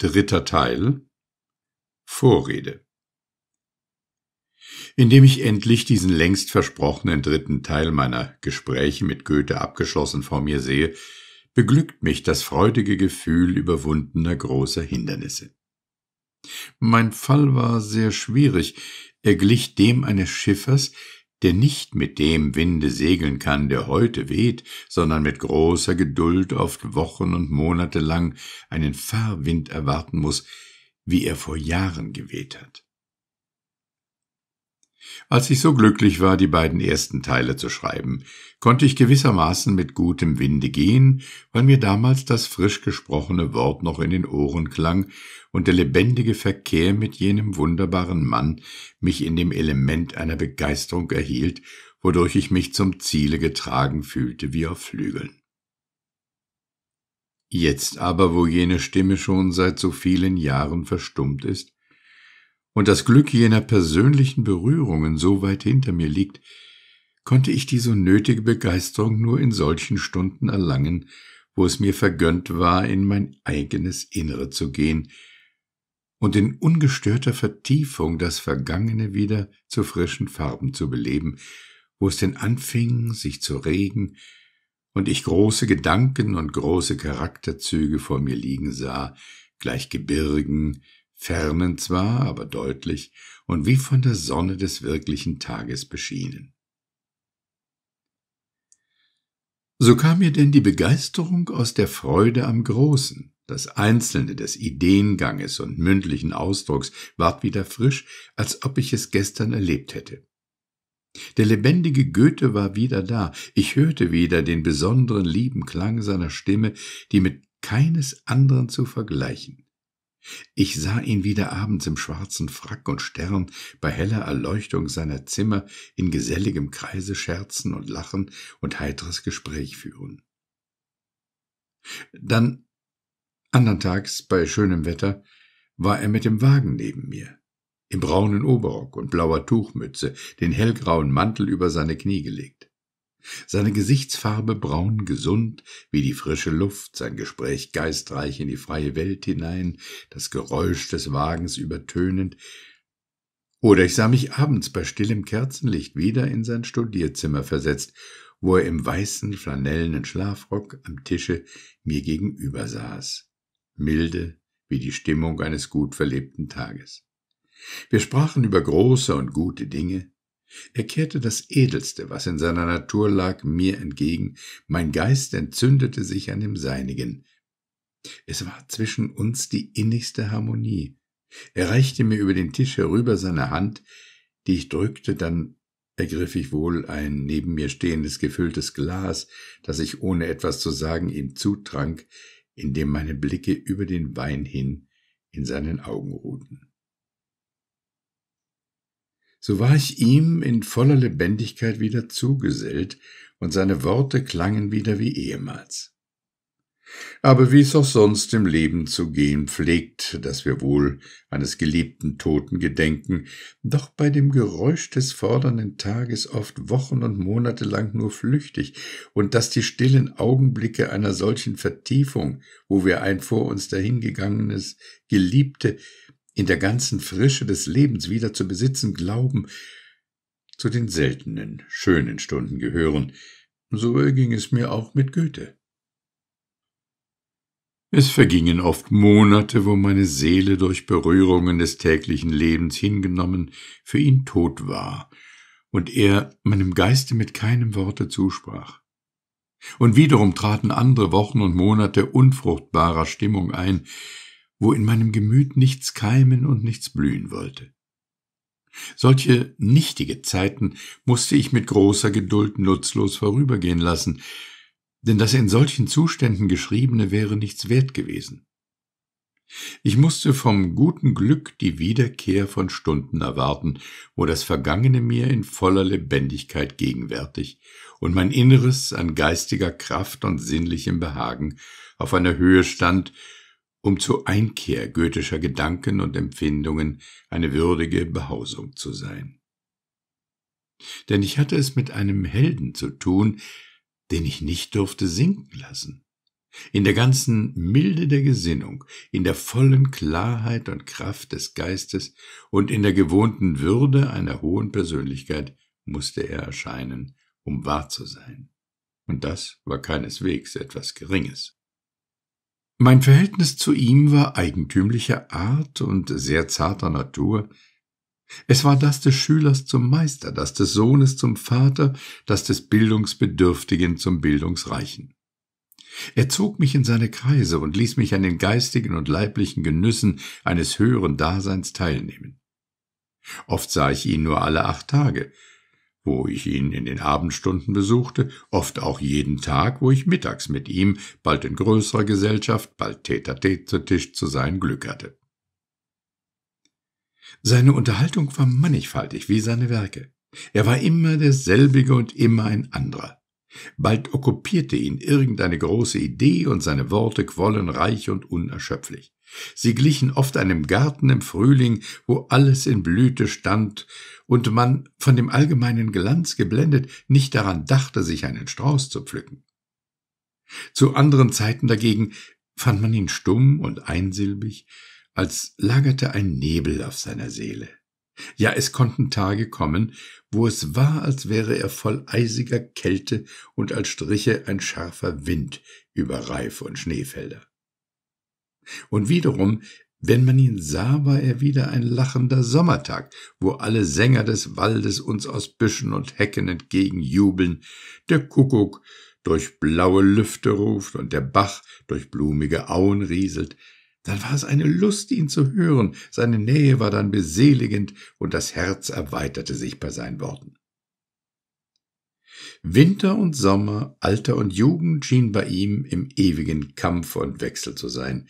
Dritter Teil Vorrede Indem ich endlich diesen längst versprochenen dritten Teil meiner Gespräche mit Goethe abgeschlossen vor mir sehe, beglückt mich das freudige Gefühl überwundener großer Hindernisse. Mein Fall war sehr schwierig, er glich dem eines Schiffers, der nicht mit dem Winde segeln kann, der heute weht, sondern mit großer Geduld oft Wochen und Monate lang einen Fahrwind erwarten muss, wie er vor Jahren geweht hat. Als ich so glücklich war, die beiden ersten Teile zu schreiben, konnte ich gewissermaßen mit gutem Winde gehen, weil mir damals das frisch gesprochene Wort noch in den Ohren klang und der lebendige Verkehr mit jenem wunderbaren Mann mich in dem Element einer Begeisterung erhielt, wodurch ich mich zum Ziele getragen fühlte wie auf Flügeln. Jetzt aber, wo jene Stimme schon seit so vielen Jahren verstummt ist, und das Glück jener persönlichen Berührungen so weit hinter mir liegt, konnte ich die so nötige Begeisterung nur in solchen Stunden erlangen, wo es mir vergönnt war, in mein eigenes Innere zu gehen und in ungestörter Vertiefung das Vergangene wieder zu frischen Farben zu beleben, wo es denn anfing, sich zu regen, und ich große Gedanken und große Charakterzüge vor mir liegen sah, gleich Gebirgen, fernen zwar, aber deutlich und wie von der Sonne des wirklichen Tages beschienen. So kam mir denn die Begeisterung aus der Freude am Großen, das Einzelne des Ideenganges und mündlichen Ausdrucks ward wieder frisch, als ob ich es gestern erlebt hätte. Der lebendige Goethe war wieder da, ich hörte wieder den besonderen lieben Klang seiner Stimme, die mit keines anderen zu vergleichen ich sah ihn wieder abends im schwarzen Frack und Stern bei heller Erleuchtung seiner Zimmer in geselligem Kreise scherzen und lachen und heiteres Gespräch führen. Dann, andern Tags, bei schönem Wetter, war er mit dem Wagen neben mir, im braunen Oberrock und blauer Tuchmütze, den hellgrauen Mantel über seine Knie gelegt. Seine Gesichtsfarbe braun gesund wie die frische Luft, sein Gespräch geistreich in die freie Welt hinein, das Geräusch des Wagens übertönend, oder ich sah mich abends bei stillem Kerzenlicht wieder in sein Studierzimmer versetzt, wo er im weißen flanellenen Schlafrock am Tische mir gegenüber saß, milde wie die Stimmung eines gut verlebten Tages. Wir sprachen über große und gute Dinge, er kehrte das Edelste, was in seiner Natur lag, mir entgegen, mein Geist entzündete sich an dem seinigen. Es war zwischen uns die innigste Harmonie. Er reichte mir über den Tisch herüber seine Hand, die ich drückte, dann ergriff ich wohl ein neben mir stehendes gefülltes Glas, das ich ohne etwas zu sagen ihm zutrank, indem meine Blicke über den Wein hin in seinen Augen ruhten so war ich ihm in voller Lebendigkeit wieder zugesellt, und seine Worte klangen wieder wie ehemals. Aber wie es auch sonst im Leben zu gehen pflegt, dass wir wohl eines geliebten Toten gedenken, doch bei dem Geräusch des fordernden Tages oft Wochen und Monate lang nur flüchtig, und dass die stillen Augenblicke einer solchen Vertiefung, wo wir ein vor uns dahingegangenes Geliebte in der ganzen Frische des Lebens wieder zu besitzen glauben, zu den seltenen, schönen Stunden gehören. So erging es mir auch mit Goethe. Es vergingen oft Monate, wo meine Seele durch Berührungen des täglichen Lebens hingenommen für ihn tot war und er meinem Geiste mit keinem Worte zusprach. Und wiederum traten andere Wochen und Monate unfruchtbarer Stimmung ein, wo in meinem Gemüt nichts keimen und nichts blühen wollte. Solche nichtige Zeiten musste ich mit großer Geduld nutzlos vorübergehen lassen, denn das in solchen Zuständen geschriebene wäre nichts wert gewesen. Ich musste vom guten Glück die Wiederkehr von Stunden erwarten, wo das Vergangene mir in voller Lebendigkeit gegenwärtig und mein Inneres an geistiger Kraft und sinnlichem Behagen auf einer Höhe stand, um zur Einkehr goethischer Gedanken und Empfindungen eine würdige Behausung zu sein. Denn ich hatte es mit einem Helden zu tun, den ich nicht durfte sinken lassen. In der ganzen Milde der Gesinnung, in der vollen Klarheit und Kraft des Geistes und in der gewohnten Würde einer hohen Persönlichkeit musste er erscheinen, um wahr zu sein. Und das war keineswegs etwas Geringes. Mein Verhältnis zu ihm war eigentümlicher Art und sehr zarter Natur. Es war das des Schülers zum Meister, das des Sohnes zum Vater, das des Bildungsbedürftigen zum Bildungsreichen. Er zog mich in seine Kreise und ließ mich an den geistigen und leiblichen Genüssen eines höheren Daseins teilnehmen. Oft sah ich ihn nur alle acht Tage, wo ich ihn in den Abendstunden besuchte, oft auch jeden Tag, wo ich mittags mit ihm, bald in größerer Gesellschaft, bald tete zu Tisch zu sein, Glück hatte. Seine Unterhaltung war mannigfaltig wie seine Werke. Er war immer derselbige und immer ein anderer. Bald okkupierte ihn irgendeine große Idee und seine Worte quollen reich und unerschöpflich. Sie glichen oft einem Garten im Frühling, wo alles in Blüte stand und man, von dem allgemeinen Glanz geblendet, nicht daran dachte, sich einen Strauß zu pflücken. Zu anderen Zeiten dagegen fand man ihn stumm und einsilbig, als lagerte ein Nebel auf seiner Seele. Ja, es konnten Tage kommen, wo es war, als wäre er voll eisiger Kälte und als striche ein scharfer Wind über Reif und Schneefelder. Und wiederum, wenn man ihn sah, war er wieder ein lachender Sommertag, wo alle Sänger des Waldes uns aus Büschen und Hecken entgegenjubeln, der Kuckuck durch blaue Lüfte ruft und der Bach durch blumige Auen rieselt, dann war es eine Lust, ihn zu hören, seine Nähe war dann beseligend und das Herz erweiterte sich bei seinen Worten. Winter und Sommer, Alter und Jugend schien bei ihm im ewigen Kampf und Wechsel zu sein,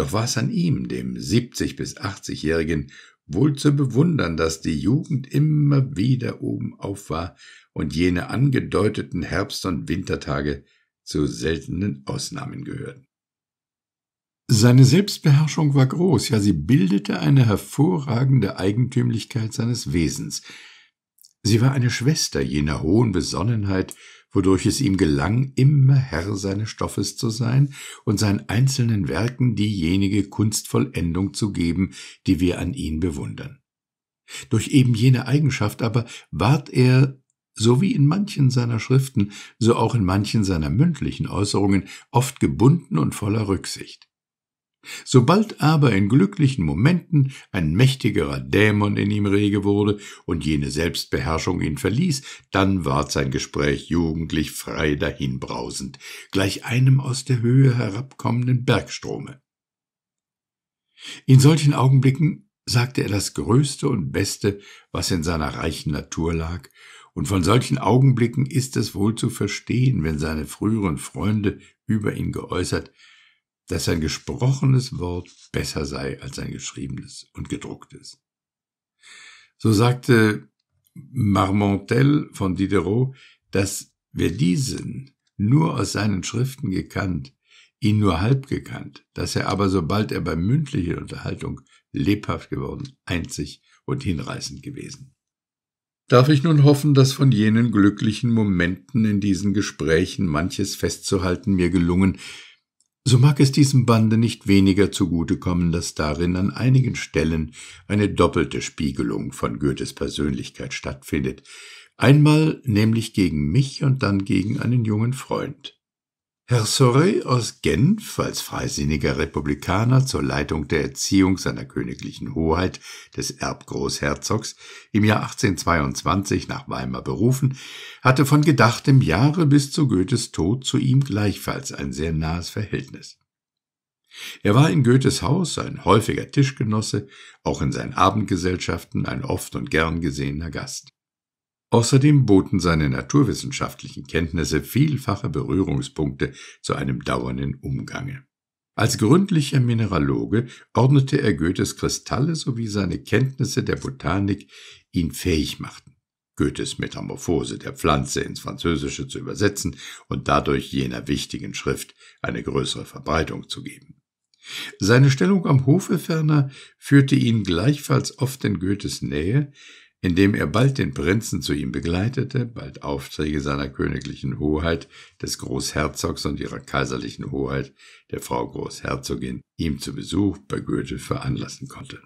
doch war es an ihm, dem 70- bis 80-Jährigen, wohl zu bewundern, dass die Jugend immer wieder oben auf war und jene angedeuteten Herbst- und Wintertage zu seltenen Ausnahmen gehörten. Seine Selbstbeherrschung war groß, ja sie bildete eine hervorragende Eigentümlichkeit seines Wesens. Sie war eine Schwester jener hohen Besonnenheit wodurch es ihm gelang, immer Herr seines Stoffes zu sein und seinen einzelnen Werken diejenige Kunstvollendung zu geben, die wir an ihn bewundern. Durch eben jene Eigenschaft aber ward er, so wie in manchen seiner Schriften, so auch in manchen seiner mündlichen Äußerungen, oft gebunden und voller Rücksicht. Sobald aber in glücklichen Momenten ein mächtigerer Dämon in ihm rege wurde und jene Selbstbeherrschung ihn verließ, dann ward sein Gespräch jugendlich frei dahinbrausend, gleich einem aus der Höhe herabkommenden Bergstrome. In solchen Augenblicken sagte er das Größte und Beste, was in seiner reichen Natur lag, und von solchen Augenblicken ist es wohl zu verstehen, wenn seine früheren Freunde über ihn geäußert dass ein gesprochenes Wort besser sei als ein geschriebenes und gedrucktes. So sagte Marmontel von Diderot, dass wer diesen nur aus seinen Schriften gekannt, ihn nur halb gekannt, dass er aber sobald er bei mündlicher Unterhaltung lebhaft geworden, einzig und hinreißend gewesen. Darf ich nun hoffen, dass von jenen glücklichen Momenten in diesen Gesprächen manches festzuhalten mir gelungen, so mag es diesem Bande nicht weniger zugutekommen, dass darin an einigen Stellen eine doppelte Spiegelung von Goethes Persönlichkeit stattfindet, einmal nämlich gegen mich und dann gegen einen jungen Freund. Herr Sorey aus Genf als freisinniger Republikaner zur Leitung der Erziehung seiner königlichen Hoheit des Erbgroßherzogs im Jahr 1822 nach Weimar berufen, hatte von gedachtem Jahre bis zu Goethes Tod zu ihm gleichfalls ein sehr nahes Verhältnis. Er war in Goethes Haus ein häufiger Tischgenosse, auch in seinen Abendgesellschaften ein oft und gern gesehener Gast. Außerdem boten seine naturwissenschaftlichen Kenntnisse vielfache Berührungspunkte zu einem dauernden Umgange. Als gründlicher Mineraloge ordnete er Goethes Kristalle sowie seine Kenntnisse der Botanik ihn fähig machten, Goethes Metamorphose der Pflanze ins Französische zu übersetzen und dadurch jener wichtigen Schrift eine größere Verbreitung zu geben. Seine Stellung am Hofe ferner führte ihn gleichfalls oft in Goethes Nähe, indem er bald den Prinzen zu ihm begleitete, bald Aufträge seiner königlichen Hoheit, des Großherzogs und ihrer kaiserlichen Hoheit, der Frau Großherzogin, ihm zu Besuch bei Goethe veranlassen konnte.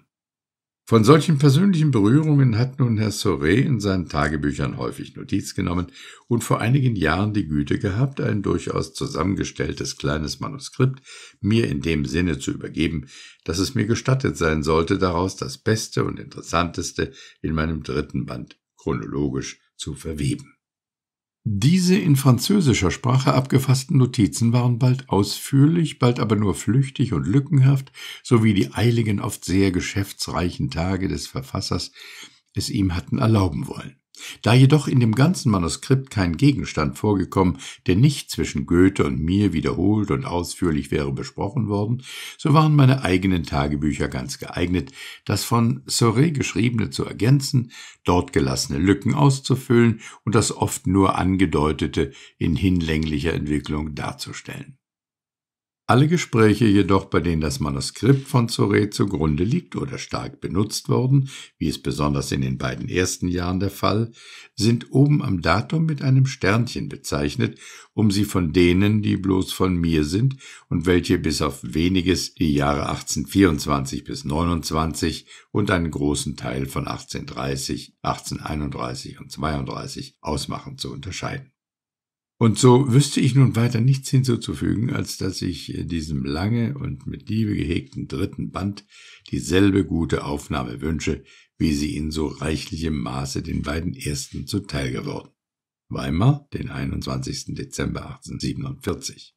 Von solchen persönlichen Berührungen hat nun Herr Soré in seinen Tagebüchern häufig Notiz genommen und vor einigen Jahren die Güte gehabt, ein durchaus zusammengestelltes kleines Manuskript mir in dem Sinne zu übergeben, dass es mir gestattet sein sollte, daraus das Beste und Interessanteste in meinem dritten Band chronologisch zu verweben. Diese in französischer Sprache abgefassten Notizen waren bald ausführlich, bald aber nur flüchtig und lückenhaft, sowie die eiligen, oft sehr geschäftsreichen Tage des Verfassers es ihm hatten erlauben wollen. Da jedoch in dem ganzen Manuskript kein Gegenstand vorgekommen, der nicht zwischen Goethe und mir wiederholt und ausführlich wäre besprochen worden, so waren meine eigenen Tagebücher ganz geeignet, das von Soré geschriebene zu ergänzen, dort gelassene Lücken auszufüllen und das oft nur angedeutete in hinlänglicher Entwicklung darzustellen alle Gespräche jedoch, bei denen das Manuskript von Zoré zugrunde liegt oder stark benutzt worden, wie es besonders in den beiden ersten Jahren der Fall, sind oben am Datum mit einem Sternchen bezeichnet, um sie von denen, die bloß von mir sind und welche bis auf weniges die Jahre 1824 bis 29 und einen großen Teil von 1830, 1831 und 32 ausmachen, zu unterscheiden. Und so wüsste ich nun weiter nichts hinzuzufügen, als dass ich äh, diesem lange und mit Liebe gehegten dritten Band dieselbe gute Aufnahme wünsche, wie sie in so reichlichem Maße den beiden ersten zuteil geworden. Weimar, den 21. Dezember 1847.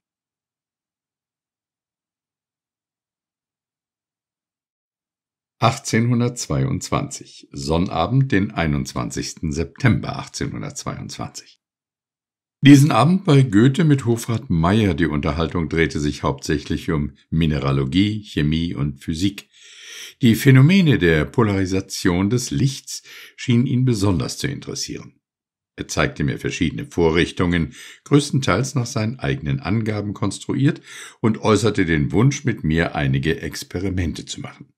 (1822), Sonnabend, den 21. September 1822 diesen Abend bei Goethe mit Hofrat Meyer. Die Unterhaltung drehte sich hauptsächlich um Mineralogie, Chemie und Physik. Die Phänomene der Polarisation des Lichts schienen ihn besonders zu interessieren. Er zeigte mir verschiedene Vorrichtungen, größtenteils nach seinen eigenen Angaben konstruiert, und äußerte den Wunsch, mit mir einige Experimente zu machen.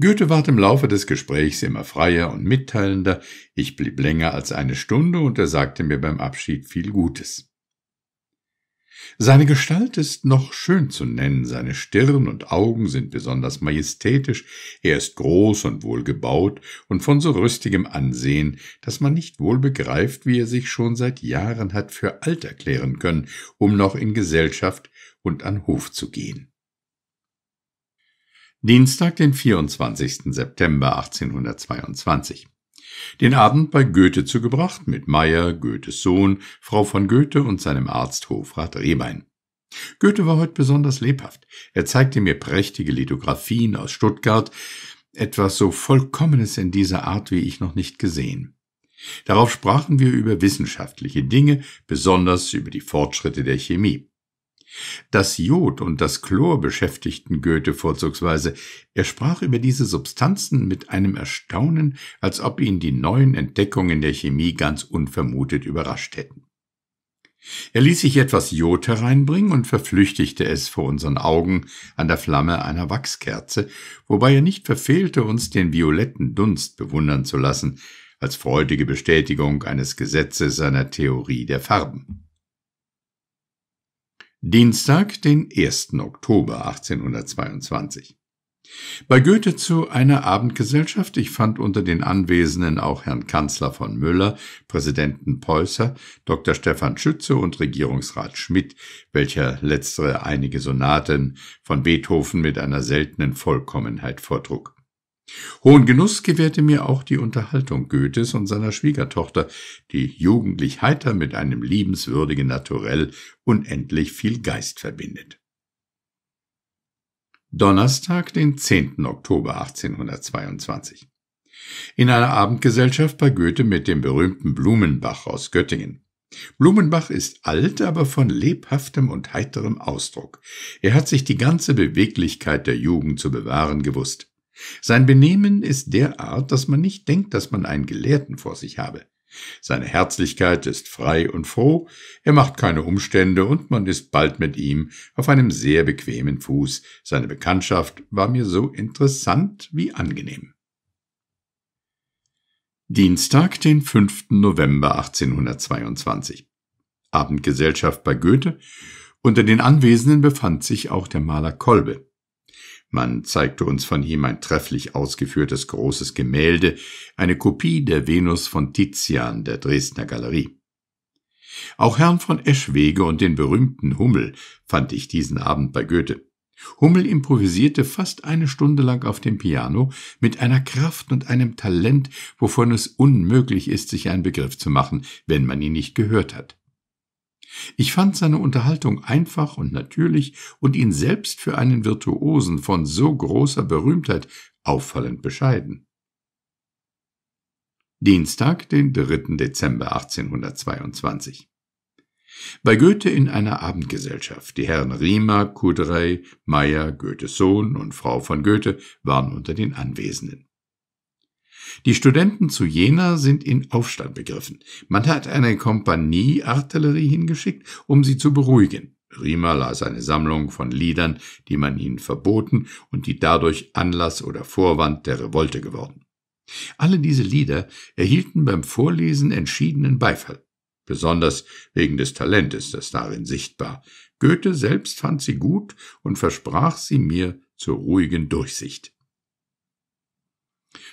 Goethe ward im Laufe des Gesprächs immer freier und mitteilender, ich blieb länger als eine Stunde und er sagte mir beim Abschied viel Gutes. Seine Gestalt ist noch schön zu nennen, seine Stirn und Augen sind besonders majestätisch, er ist groß und wohlgebaut und von so rüstigem Ansehen, dass man nicht wohl begreift, wie er sich schon seit Jahren hat für alt erklären können, um noch in Gesellschaft und an Hof zu gehen. Dienstag, den 24. September 1822. Den Abend bei Goethe zugebracht mit Meyer, Goethes Sohn, Frau von Goethe und seinem Arzt Hofrat Rehbein. Goethe war heute besonders lebhaft. Er zeigte mir prächtige Lithografien aus Stuttgart, etwas so Vollkommenes in dieser Art, wie ich noch nicht gesehen. Darauf sprachen wir über wissenschaftliche Dinge, besonders über die Fortschritte der Chemie. Das Jod und das Chlor beschäftigten Goethe vorzugsweise. Er sprach über diese Substanzen mit einem Erstaunen, als ob ihn die neuen Entdeckungen der Chemie ganz unvermutet überrascht hätten. Er ließ sich etwas Jod hereinbringen und verflüchtigte es vor unseren Augen an der Flamme einer Wachskerze, wobei er nicht verfehlte, uns den violetten Dunst bewundern zu lassen, als freudige Bestätigung eines Gesetzes seiner Theorie der Farben. Dienstag, den 1. Oktober 1822. Bei Goethe zu einer Abendgesellschaft. Ich fand unter den Anwesenden auch Herrn Kanzler von Müller, Präsidenten Peusser, Dr. Stefan Schütze und Regierungsrat Schmidt, welcher letztere einige Sonaten von Beethoven mit einer seltenen Vollkommenheit vortrug. Hohen Genuss gewährte mir auch die Unterhaltung Goethes und seiner Schwiegertochter, die jugendlich heiter mit einem liebenswürdigen Naturell unendlich viel Geist verbindet. Donnerstag, den 10. Oktober 1822. In einer Abendgesellschaft bei Goethe mit dem berühmten Blumenbach aus Göttingen. Blumenbach ist alt, aber von lebhaftem und heiterem Ausdruck. Er hat sich die ganze Beweglichkeit der Jugend zu bewahren gewusst. Sein Benehmen ist derart, dass man nicht denkt, dass man einen Gelehrten vor sich habe. Seine Herzlichkeit ist frei und froh, er macht keine Umstände und man ist bald mit ihm auf einem sehr bequemen Fuß. Seine Bekanntschaft war mir so interessant wie angenehm. Dienstag, den 5. November 1822. Abendgesellschaft bei Goethe. Unter den Anwesenden befand sich auch der Maler Kolbe. Man zeigte uns von ihm ein trefflich ausgeführtes großes Gemälde, eine Kopie der Venus von Tizian der Dresdner Galerie. Auch Herrn von Eschwege und den berühmten Hummel fand ich diesen Abend bei Goethe. Hummel improvisierte fast eine Stunde lang auf dem Piano mit einer Kraft und einem Talent, wovon es unmöglich ist, sich einen Begriff zu machen, wenn man ihn nicht gehört hat. Ich fand seine Unterhaltung einfach und natürlich und ihn selbst für einen Virtuosen von so großer Berühmtheit auffallend bescheiden. Dienstag, den 3. Dezember 1822. Bei Goethe in einer Abendgesellschaft. Die Herren Riemer, Kudrey, Meyer, Goethes Sohn und Frau von Goethe waren unter den Anwesenden. Die Studenten zu Jena sind in Aufstand begriffen. Man hat eine Kompanie Artillerie hingeschickt, um sie zu beruhigen. Riemer las eine Sammlung von Liedern, die man ihnen verboten und die dadurch Anlass oder Vorwand der Revolte geworden. Alle diese Lieder erhielten beim Vorlesen entschiedenen Beifall, besonders wegen des Talentes, das darin sichtbar. Goethe selbst fand sie gut und versprach sie mir zur ruhigen Durchsicht.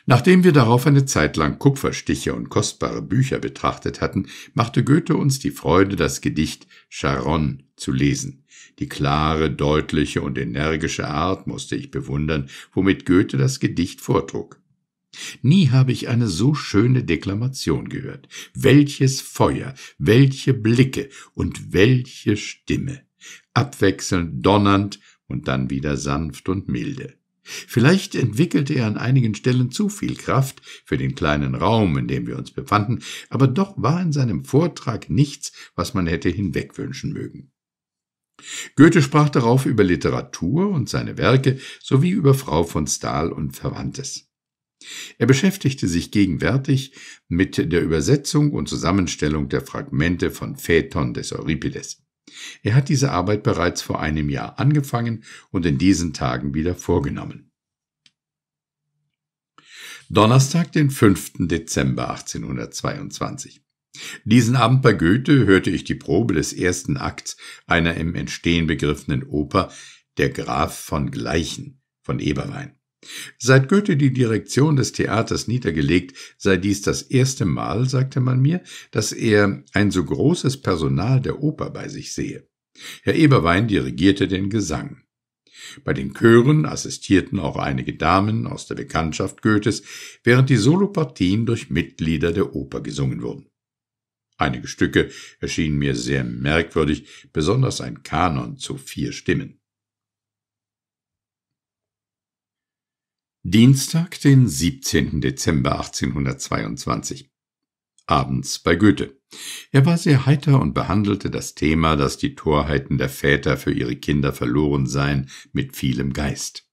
Nachdem wir darauf eine Zeit lang Kupferstiche und kostbare Bücher betrachtet hatten, machte Goethe uns die Freude, das Gedicht Charon zu lesen. Die klare, deutliche und energische Art musste ich bewundern, womit Goethe das Gedicht vortrug. Nie habe ich eine so schöne Deklamation gehört. Welches Feuer, welche Blicke und welche Stimme. Abwechselnd donnernd und dann wieder sanft und milde. Vielleicht entwickelte er an einigen Stellen zu viel Kraft für den kleinen Raum, in dem wir uns befanden, aber doch war in seinem Vortrag nichts, was man hätte hinwegwünschen mögen. Goethe sprach darauf über Literatur und seine Werke sowie über Frau von Stahl und Verwandtes. Er beschäftigte sich gegenwärtig mit der Übersetzung und Zusammenstellung der Fragmente von Phaeton des Euripides. Er hat diese Arbeit bereits vor einem Jahr angefangen und in diesen Tagen wieder vorgenommen. Donnerstag, den 5. Dezember 1822. Diesen Abend bei Goethe hörte ich die Probe des ersten Akts einer im Entstehen begriffenen Oper, Der Graf von Gleichen von Eberwein. Seit Goethe die Direktion des Theaters niedergelegt, sei dies das erste Mal, sagte man mir, dass er ein so großes Personal der Oper bei sich sehe. Herr Eberwein dirigierte den Gesang. Bei den Chören assistierten auch einige Damen aus der Bekanntschaft Goethes, während die Solopartien durch Mitglieder der Oper gesungen wurden. Einige Stücke erschienen mir sehr merkwürdig, besonders ein Kanon zu vier Stimmen. Dienstag, den 17. Dezember 1822 abends bei Goethe. Er war sehr heiter und behandelte das Thema, dass die Torheiten der Väter für ihre Kinder verloren seien, mit vielem Geist.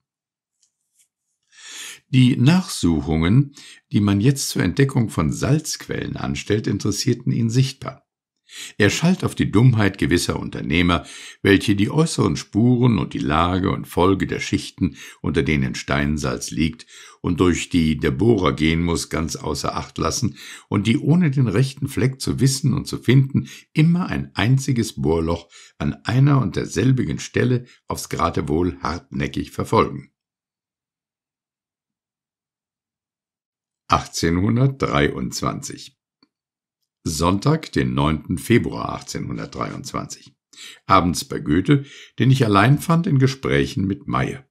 Die Nachsuchungen, die man jetzt zur Entdeckung von Salzquellen anstellt, interessierten ihn sichtbar. Er schalt auf die Dummheit gewisser Unternehmer, welche die äußeren Spuren und die Lage und Folge der Schichten, unter denen Steinsalz liegt, und durch die der Bohrer gehen muss, ganz außer Acht lassen und die ohne den rechten Fleck zu wissen und zu finden immer ein einziges Bohrloch an einer und derselbigen Stelle aufs Geratewohl hartnäckig verfolgen. 1823 Sonntag, den 9. Februar 1823. Abends bei Goethe, den ich allein fand in Gesprächen mit Meyer.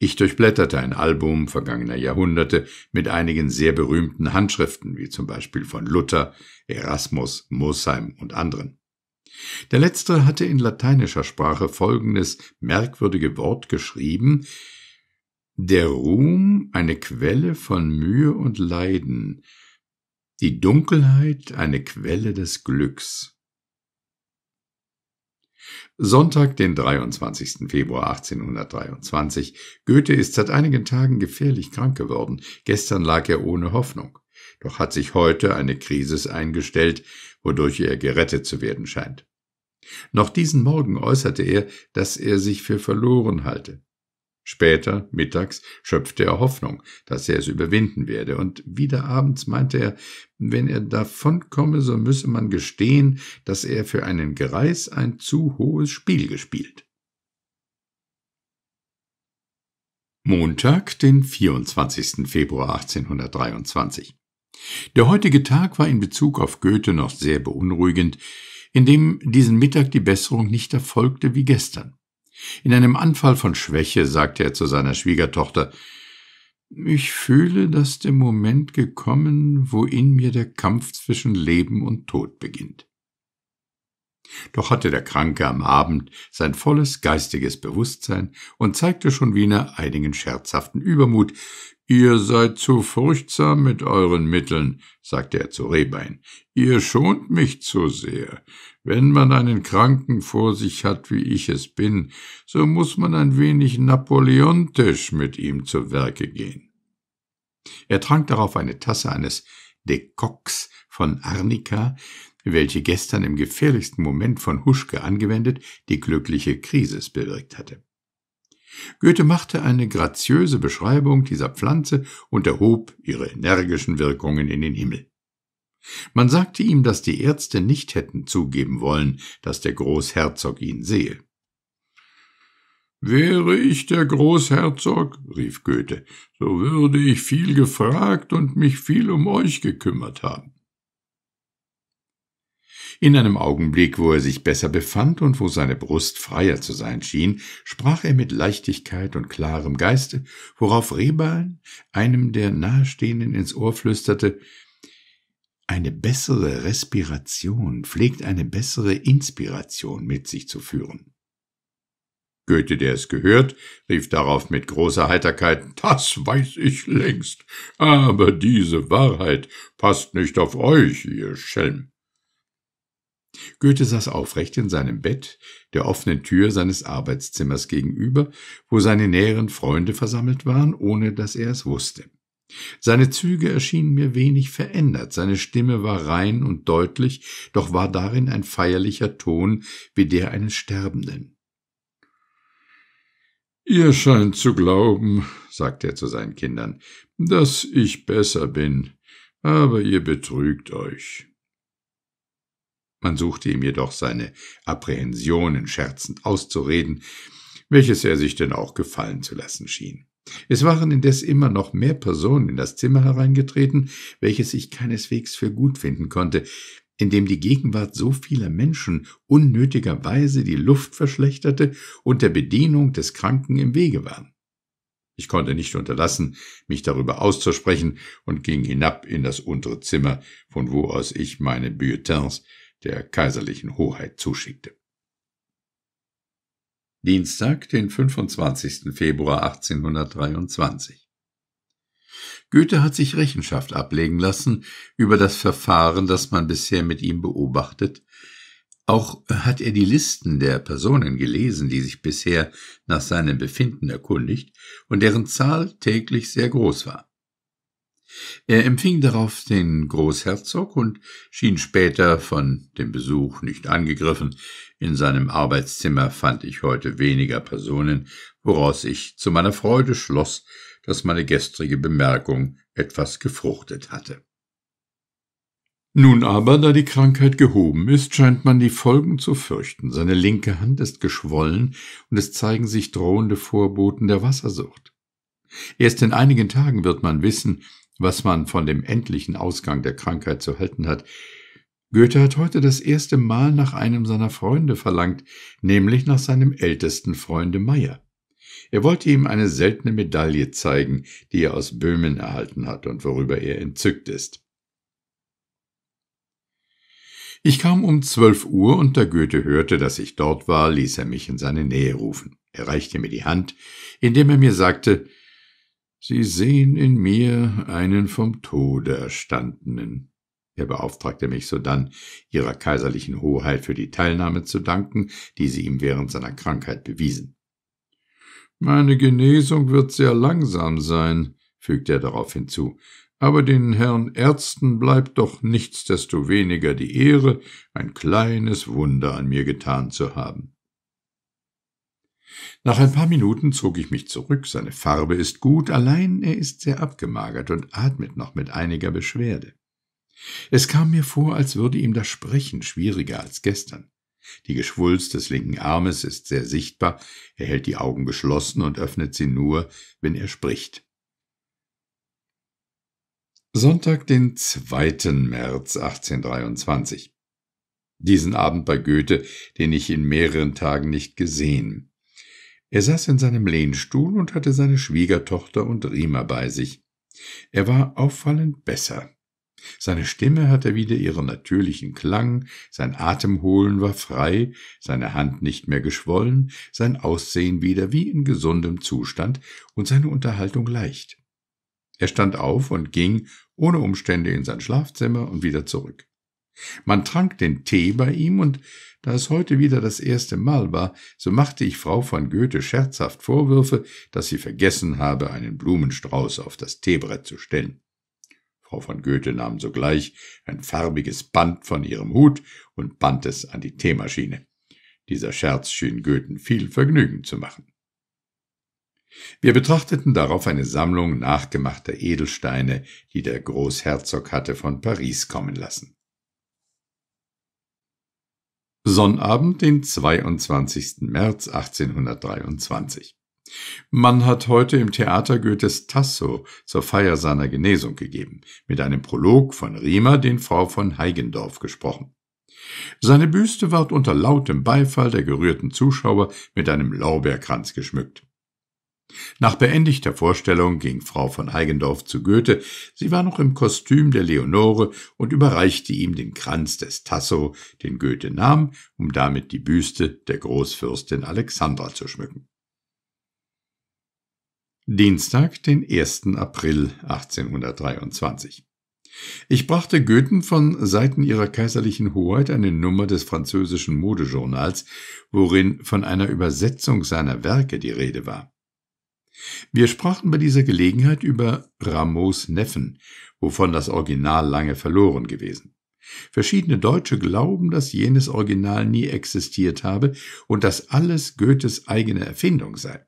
Ich durchblätterte ein Album vergangener Jahrhunderte mit einigen sehr berühmten Handschriften, wie zum Beispiel von Luther, Erasmus, Mosheim und anderen. Der letztere hatte in lateinischer Sprache folgendes merkwürdige Wort geschrieben Der Ruhm eine Quelle von Mühe und Leiden, die Dunkelheit eine Quelle des Glücks. Sonntag, den 23. Februar 1823. Goethe ist seit einigen Tagen gefährlich krank geworden. Gestern lag er ohne Hoffnung. Doch hat sich heute eine Krise eingestellt, wodurch er gerettet zu werden scheint. Noch diesen Morgen äußerte er, dass er sich für verloren halte. Später, mittags, schöpfte er Hoffnung, dass er es überwinden werde, und wieder abends meinte er, wenn er davonkomme, so müsse man gestehen, dass er für einen Greis ein zu hohes Spiel gespielt. Montag, den 24. Februar 1823. Der heutige Tag war in Bezug auf Goethe noch sehr beunruhigend, indem diesen Mittag die Besserung nicht erfolgte wie gestern. In einem Anfall von Schwäche sagte er zu seiner Schwiegertochter Ich fühle, dass der Moment gekommen, wo in mir der Kampf zwischen Leben und Tod beginnt. Doch hatte der Kranke am Abend sein volles geistiges Bewusstsein und zeigte schon wieder einigen scherzhaften Übermut Ihr seid zu furchtsam mit euren Mitteln, sagte er zu Rehbein. Ihr schont mich zu sehr. Wenn man einen Kranken vor sich hat, wie ich es bin, so muß man ein wenig napoleontisch mit ihm zu Werke gehen. Er trank darauf eine Tasse eines Dekoks von Arnika, welche gestern im gefährlichsten Moment von Huschke angewendet die glückliche Krise bewirkt hatte. Goethe machte eine graziöse Beschreibung dieser Pflanze und erhob ihre energischen Wirkungen in den Himmel. Man sagte ihm, dass die Ärzte nicht hätten zugeben wollen, dass der Großherzog ihn sehe. Wäre ich der Großherzog, rief Goethe, so würde ich viel gefragt und mich viel um euch gekümmert haben. In einem Augenblick, wo er sich besser befand und wo seine Brust freier zu sein schien, sprach er mit Leichtigkeit und klarem Geiste, worauf Rehbein einem der Nahestehenden ins Ohr flüsterte, eine bessere Respiration pflegt eine bessere Inspiration mit sich zu führen. Goethe, der es gehört, rief darauf mit großer Heiterkeit Das weiß ich längst, aber diese Wahrheit passt nicht auf euch, ihr Schelm. Goethe saß aufrecht in seinem Bett, der offenen Tür seines Arbeitszimmers gegenüber, wo seine näheren Freunde versammelt waren, ohne dass er es wusste. Seine Züge erschienen mir wenig verändert, seine Stimme war rein und deutlich, doch war darin ein feierlicher Ton wie der eines Sterbenden. Ihr scheint zu glauben, sagte er zu seinen Kindern, dass ich besser bin, aber ihr betrügt euch. Man suchte ihm jedoch seine Apprehensionen scherzend auszureden, welches er sich denn auch gefallen zu lassen schien. Es waren indes immer noch mehr Personen in das Zimmer hereingetreten, welches ich keineswegs für gut finden konnte, indem die Gegenwart so vieler Menschen unnötigerweise die Luft verschlechterte und der Bedienung des Kranken im Wege war. Ich konnte nicht unterlassen, mich darüber auszusprechen und ging hinab in das untere Zimmer, von wo aus ich meine Bulletins der kaiserlichen Hoheit zuschickte. Dienstag, den 25. Februar 1823. Goethe hat sich Rechenschaft ablegen lassen über das Verfahren, das man bisher mit ihm beobachtet. Auch hat er die Listen der Personen gelesen, die sich bisher nach seinem Befinden erkundigt und deren Zahl täglich sehr groß war. Er empfing darauf den Großherzog und schien später von dem Besuch nicht angegriffen. In seinem Arbeitszimmer fand ich heute weniger Personen, woraus ich zu meiner Freude schloss, dass meine gestrige Bemerkung etwas gefruchtet hatte. Nun aber, da die Krankheit gehoben ist, scheint man die Folgen zu fürchten. Seine linke Hand ist geschwollen und es zeigen sich drohende Vorboten der Wassersucht. Erst in einigen Tagen wird man wissen, was man von dem endlichen Ausgang der Krankheit zu halten hat. Goethe hat heute das erste Mal nach einem seiner Freunde verlangt, nämlich nach seinem ältesten Freunde Meyer. Er wollte ihm eine seltene Medaille zeigen, die er aus Böhmen erhalten hat und worüber er entzückt ist. Ich kam um zwölf Uhr und da Goethe hörte, dass ich dort war, ließ er mich in seine Nähe rufen. Er reichte mir die Hand, indem er mir sagte, Sie sehen in mir einen vom Tode erstandenen. Er beauftragte mich sodann, ihrer kaiserlichen Hoheit für die Teilnahme zu danken, die sie ihm während seiner Krankheit bewiesen. Meine Genesung wird sehr langsam sein, fügte er darauf hinzu, aber den Herrn Ärzten bleibt doch nichtsdestoweniger die Ehre, ein kleines Wunder an mir getan zu haben. Nach ein paar Minuten zog ich mich zurück, seine Farbe ist gut, allein er ist sehr abgemagert und atmet noch mit einiger Beschwerde. Es kam mir vor, als würde ihm das Sprechen schwieriger als gestern. Die Geschwulst des linken Armes ist sehr sichtbar, er hält die Augen geschlossen und öffnet sie nur, wenn er spricht. Sonntag, den 2. März 1823. Diesen Abend bei Goethe, den ich in mehreren Tagen nicht gesehen, er saß in seinem Lehnstuhl und hatte seine Schwiegertochter und Rima bei sich. Er war auffallend besser. Seine Stimme hatte wieder ihren natürlichen Klang, sein Atemholen war frei, seine Hand nicht mehr geschwollen, sein Aussehen wieder wie in gesundem Zustand und seine Unterhaltung leicht. Er stand auf und ging ohne Umstände in sein Schlafzimmer und wieder zurück. Man trank den Tee bei ihm und da es heute wieder das erste Mal war, so machte ich Frau von Goethe scherzhaft Vorwürfe, dass sie vergessen habe, einen Blumenstrauß auf das Teebrett zu stellen. Frau von Goethe nahm sogleich ein farbiges Band von ihrem Hut und band es an die Teemaschine. Dieser Scherz schien Goethen viel Vergnügen zu machen. Wir betrachteten darauf eine Sammlung nachgemachter Edelsteine, die der Großherzog hatte von Paris kommen lassen. Sonnabend, den 22. März 1823. Man hat heute im Theater Goethes Tasso zur Feier seiner Genesung gegeben, mit einem Prolog von Riemer, den Frau von Heigendorf gesprochen. Seine Büste ward unter lautem Beifall der gerührten Zuschauer mit einem Lorbeerkranz geschmückt. Nach beendigter Vorstellung ging Frau von Eigendorf zu Goethe, sie war noch im Kostüm der Leonore und überreichte ihm den Kranz des Tasso, den Goethe nahm, um damit die Büste der Großfürstin Alexandra zu schmücken. Dienstag, den 1. April 1823. Ich brachte Goethen von Seiten ihrer kaiserlichen Hoheit eine Nummer des französischen Modejournals, worin von einer Übersetzung seiner Werke die Rede war. Wir sprachen bei dieser Gelegenheit über Rameaus Neffen, wovon das Original lange verloren gewesen. Verschiedene Deutsche glauben, dass jenes Original nie existiert habe und dass alles Goethes eigene Erfindung sei.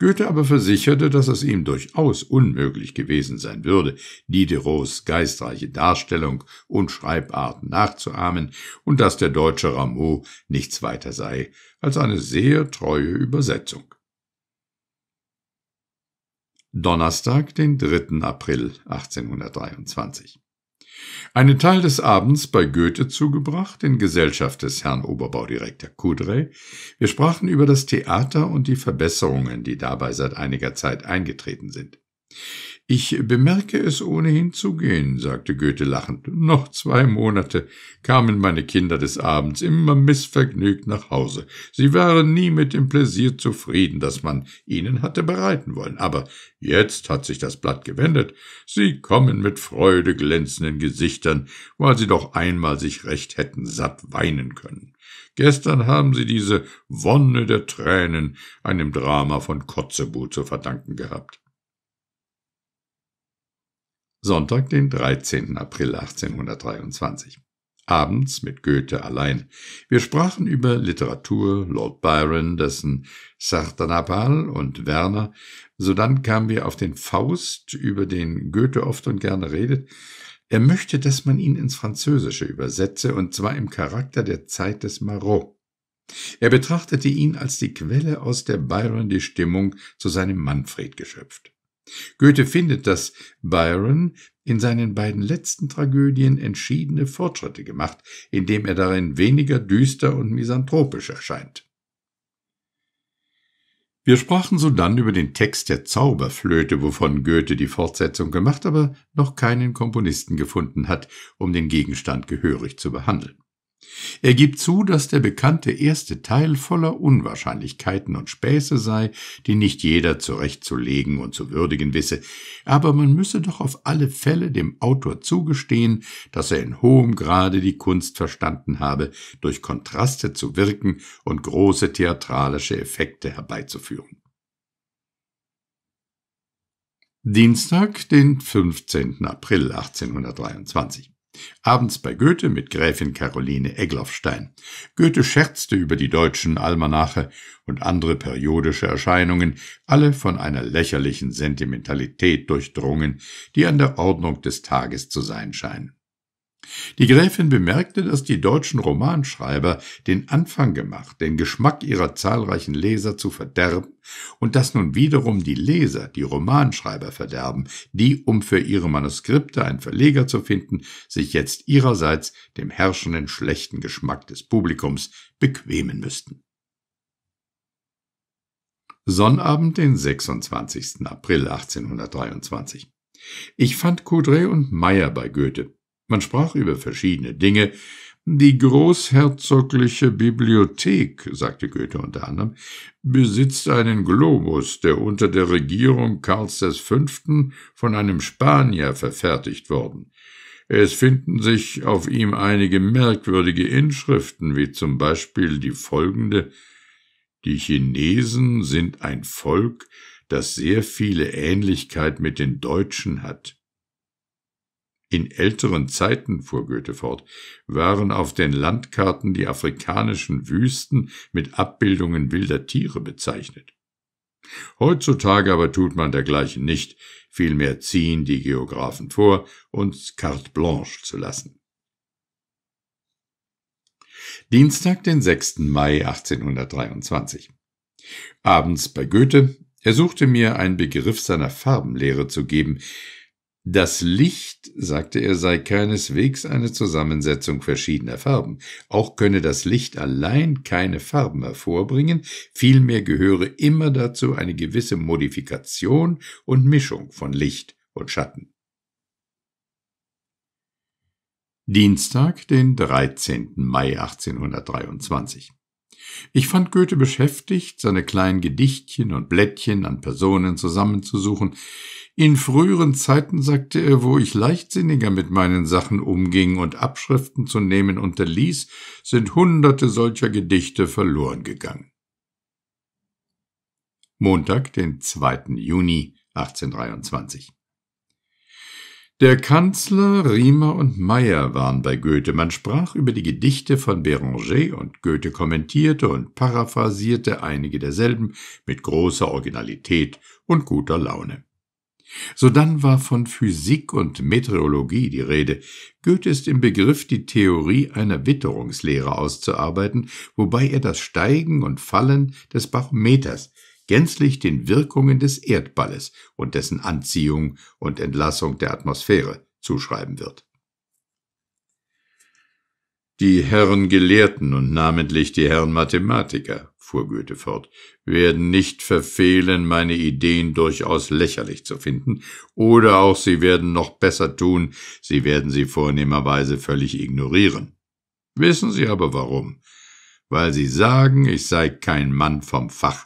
Goethe aber versicherte, dass es ihm durchaus unmöglich gewesen sein würde, Diderots geistreiche Darstellung und Schreibart nachzuahmen und dass der deutsche Rameau nichts weiter sei als eine sehr treue Übersetzung. Donnerstag, den 3. April 1823. Einen Teil des Abends bei Goethe zugebracht, in Gesellschaft des Herrn Oberbaudirektor Kudrey. Wir sprachen über das Theater und die Verbesserungen, die dabei seit einiger Zeit eingetreten sind. Ich bemerke es ohnehin zu gehen, sagte Goethe lachend. Noch zwei Monate kamen meine Kinder des Abends immer missvergnügt nach Hause. Sie waren nie mit dem Pläsier zufrieden, das man ihnen hatte bereiten wollen. Aber jetzt hat sich das Blatt gewendet. Sie kommen mit Freude glänzenden Gesichtern, weil sie doch einmal sich recht hätten satt weinen können. Gestern haben sie diese Wonne der Tränen einem Drama von Kotzebue zu verdanken gehabt. Sonntag, den 13. April 1823. Abends mit Goethe allein. Wir sprachen über Literatur, Lord Byron, dessen Sartanapal und Werner. Sodann kamen wir auf den Faust, über den Goethe oft und gerne redet. Er möchte, dass man ihn ins Französische übersetze, und zwar im Charakter der Zeit des Marot. Er betrachtete ihn als die Quelle, aus der Byron die Stimmung zu seinem Manfred geschöpft. Goethe findet, dass Byron in seinen beiden letzten Tragödien entschiedene Fortschritte gemacht, indem er darin weniger düster und misanthropisch erscheint. Wir sprachen sodann über den Text der Zauberflöte, wovon Goethe die Fortsetzung gemacht, aber noch keinen Komponisten gefunden hat, um den Gegenstand gehörig zu behandeln. Er gibt zu, dass der bekannte erste Teil voller Unwahrscheinlichkeiten und Späße sei, die nicht jeder zurechtzulegen und zu würdigen wisse, aber man müsse doch auf alle Fälle dem Autor zugestehen, dass er in hohem Grade die Kunst verstanden habe, durch Kontraste zu wirken und große theatralische Effekte herbeizuführen. Dienstag, den 15. April 1823. Abends bei Goethe mit Gräfin Caroline Egloffstein. Goethe scherzte über die deutschen Almanache und andere periodische Erscheinungen, alle von einer lächerlichen Sentimentalität durchdrungen, die an der Ordnung des Tages zu sein scheinen. Die Gräfin bemerkte, dass die deutschen Romanschreiber den Anfang gemacht, den Geschmack ihrer zahlreichen Leser zu verderben und dass nun wiederum die Leser die Romanschreiber verderben, die, um für ihre Manuskripte einen Verleger zu finden, sich jetzt ihrerseits dem herrschenden schlechten Geschmack des Publikums bequemen müssten. Sonnabend, den 26. April 1823. Ich fand Coudray und Meyer bei Goethe. Man sprach über verschiedene Dinge. Die großherzogliche Bibliothek, sagte Goethe unter anderem, besitzt einen Globus, der unter der Regierung Karls V. von einem Spanier verfertigt worden. Es finden sich auf ihm einige merkwürdige Inschriften, wie zum Beispiel die folgende Die Chinesen sind ein Volk, das sehr viele Ähnlichkeit mit den Deutschen hat. In älteren Zeiten, fuhr Goethe fort, waren auf den Landkarten die afrikanischen Wüsten mit Abbildungen wilder Tiere bezeichnet. Heutzutage aber tut man dergleichen nicht, vielmehr ziehen die Geographen vor, uns carte blanche zu lassen. Dienstag, den 6. Mai 1823. Abends bei Goethe, er suchte mir einen Begriff seiner Farbenlehre zu geben, das Licht, sagte er, sei keineswegs eine Zusammensetzung verschiedener Farben. Auch könne das Licht allein keine Farben hervorbringen, vielmehr gehöre immer dazu eine gewisse Modifikation und Mischung von Licht und Schatten. Dienstag, den 13. Mai 1823. Ich fand Goethe beschäftigt, seine kleinen Gedichtchen und Blättchen an Personen zusammenzusuchen, in früheren Zeiten sagte er, wo ich leichtsinniger mit meinen Sachen umging und Abschriften zu nehmen unterließ, sind hunderte solcher Gedichte verloren gegangen. Montag, den 2. Juni 1823. Der Kanzler, Riemer und Meyer waren bei Goethe. Man sprach über die Gedichte von Béranger und Goethe kommentierte und paraphrasierte einige derselben mit großer Originalität und guter Laune. Sodann war von Physik und Meteorologie die Rede. Goethe ist im Begriff, die Theorie einer Witterungslehre auszuarbeiten, wobei er das Steigen und Fallen des Barometers gänzlich den Wirkungen des Erdballes und dessen Anziehung und Entlassung der Atmosphäre zuschreiben wird die Herren Gelehrten und namentlich die Herren Mathematiker, fuhr Goethe fort, werden nicht verfehlen, meine Ideen durchaus lächerlich zu finden, oder auch sie werden noch besser tun, sie werden sie vornehmerweise völlig ignorieren. Wissen Sie aber warum? Weil sie sagen, ich sei kein Mann vom Fach,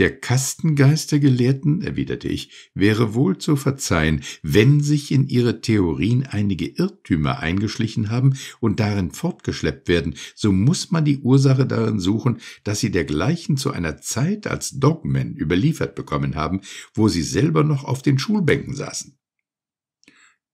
der Kastengeist Gelehrten, erwiderte ich, wäre wohl zu verzeihen, wenn sich in ihre Theorien einige Irrtümer eingeschlichen haben und darin fortgeschleppt werden, so muß man die Ursache darin suchen, dass sie dergleichen zu einer Zeit als Dogmen überliefert bekommen haben, wo sie selber noch auf den Schulbänken saßen.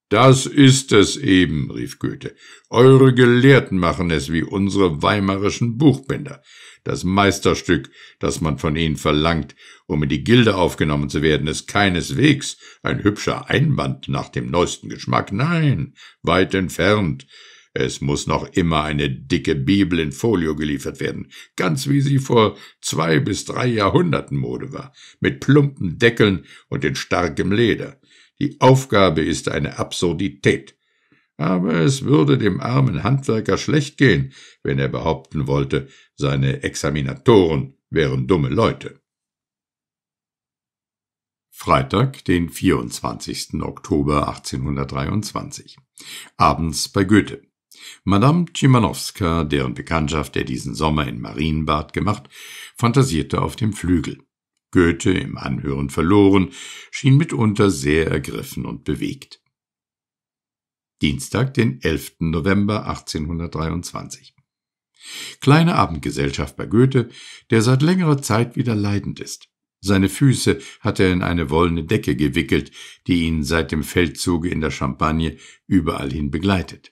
Das ist es eben, rief Goethe. Eure Gelehrten machen es wie unsere weimarischen Buchbinder. Das Meisterstück, das man von ihnen verlangt, um in die Gilde aufgenommen zu werden, ist keineswegs ein hübscher Einband nach dem neuesten Geschmack. Nein, weit entfernt. Es muss noch immer eine dicke Bibel in Folio geliefert werden, ganz wie sie vor zwei bis drei Jahrhunderten Mode war, mit plumpen Deckeln und in starkem Leder. Die Aufgabe ist eine Absurdität. Aber es würde dem armen Handwerker schlecht gehen, wenn er behaupten wollte, seine Examinatoren wären dumme Leute. Freitag, den 24. Oktober 1823. Abends bei Goethe. Madame Tschimanowska, deren Bekanntschaft er diesen Sommer in Marienbad gemacht, fantasierte auf dem Flügel. Goethe im Anhören verloren, schien mitunter sehr ergriffen und bewegt. Dienstag, den 11. November 1823. Kleine Abendgesellschaft bei Goethe, der seit längerer Zeit wieder leidend ist. Seine Füße hat er in eine wollene Decke gewickelt, die ihn seit dem Feldzuge in der Champagne überall hin begleitet.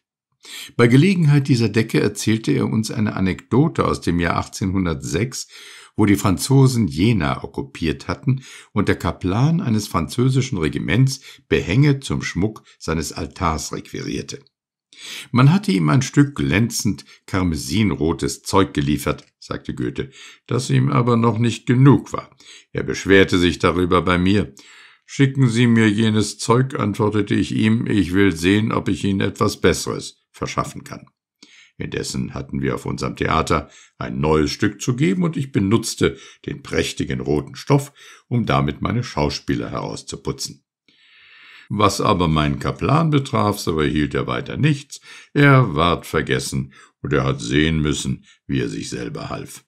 Bei Gelegenheit dieser Decke erzählte er uns eine Anekdote aus dem Jahr 1806 wo die Franzosen Jena okkupiert hatten und der Kaplan eines französischen Regiments Behänge zum Schmuck seines Altars requirierte. Man hatte ihm ein Stück glänzend karmesinrotes Zeug geliefert, sagte Goethe, das ihm aber noch nicht genug war. Er beschwerte sich darüber bei mir. Schicken Sie mir jenes Zeug, antwortete ich ihm, ich will sehen, ob ich Ihnen etwas Besseres verschaffen kann. Indessen hatten wir auf unserem Theater ein neues Stück zu geben und ich benutzte den prächtigen roten Stoff, um damit meine Schauspieler herauszuputzen. Was aber meinen Kaplan betraf, so erhielt er weiter nichts, er ward vergessen und er hat sehen müssen, wie er sich selber half.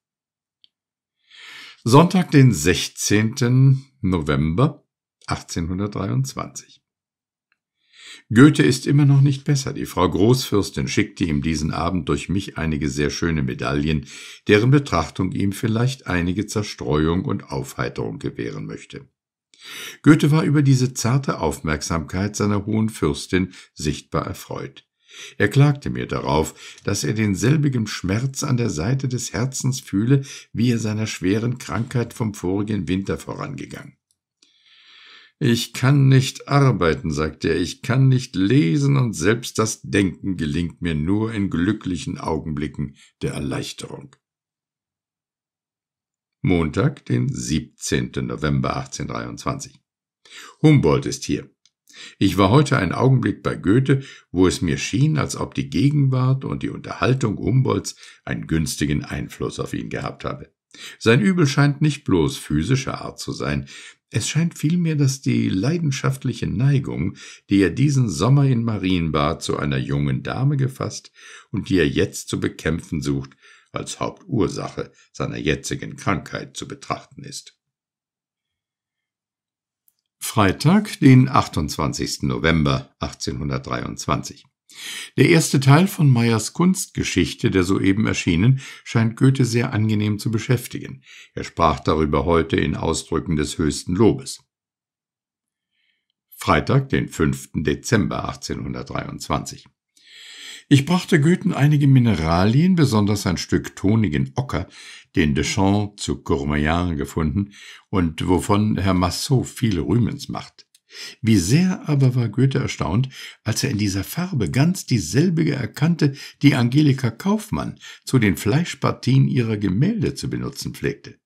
Sonntag, den 16. November 1823. Goethe ist immer noch nicht besser. Die Frau Großfürstin schickte ihm diesen Abend durch mich einige sehr schöne Medaillen, deren Betrachtung ihm vielleicht einige Zerstreuung und Aufheiterung gewähren möchte. Goethe war über diese zarte Aufmerksamkeit seiner hohen Fürstin sichtbar erfreut. Er klagte mir darauf, dass er denselbigen Schmerz an der Seite des Herzens fühle, wie er seiner schweren Krankheit vom vorigen Winter vorangegangen. Ich kann nicht arbeiten, sagt er, ich kann nicht lesen und selbst das Denken gelingt mir nur in glücklichen Augenblicken der Erleichterung. Montag, den 17. November 1823. Humboldt ist hier. Ich war heute einen Augenblick bei Goethe, wo es mir schien, als ob die Gegenwart und die Unterhaltung Humboldts einen günstigen Einfluss auf ihn gehabt habe. Sein Übel scheint nicht bloß physischer Art zu sein, es scheint vielmehr, dass die leidenschaftliche Neigung, die er diesen Sommer in Marienbad zu einer jungen Dame gefasst und die er jetzt zu bekämpfen sucht, als Hauptursache seiner jetzigen Krankheit zu betrachten ist. Freitag, den 28. November 1823. Der erste Teil von Meyers Kunstgeschichte, der soeben erschienen, scheint Goethe sehr angenehm zu beschäftigen. Er sprach darüber heute in Ausdrücken des höchsten Lobes. Freitag, den 5. Dezember 1823. Ich brachte Goethen einige Mineralien, besonders ein Stück tonigen Ocker, den Deschamps zu Courmayen gefunden und wovon Herr Massot viel Rühmens macht. Wie sehr aber war Goethe erstaunt, als er in dieser Farbe ganz dieselbige erkannte, die Angelika Kaufmann zu den Fleischpartien ihrer Gemälde zu benutzen pflegte.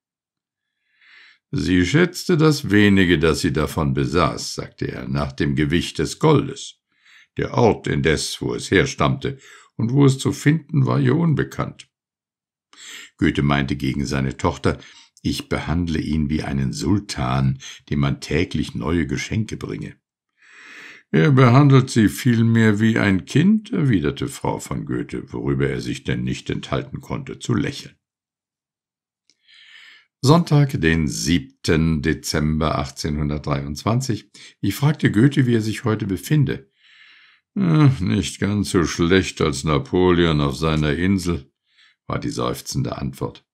Sie schätzte das wenige, das sie davon besaß, sagte er, nach dem Gewicht des Goldes. Der Ort indes, wo es herstammte und wo es zu finden war, ihr unbekannt. Goethe meinte gegen seine Tochter, ich behandle ihn wie einen Sultan, dem man täglich neue Geschenke bringe. Er behandelt sie vielmehr wie ein Kind, erwiderte Frau von Goethe, worüber er sich denn nicht enthalten konnte, zu lächeln. Sonntag, den 7. Dezember 1823. Ich fragte Goethe, wie er sich heute befinde. Hm, nicht ganz so schlecht als Napoleon auf seiner Insel, war die seufzende Antwort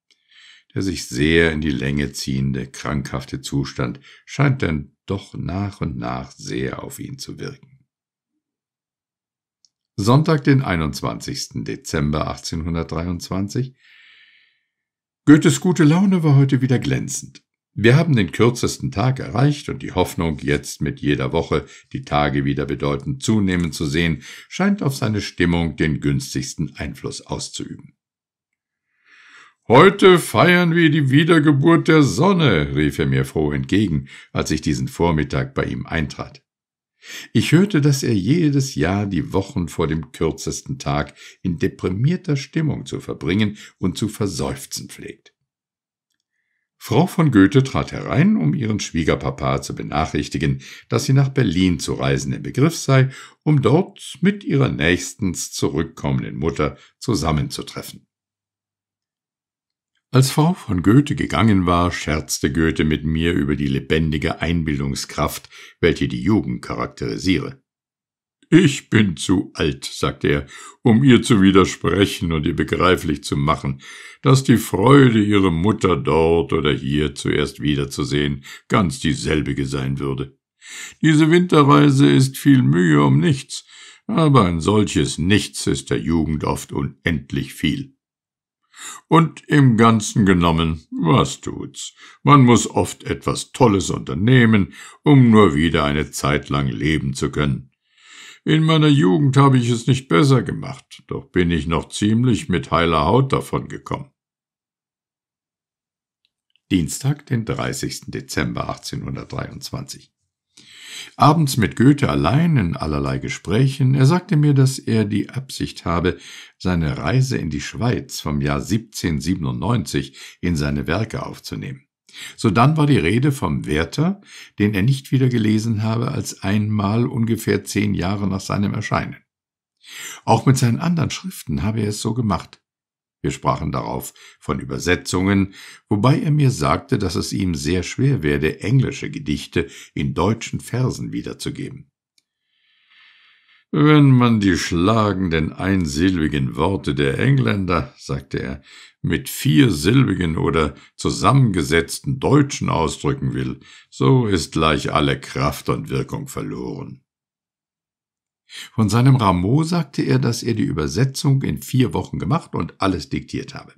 der sich sehr in die Länge ziehende, krankhafte Zustand scheint dann doch nach und nach sehr auf ihn zu wirken. Sonntag, den 21. Dezember 1823. Goethes gute Laune war heute wieder glänzend. Wir haben den kürzesten Tag erreicht und die Hoffnung, jetzt mit jeder Woche die Tage wieder bedeutend zunehmen zu sehen, scheint auf seine Stimmung den günstigsten Einfluss auszuüben. Heute feiern wir die Wiedergeburt der Sonne, rief er mir froh entgegen, als ich diesen Vormittag bei ihm eintrat. Ich hörte, dass er jedes Jahr die Wochen vor dem kürzesten Tag in deprimierter Stimmung zu verbringen und zu verseufzen pflegt. Frau von Goethe trat herein, um ihren Schwiegerpapa zu benachrichtigen, dass sie nach Berlin zu reisen im Begriff sei, um dort mit ihrer nächstens zurückkommenden Mutter zusammenzutreffen. Als Frau von Goethe gegangen war, scherzte Goethe mit mir über die lebendige Einbildungskraft, welche die Jugend charakterisiere. Ich bin zu alt, sagte er, um ihr zu widersprechen und ihr begreiflich zu machen, dass die Freude, ihre Mutter dort oder hier zuerst wiederzusehen, ganz dieselbige sein würde. Diese Winterreise ist viel Mühe um nichts, aber ein solches Nichts ist der Jugend oft unendlich viel. Und im Ganzen genommen, was tut's? Man muss oft etwas Tolles unternehmen, um nur wieder eine Zeit lang leben zu können. In meiner Jugend habe ich es nicht besser gemacht, doch bin ich noch ziemlich mit heiler Haut davon gekommen. Dienstag, den 30. Dezember 1823. Abends mit Goethe allein in allerlei Gesprächen, er sagte mir, dass er die Absicht habe, seine Reise in die Schweiz vom Jahr 1797 in seine Werke aufzunehmen. Sodann war die Rede vom Werther, den er nicht wieder gelesen habe als einmal ungefähr zehn Jahre nach seinem Erscheinen. Auch mit seinen anderen Schriften habe er es so gemacht. Wir sprachen darauf von Übersetzungen, wobei er mir sagte, dass es ihm sehr schwer werde, englische Gedichte in deutschen Versen wiederzugeben. Wenn man die schlagenden einsilbigen Worte der Engländer, sagte er, mit viersilbigen oder zusammengesetzten Deutschen ausdrücken will, so ist gleich alle Kraft und Wirkung verloren. Von seinem Rameau sagte er, dass er die Übersetzung in vier Wochen gemacht und alles diktiert habe.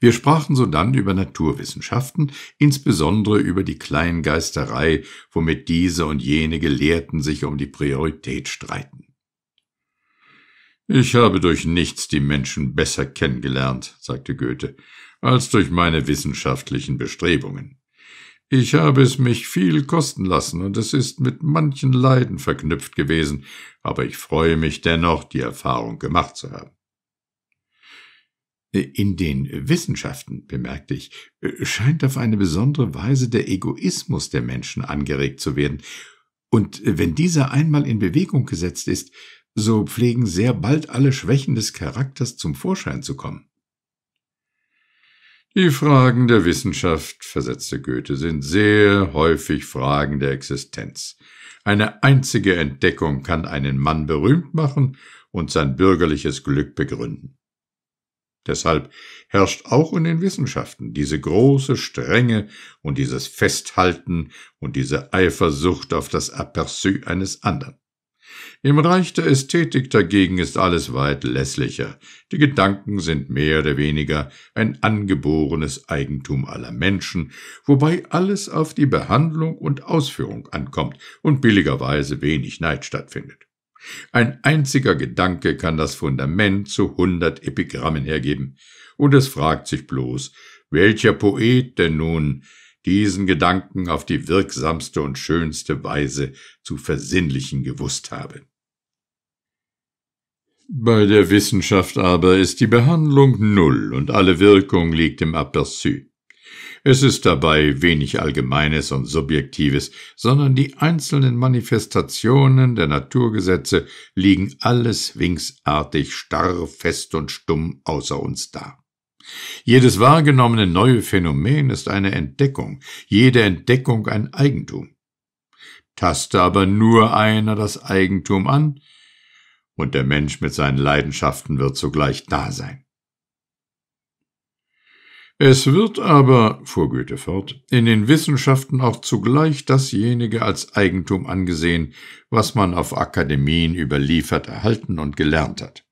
Wir sprachen sodann über Naturwissenschaften, insbesondere über die Kleingeisterei, womit diese und jene Gelehrten sich um die Priorität streiten. Ich habe durch nichts die Menschen besser kennengelernt, sagte Goethe, als durch meine wissenschaftlichen Bestrebungen. Ich habe es mich viel kosten lassen, und es ist mit manchen Leiden verknüpft gewesen, aber ich freue mich dennoch, die Erfahrung gemacht zu haben. In den Wissenschaften, bemerkte ich, scheint auf eine besondere Weise der Egoismus der Menschen angeregt zu werden, und wenn dieser einmal in Bewegung gesetzt ist, so pflegen sehr bald alle Schwächen des Charakters zum Vorschein zu kommen. Die Fragen der Wissenschaft, versetzte Goethe, sind sehr häufig Fragen der Existenz. Eine einzige Entdeckung kann einen Mann berühmt machen und sein bürgerliches Glück begründen. Deshalb herrscht auch in den Wissenschaften diese große Strenge und dieses Festhalten und diese Eifersucht auf das Aperçu eines anderen. Im Reich der Ästhetik dagegen ist alles weit lässlicher. Die Gedanken sind mehr oder weniger ein angeborenes Eigentum aller Menschen, wobei alles auf die Behandlung und Ausführung ankommt und billigerweise wenig Neid stattfindet. Ein einziger Gedanke kann das Fundament zu hundert Epigrammen hergeben, und es fragt sich bloß, welcher Poet denn nun diesen Gedanken auf die wirksamste und schönste Weise zu versinnlichen gewusst habe. Bei der Wissenschaft aber ist die Behandlung null und alle Wirkung liegt im Aperçu. Es ist dabei wenig Allgemeines und Subjektives, sondern die einzelnen Manifestationen der Naturgesetze liegen alles wingsartig starr, fest und stumm außer uns da. Jedes wahrgenommene neue Phänomen ist eine Entdeckung, jede Entdeckung ein Eigentum. Taste aber nur einer das Eigentum an, und der Mensch mit seinen Leidenschaften wird sogleich da sein. Es wird aber, fuhr Goethe fort, in den Wissenschaften auch zugleich dasjenige als Eigentum angesehen, was man auf Akademien überliefert erhalten und gelernt hat.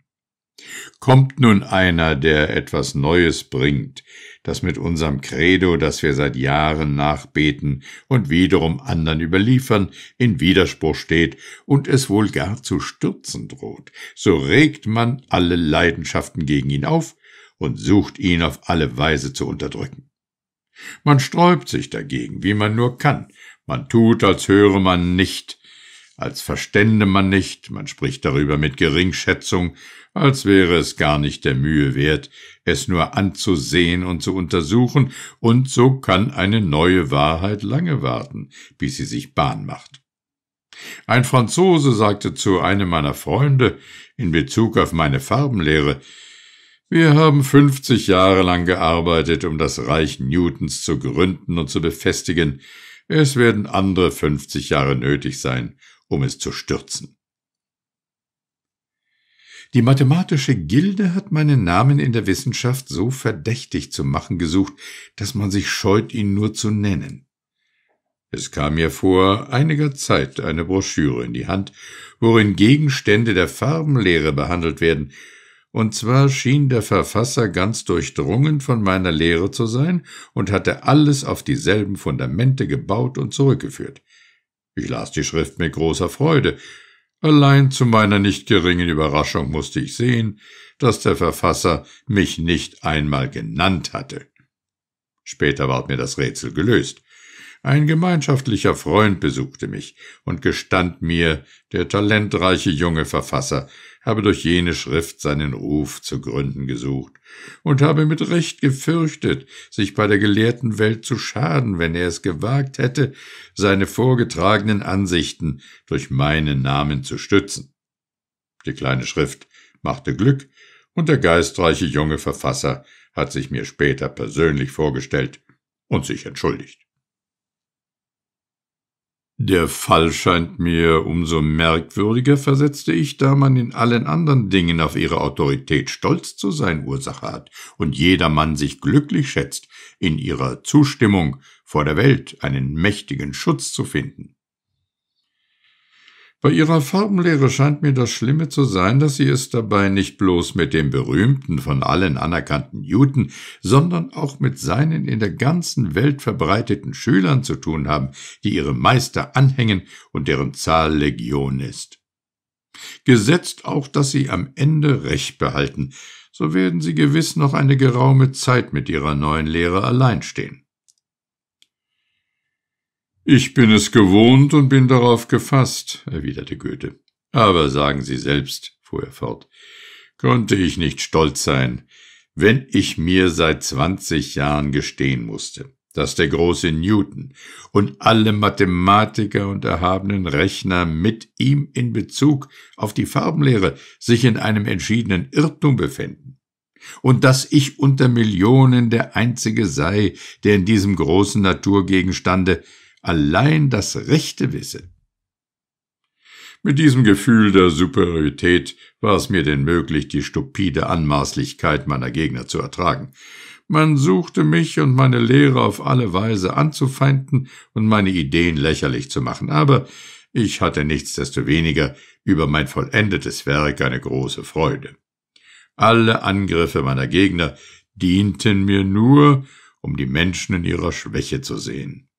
Kommt nun einer, der etwas Neues bringt, das mit unserem Credo, das wir seit Jahren nachbeten und wiederum anderen überliefern, in Widerspruch steht und es wohl gar zu stürzen droht, so regt man alle Leidenschaften gegen ihn auf und sucht ihn auf alle Weise zu unterdrücken. Man sträubt sich dagegen, wie man nur kann, man tut, als höre man nicht, als verstände man nicht, man spricht darüber mit Geringschätzung, als wäre es gar nicht der Mühe wert, es nur anzusehen und zu untersuchen, und so kann eine neue Wahrheit lange warten, bis sie sich Bahn macht. Ein Franzose sagte zu einem meiner Freunde in Bezug auf meine Farbenlehre, wir haben 50 Jahre lang gearbeitet, um das Reich Newtons zu gründen und zu befestigen. Es werden andere 50 Jahre nötig sein, um es zu stürzen. Die mathematische Gilde hat meinen Namen in der Wissenschaft so verdächtig zu machen gesucht, dass man sich scheut, ihn nur zu nennen. Es kam mir vor einiger Zeit eine Broschüre in die Hand, worin Gegenstände der Farbenlehre behandelt werden, und zwar schien der Verfasser ganz durchdrungen von meiner Lehre zu sein und hatte alles auf dieselben Fundamente gebaut und zurückgeführt. Ich las die Schrift mit großer Freude. Allein zu meiner nicht geringen Überraschung musste ich sehen, dass der Verfasser mich nicht einmal genannt hatte. Später ward mir das Rätsel gelöst. Ein gemeinschaftlicher Freund besuchte mich und gestand mir, der talentreiche junge Verfasser habe durch jene Schrift seinen Ruf zu gründen gesucht und habe mit Recht gefürchtet, sich bei der gelehrten Welt zu schaden, wenn er es gewagt hätte, seine vorgetragenen Ansichten durch meinen Namen zu stützen. Die kleine Schrift machte Glück, und der geistreiche junge Verfasser hat sich mir später persönlich vorgestellt und sich entschuldigt. Der Fall scheint mir umso merkwürdiger, versetzte ich, da man in allen anderen Dingen auf ihre Autorität stolz zu sein Ursache hat und jedermann sich glücklich schätzt, in ihrer Zustimmung vor der Welt einen mächtigen Schutz zu finden. Bei ihrer Farbenlehre scheint mir das Schlimme zu sein, dass sie es dabei nicht bloß mit dem berühmten, von allen anerkannten Newton, sondern auch mit seinen in der ganzen Welt verbreiteten Schülern zu tun haben, die ihrem Meister anhängen und deren Zahl Legion ist. Gesetzt auch, dass sie am Ende Recht behalten, so werden sie gewiss noch eine geraume Zeit mit ihrer neuen Lehre allein stehen. Ich bin es gewohnt und bin darauf gefasst, erwiderte Goethe. Aber sagen Sie selbst, fuhr er fort, konnte ich nicht stolz sein, wenn ich mir seit zwanzig Jahren gestehen musste, dass der große Newton und alle Mathematiker und erhabenen Rechner mit ihm in Bezug auf die Farbenlehre sich in einem entschiedenen Irrtum befänden, und dass ich unter Millionen der Einzige sei, der in diesem großen Naturgegenstande allein das Rechte wisse. Mit diesem Gefühl der Superiorität war es mir denn möglich, die stupide Anmaßlichkeit meiner Gegner zu ertragen. Man suchte mich und meine Lehre auf alle Weise anzufeinden und meine Ideen lächerlich zu machen, aber ich hatte nichtsdestoweniger über mein vollendetes Werk eine große Freude. Alle Angriffe meiner Gegner dienten mir nur, um die Menschen in ihrer Schwäche zu sehen.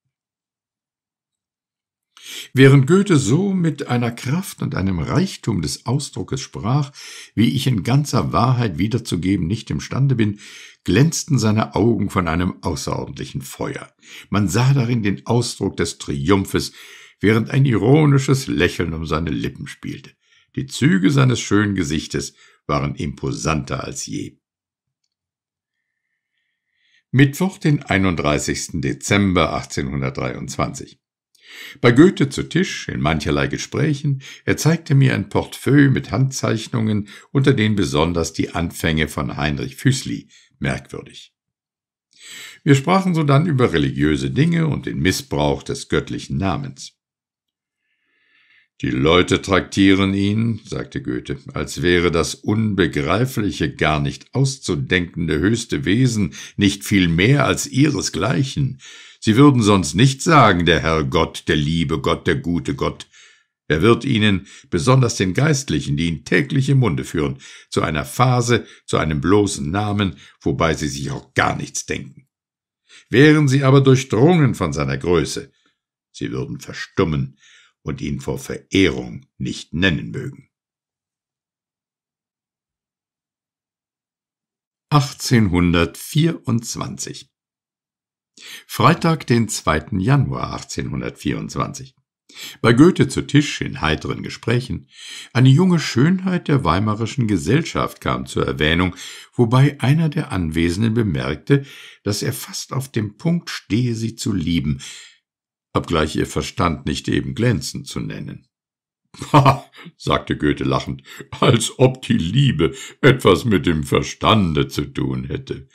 Während Goethe so mit einer Kraft und einem Reichtum des Ausdruckes sprach, wie ich in ganzer Wahrheit wiederzugeben nicht imstande bin, glänzten seine Augen von einem außerordentlichen Feuer. Man sah darin den Ausdruck des Triumphes, während ein ironisches Lächeln um seine Lippen spielte. Die Züge seines schönen Gesichtes waren imposanter als je. Mittwoch, den 31. Dezember 1823. Bei Goethe zu Tisch, in mancherlei Gesprächen, er zeigte mir ein Portefeuille mit Handzeichnungen, unter denen besonders die Anfänge von Heinrich Füßli merkwürdig. Wir sprachen sodann über religiöse Dinge und den Missbrauch des göttlichen Namens. Die Leute traktieren ihn, sagte Goethe, als wäre das Unbegreifliche, gar nicht auszudenkende höchste Wesen nicht viel mehr als ihresgleichen, Sie würden sonst nicht sagen, der Herr Gott, der liebe Gott, der gute Gott. Er wird Ihnen, besonders den Geistlichen, die ihn täglich im Munde führen, zu einer Phase, zu einem bloßen Namen, wobei Sie sich auch gar nichts denken. Wären Sie aber durchdrungen von seiner Größe, Sie würden verstummen und ihn vor Verehrung nicht nennen mögen. 1824 Freitag, den 2. Januar 1824. Bei Goethe zu Tisch in heiteren Gesprächen. Eine junge Schönheit der weimarischen Gesellschaft kam zur Erwähnung, wobei einer der Anwesenden bemerkte, dass er fast auf dem Punkt stehe, sie zu lieben, obgleich ihr Verstand nicht eben glänzend zu nennen. Ha, sagte Goethe lachend, als ob die Liebe etwas mit dem Verstande zu tun hätte.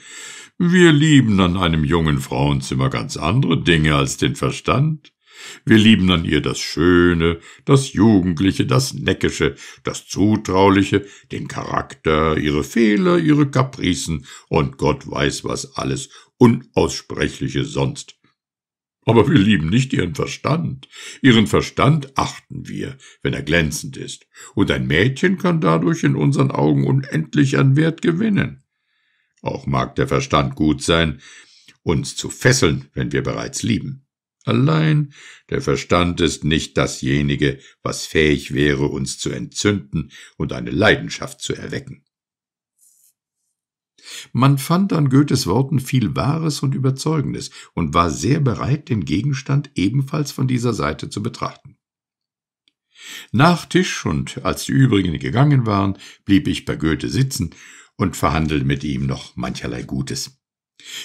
Wir lieben an einem jungen Frauenzimmer ganz andere Dinge als den Verstand. Wir lieben an ihr das Schöne, das Jugendliche, das Neckische, das Zutrauliche, den Charakter, ihre Fehler, ihre Kapricen und Gott weiß was alles Unaussprechliche sonst. Aber wir lieben nicht ihren Verstand. Ihren Verstand achten wir, wenn er glänzend ist, und ein Mädchen kann dadurch in unseren Augen unendlich an Wert gewinnen. Auch mag der Verstand gut sein, uns zu fesseln, wenn wir bereits lieben. Allein der Verstand ist nicht dasjenige, was fähig wäre, uns zu entzünden und eine Leidenschaft zu erwecken. Man fand an Goethes Worten viel Wahres und Überzeugendes und war sehr bereit, den Gegenstand ebenfalls von dieser Seite zu betrachten. Nach Tisch und als die übrigen gegangen waren, blieb ich bei Goethe sitzen und verhandelte mit ihm noch mancherlei Gutes.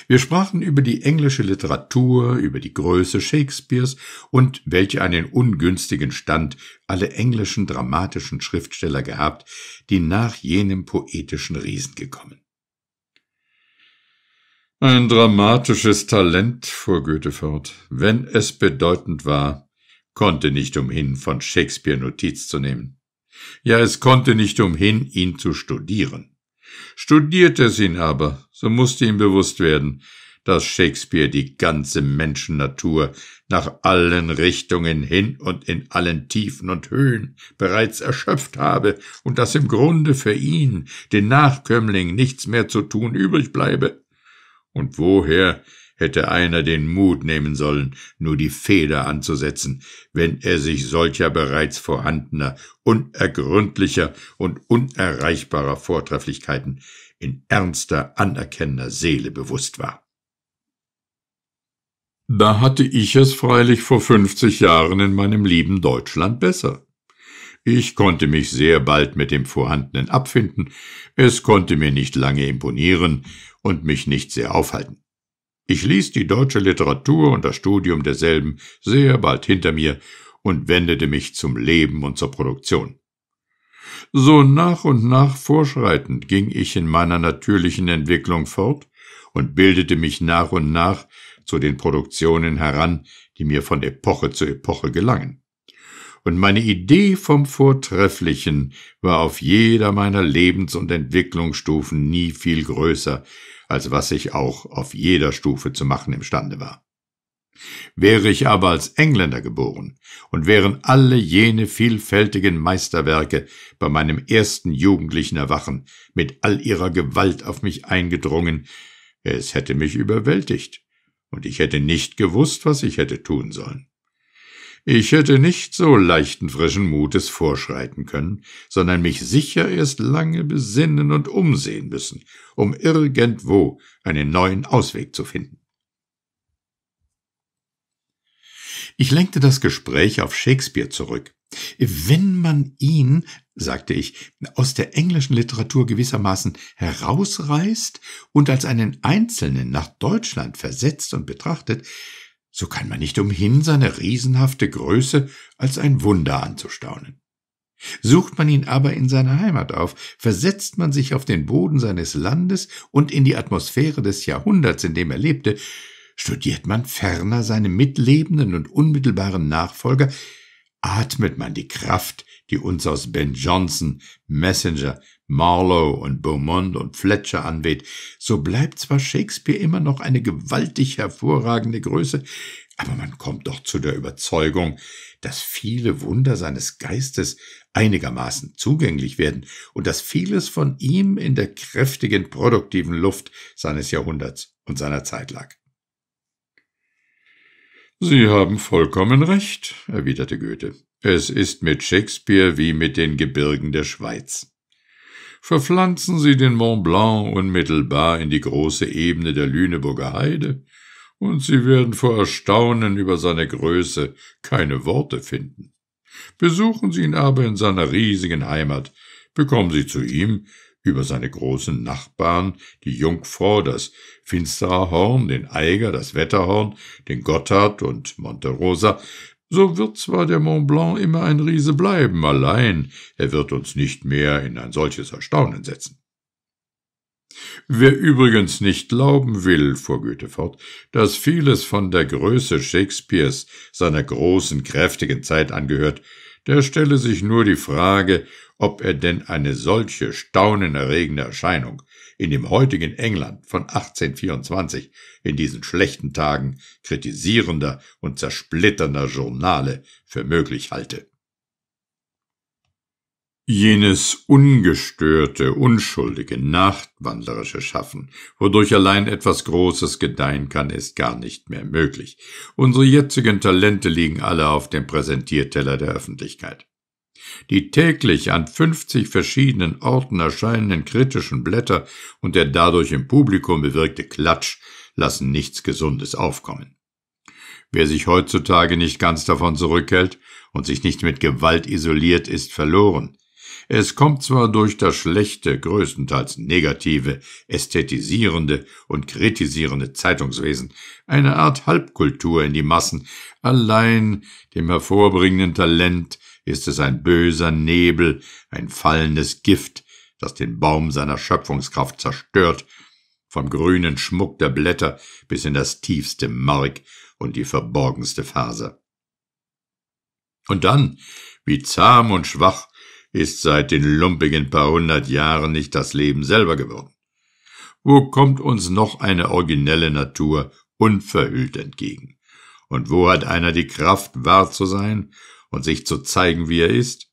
Wir sprachen über die englische Literatur, über die Größe Shakespeares und welche einen ungünstigen Stand alle englischen dramatischen Schriftsteller gehabt, die nach jenem poetischen Riesen gekommen. Ein dramatisches Talent, fuhr Goethe fort. Wenn es bedeutend war, konnte nicht umhin, von Shakespeare Notiz zu nehmen. Ja, es konnte nicht umhin, ihn zu studieren. Studierte es ihn aber, so musste ihm bewusst werden, dass Shakespeare die ganze Menschennatur nach allen Richtungen hin und in allen Tiefen und Höhen bereits erschöpft habe und dass im Grunde für ihn, den Nachkömmling, nichts mehr zu tun übrig bleibe, und woher hätte einer den Mut nehmen sollen, nur die Feder anzusetzen, wenn er sich solcher bereits vorhandener, unergründlicher und unerreichbarer Vortrefflichkeiten in ernster, anerkennender Seele bewusst war. Da hatte ich es freilich vor 50 Jahren in meinem lieben Deutschland besser. Ich konnte mich sehr bald mit dem Vorhandenen abfinden, es konnte mir nicht lange imponieren, und mich nicht sehr aufhalten. Ich ließ die deutsche Literatur und das Studium derselben sehr bald hinter mir und wendete mich zum Leben und zur Produktion. So nach und nach vorschreitend ging ich in meiner natürlichen Entwicklung fort und bildete mich nach und nach zu den Produktionen heran, die mir von Epoche zu Epoche gelangen. Und meine Idee vom Vortrefflichen war auf jeder meiner Lebens- und Entwicklungsstufen nie viel größer als was ich auch auf jeder Stufe zu machen imstande war. Wäre ich aber als Engländer geboren und wären alle jene vielfältigen Meisterwerke bei meinem ersten jugendlichen Erwachen mit all ihrer Gewalt auf mich eingedrungen, es hätte mich überwältigt, und ich hätte nicht gewusst, was ich hätte tun sollen. Ich hätte nicht so leichten frischen Mutes vorschreiten können, sondern mich sicher erst lange besinnen und umsehen müssen, um irgendwo einen neuen Ausweg zu finden. Ich lenkte das Gespräch auf Shakespeare zurück. Wenn man ihn, sagte ich, aus der englischen Literatur gewissermaßen herausreißt und als einen Einzelnen nach Deutschland versetzt und betrachtet, so kann man nicht umhin, seine riesenhafte Größe als ein Wunder anzustaunen. Sucht man ihn aber in seiner Heimat auf, versetzt man sich auf den Boden seines Landes und in die Atmosphäre des Jahrhunderts, in dem er lebte, studiert man ferner seine mitlebenden und unmittelbaren Nachfolger, atmet man die Kraft, die uns aus Ben Johnson, Messenger, Marlowe und Beaumont und Fletcher anweht, so bleibt zwar Shakespeare immer noch eine gewaltig hervorragende Größe, aber man kommt doch zu der Überzeugung, dass viele Wunder seines Geistes einigermaßen zugänglich werden und dass vieles von ihm in der kräftigen, produktiven Luft seines Jahrhunderts und seiner Zeit lag. Sie haben vollkommen recht, erwiderte Goethe. Es ist mit Shakespeare wie mit den Gebirgen der Schweiz verpflanzen Sie den Mont Blanc unmittelbar in die große Ebene der Lüneburger Heide, und Sie werden vor Erstaunen über seine Größe keine Worte finden. Besuchen Sie ihn aber in seiner riesigen Heimat, bekommen Sie zu ihm über seine großen Nachbarn, die Jungfrau, das Finsterhorn, den Eiger, das Wetterhorn, den Gotthard und Monte Rosa, so wird zwar der Mont Blanc immer ein Riese bleiben, allein er wird uns nicht mehr in ein solches Erstaunen setzen. Wer übrigens nicht glauben will, fuhr Goethe fort, dass vieles von der Größe Shakespeares seiner großen, kräftigen Zeit angehört, der stelle sich nur die Frage, ob er denn eine solche staunenerregende Erscheinung in dem heutigen England von 1824 in diesen schlechten Tagen kritisierender und zersplitternder Journale für möglich halte. Jenes ungestörte, unschuldige, nachtwandlerische Schaffen, wodurch allein etwas Großes gedeihen kann, ist gar nicht mehr möglich. Unsere jetzigen Talente liegen alle auf dem Präsentierteller der Öffentlichkeit. Die täglich an 50 verschiedenen Orten erscheinenden kritischen Blätter und der dadurch im Publikum bewirkte Klatsch lassen nichts Gesundes aufkommen. Wer sich heutzutage nicht ganz davon zurückhält und sich nicht mit Gewalt isoliert, ist verloren. Es kommt zwar durch das schlechte, größtenteils negative, ästhetisierende und kritisierende Zeitungswesen eine Art Halbkultur in die Massen, allein dem hervorbringenden Talent ist es ein böser Nebel, ein fallendes Gift, das den Baum seiner Schöpfungskraft zerstört, vom grünen Schmuck der Blätter bis in das tiefste Mark und die verborgenste Faser. Und dann, wie zahm und schwach ist seit den lumpigen paar hundert Jahren nicht das Leben selber geworden. Wo kommt uns noch eine originelle Natur unverhüllt entgegen? Und wo hat einer die Kraft, wahr zu sein und sich zu zeigen, wie er ist?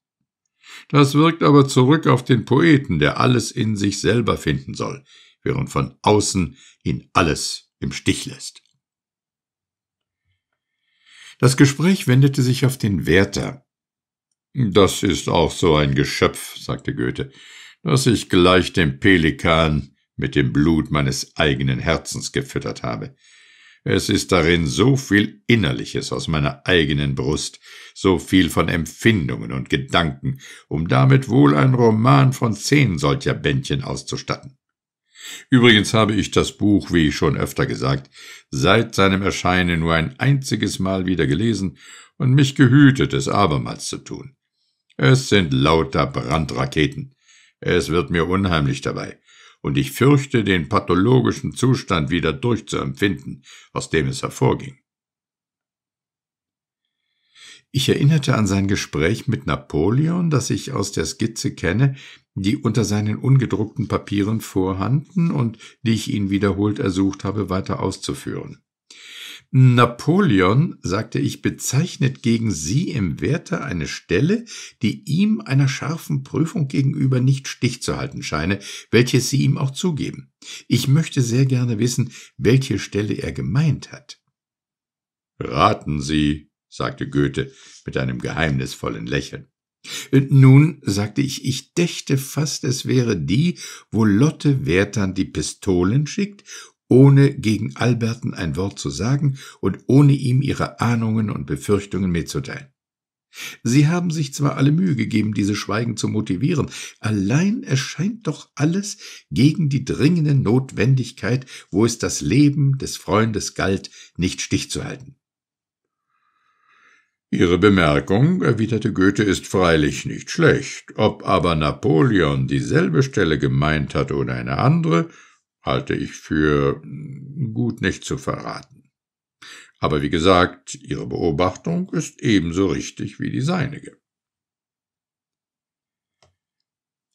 Das wirkt aber zurück auf den Poeten, der alles in sich selber finden soll, während von außen ihn alles im Stich lässt. Das Gespräch wendete sich auf den Wärter. Das ist auch so ein Geschöpf, sagte Goethe, dass ich gleich dem Pelikan mit dem Blut meines eigenen Herzens gefüttert habe. Es ist darin so viel Innerliches aus meiner eigenen Brust, so viel von Empfindungen und Gedanken, um damit wohl ein Roman von zehn solcher Bändchen auszustatten. Übrigens habe ich das Buch, wie schon öfter gesagt, seit seinem Erscheinen nur ein einziges Mal wieder gelesen und mich gehütet, es abermals zu tun. Es sind lauter Brandraketen. Es wird mir unheimlich dabei und ich fürchte, den pathologischen Zustand wieder durchzuempfinden, aus dem es hervorging. Ich erinnerte an sein Gespräch mit Napoleon, das ich aus der Skizze kenne, die unter seinen ungedruckten Papieren vorhanden und die ich ihn wiederholt ersucht habe, weiter auszuführen. Napoleon, sagte ich, bezeichnet gegen Sie im Werther eine Stelle, die ihm einer scharfen Prüfung gegenüber nicht stich zu halten scheine, welches Sie ihm auch zugeben. Ich möchte sehr gerne wissen, welche Stelle er gemeint hat. Raten Sie, sagte Goethe mit einem geheimnisvollen Lächeln. Äh, nun, sagte ich, ich dächte fast, es wäre die, wo Lotte Werthern die Pistolen schickt ohne gegen Alberten ein Wort zu sagen und ohne ihm ihre Ahnungen und Befürchtungen mitzuteilen. Sie haben sich zwar alle Mühe gegeben, diese Schweigen zu motivieren, allein erscheint doch alles gegen die dringende Notwendigkeit, wo es das Leben des Freundes galt, nicht stich zu halten. Ihre Bemerkung, erwiderte Goethe, ist freilich nicht schlecht. Ob aber Napoleon dieselbe Stelle gemeint hat oder eine andere, halte ich für gut nicht zu verraten. Aber wie gesagt, Ihre Beobachtung ist ebenso richtig wie die seinige.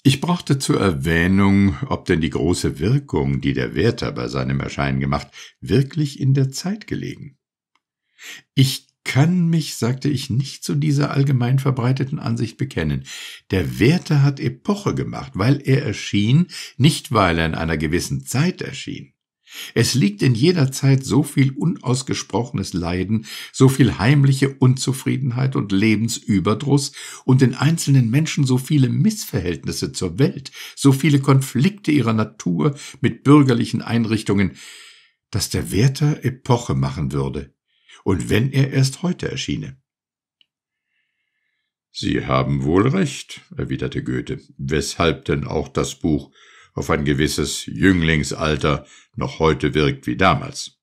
Ich brachte zur Erwähnung, ob denn die große Wirkung, die der Wärter bei seinem Erscheinen gemacht, wirklich in der Zeit gelegen. Ich kann mich, sagte ich, nicht zu dieser allgemein verbreiteten Ansicht bekennen. Der Werther hat Epoche gemacht, weil er erschien, nicht weil er in einer gewissen Zeit erschien. Es liegt in jeder Zeit so viel unausgesprochenes Leiden, so viel heimliche Unzufriedenheit und Lebensüberdruss und in einzelnen Menschen so viele Missverhältnisse zur Welt, so viele Konflikte ihrer Natur mit bürgerlichen Einrichtungen, dass der Werther Epoche machen würde und wenn er erst heute erschiene. Sie haben wohl recht, erwiderte Goethe, weshalb denn auch das Buch auf ein gewisses Jünglingsalter noch heute wirkt wie damals.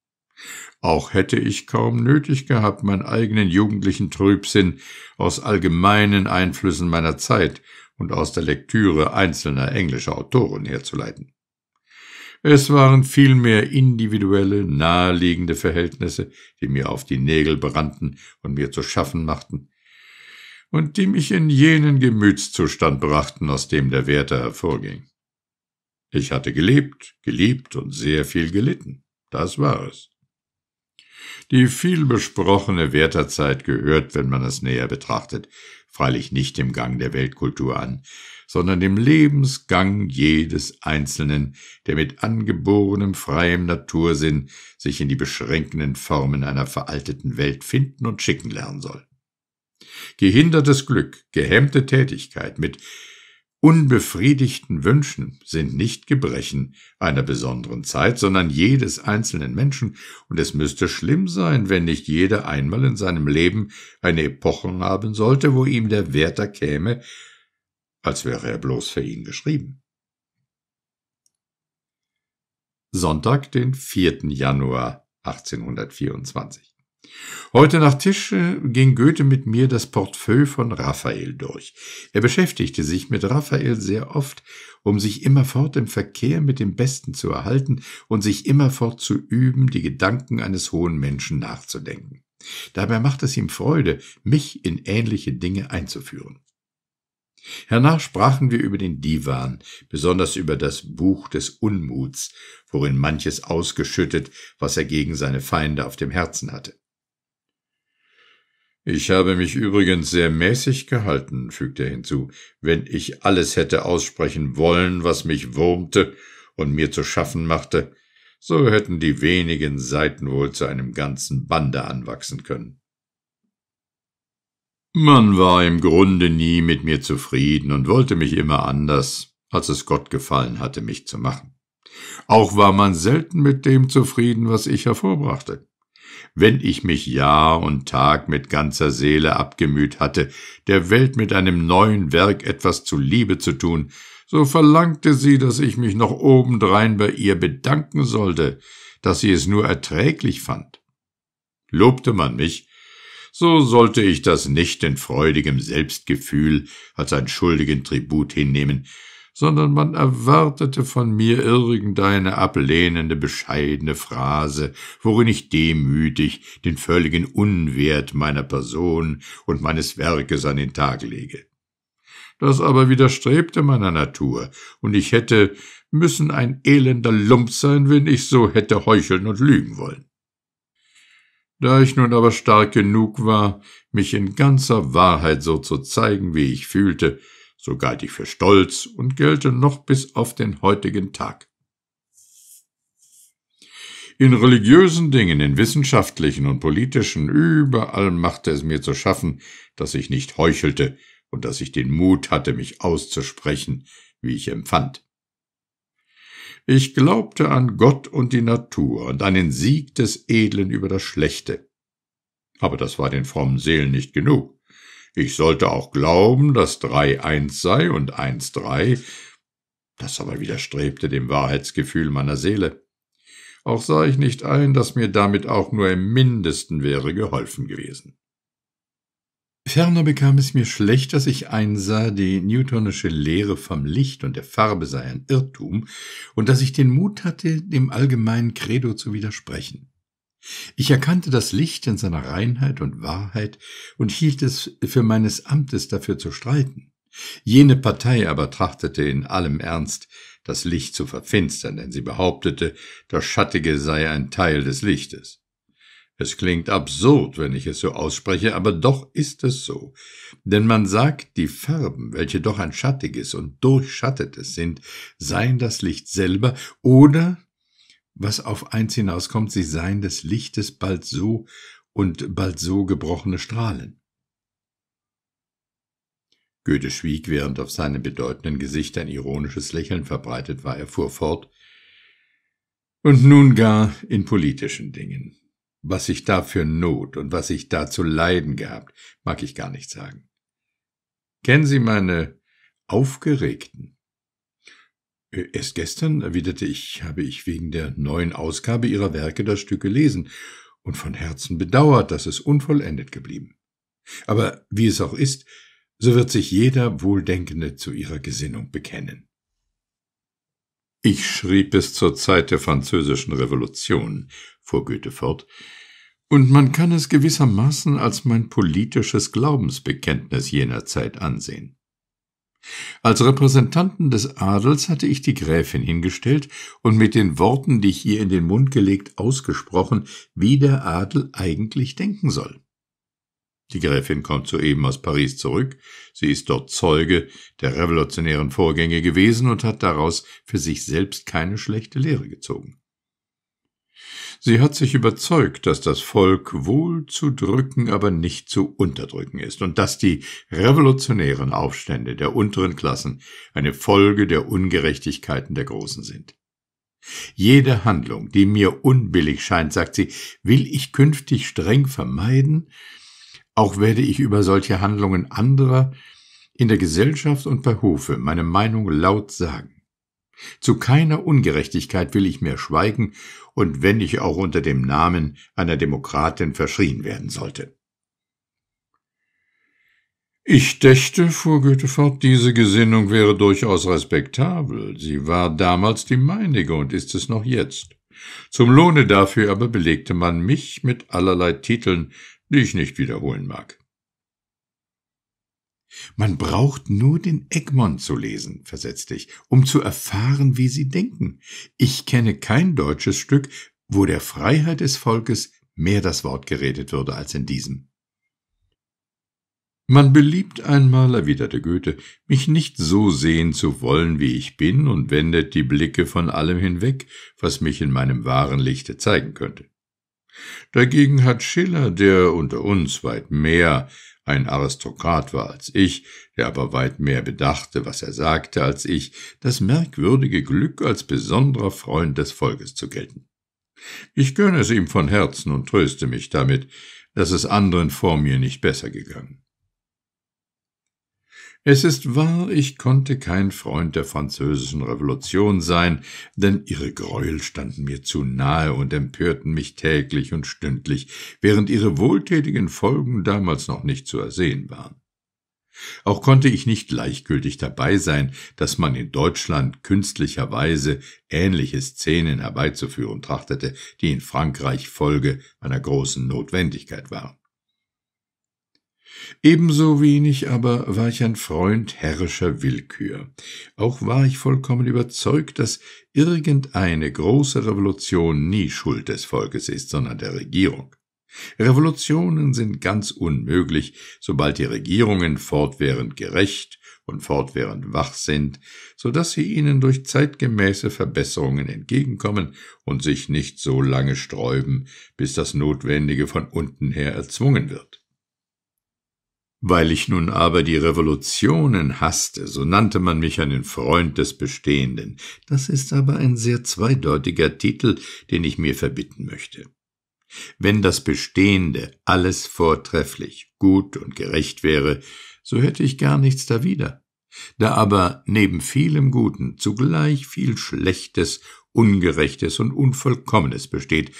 Auch hätte ich kaum nötig gehabt, meinen eigenen jugendlichen Trübsinn aus allgemeinen Einflüssen meiner Zeit und aus der Lektüre einzelner englischer Autoren herzuleiten. Es waren vielmehr individuelle, naheliegende Verhältnisse, die mir auf die Nägel brannten und mir zu schaffen machten, und die mich in jenen Gemütszustand brachten, aus dem der Wärter hervorging. Ich hatte gelebt, geliebt und sehr viel gelitten. Das war es. Die vielbesprochene Wärterzeit gehört, wenn man es näher betrachtet, freilich nicht dem Gang der Weltkultur an, sondern dem Lebensgang jedes Einzelnen, der mit angeborenem freiem Natursinn sich in die beschränkenden Formen einer veralteten Welt finden und schicken lernen soll. Gehindertes Glück, gehemmte Tätigkeit mit unbefriedigten Wünschen sind nicht Gebrechen einer besonderen Zeit, sondern jedes einzelnen Menschen, und es müsste schlimm sein, wenn nicht jeder einmal in seinem Leben eine Epoche haben sollte, wo ihm der Wärter käme als wäre er bloß für ihn geschrieben. Sonntag, den 4. Januar 1824. Heute nach Tisch äh, ging Goethe mit mir das Portefeuille von Raphael durch. Er beschäftigte sich mit Raphael sehr oft, um sich immerfort im Verkehr mit dem Besten zu erhalten und sich immerfort zu üben, die Gedanken eines hohen Menschen nachzudenken. Dabei macht es ihm Freude, mich in ähnliche Dinge einzuführen. Hernach sprachen wir über den Divan, besonders über das Buch des Unmuts, worin manches ausgeschüttet, was er gegen seine Feinde auf dem Herzen hatte. Ich habe mich übrigens sehr mäßig gehalten, fügte er hinzu, wenn ich alles hätte aussprechen wollen, was mich wurmte und mir zu schaffen machte, so hätten die wenigen Seiten wohl zu einem ganzen Bande anwachsen können. Man war im Grunde nie mit mir zufrieden und wollte mich immer anders, als es Gott gefallen hatte, mich zu machen. Auch war man selten mit dem zufrieden, was ich hervorbrachte. Wenn ich mich Jahr und Tag mit ganzer Seele abgemüht hatte, der Welt mit einem neuen Werk etwas zuliebe zu tun, so verlangte sie, dass ich mich noch obendrein bei ihr bedanken sollte, dass sie es nur erträglich fand. Lobte man mich, so sollte ich das nicht in freudigem Selbstgefühl als einen schuldigen Tribut hinnehmen, sondern man erwartete von mir irgendeine ablehnende, bescheidene Phrase, worin ich demütig den völligen Unwert meiner Person und meines Werkes an den Tag lege. Das aber widerstrebte meiner Natur, und ich hätte müssen ein elender Lump sein, wenn ich so hätte heucheln und lügen wollen. Da ich nun aber stark genug war, mich in ganzer Wahrheit so zu zeigen, wie ich fühlte, so galt ich für stolz und gelte noch bis auf den heutigen Tag. In religiösen Dingen, in wissenschaftlichen und politischen, überall machte es mir zu schaffen, dass ich nicht heuchelte und dass ich den Mut hatte, mich auszusprechen, wie ich empfand. Ich glaubte an Gott und die Natur und an den Sieg des Edlen über das Schlechte. Aber das war den frommen Seelen nicht genug. Ich sollte auch glauben, dass drei eins sei und eins drei, das aber widerstrebte dem Wahrheitsgefühl meiner Seele. Auch sah ich nicht ein, dass mir damit auch nur im mindesten wäre geholfen gewesen. Ferner bekam es mir schlecht, dass ich einsah, die newtonische Lehre vom Licht und der Farbe sei ein Irrtum und dass ich den Mut hatte, dem allgemeinen Credo zu widersprechen. Ich erkannte das Licht in seiner Reinheit und Wahrheit und hielt es für meines Amtes dafür zu streiten. Jene Partei aber trachtete in allem Ernst, das Licht zu verfinstern, denn sie behauptete, das Schattige sei ein Teil des Lichtes. Es klingt absurd, wenn ich es so ausspreche, aber doch ist es so. Denn man sagt, die Farben, welche doch ein schattiges und durchschattetes sind, seien das Licht selber oder, was auf eins hinauskommt, sie seien des Lichtes bald so und bald so gebrochene Strahlen. Goethe schwieg, während auf seinem bedeutenden Gesicht ein ironisches Lächeln verbreitet war. Er fuhr fort. Und nun gar in politischen Dingen. Was ich da für Not und was ich da zu leiden gehabt, mag ich gar nicht sagen. Kennen Sie meine Aufgeregten? Äh, erst gestern, erwiderte ich, habe ich wegen der neuen Ausgabe Ihrer Werke das Stück gelesen und von Herzen bedauert, dass es unvollendet geblieben. Aber wie es auch ist, so wird sich jeder Wohldenkende zu ihrer Gesinnung bekennen. Ich schrieb es zur Zeit der Französischen Revolution, fuhr Goethe fort, und man kann es gewissermaßen als mein politisches Glaubensbekenntnis jener Zeit ansehen. Als Repräsentanten des Adels hatte ich die Gräfin hingestellt und mit den Worten, die ich ihr in den Mund gelegt, ausgesprochen, wie der Adel eigentlich denken soll. Die Gräfin kommt soeben aus Paris zurück, sie ist dort Zeuge der revolutionären Vorgänge gewesen und hat daraus für sich selbst keine schlechte Lehre gezogen. Sie hat sich überzeugt, dass das Volk wohl zu drücken, aber nicht zu unterdrücken ist und dass die revolutionären Aufstände der unteren Klassen eine Folge der Ungerechtigkeiten der Großen sind. Jede Handlung, die mir unbillig scheint, sagt sie, will ich künftig streng vermeiden, auch werde ich über solche Handlungen anderer in der Gesellschaft und bei Hofe meine Meinung laut sagen. Zu keiner Ungerechtigkeit will ich mehr schweigen und wenn ich auch unter dem Namen einer Demokratin verschrien werden sollte. Ich dächte, fuhr Goethe fort, diese Gesinnung wäre durchaus respektabel. Sie war damals die meinige und ist es noch jetzt. Zum Lohne dafür aber belegte man mich mit allerlei Titeln, die ich nicht wiederholen mag. Man braucht nur den Egmont zu lesen, versetzte ich, um zu erfahren, wie sie denken. Ich kenne kein deutsches Stück, wo der Freiheit des Volkes mehr das Wort geredet würde als in diesem. Man beliebt einmal, erwiderte Goethe, mich nicht so sehen zu wollen, wie ich bin, und wendet die Blicke von allem hinweg, was mich in meinem wahren Lichte zeigen könnte. Dagegen hat Schiller, der unter uns weit mehr ein Aristokrat war als ich, der aber weit mehr bedachte, was er sagte, als ich, das merkwürdige Glück, als besonderer Freund des Volkes zu gelten. Ich gönne es ihm von Herzen und tröste mich damit, dass es anderen vor mir nicht besser gegangen. Es ist wahr, ich konnte kein Freund der französischen Revolution sein, denn ihre Gräuel standen mir zu nahe und empörten mich täglich und stündlich, während ihre wohltätigen Folgen damals noch nicht zu ersehen waren. Auch konnte ich nicht gleichgültig dabei sein, dass man in Deutschland künstlicherweise ähnliche Szenen herbeizuführen trachtete, die in Frankreich Folge einer großen Notwendigkeit waren. Ebenso wenig aber war ich ein Freund herrischer Willkür. Auch war ich vollkommen überzeugt, dass irgendeine große Revolution nie Schuld des Volkes ist, sondern der Regierung. Revolutionen sind ganz unmöglich, sobald die Regierungen fortwährend gerecht und fortwährend wach sind, so dass sie ihnen durch zeitgemäße Verbesserungen entgegenkommen und sich nicht so lange sträuben, bis das Notwendige von unten her erzwungen wird. Weil ich nun aber die Revolutionen hasste, so nannte man mich einen Freund des Bestehenden. Das ist aber ein sehr zweideutiger Titel, den ich mir verbitten möchte. Wenn das Bestehende alles vortrefflich, gut und gerecht wäre, so hätte ich gar nichts dawider. Da aber neben vielem Guten zugleich viel Schlechtes, Ungerechtes und Unvollkommenes besteht,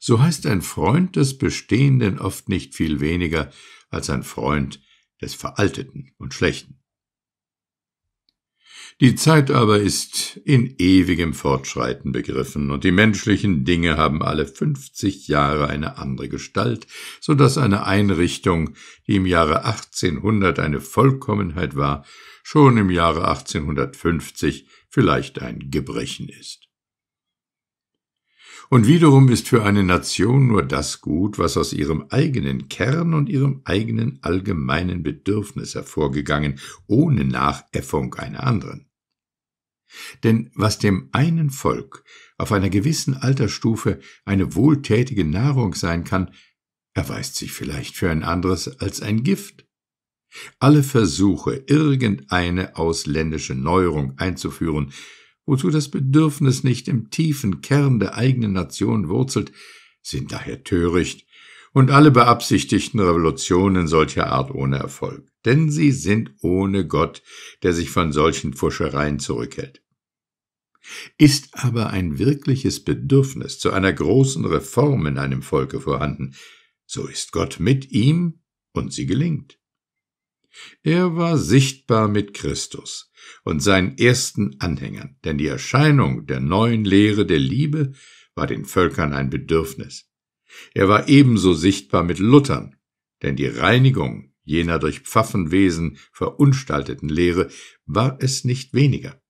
so heißt ein Freund des Bestehenden oft nicht viel weniger als ein Freund des Veralteten und Schlechten. Die Zeit aber ist in ewigem Fortschreiten begriffen, und die menschlichen Dinge haben alle fünfzig Jahre eine andere Gestalt, so dass eine Einrichtung, die im Jahre 1800 eine Vollkommenheit war, schon im Jahre 1850 vielleicht ein Gebrechen ist. Und wiederum ist für eine Nation nur das gut, was aus ihrem eigenen Kern und ihrem eigenen allgemeinen Bedürfnis hervorgegangen, ohne Nachäffung einer anderen. Denn was dem einen Volk auf einer gewissen Altersstufe eine wohltätige Nahrung sein kann, erweist sich vielleicht für ein anderes als ein Gift. Alle Versuche, irgendeine ausländische Neuerung einzuführen, wozu das Bedürfnis nicht im tiefen Kern der eigenen Nation wurzelt, sind daher töricht und alle beabsichtigten Revolutionen solcher Art ohne Erfolg, denn sie sind ohne Gott, der sich von solchen Pfuschereien zurückhält. Ist aber ein wirkliches Bedürfnis zu einer großen Reform in einem Volke vorhanden, so ist Gott mit ihm und sie gelingt. Er war sichtbar mit Christus, und seinen ersten Anhängern, denn die Erscheinung der neuen Lehre der Liebe war den Völkern ein Bedürfnis. Er war ebenso sichtbar mit Luthern, denn die Reinigung jener durch Pfaffenwesen verunstalteten Lehre war es nicht weniger.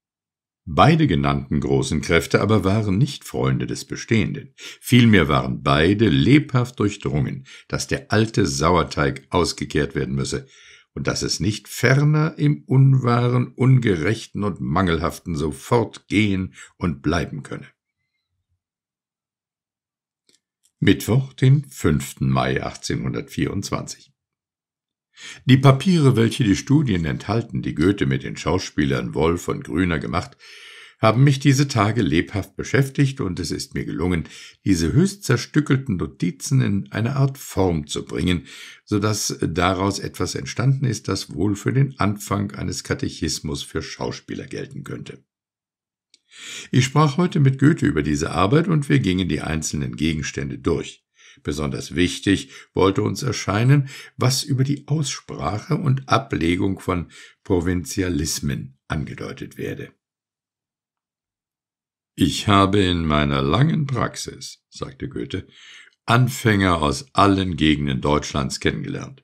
Beide genannten großen Kräfte aber waren nicht Freunde des Bestehenden. Vielmehr waren beide lebhaft durchdrungen, dass der alte Sauerteig ausgekehrt werden müsse, und dass es nicht ferner im unwahren, ungerechten und mangelhaften sofort gehen und bleiben könne. Mittwoch, den 5. Mai 1824. Die Papiere, welche die Studien enthalten, die Goethe mit den Schauspielern Wolf und Grüner gemacht, haben mich diese Tage lebhaft beschäftigt und es ist mir gelungen, diese höchst zerstückelten Notizen in eine Art Form zu bringen, so dass daraus etwas entstanden ist, das wohl für den Anfang eines Katechismus für Schauspieler gelten könnte. Ich sprach heute mit Goethe über diese Arbeit und wir gingen die einzelnen Gegenstände durch. Besonders wichtig wollte uns erscheinen, was über die Aussprache und Ablegung von Provinzialismen angedeutet werde. Ich habe in meiner langen Praxis, sagte Goethe, Anfänger aus allen Gegenden Deutschlands kennengelernt.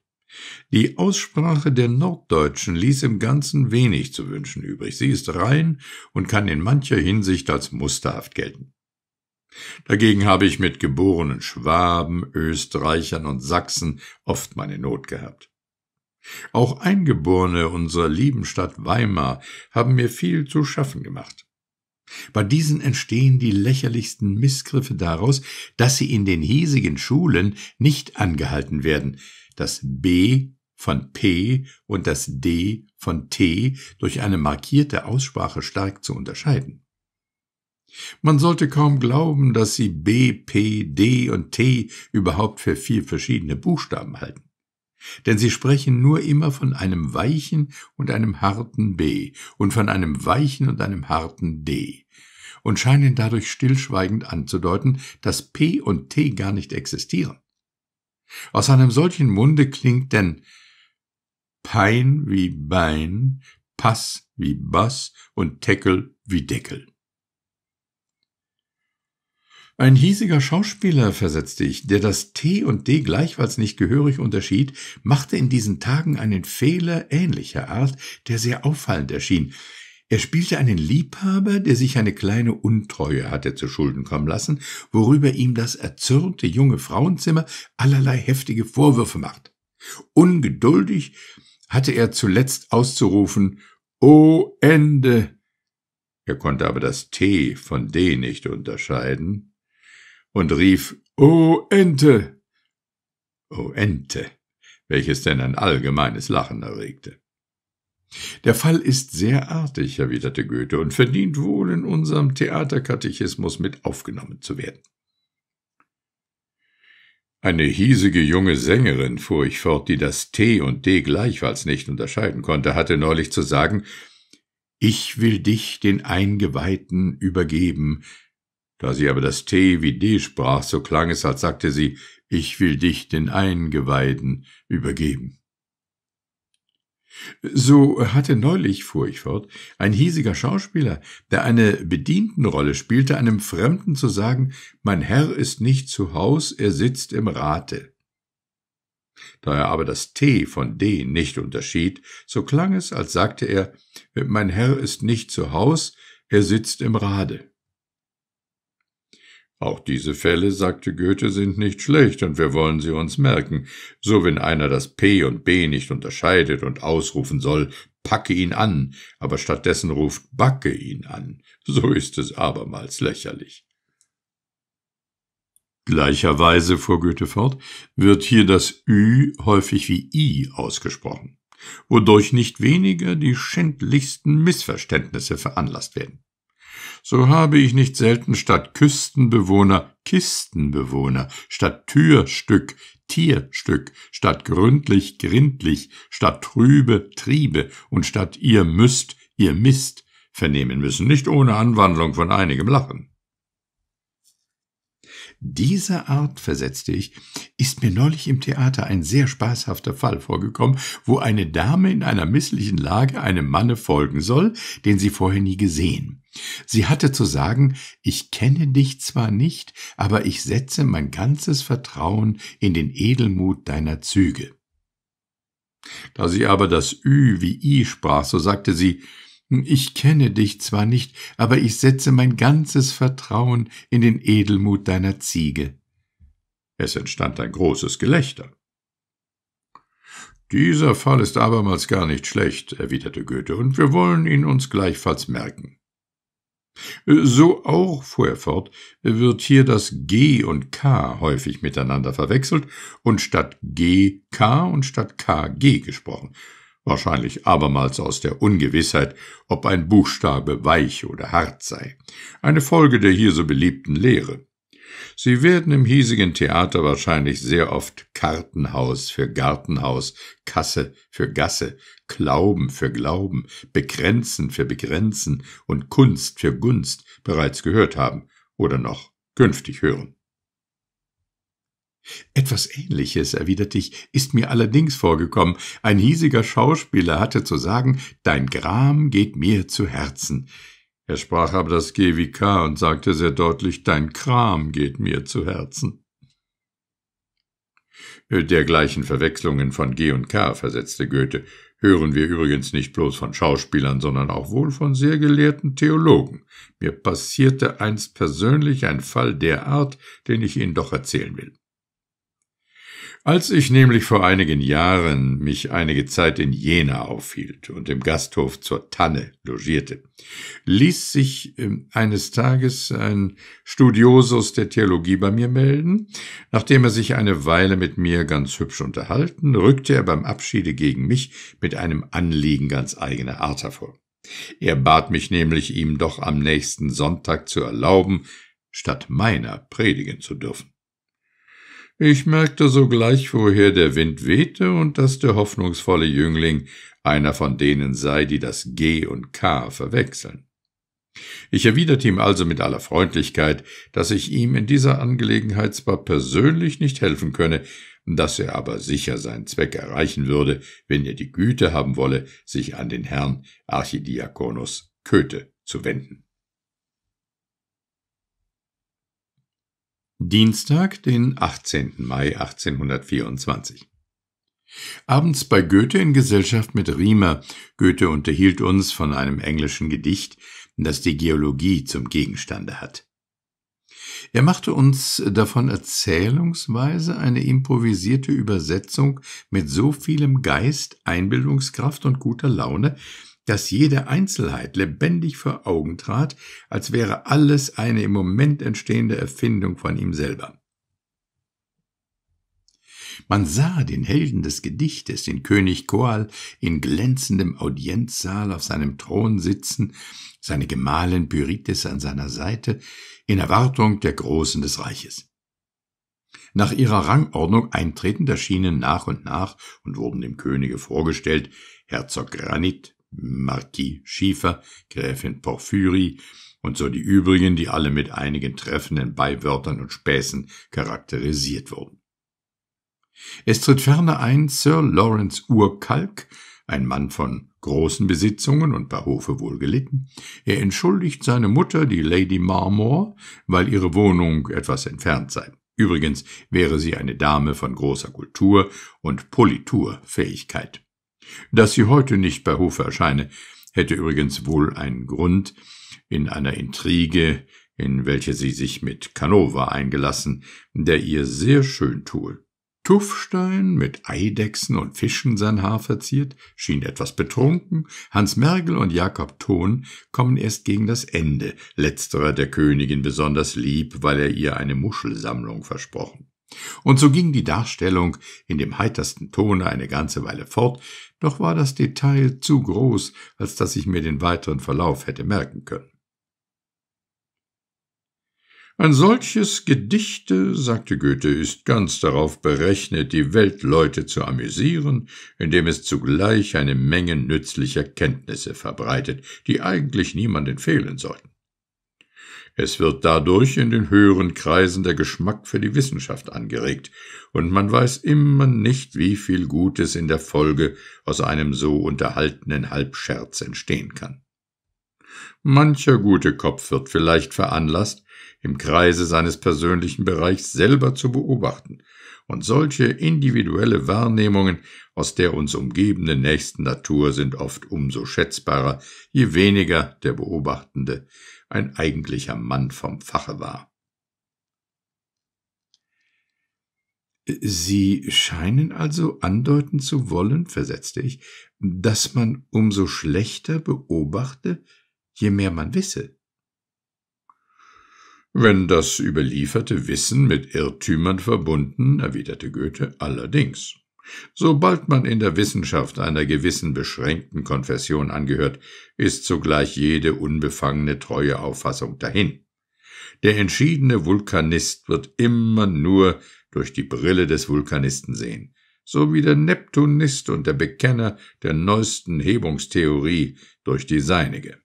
Die Aussprache der Norddeutschen ließ im Ganzen wenig zu wünschen übrig. Sie ist rein und kann in mancher Hinsicht als musterhaft gelten. Dagegen habe ich mit geborenen Schwaben, Österreichern und Sachsen oft meine Not gehabt. Auch Eingeborene unserer lieben Stadt Weimar haben mir viel zu schaffen gemacht. Bei diesen entstehen die lächerlichsten Missgriffe daraus, dass sie in den hiesigen Schulen nicht angehalten werden, das B von P und das D von T durch eine markierte Aussprache stark zu unterscheiden. Man sollte kaum glauben, dass sie B, P, D und T überhaupt für vier verschiedene Buchstaben halten. Denn sie sprechen nur immer von einem weichen und einem harten B und von einem weichen und einem harten D und scheinen dadurch stillschweigend anzudeuten, dass P und T gar nicht existieren. Aus einem solchen Munde klingt denn Pein wie Bein, Pass wie Bass und Teckel wie Deckel. Ein hiesiger Schauspieler, versetzte ich, der das T und D gleichfalls nicht gehörig unterschied, machte in diesen Tagen einen Fehler ähnlicher Art, der sehr auffallend erschien. Er spielte einen Liebhaber, der sich eine kleine Untreue hatte zu Schulden kommen lassen, worüber ihm das erzürnte junge Frauenzimmer allerlei heftige Vorwürfe macht. Ungeduldig hatte er zuletzt auszurufen, O Ende! Er konnte aber das T von D nicht unterscheiden, und rief O Ente. O Ente, welches denn ein allgemeines Lachen erregte. Der Fall ist sehr artig, erwiderte Goethe, und verdient wohl in unserem Theaterkatechismus mit aufgenommen zu werden. Eine hiesige junge Sängerin, fuhr ich fort, die das T und D gleichfalls nicht unterscheiden konnte, hatte neulich zu sagen, ich will dich den Eingeweihten übergeben, da sie aber das T wie D sprach, so klang es, als sagte sie, ich will dich den Eingeweiden übergeben. So hatte neulich, fuhr ich fort, ein hiesiger Schauspieler, der eine Bedientenrolle spielte, einem Fremden zu sagen, mein Herr ist nicht zu Haus, er sitzt im Rate. Da er aber das T von D nicht unterschied, so klang es, als sagte er, mein Herr ist nicht zu Haus, er sitzt im Rade. Auch diese Fälle, sagte Goethe, sind nicht schlecht und wir wollen sie uns merken. So wenn einer das P und B nicht unterscheidet und ausrufen soll, packe ihn an, aber stattdessen ruft backe ihn an. So ist es abermals lächerlich. Gleicherweise, fuhr Goethe fort, wird hier das Ü häufig wie I ausgesprochen, wodurch nicht weniger die schändlichsten Missverständnisse veranlasst werden so habe ich nicht selten statt Küstenbewohner Kistenbewohner, statt Türstück Tierstück, statt gründlich grindlich, statt trübe Triebe und statt ihr müsst ihr Mist vernehmen müssen, nicht ohne Anwandlung von einigem Lachen. Diese Art, versetzte ich, ist mir neulich im Theater ein sehr spaßhafter Fall vorgekommen, wo eine Dame in einer misslichen Lage einem Manne folgen soll, den sie vorher nie gesehen. Sie hatte zu sagen, ich kenne dich zwar nicht, aber ich setze mein ganzes Vertrauen in den Edelmut deiner Züge. Da sie aber das Ü wie I sprach, so sagte sie, ich kenne dich zwar nicht, aber ich setze mein ganzes Vertrauen in den Edelmut deiner Ziege. Es entstand ein großes Gelächter. Dieser Fall ist abermals gar nicht schlecht, erwiderte Goethe, und wir wollen ihn uns gleichfalls merken. So auch, fuhr er fort, wird hier das G und K häufig miteinander verwechselt und statt G K und statt K G gesprochen wahrscheinlich abermals aus der Ungewissheit, ob ein Buchstabe weich oder hart sei, eine Folge der hier so beliebten Lehre. Sie werden im hiesigen Theater wahrscheinlich sehr oft Kartenhaus für Gartenhaus, Kasse für Gasse, Glauben für Glauben, Begrenzen für Begrenzen und Kunst für Gunst bereits gehört haben oder noch künftig hören. Etwas Ähnliches, erwiderte ich, ist mir allerdings vorgekommen. Ein hiesiger Schauspieler hatte zu sagen, dein Gram geht mir zu Herzen. Er sprach aber das GWK und sagte sehr deutlich, dein Kram geht mir zu Herzen. Dergleichen Verwechslungen von G und K, versetzte Goethe, hören wir übrigens nicht bloß von Schauspielern, sondern auch wohl von sehr gelehrten Theologen. Mir passierte einst persönlich ein Fall der Art, den ich Ihnen doch erzählen will. Als ich nämlich vor einigen Jahren mich einige Zeit in Jena aufhielt und im Gasthof zur Tanne logierte, ließ sich ähm, eines Tages ein Studiosus der Theologie bei mir melden. Nachdem er sich eine Weile mit mir ganz hübsch unterhalten, rückte er beim Abschiede gegen mich mit einem Anliegen ganz eigener Art hervor. Er bat mich nämlich, ihm doch am nächsten Sonntag zu erlauben, statt meiner predigen zu dürfen. Ich merkte sogleich, woher der Wind wehte und dass der hoffnungsvolle Jüngling einer von denen sei, die das G und K verwechseln. Ich erwiderte ihm also mit aller Freundlichkeit, dass ich ihm in dieser Angelegenheit zwar persönlich nicht helfen könne, dass er aber sicher seinen Zweck erreichen würde, wenn er die Güte haben wolle, sich an den Herrn Archidiakonus Köthe zu wenden. Dienstag, den 18. Mai 1824. Abends bei Goethe in Gesellschaft mit Riemer. Goethe unterhielt uns von einem englischen Gedicht, das die Geologie zum Gegenstande hat. Er machte uns davon erzählungsweise eine improvisierte Übersetzung mit so vielem Geist, Einbildungskraft und guter Laune, dass jede Einzelheit lebendig vor Augen trat, als wäre alles eine im Moment entstehende Erfindung von ihm selber. Man sah den Helden des Gedichtes, den König Koal, in glänzendem Audienzsaal auf seinem Thron sitzen, seine Gemahlin Pyrites an seiner Seite, in Erwartung der Großen des Reiches. Nach ihrer Rangordnung eintretend erschienen nach und nach und wurden dem Könige vorgestellt Herzog Granit, Marquis Schiefer, Gräfin Porphyri und so die übrigen, die alle mit einigen treffenden Beiwörtern und Späßen charakterisiert wurden. Es tritt ferner ein Sir Lawrence Urkalk, ein Mann von großen Besitzungen und bei Hofe wohl gelitten. Er entschuldigt seine Mutter, die Lady Marmor, weil ihre Wohnung etwas entfernt sei. Übrigens wäre sie eine Dame von großer Kultur und Politurfähigkeit. Dass sie heute nicht bei Hofe erscheine, hätte übrigens wohl einen Grund in einer Intrige, in welche sie sich mit Canova eingelassen, der ihr sehr schön tue. Tuffstein, mit Eidechsen und Fischen sein Haar verziert, schien etwas betrunken, Hans Mergel und Jakob Thon kommen erst gegen das Ende, letzterer der Königin besonders lieb, weil er ihr eine Muschelsammlung versprochen. Und so ging die Darstellung in dem heitersten Tone eine ganze Weile fort, doch war das Detail zu groß, als dass ich mir den weiteren Verlauf hätte merken können. Ein solches Gedichte, sagte Goethe, ist ganz darauf berechnet, die Weltleute zu amüsieren, indem es zugleich eine Menge nützlicher Kenntnisse verbreitet, die eigentlich niemanden fehlen sollten. Es wird dadurch in den höheren Kreisen der Geschmack für die Wissenschaft angeregt, und man weiß immer nicht, wie viel Gutes in der Folge aus einem so unterhaltenen Halbscherz entstehen kann. Mancher gute Kopf wird vielleicht veranlasst, im Kreise seines persönlichen Bereichs selber zu beobachten und solche individuelle Wahrnehmungen aus der uns umgebenden nächsten Natur sind oft umso schätzbarer, je weniger der Beobachtende ein eigentlicher Mann vom Fache war. Sie scheinen also andeuten zu wollen, versetzte ich, dass man umso schlechter beobachte, je mehr man wisse. Wenn das überlieferte Wissen mit Irrtümern verbunden, erwiderte Goethe, allerdings. Sobald man in der Wissenschaft einer gewissen beschränkten Konfession angehört, ist zugleich jede unbefangene treue Auffassung dahin. Der entschiedene Vulkanist wird immer nur durch die Brille des Vulkanisten sehen, so wie der Neptunist und der Bekenner der neuesten Hebungstheorie durch die seinige.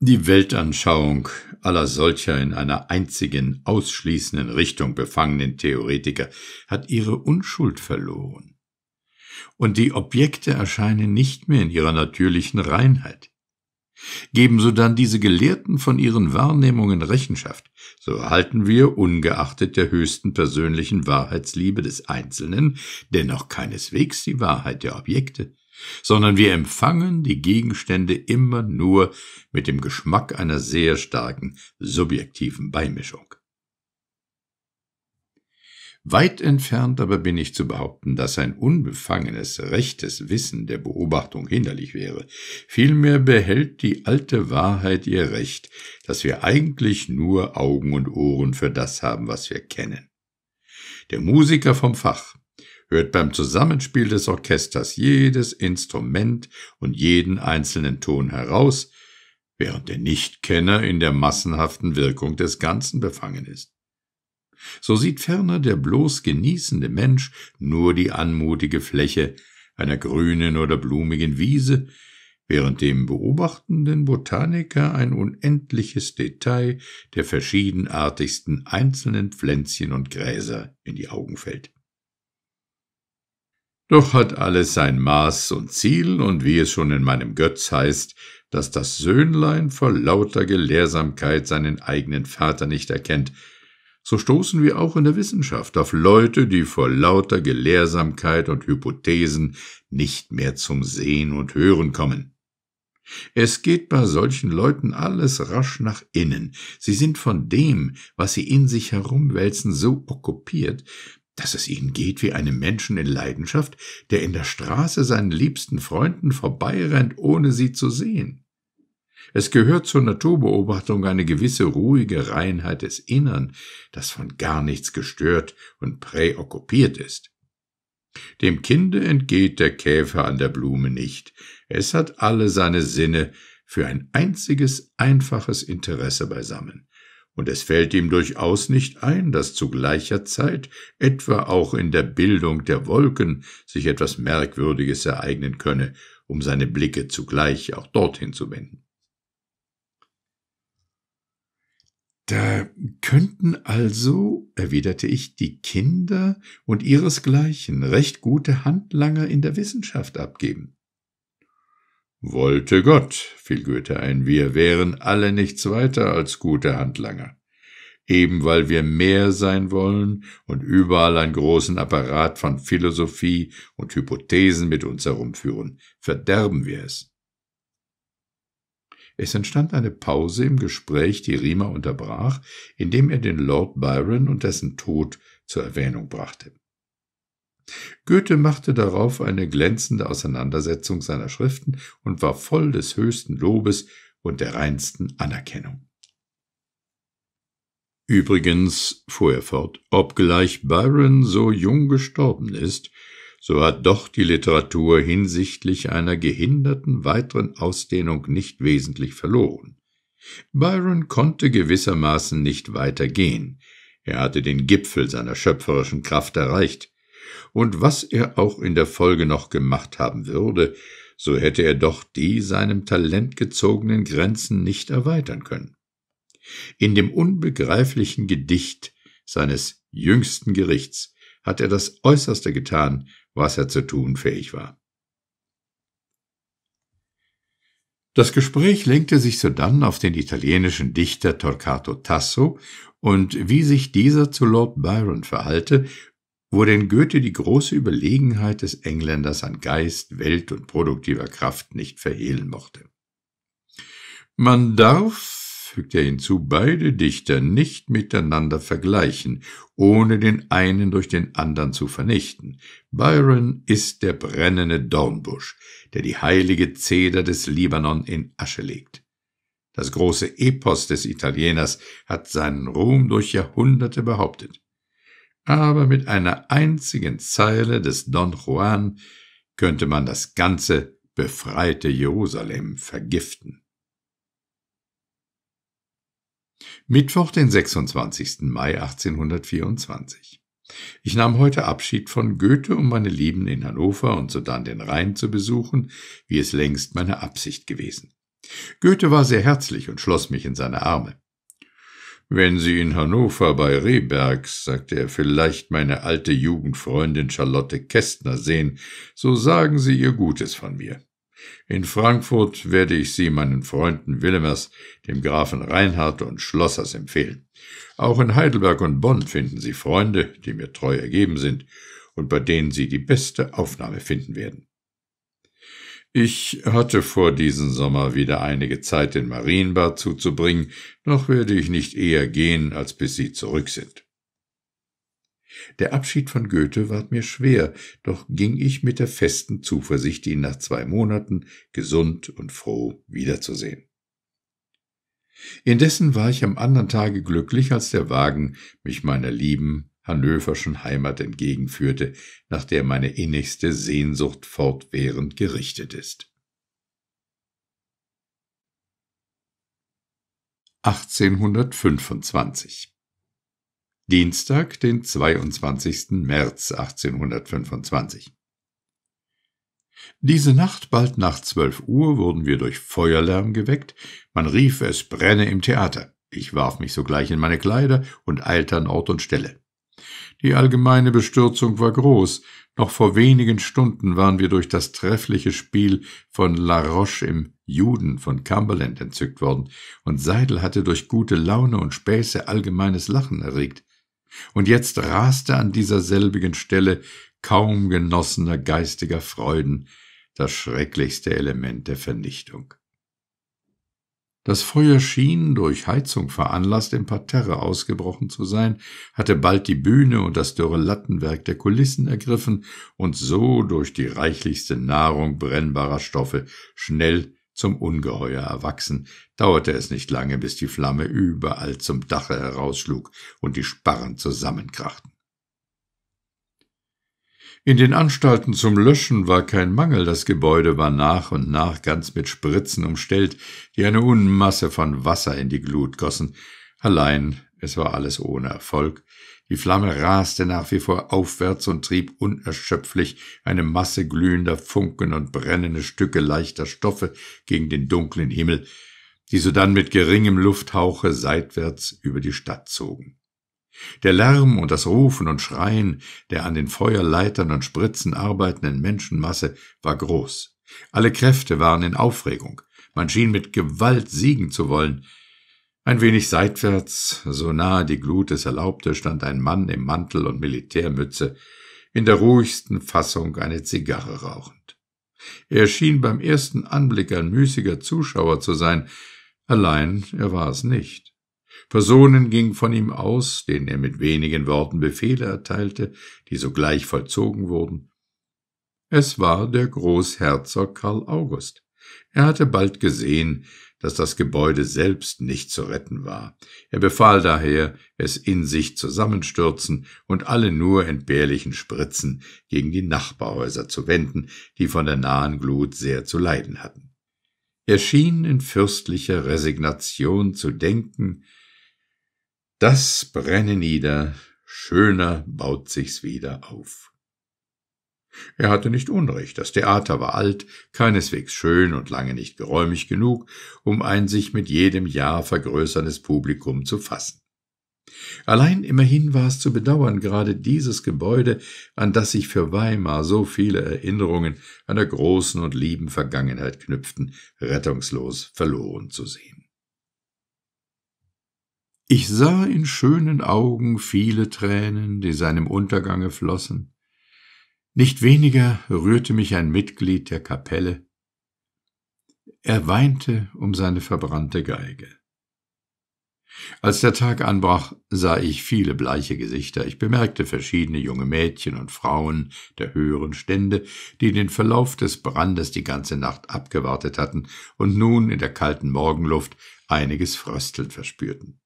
Die Weltanschauung aller solcher in einer einzigen, ausschließenden Richtung befangenen Theoretiker hat ihre Unschuld verloren. Und die Objekte erscheinen nicht mehr in ihrer natürlichen Reinheit. Geben so dann diese Gelehrten von ihren Wahrnehmungen Rechenschaft, so erhalten wir, ungeachtet der höchsten persönlichen Wahrheitsliebe des Einzelnen, dennoch keineswegs die Wahrheit der Objekte, sondern wir empfangen die Gegenstände immer nur mit dem Geschmack einer sehr starken subjektiven Beimischung. Weit entfernt aber bin ich zu behaupten, dass ein unbefangenes, rechtes Wissen der Beobachtung hinderlich wäre. Vielmehr behält die alte Wahrheit ihr Recht, dass wir eigentlich nur Augen und Ohren für das haben, was wir kennen. Der Musiker vom Fach hört beim Zusammenspiel des Orchesters jedes Instrument und jeden einzelnen Ton heraus, während der Nichtkenner in der massenhaften Wirkung des Ganzen befangen ist. So sieht ferner der bloß genießende Mensch nur die anmutige Fläche einer grünen oder blumigen Wiese, während dem beobachtenden Botaniker ein unendliches Detail der verschiedenartigsten einzelnen Pflänzchen und Gräser in die Augen fällt. Doch hat alles sein Maß und Ziel, und wie es schon in meinem Götz heißt, dass das Söhnlein vor lauter Gelehrsamkeit seinen eigenen Vater nicht erkennt. So stoßen wir auch in der Wissenschaft auf Leute, die vor lauter Gelehrsamkeit und Hypothesen nicht mehr zum Sehen und Hören kommen. Es geht bei solchen Leuten alles rasch nach innen. Sie sind von dem, was sie in sich herumwälzen, so okkupiert, dass es ihnen geht wie einem Menschen in Leidenschaft, der in der Straße seinen liebsten Freunden vorbeirennt, ohne sie zu sehen. Es gehört zur Naturbeobachtung eine gewisse ruhige Reinheit des Innern, das von gar nichts gestört und präokkupiert ist. Dem Kinde entgeht der Käfer an der Blume nicht, es hat alle seine Sinne für ein einziges, einfaches Interesse beisammen, und es fällt ihm durchaus nicht ein, dass zu gleicher Zeit etwa auch in der Bildung der Wolken sich etwas Merkwürdiges ereignen könne, um seine Blicke zugleich auch dorthin zu wenden. Da könnten also, erwiderte ich, die Kinder und ihresgleichen recht gute Handlanger in der Wissenschaft abgeben. Wollte Gott, fiel Goethe ein, wir wären alle nichts weiter als gute Handlanger. Eben weil wir mehr sein wollen und überall einen großen Apparat von Philosophie und Hypothesen mit uns herumführen, verderben wir es. Es entstand eine Pause im Gespräch, die Riemer unterbrach, indem er den Lord Byron und dessen Tod zur Erwähnung brachte. Goethe machte darauf eine glänzende Auseinandersetzung seiner Schriften und war voll des höchsten Lobes und der reinsten Anerkennung. Übrigens, fuhr er fort, obgleich Byron so jung gestorben ist, so hat doch die Literatur hinsichtlich einer gehinderten weiteren Ausdehnung nicht wesentlich verloren. Byron konnte gewissermaßen nicht weitergehen. Er hatte den Gipfel seiner schöpferischen Kraft erreicht. Und was er auch in der Folge noch gemacht haben würde, so hätte er doch die seinem Talent gezogenen Grenzen nicht erweitern können. In dem unbegreiflichen Gedicht seines jüngsten Gerichts hat er das Äußerste getan, was er zu tun fähig war. Das Gespräch lenkte sich sodann auf den italienischen Dichter Torquato Tasso und wie sich dieser zu Lord Byron verhalte wo denn Goethe die große Überlegenheit des Engländers an Geist, Welt und produktiver Kraft nicht verhehlen mochte. Man darf, fügt er hinzu, beide Dichter nicht miteinander vergleichen, ohne den einen durch den anderen zu vernichten. Byron ist der brennende Dornbusch, der die heilige Zeder des Libanon in Asche legt. Das große Epos des Italieners hat seinen Ruhm durch Jahrhunderte behauptet aber mit einer einzigen Zeile des Don Juan könnte man das ganze befreite Jerusalem vergiften. Mittwoch, den 26. Mai 1824. Ich nahm heute Abschied von Goethe, um meine Lieben in Hannover und sodann den Rhein zu besuchen, wie es längst meine Absicht gewesen. Goethe war sehr herzlich und schloss mich in seine Arme. Wenn Sie in Hannover bei Rehbergs, sagte er, vielleicht meine alte Jugendfreundin Charlotte Kästner sehen, so sagen Sie ihr Gutes von mir. In Frankfurt werde ich Sie meinen Freunden Willemers, dem Grafen Reinhardt und Schlossers empfehlen. Auch in Heidelberg und Bonn finden Sie Freunde, die mir treu ergeben sind und bei denen Sie die beste Aufnahme finden werden. Ich hatte vor, diesen Sommer wieder einige Zeit in Marienbad zuzubringen, noch werde ich nicht eher gehen, als bis Sie zurück sind. Der Abschied von Goethe ward mir schwer, doch ging ich mit der festen Zuversicht, ihn nach zwei Monaten gesund und froh wiederzusehen. Indessen war ich am anderen Tage glücklich, als der Wagen mich meiner Lieben hannöverschen Heimat entgegenführte, nach der meine innigste Sehnsucht fortwährend gerichtet ist. 1825 Dienstag, den 22. März 1825 diese Nacht, bald nach zwölf Uhr, wurden wir durch Feuerlärm geweckt. Man rief, es brenne im Theater. Ich warf mich sogleich in meine Kleider und eilte an Ort und Stelle. Die allgemeine Bestürzung war groß. Noch vor wenigen Stunden waren wir durch das treffliche Spiel von La Roche im Juden von Cumberland entzückt worden, und Seidel hatte durch gute Laune und Späße allgemeines Lachen erregt. Und jetzt raste an dieser selbigen Stelle kaum genossener geistiger Freuden das schrecklichste Element der Vernichtung. Das Feuer schien, durch Heizung veranlasst, im Parterre ausgebrochen zu sein, hatte bald die Bühne und das dürre Lattenwerk der Kulissen ergriffen und so durch die reichlichste Nahrung brennbarer Stoffe schnell zum Ungeheuer erwachsen, dauerte es nicht lange, bis die Flamme überall zum Dache herausschlug und die Sparren zusammenkrachten. In den Anstalten zum Löschen war kein Mangel, das Gebäude war nach und nach ganz mit Spritzen umstellt, die eine Unmasse von Wasser in die Glut gossen. Allein, es war alles ohne Erfolg. Die Flamme raste nach wie vor aufwärts und trieb unerschöpflich eine Masse glühender Funken und brennende Stücke leichter Stoffe gegen den dunklen Himmel, die sodann mit geringem Lufthauche seitwärts über die Stadt zogen. Der Lärm und das Rufen und Schreien der an den Feuerleitern und Spritzen arbeitenden Menschenmasse war groß. Alle Kräfte waren in Aufregung. Man schien mit Gewalt siegen zu wollen. Ein wenig seitwärts, so nahe die Glut es erlaubte, stand ein Mann im Mantel und Militärmütze, in der ruhigsten Fassung eine Zigarre rauchend. Er schien beim ersten Anblick ein müßiger Zuschauer zu sein, allein er war es nicht. Personen gingen von ihm aus, denen er mit wenigen Worten Befehle erteilte, die sogleich vollzogen wurden. Es war der Großherzog Karl August. Er hatte bald gesehen, dass das Gebäude selbst nicht zu retten war. Er befahl daher, es in sich zusammenstürzen und alle nur entbehrlichen Spritzen gegen die Nachbarhäuser zu wenden, die von der nahen Glut sehr zu leiden hatten. Er schien in fürstlicher Resignation zu denken, das brenne nieder, schöner baut sich's wieder auf. Er hatte nicht Unrecht, das Theater war alt, keineswegs schön und lange nicht geräumig genug, um ein sich mit jedem Jahr vergrößerndes Publikum zu fassen. Allein immerhin war es zu bedauern, gerade dieses Gebäude, an das sich für Weimar so viele Erinnerungen einer großen und lieben Vergangenheit knüpften, rettungslos verloren zu sehen. Ich sah in schönen Augen viele Tränen, die seinem Untergange flossen. Nicht weniger rührte mich ein Mitglied der Kapelle. Er weinte um seine verbrannte Geige. Als der Tag anbrach, sah ich viele bleiche Gesichter. Ich bemerkte verschiedene junge Mädchen und Frauen der höheren Stände, die den Verlauf des Brandes die ganze Nacht abgewartet hatten und nun in der kalten Morgenluft einiges Frösteln verspürten.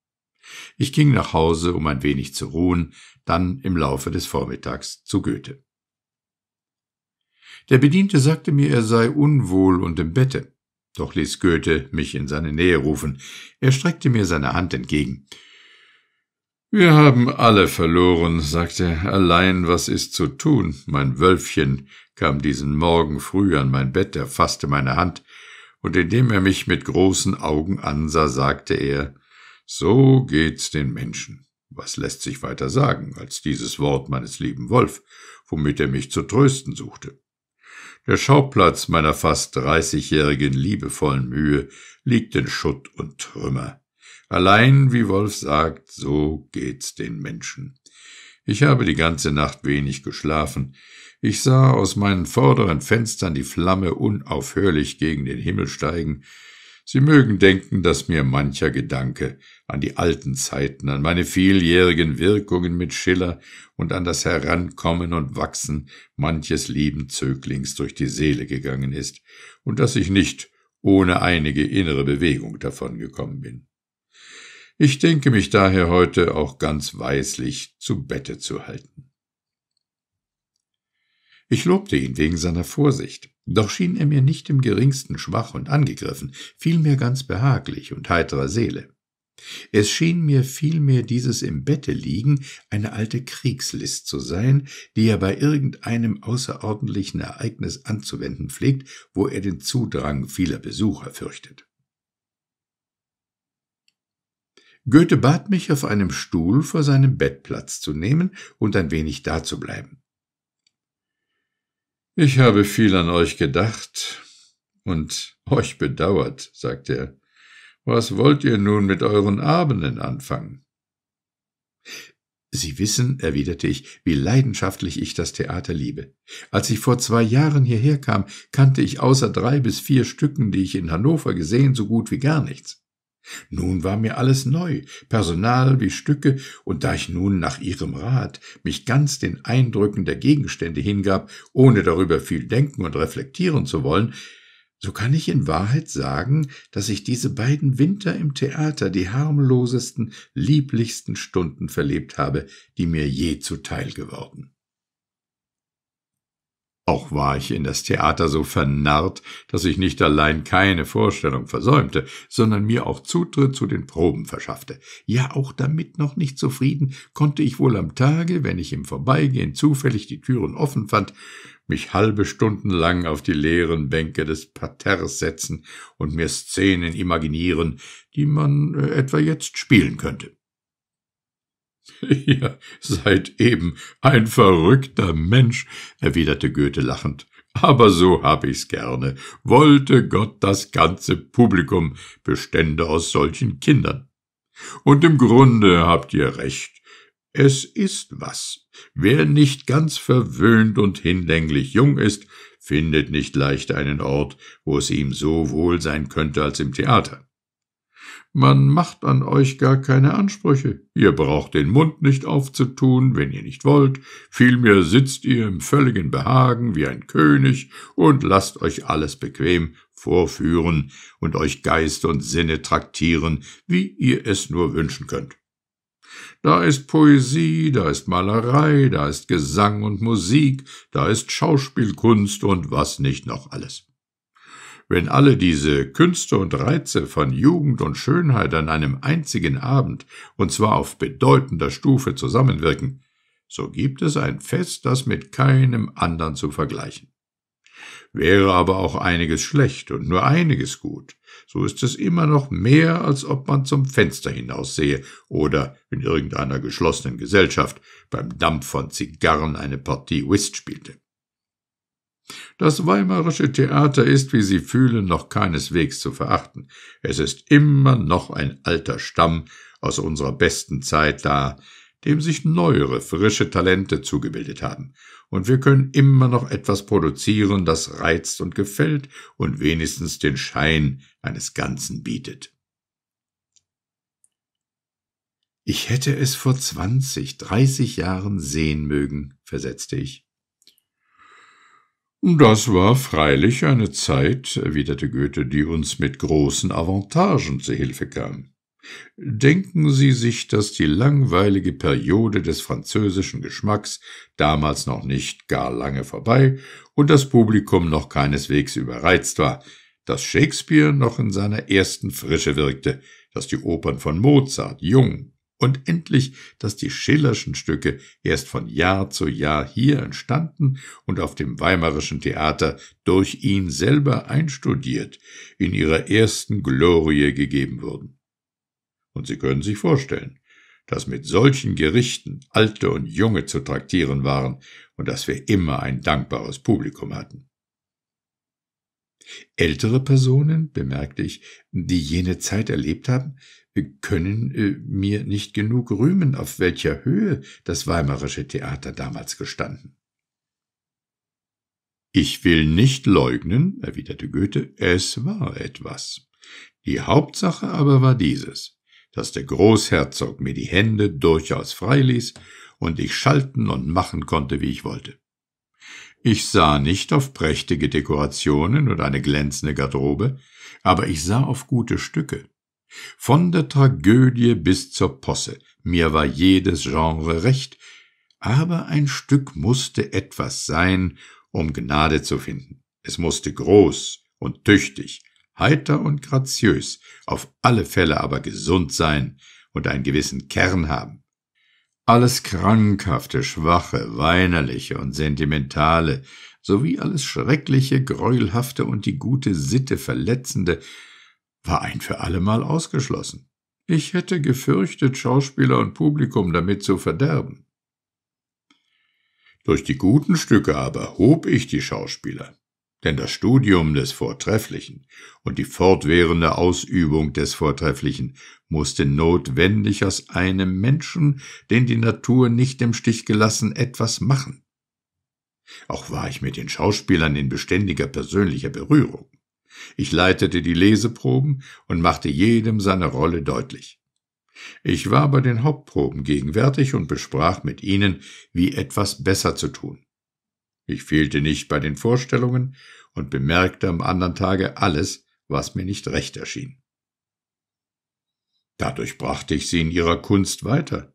Ich ging nach Hause, um ein wenig zu ruhen, dann im Laufe des Vormittags zu Goethe. Der Bediente sagte mir, er sei unwohl und im Bette. Doch ließ Goethe mich in seine Nähe rufen. Er streckte mir seine Hand entgegen. Wir haben alle verloren, sagte er. Allein was ist zu tun? Mein Wölfchen kam diesen Morgen früh an mein Bett, erfasste meine Hand, und indem er mich mit großen Augen ansah, sagte er, so geht's den Menschen. Was lässt sich weiter sagen als dieses Wort meines lieben Wolf, womit er mich zu trösten suchte? Der Schauplatz meiner fast dreißigjährigen liebevollen Mühe liegt in Schutt und Trümmer. Allein, wie Wolf sagt, so geht's den Menschen. Ich habe die ganze Nacht wenig geschlafen. Ich sah aus meinen vorderen Fenstern die Flamme unaufhörlich gegen den Himmel steigen, Sie mögen denken, dass mir mancher Gedanke an die alten Zeiten, an meine vieljährigen Wirkungen mit Schiller und an das Herankommen und Wachsen manches lieben Zöglings durch die Seele gegangen ist und dass ich nicht ohne einige innere Bewegung davon gekommen bin. Ich denke mich daher heute auch ganz weislich zu Bette zu halten. Ich lobte ihn wegen seiner Vorsicht, doch schien er mir nicht im geringsten schwach und angegriffen, vielmehr ganz behaglich und heiterer Seele. Es schien mir vielmehr dieses im Bette liegen eine alte Kriegslist zu sein, die er bei irgendeinem außerordentlichen Ereignis anzuwenden pflegt, wo er den Zudrang vieler Besucher fürchtet. Goethe bat mich, auf einem Stuhl vor seinem Bett Platz zu nehmen und ein wenig dazubleiben. Ich habe viel an euch gedacht und euch bedauert, sagte er. Was wollt ihr nun mit euren Abenden anfangen? Sie wissen, erwiderte ich, wie leidenschaftlich ich das Theater liebe. Als ich vor zwei Jahren hierher kam, kannte ich außer drei bis vier Stücken, die ich in Hannover gesehen, so gut wie gar nichts. Nun war mir alles neu, Personal wie Stücke, und da ich nun nach ihrem Rat mich ganz den Eindrücken der Gegenstände hingab, ohne darüber viel denken und reflektieren zu wollen, so kann ich in Wahrheit sagen, dass ich diese beiden Winter im Theater die harmlosesten, lieblichsten Stunden verlebt habe, die mir je zuteil geworden. Auch war ich in das Theater so vernarrt, dass ich nicht allein keine Vorstellung versäumte, sondern mir auch Zutritt zu den Proben verschaffte. Ja, auch damit noch nicht zufrieden, konnte ich wohl am Tage, wenn ich im Vorbeigehen zufällig die Türen offen fand, mich halbe Stunden lang auf die leeren Bänke des Parterres setzen und mir Szenen imaginieren, die man äh, etwa jetzt spielen könnte. Ihr seid eben ein verrückter Mensch, erwiderte Goethe lachend. Aber so hab ich's gerne. Wollte Gott das ganze Publikum bestände aus solchen Kindern. Und im Grunde habt ihr recht. Es ist was. Wer nicht ganz verwöhnt und hinlänglich jung ist, findet nicht leicht einen Ort, wo es ihm so wohl sein könnte als im Theater. Man macht an euch gar keine Ansprüche. Ihr braucht den Mund nicht aufzutun, wenn ihr nicht wollt. Vielmehr sitzt ihr im völligen Behagen wie ein König und lasst euch alles bequem vorführen und euch Geist und Sinne traktieren, wie ihr es nur wünschen könnt. Da ist Poesie, da ist Malerei, da ist Gesang und Musik, da ist Schauspielkunst und was nicht noch alles. Wenn alle diese Künste und Reize von Jugend und Schönheit an einem einzigen Abend, und zwar auf bedeutender Stufe, zusammenwirken, so gibt es ein Fest, das mit keinem anderen zu vergleichen. Wäre aber auch einiges schlecht und nur einiges gut, so ist es immer noch mehr, als ob man zum Fenster hinaussehe oder in irgendeiner geschlossenen Gesellschaft beim Dampf von Zigarren eine Partie Whist spielte. Das Weimarische Theater ist, wie Sie fühlen, noch keineswegs zu verachten. Es ist immer noch ein alter Stamm aus unserer besten Zeit da, dem sich neuere, frische Talente zugebildet haben. Und wir können immer noch etwas produzieren, das reizt und gefällt und wenigstens den Schein eines Ganzen bietet. Ich hätte es vor zwanzig, dreißig Jahren sehen mögen, versetzte ich. Das war freilich eine Zeit, erwiderte Goethe, die uns mit großen Avantagen zu Hilfe kam. Denken Sie sich, dass die langweilige Periode des französischen Geschmacks damals noch nicht gar lange vorbei und das Publikum noch keineswegs überreizt war, dass Shakespeare noch in seiner ersten Frische wirkte, dass die Opern von Mozart, Jung, und endlich, dass die Schillerschen Stücke erst von Jahr zu Jahr hier entstanden und auf dem Weimarischen Theater durch ihn selber einstudiert, in ihrer ersten Glorie gegeben wurden. Und Sie können sich vorstellen, dass mit solchen Gerichten Alte und Junge zu traktieren waren und dass wir immer ein dankbares Publikum hatten. Ältere Personen, bemerkte ich, die jene Zeit erlebt haben, können äh, mir nicht genug rühmen, auf welcher Höhe das weimarische Theater damals gestanden. Ich will nicht leugnen, erwiderte Goethe, es war etwas. Die Hauptsache aber war dieses, dass der Großherzog mir die Hände durchaus freiließ und ich schalten und machen konnte, wie ich wollte. Ich sah nicht auf prächtige Dekorationen oder eine glänzende Garderobe, aber ich sah auf gute Stücke, von der Tragödie bis zur Posse, mir war jedes Genre recht, aber ein Stück musste etwas sein, um Gnade zu finden. Es musste groß und tüchtig, heiter und graziös, auf alle Fälle aber gesund sein und einen gewissen Kern haben. Alles Krankhafte, Schwache, Weinerliche und Sentimentale, sowie alles Schreckliche, Gräuelhafte und die gute Sitte Verletzende war ein für allemal ausgeschlossen. Ich hätte gefürchtet, Schauspieler und Publikum damit zu verderben. Durch die guten Stücke aber hob ich die Schauspieler, denn das Studium des Vortrefflichen und die fortwährende Ausübung des Vortrefflichen musste notwendig aus einem Menschen, den die Natur nicht im Stich gelassen, etwas machen. Auch war ich mit den Schauspielern in beständiger persönlicher Berührung. Ich leitete die Leseproben und machte jedem seine Rolle deutlich. Ich war bei den Hauptproben gegenwärtig und besprach mit ihnen, wie etwas besser zu tun. Ich fehlte nicht bei den Vorstellungen und bemerkte am anderen Tage alles, was mir nicht recht erschien. Dadurch brachte ich sie in ihrer Kunst weiter.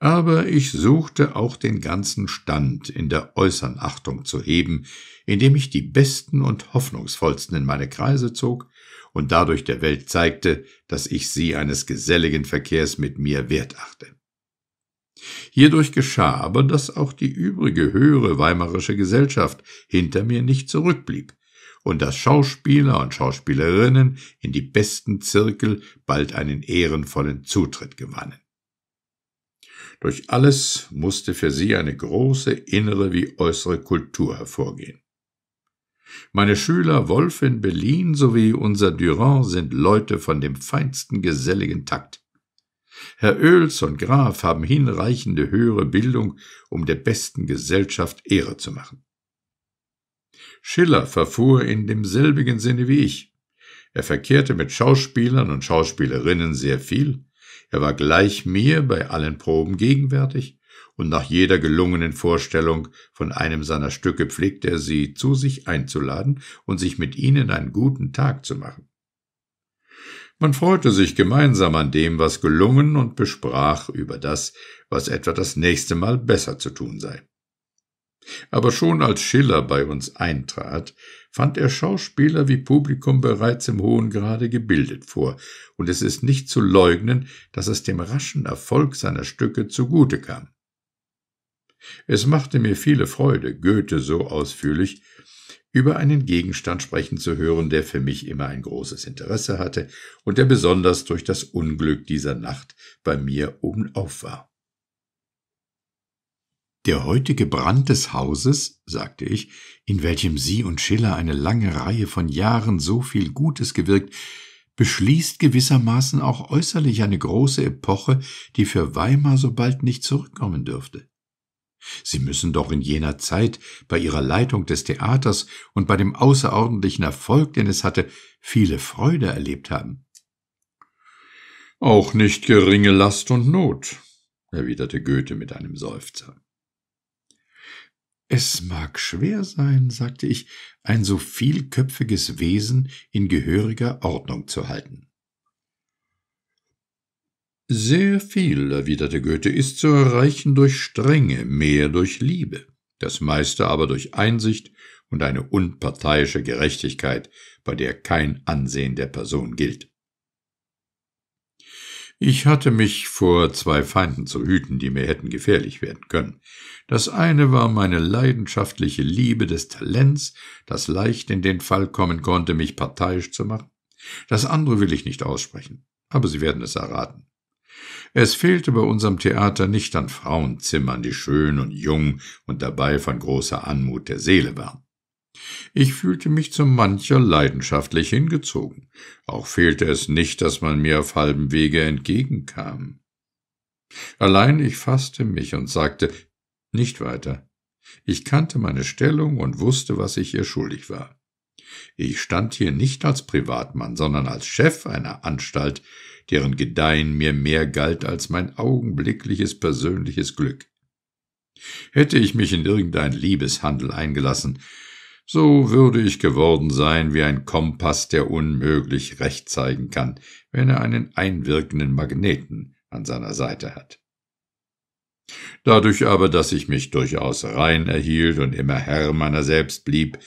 Aber ich suchte auch den ganzen Stand in der äußeren Achtung zu heben, indem ich die besten und hoffnungsvollsten in meine Kreise zog und dadurch der Welt zeigte, dass ich sie eines geselligen Verkehrs mit mir wert achte. Hierdurch geschah aber, dass auch die übrige höhere weimarische Gesellschaft hinter mir nicht zurückblieb und dass Schauspieler und Schauspielerinnen in die besten Zirkel bald einen ehrenvollen Zutritt gewannen. Durch alles musste für sie eine große innere wie äußere Kultur hervorgehen. Meine Schüler Wolf in Berlin sowie unser Durand sind Leute von dem feinsten geselligen Takt. Herr Oels und Graf haben hinreichende höhere Bildung, um der besten Gesellschaft Ehre zu machen. Schiller verfuhr in demselbigen Sinne wie ich. Er verkehrte mit Schauspielern und Schauspielerinnen sehr viel, er war gleich mir bei allen Proben gegenwärtig, und nach jeder gelungenen Vorstellung von einem seiner Stücke pflegte er sie zu sich einzuladen und sich mit ihnen einen guten Tag zu machen. Man freute sich gemeinsam an dem, was gelungen und besprach über das, was etwa das nächste Mal besser zu tun sei. Aber schon als Schiller bei uns eintrat, fand er Schauspieler wie Publikum bereits im hohen Grade gebildet vor, und es ist nicht zu leugnen, dass es dem raschen Erfolg seiner Stücke zugute kam. Es machte mir viele Freude, Goethe so ausführlich über einen Gegenstand sprechen zu hören, der für mich immer ein großes Interesse hatte und der besonders durch das Unglück dieser Nacht bei mir obenauf war. Der heutige Brand des Hauses, sagte ich, in welchem Sie und Schiller eine lange Reihe von Jahren so viel Gutes gewirkt, beschließt gewissermaßen auch äußerlich eine große Epoche, die für Weimar so bald nicht zurückkommen dürfte. Sie müssen doch in jener Zeit bei Ihrer Leitung des Theaters und bei dem außerordentlichen Erfolg, den es hatte, viele Freude erlebt haben. Auch nicht geringe Last und Not, erwiderte Goethe mit einem Seufzer. Es mag schwer sein, sagte ich, ein so vielköpfiges Wesen in gehöriger Ordnung zu halten. Sehr viel, erwiderte Goethe, ist zu erreichen durch Strenge, mehr durch Liebe, das meiste aber durch Einsicht und eine unparteiische Gerechtigkeit, bei der kein Ansehen der Person gilt. Ich hatte mich vor zwei Feinden zu hüten, die mir hätten gefährlich werden können. Das eine war meine leidenschaftliche Liebe des Talents, das leicht in den Fall kommen konnte, mich parteiisch zu machen. Das andere will ich nicht aussprechen, aber Sie werden es erraten. Es fehlte bei unserem Theater nicht an Frauenzimmern, die schön und jung und dabei von großer Anmut der Seele waren. Ich fühlte mich zu mancher leidenschaftlich hingezogen. Auch fehlte es nicht, dass man mir auf halbem Wege entgegenkam. Allein ich fasste mich und sagte nicht weiter. Ich kannte meine Stellung und wusste, was ich ihr schuldig war. Ich stand hier nicht als Privatmann, sondern als Chef einer Anstalt, deren Gedeihen mir mehr galt als mein augenblickliches persönliches Glück. Hätte ich mich in irgendein Liebeshandel eingelassen, so würde ich geworden sein wie ein Kompass, der unmöglich recht zeigen kann, wenn er einen einwirkenden Magneten an seiner Seite hat. Dadurch aber, dass ich mich durchaus rein erhielt und immer Herr meiner selbst blieb,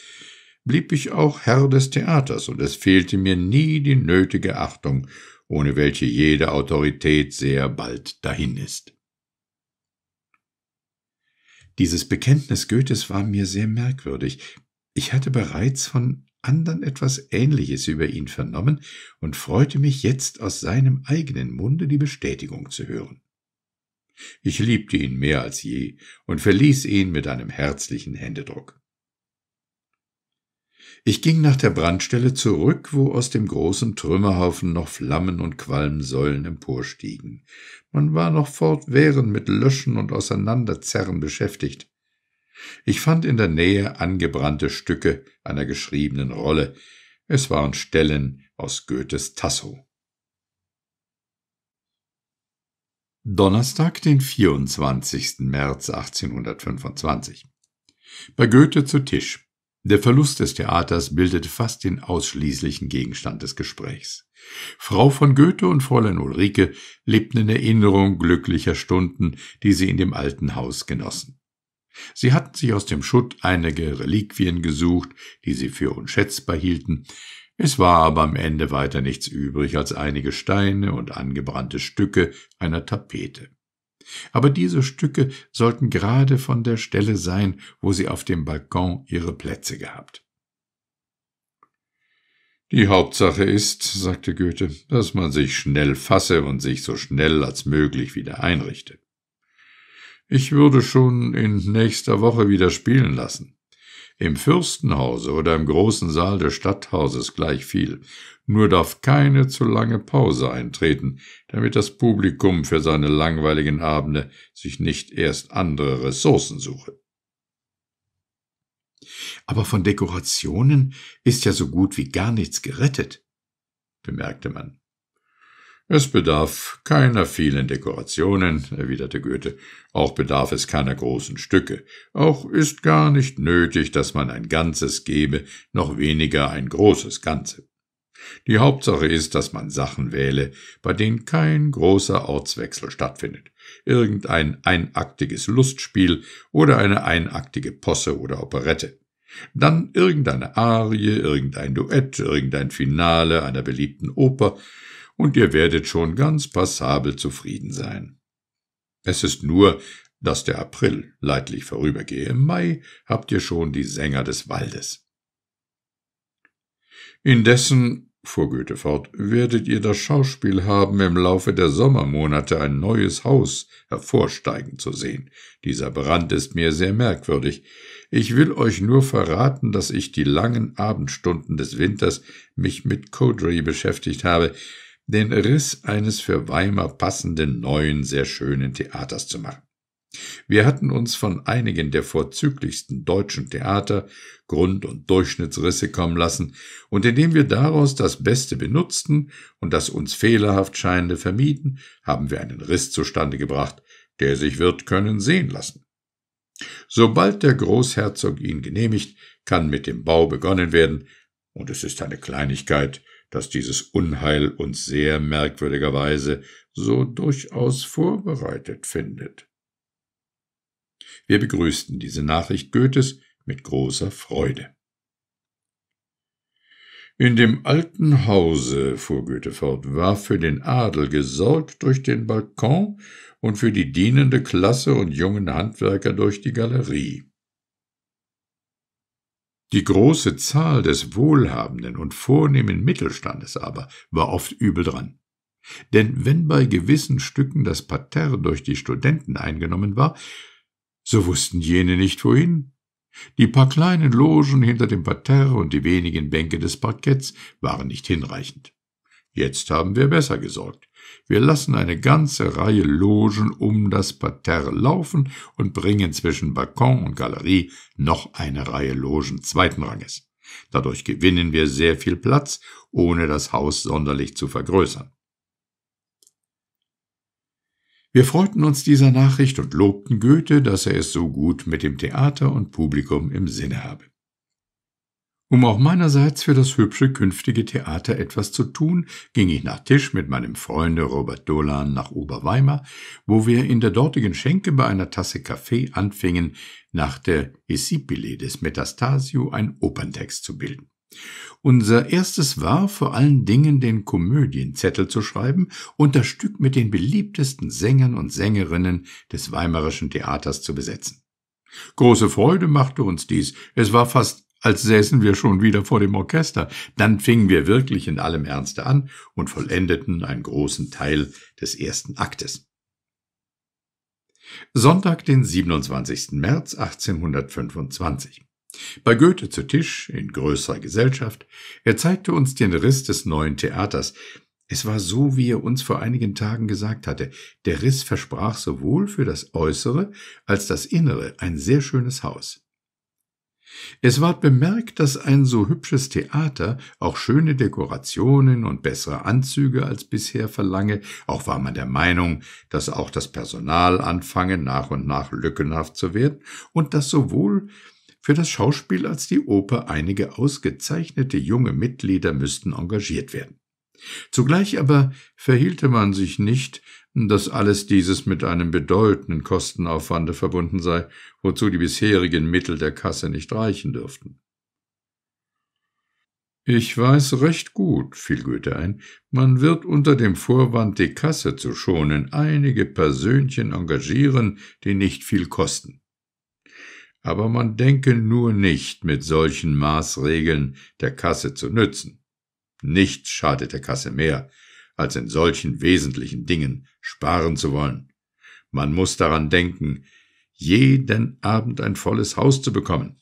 blieb ich auch Herr des Theaters, und es fehlte mir nie die nötige Achtung ohne welche jede Autorität sehr bald dahin ist. Dieses Bekenntnis Goethes war mir sehr merkwürdig. Ich hatte bereits von anderen etwas Ähnliches über ihn vernommen und freute mich jetzt aus seinem eigenen Munde die Bestätigung zu hören. Ich liebte ihn mehr als je und verließ ihn mit einem herzlichen Händedruck. Ich ging nach der Brandstelle zurück, wo aus dem großen Trümmerhaufen noch Flammen und Qualmsäulen emporstiegen. Man war noch fortwährend mit Löschen und Auseinanderzerren beschäftigt. Ich fand in der Nähe angebrannte Stücke einer geschriebenen Rolle. Es waren Stellen aus Goethes Tasso. Donnerstag, den 24. März 1825. Bei Goethe zu Tisch. Der Verlust des Theaters bildete fast den ausschließlichen Gegenstand des Gesprächs. Frau von Goethe und Fräulein Ulrike lebten in Erinnerung glücklicher Stunden, die sie in dem alten Haus genossen. Sie hatten sich aus dem Schutt einige Reliquien gesucht, die sie für unschätzbar hielten, es war aber am Ende weiter nichts übrig als einige Steine und angebrannte Stücke einer Tapete. Aber diese Stücke sollten gerade von der Stelle sein, wo sie auf dem Balkon ihre Plätze gehabt. Die Hauptsache ist, sagte Goethe, dass man sich schnell fasse und sich so schnell als möglich wieder einrichte. Ich würde schon in nächster Woche wieder spielen lassen. Im Fürstenhause oder im großen Saal des Stadthauses gleich viel, nur darf keine zu lange Pause eintreten, damit das Publikum für seine langweiligen Abende sich nicht erst andere Ressourcen suche. Aber von Dekorationen ist ja so gut wie gar nichts gerettet, bemerkte man. Es bedarf keiner vielen Dekorationen, erwiderte Goethe, auch bedarf es keiner großen Stücke, auch ist gar nicht nötig, dass man ein Ganzes gebe, noch weniger ein großes Ganze. Die Hauptsache ist, dass man Sachen wähle, bei denen kein großer Ortswechsel stattfindet. Irgendein einaktiges Lustspiel oder eine einaktige Posse oder Operette. Dann irgendeine Arie, irgendein Duett, irgendein Finale einer beliebten Oper, und ihr werdet schon ganz passabel zufrieden sein. Es ist nur, dass der April leidlich vorübergehe. Im Mai habt ihr schon die Sänger des Waldes. Indessen fuhr Goethe fort, werdet ihr das Schauspiel haben, im Laufe der Sommermonate ein neues Haus hervorsteigen zu sehen. Dieser Brand ist mir sehr merkwürdig. Ich will euch nur verraten, dass ich die langen Abendstunden des Winters mich mit Codry beschäftigt habe, den Riss eines für Weimar passenden neuen, sehr schönen Theaters zu machen. Wir hatten uns von einigen der vorzüglichsten deutschen Theater Grund- und Durchschnittsrisse kommen lassen, und indem wir daraus das Beste benutzten und das uns fehlerhaft scheinende vermieden, haben wir einen Riss zustande gebracht, der sich wird können sehen lassen. Sobald der Großherzog ihn genehmigt, kann mit dem Bau begonnen werden, und es ist eine Kleinigkeit, dass dieses Unheil uns sehr merkwürdigerweise so durchaus vorbereitet findet. Wir begrüßten diese Nachricht Goethes mit großer Freude. In dem alten Hause, fuhr Goethe fort, war für den Adel gesorgt durch den Balkon und für die dienende Klasse und jungen Handwerker durch die Galerie. Die große Zahl des wohlhabenden und vornehmen Mittelstandes aber war oft übel dran. Denn wenn bei gewissen Stücken das Parterre durch die Studenten eingenommen war, so wussten jene nicht wohin. Die paar kleinen Logen hinter dem Parterre und die wenigen Bänke des Parketts waren nicht hinreichend. Jetzt haben wir besser gesorgt. Wir lassen eine ganze Reihe Logen um das Parterre laufen und bringen zwischen Balkon und Galerie noch eine Reihe Logen zweiten Ranges. Dadurch gewinnen wir sehr viel Platz, ohne das Haus sonderlich zu vergrößern. Wir freuten uns dieser Nachricht und lobten Goethe, dass er es so gut mit dem Theater und Publikum im Sinne habe. Um auch meinerseits für das hübsche künftige Theater etwas zu tun, ging ich nach Tisch mit meinem Freunde Robert Dolan nach Oberweimar, wo wir in der dortigen Schenke bei einer Tasse Kaffee anfingen, nach der Esipile des Metastasio ein Operntext zu bilden. Unser erstes war vor allen Dingen den Komödienzettel zu schreiben und das Stück mit den beliebtesten Sängern und Sängerinnen des Weimarischen Theaters zu besetzen. Große Freude machte uns dies. Es war fast, als säßen wir schon wieder vor dem Orchester. Dann fingen wir wirklich in allem Ernste an und vollendeten einen großen Teil des ersten Aktes. Sonntag, den 27. März 1825. Bei Goethe zu Tisch, in größerer Gesellschaft, er zeigte uns den Riss des neuen Theaters. Es war so, wie er uns vor einigen Tagen gesagt hatte. Der Riss versprach sowohl für das Äußere als das Innere ein sehr schönes Haus. Es ward bemerkt, dass ein so hübsches Theater auch schöne Dekorationen und bessere Anzüge als bisher verlange, auch war man der Meinung, dass auch das Personal anfange, nach und nach lückenhaft zu werden und dass sowohl für das Schauspiel als die Oper einige ausgezeichnete junge Mitglieder müssten engagiert werden. Zugleich aber verhielte man sich nicht, dass alles dieses mit einem bedeutenden Kostenaufwande verbunden sei, wozu die bisherigen Mittel der Kasse nicht reichen dürften. Ich weiß recht gut, fiel Goethe ein, man wird unter dem Vorwand, die Kasse zu schonen, einige Persönchen engagieren, die nicht viel kosten aber man denke nur nicht, mit solchen Maßregeln der Kasse zu nützen. Nichts schadet der Kasse mehr, als in solchen wesentlichen Dingen sparen zu wollen. Man muss daran denken, jeden Abend ein volles Haus zu bekommen.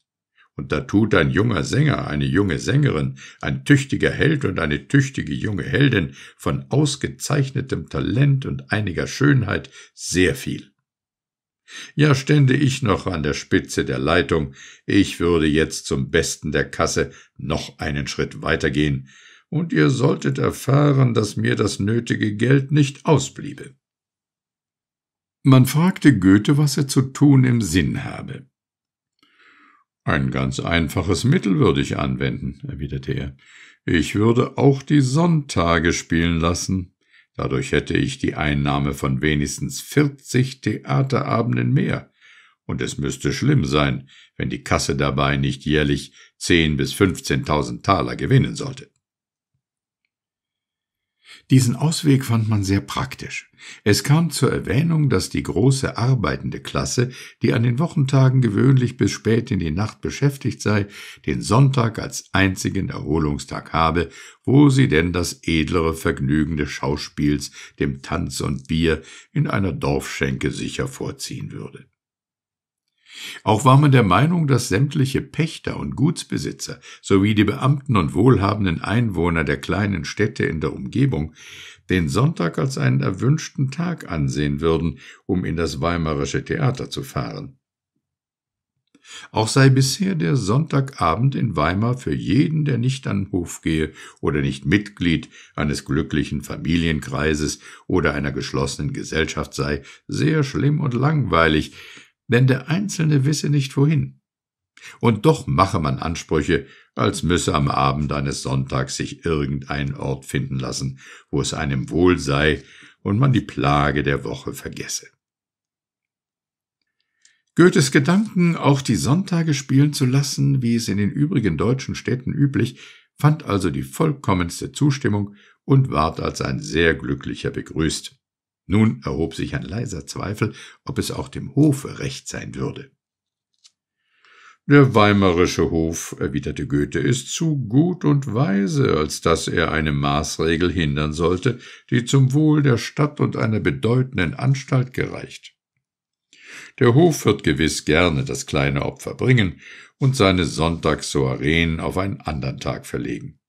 Und da tut ein junger Sänger, eine junge Sängerin, ein tüchtiger Held und eine tüchtige junge Heldin von ausgezeichnetem Talent und einiger Schönheit sehr viel. Ja, stände ich noch an der Spitze der Leitung, ich würde jetzt zum Besten der Kasse noch einen Schritt weitergehen, und ihr solltet erfahren, dass mir das nötige Geld nicht ausbliebe. Man fragte Goethe, was er zu tun im Sinn habe. Ein ganz einfaches Mittel würde ich anwenden, erwiderte er. Ich würde auch die Sonntage spielen lassen. Dadurch hätte ich die Einnahme von wenigstens 40 Theaterabenden mehr. Und es müsste schlimm sein, wenn die Kasse dabei nicht jährlich 10 bis 15.000 Taler gewinnen sollte. Diesen Ausweg fand man sehr praktisch. Es kam zur Erwähnung, dass die große arbeitende Klasse, die an den Wochentagen gewöhnlich bis spät in die Nacht beschäftigt sei, den Sonntag als einzigen Erholungstag habe, wo sie denn das edlere Vergnügen des Schauspiels, dem Tanz und Bier in einer Dorfschenke sicher vorziehen würde. Auch war man der Meinung, dass sämtliche Pächter und Gutsbesitzer sowie die Beamten und wohlhabenden Einwohner der kleinen Städte in der Umgebung den Sonntag als einen erwünschten Tag ansehen würden, um in das Weimarische Theater zu fahren. Auch sei bisher der Sonntagabend in Weimar für jeden, der nicht an den Hof gehe oder nicht Mitglied eines glücklichen Familienkreises oder einer geschlossenen Gesellschaft sei, sehr schlimm und langweilig, denn der Einzelne wisse nicht wohin. Und doch mache man Ansprüche, als müsse am Abend eines Sonntags sich irgendein Ort finden lassen, wo es einem wohl sei und man die Plage der Woche vergesse. Goethes Gedanken, auch die Sonntage spielen zu lassen, wie es in den übrigen deutschen Städten üblich, fand also die vollkommenste Zustimmung und ward als ein sehr glücklicher begrüßt. Nun erhob sich ein leiser Zweifel, ob es auch dem Hofe recht sein würde. Der weimarische Hof, erwiderte Goethe, ist zu gut und weise, als dass er eine Maßregel hindern sollte, die zum Wohl der Stadt und einer bedeutenden Anstalt gereicht. Der Hof wird gewiss gerne das kleine Opfer bringen und seine Sonntagssoireen auf einen andern Tag verlegen.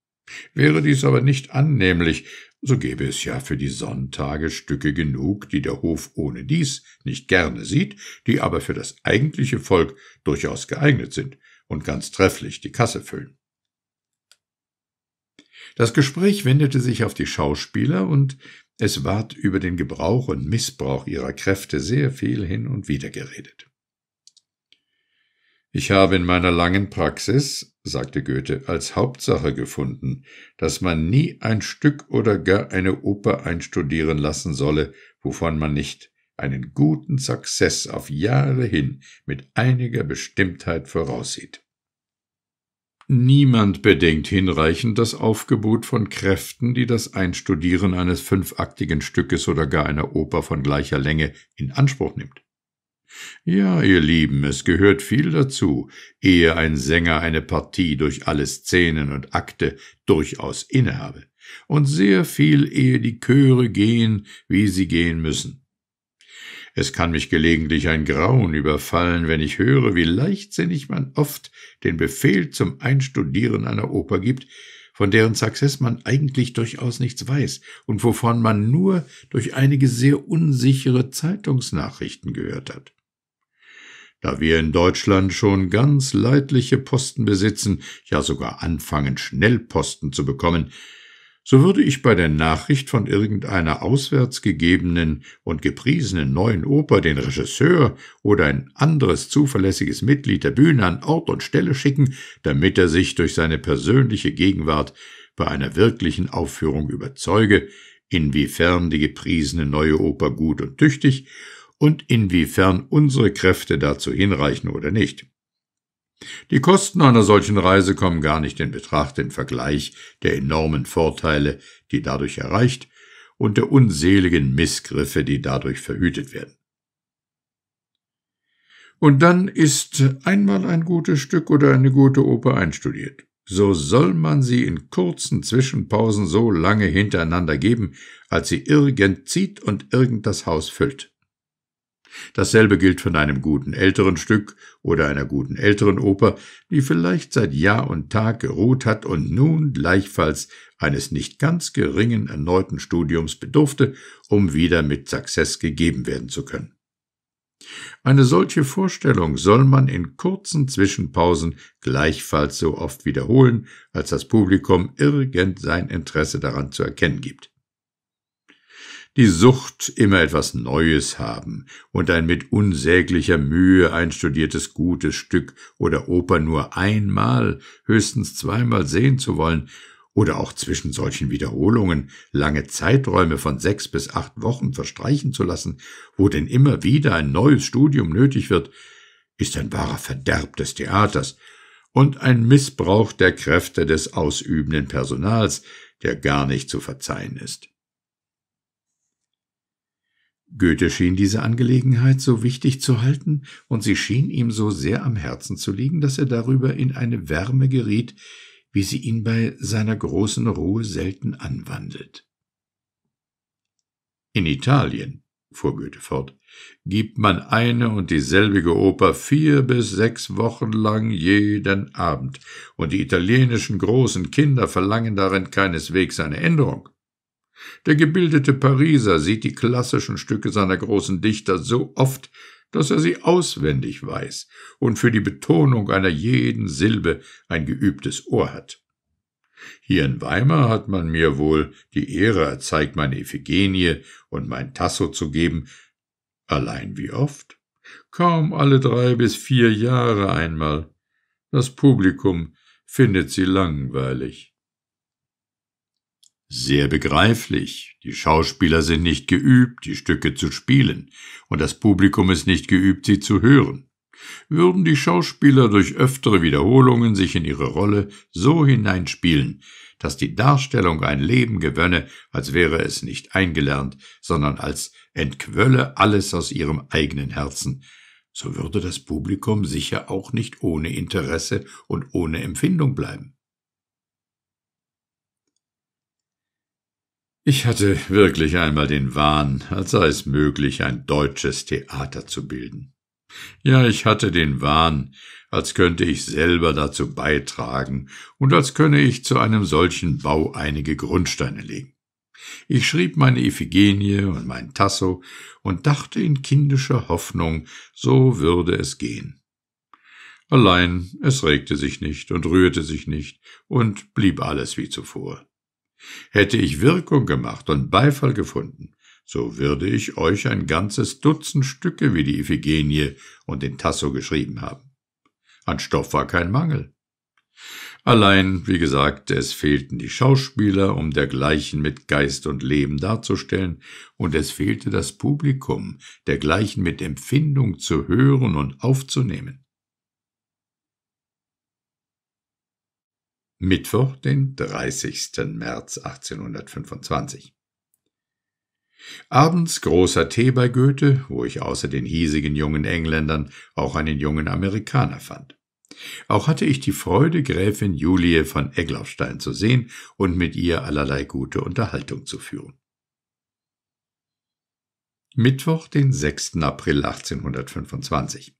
Wäre dies aber nicht annehmlich, so gäbe es ja für die Sonntage Stücke genug, die der Hof ohne dies nicht gerne sieht, die aber für das eigentliche Volk durchaus geeignet sind und ganz trefflich die Kasse füllen. Das Gespräch wendete sich auf die Schauspieler und es ward über den Gebrauch und Missbrauch ihrer Kräfte sehr viel hin und wieder geredet. Ich habe in meiner langen Praxis, sagte Goethe, als Hauptsache gefunden, dass man nie ein Stück oder gar eine Oper einstudieren lassen solle, wovon man nicht einen guten Success auf Jahre hin mit einiger Bestimmtheit voraussieht. Niemand bedenkt hinreichend das Aufgebot von Kräften, die das Einstudieren eines fünfaktigen Stückes oder gar einer Oper von gleicher Länge in Anspruch nimmt. Ja, ihr Lieben, es gehört viel dazu, ehe ein Sänger eine Partie durch alle Szenen und Akte durchaus innehabe, und sehr viel, ehe die Chöre gehen, wie sie gehen müssen. Es kann mich gelegentlich ein Grauen überfallen, wenn ich höre, wie leichtsinnig man oft den Befehl zum Einstudieren einer Oper gibt, von deren Success man eigentlich durchaus nichts weiß und wovon man nur durch einige sehr unsichere Zeitungsnachrichten gehört hat da wir in Deutschland schon ganz leidliche Posten besitzen, ja sogar anfangen, Schnellposten zu bekommen, so würde ich bei der Nachricht von irgendeiner auswärts gegebenen und gepriesenen neuen Oper den Regisseur oder ein anderes zuverlässiges Mitglied der Bühne an Ort und Stelle schicken, damit er sich durch seine persönliche Gegenwart bei einer wirklichen Aufführung überzeuge, inwiefern die gepriesene neue Oper gut und tüchtig und inwiefern unsere Kräfte dazu hinreichen oder nicht. Die Kosten einer solchen Reise kommen gar nicht in Betracht im Vergleich der enormen Vorteile, die dadurch erreicht, und der unseligen Missgriffe, die dadurch verhütet werden. Und dann ist einmal ein gutes Stück oder eine gute Oper einstudiert. So soll man sie in kurzen Zwischenpausen so lange hintereinander geben, als sie irgend zieht und irgend das Haus füllt. Dasselbe gilt von einem guten älteren Stück oder einer guten älteren Oper, die vielleicht seit Jahr und Tag geruht hat und nun gleichfalls eines nicht ganz geringen erneuten Studiums bedurfte, um wieder mit Success gegeben werden zu können. Eine solche Vorstellung soll man in kurzen Zwischenpausen gleichfalls so oft wiederholen, als das Publikum irgend sein Interesse daran zu erkennen gibt die Sucht, immer etwas Neues haben und ein mit unsäglicher Mühe einstudiertes gutes Stück oder Oper nur einmal, höchstens zweimal sehen zu wollen, oder auch zwischen solchen Wiederholungen lange Zeiträume von sechs bis acht Wochen verstreichen zu lassen, wo denn immer wieder ein neues Studium nötig wird, ist ein wahrer Verderb des Theaters und ein Missbrauch der Kräfte des ausübenden Personals, der gar nicht zu verzeihen ist. Goethe schien diese Angelegenheit so wichtig zu halten, und sie schien ihm so sehr am Herzen zu liegen, dass er darüber in eine Wärme geriet, wie sie ihn bei seiner großen Ruhe selten anwandelt. In Italien, fuhr Goethe fort, gibt man eine und dieselbige Oper vier bis sechs Wochen lang jeden Abend, und die italienischen großen Kinder verlangen darin keineswegs eine Änderung. Der gebildete Pariser sieht die klassischen Stücke seiner großen Dichter so oft, dass er sie auswendig weiß und für die Betonung einer jeden Silbe ein geübtes Ohr hat. Hier in Weimar hat man mir wohl die Ehre erzeigt, meine Iphigenie und mein Tasso zu geben. Allein wie oft? Kaum alle drei bis vier Jahre einmal. Das Publikum findet sie langweilig. Sehr begreiflich. Die Schauspieler sind nicht geübt, die Stücke zu spielen, und das Publikum ist nicht geübt, sie zu hören. Würden die Schauspieler durch öftere Wiederholungen sich in ihre Rolle so hineinspielen, dass die Darstellung ein Leben gewönne, als wäre es nicht eingelernt, sondern als entquölle alles aus ihrem eigenen Herzen, so würde das Publikum sicher auch nicht ohne Interesse und ohne Empfindung bleiben. Ich hatte wirklich einmal den Wahn, als sei es möglich, ein deutsches Theater zu bilden. Ja, ich hatte den Wahn, als könnte ich selber dazu beitragen und als könne ich zu einem solchen Bau einige Grundsteine legen. Ich schrieb meine Iphigenie und mein Tasso und dachte in kindischer Hoffnung, so würde es gehen. Allein es regte sich nicht und rührte sich nicht und blieb alles wie zuvor. Hätte ich Wirkung gemacht und Beifall gefunden, so würde ich euch ein ganzes Dutzend Stücke wie die Iphigenie und den Tasso geschrieben haben. An Stoff war kein Mangel. Allein, wie gesagt, es fehlten die Schauspieler, um dergleichen mit Geist und Leben darzustellen, und es fehlte das Publikum, dergleichen mit Empfindung zu hören und aufzunehmen. Mittwoch, den 30. März 1825. Abends großer Tee bei Goethe, wo ich außer den hiesigen jungen Engländern auch einen jungen Amerikaner fand. Auch hatte ich die Freude, Gräfin Julie von Eglaufstein zu sehen und mit ihr allerlei gute Unterhaltung zu führen. Mittwoch, den 6. April 1825.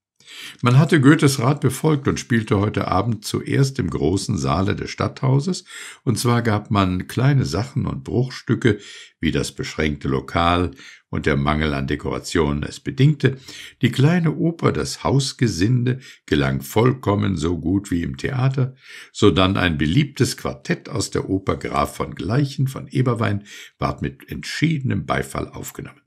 Man hatte Goethes Rat befolgt und spielte heute Abend zuerst im großen Saale des Stadthauses, und zwar gab man kleine Sachen und Bruchstücke, wie das beschränkte Lokal und der Mangel an Dekorationen es bedingte, die kleine Oper Das Hausgesinde gelang vollkommen so gut wie im Theater, sodann ein beliebtes Quartett aus der Oper Graf von Gleichen von Eberwein ward mit entschiedenem Beifall aufgenommen.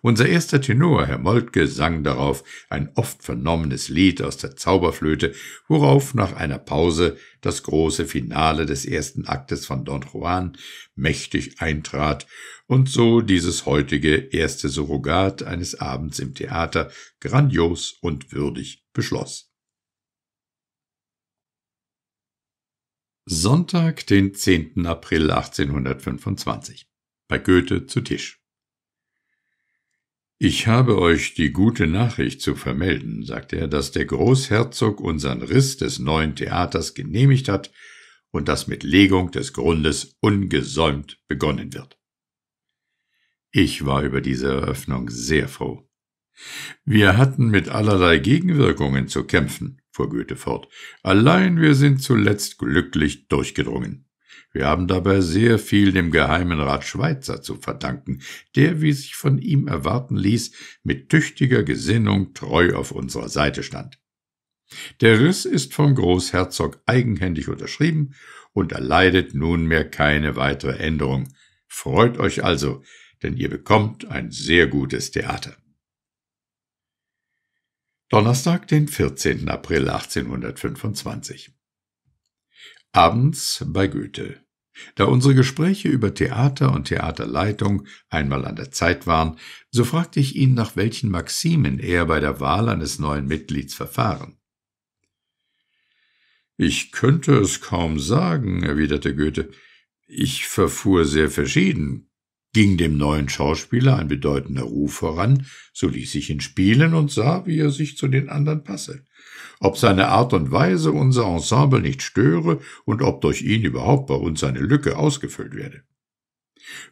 Unser erster Tenor, Herr Moltke, sang darauf ein oft vernommenes Lied aus der Zauberflöte, worauf nach einer Pause das große Finale des ersten Aktes von Don Juan mächtig eintrat und so dieses heutige erste Surrogat eines Abends im Theater grandios und würdig beschloss. Sonntag, den 10. April 1825. Bei Goethe zu Tisch. Ich habe euch die gute Nachricht zu vermelden, sagte er, dass der Großherzog unseren Riss des neuen Theaters genehmigt hat und das mit Legung des Grundes ungesäumt begonnen wird. Ich war über diese Eröffnung sehr froh. Wir hatten mit allerlei Gegenwirkungen zu kämpfen, fuhr Goethe fort, allein wir sind zuletzt glücklich durchgedrungen. Wir haben dabei sehr viel dem Geheimen Rat Schweizer zu verdanken, der, wie sich von ihm erwarten ließ, mit tüchtiger Gesinnung treu auf unserer Seite stand. Der Riss ist vom Großherzog eigenhändig unterschrieben und erleidet nunmehr keine weitere Änderung. Freut euch also, denn ihr bekommt ein sehr gutes Theater. Donnerstag, den 14. April 1825. Abends bei Goethe. Da unsere Gespräche über Theater und Theaterleitung einmal an der Zeit waren, so fragte ich ihn, nach welchen Maximen er bei der Wahl eines neuen Mitglieds verfahren. Ich könnte es kaum sagen, erwiderte Goethe. Ich verfuhr sehr verschieden. Ging dem neuen Schauspieler ein bedeutender Ruf voran, so ließ ich ihn spielen und sah, wie er sich zu den anderen passe ob seine Art und Weise unser Ensemble nicht störe und ob durch ihn überhaupt bei uns eine Lücke ausgefüllt werde.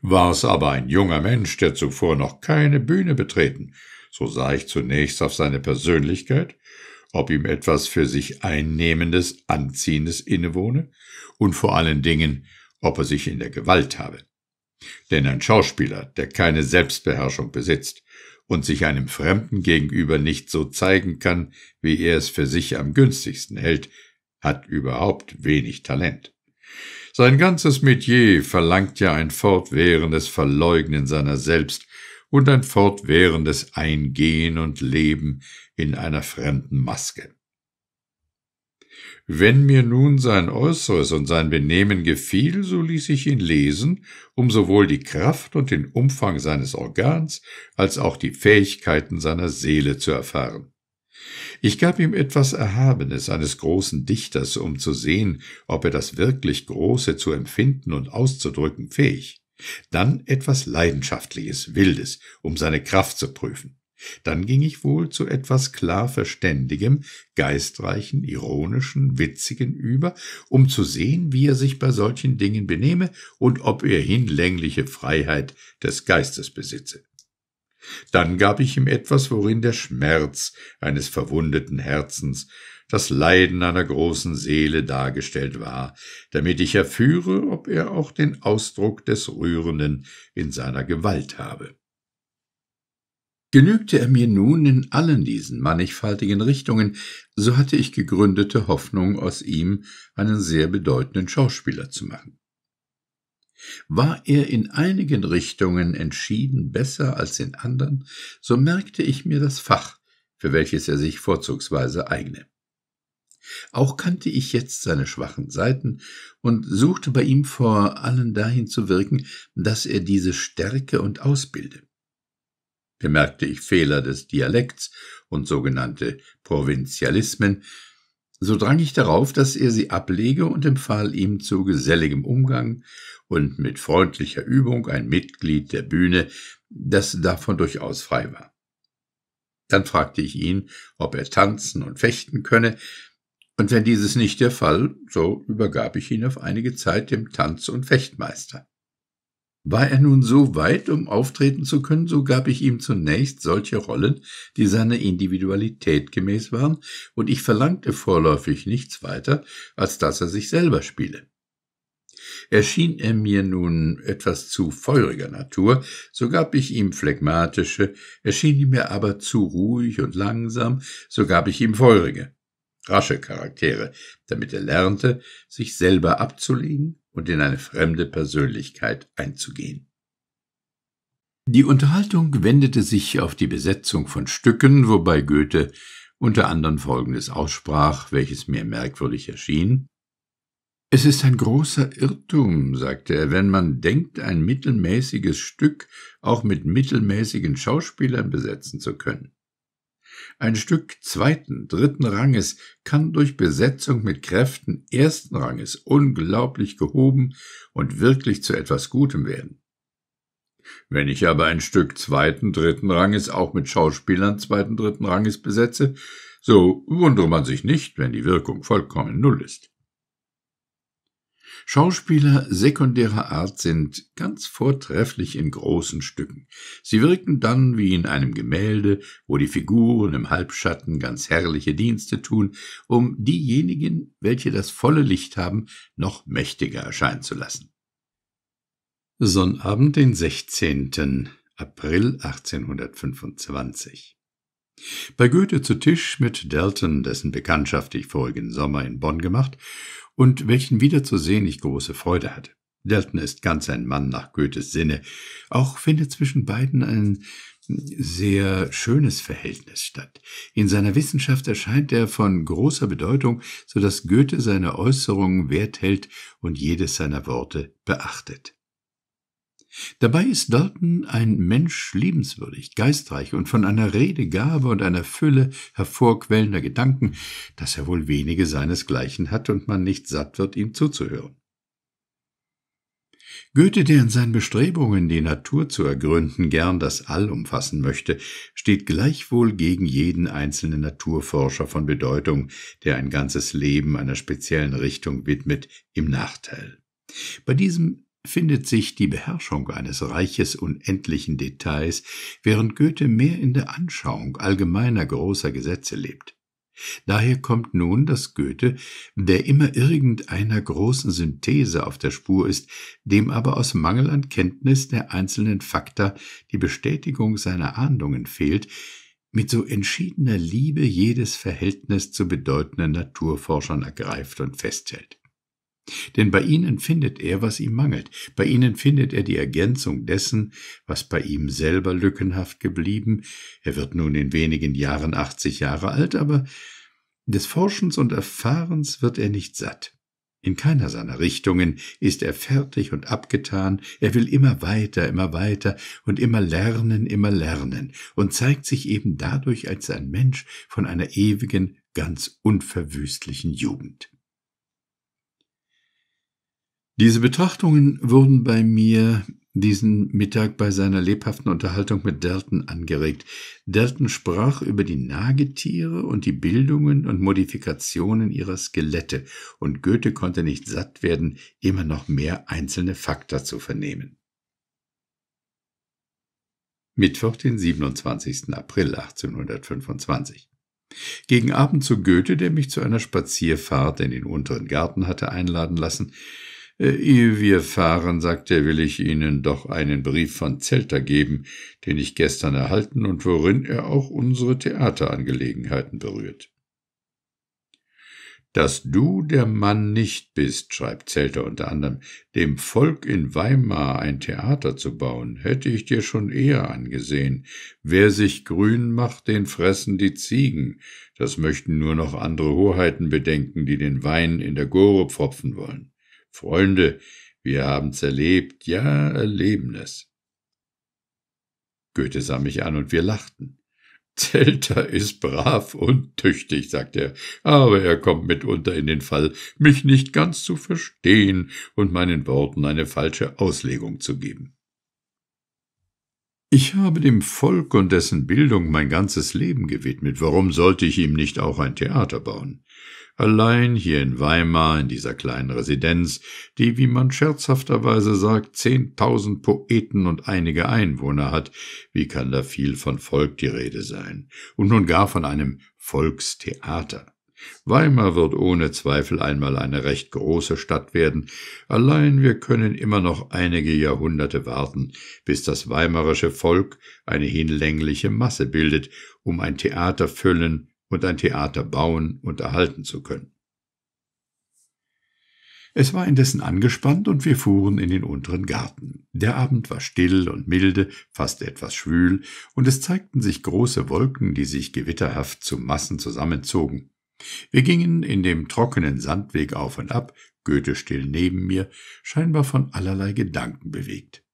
War es aber ein junger Mensch, der zuvor noch keine Bühne betreten, so sah ich zunächst auf seine Persönlichkeit, ob ihm etwas für sich Einnehmendes, Anziehendes innewohne und vor allen Dingen, ob er sich in der Gewalt habe. Denn ein Schauspieler, der keine Selbstbeherrschung besitzt, und sich einem Fremden gegenüber nicht so zeigen kann, wie er es für sich am günstigsten hält, hat überhaupt wenig Talent. Sein ganzes Metier verlangt ja ein fortwährendes Verleugnen seiner selbst und ein fortwährendes Eingehen und Leben in einer fremden Maske. Wenn mir nun sein Äußeres und sein Benehmen gefiel, so ließ ich ihn lesen, um sowohl die Kraft und den Umfang seines Organs als auch die Fähigkeiten seiner Seele zu erfahren. Ich gab ihm etwas Erhabenes eines großen Dichters, um zu sehen, ob er das wirklich Große zu empfinden und auszudrücken fähig, dann etwas Leidenschaftliches, Wildes, um seine Kraft zu prüfen. Dann ging ich wohl zu etwas klar verständigem, geistreichen, ironischen, witzigen über, um zu sehen, wie er sich bei solchen Dingen benehme und ob er hinlängliche Freiheit des Geistes besitze. Dann gab ich ihm etwas, worin der Schmerz eines verwundeten Herzens, das Leiden einer großen Seele dargestellt war, damit ich erführe, ob er auch den Ausdruck des Rührenden in seiner Gewalt habe. Genügte er mir nun in allen diesen mannigfaltigen Richtungen, so hatte ich gegründete Hoffnung, aus ihm einen sehr bedeutenden Schauspieler zu machen. War er in einigen Richtungen entschieden besser als in anderen, so merkte ich mir das Fach, für welches er sich vorzugsweise eigne. Auch kannte ich jetzt seine schwachen Seiten und suchte bei ihm vor allen dahin zu wirken, dass er diese stärke und ausbilde bemerkte ich Fehler des Dialekts und sogenannte Provinzialismen, so drang ich darauf, dass er sie ablege und empfahl ihm zu geselligem Umgang und mit freundlicher Übung ein Mitglied der Bühne, das davon durchaus frei war. Dann fragte ich ihn, ob er tanzen und fechten könne, und wenn dieses nicht der Fall, so übergab ich ihn auf einige Zeit dem Tanz- und Fechtmeister. War er nun so weit, um auftreten zu können, so gab ich ihm zunächst solche Rollen, die seiner Individualität gemäß waren, und ich verlangte vorläufig nichts weiter, als dass er sich selber spiele. Erschien er mir nun etwas zu feuriger Natur, so gab ich ihm phlegmatische, erschien ihm mir aber zu ruhig und langsam, so gab ich ihm feurige, rasche Charaktere, damit er lernte, sich selber abzulegen und in eine fremde Persönlichkeit einzugehen. Die Unterhaltung wendete sich auf die Besetzung von Stücken, wobei Goethe unter anderem Folgendes aussprach, welches mir merkwürdig erschien. Es ist ein großer Irrtum, sagte er, wenn man denkt, ein mittelmäßiges Stück auch mit mittelmäßigen Schauspielern besetzen zu können. Ein Stück zweiten, dritten Ranges kann durch Besetzung mit Kräften ersten Ranges unglaublich gehoben und wirklich zu etwas Gutem werden. Wenn ich aber ein Stück zweiten, dritten Ranges auch mit Schauspielern zweiten, dritten Ranges besetze, so wundere man sich nicht, wenn die Wirkung vollkommen null ist. Schauspieler sekundärer Art sind ganz vortrefflich in großen Stücken. Sie wirken dann wie in einem Gemälde, wo die Figuren im Halbschatten ganz herrliche Dienste tun, um diejenigen, welche das volle Licht haben, noch mächtiger erscheinen zu lassen. Sonnabend, den 16. April 1825. Bei Goethe zu Tisch mit Delton, dessen Bekanntschaft ich vorigen Sommer in Bonn gemacht und welchen wiederzusehen ich große Freude hatte. Delton ist ganz ein Mann nach Goethes Sinne, auch findet zwischen beiden ein sehr schönes Verhältnis statt. In seiner Wissenschaft erscheint er von großer Bedeutung, so dass Goethe seine Äußerungen wert hält und jedes seiner Worte beachtet. Dabei ist Dalton ein Mensch liebenswürdig, geistreich und von einer Redegabe und einer Fülle hervorquellender Gedanken, dass er wohl wenige seinesgleichen hat und man nicht satt wird, ihm zuzuhören. Goethe, der in seinen Bestrebungen, die Natur zu ergründen, gern das All umfassen möchte, steht gleichwohl gegen jeden einzelnen Naturforscher von Bedeutung, der ein ganzes Leben einer speziellen Richtung widmet, im Nachteil. Bei diesem findet sich die Beherrschung eines reiches unendlichen Details, während Goethe mehr in der Anschauung allgemeiner großer Gesetze lebt. Daher kommt nun, dass Goethe, der immer irgendeiner großen Synthese auf der Spur ist, dem aber aus Mangel an Kenntnis der einzelnen Fakta die Bestätigung seiner Ahndungen fehlt, mit so entschiedener Liebe jedes Verhältnis zu bedeutenden Naturforschern ergreift und festhält. Denn bei ihnen findet er, was ihm mangelt, bei ihnen findet er die Ergänzung dessen, was bei ihm selber lückenhaft geblieben, er wird nun in wenigen Jahren 80 Jahre alt, aber des Forschens und Erfahrens wird er nicht satt. In keiner seiner Richtungen ist er fertig und abgetan, er will immer weiter, immer weiter und immer lernen, immer lernen und zeigt sich eben dadurch als ein Mensch von einer ewigen, ganz unverwüstlichen Jugend. Diese Betrachtungen wurden bei mir diesen Mittag bei seiner lebhaften Unterhaltung mit Delton angeregt. Delton sprach über die Nagetiere und die Bildungen und Modifikationen ihrer Skelette, und Goethe konnte nicht satt werden, immer noch mehr einzelne Fakta zu vernehmen. Mittwoch, den 27. April 1825. Gegen Abend zu Goethe, der mich zu einer Spazierfahrt in den unteren Garten hatte einladen lassen, äh, ehe wir fahren, sagt er, will ich Ihnen doch einen Brief von Zelter geben, den ich gestern erhalten und worin er auch unsere Theaterangelegenheiten berührt. Dass du der Mann nicht bist, schreibt Zelter unter anderem, dem Volk in Weimar ein Theater zu bauen, hätte ich dir schon eher angesehen. Wer sich grün macht, den fressen die Ziegen. Das möchten nur noch andere Hoheiten bedenken, die den Wein in der Gore pfropfen wollen. Freunde, wir haben's erlebt, ja, erleben es. Goethe sah mich an und wir lachten. Zelter ist brav und tüchtig, sagte er, aber er kommt mitunter in den Fall, mich nicht ganz zu verstehen und meinen Worten eine falsche Auslegung zu geben. Ich habe dem Volk und dessen Bildung mein ganzes Leben gewidmet, warum sollte ich ihm nicht auch ein Theater bauen? Allein hier in Weimar, in dieser kleinen Residenz, die, wie man scherzhafterweise sagt, zehntausend Poeten und einige Einwohner hat, wie kann da viel von Volk die Rede sein? Und nun gar von einem Volkstheater. Weimar wird ohne Zweifel einmal eine recht große Stadt werden, allein wir können immer noch einige Jahrhunderte warten, bis das weimarische Volk eine hinlängliche Masse bildet, um ein Theater füllen und ein Theater bauen und erhalten zu können. Es war indessen angespannt und wir fuhren in den unteren Garten. Der Abend war still und milde, fast etwas schwül, und es zeigten sich große Wolken, die sich gewitterhaft zu Massen zusammenzogen. Wir gingen in dem trockenen Sandweg auf und ab, Goethe still neben mir, scheinbar von allerlei Gedanken bewegt.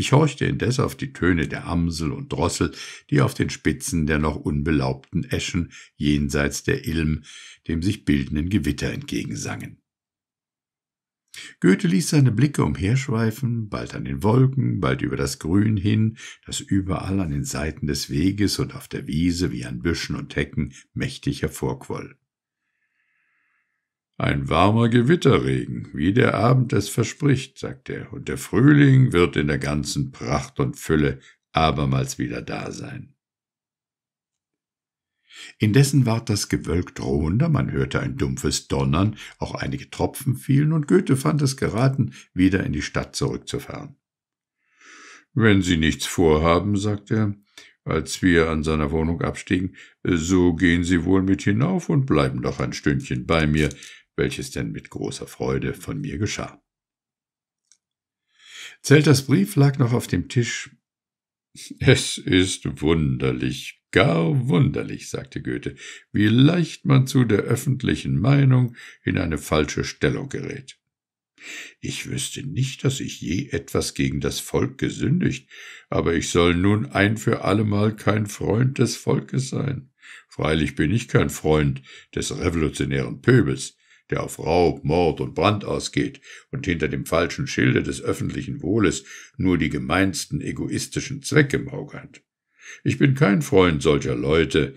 Ich horchte indes auf die Töne der Amsel und Drossel, die auf den Spitzen der noch unbelaubten Eschen jenseits der Ilm, dem sich bildenden Gewitter entgegensangen. Goethe ließ seine Blicke umherschweifen, bald an den Wolken, bald über das Grün hin, das überall an den Seiten des Weges und auf der Wiese wie an Büschen und Hecken mächtig hervorquoll. Ein warmer Gewitterregen, wie der Abend es verspricht, sagt er, und der Frühling wird in der ganzen Pracht und Fülle abermals wieder da sein. Indessen ward das Gewölk drohender, man hörte ein dumpfes Donnern, auch einige Tropfen fielen, und Goethe fand es geraten, wieder in die Stadt zurückzufahren. Wenn Sie nichts vorhaben, sagte er, als wir an seiner Wohnung abstiegen, so gehen Sie wohl mit hinauf und bleiben doch ein Stündchen bei mir, welches denn mit großer Freude von mir geschah. Zelters Brief lag noch auf dem Tisch. Es ist wunderlich, gar wunderlich, sagte Goethe, wie leicht man zu der öffentlichen Meinung in eine falsche Stellung gerät. Ich wüsste nicht, dass ich je etwas gegen das Volk gesündigt, aber ich soll nun ein für allemal kein Freund des Volkes sein. Freilich bin ich kein Freund des revolutionären Pöbels, der auf Raub, Mord und Brand ausgeht und hinter dem falschen Schilde des öffentlichen Wohles nur die gemeinsten egoistischen Zwecke im Auge hat. Ich bin kein Freund solcher Leute,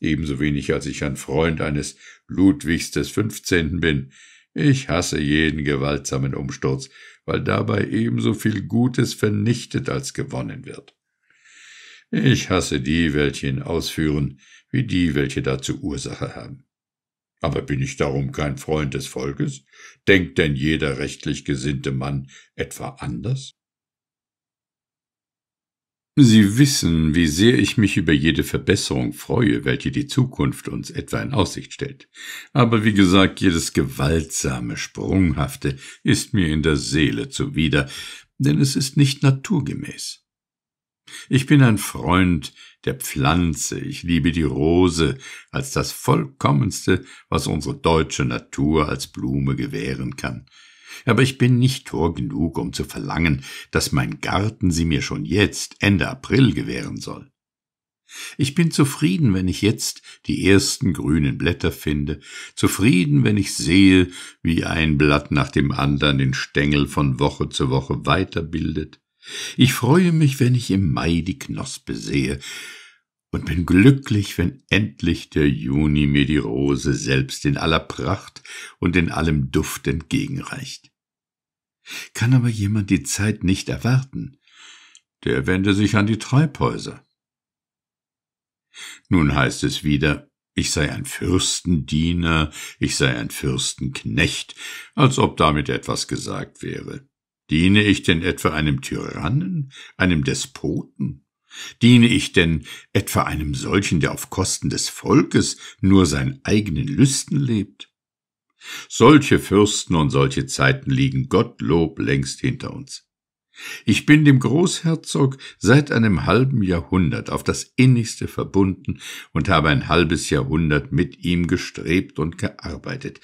ebenso wenig als ich ein Freund eines Ludwigs des Fünfzehnten bin. Ich hasse jeden gewaltsamen Umsturz, weil dabei ebenso viel Gutes vernichtet als gewonnen wird. Ich hasse die, welche ihn ausführen, wie die, welche dazu Ursache haben. Aber bin ich darum kein Freund des Volkes? Denkt denn jeder rechtlich gesinnte Mann etwa anders? Sie wissen, wie sehr ich mich über jede Verbesserung freue, welche die Zukunft uns etwa in Aussicht stellt. Aber wie gesagt, jedes gewaltsame, sprunghafte ist mir in der Seele zuwider, denn es ist nicht naturgemäß. Ich bin ein Freund der Pflanze, ich liebe die Rose als das Vollkommenste, was unsere deutsche Natur als Blume gewähren kann. Aber ich bin nicht Tor genug, um zu verlangen, dass mein Garten sie mir schon jetzt, Ende April, gewähren soll. Ich bin zufrieden, wenn ich jetzt die ersten grünen Blätter finde, zufrieden, wenn ich sehe, wie ein Blatt nach dem anderen den Stängel von Woche zu Woche weiterbildet, ich freue mich, wenn ich im Mai die Knospe sehe und bin glücklich, wenn endlich der Juni mir die Rose selbst in aller Pracht und in allem Duft entgegenreicht. Kann aber jemand die Zeit nicht erwarten, der wende sich an die Treibhäuser. Nun heißt es wieder, ich sei ein Fürstendiener, ich sei ein Fürstenknecht, als ob damit etwas gesagt wäre. Diene ich denn etwa einem Tyrannen, einem Despoten? Diene ich denn etwa einem solchen, der auf Kosten des Volkes nur seinen eigenen Lüsten lebt? Solche Fürsten und solche Zeiten liegen Gottlob längst hinter uns. Ich bin dem Großherzog seit einem halben Jahrhundert auf das innigste verbunden und habe ein halbes Jahrhundert mit ihm gestrebt und gearbeitet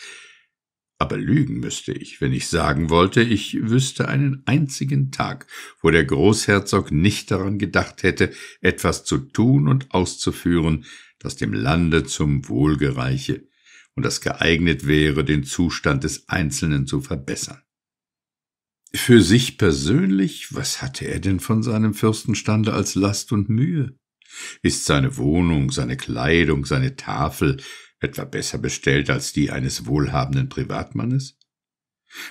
aber lügen müsste ich, wenn ich sagen wollte, ich wüsste einen einzigen Tag, wo der Großherzog nicht daran gedacht hätte, etwas zu tun und auszuführen, das dem Lande zum Wohl gereiche und das geeignet wäre, den Zustand des Einzelnen zu verbessern. Für sich persönlich, was hatte er denn von seinem Fürstenstande als Last und Mühe? Ist seine Wohnung, seine Kleidung, seine Tafel, etwa besser bestellt als die eines wohlhabenden Privatmannes?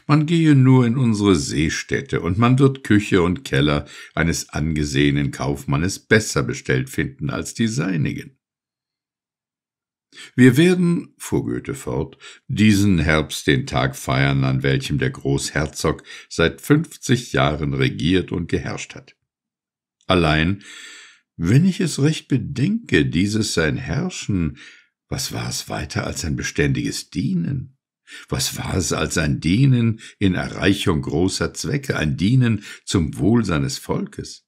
Man gehe nur in unsere Seestädte, und man wird Küche und Keller eines angesehenen Kaufmannes besser bestellt finden als die seinigen. Wir werden, fuhr Goethe fort, diesen Herbst den Tag feiern, an welchem der Großherzog seit fünfzig Jahren regiert und geherrscht hat. Allein, wenn ich es recht bedenke, dieses sein Herrschen was war es weiter als ein beständiges Dienen? Was war es als ein Dienen in Erreichung großer Zwecke, ein Dienen zum Wohl seines Volkes?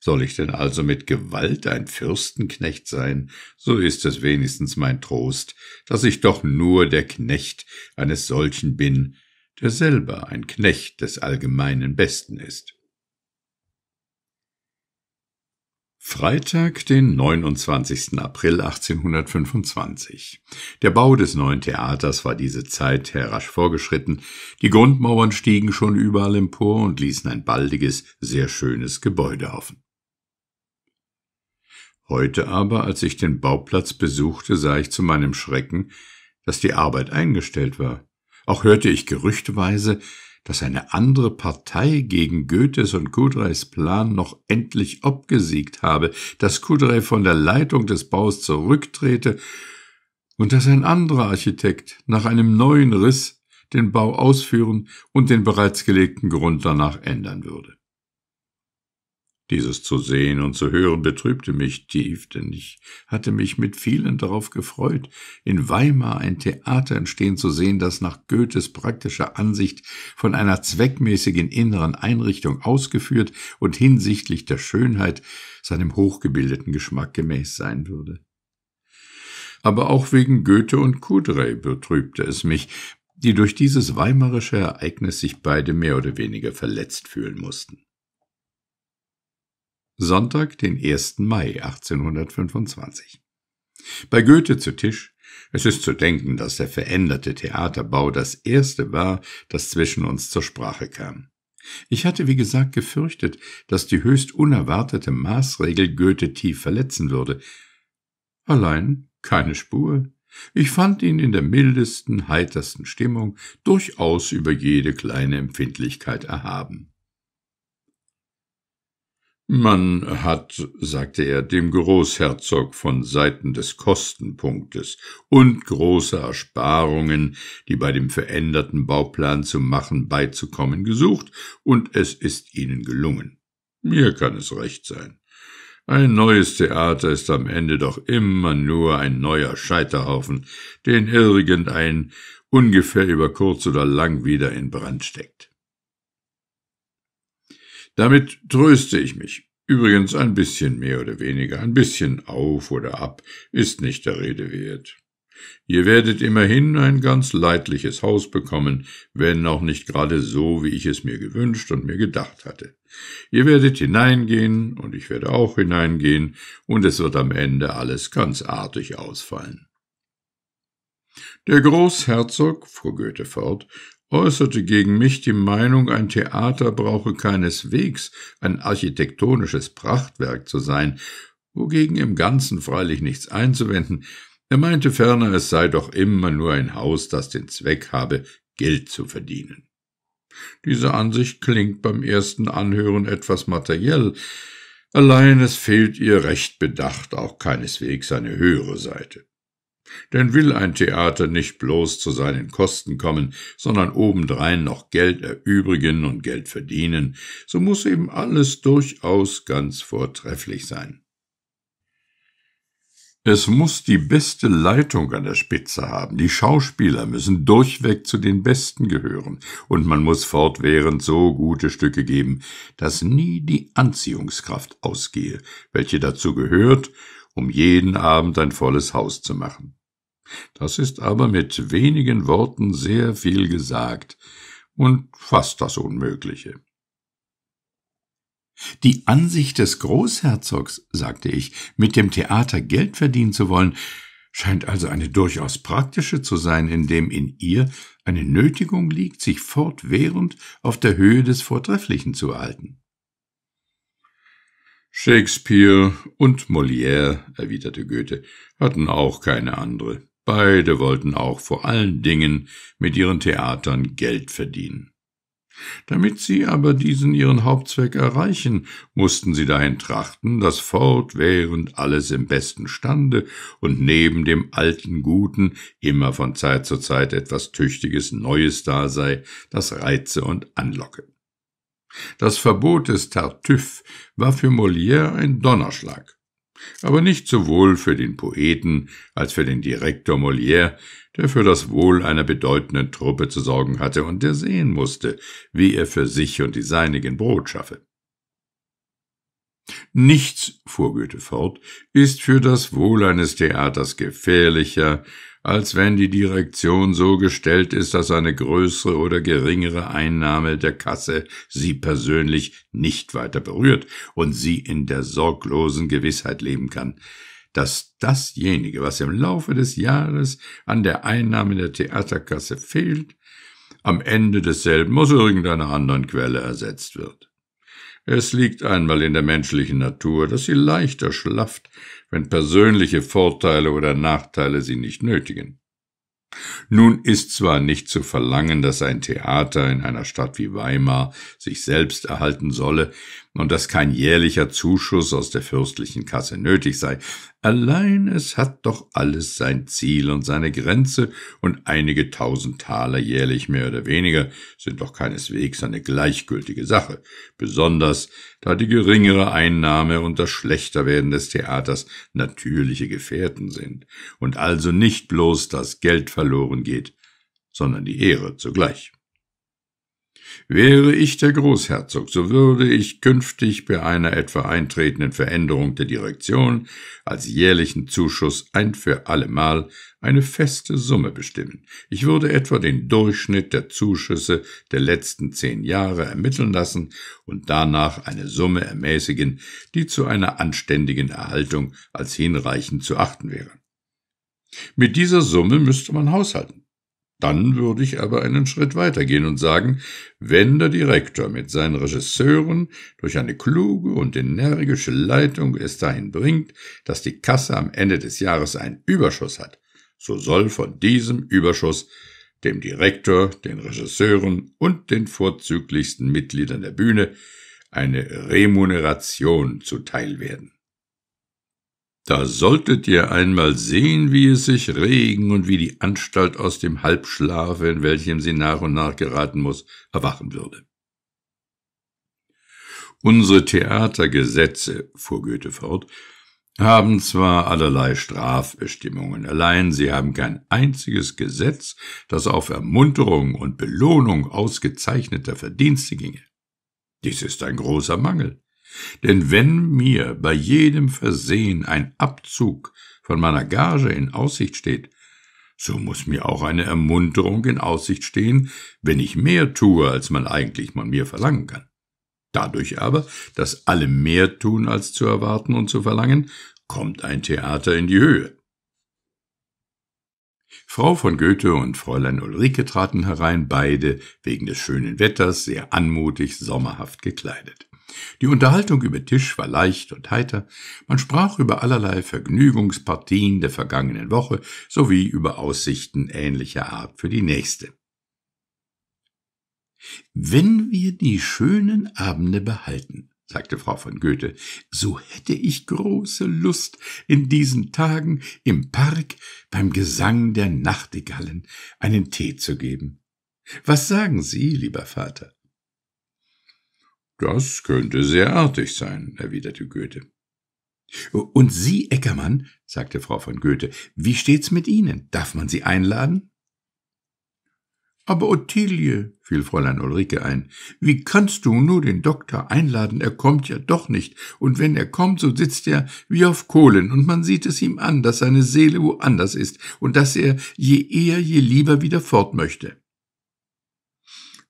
Soll ich denn also mit Gewalt ein Fürstenknecht sein, so ist es wenigstens mein Trost, dass ich doch nur der Knecht eines solchen bin, der selber ein Knecht des allgemeinen Besten ist. Freitag, den 29. April 1825. Der Bau des neuen Theaters war diese Zeit rasch vorgeschritten, die Grundmauern stiegen schon überall empor und ließen ein baldiges, sehr schönes Gebäude hoffen. Heute aber, als ich den Bauplatz besuchte, sah ich zu meinem Schrecken, dass die Arbeit eingestellt war. Auch hörte ich gerüchtweise, dass eine andere Partei gegen Goethes und Kudreis Plan noch endlich obgesiegt habe, dass Kudrey von der Leitung des Baus zurücktrete und dass ein anderer Architekt nach einem neuen Riss den Bau ausführen und den bereits gelegten Grund danach ändern würde. Dieses zu sehen und zu hören betrübte mich tief, denn ich hatte mich mit vielen darauf gefreut, in Weimar ein Theater entstehen zu sehen, das nach Goethes praktischer Ansicht von einer zweckmäßigen inneren Einrichtung ausgeführt und hinsichtlich der Schönheit seinem hochgebildeten Geschmack gemäß sein würde. Aber auch wegen Goethe und Kudrey betrübte es mich, die durch dieses weimarische Ereignis sich beide mehr oder weniger verletzt fühlen mussten. Sonntag, den 1. Mai 1825. Bei Goethe zu Tisch. Es ist zu denken, dass der veränderte Theaterbau das erste war, das zwischen uns zur Sprache kam. Ich hatte, wie gesagt, gefürchtet, dass die höchst unerwartete Maßregel Goethe tief verletzen würde. Allein keine Spur. Ich fand ihn in der mildesten, heitersten Stimmung durchaus über jede kleine Empfindlichkeit erhaben. Man hat, sagte er, dem Großherzog von Seiten des Kostenpunktes und großer Ersparungen, die bei dem veränderten Bauplan zu machen beizukommen gesucht, und es ist ihnen gelungen. Mir kann es recht sein. Ein neues Theater ist am Ende doch immer nur ein neuer Scheiterhaufen, den irgendein ungefähr über kurz oder lang wieder in Brand steckt. Damit tröste ich mich. Übrigens ein bisschen mehr oder weniger, ein bisschen auf oder ab, ist nicht der Rede wert. Ihr werdet immerhin ein ganz leidliches Haus bekommen, wenn auch nicht gerade so, wie ich es mir gewünscht und mir gedacht hatte. Ihr werdet hineingehen, und ich werde auch hineingehen, und es wird am Ende alles ganz artig ausfallen. Der Großherzog, fuhr Goethe fort, äußerte gegen mich die Meinung, ein Theater brauche keineswegs ein architektonisches Prachtwerk zu sein, wogegen im Ganzen freilich nichts einzuwenden. Er meinte ferner, es sei doch immer nur ein Haus, das den Zweck habe, Geld zu verdienen. Diese Ansicht klingt beim ersten Anhören etwas materiell, allein es fehlt ihr recht bedacht auch keineswegs eine höhere Seite. Denn will ein Theater nicht bloß zu seinen Kosten kommen, sondern obendrein noch Geld erübrigen und Geld verdienen, so muss eben alles durchaus ganz vortrefflich sein. Es muss die beste Leitung an der Spitze haben, die Schauspieler müssen durchweg zu den Besten gehören, und man muss fortwährend so gute Stücke geben, dass nie die Anziehungskraft ausgehe, welche dazu gehört, um jeden Abend ein volles Haus zu machen. Das ist aber mit wenigen Worten sehr viel gesagt und fast das Unmögliche. Die Ansicht des Großherzogs, sagte ich, mit dem Theater Geld verdienen zu wollen, scheint also eine durchaus praktische zu sein, indem in ihr eine Nötigung liegt, sich fortwährend auf der Höhe des Vortrefflichen zu halten. Shakespeare und Molière, erwiderte Goethe, hatten auch keine andere. Beide wollten auch vor allen Dingen mit ihren Theatern Geld verdienen. Damit sie aber diesen ihren Hauptzweck erreichen, mussten sie dahin trachten, dass fortwährend alles im besten Stande und neben dem alten Guten immer von Zeit zu Zeit etwas Tüchtiges Neues da sei, das reize und anlocke. Das Verbot des Tartüff war für Molière ein Donnerschlag, aber nicht sowohl für den Poeten als für den Direktor Molière, der für das Wohl einer bedeutenden Truppe zu sorgen hatte und der sehen musste, wie er für sich und die seinigen Brot schaffe. Nichts, fuhr Goethe fort, ist für das Wohl eines Theaters gefährlicher als wenn die Direktion so gestellt ist, dass eine größere oder geringere Einnahme der Kasse sie persönlich nicht weiter berührt und sie in der sorglosen Gewissheit leben kann, dass dasjenige, was im Laufe des Jahres an der Einnahme der Theaterkasse fehlt, am Ende desselben aus irgendeiner anderen Quelle ersetzt wird. Es liegt einmal in der menschlichen Natur, dass sie leichter schlafft wenn persönliche Vorteile oder Nachteile sie nicht nötigen. Nun ist zwar nicht zu verlangen, dass ein Theater in einer Stadt wie Weimar sich selbst erhalten solle, und dass kein jährlicher Zuschuss aus der fürstlichen Kasse nötig sei. Allein es hat doch alles sein Ziel und seine Grenze, und einige tausend Taler jährlich mehr oder weniger sind doch keineswegs eine gleichgültige Sache, besonders da die geringere Einnahme und das Schlechterwerden des Theaters natürliche Gefährten sind, und also nicht bloß das Geld verloren geht, sondern die Ehre zugleich. Wäre ich der Großherzog, so würde ich künftig bei einer etwa eintretenden Veränderung der Direktion als jährlichen Zuschuss ein für allemal eine feste Summe bestimmen. Ich würde etwa den Durchschnitt der Zuschüsse der letzten zehn Jahre ermitteln lassen und danach eine Summe ermäßigen, die zu einer anständigen Erhaltung als hinreichend zu achten wäre. Mit dieser Summe müsste man haushalten. Dann würde ich aber einen Schritt weitergehen und sagen, wenn der Direktor mit seinen Regisseuren durch eine kluge und energische Leitung es dahin bringt, dass die Kasse am Ende des Jahres einen Überschuss hat, so soll von diesem Überschuss dem Direktor, den Regisseuren und den vorzüglichsten Mitgliedern der Bühne eine Remuneration zuteil werden. Da solltet ihr einmal sehen, wie es sich regen und wie die Anstalt aus dem Halbschlafe, in welchem sie nach und nach geraten muss, erwachen würde. Unsere Theatergesetze, fuhr Goethe fort, haben zwar allerlei Strafbestimmungen, allein sie haben kein einziges Gesetz, das auf Ermunterung und Belohnung ausgezeichneter Verdienste ginge. Dies ist ein großer Mangel. Denn wenn mir bei jedem Versehen ein Abzug von meiner Gage in Aussicht steht, so muss mir auch eine Ermunterung in Aussicht stehen, wenn ich mehr tue, als man eigentlich von mir verlangen kann. Dadurch aber, dass alle mehr tun, als zu erwarten und zu verlangen, kommt ein Theater in die Höhe. Frau von Goethe und Fräulein Ulrike traten herein, beide, wegen des schönen Wetters, sehr anmutig, sommerhaft gekleidet. Die Unterhaltung über Tisch war leicht und heiter, man sprach über allerlei Vergnügungspartien der vergangenen Woche sowie über Aussichten ähnlicher Art für die nächste. Wenn wir die schönen Abende behalten, sagte Frau von Goethe, so hätte ich große Lust, in diesen Tagen im Park beim Gesang der Nachtigallen einen Tee zu geben. Was sagen Sie, lieber Vater? Das könnte sehr artig sein, erwiderte Goethe. Und Sie, Eckermann, sagte Frau von Goethe, wie steht's mit Ihnen? Darf man Sie einladen? Aber Ottilie, fiel Fräulein Ulrike ein, wie kannst du nur den Doktor einladen? Er kommt ja doch nicht, und wenn er kommt, so sitzt er wie auf Kohlen, und man sieht es ihm an, dass seine Seele woanders ist und dass er je eher, je lieber wieder fort möchte.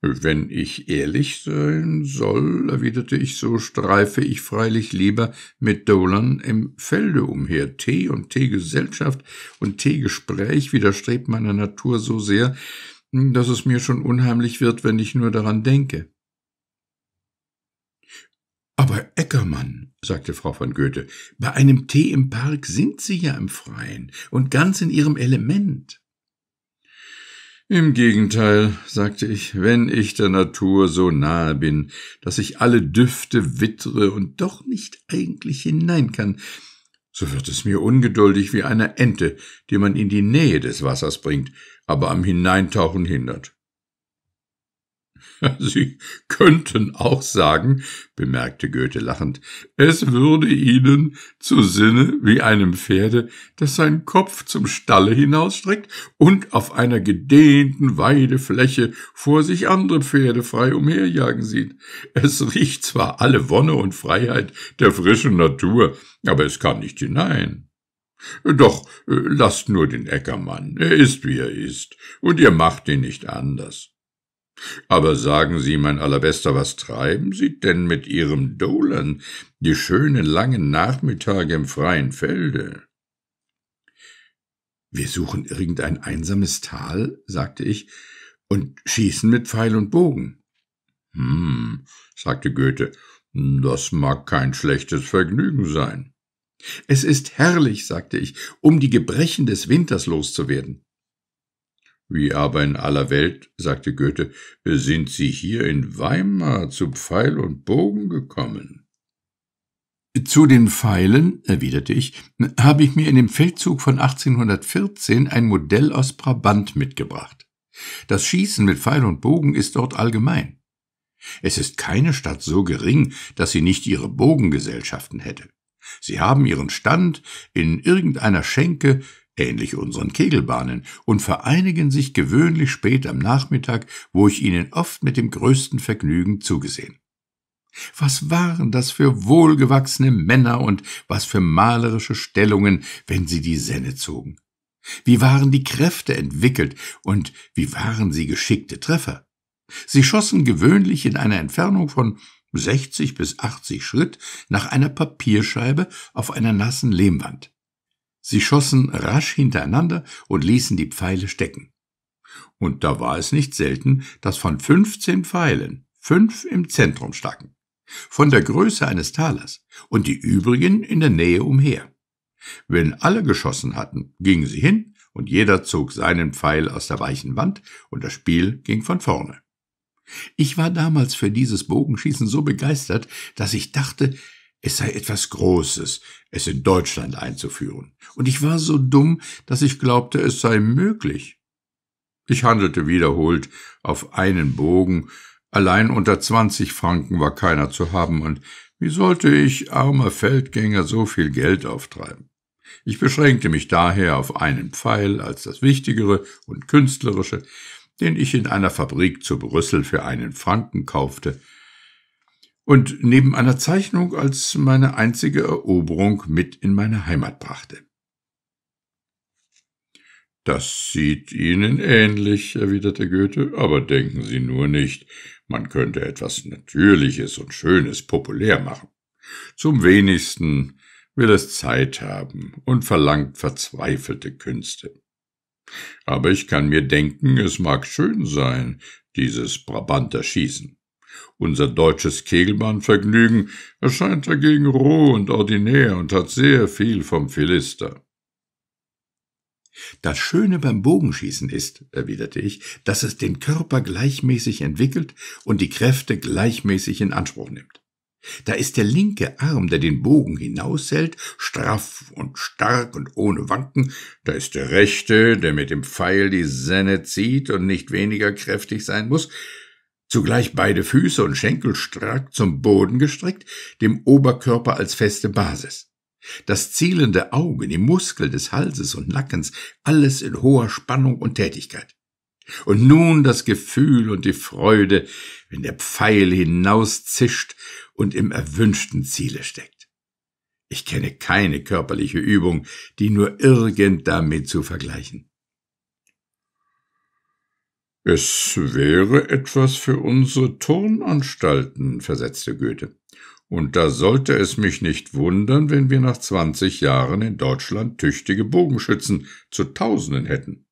Wenn ich ehrlich sein soll, erwiderte ich, so streife ich freilich lieber mit Dolan im Felde umher. Tee und Teegesellschaft und Teegespräch widerstrebt meiner Natur so sehr, dass es mir schon unheimlich wird, wenn ich nur daran denke. Aber Eckermann, sagte Frau von Goethe, bei einem Tee im Park sind Sie ja im Freien und ganz in Ihrem Element. Im Gegenteil, sagte ich, wenn ich der Natur so nahe bin, dass ich alle Düfte wittre und doch nicht eigentlich hinein kann, so wird es mir ungeduldig wie eine Ente, die man in die Nähe des Wassers bringt, aber am Hineintauchen hindert. Sie könnten auch sagen, bemerkte Goethe lachend, es würde Ihnen zu Sinne wie einem Pferde, das seinen Kopf zum Stalle hinausstreckt und auf einer gedehnten Weidefläche vor sich andere Pferde frei umherjagen sieht. Es riecht zwar alle Wonne und Freiheit der frischen Natur, aber es kann nicht hinein. Doch äh, lasst nur den Äckermann, er ist wie er ist, und ihr macht ihn nicht anders. Aber sagen Sie, mein Allerbester, was treiben Sie denn mit Ihrem Dolan die schönen langen Nachmittage im freien Felde? Wir suchen irgendein einsames Tal, sagte ich, und schießen mit Pfeil und Bogen. Hm, sagte Goethe, das mag kein schlechtes Vergnügen sein. Es ist herrlich, sagte ich, um die Gebrechen des Winters loszuwerden. Wie aber in aller Welt, sagte Goethe, sind Sie hier in Weimar zu Pfeil und Bogen gekommen? Zu den Pfeilen, erwiderte ich, habe ich mir in dem Feldzug von 1814 ein Modell aus Brabant mitgebracht. Das Schießen mit Pfeil und Bogen ist dort allgemein. Es ist keine Stadt so gering, dass sie nicht ihre Bogengesellschaften hätte. Sie haben ihren Stand in irgendeiner Schenke ähnlich unseren Kegelbahnen, und vereinigen sich gewöhnlich spät am Nachmittag, wo ich ihnen oft mit dem größten Vergnügen zugesehen. Was waren das für wohlgewachsene Männer und was für malerische Stellungen, wenn sie die Senne zogen? Wie waren die Kräfte entwickelt und wie waren sie geschickte Treffer? Sie schossen gewöhnlich in einer Entfernung von 60 bis 80 Schritt nach einer Papierscheibe auf einer nassen Lehmwand. Sie schossen rasch hintereinander und ließen die Pfeile stecken. Und da war es nicht selten, dass von 15 Pfeilen fünf im Zentrum staken, von der Größe eines Talers und die übrigen in der Nähe umher. Wenn alle geschossen hatten, gingen sie hin und jeder zog seinen Pfeil aus der weichen Wand und das Spiel ging von vorne. Ich war damals für dieses Bogenschießen so begeistert, dass ich dachte, es sei etwas Großes, es in Deutschland einzuführen. Und ich war so dumm, dass ich glaubte, es sei möglich. Ich handelte wiederholt auf einen Bogen, allein unter zwanzig Franken war keiner zu haben, und wie sollte ich, armer Feldgänger, so viel Geld auftreiben? Ich beschränkte mich daher auf einen Pfeil als das Wichtigere und Künstlerische, den ich in einer Fabrik zu Brüssel für einen Franken kaufte, und neben einer Zeichnung als meine einzige Eroberung mit in meine Heimat brachte. Das sieht Ihnen ähnlich, erwiderte Goethe, aber denken Sie nur nicht, man könnte etwas Natürliches und Schönes populär machen. Zum wenigsten will es Zeit haben und verlangt verzweifelte Künste. Aber ich kann mir denken, es mag schön sein, dieses Brabanter Schießen. Unser deutsches Kegelbahnvergnügen erscheint dagegen roh und ordinär und hat sehr viel vom Philister. Das Schöne beim Bogenschießen ist, erwiderte ich, dass es den Körper gleichmäßig entwickelt und die Kräfte gleichmäßig in Anspruch nimmt. Da ist der linke Arm, der den Bogen hinaushält, straff und stark und ohne Wanken, da ist der rechte, der mit dem Pfeil die Senne zieht und nicht weniger kräftig sein muss, zugleich beide Füße und Schenkel stark zum Boden gestreckt, dem Oberkörper als feste Basis. Das zielende Auge, die Muskel des Halses und Nackens, alles in hoher Spannung und Tätigkeit. Und nun das Gefühl und die Freude, wenn der Pfeil hinauszischt und im erwünschten Ziele steckt. Ich kenne keine körperliche Übung, die nur irgend damit zu vergleichen. Es wäre etwas für unsere Turnanstalten, versetzte Goethe. Und da sollte es mich nicht wundern, wenn wir nach zwanzig Jahren in Deutschland tüchtige Bogenschützen zu Tausenden hätten.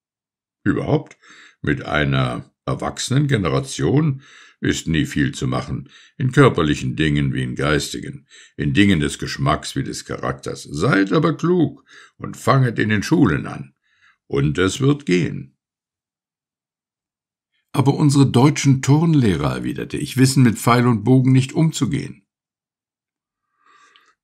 Überhaupt, mit einer erwachsenen Generation ist nie viel zu machen, in körperlichen Dingen wie in geistigen, in Dingen des Geschmacks wie des Charakters. Seid aber klug und fanget in den Schulen an. Und es wird gehen. Aber unsere deutschen Turnlehrer, erwiderte ich, wissen mit Pfeil und Bogen nicht umzugehen.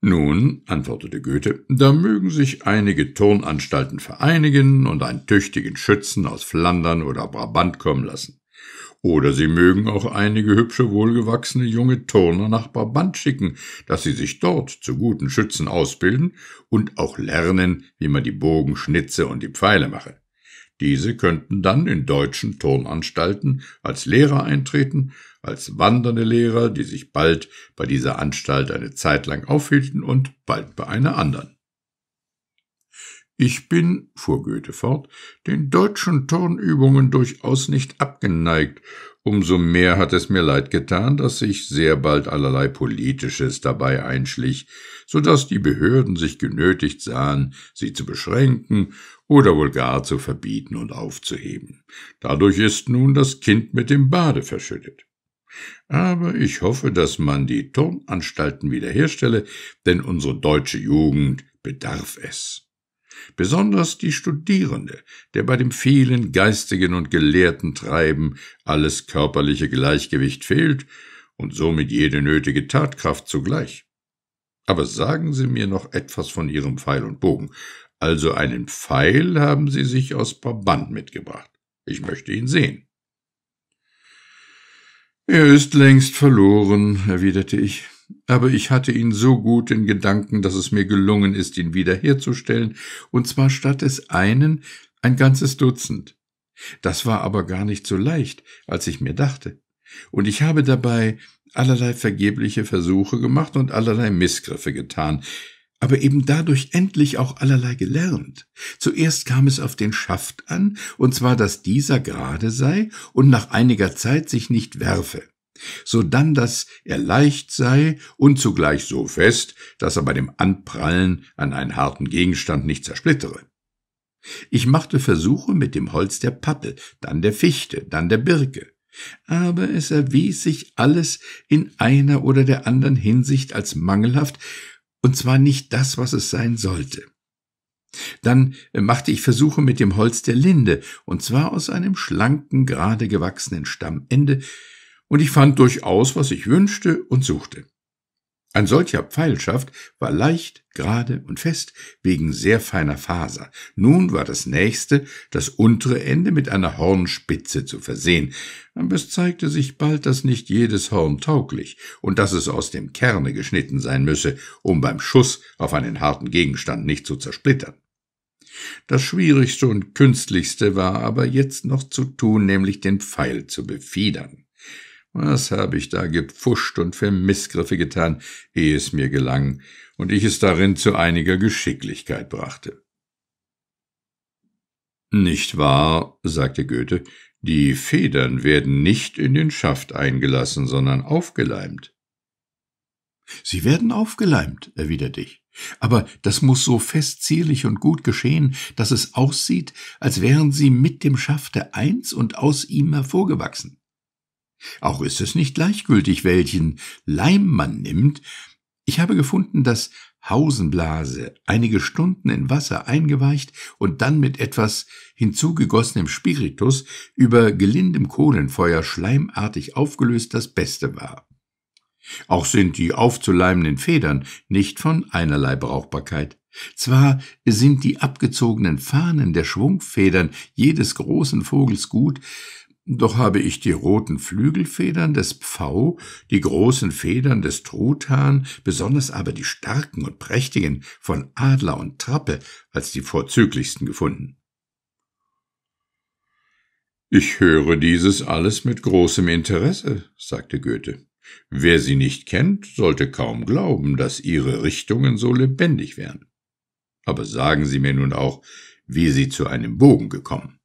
Nun, antwortete Goethe, da mögen sich einige Turnanstalten vereinigen und einen tüchtigen Schützen aus Flandern oder Brabant kommen lassen. Oder sie mögen auch einige hübsche, wohlgewachsene junge Turner nach Brabant schicken, dass sie sich dort zu guten Schützen ausbilden und auch lernen, wie man die Bogenschnitze und die Pfeile mache. Diese könnten dann in deutschen Turnanstalten als Lehrer eintreten, als wandernde Lehrer, die sich bald bei dieser Anstalt eine Zeit lang aufhielten und bald bei einer anderen. Ich bin, fuhr Goethe fort, den deutschen Turnübungen durchaus nicht abgeneigt, umso mehr hat es mir leid getan, dass sich sehr bald allerlei Politisches dabei einschlich, so dass die Behörden sich genötigt sahen, sie zu beschränken oder wohl gar zu verbieten und aufzuheben. Dadurch ist nun das Kind mit dem Bade verschüttet. Aber ich hoffe, dass man die Turnanstalten wiederherstelle, denn unsere deutsche Jugend bedarf es. Besonders die Studierende, der bei dem vielen geistigen und gelehrten Treiben alles körperliche Gleichgewicht fehlt und somit jede nötige Tatkraft zugleich. Aber sagen Sie mir noch etwas von Ihrem Pfeil und Bogen. Also einen Pfeil haben Sie sich aus Brabant mitgebracht. Ich möchte ihn sehen. Er ist längst verloren, erwiderte ich, aber ich hatte ihn so gut in Gedanken, dass es mir gelungen ist, ihn wiederherzustellen, und zwar statt des einen ein ganzes Dutzend. Das war aber gar nicht so leicht, als ich mir dachte. Und ich habe dabei allerlei vergebliche Versuche gemacht und allerlei Missgriffe getan aber eben dadurch endlich auch allerlei gelernt. Zuerst kam es auf den Schaft an, und zwar, dass dieser gerade sei und nach einiger Zeit sich nicht werfe. Sodann, dass er leicht sei und zugleich so fest, dass er bei dem Anprallen an einen harten Gegenstand nicht zersplittere. Ich machte Versuche mit dem Holz der Pappel, dann der Fichte, dann der Birke. Aber es erwies sich alles in einer oder der anderen Hinsicht als mangelhaft, und zwar nicht das, was es sein sollte. Dann äh, machte ich Versuche mit dem Holz der Linde, und zwar aus einem schlanken, gerade gewachsenen Stammende, und ich fand durchaus, was ich wünschte und suchte. Ein solcher Pfeilschaft war leicht, gerade und fest, wegen sehr feiner Faser. Nun war das nächste, das untere Ende mit einer Hornspitze zu versehen. Aber es zeigte sich bald, dass nicht jedes Horn tauglich und dass es aus dem Kerne geschnitten sein müsse, um beim Schuss auf einen harten Gegenstand nicht zu zersplittern. Das Schwierigste und Künstlichste war aber jetzt noch zu tun, nämlich den Pfeil zu befiedern. Was habe ich da gepfuscht und für Missgriffe getan, ehe es mir gelang und ich es darin zu einiger Geschicklichkeit brachte. Nicht wahr, sagte Goethe, die Federn werden nicht in den Schaft eingelassen, sondern aufgeleimt. Sie werden aufgeleimt, erwiderte ich. Aber das muß so fest, zierlich und gut geschehen, dass es aussieht, als wären sie mit dem Schafte eins und aus ihm hervorgewachsen. Auch ist es nicht gleichgültig, welchen Leim man nimmt. Ich habe gefunden, dass Hausenblase einige Stunden in Wasser eingeweicht und dann mit etwas hinzugegossenem Spiritus über gelindem Kohlenfeuer schleimartig aufgelöst das Beste war. Auch sind die aufzuleimenden Federn nicht von einerlei Brauchbarkeit. Zwar sind die abgezogenen Fahnen der Schwungfedern jedes großen Vogels gut, doch habe ich die roten Flügelfedern des Pfau, die großen Federn des Truthahn, besonders aber die starken und prächtigen von Adler und Trappe als die vorzüglichsten gefunden. Ich höre dieses alles mit großem Interesse, sagte Goethe. Wer sie nicht kennt, sollte kaum glauben, dass ihre Richtungen so lebendig wären. Aber sagen Sie mir nun auch, wie Sie zu einem Bogen gekommen.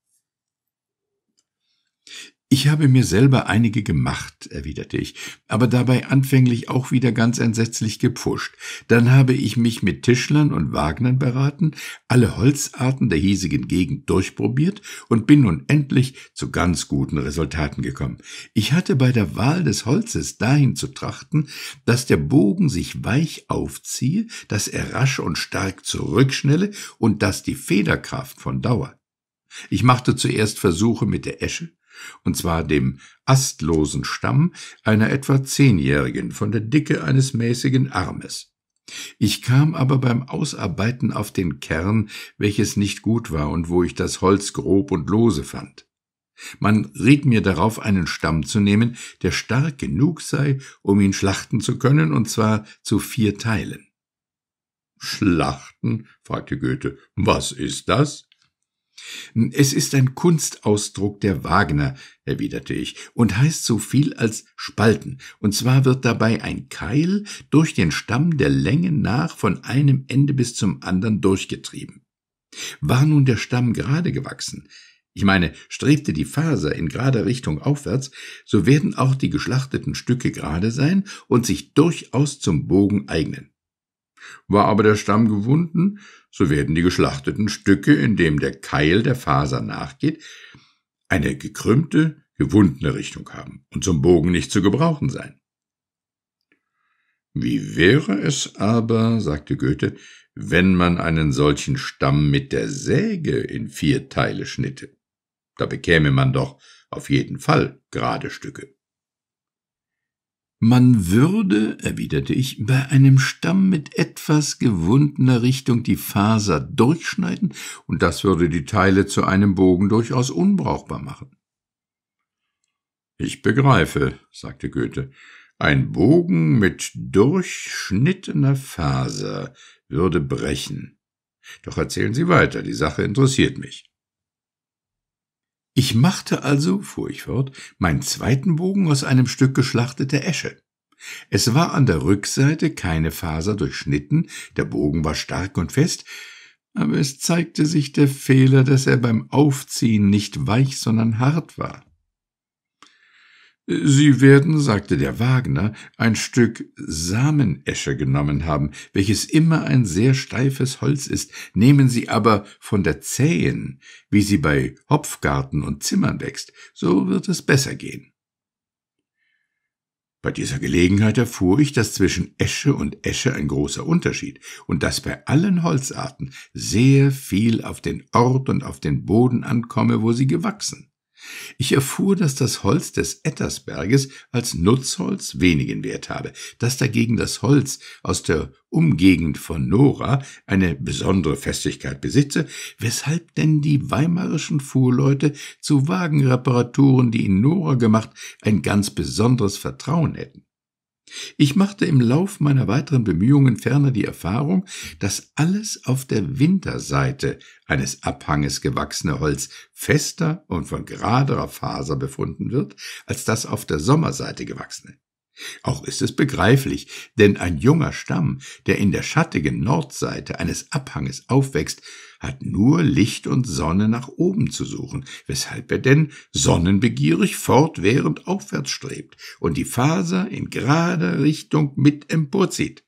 Ich habe mir selber einige gemacht, erwiderte ich, aber dabei anfänglich auch wieder ganz entsetzlich gepfuscht. Dann habe ich mich mit Tischlern und Wagnern beraten, alle Holzarten der hiesigen Gegend durchprobiert und bin nun endlich zu ganz guten Resultaten gekommen. Ich hatte bei der Wahl des Holzes dahin zu trachten, dass der Bogen sich weich aufziehe, dass er rasch und stark zurückschnelle und dass die Federkraft von Dauer ich machte zuerst Versuche mit der Esche, und zwar dem astlosen Stamm einer etwa Zehnjährigen von der Dicke eines mäßigen Armes. Ich kam aber beim Ausarbeiten auf den Kern, welches nicht gut war und wo ich das Holz grob und lose fand. Man riet mir darauf, einen Stamm zu nehmen, der stark genug sei, um ihn schlachten zu können, und zwar zu vier Teilen. Schlachten? fragte Goethe. Was ist das? Es ist ein Kunstausdruck der Wagner, erwiderte ich, und heißt so viel als Spalten, und zwar wird dabei ein Keil durch den Stamm der Länge nach von einem Ende bis zum anderen durchgetrieben. War nun der Stamm gerade gewachsen, ich meine, strebte die Faser in gerader Richtung aufwärts, so werden auch die geschlachteten Stücke gerade sein und sich durchaus zum Bogen eignen. War aber der Stamm gewunden, so werden die geschlachteten Stücke, in dem der Keil der Faser nachgeht, eine gekrümmte, gewundene Richtung haben und zum Bogen nicht zu gebrauchen sein. Wie wäre es aber, sagte Goethe, wenn man einen solchen Stamm mit der Säge in vier Teile schnitte? Da bekäme man doch auf jeden Fall gerade Stücke. Man würde, erwiderte ich, bei einem Stamm mit etwas gewundener Richtung die Faser durchschneiden, und das würde die Teile zu einem Bogen durchaus unbrauchbar machen. Ich begreife, sagte Goethe, ein Bogen mit durchschnittener Faser würde brechen. Doch erzählen Sie weiter, die Sache interessiert mich. Ich machte also, fuhr ich fort, meinen zweiten Bogen aus einem Stück geschlachteter Esche. Es war an der Rückseite keine Faser durchschnitten, der Bogen war stark und fest, aber es zeigte sich der Fehler, dass er beim Aufziehen nicht weich, sondern hart war. Sie werden, sagte der Wagner, ein Stück Samenesche genommen haben, welches immer ein sehr steifes Holz ist, nehmen Sie aber von der zähen, wie sie bei Hopfgarten und Zimmern wächst, so wird es besser gehen. Bei dieser Gelegenheit erfuhr ich, dass zwischen Esche und Esche ein großer Unterschied und dass bei allen Holzarten sehr viel auf den Ort und auf den Boden ankomme, wo sie gewachsen. Ich erfuhr, dass das Holz des Ettersberges als Nutzholz wenigen Wert habe, dass dagegen das Holz aus der Umgegend von Nora eine besondere Festigkeit besitze, weshalb denn die weimarischen Fuhrleute zu Wagenreparaturen, die in Nora gemacht, ein ganz besonderes Vertrauen hätten. Ich machte im Lauf meiner weiteren Bemühungen ferner die Erfahrung, dass alles auf der Winterseite eines Abhanges gewachsene Holz fester und von geraderer Faser befunden wird, als das auf der Sommerseite gewachsene. Auch ist es begreiflich, denn ein junger Stamm, der in der schattigen Nordseite eines Abhanges aufwächst, hat nur Licht und Sonne nach oben zu suchen, weshalb er denn sonnenbegierig fortwährend aufwärts strebt und die Faser in gerader Richtung mit emporzieht.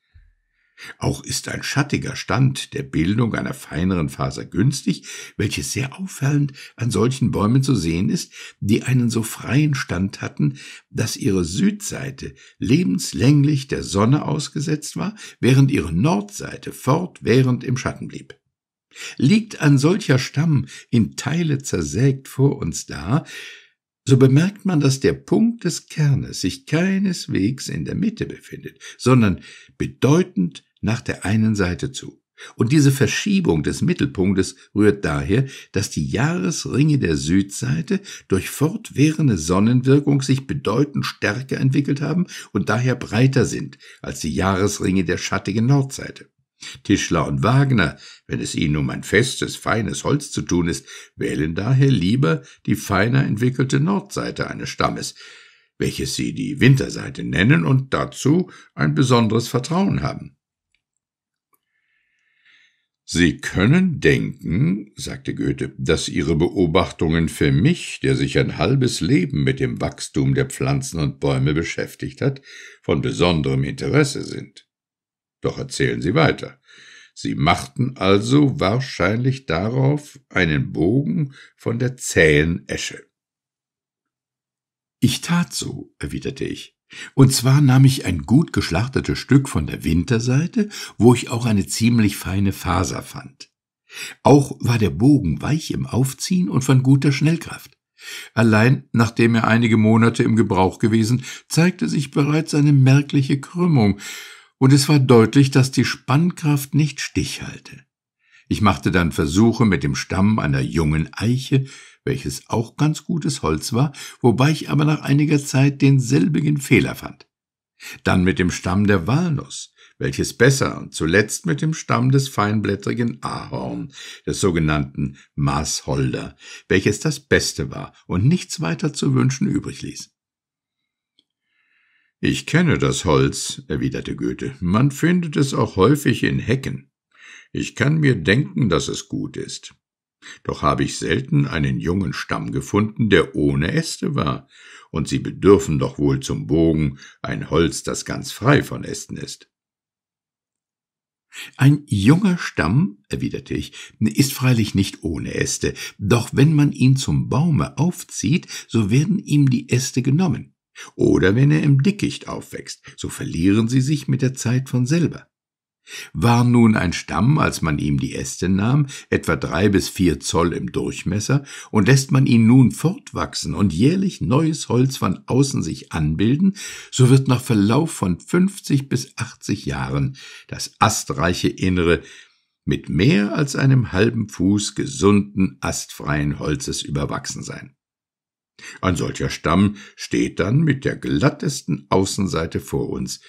Auch ist ein schattiger Stand der Bildung einer feineren Faser günstig, welches sehr auffallend an solchen Bäumen zu sehen ist, die einen so freien Stand hatten, dass ihre Südseite lebenslänglich der Sonne ausgesetzt war, während ihre Nordseite fortwährend im Schatten blieb. Liegt ein solcher Stamm in Teile zersägt vor uns da, so bemerkt man, dass der Punkt des Kernes sich keineswegs in der Mitte befindet, sondern bedeutend nach der einen Seite zu. Und diese Verschiebung des Mittelpunktes rührt daher, dass die Jahresringe der Südseite durch fortwährende Sonnenwirkung sich bedeutend stärker entwickelt haben und daher breiter sind als die Jahresringe der schattigen Nordseite. Tischler und Wagner, wenn es ihnen um ein festes, feines Holz zu tun ist, wählen daher lieber die feiner entwickelte Nordseite eines Stammes, welches sie die Winterseite nennen und dazu ein besonderes Vertrauen haben. Sie können denken, sagte Goethe, dass Ihre Beobachtungen für mich, der sich ein halbes Leben mit dem Wachstum der Pflanzen und Bäume beschäftigt hat, von besonderem Interesse sind. Doch erzählen Sie weiter. Sie machten also wahrscheinlich darauf einen Bogen von der zähen Esche. Ich tat so, erwiderte ich. Und zwar nahm ich ein gut geschlachtetes Stück von der Winterseite, wo ich auch eine ziemlich feine Faser fand. Auch war der Bogen weich im Aufziehen und von guter Schnellkraft. Allein, nachdem er einige Monate im Gebrauch gewesen, zeigte sich bereits eine merkliche Krümmung, und es war deutlich, dass die Spannkraft nicht stichhalte. Ich machte dann Versuche mit dem Stamm einer jungen Eiche, welches auch ganz gutes Holz war, wobei ich aber nach einiger Zeit denselbigen Fehler fand. Dann mit dem Stamm der Walnuss, welches besser und zuletzt mit dem Stamm des feinblättrigen Ahorn, des sogenannten Maßholder, welches das Beste war und nichts weiter zu wünschen übrig ließ. Ich kenne das Holz, erwiderte Goethe, man findet es auch häufig in Hecken. Ich kann mir denken, dass es gut ist. Doch habe ich selten einen jungen Stamm gefunden, der ohne Äste war, und sie bedürfen doch wohl zum Bogen ein Holz, das ganz frei von Ästen ist. Ein junger Stamm, erwiderte ich, ist freilich nicht ohne Äste, doch wenn man ihn zum Baume aufzieht, so werden ihm die Äste genommen. Oder wenn er im Dickicht aufwächst, so verlieren sie sich mit der Zeit von selber. War nun ein Stamm, als man ihm die Äste nahm, etwa drei bis vier Zoll im Durchmesser, und lässt man ihn nun fortwachsen und jährlich neues Holz von außen sich anbilden, so wird nach Verlauf von fünfzig bis achtzig Jahren das astreiche Innere mit mehr als einem halben Fuß gesunden, astfreien Holzes überwachsen sein. Ein solcher Stamm steht dann mit der glattesten Außenseite vor uns,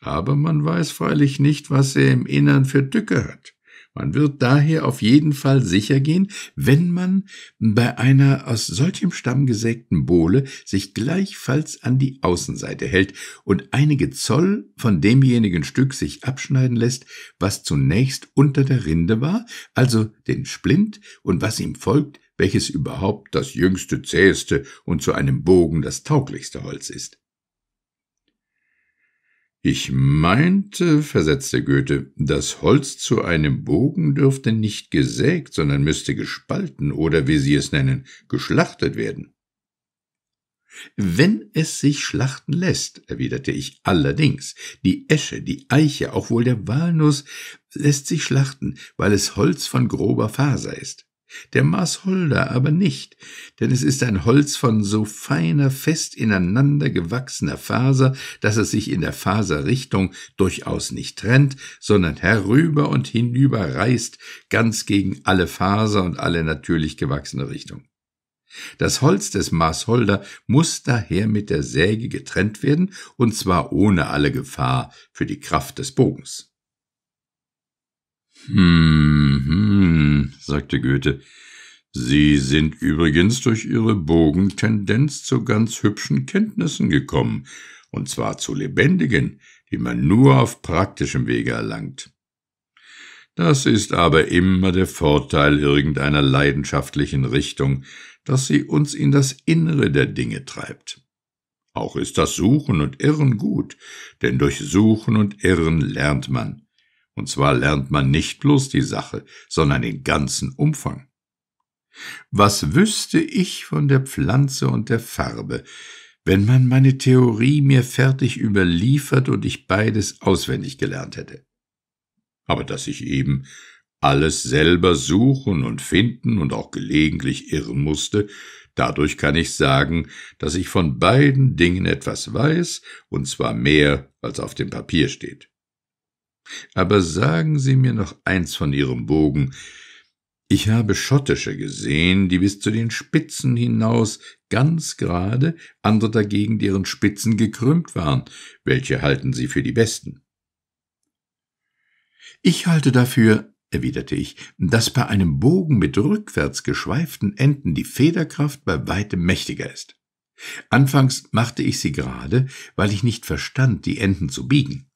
aber man weiß freilich nicht, was er im Innern für Tücke hat. Man wird daher auf jeden Fall sicher gehen, wenn man bei einer aus solchem Stamm gesägten Bohle sich gleichfalls an die Außenseite hält und einige Zoll von demjenigen Stück sich abschneiden lässt, was zunächst unter der Rinde war, also den Splint, und was ihm folgt, welches überhaupt das jüngste, zäheste und zu einem Bogen das tauglichste Holz ist. Ich meinte, versetzte Goethe, das Holz zu einem Bogen dürfte nicht gesägt, sondern müsste gespalten oder, wie Sie es nennen, geschlachtet werden. Wenn es sich schlachten lässt, erwiderte ich, allerdings, die Esche, die Eiche, auch wohl der Walnuss, lässt sich schlachten, weil es Holz von grober Faser ist der Maßholder aber nicht, denn es ist ein Holz von so feiner, fest ineinander gewachsener Faser, dass es sich in der Faserrichtung durchaus nicht trennt, sondern herüber und hinüber reißt, ganz gegen alle Faser und alle natürlich gewachsene Richtung. Das Holz des Maßholder muss daher mit der Säge getrennt werden, und zwar ohne alle Gefahr für die Kraft des Bogens. Hm, hm, sagte Goethe. Sie sind übrigens durch Ihre Bogentendenz zu ganz hübschen Kenntnissen gekommen, und zwar zu lebendigen, die man nur auf praktischem Wege erlangt. Das ist aber immer der Vorteil irgendeiner leidenschaftlichen Richtung, dass sie uns in das Innere der Dinge treibt. Auch ist das Suchen und Irren gut, denn durch Suchen und Irren lernt man. Und zwar lernt man nicht bloß die Sache, sondern den ganzen Umfang. Was wüsste ich von der Pflanze und der Farbe, wenn man meine Theorie mir fertig überliefert und ich beides auswendig gelernt hätte? Aber dass ich eben alles selber suchen und finden und auch gelegentlich irren musste, dadurch kann ich sagen, dass ich von beiden Dingen etwas weiß, und zwar mehr, als auf dem Papier steht. Aber sagen Sie mir noch eins von Ihrem Bogen. Ich habe schottische gesehen, die bis zu den Spitzen hinaus ganz gerade, andere dagegen, deren Spitzen gekrümmt waren. Welche halten Sie für die besten? Ich halte dafür, erwiderte ich, dass bei einem Bogen mit rückwärts geschweiften Enden die Federkraft bei weitem mächtiger ist. Anfangs machte ich sie gerade, weil ich nicht verstand, die Enden zu biegen.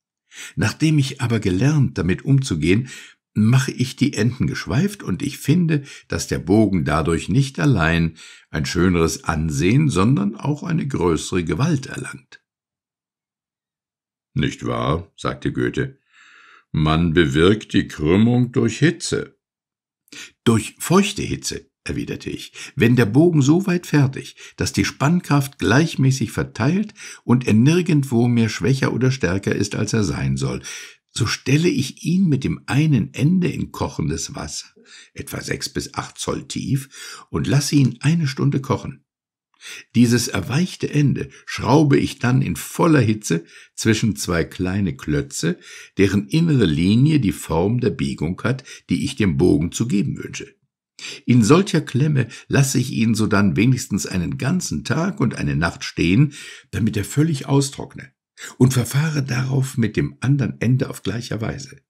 Nachdem ich aber gelernt, damit umzugehen, mache ich die Enden geschweift und ich finde, dass der Bogen dadurch nicht allein ein schöneres Ansehen, sondern auch eine größere Gewalt erlangt. Nicht wahr, sagte Goethe, man bewirkt die Krümmung durch Hitze. Durch feuchte Hitze erwiderte ich, wenn der Bogen so weit fertig, dass die Spannkraft gleichmäßig verteilt und er nirgendwo mehr schwächer oder stärker ist, als er sein soll, so stelle ich ihn mit dem einen Ende in kochendes Wasser, etwa sechs bis acht Zoll tief, und lasse ihn eine Stunde kochen. Dieses erweichte Ende schraube ich dann in voller Hitze zwischen zwei kleine Klötze, deren innere Linie die Form der Biegung hat, die ich dem Bogen zu geben wünsche. In solcher Klemme lasse ich ihn sodann wenigstens einen ganzen Tag und eine Nacht stehen, damit er völlig austrockne, und verfahre darauf mit dem anderen Ende auf gleicher Weise.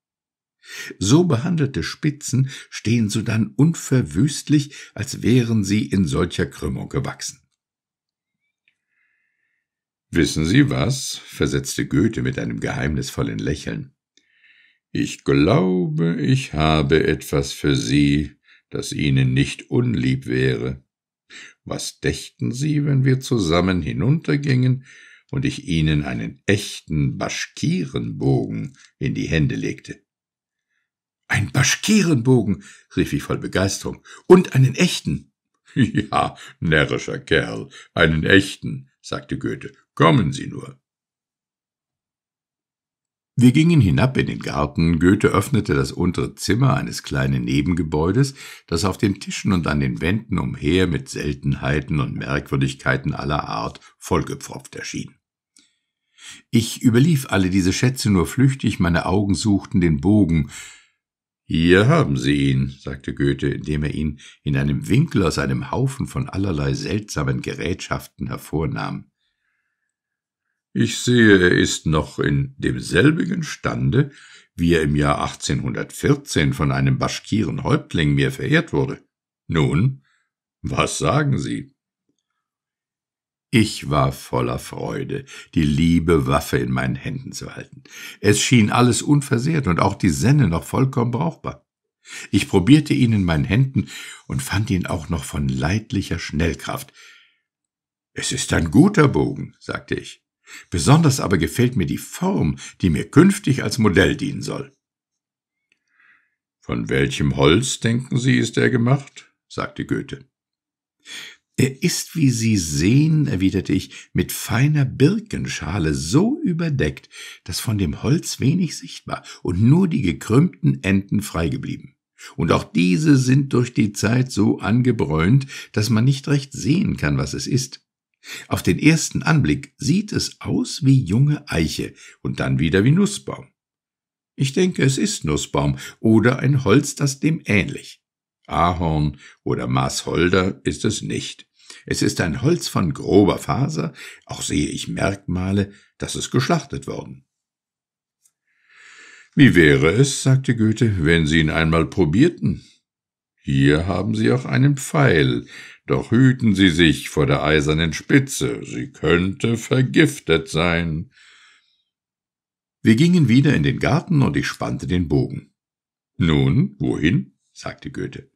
So behandelte Spitzen stehen sodann unverwüstlich, als wären sie in solcher Krümmung gewachsen. Wissen Sie was? versetzte Goethe mit einem geheimnisvollen Lächeln. Ich glaube, ich habe etwas für Sie, das ihnen nicht unlieb wäre. Was dächten sie, wenn wir zusammen hinuntergingen und ich ihnen einen echten Baschkirenbogen in die Hände legte? Ein Baschkirenbogen, rief ich voll Begeisterung, und einen echten. Ja, närrischer Kerl, einen echten, sagte Goethe, kommen Sie nur. Wir gingen hinab in den Garten, Goethe öffnete das untere Zimmer eines kleinen Nebengebäudes, das auf den Tischen und an den Wänden umher mit Seltenheiten und Merkwürdigkeiten aller Art vollgepfropft erschien. Ich überlief alle diese Schätze nur flüchtig, meine Augen suchten den Bogen. Hier haben Sie ihn, sagte Goethe, indem er ihn in einem Winkel aus einem Haufen von allerlei seltsamen Gerätschaften hervornahm. Ich sehe, er ist noch in demselbigen Stande, wie er im Jahr 1814 von einem Baschkiren Häuptling mir verehrt wurde. Nun, was sagen Sie? Ich war voller Freude, die liebe Waffe in meinen Händen zu halten. Es schien alles unversehrt und auch die Senne noch vollkommen brauchbar. Ich probierte ihn in meinen Händen und fand ihn auch noch von leidlicher Schnellkraft. Es ist ein guter Bogen, sagte ich. Besonders aber gefällt mir die Form, die mir künftig als Modell dienen soll. Von welchem Holz, denken Sie, ist er gemacht? sagte Goethe. Er ist, wie Sie sehen, erwiderte ich, mit feiner Birkenschale so überdeckt, dass von dem Holz wenig sichtbar und nur die gekrümmten Enden freigeblieben. Und auch diese sind durch die Zeit so angebräunt, dass man nicht recht sehen kann, was es ist. Auf den ersten Anblick sieht es aus wie junge Eiche und dann wieder wie Nussbaum. Ich denke, es ist Nussbaum oder ein Holz, das dem ähnlich. Ahorn oder Maßholder ist es nicht. Es ist ein Holz von grober Faser, auch sehe ich Merkmale, dass es geschlachtet worden. Wie wäre es, sagte Goethe, wenn Sie ihn einmal probierten? Hier haben Sie auch einen Pfeil, doch hüten Sie sich vor der eisernen Spitze, sie könnte vergiftet sein. Wir gingen wieder in den Garten und ich spannte den Bogen. Nun, wohin? sagte Goethe.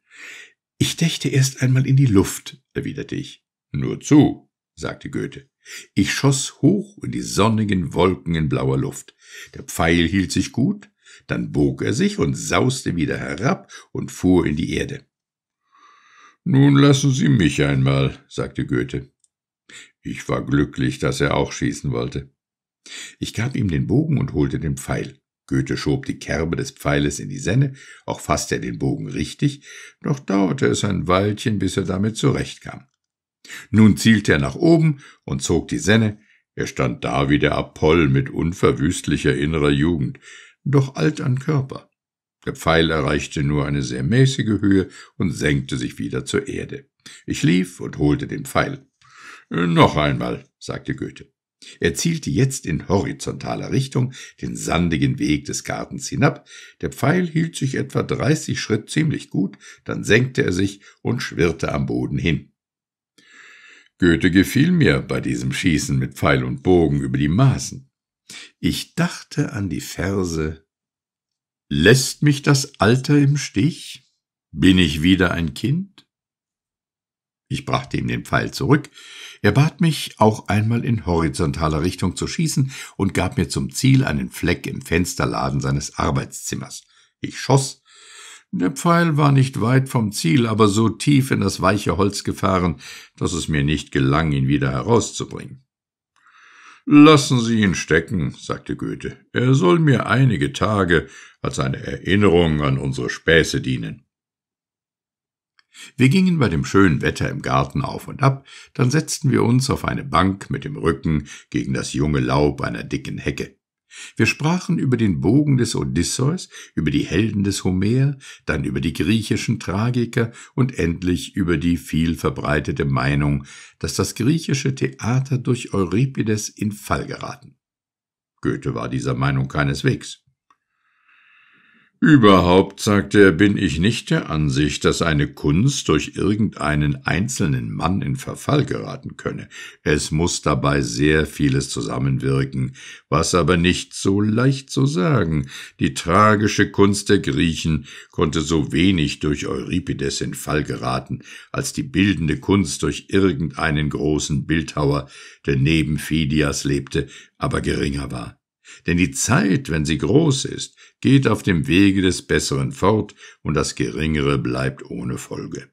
Ich dächte erst einmal in die Luft, erwiderte ich. Nur zu, sagte Goethe. Ich schoss hoch in die sonnigen Wolken in blauer Luft. Der Pfeil hielt sich gut, dann bog er sich und sauste wieder herab und fuhr in die Erde. Nun lassen Sie mich einmal, sagte Goethe. Ich war glücklich, dass er auch schießen wollte. Ich gab ihm den Bogen und holte den Pfeil. Goethe schob die Kerbe des Pfeiles in die Senne, auch fasste er den Bogen richtig, doch dauerte es ein Weilchen, bis er damit zurechtkam. Nun zielte er nach oben und zog die Senne, er stand da wie der Apoll mit unverwüstlicher innerer Jugend, doch alt an Körper. Der Pfeil erreichte nur eine sehr mäßige Höhe und senkte sich wieder zur Erde. Ich lief und holte den Pfeil. Äh, noch einmal, sagte Goethe. Er zielte jetzt in horizontaler Richtung den sandigen Weg des Gartens hinab. Der Pfeil hielt sich etwa 30 Schritt ziemlich gut, dann senkte er sich und schwirrte am Boden hin. Goethe gefiel mir bei diesem Schießen mit Pfeil und Bogen über die Maßen. Ich dachte an die Verse Lässt mich das Alter im Stich? Bin ich wieder ein Kind? Ich brachte ihm den Pfeil zurück, er bat mich, auch einmal in horizontaler Richtung zu schießen und gab mir zum Ziel einen Fleck im Fensterladen seines Arbeitszimmers. Ich schoss. Der Pfeil war nicht weit vom Ziel, aber so tief in das weiche Holz gefahren, dass es mir nicht gelang, ihn wieder herauszubringen. Lassen Sie ihn stecken, sagte Goethe. Er soll mir einige Tage als eine Erinnerung an unsere Späße dienen. Wir gingen bei dem schönen Wetter im Garten auf und ab, dann setzten wir uns auf eine Bank mit dem Rücken gegen das junge Laub einer dicken Hecke. Wir sprachen über den Bogen des Odysseus, über die Helden des Homer, dann über die griechischen Tragiker und endlich über die viel verbreitete Meinung, dass das griechische Theater durch Euripides in Fall geraten. Goethe war dieser Meinung keineswegs. Überhaupt, sagte er, bin ich nicht der Ansicht, dass eine Kunst durch irgendeinen einzelnen Mann in Verfall geraten könne. Es muss dabei sehr vieles zusammenwirken, was aber nicht so leicht zu sagen. Die tragische Kunst der Griechen konnte so wenig durch Euripides in Fall geraten, als die bildende Kunst durch irgendeinen großen Bildhauer, der neben Phidias lebte, aber geringer war denn die Zeit, wenn sie groß ist, geht auf dem Wege des Besseren fort und das Geringere bleibt ohne Folge.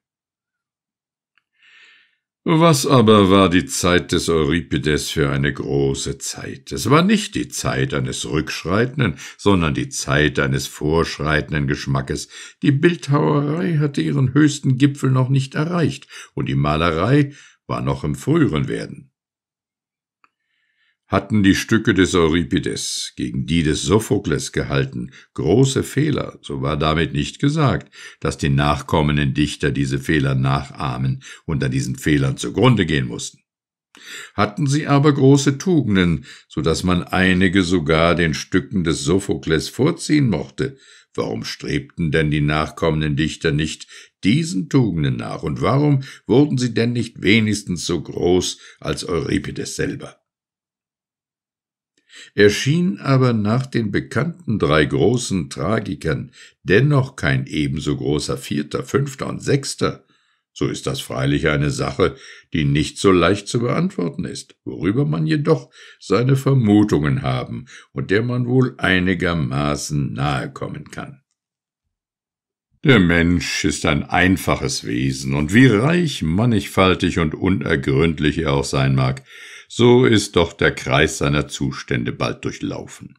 Was aber war die Zeit des Euripides für eine große Zeit? Es war nicht die Zeit eines rückschreitenden, sondern die Zeit eines vorschreitenden Geschmackes. Die Bildhauerei hatte ihren höchsten Gipfel noch nicht erreicht, und die Malerei war noch im früheren Werden hatten die Stücke des Euripides gegen die des Sophokles gehalten, große Fehler, so war damit nicht gesagt, dass die nachkommenden Dichter diese Fehler nachahmen und an diesen Fehlern zugrunde gehen mussten. Hatten sie aber große Tugenden, so dass man einige sogar den Stücken des Sophokles vorziehen mochte, warum strebten denn die nachkommenden Dichter nicht diesen Tugenden nach, und warum wurden sie denn nicht wenigstens so groß als Euripides selber? erschien aber nach den bekannten drei großen Tragikern dennoch kein ebenso großer Vierter, Fünfter und Sechster, so ist das freilich eine Sache, die nicht so leicht zu beantworten ist, worüber man jedoch seine Vermutungen haben und der man wohl einigermaßen nahe kommen kann. Der Mensch ist ein einfaches Wesen, und wie reich, mannigfaltig und unergründlich er auch sein mag, so ist doch der Kreis seiner Zustände bald durchlaufen.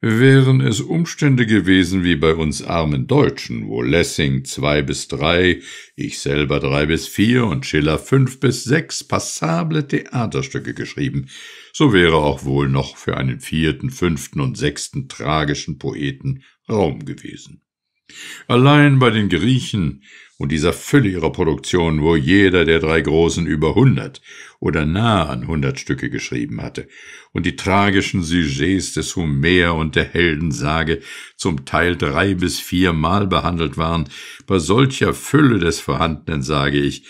Wären es Umstände gewesen wie bei uns armen Deutschen, wo Lessing zwei bis drei, ich selber drei bis vier und Schiller fünf bis sechs passable Theaterstücke geschrieben, so wäre auch wohl noch für einen vierten, fünften und sechsten tragischen Poeten Raum gewesen. Allein bei den Griechen und dieser Fülle ihrer Produktion, wo jeder der drei Großen über hundert oder nahe an hundert Stücke geschrieben hatte, und die tragischen Sujets des Homer und der Heldensage zum Teil drei bis viermal behandelt waren, bei solcher Fülle des Vorhandenen, sage ich,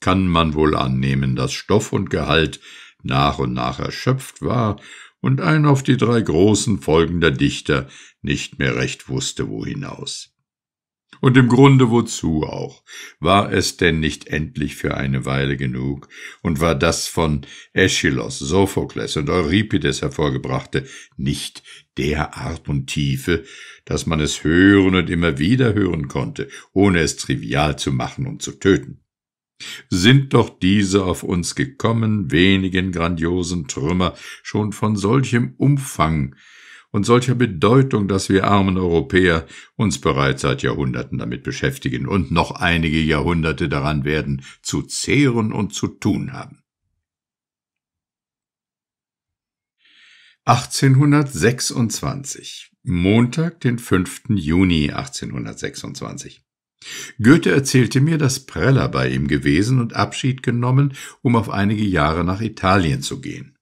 kann man wohl annehmen, dass Stoff und Gehalt nach und nach erschöpft war und ein auf die drei großen folgender Dichter nicht mehr recht wusste, wo hinaus. Und im Grunde wozu auch? War es denn nicht endlich für eine Weile genug? Und war das von Aeschylus, Sophokles und Euripides hervorgebrachte nicht der Art und Tiefe, dass man es hören und immer wieder hören konnte, ohne es trivial zu machen und zu töten? Sind doch diese auf uns gekommen wenigen grandiosen Trümmer schon von solchem Umfang, und solcher Bedeutung, dass wir armen Europäer uns bereits seit Jahrhunderten damit beschäftigen und noch einige Jahrhunderte daran werden, zu zehren und zu tun haben. 1826 Montag, den 5. Juni 1826. Goethe erzählte mir, dass Preller bei ihm gewesen und Abschied genommen, um auf einige Jahre nach Italien zu gehen.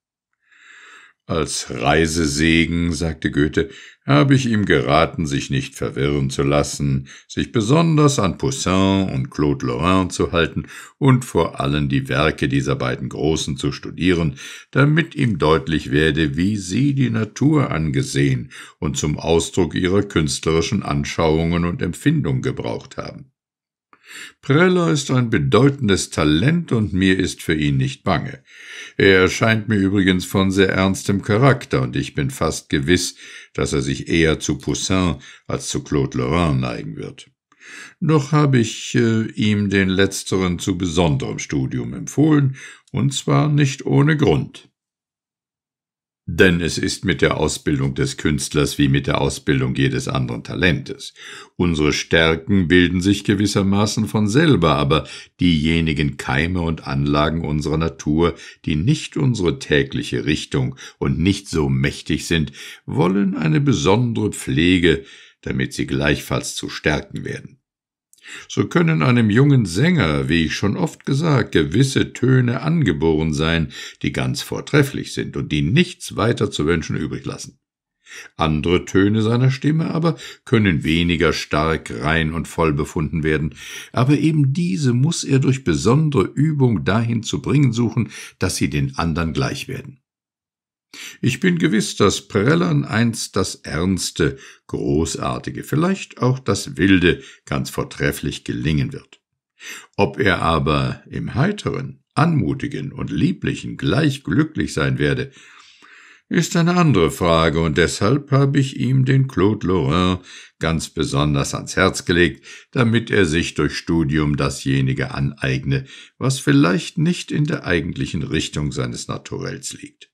Als Reisesegen, sagte Goethe, habe ich ihm geraten, sich nicht verwirren zu lassen, sich besonders an Poussin und Claude Lorrain zu halten und vor allem die Werke dieser beiden Großen zu studieren, damit ihm deutlich werde, wie sie die Natur angesehen und zum Ausdruck ihrer künstlerischen Anschauungen und Empfindung gebraucht haben. Preller ist ein bedeutendes Talent und mir ist für ihn nicht bange. Er erscheint mir übrigens von sehr ernstem Charakter und ich bin fast gewiss, dass er sich eher zu Poussin als zu Claude Lorrain neigen wird. Noch habe ich äh, ihm den letzteren zu besonderem Studium empfohlen, und zwar nicht ohne Grund. Denn es ist mit der Ausbildung des Künstlers wie mit der Ausbildung jedes anderen Talentes. Unsere Stärken bilden sich gewissermaßen von selber, aber diejenigen Keime und Anlagen unserer Natur, die nicht unsere tägliche Richtung und nicht so mächtig sind, wollen eine besondere Pflege, damit sie gleichfalls zu Stärken werden. So können einem jungen Sänger, wie ich schon oft gesagt, gewisse Töne angeboren sein, die ganz vortrefflich sind und die nichts weiter zu wünschen übrig lassen. Andere Töne seiner Stimme aber können weniger stark, rein und voll befunden werden, aber eben diese muss er durch besondere Übung dahin zu bringen suchen, dass sie den anderen gleich werden. Ich bin gewiss, dass Prellern einst das Ernste, Großartige, vielleicht auch das Wilde ganz vortrefflich gelingen wird. Ob er aber im Heiteren, Anmutigen und Lieblichen gleich glücklich sein werde, ist eine andere Frage, und deshalb habe ich ihm den Claude Lorrain ganz besonders ans Herz gelegt, damit er sich durch Studium dasjenige aneigne, was vielleicht nicht in der eigentlichen Richtung seines Naturells liegt.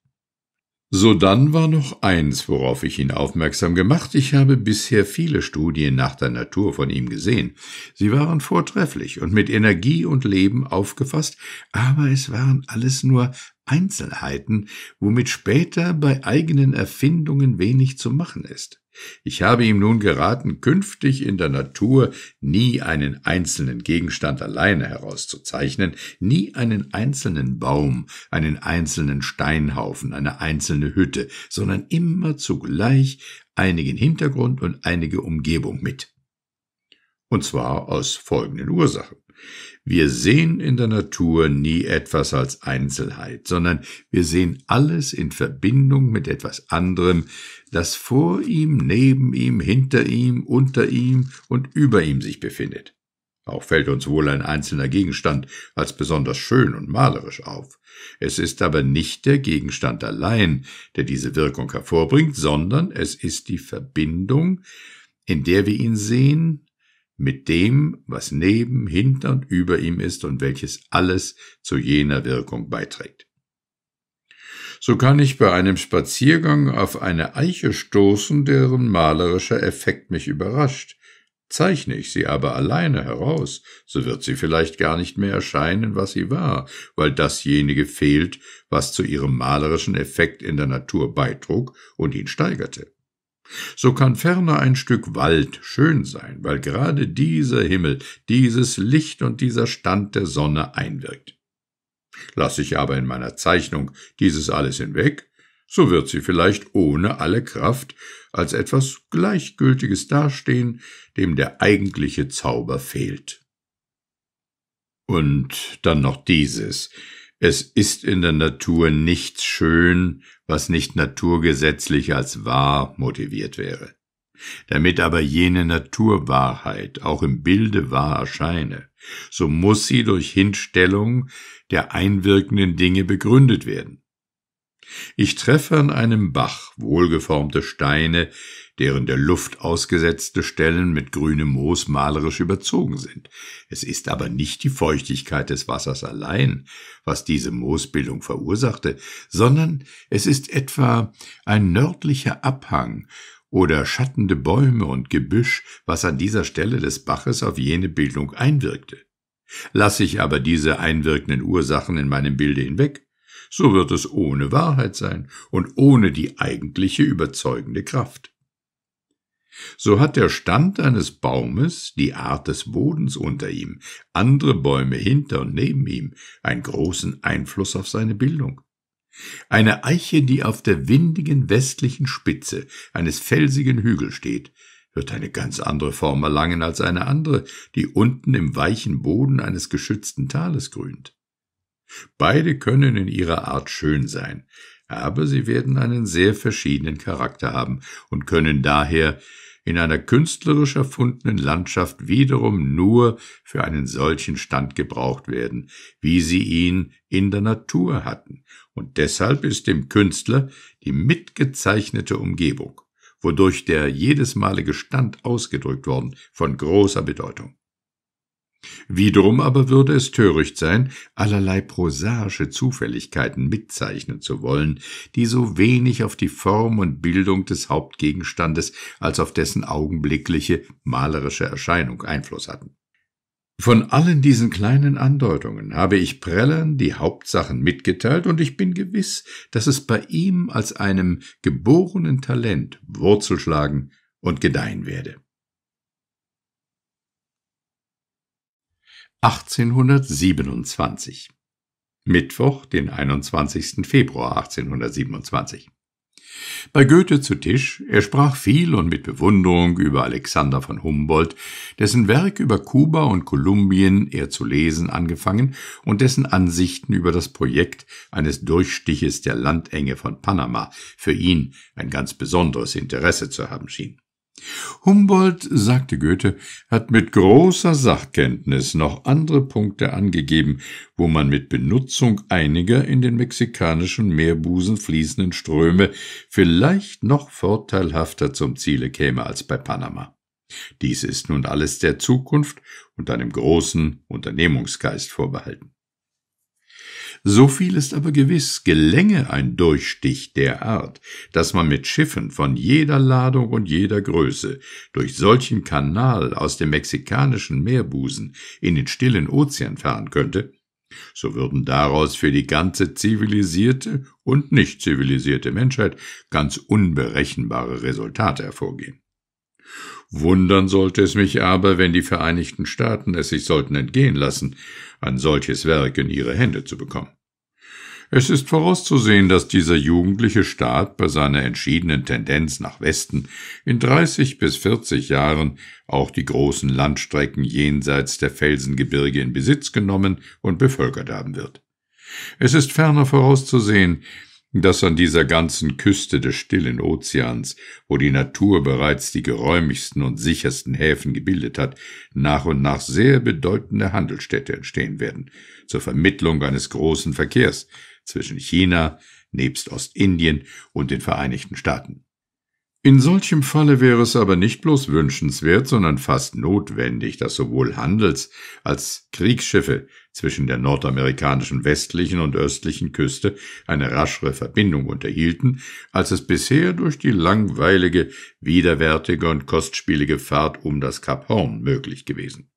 Sodann war noch eins, worauf ich ihn aufmerksam gemacht. Ich habe bisher viele Studien nach der Natur von ihm gesehen. Sie waren vortrefflich und mit Energie und Leben aufgefasst, aber es waren alles nur Einzelheiten, womit später bei eigenen Erfindungen wenig zu machen ist. Ich habe ihm nun geraten, künftig in der Natur nie einen einzelnen Gegenstand alleine herauszuzeichnen, nie einen einzelnen Baum, einen einzelnen Steinhaufen, eine einzelne Hütte, sondern immer zugleich einigen Hintergrund und einige Umgebung mit. Und zwar aus folgenden Ursachen. Wir sehen in der Natur nie etwas als Einzelheit, sondern wir sehen alles in Verbindung mit etwas anderem, das vor ihm, neben ihm, hinter ihm, unter ihm und über ihm sich befindet. Auch fällt uns wohl ein einzelner Gegenstand als besonders schön und malerisch auf. Es ist aber nicht der Gegenstand allein, der diese Wirkung hervorbringt, sondern es ist die Verbindung, in der wir ihn sehen, mit dem, was neben, hinter und über ihm ist und welches alles zu jener Wirkung beiträgt so kann ich bei einem Spaziergang auf eine Eiche stoßen, deren malerischer Effekt mich überrascht. Zeichne ich sie aber alleine heraus, so wird sie vielleicht gar nicht mehr erscheinen, was sie war, weil dasjenige fehlt, was zu ihrem malerischen Effekt in der Natur beitrug und ihn steigerte. So kann ferner ein Stück Wald schön sein, weil gerade dieser Himmel, dieses Licht und dieser Stand der Sonne einwirkt lasse ich aber in meiner Zeichnung dieses alles hinweg, so wird sie vielleicht ohne alle Kraft als etwas Gleichgültiges dastehen, dem der eigentliche Zauber fehlt. Und dann noch dieses. Es ist in der Natur nichts schön, was nicht naturgesetzlich als wahr motiviert wäre. Damit aber jene Naturwahrheit auch im Bilde wahr erscheine, so muss sie durch Hinstellung der einwirkenden Dinge begründet werden. Ich treffe an einem Bach wohlgeformte Steine, deren der Luft ausgesetzte Stellen mit grünem Moos malerisch überzogen sind. Es ist aber nicht die Feuchtigkeit des Wassers allein, was diese Moosbildung verursachte, sondern es ist etwa ein nördlicher Abhang oder schattende Bäume und Gebüsch, was an dieser Stelle des Baches auf jene Bildung einwirkte. Lasse ich aber diese einwirkenden Ursachen in meinem Bilde hinweg, so wird es ohne Wahrheit sein und ohne die eigentliche überzeugende Kraft. So hat der Stand eines Baumes, die Art des Bodens unter ihm, andere Bäume hinter und neben ihm einen großen Einfluss auf seine Bildung. Eine Eiche, die auf der windigen westlichen Spitze eines felsigen Hügels steht, wird eine ganz andere Form erlangen als eine andere, die unten im weichen Boden eines geschützten Tales grünt. Beide können in ihrer Art schön sein, aber sie werden einen sehr verschiedenen Charakter haben und können daher in einer künstlerisch erfundenen Landschaft wiederum nur für einen solchen Stand gebraucht werden, wie sie ihn in der Natur hatten, und deshalb ist dem Künstler die mitgezeichnete Umgebung wodurch der jedesmalige Stand ausgedrückt worden, von großer Bedeutung. Wiederum aber würde es töricht sein, allerlei prosaische Zufälligkeiten mitzeichnen zu wollen, die so wenig auf die Form und Bildung des Hauptgegenstandes als auf dessen augenblickliche malerische Erscheinung Einfluss hatten. Von allen diesen kleinen Andeutungen habe ich Prellern die Hauptsachen mitgeteilt, und ich bin gewiss, dass es bei ihm als einem geborenen Talent Wurzel schlagen und gedeihen werde. 1827 Mittwoch, den 21. Februar 1827 bei Goethe zu Tisch, er sprach viel und mit Bewunderung über Alexander von Humboldt, dessen Werk über Kuba und Kolumbien er zu lesen angefangen und dessen Ansichten über das Projekt eines Durchstiches der Landenge von Panama für ihn ein ganz besonderes Interesse zu haben schien. Humboldt, sagte Goethe, hat mit großer Sachkenntnis noch andere Punkte angegeben, wo man mit Benutzung einiger in den mexikanischen Meerbusen fließenden Ströme vielleicht noch vorteilhafter zum Ziele käme als bei Panama. Dies ist nun alles der Zukunft und einem großen Unternehmungsgeist vorbehalten. So viel ist aber gewiss, gelänge ein Durchstich der Art, dass man mit Schiffen von jeder Ladung und jeder Größe durch solchen Kanal aus dem mexikanischen Meerbusen in den stillen Ozean fahren könnte, so würden daraus für die ganze zivilisierte und nicht zivilisierte Menschheit ganz unberechenbare Resultate hervorgehen. Wundern sollte es mich aber, wenn die Vereinigten Staaten es sich sollten entgehen lassen, ein solches Werk in ihre Hände zu bekommen. Es ist vorauszusehen, dass dieser jugendliche Staat bei seiner entschiedenen Tendenz nach Westen in 30 bis 40 Jahren auch die großen Landstrecken jenseits der Felsengebirge in Besitz genommen und bevölkert haben wird. Es ist ferner vorauszusehen, dass an dieser ganzen Küste des stillen Ozeans, wo die Natur bereits die geräumigsten und sichersten Häfen gebildet hat, nach und nach sehr bedeutende Handelsstädte entstehen werden, zur Vermittlung eines großen Verkehrs zwischen China, nebst Ostindien und den Vereinigten Staaten. In solchem Falle wäre es aber nicht bloß wünschenswert, sondern fast notwendig, dass sowohl Handels- als Kriegsschiffe zwischen der nordamerikanischen westlichen und östlichen Küste eine raschere Verbindung unterhielten, als es bisher durch die langweilige, widerwärtige und kostspielige Fahrt um das Kap Horn möglich gewesen.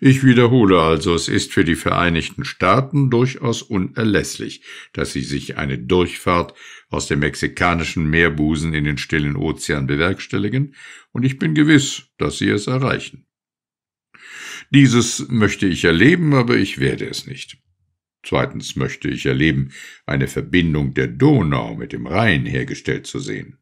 Ich wiederhole also, es ist für die Vereinigten Staaten durchaus unerlässlich, dass sie sich eine Durchfahrt aus dem mexikanischen Meerbusen in den stillen Ozean bewerkstelligen, und ich bin gewiss, dass sie es erreichen. Dieses möchte ich erleben, aber ich werde es nicht. Zweitens möchte ich erleben, eine Verbindung der Donau mit dem Rhein hergestellt zu sehen.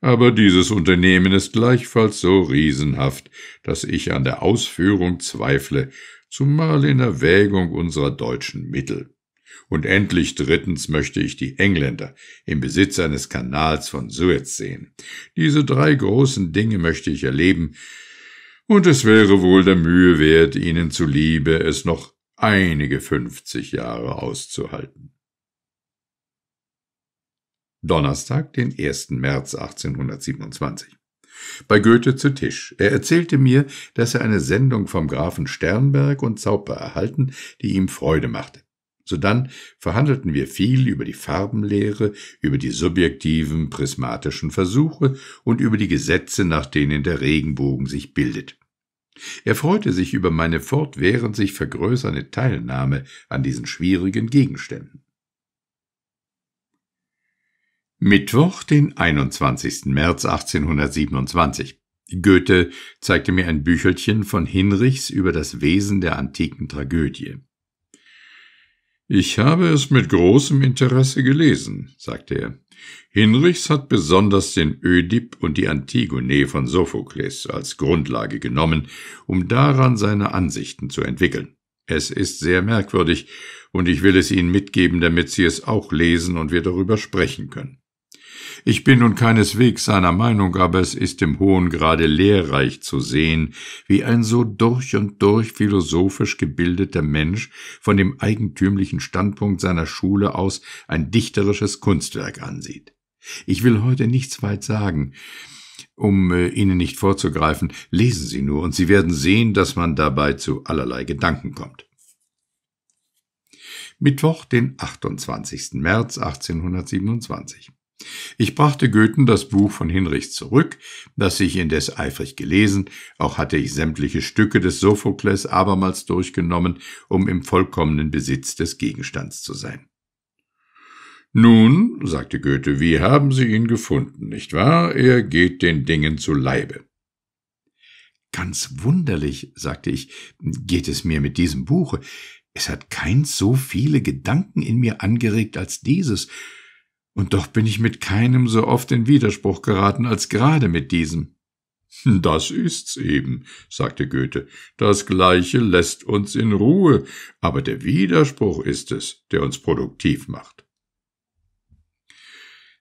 Aber dieses Unternehmen ist gleichfalls so riesenhaft, dass ich an der Ausführung zweifle, zumal in Erwägung unserer deutschen Mittel. Und endlich drittens möchte ich die Engländer im Besitz eines Kanals von Suez sehen. Diese drei großen Dinge möchte ich erleben, und es wäre wohl der Mühe wert, ihnen zuliebe es noch einige fünfzig Jahre auszuhalten. Donnerstag, den 1. März 1827. Bei Goethe zu Tisch. Er erzählte mir, dass er eine Sendung vom Grafen Sternberg und Zauper erhalten, die ihm Freude machte. Sodann verhandelten wir viel über die Farbenlehre, über die subjektiven prismatischen Versuche und über die Gesetze, nach denen der Regenbogen sich bildet. Er freute sich über meine fortwährend sich vergrößernde Teilnahme an diesen schwierigen Gegenständen. Mittwoch, den 21. März 1827. Goethe zeigte mir ein Büchelchen von Hinrichs über das Wesen der antiken Tragödie. Ich habe es mit großem Interesse gelesen, sagte er. Hinrichs hat besonders den Ödip und die Antigone von Sophokles als Grundlage genommen, um daran seine Ansichten zu entwickeln. Es ist sehr merkwürdig, und ich will es Ihnen mitgeben, damit Sie es auch lesen und wir darüber sprechen können. Ich bin nun keineswegs seiner Meinung, aber es ist im hohen Grade lehrreich zu sehen, wie ein so durch und durch philosophisch gebildeter Mensch von dem eigentümlichen Standpunkt seiner Schule aus ein dichterisches Kunstwerk ansieht. Ich will heute nichts weit sagen, um äh, Ihnen nicht vorzugreifen, lesen Sie nur, und Sie werden sehen, dass man dabei zu allerlei Gedanken kommt. Mittwoch, den 28. März 1827. Ich brachte Goethen das Buch von Hinrichs zurück, das ich indes eifrig gelesen, auch hatte ich sämtliche Stücke des Sophokles abermals durchgenommen, um im vollkommenen Besitz des Gegenstands zu sein. Nun, sagte Goethe, wie haben Sie ihn gefunden, nicht wahr? Er geht den Dingen zu Leibe. Ganz wunderlich, sagte ich, geht es mir mit diesem Buche. Es hat keins so viele Gedanken in mir angeregt als dieses, und doch bin ich mit keinem so oft in Widerspruch geraten als gerade mit diesem. Hm, das ist's eben, sagte Goethe, das Gleiche lässt uns in Ruhe, aber der Widerspruch ist es, der uns produktiv macht.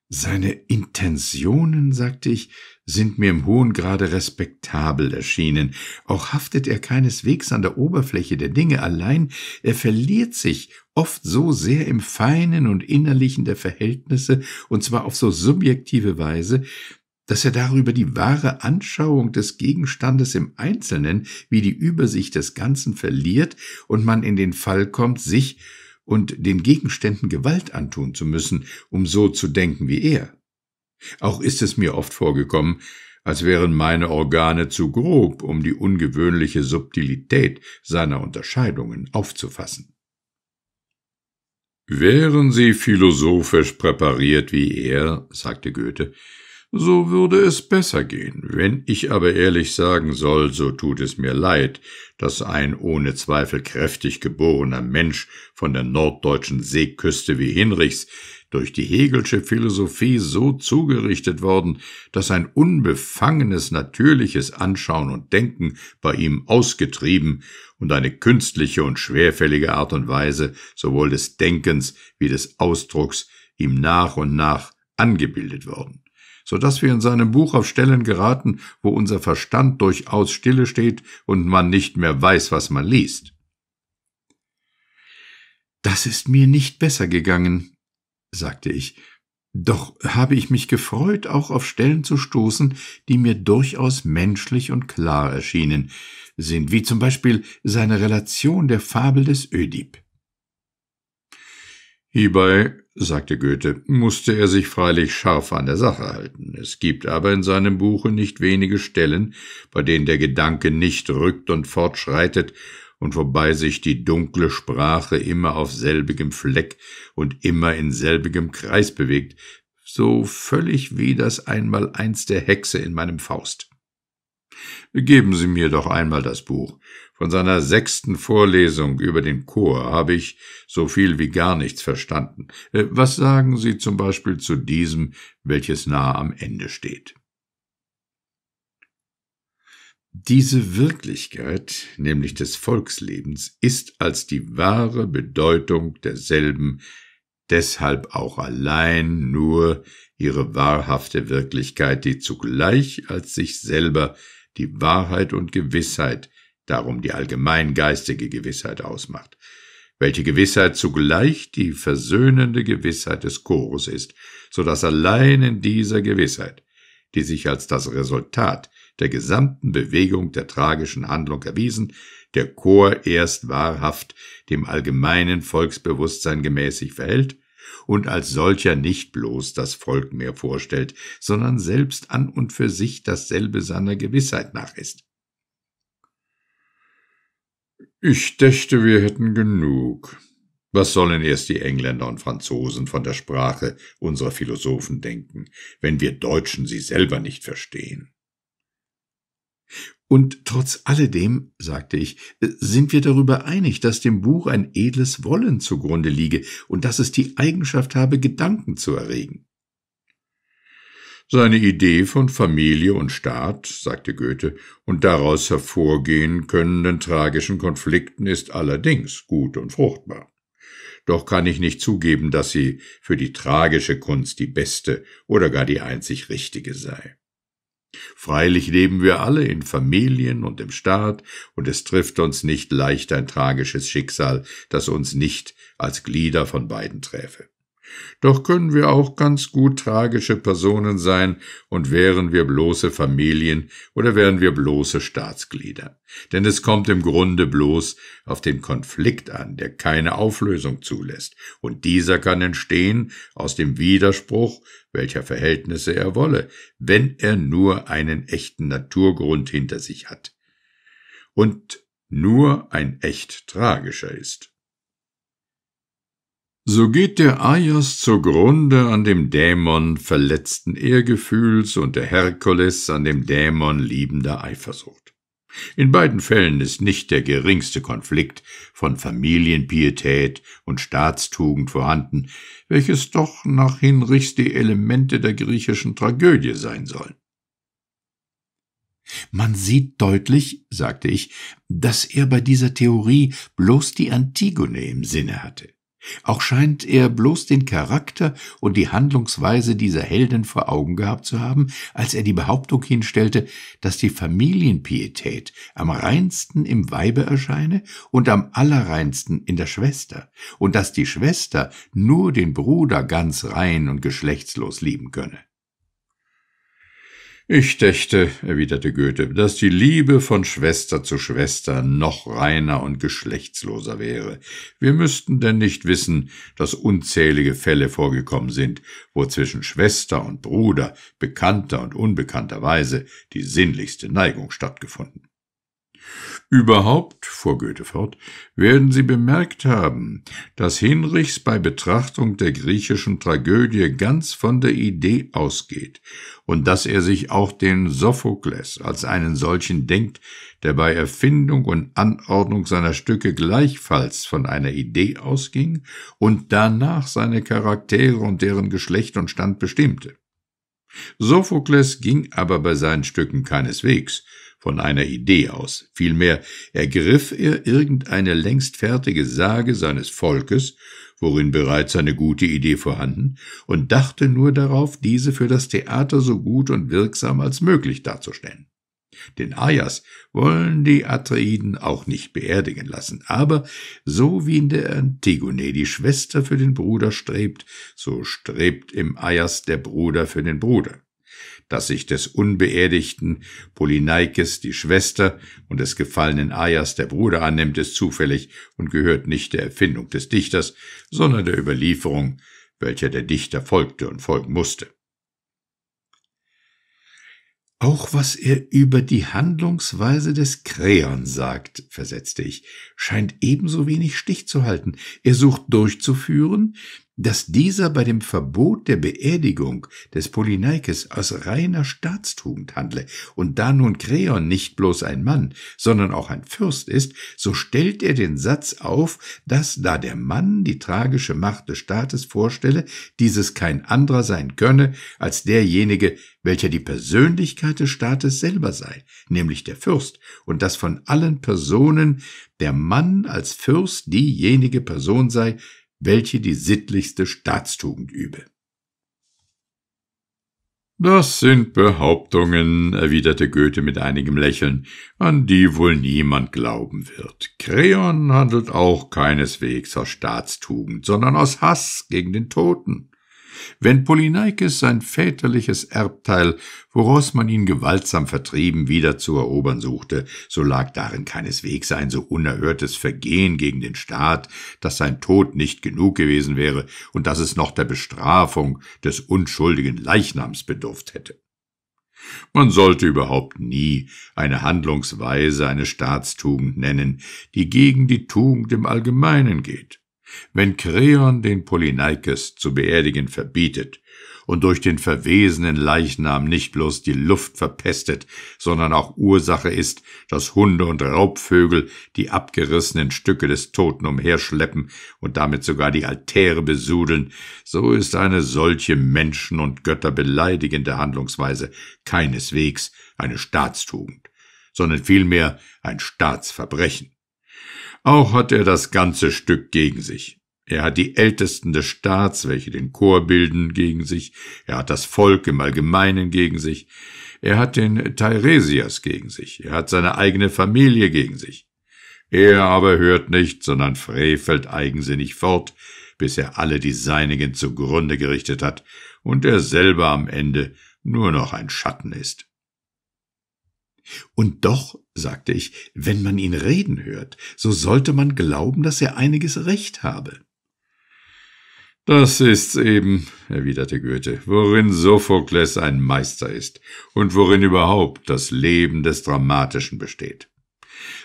Seine Intentionen, sagte ich, sind mir im hohen Grade respektabel erschienen. Auch haftet er keineswegs an der Oberfläche der Dinge allein, er verliert sich oft so sehr im Feinen und Innerlichen der Verhältnisse, und zwar auf so subjektive Weise, dass er darüber die wahre Anschauung des Gegenstandes im Einzelnen wie die Übersicht des Ganzen verliert und man in den Fall kommt, sich und den Gegenständen Gewalt antun zu müssen, um so zu denken wie er. Auch ist es mir oft vorgekommen, als wären meine Organe zu grob, um die ungewöhnliche Subtilität seiner Unterscheidungen aufzufassen. Wären Sie philosophisch präpariert wie er, sagte Goethe, so würde es besser gehen. Wenn ich aber ehrlich sagen soll, so tut es mir leid, dass ein ohne Zweifel kräftig geborener Mensch von der norddeutschen Seeküste wie Hinrichs durch die Hegelsche Philosophie so zugerichtet worden, dass ein unbefangenes, natürliches Anschauen und Denken bei ihm ausgetrieben und eine künstliche und schwerfällige Art und Weise sowohl des Denkens wie des Ausdrucks ihm nach und nach angebildet worden, so dass wir in seinem Buch auf Stellen geraten, wo unser Verstand durchaus stille steht und man nicht mehr weiß, was man liest. Das ist mir nicht besser gegangen, sagte ich, doch habe ich mich gefreut, auch auf Stellen zu stoßen, die mir durchaus menschlich und klar erschienen, sind, wie zum Beispiel seine Relation der Fabel des Ödip. Hierbei, sagte Goethe, musste er sich freilich scharf an der Sache halten. Es gibt aber in seinem Buche nicht wenige Stellen, bei denen der Gedanke nicht rückt und fortschreitet, und wobei sich die dunkle Sprache immer auf selbigem Fleck und immer in selbigem Kreis bewegt, so völlig wie das einmal eins der Hexe in meinem Faust. Geben Sie mir doch einmal das Buch. Von seiner sechsten Vorlesung über den Chor habe ich so viel wie gar nichts verstanden. Äh, was sagen Sie zum Beispiel zu diesem, welches nahe am Ende steht? Diese Wirklichkeit, nämlich des Volkslebens, ist als die wahre Bedeutung derselben deshalb auch allein nur ihre wahrhafte Wirklichkeit, die zugleich als sich selber die Wahrheit und Gewissheit, darum die allgemeingeistige Gewissheit ausmacht, welche Gewissheit zugleich die versöhnende Gewissheit des Chores ist, so dass allein in dieser Gewissheit, die sich als das Resultat der gesamten Bewegung der tragischen Handlung erwiesen, der Chor erst wahrhaft dem allgemeinen Volksbewusstsein gemäßig verhält und als solcher nicht bloß das Volk mehr vorstellt, sondern selbst an und für sich dasselbe seiner Gewissheit nach ist. Ich dächte, wir hätten genug. Was sollen erst die Engländer und Franzosen von der Sprache unserer Philosophen denken, wenn wir Deutschen sie selber nicht verstehen? Und trotz alledem, sagte ich, sind wir darüber einig, dass dem Buch ein edles Wollen zugrunde liege und dass es die Eigenschaft habe, Gedanken zu erregen. Seine Idee von Familie und Staat, sagte Goethe, und daraus hervorgehen könnenden tragischen Konflikten ist allerdings gut und fruchtbar. Doch kann ich nicht zugeben, dass sie für die tragische Kunst die beste oder gar die einzig richtige sei. Freilich leben wir alle in Familien und im Staat, und es trifft uns nicht leicht ein tragisches Schicksal, das uns nicht als Glieder von beiden träfe. Doch können wir auch ganz gut tragische Personen sein, und wären wir bloße Familien oder wären wir bloße Staatsglieder. Denn es kommt im Grunde bloß auf den Konflikt an, der keine Auflösung zulässt, und dieser kann entstehen aus dem Widerspruch, welcher Verhältnisse er wolle, wenn er nur einen echten Naturgrund hinter sich hat. Und nur ein echt tragischer ist. So geht der Ajas zugrunde an dem Dämon verletzten Ehrgefühls und der Herkules an dem Dämon liebender Eifersucht. In beiden Fällen ist nicht der geringste Konflikt von Familienpietät und Staatstugend vorhanden, welches doch nach Hinrichs die Elemente der griechischen Tragödie sein sollen. Man sieht deutlich, sagte ich, dass er bei dieser Theorie bloß die Antigone im Sinne hatte. Auch scheint er bloß den Charakter und die Handlungsweise dieser Helden vor Augen gehabt zu haben, als er die Behauptung hinstellte, dass die Familienpietät am reinsten im Weibe erscheine und am allerreinsten in der Schwester, und dass die Schwester nur den Bruder ganz rein und geschlechtslos lieben könne. Ich dächte, erwiderte Goethe, dass die Liebe von Schwester zu Schwester noch reiner und geschlechtsloser wäre. Wir müssten denn nicht wissen, dass unzählige Fälle vorgekommen sind, wo zwischen Schwester und Bruder bekannter und unbekannterweise die sinnlichste Neigung stattgefunden Überhaupt, fuhr Goethe fort, werden Sie bemerkt haben, dass Hinrichs bei Betrachtung der griechischen Tragödie ganz von der Idee ausgeht und dass er sich auch den Sophokles als einen solchen denkt, der bei Erfindung und Anordnung seiner Stücke gleichfalls von einer Idee ausging und danach seine Charaktere und deren Geschlecht und Stand bestimmte. Sophokles ging aber bei seinen Stücken keineswegs, von einer Idee aus, vielmehr ergriff er irgendeine längst fertige Sage seines Volkes, worin bereits eine gute Idee vorhanden, und dachte nur darauf, diese für das Theater so gut und wirksam als möglich darzustellen. Den Ajas wollen die Atreiden auch nicht beerdigen lassen, aber so wie in der Antigone die Schwester für den Bruder strebt, so strebt im Ajas der Bruder für den Bruder das sich des unbeerdigten Polyneikes, die Schwester, und des gefallenen Ajas, der Bruder, annimmt, ist zufällig und gehört nicht der Erfindung des Dichters, sondern der Überlieferung, welcher der Dichter folgte und folgen musste. Auch was er über die Handlungsweise des Kreon sagt, versetzte ich, scheint ebenso wenig Stich zu halten. Er sucht durchzuführen, dass dieser bei dem Verbot der Beerdigung des Polyneikes aus reiner Staatstugend handle, und da nun Kreon nicht bloß ein Mann, sondern auch ein Fürst ist, so stellt er den Satz auf, dass, da der Mann die tragische Macht des Staates vorstelle, dieses kein anderer sein könne als derjenige, welcher die Persönlichkeit des Staates selber sei, nämlich der Fürst, und dass von allen Personen der Mann als Fürst diejenige Person sei, welche die sittlichste Staatstugend übe. Das sind Behauptungen, erwiderte Goethe mit einigem Lächeln, an die wohl niemand glauben wird. Kreon handelt auch keineswegs aus Staatstugend, sondern aus Hass gegen den Toten. Wenn Polyneikes sein väterliches Erbteil, woraus man ihn gewaltsam vertrieben, wieder zu erobern suchte, so lag darin keineswegs ein so unerhörtes Vergehen gegen den Staat, dass sein Tod nicht genug gewesen wäre und dass es noch der Bestrafung des unschuldigen Leichnams bedurft hätte. Man sollte überhaupt nie eine Handlungsweise eine Staatstugend nennen, die gegen die Tugend im Allgemeinen geht. Wenn Kreon den Polyneikes zu beerdigen verbietet und durch den verwesenen Leichnam nicht bloß die Luft verpestet, sondern auch Ursache ist, dass Hunde und Raubvögel die abgerissenen Stücke des Toten umherschleppen und damit sogar die Altäre besudeln, so ist eine solche Menschen- und Götterbeleidigende Handlungsweise keineswegs eine Staatstugend, sondern vielmehr ein Staatsverbrechen. Auch hat er das ganze Stück gegen sich. Er hat die Ältesten des Staats, welche den Chor bilden, gegen sich. Er hat das Volk im Allgemeinen gegen sich. Er hat den Teiresias gegen sich. Er hat seine eigene Familie gegen sich. Er aber hört nicht, sondern frevelt eigensinnig fort, bis er alle die Seinigen zugrunde gerichtet hat und er selber am Ende nur noch ein Schatten ist. Und doch, sagte ich, wenn man ihn reden hört, so sollte man glauben, dass er einiges Recht habe. Das ist's eben, erwiderte Goethe, worin Sophokles ein Meister ist und worin überhaupt das Leben des Dramatischen besteht.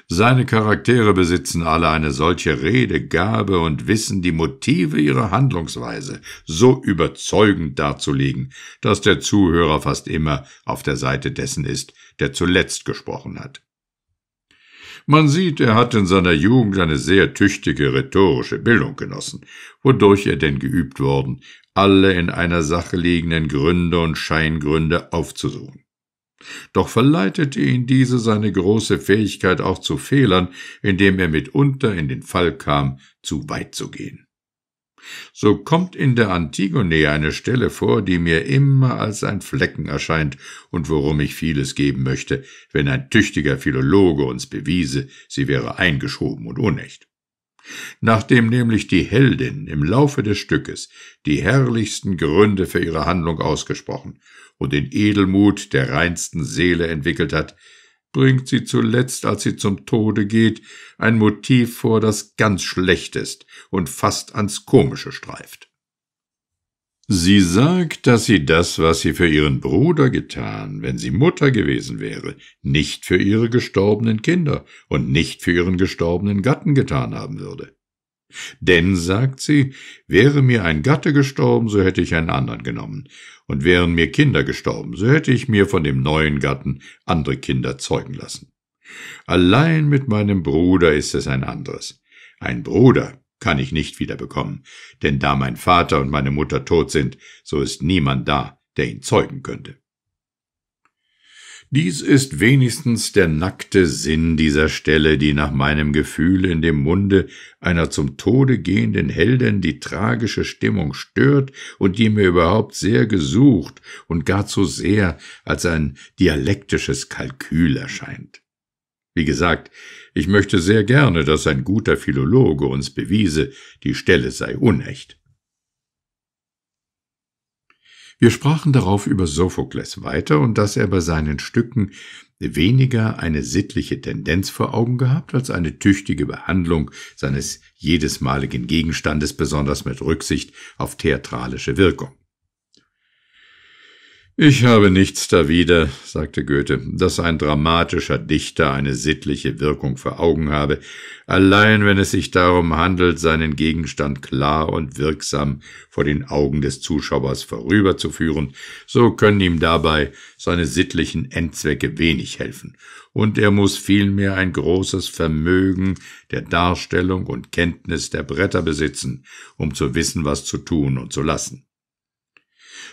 Seine Charaktere besitzen alle eine solche Redegabe und wissen die Motive ihrer Handlungsweise so überzeugend darzulegen, dass der Zuhörer fast immer auf der Seite dessen ist, der zuletzt gesprochen hat. Man sieht, er hat in seiner Jugend eine sehr tüchtige rhetorische Bildung genossen, wodurch er denn geübt worden, alle in einer Sache liegenden Gründe und Scheingründe aufzusuchen. Doch verleitete ihn diese seine große Fähigkeit auch zu Fehlern, indem er mitunter in den Fall kam, zu weit zu gehen. So kommt in der Antigone eine Stelle vor, die mir immer als ein Flecken erscheint und worum ich vieles geben möchte, wenn ein tüchtiger Philologe uns bewiese, sie wäre eingeschoben und unecht. Nachdem nämlich die Heldin im Laufe des Stückes die herrlichsten Gründe für ihre Handlung ausgesprochen und den Edelmut der reinsten Seele entwickelt hat, bringt sie zuletzt, als sie zum Tode geht, ein Motiv vor, das ganz schlecht ist und fast ans Komische streift. Sie sagt, dass sie das, was sie für ihren Bruder getan, wenn sie Mutter gewesen wäre, nicht für ihre gestorbenen Kinder und nicht für ihren gestorbenen Gatten getan haben würde. Denn, sagt sie, wäre mir ein Gatte gestorben, so hätte ich einen anderen genommen, und wären mir Kinder gestorben, so hätte ich mir von dem neuen Gatten andere Kinder zeugen lassen. Allein mit meinem Bruder ist es ein anderes. Ein Bruder kann ich nicht wiederbekommen, denn da mein Vater und meine Mutter tot sind, so ist niemand da, der ihn zeugen könnte. Dies ist wenigstens der nackte Sinn dieser Stelle, die nach meinem Gefühl in dem Munde einer zum Tode gehenden Heldin die tragische Stimmung stört und die mir überhaupt sehr gesucht und gar zu sehr als ein dialektisches Kalkül erscheint. Wie gesagt, ich möchte sehr gerne, dass ein guter Philologe uns bewiese, die Stelle sei unecht. Wir sprachen darauf über Sophokles weiter und dass er bei seinen Stücken weniger eine sittliche Tendenz vor Augen gehabt als eine tüchtige Behandlung seines jedesmaligen Gegenstandes, besonders mit Rücksicht auf theatralische Wirkung. Ich habe nichts dawider, sagte Goethe, dass ein dramatischer Dichter eine sittliche Wirkung vor Augen habe, allein wenn es sich darum handelt, seinen Gegenstand klar und wirksam vor den Augen des Zuschauers vorüberzuführen, so können ihm dabei seine sittlichen Endzwecke wenig helfen, und er muss vielmehr ein großes Vermögen der Darstellung und Kenntnis der Bretter besitzen, um zu wissen, was zu tun und zu lassen.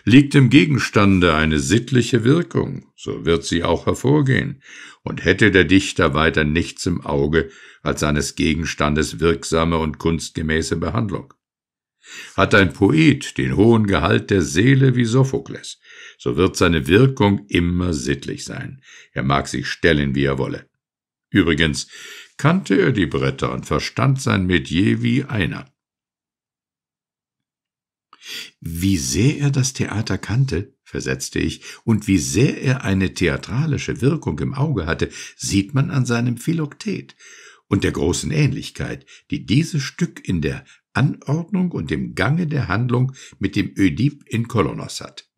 Liegt im Gegenstande eine sittliche Wirkung, so wird sie auch hervorgehen, und hätte der Dichter weiter nichts im Auge als seines Gegenstandes wirksame und kunstgemäße Behandlung. Hat ein Poet den hohen Gehalt der Seele wie Sophokles, so wird seine Wirkung immer sittlich sein, er mag sich stellen, wie er wolle. Übrigens kannte er die Bretter und verstand sein Metier wie einer. Wie sehr er das Theater kannte, versetzte ich, und wie sehr er eine theatralische Wirkung im Auge hatte, sieht man an seinem Philoktet und der großen Ähnlichkeit, die dieses Stück in der Anordnung und dem Gange der Handlung mit dem Ödip in Kolonos hat.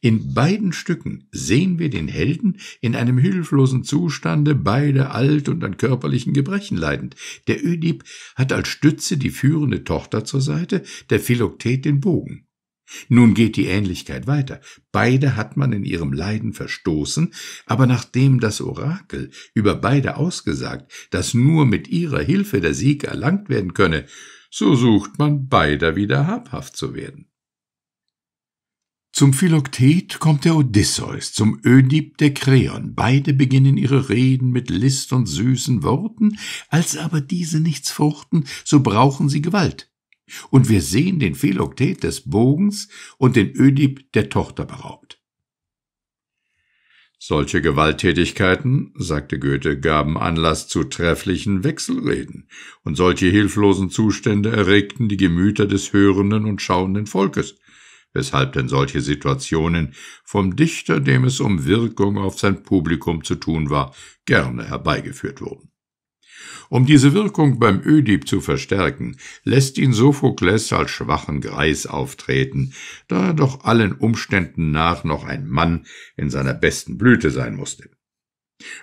In beiden Stücken sehen wir den Helden in einem hilflosen Zustande, beide alt und an körperlichen Gebrechen leidend. Der Ödip hat als Stütze die führende Tochter zur Seite, der Philoktet den Bogen. Nun geht die Ähnlichkeit weiter. Beide hat man in ihrem Leiden verstoßen, aber nachdem das Orakel über beide ausgesagt, dass nur mit ihrer Hilfe der Sieg erlangt werden könne, so sucht man beider wieder habhaft zu werden. Zum Philoktet kommt der Odysseus, zum Ödip der Kreon. Beide beginnen ihre Reden mit List und süßen Worten. Als aber diese nichts fruchten, so brauchen sie Gewalt. Und wir sehen den Philoktet des Bogens und den Ödip der Tochter beraubt. Solche Gewalttätigkeiten, sagte Goethe, gaben Anlass zu trefflichen Wechselreden, und solche hilflosen Zustände erregten die Gemüter des hörenden und schauenden Volkes, weshalb denn solche Situationen vom Dichter, dem es um Wirkung auf sein Publikum zu tun war, gerne herbeigeführt wurden. Um diese Wirkung beim Ödip zu verstärken, lässt ihn Sophokles als schwachen Greis auftreten, da er doch allen Umständen nach noch ein Mann in seiner besten Blüte sein musste.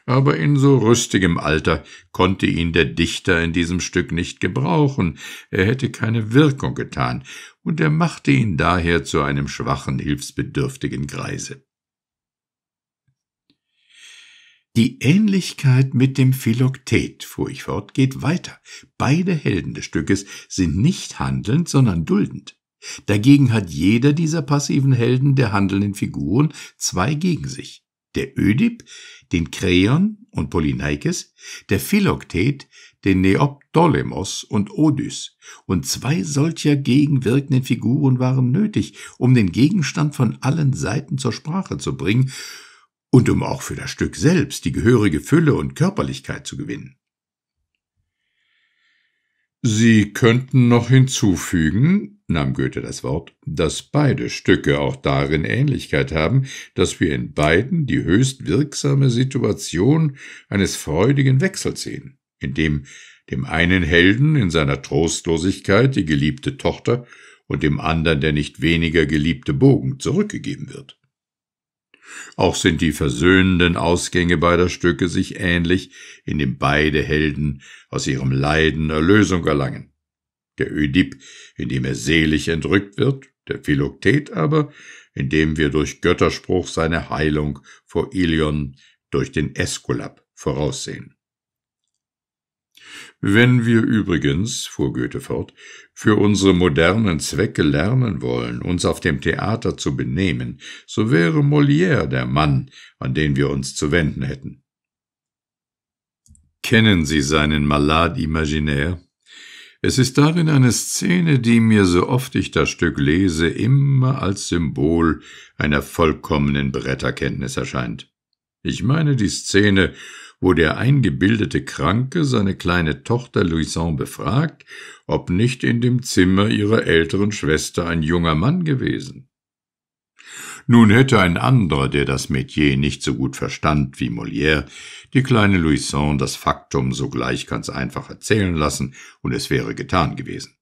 Aber in so rüstigem Alter konnte ihn der Dichter in diesem Stück nicht gebrauchen, er hätte keine Wirkung getan, und er machte ihn daher zu einem schwachen, hilfsbedürftigen Greise. Die Ähnlichkeit mit dem Philoktet, fuhr ich fort, geht weiter. Beide Helden des Stückes sind nicht handelnd, sondern duldend. Dagegen hat jeder dieser passiven Helden der handelnden Figuren zwei gegen sich. Der Ödip, den Kreon und Polyneikes, der Philoktet, den Neoptolemos und Odys, und zwei solcher gegenwirkenden Figuren waren nötig, um den Gegenstand von allen Seiten zur Sprache zu bringen und um auch für das Stück selbst die gehörige Fülle und Körperlichkeit zu gewinnen. Sie könnten noch hinzufügen, nahm Goethe das Wort, dass beide Stücke auch darin Ähnlichkeit haben, dass wir in beiden die höchst wirksame Situation eines freudigen Wechsels sehen indem dem einen Helden in seiner Trostlosigkeit die geliebte Tochter und dem anderen der nicht weniger geliebte Bogen zurückgegeben wird. Auch sind die versöhnenden Ausgänge beider Stücke sich ähnlich, indem beide Helden aus ihrem Leiden Erlösung erlangen. Der Ödip, indem er selig entrückt wird, der Philoktet aber, indem wir durch Götterspruch seine Heilung vor Ilion durch den Eskulap voraussehen. Wenn wir übrigens, fuhr Goethe fort, für unsere modernen Zwecke lernen wollen, uns auf dem Theater zu benehmen, so wäre Molière der Mann, an den wir uns zu wenden hätten. Kennen Sie seinen Malade imaginaire? Es ist darin eine Szene, die mir so oft ich das Stück lese, immer als Symbol einer vollkommenen Bretterkenntnis erscheint. Ich meine die Szene, wo der eingebildete Kranke seine kleine Tochter Louison befragt, ob nicht in dem Zimmer ihrer älteren Schwester ein junger Mann gewesen. Nun hätte ein anderer, der das Metier nicht so gut verstand wie Molière, die kleine Louison das Faktum sogleich ganz einfach erzählen lassen, und es wäre getan gewesen.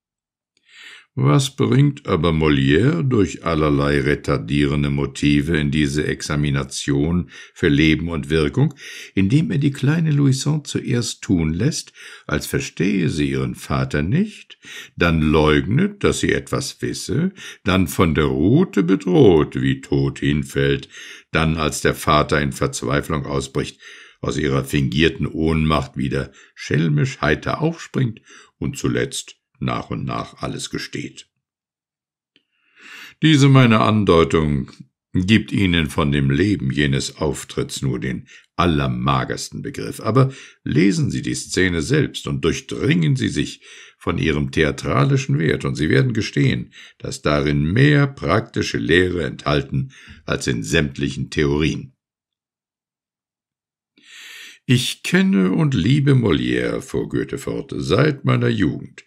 Was bringt aber Molière durch allerlei retardierende Motive in diese Examination für Leben und Wirkung, indem er die kleine Louison zuerst tun lässt, als verstehe sie ihren Vater nicht, dann leugnet, dass sie etwas wisse, dann von der Rute bedroht, wie tot hinfällt, dann, als der Vater in Verzweiflung ausbricht, aus ihrer fingierten Ohnmacht wieder schelmisch heiter aufspringt und zuletzt nach und nach alles gesteht. Diese meine Andeutung gibt Ihnen von dem Leben jenes Auftritts nur den allermagersten Begriff, aber lesen Sie die Szene selbst und durchdringen Sie sich von ihrem theatralischen Wert, und Sie werden gestehen, dass darin mehr praktische Lehre enthalten als in sämtlichen Theorien. Ich kenne und liebe Molière, fuhr Goethe fort, seit meiner Jugend,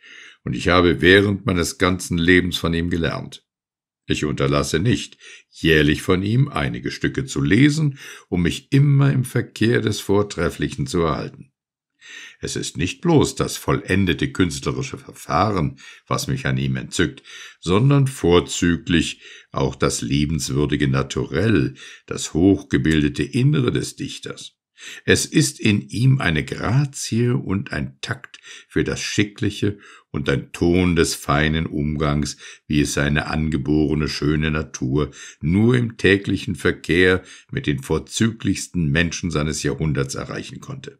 und ich habe während meines ganzen Lebens von ihm gelernt. Ich unterlasse nicht, jährlich von ihm einige Stücke zu lesen, um mich immer im Verkehr des Vortrefflichen zu erhalten. Es ist nicht bloß das vollendete künstlerische Verfahren, was mich an ihm entzückt, sondern vorzüglich auch das liebenswürdige Naturell, das hochgebildete Innere des Dichters. Es ist in ihm eine Grazie und ein Takt für das Schickliche und ein Ton des feinen Umgangs, wie es seine angeborene schöne Natur nur im täglichen Verkehr mit den vorzüglichsten Menschen seines Jahrhunderts erreichen konnte.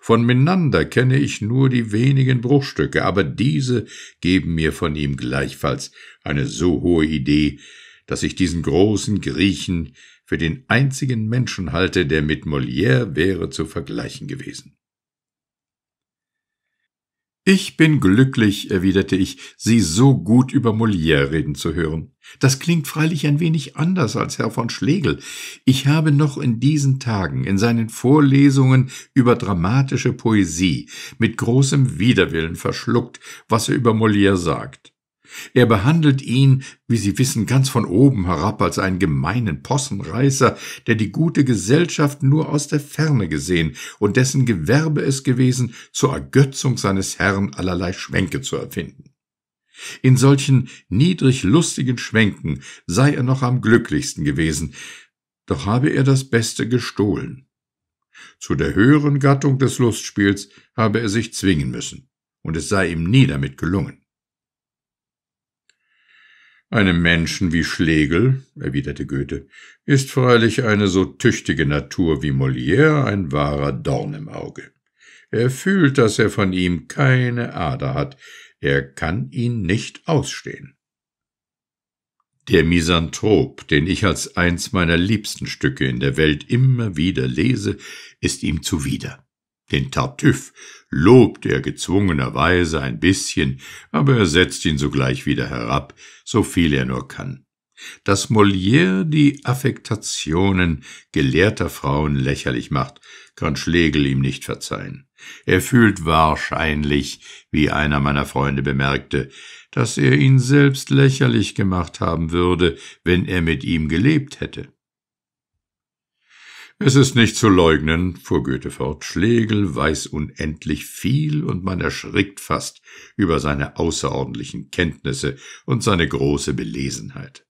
Von Menander kenne ich nur die wenigen Bruchstücke, aber diese geben mir von ihm gleichfalls eine so hohe Idee, dass ich diesen großen Griechen für den einzigen Menschen halte, der mit Molière wäre zu vergleichen gewesen. Ich bin glücklich, erwiderte ich, Sie so gut über Molière reden zu hören. Das klingt freilich ein wenig anders als Herr von Schlegel. Ich habe noch in diesen Tagen in seinen Vorlesungen über dramatische Poesie mit großem Widerwillen verschluckt, was er über Molière sagt. Er behandelt ihn, wie Sie wissen, ganz von oben herab als einen gemeinen Possenreißer, der die gute Gesellschaft nur aus der Ferne gesehen und dessen Gewerbe es gewesen, zur Ergötzung seines Herrn allerlei Schwänke zu erfinden. In solchen niedrig lustigen Schwänken sei er noch am glücklichsten gewesen, doch habe er das Beste gestohlen. Zu der höheren Gattung des Lustspiels habe er sich zwingen müssen, und es sei ihm nie damit gelungen. Einem Menschen wie Schlegel, erwiderte Goethe, ist freilich eine so tüchtige Natur wie Molière ein wahrer Dorn im Auge. Er fühlt, dass er von ihm keine Ader hat, er kann ihn nicht ausstehen. Der Misanthrop, den ich als eins meiner liebsten Stücke in der Welt immer wieder lese, ist ihm zuwider. Den Tartüff lobt er gezwungenerweise ein bisschen, aber er setzt ihn sogleich wieder herab, so viel er nur kann. Dass Molière die Affektationen gelehrter Frauen lächerlich macht, kann Schlegel ihm nicht verzeihen. Er fühlt wahrscheinlich, wie einer meiner Freunde bemerkte, dass er ihn selbst lächerlich gemacht haben würde, wenn er mit ihm gelebt hätte. Es ist nicht zu leugnen, fuhr Goethe fort, Schlegel weiß unendlich viel und man erschrickt fast über seine außerordentlichen Kenntnisse und seine große Belesenheit.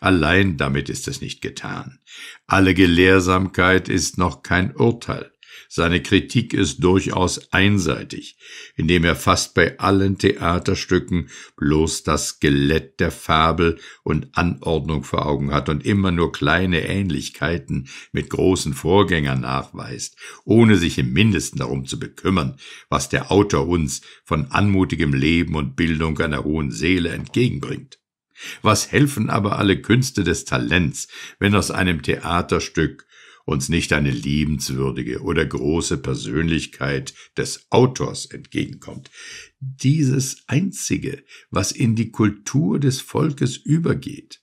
Allein damit ist es nicht getan. Alle Gelehrsamkeit ist noch kein Urteil. Seine Kritik ist durchaus einseitig, indem er fast bei allen Theaterstücken bloß das Skelett der Fabel und Anordnung vor Augen hat und immer nur kleine Ähnlichkeiten mit großen Vorgängern nachweist, ohne sich im mindesten darum zu bekümmern, was der Autor uns von anmutigem Leben und Bildung einer hohen Seele entgegenbringt. Was helfen aber alle Künste des Talents, wenn aus einem Theaterstück uns nicht eine liebenswürdige oder große Persönlichkeit des Autors entgegenkommt. Dieses Einzige, was in die Kultur des Volkes übergeht.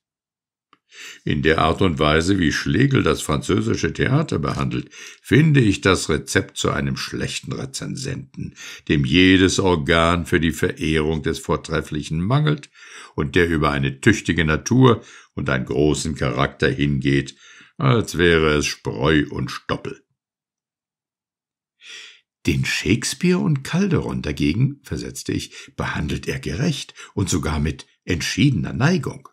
In der Art und Weise, wie Schlegel das französische Theater behandelt, finde ich das Rezept zu einem schlechten Rezensenten, dem jedes Organ für die Verehrung des Vortrefflichen mangelt und der über eine tüchtige Natur und einen großen Charakter hingeht als wäre es Spreu und Stoppel. Den Shakespeare und Calderon dagegen, versetzte ich, behandelt er gerecht und sogar mit entschiedener Neigung.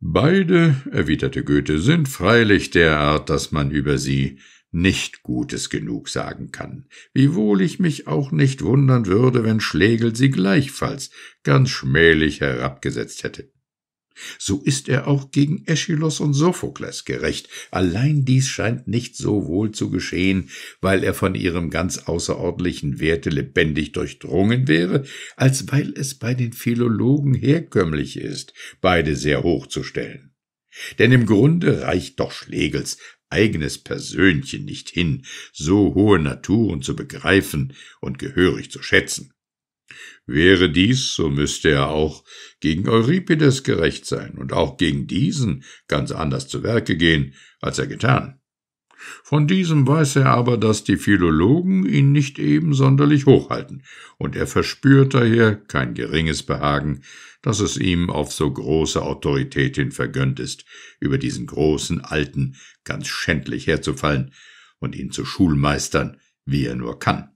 Beide, erwiderte Goethe, sind freilich derart, dass man über sie nicht Gutes genug sagen kann, wiewohl ich mich auch nicht wundern würde, wenn Schlegel sie gleichfalls ganz schmählich herabgesetzt hätte. So ist er auch gegen Aeschylus und Sophokles gerecht. Allein dies scheint nicht so wohl zu geschehen, weil er von ihrem ganz außerordentlichen Werte lebendig durchdrungen wäre, als weil es bei den Philologen herkömmlich ist, beide sehr hoch zu stellen. Denn im Grunde reicht doch Schlegels eigenes Persönchen nicht hin, so hohe Naturen zu begreifen und gehörig zu schätzen. Wäre dies, so müsste er auch gegen Euripides gerecht sein und auch gegen diesen ganz anders zu Werke gehen, als er getan. Von diesem weiß er aber, dass die Philologen ihn nicht eben sonderlich hochhalten, und er verspürt daher kein geringes Behagen, dass es ihm auf so große Autorität hin vergönnt ist, über diesen großen Alten ganz schändlich herzufallen und ihn zu Schulmeistern, wie er nur kann.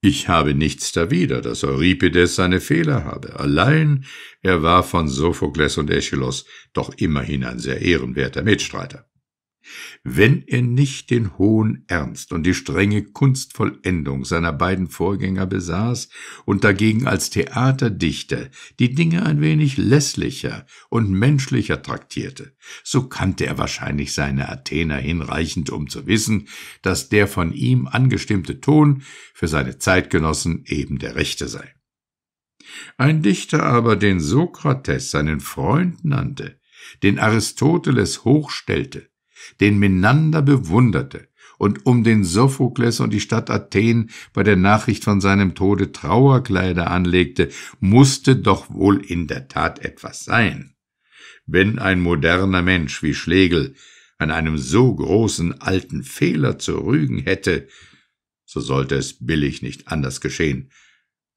Ich habe nichts dawider, dass Euripides seine Fehler habe. Allein er war von Sophokles und Aeschylus doch immerhin ein sehr ehrenwerter Mitstreiter. Wenn er nicht den hohen Ernst und die strenge Kunstvollendung seiner beiden Vorgänger besaß und dagegen als Theaterdichter die Dinge ein wenig lässlicher und menschlicher traktierte, so kannte er wahrscheinlich seine Athener hinreichend, um zu wissen, dass der von ihm angestimmte Ton für seine Zeitgenossen eben der rechte sei. Ein Dichter aber, den Sokrates seinen Freund nannte, den Aristoteles hochstellte, den Menander bewunderte und um den Sophokles und die Stadt Athen bei der Nachricht von seinem Tode Trauerkleider anlegte, musste doch wohl in der Tat etwas sein. Wenn ein moderner Mensch wie Schlegel an einem so großen alten Fehler zu rügen hätte, so sollte es billig nicht anders geschehen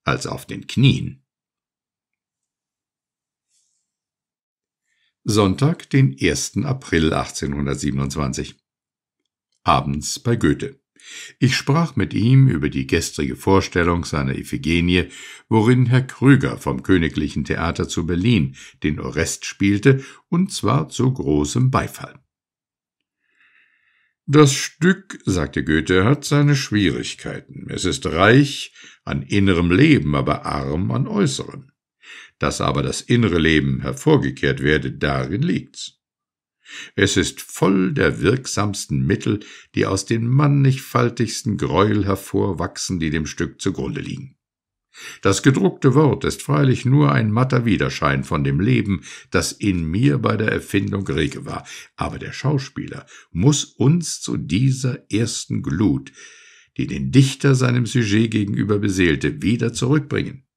als auf den Knien. Sonntag, den 1. April 1827. Abends bei Goethe. Ich sprach mit ihm über die gestrige Vorstellung seiner Iphigenie, worin Herr Krüger vom Königlichen Theater zu Berlin den Orest spielte, und zwar zu großem Beifall. Das Stück, sagte Goethe, hat seine Schwierigkeiten. Es ist reich an innerem Leben, aber arm an äußerem dass aber das innere Leben hervorgekehrt werde, darin liegt's. Es ist voll der wirksamsten Mittel, die aus den mannigfaltigsten Gräuel hervorwachsen, die dem Stück zugrunde liegen. Das gedruckte Wort ist freilich nur ein matter Widerschein von dem Leben, das in mir bei der Erfindung rege war, aber der Schauspieler muss uns zu dieser ersten Glut, die den Dichter seinem Sujet gegenüber beseelte, wieder zurückbringen.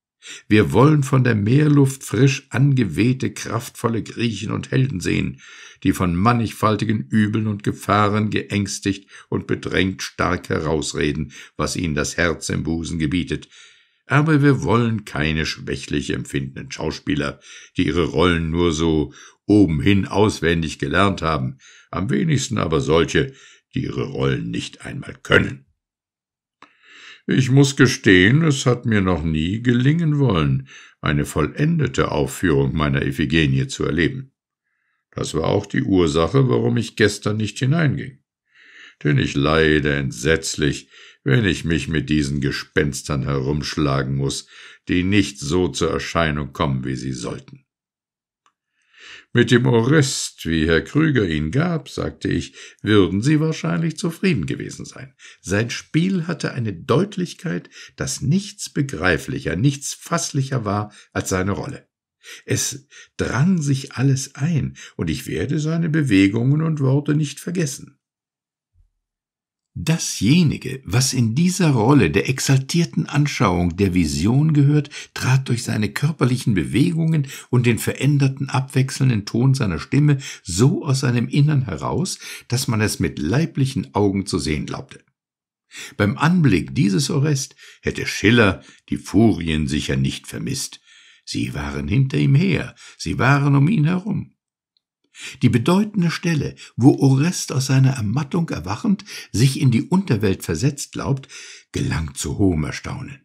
Wir wollen von der Meerluft frisch angewehte, kraftvolle Griechen und Helden sehen, die von mannigfaltigen Übeln und Gefahren geängstigt und bedrängt stark herausreden, was ihnen das Herz im Busen gebietet. Aber wir wollen keine schwächlich empfindenden Schauspieler, die ihre Rollen nur so obenhin auswendig gelernt haben, am wenigsten aber solche, die ihre Rollen nicht einmal können. Ich muss gestehen, es hat mir noch nie gelingen wollen, eine vollendete Aufführung meiner Iphigenie zu erleben. Das war auch die Ursache, warum ich gestern nicht hineinging. Denn ich leide entsetzlich, wenn ich mich mit diesen Gespenstern herumschlagen muss, die nicht so zur Erscheinung kommen, wie sie sollten. Mit dem Orest, wie Herr Krüger ihn gab, sagte ich, würden Sie wahrscheinlich zufrieden gewesen sein. Sein Spiel hatte eine Deutlichkeit, dass nichts begreiflicher, nichts fasslicher war als seine Rolle. Es drang sich alles ein, und ich werde seine Bewegungen und Worte nicht vergessen. Dasjenige, was in dieser Rolle der exaltierten Anschauung der Vision gehört, trat durch seine körperlichen Bewegungen und den veränderten abwechselnden Ton seiner Stimme so aus seinem Innern heraus, dass man es mit leiblichen Augen zu sehen glaubte. Beim Anblick dieses Orest hätte Schiller die Furien sicher nicht vermisst. Sie waren hinter ihm her, sie waren um ihn herum. Die bedeutende Stelle, wo Orest aus seiner Ermattung erwachend sich in die Unterwelt versetzt glaubt, gelangt zu hohem Erstaunen.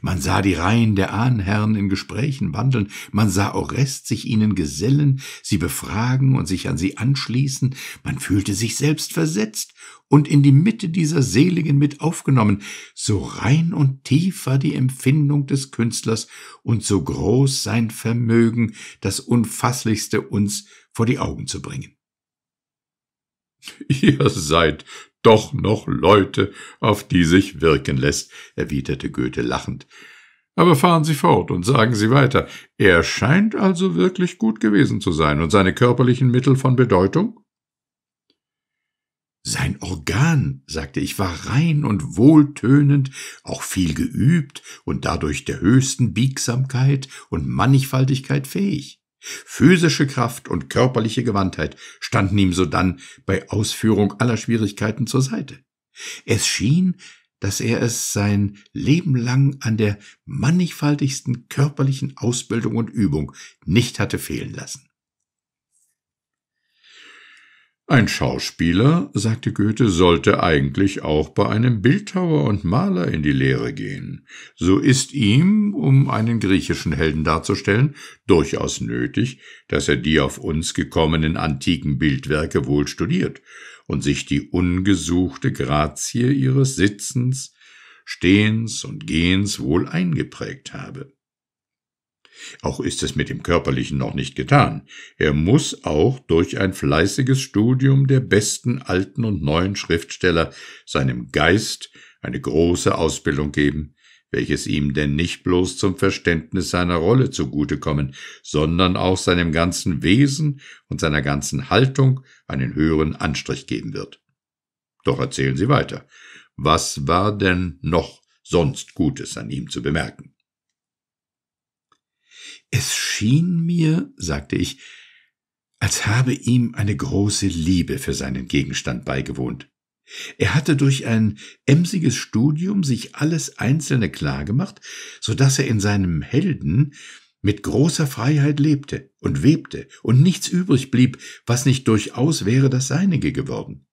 Man sah die Reihen der Ahnherren in Gesprächen wandeln, man sah Orest sich ihnen gesellen, sie befragen und sich an sie anschließen, man fühlte sich selbst versetzt und in die Mitte dieser Seligen mit aufgenommen, so rein und tief war die Empfindung des Künstlers und so groß sein Vermögen, das Unfasslichste uns vor die Augen zu bringen. Ihr seid doch noch Leute, auf die sich wirken lässt, erwiderte Goethe lachend. Aber fahren Sie fort und sagen Sie weiter. Er scheint also wirklich gut gewesen zu sein und seine körperlichen Mittel von Bedeutung? Sein Organ, sagte ich, war rein und wohltönend, auch viel geübt und dadurch der höchsten Biegsamkeit und Mannigfaltigkeit fähig. Physische Kraft und körperliche Gewandtheit standen ihm sodann bei Ausführung aller Schwierigkeiten zur Seite. Es schien, dass er es sein Leben lang an der mannigfaltigsten körperlichen Ausbildung und Übung nicht hatte fehlen lassen. Ein Schauspieler, sagte Goethe, sollte eigentlich auch bei einem Bildhauer und Maler in die Lehre gehen. So ist ihm, um einen griechischen Helden darzustellen, durchaus nötig, dass er die auf uns gekommenen antiken Bildwerke wohl studiert und sich die ungesuchte Grazie ihres Sitzens, Stehens und Gehens wohl eingeprägt habe. Auch ist es mit dem Körperlichen noch nicht getan. Er muss auch durch ein fleißiges Studium der besten alten und neuen Schriftsteller seinem Geist eine große Ausbildung geben, welches ihm denn nicht bloß zum Verständnis seiner Rolle zugutekommen, sondern auch seinem ganzen Wesen und seiner ganzen Haltung einen höheren Anstrich geben wird. Doch erzählen Sie weiter. Was war denn noch sonst Gutes an ihm zu bemerken? Es schien mir, sagte ich, als habe ihm eine große Liebe für seinen Gegenstand beigewohnt. Er hatte durch ein emsiges Studium sich alles Einzelne klargemacht, so daß er in seinem Helden mit großer Freiheit lebte und webte und nichts übrig blieb, was nicht durchaus wäre das Seinige geworden.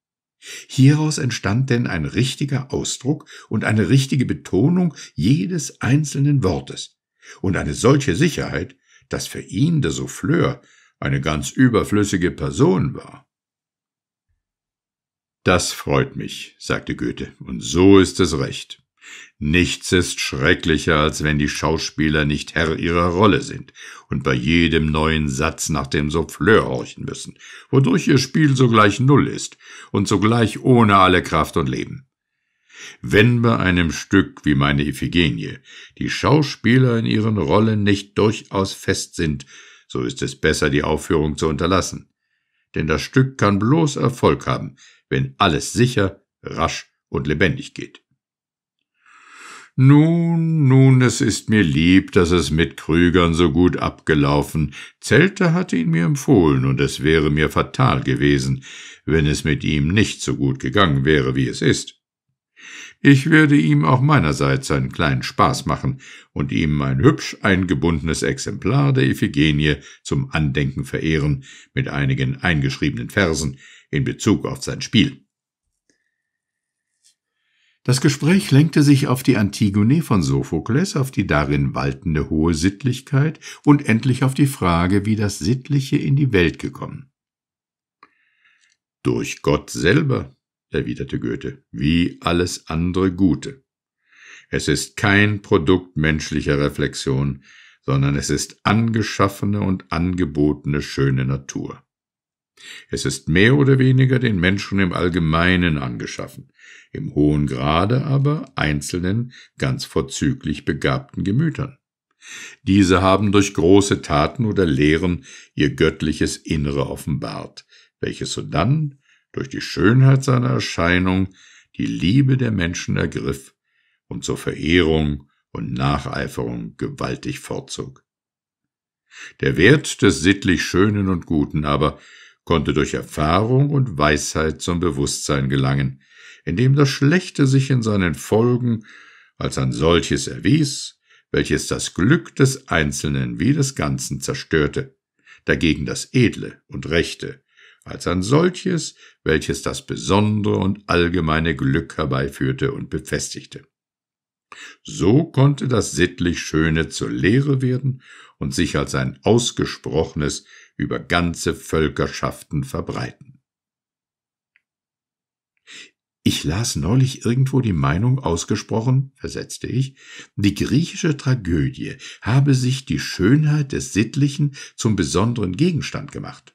Hieraus entstand denn ein richtiger Ausdruck und eine richtige Betonung jedes einzelnen Wortes, und eine solche Sicherheit, dass für ihn der Souffleur eine ganz überflüssige Person war. Das freut mich, sagte Goethe, und so ist es recht. Nichts ist schrecklicher, als wenn die Schauspieler nicht Herr ihrer Rolle sind und bei jedem neuen Satz nach dem Souffleur horchen müssen, wodurch ihr Spiel sogleich null ist und sogleich ohne alle Kraft und Leben wenn bei einem Stück wie meine Iphigenie die Schauspieler in ihren Rollen nicht durchaus fest sind, so ist es besser, die Aufführung zu unterlassen. Denn das Stück kann bloß Erfolg haben, wenn alles sicher, rasch und lebendig geht. Nun, nun, es ist mir lieb, dass es mit Krügern so gut abgelaufen. Zelte hatte ihn mir empfohlen, und es wäre mir fatal gewesen, wenn es mit ihm nicht so gut gegangen wäre, wie es ist. Ich werde ihm auch meinerseits einen kleinen Spaß machen und ihm ein hübsch eingebundenes Exemplar der Iphigenie zum Andenken verehren mit einigen eingeschriebenen Versen in Bezug auf sein Spiel. Das Gespräch lenkte sich auf die Antigone von Sophokles, auf die darin waltende hohe Sittlichkeit und endlich auf die Frage, wie das Sittliche in die Welt gekommen. Durch Gott selber, erwiderte Goethe, wie alles andere Gute. Es ist kein Produkt menschlicher Reflexion, sondern es ist angeschaffene und angebotene schöne Natur. Es ist mehr oder weniger den Menschen im Allgemeinen angeschaffen, im hohen Grade aber einzelnen, ganz vorzüglich begabten Gemütern. Diese haben durch große Taten oder Lehren ihr göttliches Innere offenbart, welches sodann durch die Schönheit seiner Erscheinung die Liebe der Menschen ergriff und zur Verehrung und Nacheiferung gewaltig vorzog. Der Wert des sittlich Schönen und Guten aber konnte durch Erfahrung und Weisheit zum Bewusstsein gelangen, indem das Schlechte sich in seinen Folgen als ein solches erwies, welches das Glück des Einzelnen wie des Ganzen zerstörte, dagegen das Edle und Rechte als ein solches, welches das besondere und allgemeine Glück herbeiführte und befestigte. So konnte das sittlich Schöne zur Lehre werden und sich als ein ausgesprochenes über ganze Völkerschaften verbreiten. Ich las neulich irgendwo die Meinung ausgesprochen, versetzte ich, die griechische Tragödie habe sich die Schönheit des Sittlichen zum besonderen Gegenstand gemacht.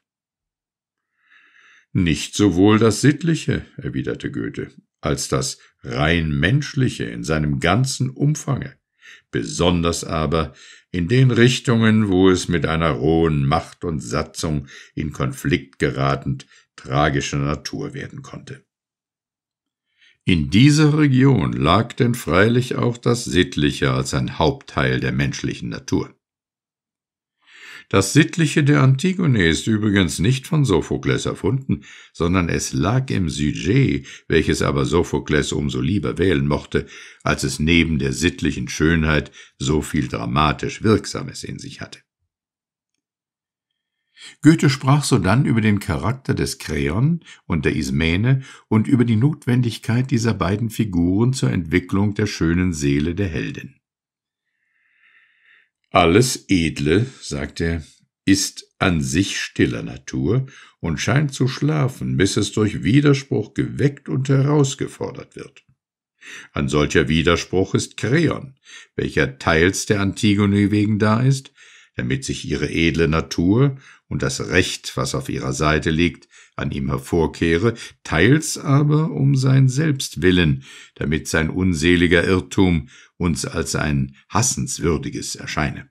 Nicht sowohl das Sittliche, erwiderte Goethe, als das rein menschliche in seinem ganzen Umfange, besonders aber in den Richtungen, wo es mit einer rohen Macht und Satzung in Konflikt geratend tragischer Natur werden konnte. In dieser Region lag denn freilich auch das Sittliche als ein Hauptteil der menschlichen Natur. Das Sittliche der Antigone ist übrigens nicht von Sophokles erfunden, sondern es lag im Sujet, welches aber Sophokles umso lieber wählen mochte, als es neben der sittlichen Schönheit so viel dramatisch Wirksames in sich hatte. Goethe sprach sodann über den Charakter des Kreon und der Ismene und über die Notwendigkeit dieser beiden Figuren zur Entwicklung der schönen Seele der Heldin. Alles Edle, sagt er, ist an sich stiller Natur und scheint zu schlafen, bis es durch Widerspruch geweckt und herausgefordert wird. Ein solcher Widerspruch ist Kreon, welcher teils der Antigone wegen da ist, damit sich ihre edle Natur und das Recht, was auf ihrer Seite liegt, an ihm hervorkehre, teils aber um sein Selbstwillen, damit sein unseliger Irrtum uns als ein hassenswürdiges erscheine.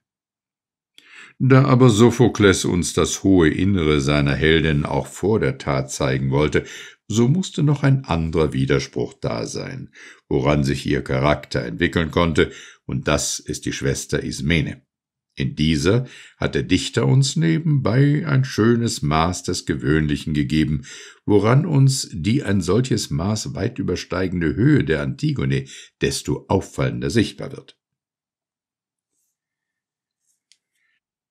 Da aber Sophokles uns das hohe Innere seiner Heldin auch vor der Tat zeigen wollte, so musste noch ein anderer Widerspruch da sein, woran sich ihr Charakter entwickeln konnte, und das ist die Schwester Ismene. In dieser hat der Dichter uns nebenbei ein schönes Maß des Gewöhnlichen gegeben, woran uns die ein solches Maß weit übersteigende Höhe der Antigone desto auffallender sichtbar wird.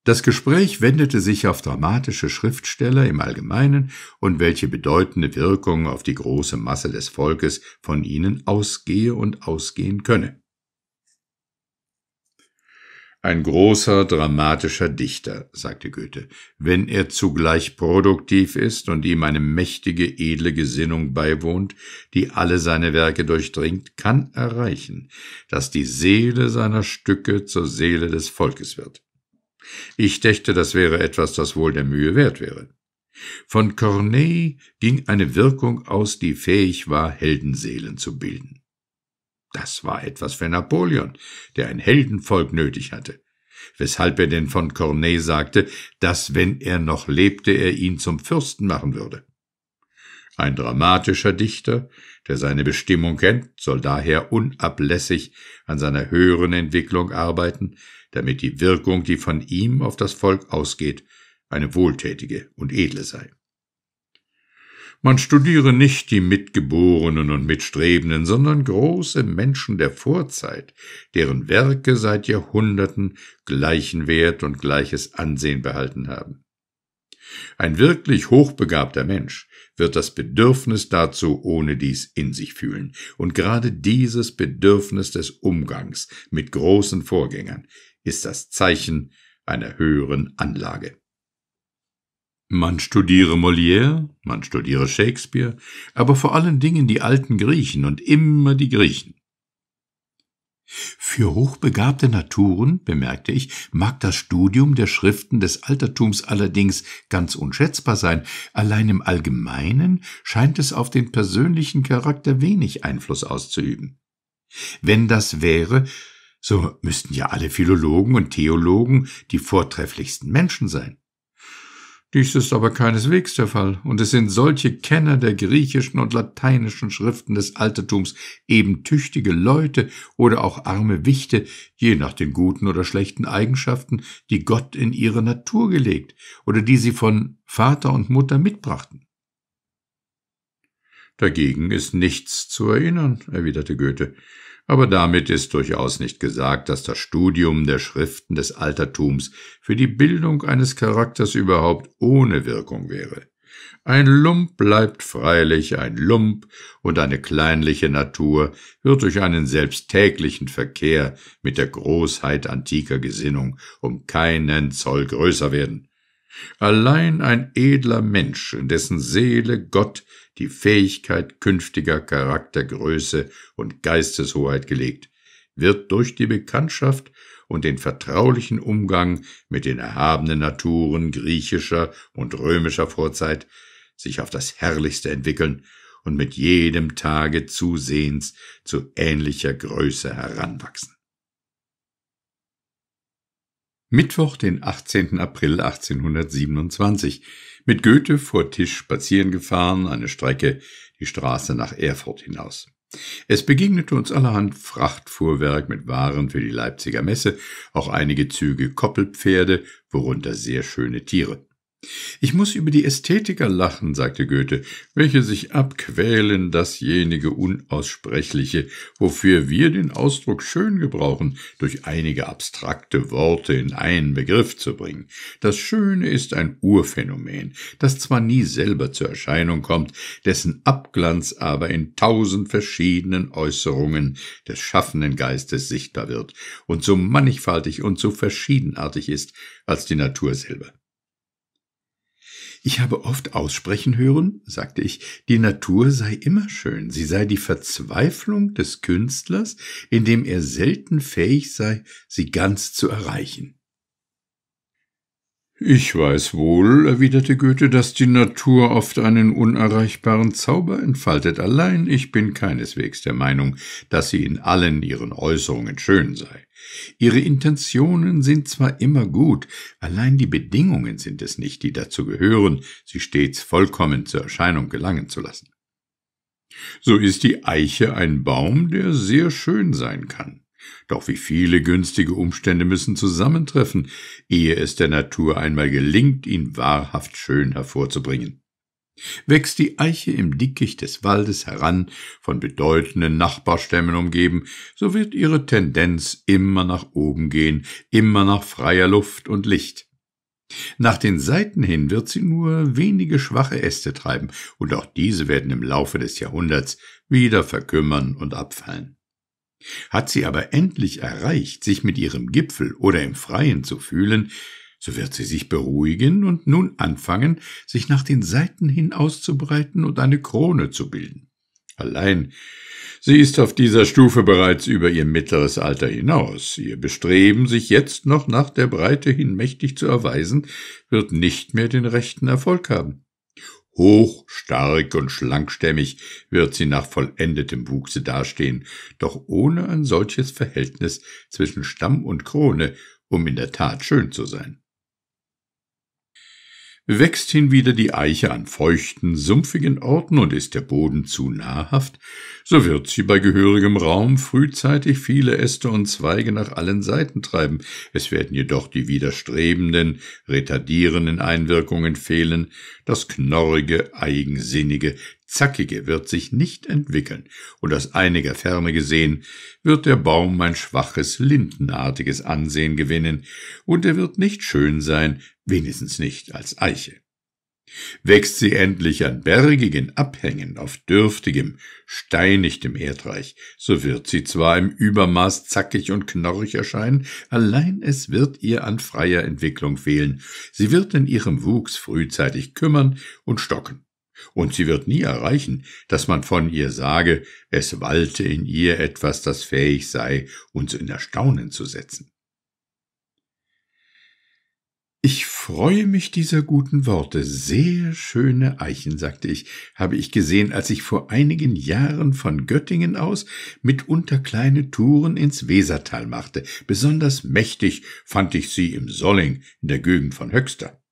Das Gespräch wendete sich auf dramatische Schriftsteller im Allgemeinen und welche bedeutende Wirkung auf die große Masse des Volkes von ihnen ausgehe und ausgehen könne. Ein großer, dramatischer Dichter, sagte Goethe, wenn er zugleich produktiv ist und ihm eine mächtige, edle Gesinnung beiwohnt, die alle seine Werke durchdringt, kann erreichen, dass die Seele seiner Stücke zur Seele des Volkes wird. Ich dächte, das wäre etwas, das wohl der Mühe wert wäre. Von Corneille ging eine Wirkung aus, die fähig war, Heldenseelen zu bilden. Das war etwas für Napoleon, der ein Heldenvolk nötig hatte, weshalb er denn von Corneille sagte, dass wenn er noch lebte, er ihn zum Fürsten machen würde. Ein dramatischer Dichter, der seine Bestimmung kennt, soll daher unablässig an seiner höheren Entwicklung arbeiten, damit die Wirkung, die von ihm auf das Volk ausgeht, eine wohltätige und edle sei. Man studiere nicht die Mitgeborenen und Mitstrebenden, sondern große Menschen der Vorzeit, deren Werke seit Jahrhunderten gleichen Wert und gleiches Ansehen behalten haben. Ein wirklich hochbegabter Mensch wird das Bedürfnis dazu ohne dies in sich fühlen, und gerade dieses Bedürfnis des Umgangs mit großen Vorgängern ist das Zeichen einer höheren Anlage. Man studiere Molière, man studiere Shakespeare, aber vor allen Dingen die alten Griechen und immer die Griechen. Für hochbegabte Naturen, bemerkte ich, mag das Studium der Schriften des Altertums allerdings ganz unschätzbar sein, allein im Allgemeinen scheint es auf den persönlichen Charakter wenig Einfluss auszuüben. Wenn das wäre, so müssten ja alle Philologen und Theologen die vortrefflichsten Menschen sein. Dies ist aber keineswegs der Fall, und es sind solche Kenner der griechischen und lateinischen Schriften des Altertums, eben tüchtige Leute oder auch arme Wichte, je nach den guten oder schlechten Eigenschaften, die Gott in ihre Natur gelegt oder die sie von Vater und Mutter mitbrachten. Dagegen ist nichts zu erinnern, erwiderte Goethe. Aber damit ist durchaus nicht gesagt, dass das Studium der Schriften des Altertums für die Bildung eines Charakters überhaupt ohne Wirkung wäre. Ein Lump bleibt freilich ein Lump, und eine kleinliche Natur wird durch einen selbsttäglichen Verkehr mit der Großheit antiker Gesinnung um keinen Zoll größer werden. Allein ein edler Mensch, in dessen Seele Gott die Fähigkeit künftiger Charaktergröße und Geisteshoheit gelegt, wird durch die Bekanntschaft und den vertraulichen Umgang mit den erhabenen Naturen griechischer und römischer Vorzeit sich auf das Herrlichste entwickeln und mit jedem Tage zusehends zu ähnlicher Größe heranwachsen. Mittwoch, den 18. April 1827 mit Goethe vor Tisch spazieren gefahren, eine Strecke die Straße nach Erfurt hinaus. Es begegnete uns allerhand Frachtfuhrwerk mit Waren für die Leipziger Messe, auch einige Züge Koppelpferde, worunter sehr schöne Tiere. Ich muss über die Ästhetiker lachen, sagte Goethe, welche sich abquälen dasjenige Unaussprechliche, wofür wir den Ausdruck schön gebrauchen, durch einige abstrakte Worte in einen Begriff zu bringen. Das Schöne ist ein Urphänomen, das zwar nie selber zur Erscheinung kommt, dessen Abglanz aber in tausend verschiedenen Äußerungen des schaffenden Geistes sichtbar wird und so mannigfaltig und so verschiedenartig ist als die Natur selber. Ich habe oft aussprechen hören, sagte ich, die Natur sei immer schön, sie sei die Verzweiflung des Künstlers, indem er selten fähig sei, sie ganz zu erreichen. Ich weiß wohl, erwiderte Goethe, dass die Natur oft einen unerreichbaren Zauber entfaltet, allein ich bin keineswegs der Meinung, dass sie in allen ihren Äußerungen schön sei. Ihre Intentionen sind zwar immer gut, allein die Bedingungen sind es nicht, die dazu gehören, sie stets vollkommen zur Erscheinung gelangen zu lassen. So ist die Eiche ein Baum, der sehr schön sein kann. Doch wie viele günstige Umstände müssen zusammentreffen, ehe es der Natur einmal gelingt, ihn wahrhaft schön hervorzubringen. Wächst die Eiche im Dickicht des Waldes heran, von bedeutenden Nachbarstämmen umgeben, so wird ihre Tendenz immer nach oben gehen, immer nach freier Luft und Licht. Nach den Seiten hin wird sie nur wenige schwache Äste treiben, und auch diese werden im Laufe des Jahrhunderts wieder verkümmern und abfallen. Hat sie aber endlich erreicht, sich mit ihrem Gipfel oder im Freien zu fühlen, so wird sie sich beruhigen und nun anfangen, sich nach den Seiten hin auszubreiten und eine Krone zu bilden. Allein, sie ist auf dieser Stufe bereits über ihr mittleres Alter hinaus. Ihr Bestreben, sich jetzt noch nach der Breite hin mächtig zu erweisen, wird nicht mehr den rechten Erfolg haben. Hoch, stark und schlankstämmig wird sie nach vollendetem Wuchse dastehen, doch ohne ein solches Verhältnis zwischen Stamm und Krone, um in der Tat schön zu sein wächst hinwieder die Eiche an feuchten, sumpfigen Orten und ist der Boden zu nahrhaft, so wird sie bei gehörigem Raum frühzeitig viele Äste und Zweige nach allen Seiten treiben, es werden jedoch die widerstrebenden, retardierenden Einwirkungen fehlen, das knorrige, eigensinnige, Zackige wird sich nicht entwickeln, und aus einiger Ferne gesehen wird der Baum ein schwaches, lindenartiges Ansehen gewinnen, und er wird nicht schön sein, wenigstens nicht als Eiche. Wächst sie endlich an bergigen Abhängen auf dürftigem, steinigtem Erdreich, so wird sie zwar im Übermaß zackig und knorrig erscheinen, allein es wird ihr an freier Entwicklung fehlen, sie wird in ihrem Wuchs frühzeitig kümmern und stocken, und sie wird nie erreichen, dass man von ihr sage, es walte in ihr etwas, das fähig sei, uns in Erstaunen zu setzen. Ich freue mich dieser guten Worte. Sehr schöne Eichen, sagte ich, habe ich gesehen, als ich vor einigen Jahren von Göttingen aus mitunter kleine Touren ins Wesertal machte. Besonders mächtig fand ich sie im Solling, in der Gegend von Höxter.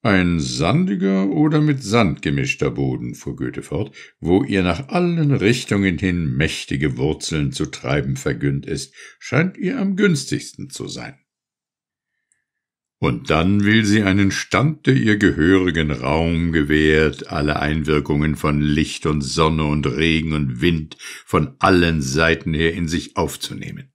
Ein sandiger oder mit Sand gemischter Boden, fuhr Goethe fort, wo ihr nach allen Richtungen hin mächtige Wurzeln zu treiben vergönnt ist, scheint ihr am günstigsten zu sein. Und dann will sie einen Stand, der ihr gehörigen Raum gewährt, alle Einwirkungen von Licht und Sonne und Regen und Wind von allen Seiten her in sich aufzunehmen.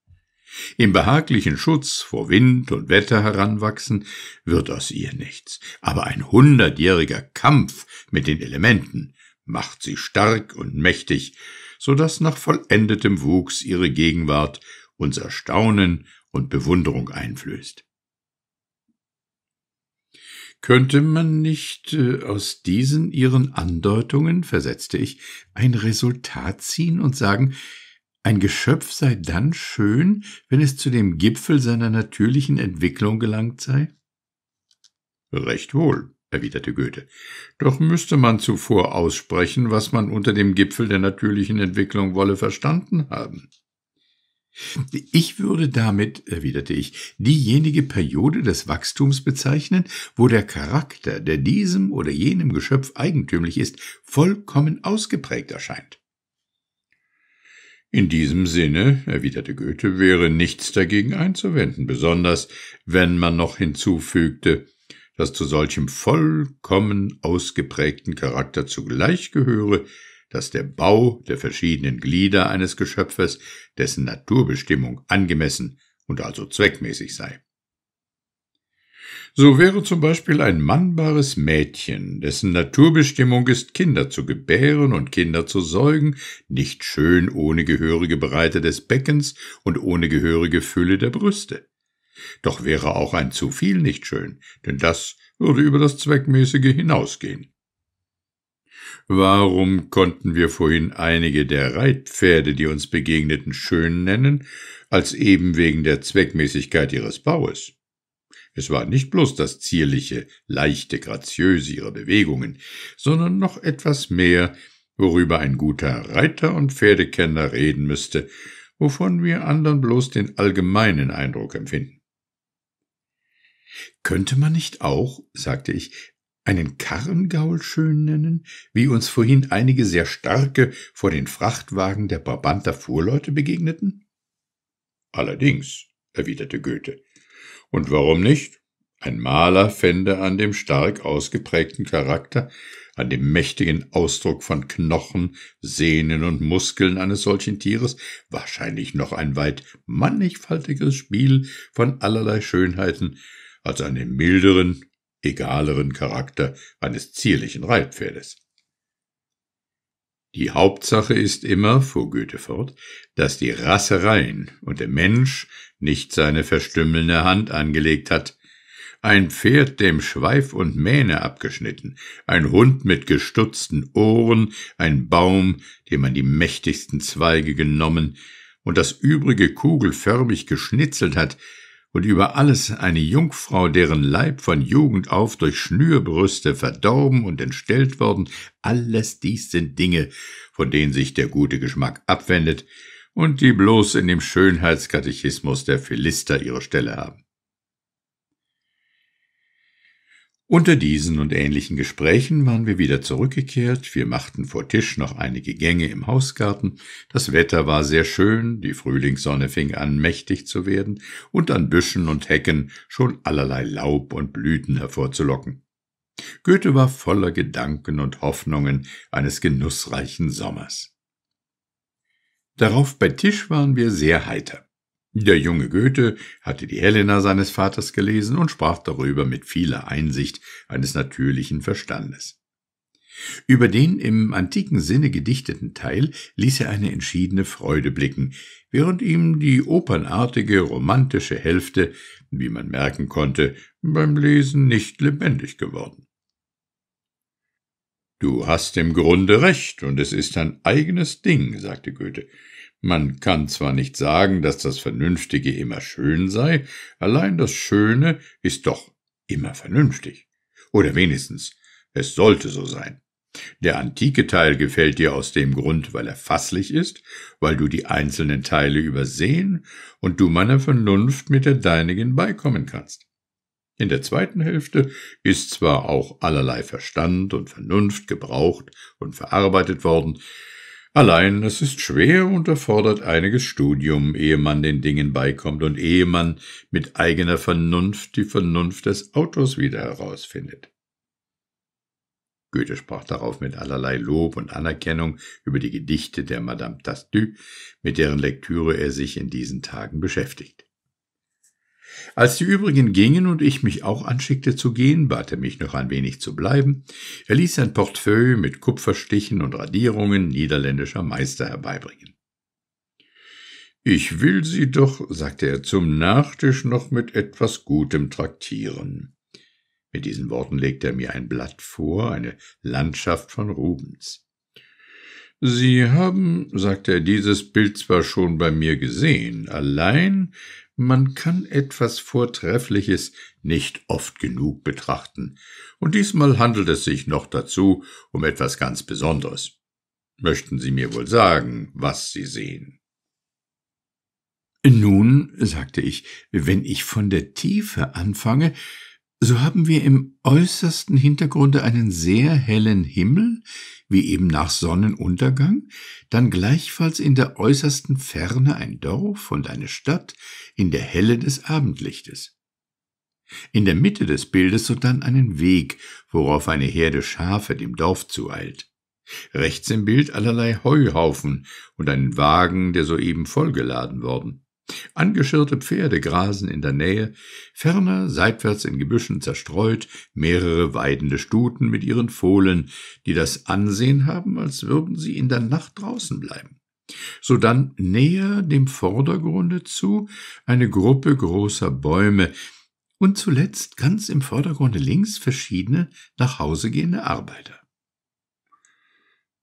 Im behaglichen Schutz vor Wind und Wetter heranwachsen wird aus ihr nichts, aber ein hundertjähriger Kampf mit den Elementen macht sie stark und mächtig, so dass nach vollendetem Wuchs ihre Gegenwart unser Staunen und Bewunderung einflößt. Könnte man nicht äh, aus diesen Ihren Andeutungen, versetzte ich, ein Resultat ziehen und sagen, ein Geschöpf sei dann schön, wenn es zu dem Gipfel seiner natürlichen Entwicklung gelangt sei? Recht wohl, erwiderte Goethe. Doch müsste man zuvor aussprechen, was man unter dem Gipfel der natürlichen Entwicklung wolle verstanden haben. Ich würde damit, erwiderte ich, diejenige Periode des Wachstums bezeichnen, wo der Charakter, der diesem oder jenem Geschöpf eigentümlich ist, vollkommen ausgeprägt erscheint. In diesem Sinne, erwiderte Goethe, wäre nichts dagegen einzuwenden, besonders wenn man noch hinzufügte, dass zu solchem vollkommen ausgeprägten Charakter zugleich gehöre, dass der Bau der verschiedenen Glieder eines Geschöpfes dessen Naturbestimmung angemessen und also zweckmäßig sei. So wäre zum Beispiel ein mannbares Mädchen, dessen Naturbestimmung ist, Kinder zu gebären und Kinder zu säugen, nicht schön ohne gehörige Breite des Beckens und ohne gehörige Fülle der Brüste. Doch wäre auch ein zu viel nicht schön, denn das würde über das Zweckmäßige hinausgehen. Warum konnten wir vorhin einige der Reitpferde, die uns begegneten, schön nennen, als eben wegen der Zweckmäßigkeit ihres Baues? Es war nicht bloß das zierliche, leichte, graziöse ihrer Bewegungen, sondern noch etwas mehr, worüber ein guter Reiter und Pferdekenner reden müsste, wovon wir anderen bloß den allgemeinen Eindruck empfinden. Könnte man nicht auch, sagte ich, einen Karrengaul schön nennen, wie uns vorhin einige sehr starke vor den Frachtwagen der Brabanter Fuhrleute begegneten? Allerdings, erwiderte Goethe. Und warum nicht? Ein Maler fände an dem stark ausgeprägten Charakter, an dem mächtigen Ausdruck von Knochen, Sehnen und Muskeln eines solchen Tieres wahrscheinlich noch ein weit mannigfaltigeres Spiel von allerlei Schönheiten als an dem milderen egaleren Charakter eines zierlichen Reitpferdes. Die Hauptsache ist immer, fuhr Goethe fort, dass die Rasse rein und der Mensch nicht seine verstümmelnde Hand angelegt hat, ein Pferd dem Schweif und Mähne abgeschnitten, ein Hund mit gestutzten Ohren, ein Baum, dem man die mächtigsten Zweige genommen und das übrige kugelförmig geschnitzelt hat, und über alles eine Jungfrau, deren Leib von Jugend auf durch Schnürbrüste verdorben und entstellt worden, alles dies sind Dinge, von denen sich der gute Geschmack abwendet und die bloß in dem Schönheitskatechismus der Philister ihre Stelle haben. Unter diesen und ähnlichen Gesprächen waren wir wieder zurückgekehrt, wir machten vor Tisch noch einige Gänge im Hausgarten, das Wetter war sehr schön, die Frühlingssonne fing an mächtig zu werden und an Büschen und Hecken schon allerlei Laub und Blüten hervorzulocken. Goethe war voller Gedanken und Hoffnungen eines genussreichen Sommers. Darauf bei Tisch waren wir sehr heiter. Der junge Goethe hatte die Helena seines Vaters gelesen und sprach darüber mit vieler Einsicht eines natürlichen Verstandes. Über den im antiken Sinne gedichteten Teil ließ er eine entschiedene Freude blicken, während ihm die opernartige romantische Hälfte, wie man merken konnte, beim Lesen nicht lebendig geworden. Du hast im Grunde recht, und es ist ein eigenes Ding, sagte Goethe. Man kann zwar nicht sagen, dass das Vernünftige immer schön sei, allein das Schöne ist doch immer vernünftig. Oder wenigstens, es sollte so sein. Der antike Teil gefällt dir aus dem Grund, weil er fasslich ist, weil du die einzelnen Teile übersehen und du meiner Vernunft mit der deinigen beikommen kannst. In der zweiten Hälfte ist zwar auch allerlei Verstand und Vernunft gebraucht und verarbeitet worden, Allein es ist schwer und erfordert einiges Studium, ehe man den Dingen beikommt und ehe man mit eigener Vernunft die Vernunft des Autors wieder herausfindet. Goethe sprach darauf mit allerlei Lob und Anerkennung über die Gedichte der Madame Tastu, mit deren Lektüre er sich in diesen Tagen beschäftigt. Als die übrigen gingen und ich mich auch anschickte zu gehen, bat er mich noch ein wenig zu bleiben. Er ließ sein Portefeuille mit Kupferstichen und Radierungen niederländischer Meister herbeibringen. Ich will Sie doch, sagte er, zum Nachtisch noch mit etwas Gutem traktieren. Mit diesen Worten legte er mir ein Blatt vor, eine Landschaft von Rubens. Sie haben, sagte er, dieses Bild zwar schon bei mir gesehen, allein man kann etwas Vortreffliches nicht oft genug betrachten, und diesmal handelt es sich noch dazu um etwas ganz Besonderes. Möchten Sie mir wohl sagen, was Sie sehen? Nun, sagte ich, wenn ich von der Tiefe anfange, so haben wir im äußersten Hintergrunde einen sehr hellen Himmel, wie eben nach Sonnenuntergang, dann gleichfalls in der äußersten Ferne ein Dorf und eine Stadt in der Helle des Abendlichtes. In der Mitte des Bildes sodann einen Weg, worauf eine Herde Schafe dem Dorf zueilt. Rechts im Bild allerlei Heuhaufen und einen Wagen, der soeben vollgeladen worden. Angeschirrte Pferde grasen in der Nähe, ferner seitwärts in Gebüschen zerstreut mehrere weidende Stuten mit ihren Fohlen, die das Ansehen haben, als würden sie in der Nacht draußen bleiben. Sodann näher dem Vordergrunde zu eine Gruppe großer Bäume und zuletzt ganz im Vordergrunde links verschiedene nach Hause gehende Arbeiter.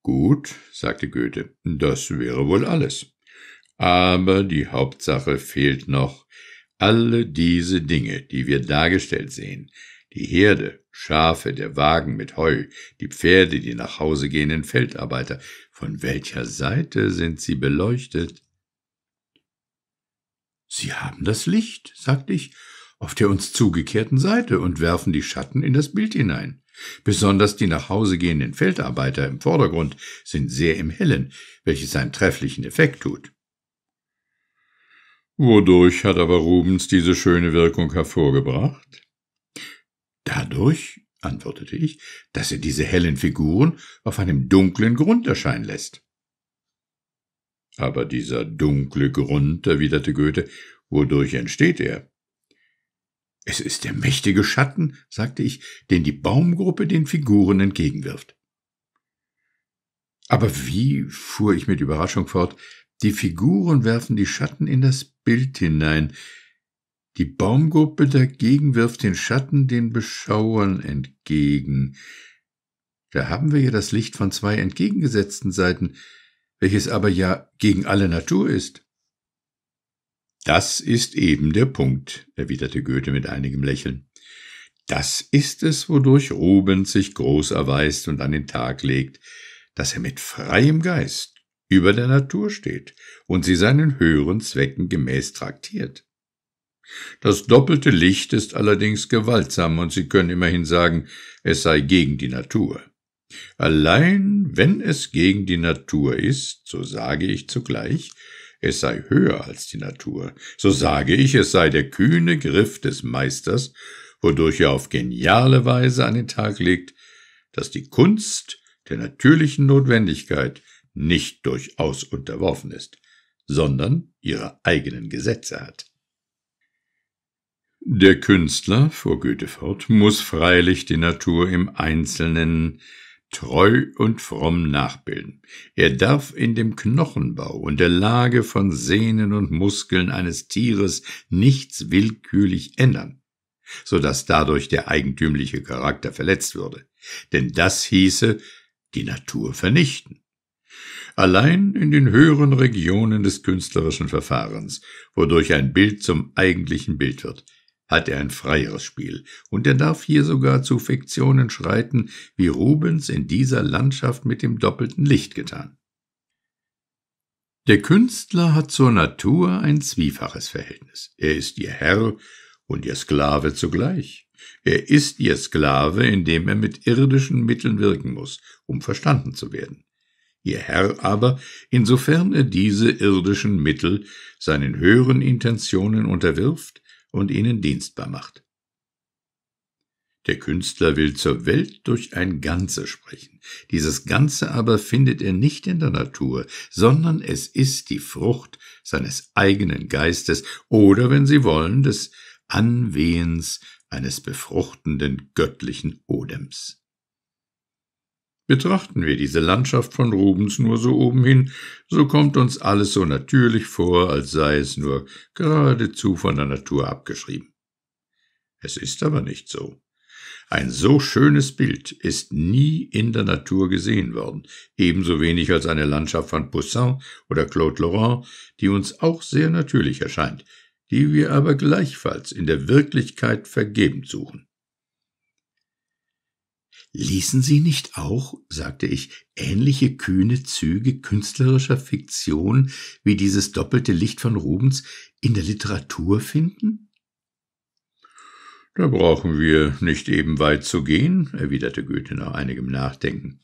Gut, sagte Goethe, das wäre wohl alles. Aber die Hauptsache fehlt noch alle diese Dinge, die wir dargestellt sehen, die Herde, Schafe, der Wagen mit Heu, die Pferde, die nach Hause gehenden Feldarbeiter, von welcher Seite sind sie beleuchtet? Sie haben das Licht, sagte ich, auf der uns zugekehrten Seite und werfen die Schatten in das Bild hinein. Besonders die nach Hause gehenden Feldarbeiter im Vordergrund sind sehr im Hellen, welches einen trefflichen Effekt tut. Wodurch hat aber Rubens diese schöne Wirkung hervorgebracht? Dadurch, antwortete ich, dass er diese hellen Figuren auf einem dunklen Grund erscheinen lässt. Aber dieser dunkle Grund, erwiderte Goethe, wodurch entsteht er? Es ist der mächtige Schatten, sagte ich, den die Baumgruppe den Figuren entgegenwirft. Aber wie, fuhr ich mit Überraschung fort, die Figuren werfen die Schatten in das Bild hinein. Die Baumgruppe dagegen wirft den Schatten den Beschauern entgegen. Da haben wir ja das Licht von zwei entgegengesetzten Seiten, welches aber ja gegen alle Natur ist. Das ist eben der Punkt, erwiderte Goethe mit einigem Lächeln. Das ist es, wodurch Rubens sich groß erweist und an den Tag legt, dass er mit freiem Geist über der Natur steht und sie seinen höheren Zwecken gemäß traktiert. Das doppelte Licht ist allerdings gewaltsam und Sie können immerhin sagen, es sei gegen die Natur. Allein wenn es gegen die Natur ist, so sage ich zugleich, es sei höher als die Natur, so sage ich, es sei der kühne Griff des Meisters, wodurch er auf geniale Weise an den Tag legt, dass die Kunst der natürlichen Notwendigkeit nicht durchaus unterworfen ist, sondern ihre eigenen Gesetze hat. Der Künstler, fuhr Goethe fort, muss freilich die Natur im Einzelnen treu und fromm nachbilden. Er darf in dem Knochenbau und der Lage von Sehnen und Muskeln eines Tieres nichts willkürlich ändern, so dass dadurch der eigentümliche Charakter verletzt würde. Denn das hieße, die Natur vernichten allein in den höheren Regionen des künstlerischen Verfahrens, wodurch ein Bild zum eigentlichen Bild wird, hat er ein freieres Spiel, und er darf hier sogar zu Fiktionen schreiten, wie Rubens in dieser Landschaft mit dem doppelten Licht getan. Der Künstler hat zur Natur ein zwiefaches Verhältnis. Er ist ihr Herr und ihr Sklave zugleich. Er ist ihr Sklave, indem er mit irdischen Mitteln wirken muss, um verstanden zu werden. Ihr Herr aber, insofern er diese irdischen Mittel seinen höheren Intentionen unterwirft und ihnen dienstbar macht. Der Künstler will zur Welt durch ein Ganze sprechen. Dieses Ganze aber findet er nicht in der Natur, sondern es ist die Frucht seines eigenen Geistes oder, wenn Sie wollen, des Anwehens eines befruchtenden göttlichen Odems. Betrachten wir diese Landschaft von Rubens nur so oben hin, so kommt uns alles so natürlich vor, als sei es nur geradezu von der Natur abgeschrieben. Es ist aber nicht so. Ein so schönes Bild ist nie in der Natur gesehen worden, ebenso wenig als eine Landschaft von Poussin oder Claude Laurent, die uns auch sehr natürlich erscheint, die wir aber gleichfalls in der Wirklichkeit vergebend suchen. Ließen Sie nicht auch, sagte ich, ähnliche kühne Züge künstlerischer Fiktion wie dieses doppelte Licht von Rubens in der Literatur finden? Da brauchen wir nicht eben weit zu gehen, erwiderte Goethe nach einigem Nachdenken.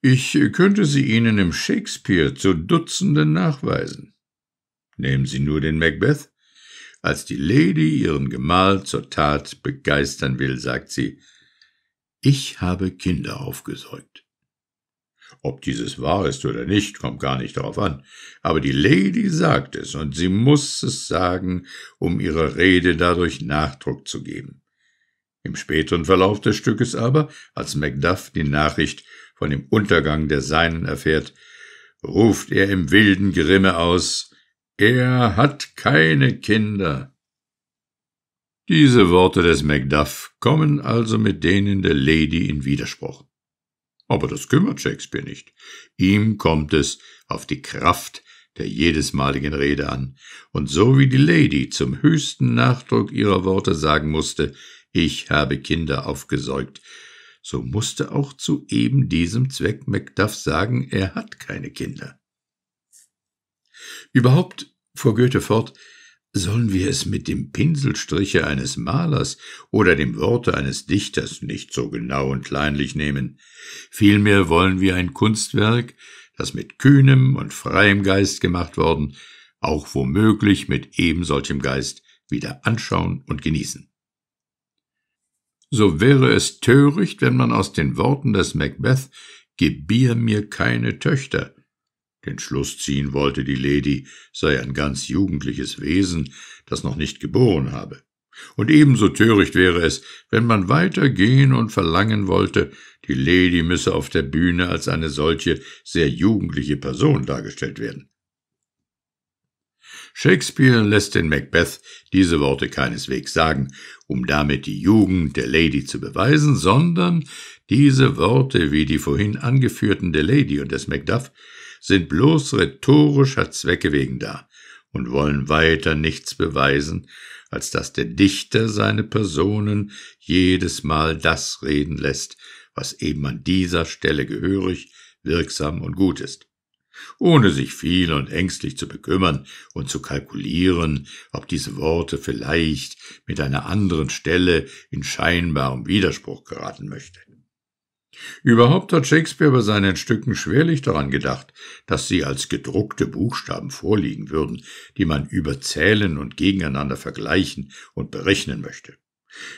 Ich könnte sie Ihnen im Shakespeare zu Dutzenden nachweisen. Nehmen Sie nur den Macbeth. Als die Lady ihren Gemahl zur Tat begeistern will, sagt sie, ich habe Kinder aufgesäugt. Ob dieses wahr ist oder nicht, kommt gar nicht darauf an. Aber die Lady sagt es, und sie muss es sagen, um ihrer Rede dadurch Nachdruck zu geben. Im späteren Verlauf des Stückes aber, als Macduff die Nachricht von dem Untergang der Seinen erfährt, ruft er im wilden Grimme aus Er hat keine Kinder, diese Worte des Macduff kommen also mit denen der Lady in Widerspruch. Aber das kümmert Shakespeare nicht. Ihm kommt es auf die Kraft der jedesmaligen Rede an, und so wie die Lady zum höchsten Nachdruck ihrer Worte sagen musste, ich habe Kinder aufgesäugt, so musste auch zu eben diesem Zweck Macduff sagen, er hat keine Kinder. Überhaupt, fuhr Goethe fort, Sollen wir es mit dem Pinselstriche eines Malers oder dem Worte eines Dichters nicht so genau und kleinlich nehmen? Vielmehr wollen wir ein Kunstwerk, das mit kühnem und freiem Geist gemacht worden, auch womöglich mit ebensolchem Geist wieder anschauen und genießen. So wäre es töricht, wenn man aus den Worten des Macbeth Gebier mir keine Töchter den Schluss ziehen wollte die Lady, sei ein ganz jugendliches Wesen, das noch nicht geboren habe. Und ebenso töricht wäre es, wenn man weitergehen und verlangen wollte, die Lady müsse auf der Bühne als eine solche sehr jugendliche Person dargestellt werden. Shakespeare lässt den Macbeth diese Worte keineswegs sagen, um damit die Jugend der Lady zu beweisen, sondern diese Worte, wie die vorhin angeführten der Lady und des Macduff, sind bloß rhetorischer Zwecke wegen da und wollen weiter nichts beweisen, als dass der Dichter seine Personen jedes Mal das reden lässt, was eben an dieser Stelle gehörig, wirksam und gut ist, ohne sich viel und ängstlich zu bekümmern und zu kalkulieren, ob diese Worte vielleicht mit einer anderen Stelle in scheinbarem Widerspruch geraten möchte. Überhaupt hat Shakespeare bei seinen Stücken schwerlich daran gedacht, dass sie als gedruckte Buchstaben vorliegen würden, die man überzählen und gegeneinander vergleichen und berechnen möchte.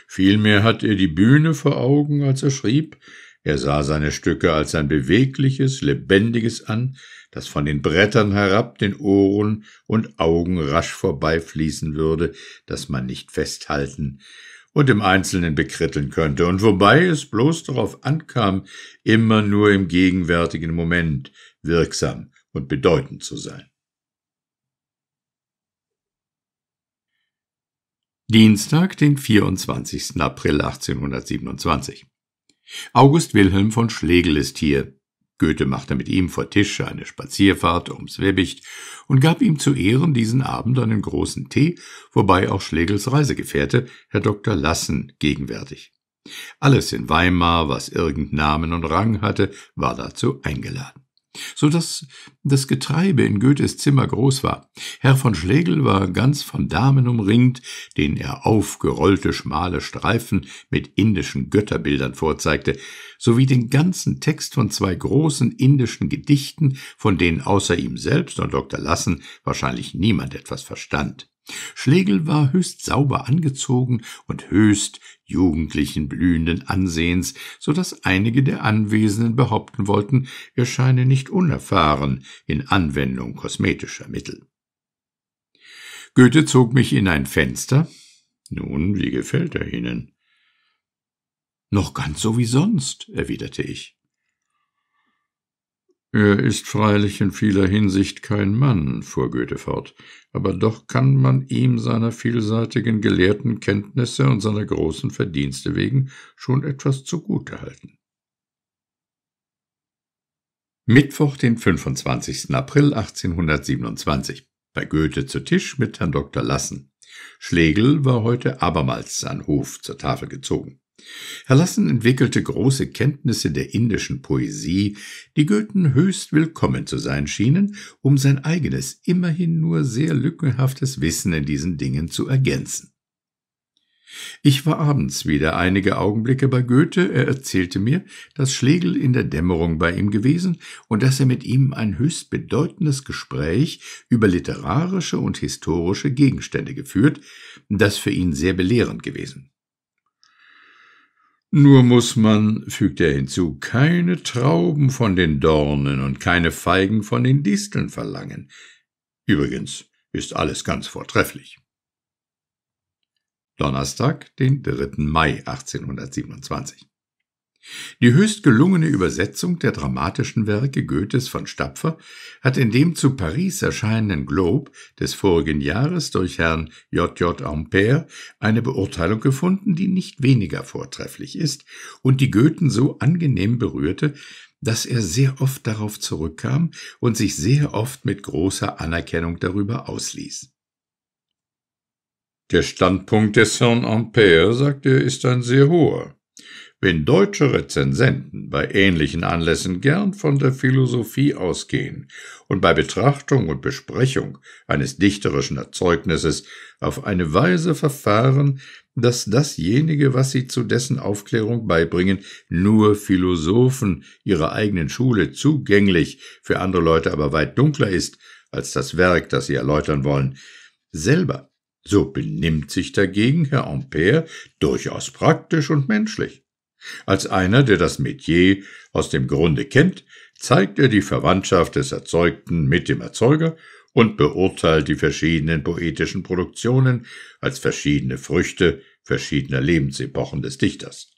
Vielmehr hat er die Bühne vor Augen, als er schrieb, er sah seine Stücke als ein bewegliches, lebendiges an, das von den Brettern herab den Ohren und Augen rasch vorbeifließen würde, das man nicht festhalten, und im Einzelnen bekritteln könnte, und wobei es bloß darauf ankam, immer nur im gegenwärtigen Moment wirksam und bedeutend zu sein. Dienstag, den 24. April 1827. August Wilhelm von Schlegel ist hier, Goethe machte mit ihm vor Tisch eine Spazierfahrt ums Webicht und gab ihm zu Ehren diesen Abend einen großen Tee, wobei auch Schlegels Reisegefährte, Herr Dr. Lassen, gegenwärtig. Alles in Weimar, was irgend Namen und Rang hatte, war dazu eingeladen so dass das Getreibe in Goethes Zimmer groß war. Herr von Schlegel war ganz von Damen umringt, denen er aufgerollte schmale Streifen mit indischen Götterbildern vorzeigte, sowie den ganzen Text von zwei großen indischen Gedichten, von denen außer ihm selbst und Dr. Lassen wahrscheinlich niemand etwas verstand. Schlegel war höchst sauber angezogen und höchst jugendlichen blühenden Ansehens, so daß einige der Anwesenden behaupten wollten, er scheine nicht unerfahren in Anwendung kosmetischer Mittel. Goethe zog mich in ein Fenster. Nun, wie gefällt er Ihnen? Noch ganz so wie sonst, erwiderte ich. Er ist freilich in vieler Hinsicht kein Mann, fuhr Goethe fort, aber doch kann man ihm seiner vielseitigen gelehrten Kenntnisse und seiner großen Verdienste wegen schon etwas zugute halten. Mittwoch, den 25. April 1827. Bei Goethe zu Tisch mit Herrn Dr. Lassen. Schlegel war heute abermals an Hof zur Tafel gezogen. Herr Lassen entwickelte große Kenntnisse der indischen Poesie, die Goethen höchst willkommen zu sein schienen, um sein eigenes, immerhin nur sehr lückenhaftes Wissen in diesen Dingen zu ergänzen. Ich war abends wieder einige Augenblicke bei Goethe, er erzählte mir, dass Schlegel in der Dämmerung bei ihm gewesen und dass er mit ihm ein höchst bedeutendes Gespräch über literarische und historische Gegenstände geführt, das für ihn sehr belehrend gewesen. Nur muß man, fügt er hinzu, keine Trauben von den Dornen und keine Feigen von den Disteln verlangen. Übrigens ist alles ganz vortrefflich. Donnerstag, den 3. Mai 1827. Die höchst gelungene Übersetzung der dramatischen Werke Goethes von Stapfer hat in dem zu Paris erscheinenden Globe des vorigen Jahres durch Herrn J. J. Ampère eine Beurteilung gefunden, die nicht weniger vortrefflich ist und die Goethen so angenehm berührte, dass er sehr oft darauf zurückkam und sich sehr oft mit großer Anerkennung darüber ausließ. Der Standpunkt des Herrn Ampère, sagte er, ist ein sehr hoher wenn deutsche Rezensenten bei ähnlichen Anlässen gern von der Philosophie ausgehen und bei Betrachtung und Besprechung eines dichterischen Erzeugnisses auf eine Weise verfahren, dass dasjenige, was sie zu dessen Aufklärung beibringen, nur Philosophen ihrer eigenen Schule zugänglich, für andere Leute aber weit dunkler ist als das Werk, das sie erläutern wollen, selber. So benimmt sich dagegen Herr Ampère durchaus praktisch und menschlich. Als einer, der das Metier aus dem Grunde kennt, zeigt er die Verwandtschaft des Erzeugten mit dem Erzeuger und beurteilt die verschiedenen poetischen Produktionen als verschiedene Früchte verschiedener Lebensepochen des Dichters.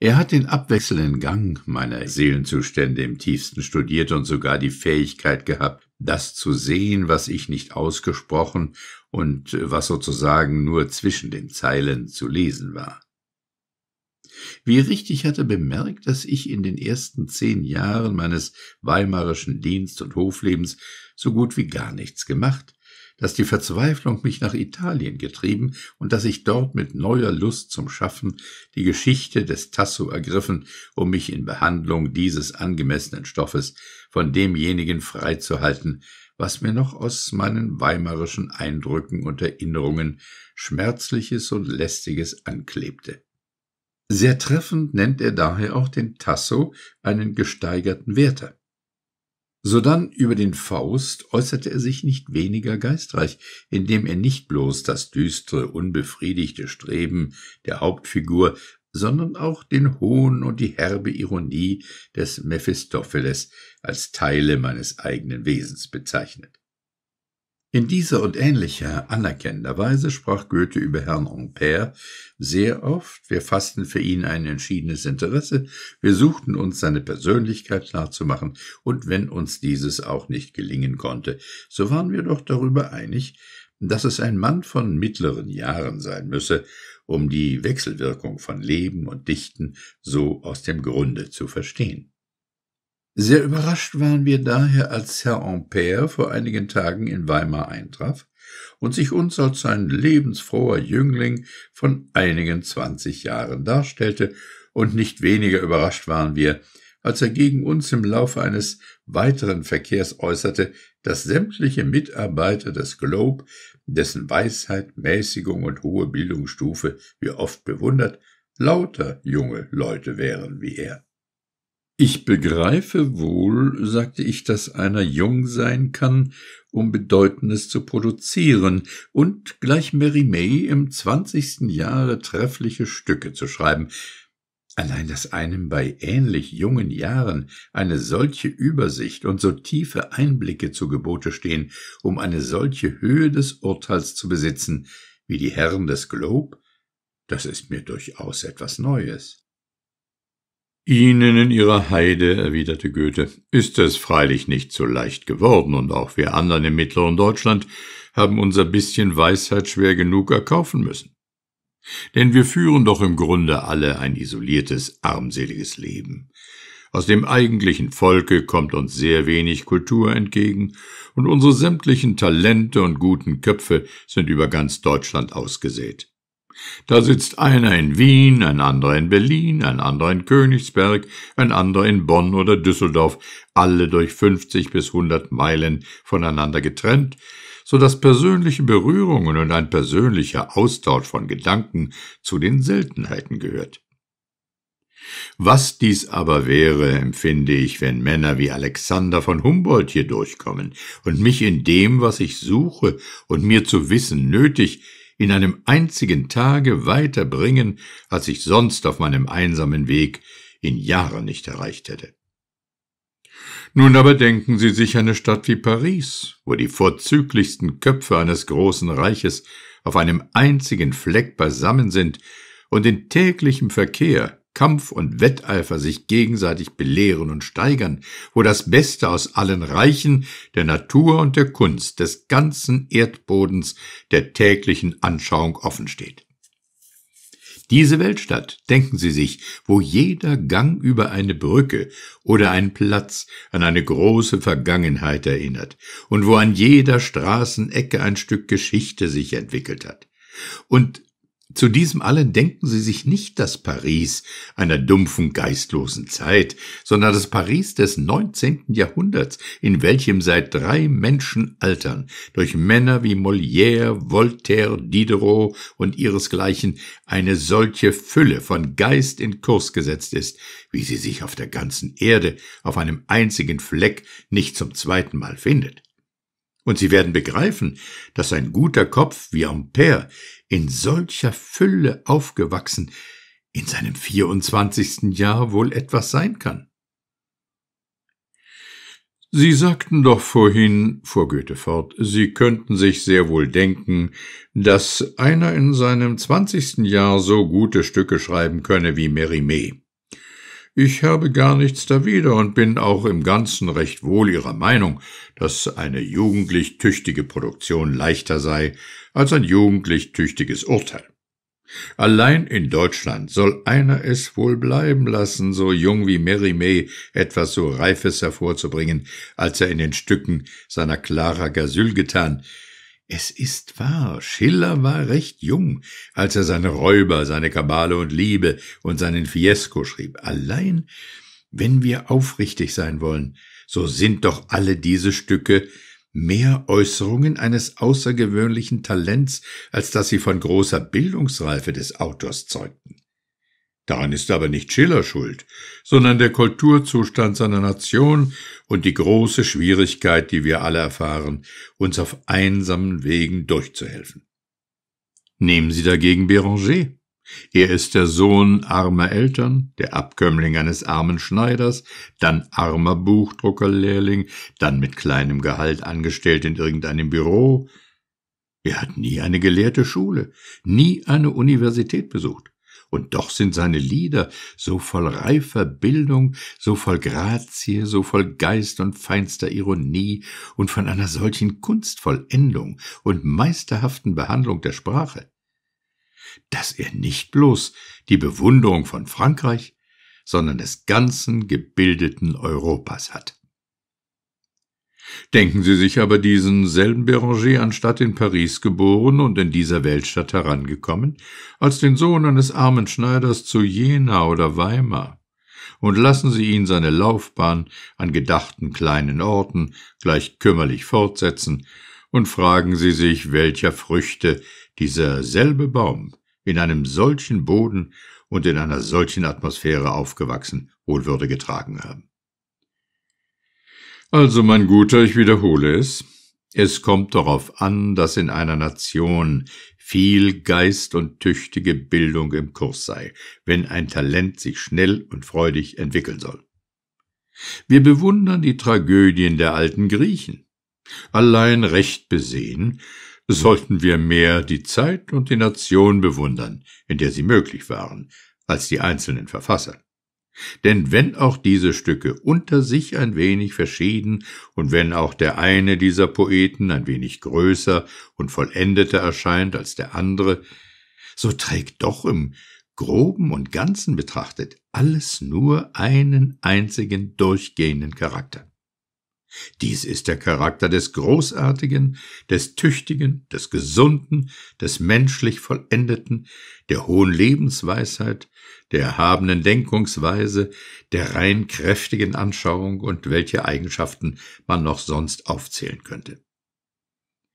Er hat den abwechselnden Gang meiner Seelenzustände im tiefsten studiert und sogar die Fähigkeit gehabt, das zu sehen, was ich nicht ausgesprochen und äh, was sozusagen nur zwischen den Zeilen zu lesen war. Wie richtig hatte bemerkt, dass ich in den ersten zehn Jahren meines weimarischen Dienst- und Hoflebens so gut wie gar nichts gemacht, dass die Verzweiflung mich nach Italien getrieben und dass ich dort mit neuer Lust zum Schaffen die Geschichte des Tasso ergriffen, um mich in Behandlung dieses angemessenen Stoffes von demjenigen freizuhalten, was mir noch aus meinen weimarischen Eindrücken und Erinnerungen Schmerzliches und Lästiges anklebte. Sehr treffend nennt er daher auch den Tasso einen gesteigerten Werther. Sodann über den Faust äußerte er sich nicht weniger geistreich, indem er nicht bloß das düstere, unbefriedigte Streben der Hauptfigur, sondern auch den Hohn und die herbe Ironie des Mephistopheles als Teile meines eigenen Wesens bezeichnet. In dieser und ähnlicher anerkennender Weise sprach Goethe über Herrn Ampère sehr oft. Wir fassten für ihn ein entschiedenes Interesse. Wir suchten uns seine Persönlichkeit klarzumachen. Und wenn uns dieses auch nicht gelingen konnte, so waren wir doch darüber einig, dass es ein Mann von mittleren Jahren sein müsse, um die Wechselwirkung von Leben und Dichten so aus dem Grunde zu verstehen. Sehr überrascht waren wir daher, als Herr Ampère vor einigen Tagen in Weimar eintraf und sich uns als ein lebensfroher Jüngling von einigen zwanzig Jahren darstellte, und nicht weniger überrascht waren wir, als er gegen uns im Laufe eines weiteren Verkehrs äußerte, dass sämtliche Mitarbeiter des Globe, dessen Weisheit, Mäßigung und hohe Bildungsstufe wir oft bewundert, lauter junge Leute wären wie er. Ich begreife wohl, sagte ich, dass einer jung sein kann, um Bedeutendes zu produzieren und gleich Mary May im zwanzigsten Jahre treffliche Stücke zu schreiben. Allein, dass einem bei ähnlich jungen Jahren eine solche Übersicht und so tiefe Einblicke zu Gebote stehen, um eine solche Höhe des Urteils zu besitzen, wie die Herren des Globe, das ist mir durchaus etwas Neues. Ihnen in Ihrer Heide, erwiderte Goethe, ist es freilich nicht so leicht geworden, und auch wir anderen im mittleren Deutschland haben unser bisschen Weisheit schwer genug erkaufen müssen. Denn wir führen doch im Grunde alle ein isoliertes, armseliges Leben. Aus dem eigentlichen Volke kommt uns sehr wenig Kultur entgegen, und unsere sämtlichen Talente und guten Köpfe sind über ganz Deutschland ausgesät. Da sitzt einer in Wien, ein anderer in Berlin, ein anderer in Königsberg, ein anderer in Bonn oder Düsseldorf, alle durch 50 bis 100 Meilen voneinander getrennt, so dass persönliche Berührungen und ein persönlicher Austausch von Gedanken zu den Seltenheiten gehört. Was dies aber wäre, empfinde ich, wenn Männer wie Alexander von Humboldt hier durchkommen und mich in dem, was ich suche und mir zu wissen nötig, in einem einzigen Tage weiterbringen, als ich sonst auf meinem einsamen Weg in Jahren nicht erreicht hätte. Nun aber denken Sie sich eine Stadt wie Paris, wo die vorzüglichsten Köpfe eines großen Reiches auf einem einzigen Fleck beisammen sind und in täglichem Verkehr Kampf und Wetteifer sich gegenseitig belehren und steigern, wo das Beste aus allen Reichen, der Natur und der Kunst, des ganzen Erdbodens, der täglichen Anschauung offensteht. Diese Weltstadt, denken Sie sich, wo jeder Gang über eine Brücke oder einen Platz an eine große Vergangenheit erinnert und wo an jeder Straßenecke ein Stück Geschichte sich entwickelt hat. Und zu diesem allen denken sie sich nicht das Paris einer dumpfen, geistlosen Zeit, sondern das Paris des 19. Jahrhunderts, in welchem seit drei Menschen altern, durch Männer wie Molière, Voltaire, Diderot und ihresgleichen eine solche Fülle von Geist in Kurs gesetzt ist, wie sie sich auf der ganzen Erde auf einem einzigen Fleck nicht zum zweiten Mal findet. Und Sie werden begreifen, dass ein guter Kopf wie Ampère in solcher Fülle aufgewachsen, in seinem 24. Jahr wohl etwas sein kann. Sie sagten doch vorhin, fuhr Goethe fort, Sie könnten sich sehr wohl denken, dass einer in seinem zwanzigsten Jahr so gute Stücke schreiben könne wie Merimee. Ich habe gar nichts dawider und bin auch im Ganzen recht wohl Ihrer Meinung, dass eine jugendlich tüchtige Produktion leichter sei als ein jugendlich tüchtiges Urteil. Allein in Deutschland soll einer es wohl bleiben lassen, so jung wie Mary May etwas so Reifes hervorzubringen, als er in den Stücken seiner Clara Gasyl getan. Es ist wahr, Schiller war recht jung, als er seine Räuber, seine Kabale und Liebe und seinen Fiesco schrieb. Allein, wenn wir aufrichtig sein wollen, so sind doch alle diese Stücke mehr Äußerungen eines außergewöhnlichen Talents, als dass sie von großer Bildungsreife des Autors zeugten. Daran ist aber nicht Schiller schuld, sondern der Kulturzustand seiner Nation und die große Schwierigkeit, die wir alle erfahren, uns auf einsamen Wegen durchzuhelfen. Nehmen Sie dagegen Béranger, er ist der Sohn armer Eltern, der Abkömmling eines armen Schneiders, dann armer Buchdruckerlehrling, dann mit kleinem Gehalt angestellt in irgendeinem Büro. Er hat nie eine gelehrte Schule, nie eine Universität besucht. Und doch sind seine Lieder so voll reifer Bildung, so voll Grazie, so voll Geist und feinster Ironie und von einer solchen Kunstvollendung und meisterhaften Behandlung der Sprache dass er nicht bloß die Bewunderung von Frankreich, sondern des ganzen gebildeten Europas hat. Denken Sie sich aber diesen selben Béranger anstatt in Paris geboren und in dieser Weltstadt herangekommen, als den Sohn eines armen Schneiders zu Jena oder Weimar. Und lassen Sie ihn seine Laufbahn an gedachten kleinen Orten gleich kümmerlich fortsetzen, und fragen Sie sich, welcher Früchte dieser selbe Baum in einem solchen Boden und in einer solchen Atmosphäre aufgewachsen, wohl Würde getragen haben. Also, mein Guter, ich wiederhole es. Es kommt darauf an, dass in einer Nation viel Geist und tüchtige Bildung im Kurs sei, wenn ein Talent sich schnell und freudig entwickeln soll. Wir bewundern die Tragödien der alten Griechen. Allein recht besehen sollten wir mehr die Zeit und die Nation bewundern, in der sie möglich waren, als die einzelnen Verfasser. Denn wenn auch diese Stücke unter sich ein wenig verschieden und wenn auch der eine dieser Poeten ein wenig größer und vollendeter erscheint als der andere, so trägt doch im groben und ganzen betrachtet alles nur einen einzigen durchgehenden Charakter. Dies ist der Charakter des Großartigen, des Tüchtigen, des Gesunden, des menschlich Vollendeten, der hohen Lebensweisheit, der erhabenen Denkungsweise, der rein kräftigen Anschauung und welche Eigenschaften man noch sonst aufzählen könnte.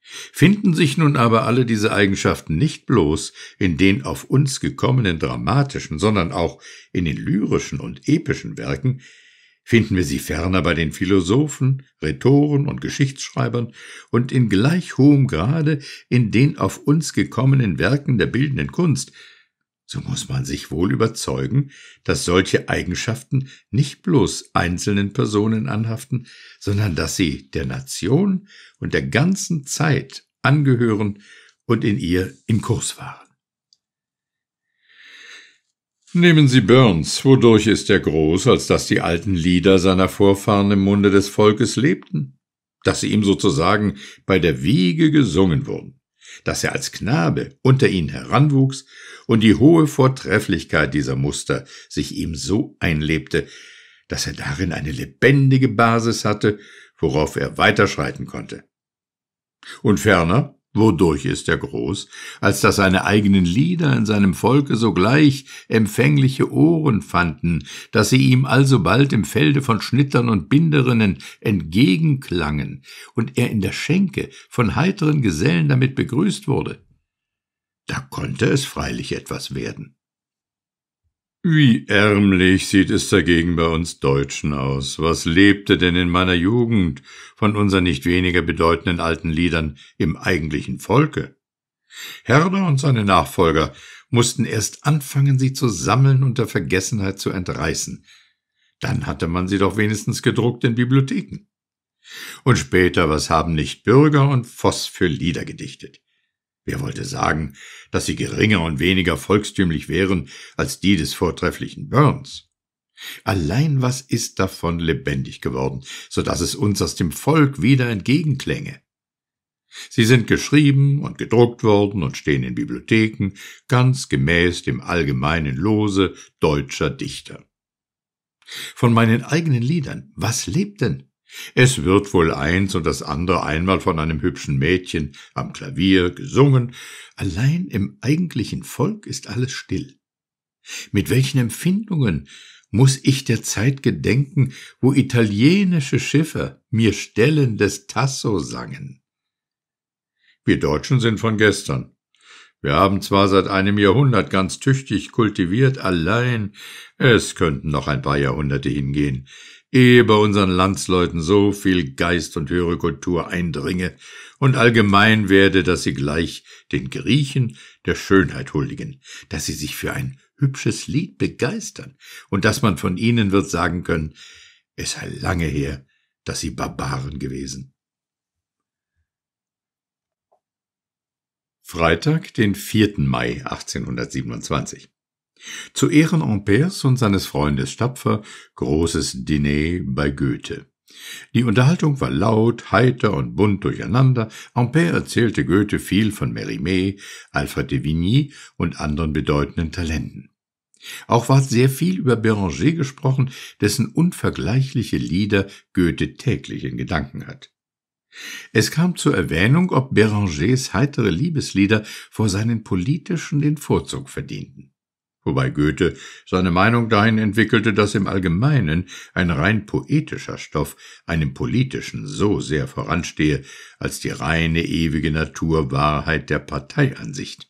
Finden sich nun aber alle diese Eigenschaften nicht bloß in den auf uns gekommenen dramatischen, sondern auch in den lyrischen und epischen Werken, finden wir sie ferner bei den Philosophen, Rhetoren und Geschichtsschreibern und in gleich hohem Grade in den auf uns gekommenen Werken der bildenden Kunst, so muss man sich wohl überzeugen, dass solche Eigenschaften nicht bloß einzelnen Personen anhaften, sondern dass sie der Nation und der ganzen Zeit angehören und in ihr im Kurs waren. Nehmen Sie Burns, wodurch ist er groß, als dass die alten Lieder seiner Vorfahren im Munde des Volkes lebten, dass sie ihm sozusagen bei der Wiege gesungen wurden, dass er als Knabe unter ihnen heranwuchs und die hohe Vortrefflichkeit dieser Muster sich ihm so einlebte, dass er darin eine lebendige Basis hatte, worauf er weiterschreiten konnte. Und ferner, Wodurch ist er groß, als dass seine eigenen Lieder in seinem Volke sogleich empfängliche Ohren fanden, dass sie ihm alsobald im Felde von Schnittern und Binderinnen entgegenklangen und er in der Schenke von heiteren Gesellen damit begrüßt wurde? Da konnte es freilich etwas werden. Wie ärmlich sieht es dagegen bei uns Deutschen aus. Was lebte denn in meiner Jugend von unseren nicht weniger bedeutenden alten Liedern im eigentlichen Volke? Herder und seine Nachfolger mussten erst anfangen, sie zu sammeln und der Vergessenheit zu entreißen. Dann hatte man sie doch wenigstens gedruckt in Bibliotheken. Und später, was haben nicht Bürger und Voss für Lieder gedichtet? Wer wollte sagen, dass sie geringer und weniger volkstümlich wären als die des vortrefflichen Burns? Allein was ist davon lebendig geworden, so dass es uns aus dem Volk wieder entgegenklänge? Sie sind geschrieben und gedruckt worden und stehen in Bibliotheken, ganz gemäß dem allgemeinen Lose deutscher Dichter. Von meinen eigenen Liedern, was lebt denn? Es wird wohl eins und das andere einmal von einem hübschen Mädchen am Klavier gesungen, allein im eigentlichen Volk ist alles still. Mit welchen Empfindungen muss ich der Zeit gedenken, wo italienische Schiffe mir Stellen des Tasso sangen? Wir Deutschen sind von gestern. Wir haben zwar seit einem Jahrhundert ganz tüchtig kultiviert, allein es könnten noch ein paar Jahrhunderte hingehen, ehe bei unseren Landsleuten so viel Geist und höhere Kultur eindringe und allgemein werde, dass sie gleich den Griechen der Schönheit huldigen, dass sie sich für ein hübsches Lied begeistern und dass man von ihnen wird sagen können, es sei lange her, dass sie Barbaren gewesen. Freitag, den 4. Mai 1827. Zu Ehren Ampères und seines Freundes Stapfer großes Diner bei Goethe. Die Unterhaltung war laut, heiter und bunt durcheinander. Ampère erzählte Goethe viel von Mérimée, Alfred de Vigny und anderen bedeutenden Talenten. Auch ward sehr viel über Béranger gesprochen, dessen unvergleichliche Lieder Goethe täglich in Gedanken hat. Es kam zur Erwähnung, ob Bérangers heitere Liebeslieder vor seinen politischen den Vorzug verdienten wobei Goethe seine Meinung dahin entwickelte, dass im Allgemeinen ein rein poetischer Stoff einem politischen so sehr voranstehe als die reine ewige Naturwahrheit der Parteiansicht.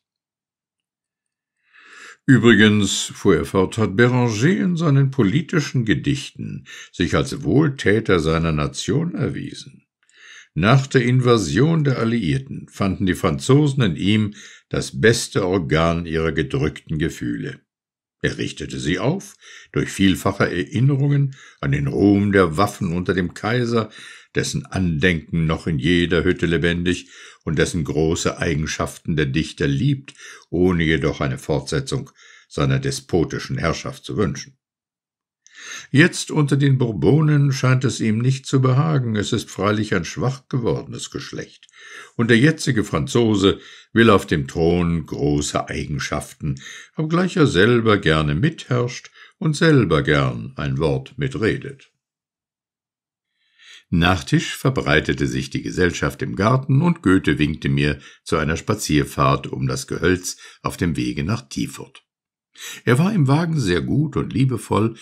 Übrigens, fuhr er fort, hat Béranger in seinen politischen Gedichten sich als Wohltäter seiner Nation erwiesen. Nach der Invasion der Alliierten fanden die Franzosen in ihm das beste Organ ihrer gedrückten Gefühle. Er richtete sie auf durch vielfache Erinnerungen an den Ruhm der Waffen unter dem Kaiser, dessen Andenken noch in jeder Hütte lebendig und dessen große Eigenschaften der Dichter liebt, ohne jedoch eine Fortsetzung seiner despotischen Herrschaft zu wünschen. Jetzt unter den Bourbonen scheint es ihm nicht zu behagen, es ist freilich ein schwach gewordenes Geschlecht und der jetzige Franzose will auf dem Thron große Eigenschaften, obgleich er selber gerne mitherrscht und selber gern ein Wort mitredet. Nach Tisch verbreitete sich die Gesellschaft im Garten und Goethe winkte mir zu einer Spazierfahrt um das Gehölz auf dem Wege nach Tiefurt. Er war im Wagen sehr gut und liebevoll,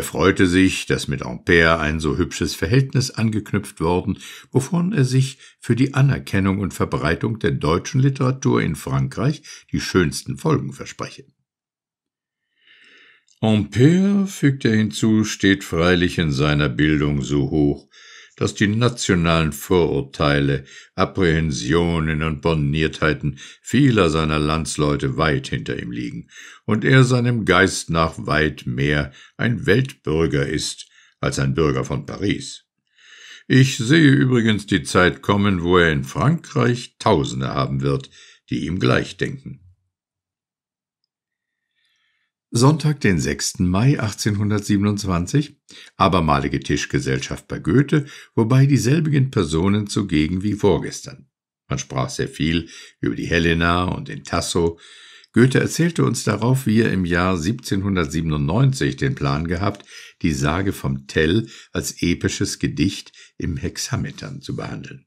er freute sich, dass mit Ampère ein so hübsches Verhältnis angeknüpft worden, wovon er sich für die Anerkennung und Verbreitung der deutschen Literatur in Frankreich die schönsten Folgen verspreche. Ampère, fügt er hinzu, steht freilich in seiner Bildung so hoch, dass die nationalen Vorurteile, Apprehensionen und Borniertheiten vieler seiner Landsleute weit hinter ihm liegen und er seinem Geist nach weit mehr ein Weltbürger ist als ein Bürger von Paris. Ich sehe übrigens die Zeit kommen, wo er in Frankreich Tausende haben wird, die ihm gleich denken. Sonntag, den 6. Mai 1827, abermalige Tischgesellschaft bei Goethe, wobei dieselbigen Personen zugegen wie vorgestern. Man sprach sehr viel über die Helena und den Tasso. Goethe erzählte uns darauf, wie er im Jahr 1797 den Plan gehabt, die Sage vom Tell als episches Gedicht im Hexametern zu behandeln.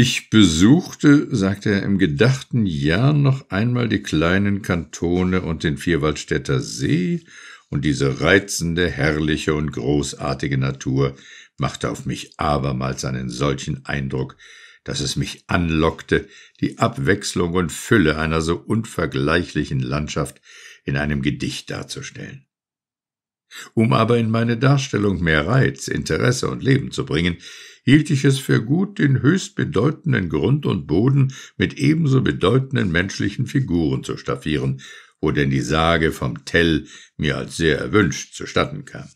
Ich besuchte, sagte er im gedachten Jahr noch einmal die kleinen Kantone und den Vierwaldstädter See, und diese reizende, herrliche und großartige Natur machte auf mich abermals einen solchen Eindruck, dass es mich anlockte, die Abwechslung und Fülle einer so unvergleichlichen Landschaft in einem Gedicht darzustellen. Um aber in meine Darstellung mehr Reiz, Interesse und Leben zu bringen, hielt ich es für gut, den höchst bedeutenden Grund und Boden mit ebenso bedeutenden menschlichen Figuren zu staffieren, wo denn die Sage vom Tell mir als sehr erwünscht zustatten kam.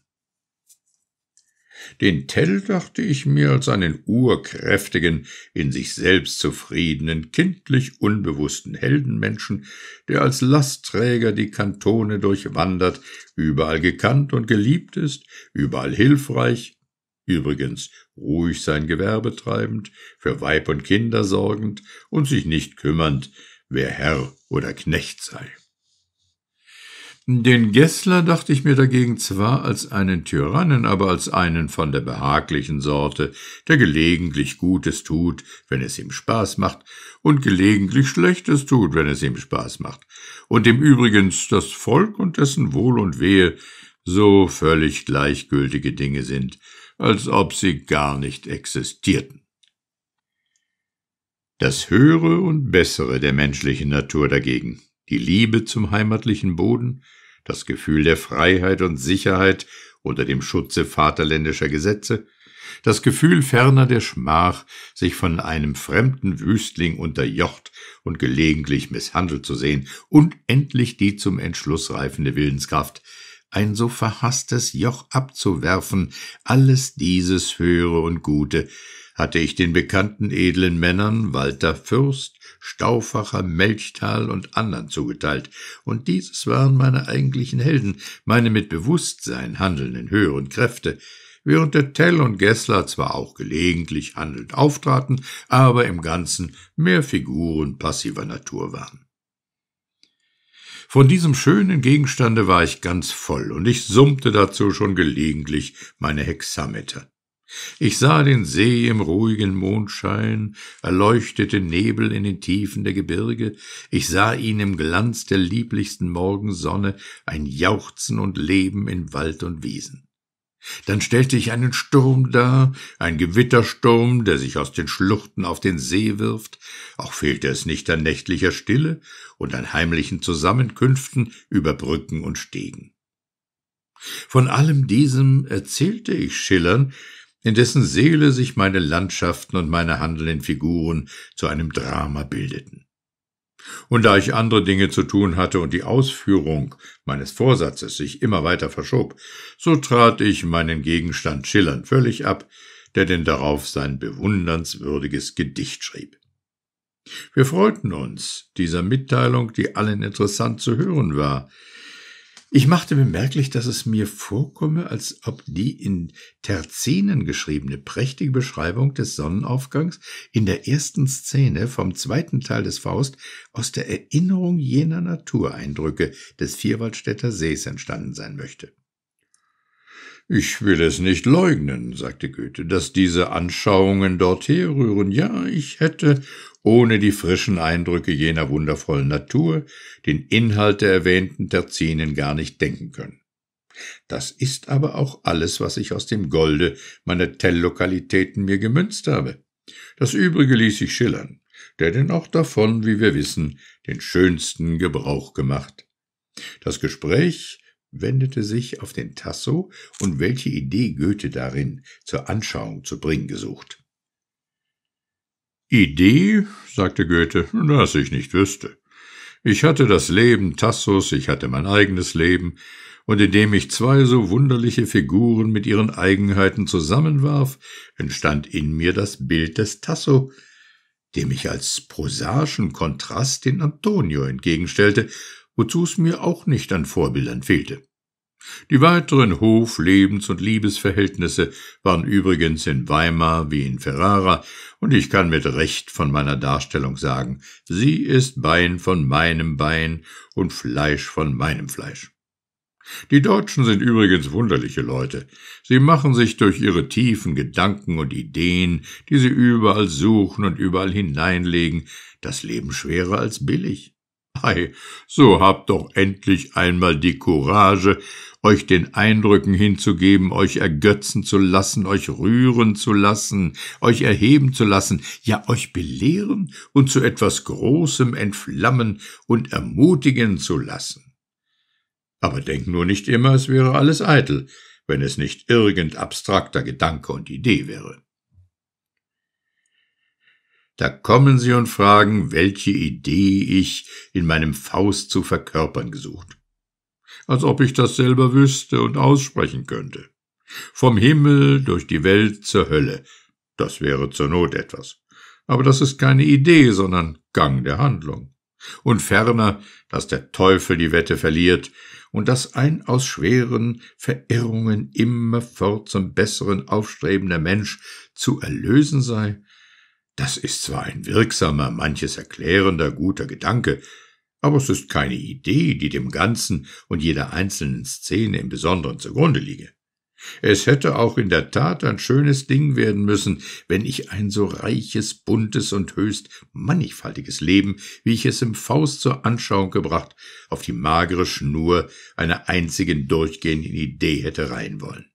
Den Tell dachte ich mir als einen urkräftigen, in sich selbst zufriedenen, kindlich unbewussten Heldenmenschen, der als Lastträger die Kantone durchwandert, überall gekannt und geliebt ist, überall hilfreich, übrigens ruhig sein Gewerbe treibend, für Weib und Kinder sorgend und sich nicht kümmernd, wer Herr oder Knecht sei. Den Gessler dachte ich mir dagegen zwar als einen Tyrannen, aber als einen von der behaglichen Sorte, der gelegentlich Gutes tut, wenn es ihm Spaß macht, und gelegentlich Schlechtes tut, wenn es ihm Spaß macht, und dem übrigens das Volk und dessen Wohl und Wehe so völlig gleichgültige Dinge sind, als ob sie gar nicht existierten. Das Höhere und Bessere der menschlichen Natur dagegen, die Liebe zum heimatlichen Boden, das Gefühl der Freiheit und Sicherheit unter dem Schutze vaterländischer Gesetze, das Gefühl ferner der Schmach, sich von einem fremden Wüstling unterjocht und gelegentlich misshandelt zu sehen, und endlich die zum Entschluss reifende Willenskraft, ein so verhaßtes Joch abzuwerfen, alles dieses Höhere und Gute, hatte ich den bekannten edlen Männern Walter Fürst, Stauffacher, Melchtal und anderen zugeteilt, und dieses waren meine eigentlichen Helden, meine mit Bewusstsein handelnden höheren Kräfte, während der Tell und Gessler zwar auch gelegentlich handelnd auftraten, aber im Ganzen mehr Figuren passiver Natur waren. Von diesem schönen Gegenstande war ich ganz voll, und ich summte dazu schon gelegentlich meine Hexameter. Ich sah den See im ruhigen Mondschein, erleuchtete Nebel in den Tiefen der Gebirge, ich sah ihn im Glanz der lieblichsten Morgensonne, ein Jauchzen und Leben in Wald und Wiesen. Dann stellte ich einen Sturm dar, ein Gewittersturm, der sich aus den Schluchten auf den See wirft, auch fehlte es nicht an nächtlicher Stille und an heimlichen Zusammenkünften über Brücken und Stegen. Von allem diesem erzählte ich Schillern, in dessen Seele sich meine Landschaften und meine handelnden Figuren zu einem Drama bildeten. Und da ich andere Dinge zu tun hatte und die Ausführung meines Vorsatzes sich immer weiter verschob, so trat ich meinen Gegenstand schillernd völlig ab, der denn darauf sein bewundernswürdiges Gedicht schrieb. Wir freuten uns dieser Mitteilung, die allen interessant zu hören war, ich machte bemerklich, dass es mir vorkomme, als ob die in Terzinen geschriebene prächtige Beschreibung des Sonnenaufgangs in der ersten Szene vom zweiten Teil des Faust aus der Erinnerung jener Natureindrücke des Vierwaldstätter Sees entstanden sein möchte. Ich will es nicht leugnen, sagte Goethe, dass diese Anschauungen dorther rühren. Ja, ich hätte ohne die frischen Eindrücke jener wundervollen Natur, den Inhalt der erwähnten Terzinen gar nicht denken können. Das ist aber auch alles, was ich aus dem Golde meiner Tell-Lokalitäten mir gemünzt habe. Das Übrige ließ ich schillern, der denn auch davon, wie wir wissen, den schönsten Gebrauch gemacht. Das Gespräch wendete sich auf den Tasso und welche Idee Goethe darin zur Anschauung zu bringen gesucht. Idee, sagte Goethe, dass ich nicht wüsste. Ich hatte das Leben Tassos, ich hatte mein eigenes Leben, und indem ich zwei so wunderliche Figuren mit ihren Eigenheiten zusammenwarf, entstand in mir das Bild des Tasso, dem ich als prosaischen Kontrast den Antonio entgegenstellte, wozu es mir auch nicht an Vorbildern fehlte. Die weiteren Hof-, Lebens- und Liebesverhältnisse waren übrigens in Weimar wie in Ferrara, und ich kann mit Recht von meiner Darstellung sagen, sie ist Bein von meinem Bein und Fleisch von meinem Fleisch. Die Deutschen sind übrigens wunderliche Leute. Sie machen sich durch ihre tiefen Gedanken und Ideen, die sie überall suchen und überall hineinlegen, das Leben schwerer als billig. Ei, so habt doch endlich einmal die Courage euch den Eindrücken hinzugeben, euch ergötzen zu lassen, euch rühren zu lassen, euch erheben zu lassen, ja euch belehren und zu etwas Großem entflammen und ermutigen zu lassen. Aber denkt nur nicht immer, es wäre alles eitel, wenn es nicht irgend abstrakter Gedanke und Idee wäre. Da kommen sie und fragen, welche Idee ich in meinem Faust zu verkörpern gesucht als ob ich das selber wüsste und aussprechen könnte. Vom Himmel durch die Welt zur Hölle. Das wäre zur Not etwas. Aber das ist keine Idee, sondern Gang der Handlung. Und ferner, dass der Teufel die Wette verliert und dass ein aus schweren Verirrungen immerfort zum Besseren aufstrebender Mensch zu erlösen sei, das ist zwar ein wirksamer, manches erklärender, guter Gedanke, aber es ist keine Idee, die dem Ganzen und jeder einzelnen Szene im Besonderen zugrunde liege. Es hätte auch in der Tat ein schönes Ding werden müssen, wenn ich ein so reiches, buntes und höchst mannigfaltiges Leben, wie ich es im Faust zur Anschauung gebracht, auf die magere Schnur einer einzigen durchgehenden Idee hätte reihen wollen.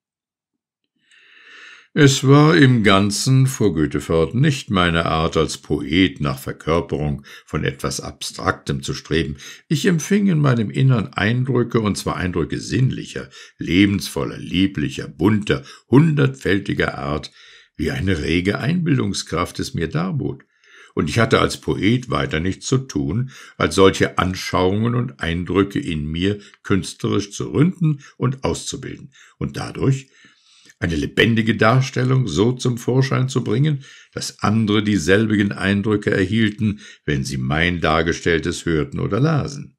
Es war im Ganzen, fuhr Goethefort, nicht meine Art, als Poet nach Verkörperung von etwas Abstraktem zu streben. Ich empfing in meinem Innern Eindrücke, und zwar Eindrücke sinnlicher, lebensvoller, lieblicher, bunter, hundertfältiger Art, wie eine rege Einbildungskraft es mir darbot. Und ich hatte als Poet weiter nichts zu tun, als solche Anschauungen und Eindrücke in mir künstlerisch zu ründen und auszubilden. Und dadurch eine lebendige Darstellung so zum Vorschein zu bringen, dass andere dieselbigen Eindrücke erhielten, wenn sie mein Dargestelltes hörten oder lasen.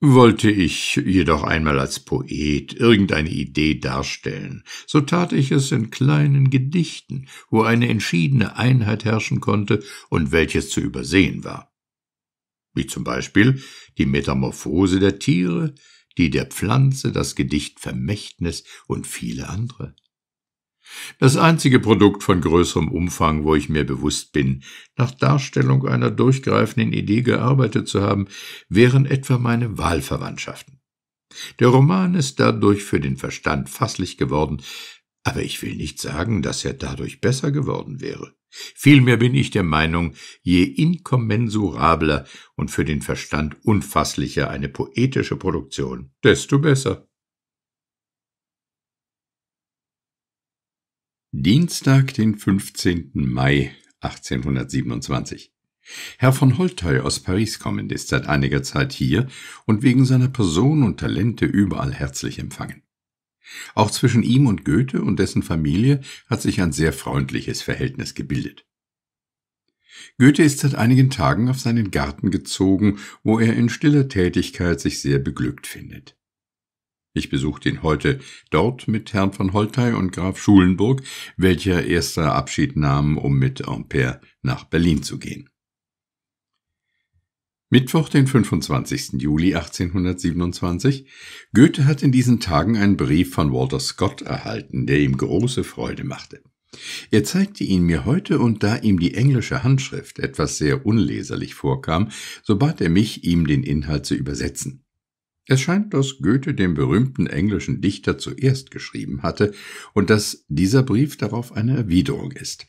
Wollte ich jedoch einmal als Poet irgendeine Idee darstellen, so tat ich es in kleinen Gedichten, wo eine entschiedene Einheit herrschen konnte und welches zu übersehen war. Wie zum Beispiel die Metamorphose der Tiere, die der Pflanze das Gedicht Vermächtnis und viele andere. Das einzige Produkt von größerem Umfang, wo ich mir bewusst bin, nach Darstellung einer durchgreifenden Idee gearbeitet zu haben, wären etwa meine Wahlverwandtschaften. Der Roman ist dadurch für den Verstand fasslich geworden, aber ich will nicht sagen, dass er dadurch besser geworden wäre. Vielmehr bin ich der Meinung, je inkommensurabler und für den Verstand unfasslicher eine poetische Produktion, desto besser. Dienstag, den 15. Mai 1827. Herr von Holteu aus Paris kommend ist seit einiger Zeit hier und wegen seiner Person und Talente überall herzlich empfangen. Auch zwischen ihm und Goethe und dessen Familie hat sich ein sehr freundliches Verhältnis gebildet. Goethe ist seit einigen Tagen auf seinen Garten gezogen, wo er in stiller Tätigkeit sich sehr beglückt findet. Ich besuchte ihn heute dort mit Herrn von Holtei und Graf Schulenburg, welcher erster Abschied nahm, um mit Ampère nach Berlin zu gehen. Mittwoch, den 25. Juli 1827. Goethe hat in diesen Tagen einen Brief von Walter Scott erhalten, der ihm große Freude machte. Er zeigte ihn mir heute, und da ihm die englische Handschrift etwas sehr unleserlich vorkam, so bat er mich, ihm den Inhalt zu übersetzen. Es scheint, dass Goethe dem berühmten englischen Dichter zuerst geschrieben hatte und dass dieser Brief darauf eine Erwiderung ist.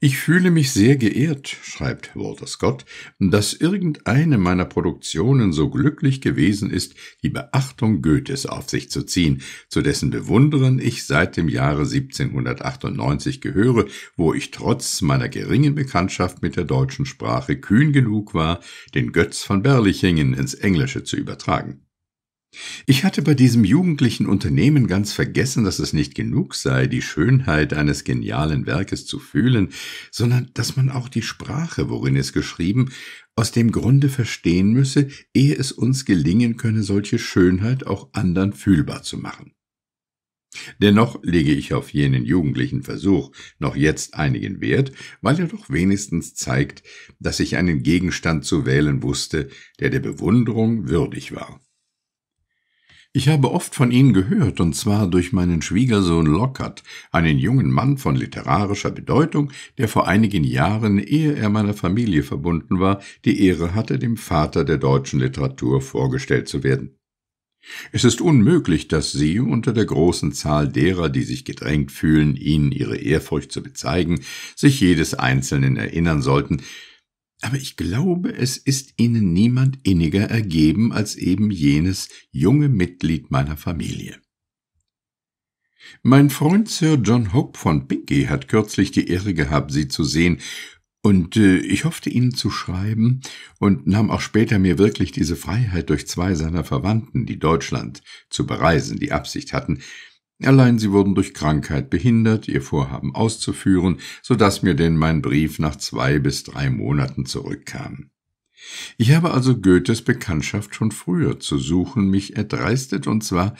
Ich fühle mich sehr geehrt, schreibt Walter Scott, dass irgendeine meiner Produktionen so glücklich gewesen ist, die Beachtung Goethes auf sich zu ziehen, zu dessen Bewunderern ich seit dem Jahre 1798 gehöre, wo ich trotz meiner geringen Bekanntschaft mit der deutschen Sprache kühn genug war, den Götz von Berlichingen ins Englische zu übertragen. Ich hatte bei diesem jugendlichen Unternehmen ganz vergessen, dass es nicht genug sei, die Schönheit eines genialen Werkes zu fühlen, sondern dass man auch die Sprache, worin es geschrieben, aus dem Grunde verstehen müsse, ehe es uns gelingen könne, solche Schönheit auch anderen fühlbar zu machen. Dennoch lege ich auf jenen jugendlichen Versuch noch jetzt einigen Wert, weil er doch wenigstens zeigt, dass ich einen Gegenstand zu wählen wusste, der der Bewunderung würdig war. Ich habe oft von Ihnen gehört, und zwar durch meinen Schwiegersohn Lockhart, einen jungen Mann von literarischer Bedeutung, der vor einigen Jahren, ehe er meiner Familie verbunden war, die Ehre hatte, dem Vater der deutschen Literatur vorgestellt zu werden. Es ist unmöglich, dass Sie unter der großen Zahl derer, die sich gedrängt fühlen, Ihnen Ihre Ehrfurcht zu bezeigen, sich jedes Einzelnen erinnern sollten, aber ich glaube, es ist Ihnen niemand inniger ergeben als eben jenes junge Mitglied meiner Familie. Mein Freund Sir John Hope von Pinky hat kürzlich die Ehre gehabt, Sie zu sehen, und äh, ich hoffte Ihnen zu schreiben und nahm auch später mir wirklich diese Freiheit durch zwei seiner Verwandten, die Deutschland zu bereisen, die Absicht hatten, Allein sie wurden durch Krankheit behindert, ihr Vorhaben auszuführen, so dass mir denn mein Brief nach zwei bis drei Monaten zurückkam. Ich habe also Goethes Bekanntschaft schon früher zu suchen mich erdreistet, und zwar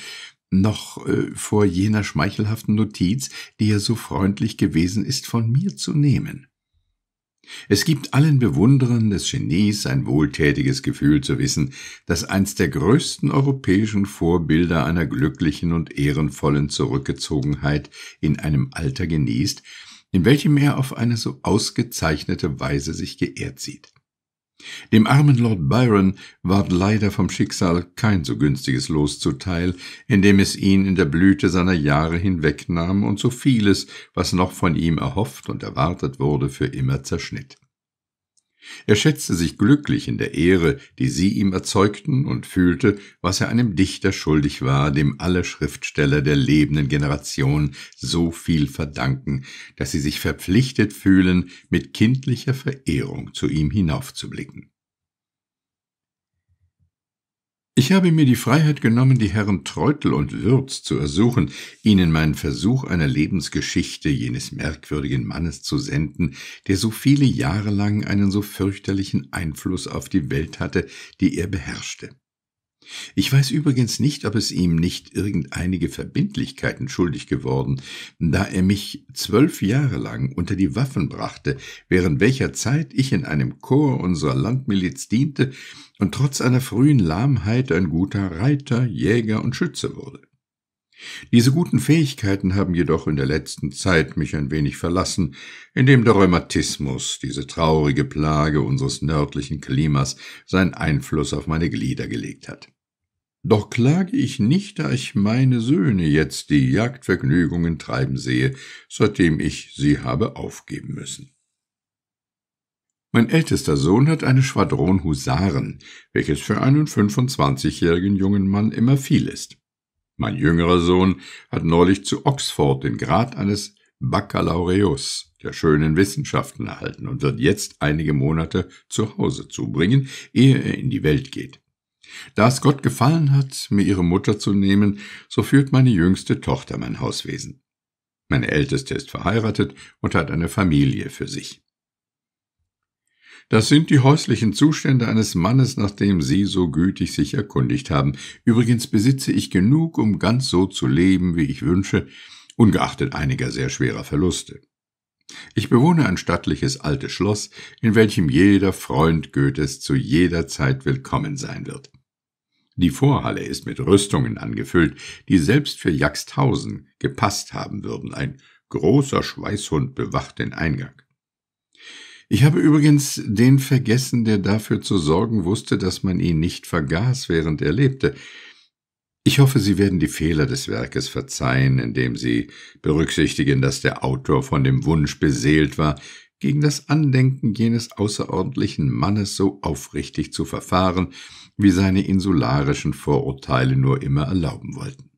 noch äh, vor jener schmeichelhaften Notiz, die er so freundlich gewesen ist, von mir zu nehmen. Es gibt allen Bewunderern des Genies ein wohltätiges Gefühl zu wissen, dass eins der größten europäischen Vorbilder einer glücklichen und ehrenvollen Zurückgezogenheit in einem Alter genießt, in welchem er auf eine so ausgezeichnete Weise sich geehrt sieht. Dem armen Lord Byron ward leider vom Schicksal kein so günstiges Los zuteil, indem es ihn in der Blüte seiner Jahre hinwegnahm und so vieles, was noch von ihm erhofft und erwartet wurde, für immer zerschnitt. Er schätzte sich glücklich in der Ehre, die sie ihm erzeugten, und fühlte, was er einem Dichter schuldig war, dem alle Schriftsteller der lebenden Generation so viel verdanken, dass sie sich verpflichtet fühlen, mit kindlicher Verehrung zu ihm hinaufzublicken. Ich habe mir die Freiheit genommen, die Herren Treutel und Würz zu ersuchen, ihnen meinen Versuch einer Lebensgeschichte jenes merkwürdigen Mannes zu senden, der so viele Jahre lang einen so fürchterlichen Einfluss auf die Welt hatte, die er beherrschte. Ich weiß übrigens nicht, ob es ihm nicht irgendeinige Verbindlichkeiten schuldig geworden, da er mich zwölf Jahre lang unter die Waffen brachte, während welcher Zeit ich in einem Chor unserer Landmiliz diente und trotz einer frühen Lahmheit ein guter Reiter, Jäger und Schütze wurde. Diese guten Fähigkeiten haben jedoch in der letzten Zeit mich ein wenig verlassen, indem der Rheumatismus, diese traurige Plage unseres nördlichen Klimas, seinen Einfluss auf meine Glieder gelegt hat. Doch klage ich nicht, da ich meine Söhne jetzt die Jagdvergnügungen treiben sehe, seitdem ich sie habe aufgeben müssen. Mein ältester Sohn hat eine Schwadron Husaren, welches für einen 25-jährigen jungen Mann immer viel ist. Mein jüngerer Sohn hat neulich zu Oxford den Grad eines Baccalaureus der schönen Wissenschaften erhalten und wird jetzt einige Monate zu Hause zubringen, ehe er in die Welt geht. Da es Gott gefallen hat, mir ihre Mutter zu nehmen, so führt meine jüngste Tochter mein Hauswesen. Meine älteste ist verheiratet und hat eine Familie für sich. Das sind die häuslichen Zustände eines Mannes, nach dem Sie so gütig sich erkundigt haben. Übrigens besitze ich genug, um ganz so zu leben, wie ich wünsche, ungeachtet einiger sehr schwerer Verluste. Ich bewohne ein stattliches altes Schloss, in welchem jeder Freund Goethes zu jeder Zeit willkommen sein wird. Die Vorhalle ist mit Rüstungen angefüllt, die selbst für Jagsthausen gepasst haben würden. Ein großer Schweißhund bewacht den Eingang. Ich habe übrigens den vergessen, der dafür zu sorgen wusste, dass man ihn nicht vergaß, während er lebte. Ich hoffe, Sie werden die Fehler des Werkes verzeihen, indem Sie berücksichtigen, dass der Autor von dem Wunsch beseelt war, gegen das Andenken jenes außerordentlichen Mannes so aufrichtig zu verfahren, wie seine insularischen Vorurteile nur immer erlauben wollten.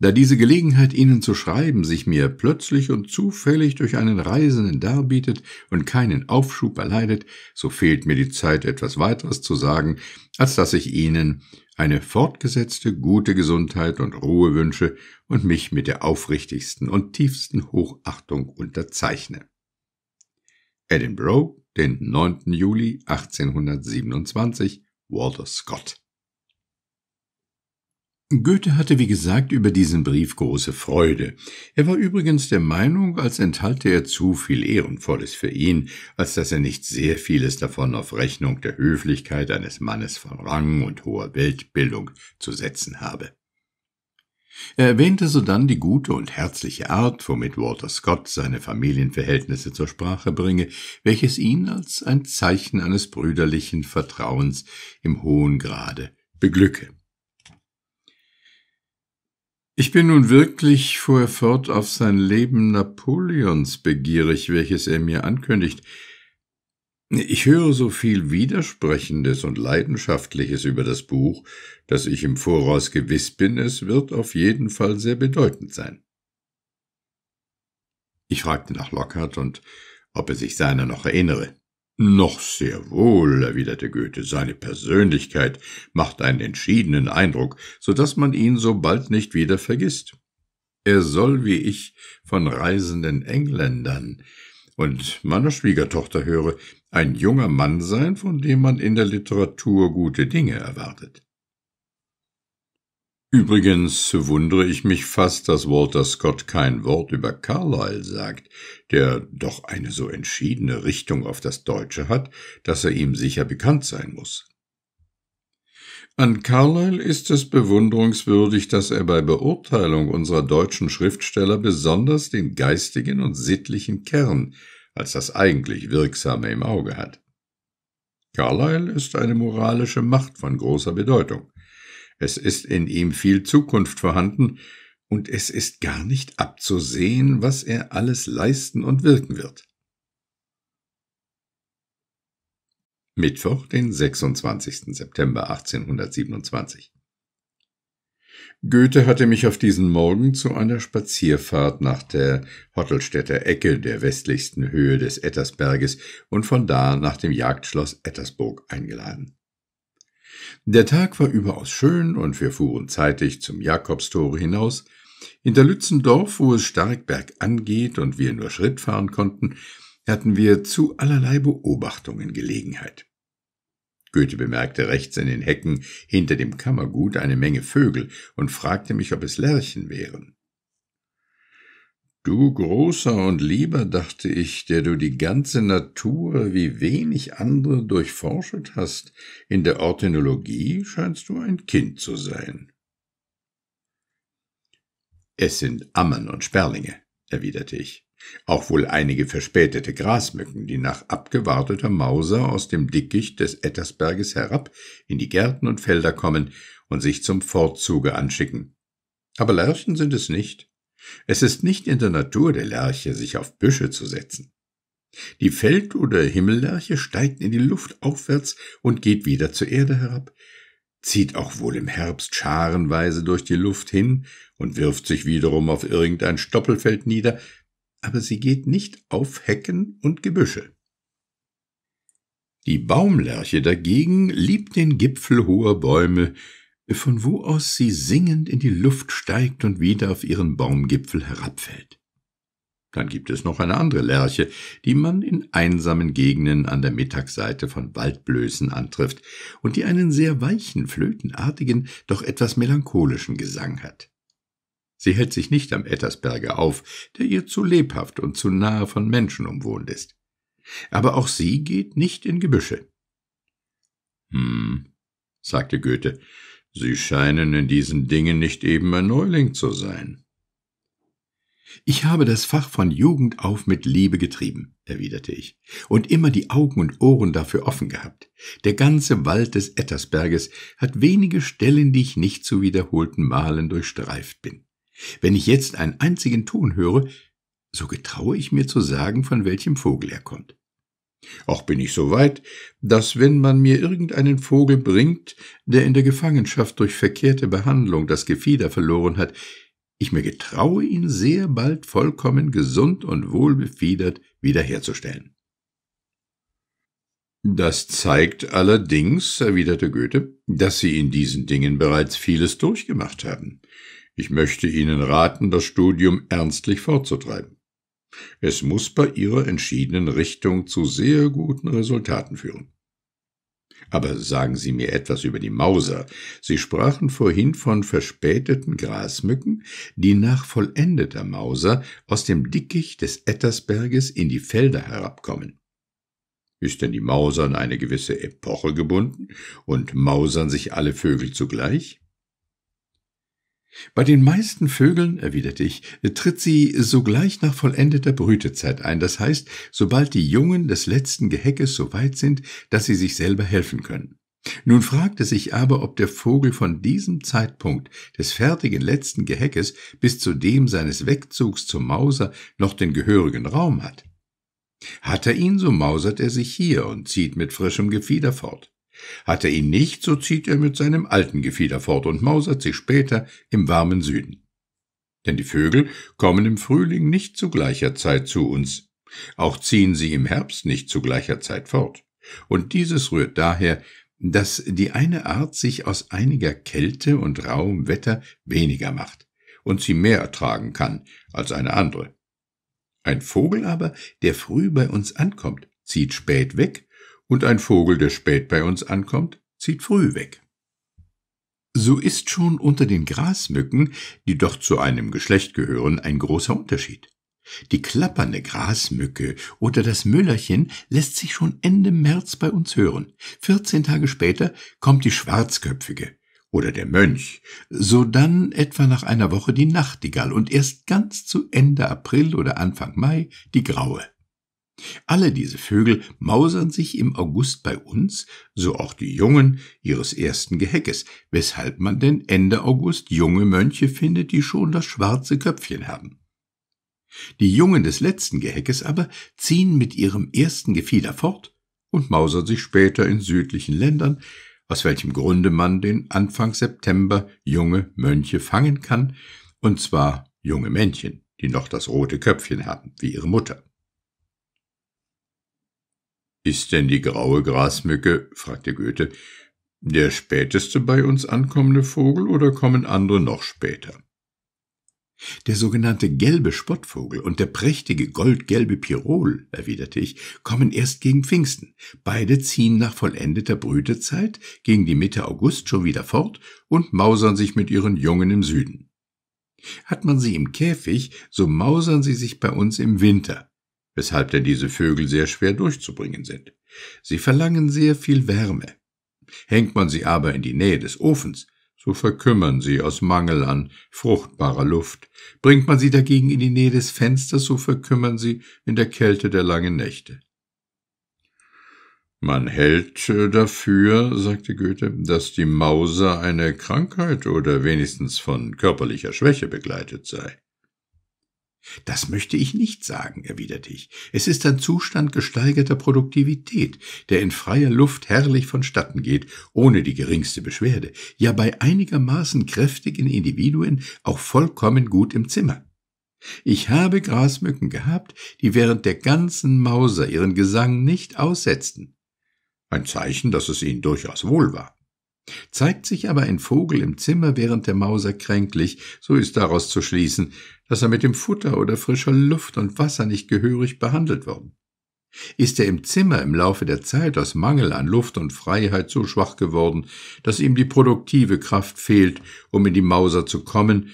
Da diese Gelegenheit, Ihnen zu schreiben, sich mir plötzlich und zufällig durch einen Reisenden darbietet und keinen Aufschub erleidet, so fehlt mir die Zeit, etwas weiteres zu sagen, als dass ich Ihnen eine fortgesetzte gute Gesundheit und Ruhe wünsche und mich mit der aufrichtigsten und tiefsten Hochachtung unterzeichne. Edinburgh, den 9. Juli 1827 Walter Scott. Goethe hatte wie gesagt über diesen Brief große Freude. Er war übrigens der Meinung, als enthalte er zu viel Ehrenvolles für ihn, als dass er nicht sehr vieles davon auf Rechnung der Höflichkeit eines Mannes von Rang und hoher Weltbildung zu setzen habe. Er erwähnte sodann die gute und herzliche Art, womit Walter Scott seine Familienverhältnisse zur Sprache bringe, welches ihn als ein Zeichen eines brüderlichen Vertrauens im hohen Grade beglücke. Ich bin nun wirklich, fuhr er fort, auf sein Leben Napoleons begierig, welches er mir ankündigt, ich höre so viel Widersprechendes und Leidenschaftliches über das Buch, dass ich im Voraus gewiss bin, es wird auf jeden Fall sehr bedeutend sein. Ich fragte nach Lockhart und ob er sich seiner noch erinnere. Noch sehr wohl, erwiderte Goethe, seine Persönlichkeit macht einen entschiedenen Eindruck, so dass man ihn so bald nicht wieder vergisst. Er soll, wie ich, von reisenden Engländern, und meiner Schwiegertochter höre, ein junger Mann sein, von dem man in der Literatur gute Dinge erwartet. Übrigens wundere ich mich fast, dass Walter Scott kein Wort über Carlyle sagt, der doch eine so entschiedene Richtung auf das Deutsche hat, dass er ihm sicher bekannt sein muss. An Carlyle ist es bewunderungswürdig, dass er bei Beurteilung unserer deutschen Schriftsteller besonders den geistigen und sittlichen Kern als das eigentlich Wirksame im Auge hat. Carlyle ist eine moralische Macht von großer Bedeutung. Es ist in ihm viel Zukunft vorhanden, und es ist gar nicht abzusehen, was er alles leisten und wirken wird. Mittwoch, den 26. September 1827. Goethe hatte mich auf diesen Morgen zu einer Spazierfahrt nach der Hottelstädter Ecke, der westlichsten Höhe des Ettersberges, und von da nach dem Jagdschloss Ettersburg eingeladen. Der Tag war überaus schön und wir fuhren zeitig zum Jakobstore hinaus. Hinter Lützendorf, wo es stark bergan geht und wir nur Schritt fahren konnten, hatten wir zu allerlei Beobachtungen Gelegenheit. Goethe bemerkte rechts in den Hecken hinter dem Kammergut eine Menge Vögel und fragte mich, ob es Lerchen wären. Du großer und lieber, dachte ich, der du die ganze Natur wie wenig andere durchforschet hast, in der Orthinologie scheinst du ein Kind zu sein. Es sind Ammen und Sperlinge, erwiderte ich. Auch wohl einige verspätete Grasmücken, die nach abgewarteter Mauser aus dem Dickicht des Ettersberges herab in die Gärten und Felder kommen und sich zum Fortzuge anschicken. Aber Lerchen sind es nicht. Es ist nicht in der Natur der Lerche, sich auf Büsche zu setzen. Die Feld- oder Himmellerche steigt in die Luft aufwärts und geht wieder zur Erde herab, zieht auch wohl im Herbst scharenweise durch die Luft hin und wirft sich wiederum auf irgendein Stoppelfeld nieder, aber sie geht nicht auf Hecken und Gebüsche. Die Baumlerche dagegen liebt den Gipfel hoher Bäume, von wo aus sie singend in die Luft steigt und wieder auf ihren Baumgipfel herabfällt. Dann gibt es noch eine andere Lerche, die man in einsamen Gegenden an der Mittagsseite von Waldblößen antrifft und die einen sehr weichen, flötenartigen, doch etwas melancholischen Gesang hat. Sie hält sich nicht am Ettersberge auf, der ihr zu lebhaft und zu nahe von Menschen umwohnt ist. Aber auch sie geht nicht in Gebüsche. Hm, sagte Goethe, Sie scheinen in diesen Dingen nicht eben ein Neuling zu sein. Ich habe das Fach von Jugend auf mit Liebe getrieben, erwiderte ich, und immer die Augen und Ohren dafür offen gehabt. Der ganze Wald des Ettersberges hat wenige Stellen, die ich nicht zu wiederholten Malen durchstreift bin. Wenn ich jetzt einen einzigen Ton höre, so getraue ich mir zu sagen, von welchem Vogel er kommt. Auch bin ich so weit, dass wenn man mir irgendeinen Vogel bringt, der in der Gefangenschaft durch verkehrte Behandlung das Gefieder verloren hat, ich mir getraue, ihn sehr bald vollkommen gesund und wohlbefiedert wiederherzustellen. Das zeigt allerdings, erwiderte Goethe, dass Sie in diesen Dingen bereits vieles durchgemacht haben. Ich möchte Ihnen raten, das Studium ernstlich fortzutreiben. Es muss bei Ihrer entschiedenen Richtung zu sehr guten Resultaten führen. Aber sagen Sie mir etwas über die Mauser. Sie sprachen vorhin von verspäteten Grasmücken, die nach vollendeter Mauser aus dem Dickicht des Ettersberges in die Felder herabkommen. Ist denn die Mauser an eine gewisse Epoche gebunden und mausern sich alle Vögel zugleich? Bei den meisten Vögeln, erwiderte ich, tritt sie sogleich nach vollendeter Brütezeit ein, das heißt, sobald die Jungen des letzten Geheckes so weit sind, dass sie sich selber helfen können. Nun fragte sich aber, ob der Vogel von diesem Zeitpunkt des fertigen letzten Geheckes bis zu dem seines Wegzugs zum Mauser noch den gehörigen Raum hat. Hat er ihn, so mausert er sich hier und zieht mit frischem Gefieder fort. Hat er ihn nicht, so zieht er mit seinem alten Gefieder fort und mausert sich später im warmen Süden. Denn die Vögel kommen im Frühling nicht zu gleicher Zeit zu uns, auch ziehen sie im Herbst nicht zu gleicher Zeit fort. Und dieses rührt daher, dass die eine Art sich aus einiger Kälte und rauem Wetter weniger macht und sie mehr ertragen kann als eine andere. Ein Vogel aber, der früh bei uns ankommt, zieht spät weg und ein Vogel, der spät bei uns ankommt, zieht früh weg. So ist schon unter den Grasmücken, die doch zu einem Geschlecht gehören, ein großer Unterschied. Die klappernde Grasmücke oder das Müllerchen lässt sich schon Ende März bei uns hören. Vierzehn Tage später kommt die Schwarzköpfige oder der Mönch, sodann etwa nach einer Woche die Nachtigall und erst ganz zu Ende April oder Anfang Mai die Graue. Alle diese Vögel mausern sich im August bei uns, so auch die Jungen ihres ersten Geheckes, weshalb man denn Ende August junge Mönche findet, die schon das schwarze Köpfchen haben. Die Jungen des letzten Geheckes aber ziehen mit ihrem ersten Gefieder fort und mausern sich später in südlichen Ländern, aus welchem Grunde man den Anfang September junge Mönche fangen kann, und zwar junge Männchen, die noch das rote Köpfchen haben, wie ihre Mutter. Ist denn die graue Grasmücke, fragte Goethe, der späteste bei uns ankommende Vogel oder kommen andere noch später? Der sogenannte gelbe Spottvogel und der prächtige goldgelbe Pirol, erwiderte ich, kommen erst gegen Pfingsten. Beide ziehen nach vollendeter Brütezeit gegen die Mitte August schon wieder fort und mausern sich mit ihren Jungen im Süden. Hat man sie im Käfig, so mausern sie sich bei uns im Winter, weshalb denn diese Vögel sehr schwer durchzubringen sind. Sie verlangen sehr viel Wärme. Hängt man sie aber in die Nähe des Ofens, so verkümmern sie aus Mangel an fruchtbarer Luft. Bringt man sie dagegen in die Nähe des Fensters, so verkümmern sie in der Kälte der langen Nächte. Man hält äh, dafür, sagte Goethe, dass die Mauser eine Krankheit oder wenigstens von körperlicher Schwäche begleitet sei. Das möchte ich nicht sagen, erwiderte ich. Es ist ein Zustand gesteigerter Produktivität, der in freier Luft herrlich vonstatten geht, ohne die geringste Beschwerde, ja bei einigermaßen kräftigen Individuen auch vollkommen gut im Zimmer. Ich habe Grasmücken gehabt, die während der ganzen Mauser ihren Gesang nicht aussetzten. Ein Zeichen, dass es ihnen durchaus wohl war. Zeigt sich aber ein Vogel im Zimmer, während der Mauser kränklich, so ist daraus zu schließen, dass er mit dem Futter oder frischer Luft und Wasser nicht gehörig behandelt worden. Ist er im Zimmer im Laufe der Zeit aus Mangel an Luft und Freiheit so schwach geworden, dass ihm die produktive Kraft fehlt, um in die Mauser zu kommen,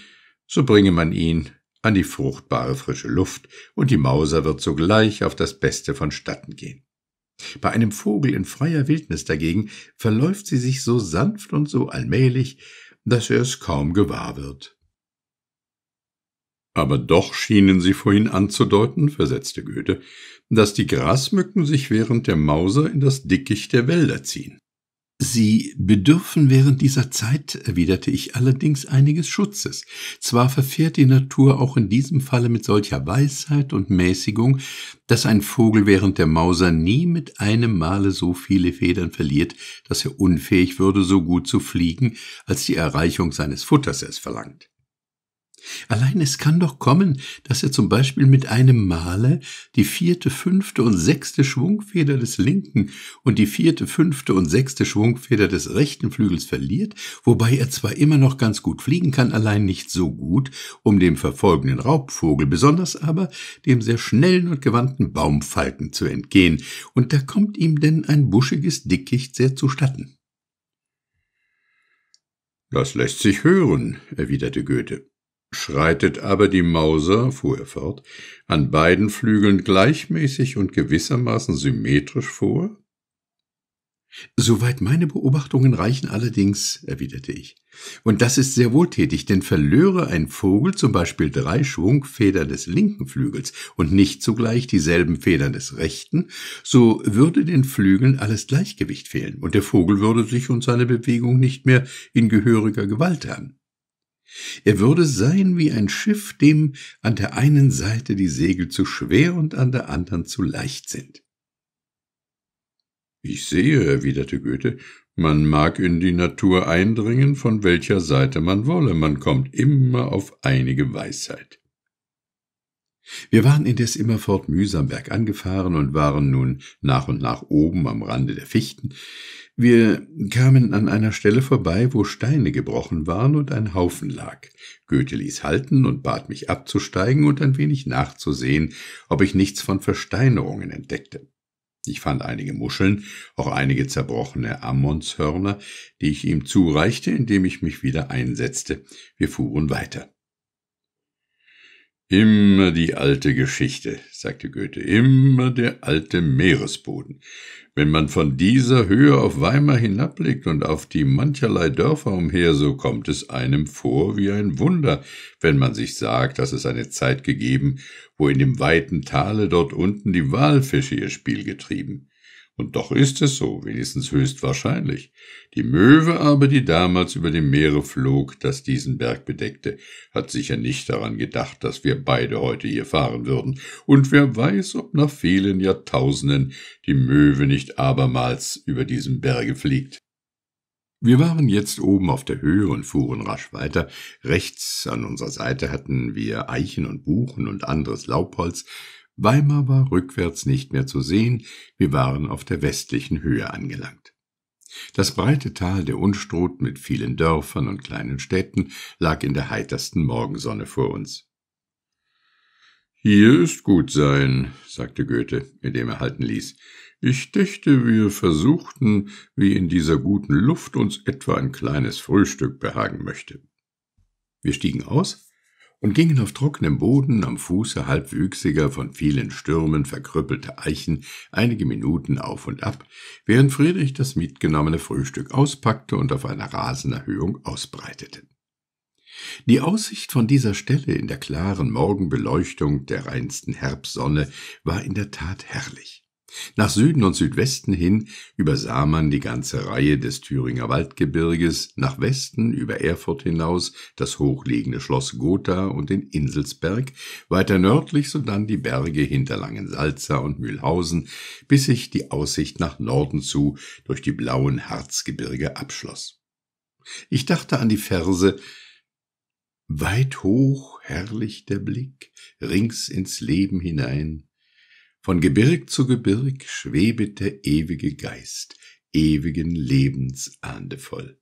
so bringe man ihn an die fruchtbare frische Luft, und die Mauser wird sogleich auf das Beste vonstatten gehen. Bei einem Vogel in freier Wildnis dagegen verläuft sie sich so sanft und so allmählich, dass er es kaum gewahr wird. Aber doch schienen sie vorhin anzudeuten, versetzte Goethe, dass die Grasmücken sich während der Mauser in das Dickicht der Wälder ziehen. Sie bedürfen während dieser Zeit, erwiderte ich allerdings einiges Schutzes. Zwar verfährt die Natur auch in diesem Falle mit solcher Weisheit und Mäßigung, dass ein Vogel während der Mauser nie mit einem Male so viele Federn verliert, dass er unfähig würde, so gut zu fliegen, als die Erreichung seines Futters es verlangt. Allein es kann doch kommen, dass er zum Beispiel mit einem Male die vierte, fünfte und sechste Schwungfeder des linken und die vierte, fünfte und sechste Schwungfeder des rechten Flügels verliert, wobei er zwar immer noch ganz gut fliegen kann, allein nicht so gut, um dem verfolgenden Raubvogel, besonders aber dem sehr schnellen und gewandten Baumfalken zu entgehen, und da kommt ihm denn ein buschiges Dickicht sehr zustatten. Das lässt sich hören, erwiderte Goethe. Schreitet aber die Mauser, fuhr er fort, an beiden Flügeln gleichmäßig und gewissermaßen symmetrisch vor? Soweit meine Beobachtungen reichen allerdings, erwiderte ich. Und das ist sehr wohltätig, denn verlöre ein Vogel zum Beispiel drei Schwungfedern des linken Flügels und nicht zugleich dieselben Federn des rechten, so würde den Flügeln alles Gleichgewicht fehlen und der Vogel würde sich und seine Bewegung nicht mehr in gehöriger Gewalt haben. Er würde sein wie ein Schiff, dem an der einen Seite die Segel zu schwer und an der anderen zu leicht sind. Ich sehe, erwiderte Goethe, man mag in die Natur eindringen, von welcher Seite man wolle, man kommt immer auf einige Weisheit. Wir waren indes immerfort mühsam bergangefahren und waren nun nach und nach oben am Rande der Fichten, wir kamen an einer Stelle vorbei, wo Steine gebrochen waren und ein Haufen lag. Goethe ließ halten und bat mich abzusteigen und ein wenig nachzusehen, ob ich nichts von Versteinerungen entdeckte. Ich fand einige Muscheln, auch einige zerbrochene Ammonshörner, die ich ihm zureichte, indem ich mich wieder einsetzte. Wir fuhren weiter. Immer die alte Geschichte, sagte Goethe, immer der alte Meeresboden. Wenn man von dieser Höhe auf Weimar hinabblickt und auf die mancherlei Dörfer umher, so kommt es einem vor wie ein Wunder, wenn man sich sagt, dass es eine Zeit gegeben, wo in dem weiten Tale dort unten die Walfische ihr Spiel getrieben. Und doch ist es so, wenigstens höchstwahrscheinlich. Die Möwe aber, die damals über dem Meere flog, das diesen Berg bedeckte, hat sicher nicht daran gedacht, dass wir beide heute hier fahren würden. Und wer weiß, ob nach vielen Jahrtausenden die Möwe nicht abermals über diesem Berge fliegt. Wir waren jetzt oben auf der Höhe und fuhren rasch weiter. Rechts an unserer Seite hatten wir Eichen und Buchen und anderes Laubholz, Weimar war rückwärts nicht mehr zu sehen, wir waren auf der westlichen Höhe angelangt. Das breite Tal der Unstrut mit vielen Dörfern und kleinen Städten lag in der heitersten Morgensonne vor uns. Hier ist gut sein, sagte Goethe, indem er halten ließ. Ich dächte, wir versuchten, wie in dieser guten Luft uns etwa ein kleines Frühstück behagen möchte. Wir stiegen aus und gingen auf trockenem Boden am Fuße halbwüchsiger, von vielen Stürmen verkrüppelter Eichen einige Minuten auf und ab, während Friedrich das mitgenommene Frühstück auspackte und auf einer Rasenerhöhung ausbreitete. Die Aussicht von dieser Stelle in der klaren Morgenbeleuchtung der reinsten Herbstsonne war in der Tat herrlich. Nach Süden und Südwesten hin übersah man die ganze Reihe des Thüringer Waldgebirges, nach Westen über Erfurt hinaus das hochliegende Schloss Gotha und den Inselsberg, weiter nördlich sodann die Berge hinter Langensalza und Mühlhausen, bis sich die Aussicht nach Norden zu durch die blauen Harzgebirge abschloss. Ich dachte an die Verse Weit hoch, herrlich der Blick, rings ins Leben hinein, von Gebirg zu Gebirg schwebet der ewige Geist, ewigen Lebens ahndevoll.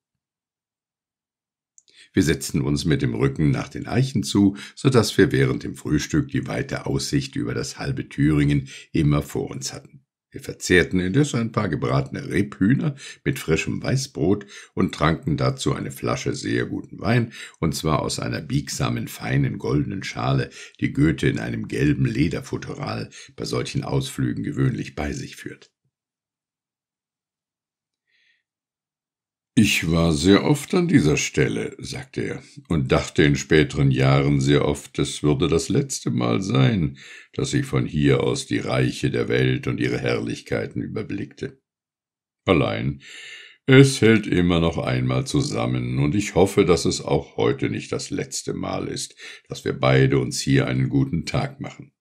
Wir setzten uns mit dem Rücken nach den Eichen zu, so dass wir während dem Frühstück die weite Aussicht über das halbe Thüringen immer vor uns hatten. Wir verzehrten indes ein paar gebratene Rebhühner mit frischem Weißbrot und tranken dazu eine Flasche sehr guten Wein, und zwar aus einer biegsamen, feinen, goldenen Schale, die Goethe in einem gelben Lederfutteral bei solchen Ausflügen gewöhnlich bei sich führt. Ich war sehr oft an dieser Stelle, sagte er, und dachte in späteren Jahren sehr oft, es würde das letzte Mal sein, dass ich von hier aus die Reiche der Welt und ihre Herrlichkeiten überblickte. Allein, es hält immer noch einmal zusammen, und ich hoffe, dass es auch heute nicht das letzte Mal ist, dass wir beide uns hier einen guten Tag machen.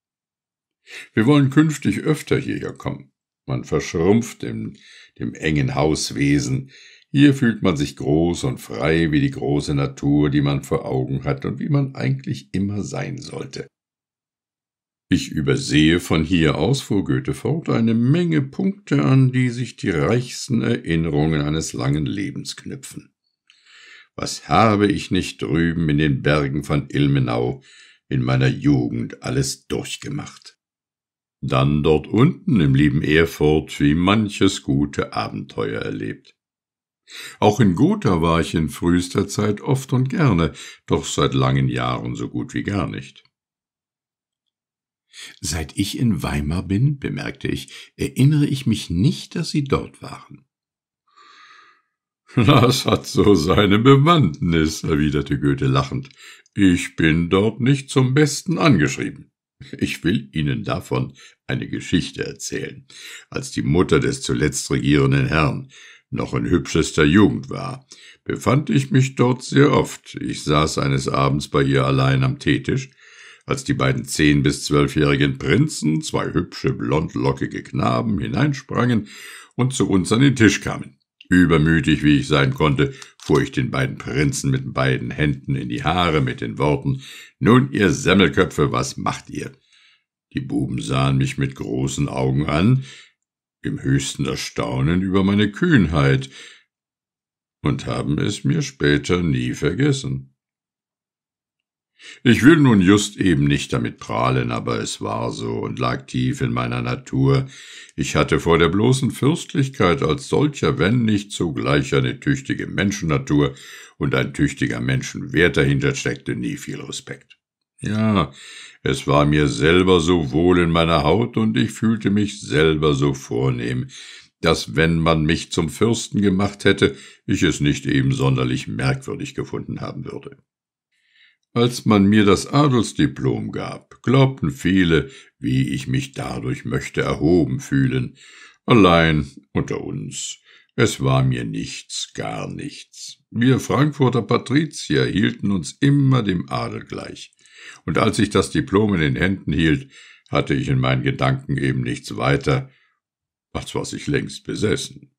Wir wollen künftig öfter hierher kommen. Man verschrumpft in dem engen Hauswesen, hier fühlt man sich groß und frei wie die große Natur, die man vor Augen hat und wie man eigentlich immer sein sollte. Ich übersehe von hier aus, fuhr Goethe fort, eine Menge Punkte, an die sich die reichsten Erinnerungen eines langen Lebens knüpfen. Was habe ich nicht drüben in den Bergen von Ilmenau in meiner Jugend alles durchgemacht? Dann dort unten im lieben Erfurt wie manches gute Abenteuer erlebt. Auch in Gotha war ich in frühester Zeit oft und gerne, doch seit langen Jahren so gut wie gar nicht. Seit ich in Weimar bin, bemerkte ich, erinnere ich mich nicht, dass Sie dort waren. Das hat so seine Bewandtnis, erwiderte Goethe lachend. Ich bin dort nicht zum Besten angeschrieben. Ich will Ihnen davon eine Geschichte erzählen, als die Mutter des zuletzt regierenden Herrn, noch in hübschester Jugend war, befand ich mich dort sehr oft. Ich saß eines Abends bei ihr allein am Teetisch, als die beiden zehn- bis zwölfjährigen Prinzen, zwei hübsche, blondlockige Knaben, hineinsprangen und zu uns an den Tisch kamen. Übermütig, wie ich sein konnte, fuhr ich den beiden Prinzen mit beiden Händen in die Haare mit den Worten Nun, ihr Semmelköpfe, was macht ihr? Die Buben sahen mich mit großen Augen an, im höchsten Erstaunen über meine Kühnheit und haben es mir später nie vergessen. Ich will nun just eben nicht damit prahlen, aber es war so und lag tief in meiner Natur. Ich hatte vor der bloßen Fürstlichkeit als solcher, wenn nicht zugleich eine tüchtige Menschennatur und ein tüchtiger Menschenwert dahinter steckte, nie viel Respekt. Ja, es war mir selber so wohl in meiner Haut und ich fühlte mich selber so vornehm, dass wenn man mich zum Fürsten gemacht hätte, ich es nicht eben sonderlich merkwürdig gefunden haben würde. Als man mir das Adelsdiplom gab, glaubten viele, wie ich mich dadurch möchte erhoben fühlen, allein unter uns. Es war mir nichts, gar nichts. Wir Frankfurter Patrizier hielten uns immer dem Adel gleich und als ich das Diplom in den Händen hielt, hatte ich in meinen Gedanken eben nichts weiter, als was ich längst besessen.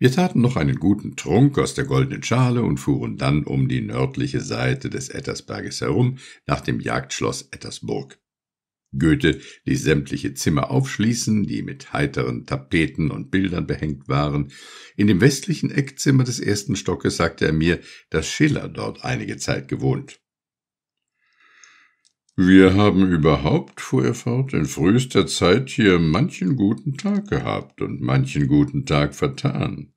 Wir taten noch einen guten Trunk aus der goldenen Schale und fuhren dann um die nördliche Seite des Ettersberges herum nach dem Jagdschloss Ettersburg. Goethe ließ sämtliche Zimmer aufschließen, die mit heiteren Tapeten und Bildern behängt waren. In dem westlichen Eckzimmer des ersten Stockes sagte er mir, dass Schiller dort einige Zeit gewohnt. Wir haben überhaupt, fuhr er fort, in frühester Zeit hier manchen guten Tag gehabt und manchen guten Tag vertan.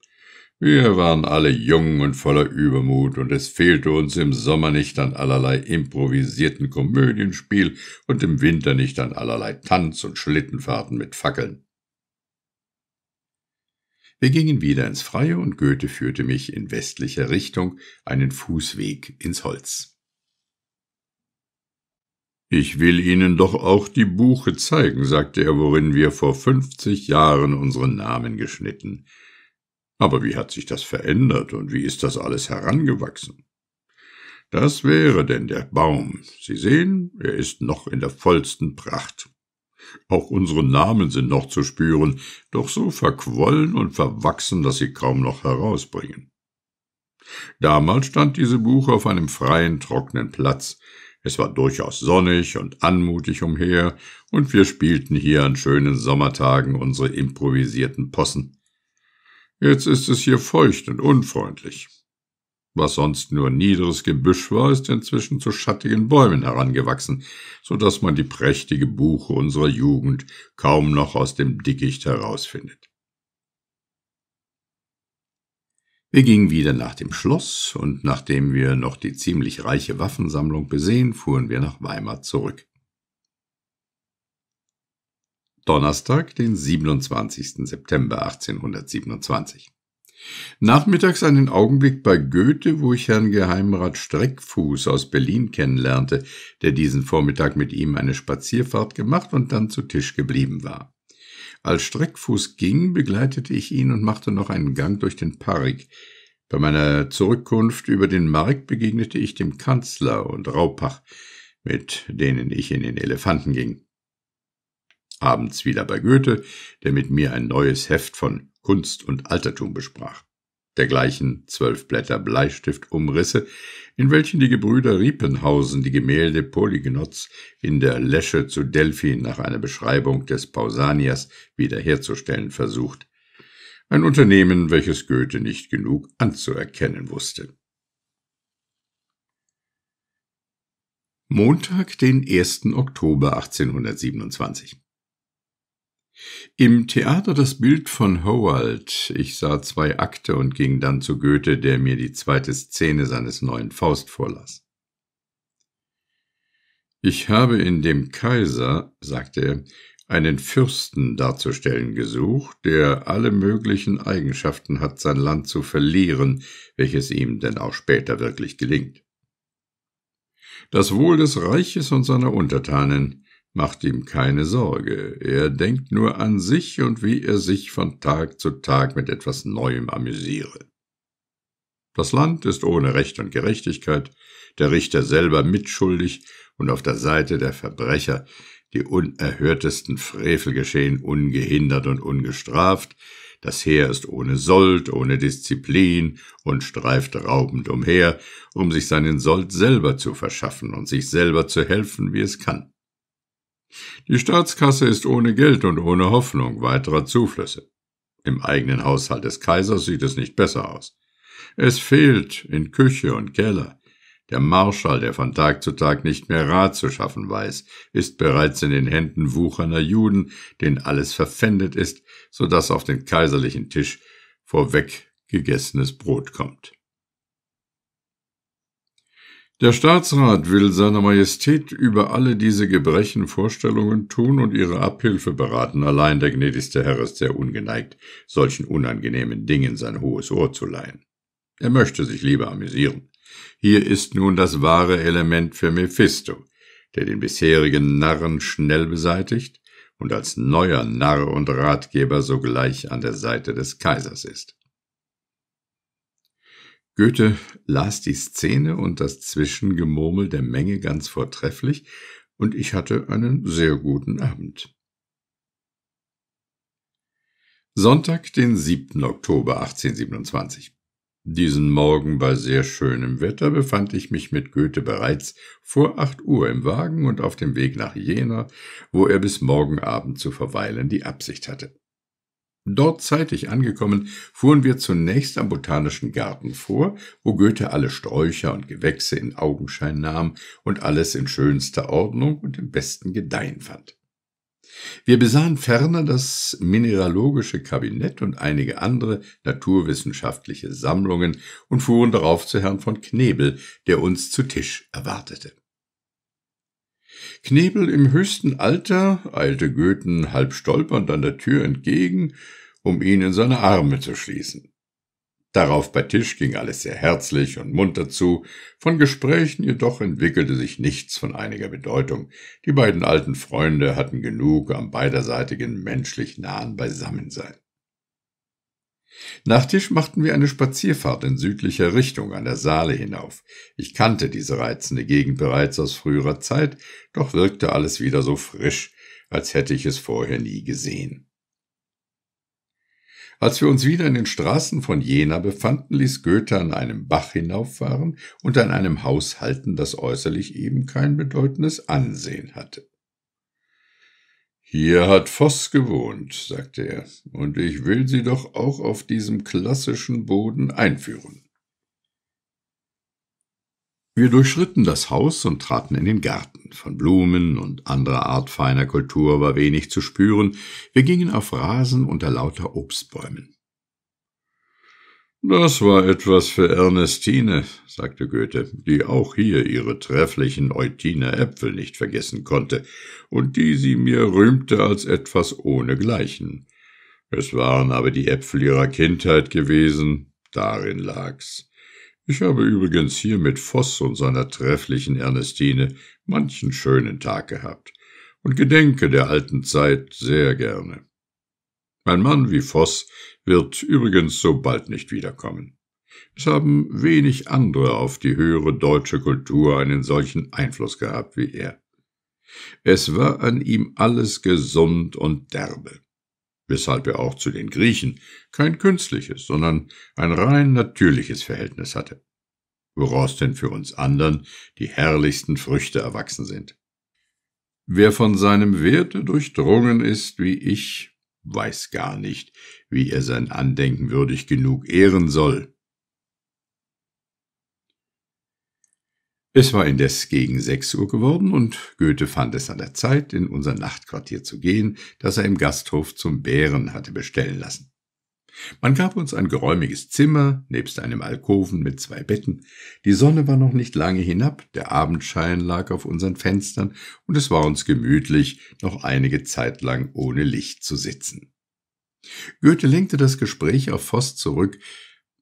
Wir waren alle jung und voller Übermut, und es fehlte uns im Sommer nicht an allerlei improvisierten Komödienspiel und im Winter nicht an allerlei Tanz- und Schlittenfahrten mit Fackeln. Wir gingen wieder ins Freie, und Goethe führte mich in westlicher Richtung einen Fußweg ins Holz. Ich will Ihnen doch auch die Buche zeigen, sagte er, worin wir vor fünfzig Jahren unseren Namen geschnitten. Aber wie hat sich das verändert und wie ist das alles herangewachsen? Das wäre denn der Baum. Sie sehen, er ist noch in der vollsten Pracht. Auch unsere Namen sind noch zu spüren, doch so verquollen und verwachsen, dass sie kaum noch herausbringen. Damals stand diese Buche auf einem freien, trockenen Platz. Es war durchaus sonnig und anmutig umher, und wir spielten hier an schönen Sommertagen unsere improvisierten Possen. Jetzt ist es hier feucht und unfreundlich. Was sonst nur niederes Gebüsch war, ist inzwischen zu schattigen Bäumen herangewachsen, so dass man die prächtige Buche unserer Jugend kaum noch aus dem Dickicht herausfindet. Wir gingen wieder nach dem Schloss, und nachdem wir noch die ziemlich reiche Waffensammlung besehen, fuhren wir nach Weimar zurück. Donnerstag, den 27. September 1827. Nachmittags einen Augenblick bei Goethe, wo ich Herrn Geheimrat Streckfuß aus Berlin kennenlernte, der diesen Vormittag mit ihm eine Spazierfahrt gemacht und dann zu Tisch geblieben war. Als Streckfuß ging, begleitete ich ihn und machte noch einen Gang durch den Park. Bei meiner Zurückkunft über den Markt begegnete ich dem Kanzler und Raupach, mit denen ich in den Elefanten ging abends wieder bei Goethe, der mit mir ein neues Heft von Kunst und Altertum besprach. Dergleichen zwölf Blätter Bleistiftumrisse, in welchen die Gebrüder Riepenhausen die Gemälde Polygenots in der Läsche zu Delphi nach einer Beschreibung des Pausanias wiederherzustellen versucht. Ein Unternehmen, welches Goethe nicht genug anzuerkennen wusste. Montag, den 1. Oktober 1827. Im Theater das Bild von Howald. Ich sah zwei Akte und ging dann zu Goethe, der mir die zweite Szene seines neuen Faust vorlas. Ich habe in dem Kaiser, sagte er, einen Fürsten darzustellen gesucht, der alle möglichen Eigenschaften hat, sein Land zu verlieren, welches ihm denn auch später wirklich gelingt. Das Wohl des Reiches und seiner Untertanen, Macht ihm keine Sorge, er denkt nur an sich und wie er sich von Tag zu Tag mit etwas Neuem amüsiere. Das Land ist ohne Recht und Gerechtigkeit, der Richter selber mitschuldig und auf der Seite der Verbrecher, die unerhörtesten Frevel geschehen ungehindert und ungestraft, das Heer ist ohne Sold, ohne Disziplin und streift raubend umher, um sich seinen Sold selber zu verschaffen und sich selber zu helfen, wie es kann. Die Staatskasse ist ohne Geld und ohne Hoffnung weiterer Zuflüsse. Im eigenen Haushalt des Kaisers sieht es nicht besser aus. Es fehlt in Küche und Keller. Der Marschall, der von Tag zu Tag nicht mehr Rat zu schaffen weiß, ist bereits in den Händen wuchernder Juden, denen alles verpfändet ist, so dass auf den kaiserlichen Tisch vorweg gegessenes Brot kommt. Der Staatsrat will seiner Majestät über alle diese Gebrechen Vorstellungen tun und ihre Abhilfe beraten. Allein der gnädigste Herr ist sehr ungeneigt, solchen unangenehmen Dingen sein hohes Ohr zu leihen. Er möchte sich lieber amüsieren. Hier ist nun das wahre Element für Mephisto, der den bisherigen Narren schnell beseitigt und als neuer Narr und Ratgeber sogleich an der Seite des Kaisers ist. Goethe las die Szene und das Zwischengemurmel der Menge ganz vortrefflich, und ich hatte einen sehr guten Abend. Sonntag, den 7. Oktober 1827. Diesen Morgen bei sehr schönem Wetter befand ich mich mit Goethe bereits vor acht Uhr im Wagen und auf dem Weg nach Jena, wo er bis morgen Abend zu verweilen die Absicht hatte. Dort zeitig angekommen, fuhren wir zunächst am Botanischen Garten vor, wo Goethe alle Sträucher und Gewächse in Augenschein nahm und alles in schönster Ordnung und im besten Gedeihen fand. Wir besahen ferner das mineralogische Kabinett und einige andere naturwissenschaftliche Sammlungen und fuhren darauf zu Herrn von Knebel, der uns zu Tisch erwartete. Knebel im höchsten Alter eilte Goethen halb stolpernd an der Tür entgegen, um ihn in seine Arme zu schließen. Darauf bei Tisch ging alles sehr herzlich und munter zu, von Gesprächen jedoch entwickelte sich nichts von einiger Bedeutung. Die beiden alten Freunde hatten genug am beiderseitigen menschlich nahen Beisammensein. Nach Tisch machten wir eine Spazierfahrt in südlicher Richtung an der Saale hinauf. Ich kannte diese reizende Gegend bereits aus früherer Zeit, doch wirkte alles wieder so frisch, als hätte ich es vorher nie gesehen. Als wir uns wieder in den Straßen von Jena befanden, ließ Goethe an einem Bach hinauffahren und an einem Haus halten, das äußerlich eben kein bedeutendes Ansehen hatte. Hier hat Voss gewohnt, sagte er, und ich will Sie doch auch auf diesem klassischen Boden einführen. Wir durchschritten das Haus und traten in den Garten. Von Blumen und anderer Art feiner Kultur war wenig zu spüren. Wir gingen auf Rasen unter lauter Obstbäumen. Das war etwas für Ernestine, sagte Goethe, die auch hier ihre trefflichen Eutiner Äpfel nicht vergessen konnte und die sie mir rühmte als etwas ohnegleichen. Es waren aber die Äpfel ihrer Kindheit gewesen, darin lag's. Ich habe übrigens hier mit Voss und seiner trefflichen Ernestine manchen schönen Tag gehabt und gedenke der alten Zeit sehr gerne. Ein Mann wie Voss wird übrigens so bald nicht wiederkommen. Es haben wenig andere auf die höhere deutsche Kultur einen solchen Einfluss gehabt wie er. Es war an ihm alles gesund und derbe, weshalb er auch zu den Griechen kein künstliches, sondern ein rein natürliches Verhältnis hatte, woraus denn für uns anderen die herrlichsten Früchte erwachsen sind. Wer von seinem Werte durchdrungen ist wie ich, weiß gar nicht, wie er sein Andenken würdig genug ehren soll. Es war indes gegen sechs Uhr geworden und Goethe fand es an der Zeit, in unser Nachtquartier zu gehen, das er im Gasthof zum Bären hatte bestellen lassen. Man gab uns ein geräumiges Zimmer, nebst einem Alkoven mit zwei Betten. Die Sonne war noch nicht lange hinab, der Abendschein lag auf unseren Fenstern und es war uns gemütlich, noch einige Zeit lang ohne Licht zu sitzen. Goethe lenkte das Gespräch auf Voss zurück.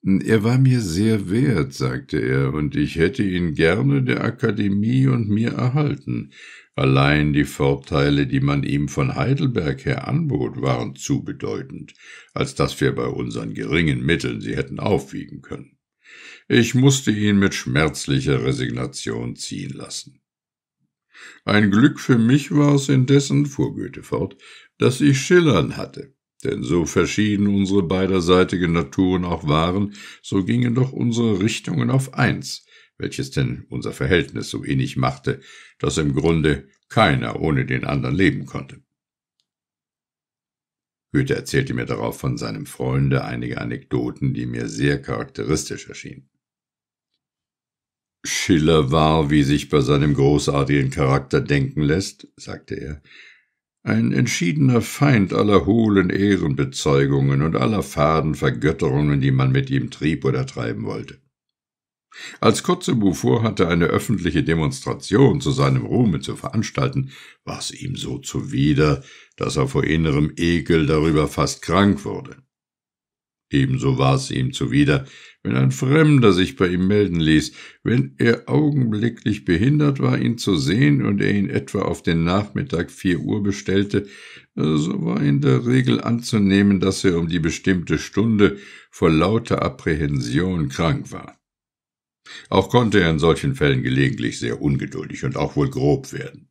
Er war mir sehr wert, sagte er, und ich hätte ihn gerne der Akademie und mir erhalten. Allein die Vorteile, die man ihm von Heidelberg her anbot, waren zu bedeutend, als dass wir bei unseren geringen Mitteln sie hätten aufwiegen können. Ich musste ihn mit schmerzlicher Resignation ziehen lassen. Ein Glück für mich war es indessen, fuhr Goethe fort, dass ich Schillern hatte. Denn so verschieden unsere beiderseitigen Naturen auch waren, so gingen doch unsere Richtungen auf eins, welches denn unser Verhältnis so innig machte, dass im Grunde keiner ohne den anderen leben konnte. Goethe erzählte mir darauf von seinem Freunde einige Anekdoten, die mir sehr charakteristisch erschienen. Schiller war, wie sich bei seinem großartigen Charakter denken lässt, sagte er, ein entschiedener Feind aller hohlen Ehrenbezeugungen und aller faden Vergötterungen, die man mit ihm trieb oder treiben wollte. Als Kotzebue vorhatte, eine öffentliche Demonstration zu seinem Ruhme zu veranstalten, war es ihm so zuwider, dass er vor innerem Ekel darüber fast krank wurde. Ebenso war es ihm zuwider, wenn ein Fremder sich bei ihm melden ließ, wenn er augenblicklich behindert war, ihn zu sehen und er ihn etwa auf den Nachmittag vier Uhr bestellte, so war in der Regel anzunehmen, dass er um die bestimmte Stunde vor lauter Apprehension krank war. Auch konnte er in solchen Fällen gelegentlich sehr ungeduldig und auch wohl grob werden.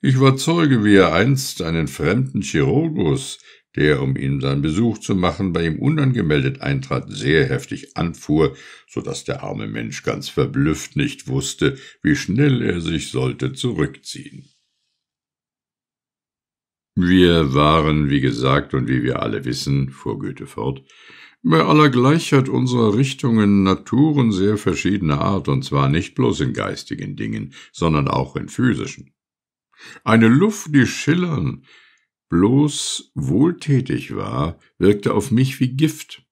Ich war Zeuge, wie er einst einen fremden Chirurgus, der, um ihm seinen Besuch zu machen, bei ihm unangemeldet eintrat, sehr heftig anfuhr, so dass der arme Mensch ganz verblüfft nicht wusste, wie schnell er sich sollte zurückziehen. Wir waren, wie gesagt und wie wir alle wissen, fuhr Goethe fort, bei aller Gleichheit unserer Richtungen, Naturen sehr verschiedener Art, und zwar nicht bloß in geistigen Dingen, sondern auch in physischen. Eine Luft, die schillern, bloß wohltätig war, wirkte auf mich wie Gift.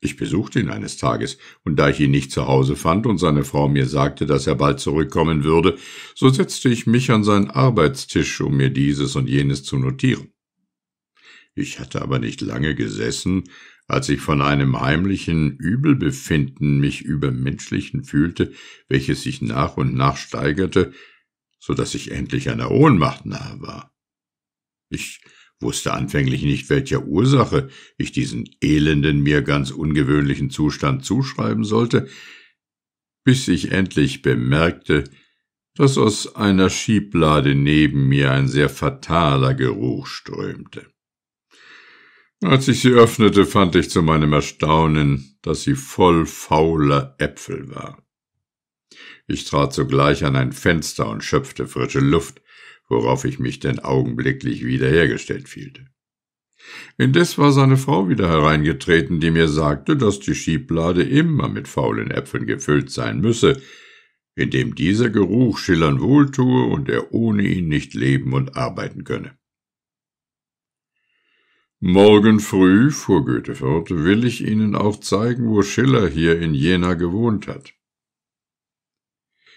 Ich besuchte ihn eines Tages, und da ich ihn nicht zu Hause fand und seine Frau mir sagte, dass er bald zurückkommen würde, so setzte ich mich an seinen Arbeitstisch, um mir dieses und jenes zu notieren. Ich hatte aber nicht lange gesessen, als ich von einem heimlichen Übelbefinden mich übermenschlichen fühlte, welches sich nach und nach steigerte, so dass ich endlich einer Ohnmacht nahe war. Ich wusste anfänglich nicht, welcher Ursache ich diesen elenden, mir ganz ungewöhnlichen Zustand zuschreiben sollte, bis ich endlich bemerkte, dass aus einer Schieblade neben mir ein sehr fataler Geruch strömte. Als ich sie öffnete, fand ich zu meinem Erstaunen, dass sie voll fauler Äpfel war. Ich trat sogleich an ein Fenster und schöpfte frische Luft, worauf ich mich denn augenblicklich wiederhergestellt fühlte. Indes war seine Frau wieder hereingetreten, die mir sagte, dass die Schieblade immer mit faulen Äpfeln gefüllt sein müsse, indem dieser Geruch Schillern wohltue und er ohne ihn nicht leben und arbeiten könne. Morgen früh, fuhr Goethe fort, will ich Ihnen auch zeigen, wo Schiller hier in Jena gewohnt hat.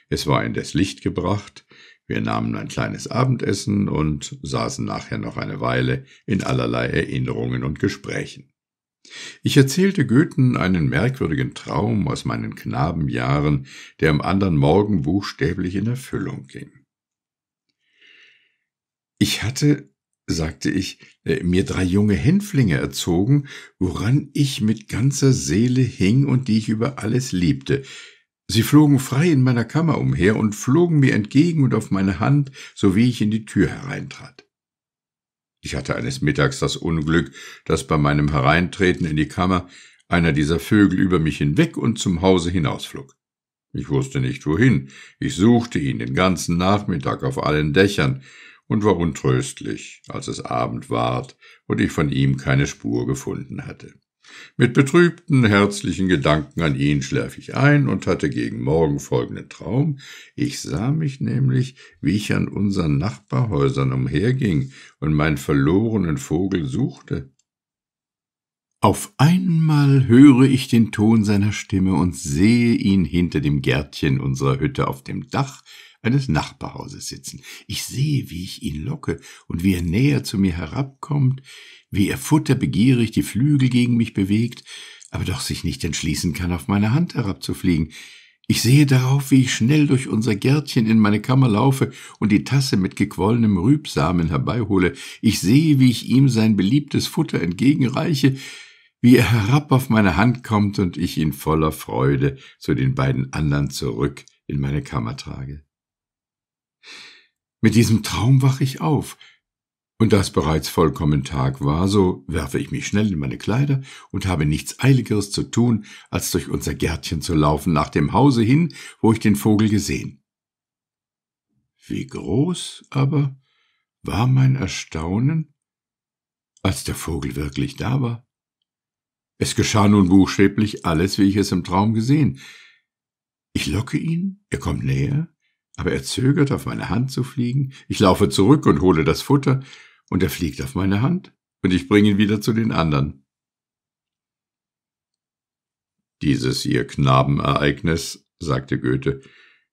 Es war in das Licht gebracht, wir nahmen ein kleines Abendessen und saßen nachher noch eine Weile in allerlei Erinnerungen und Gesprächen. Ich erzählte Goethen einen merkwürdigen Traum aus meinen Knabenjahren, der am anderen Morgen buchstäblich in Erfüllung ging. Ich hatte sagte ich, äh, mir drei junge Hänflinge erzogen, woran ich mit ganzer Seele hing und die ich über alles liebte. Sie flogen frei in meiner Kammer umher und flogen mir entgegen und auf meine Hand, so wie ich in die Tür hereintrat. Ich hatte eines Mittags das Unglück, dass bei meinem Hereintreten in die Kammer einer dieser Vögel über mich hinweg und zum Hause hinausflog. Ich wusste nicht wohin. Ich suchte ihn den ganzen Nachmittag auf allen Dächern und war untröstlich, als es Abend ward und ich von ihm keine Spur gefunden hatte. Mit betrübten, herzlichen Gedanken an ihn schläf ich ein und hatte gegen Morgen folgenden Traum. Ich sah mich nämlich, wie ich an unseren Nachbarhäusern umherging und meinen verlorenen Vogel suchte. Auf einmal höre ich den Ton seiner Stimme und sehe ihn hinter dem Gärtchen unserer Hütte auf dem Dach eines Nachbarhauses sitzen. Ich sehe, wie ich ihn locke und wie er näher zu mir herabkommt, wie er futterbegierig die Flügel gegen mich bewegt, aber doch sich nicht entschließen kann, auf meine Hand herabzufliegen. Ich sehe darauf, wie ich schnell durch unser Gärtchen in meine Kammer laufe und die Tasse mit gequollenem Rübsamen herbeihole. Ich sehe, wie ich ihm sein beliebtes Futter entgegenreiche, wie er herab auf meine Hand kommt und ich ihn voller Freude zu den beiden anderen zurück in meine Kammer trage. Mit diesem Traum wache ich auf, und da es bereits vollkommen Tag war, so werfe ich mich schnell in meine Kleider und habe nichts Eiligeres zu tun, als durch unser Gärtchen zu laufen, nach dem Hause hin, wo ich den Vogel gesehen. Wie groß aber war mein Erstaunen, als der Vogel wirklich da war. Es geschah nun buchstäblich alles, wie ich es im Traum gesehen. Ich locke ihn, er kommt näher, aber er zögert, auf meine Hand zu fliegen. Ich laufe zurück und hole das Futter, und er fliegt auf meine Hand, und ich bringe ihn wieder zu den anderen. Dieses ihr Knabenereignis, sagte Goethe,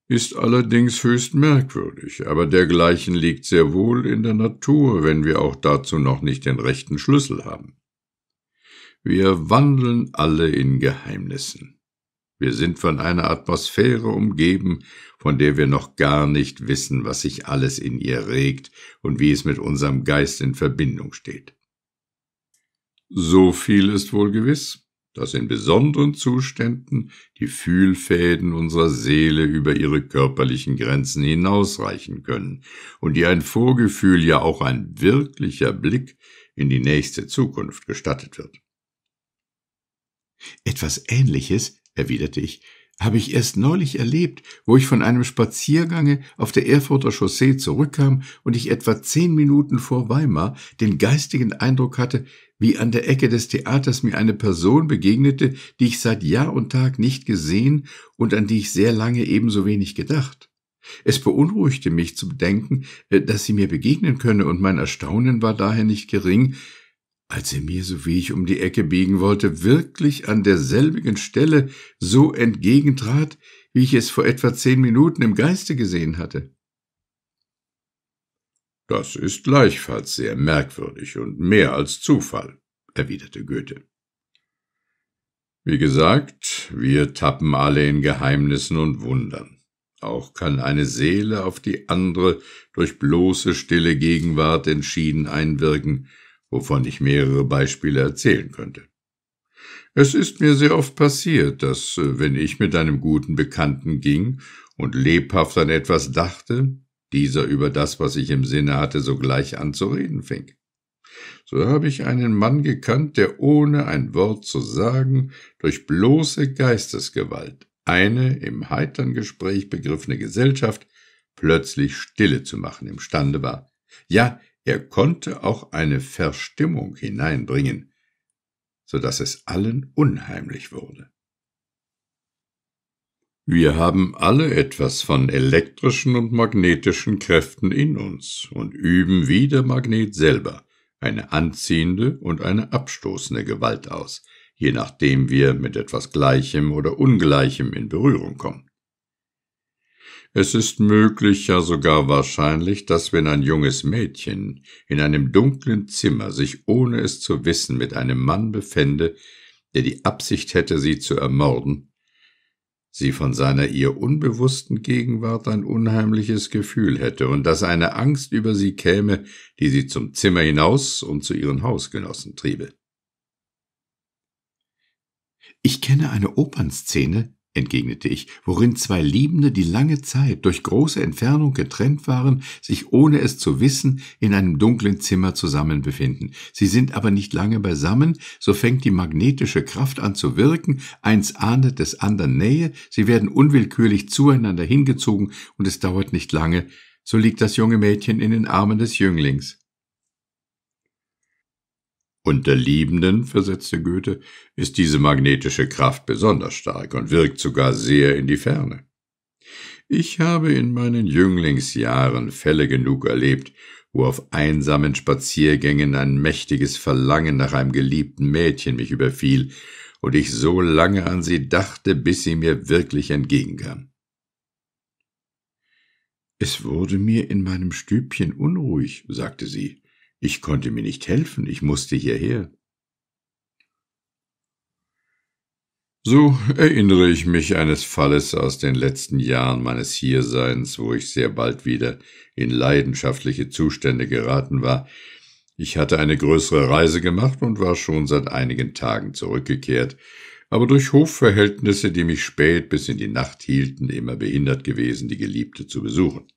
ist allerdings höchst merkwürdig, aber dergleichen liegt sehr wohl in der Natur, wenn wir auch dazu noch nicht den rechten Schlüssel haben. Wir wandeln alle in Geheimnissen. Wir sind von einer Atmosphäre umgeben von der wir noch gar nicht wissen, was sich alles in ihr regt und wie es mit unserem Geist in Verbindung steht. So viel ist wohl gewiss, dass in besonderen Zuständen die Fühlfäden unserer Seele über ihre körperlichen Grenzen hinausreichen können und ihr ein Vorgefühl, ja auch ein wirklicher Blick in die nächste Zukunft gestattet wird. Etwas Ähnliches, erwiderte ich, habe ich erst neulich erlebt, wo ich von einem Spaziergange auf der Erfurter Chaussee zurückkam und ich etwa zehn Minuten vor Weimar den geistigen Eindruck hatte, wie an der Ecke des Theaters mir eine Person begegnete, die ich seit Jahr und Tag nicht gesehen und an die ich sehr lange ebenso wenig gedacht. Es beunruhigte mich zu bedenken, äh, dass sie mir begegnen könne, und mein Erstaunen war daher nicht gering, als er mir, so wie ich um die Ecke biegen wollte, wirklich an derselbigen Stelle so entgegentrat, wie ich es vor etwa zehn Minuten im Geiste gesehen hatte. Das ist gleichfalls sehr merkwürdig und mehr als Zufall, erwiderte Goethe. Wie gesagt, wir tappen alle in Geheimnissen und Wundern. Auch kann eine Seele auf die andere durch bloße stille Gegenwart entschieden einwirken, wovon ich mehrere Beispiele erzählen könnte. Es ist mir sehr oft passiert, dass, äh, wenn ich mit einem guten Bekannten ging und lebhaft an etwas dachte, dieser über das, was ich im Sinne hatte, sogleich an zu fing. So habe ich einen Mann gekannt, der ohne ein Wort zu sagen, durch bloße Geistesgewalt eine im heitern Gespräch begriffene Gesellschaft plötzlich Stille zu machen imstande war, ja er konnte auch eine Verstimmung hineinbringen, so dass es allen unheimlich wurde. Wir haben alle etwas von elektrischen und magnetischen Kräften in uns und üben wie der Magnet selber eine anziehende und eine abstoßende Gewalt aus, je nachdem wir mit etwas Gleichem oder Ungleichem in Berührung kommen. Es ist möglich, ja sogar wahrscheinlich, dass wenn ein junges Mädchen in einem dunklen Zimmer sich ohne es zu wissen mit einem Mann befände, der die Absicht hätte, sie zu ermorden, sie von seiner ihr unbewussten Gegenwart ein unheimliches Gefühl hätte und dass eine Angst über sie käme, die sie zum Zimmer hinaus und zu ihren Hausgenossen triebe. Ich kenne eine Opernszene, entgegnete ich, worin zwei Liebende, die lange Zeit durch große Entfernung getrennt waren, sich ohne es zu wissen in einem dunklen Zimmer zusammen befinden. Sie sind aber nicht lange beisammen, so fängt die magnetische Kraft an zu wirken, eins ahndet des anderen Nähe, sie werden unwillkürlich zueinander hingezogen und es dauert nicht lange, so liegt das junge Mädchen in den Armen des Jünglings. Unter Liebenden, versetzte Goethe, ist diese magnetische Kraft besonders stark und wirkt sogar sehr in die Ferne. Ich habe in meinen Jünglingsjahren Fälle genug erlebt, wo auf einsamen Spaziergängen ein mächtiges Verlangen nach einem geliebten Mädchen mich überfiel und ich so lange an sie dachte, bis sie mir wirklich entgegenkam. Es wurde mir in meinem Stübchen unruhig, sagte sie, ich konnte mir nicht helfen, ich musste hierher. So erinnere ich mich eines Falles aus den letzten Jahren meines Hierseins, wo ich sehr bald wieder in leidenschaftliche Zustände geraten war. Ich hatte eine größere Reise gemacht und war schon seit einigen Tagen zurückgekehrt, aber durch Hofverhältnisse, die mich spät bis in die Nacht hielten, immer behindert gewesen, die Geliebte zu besuchen.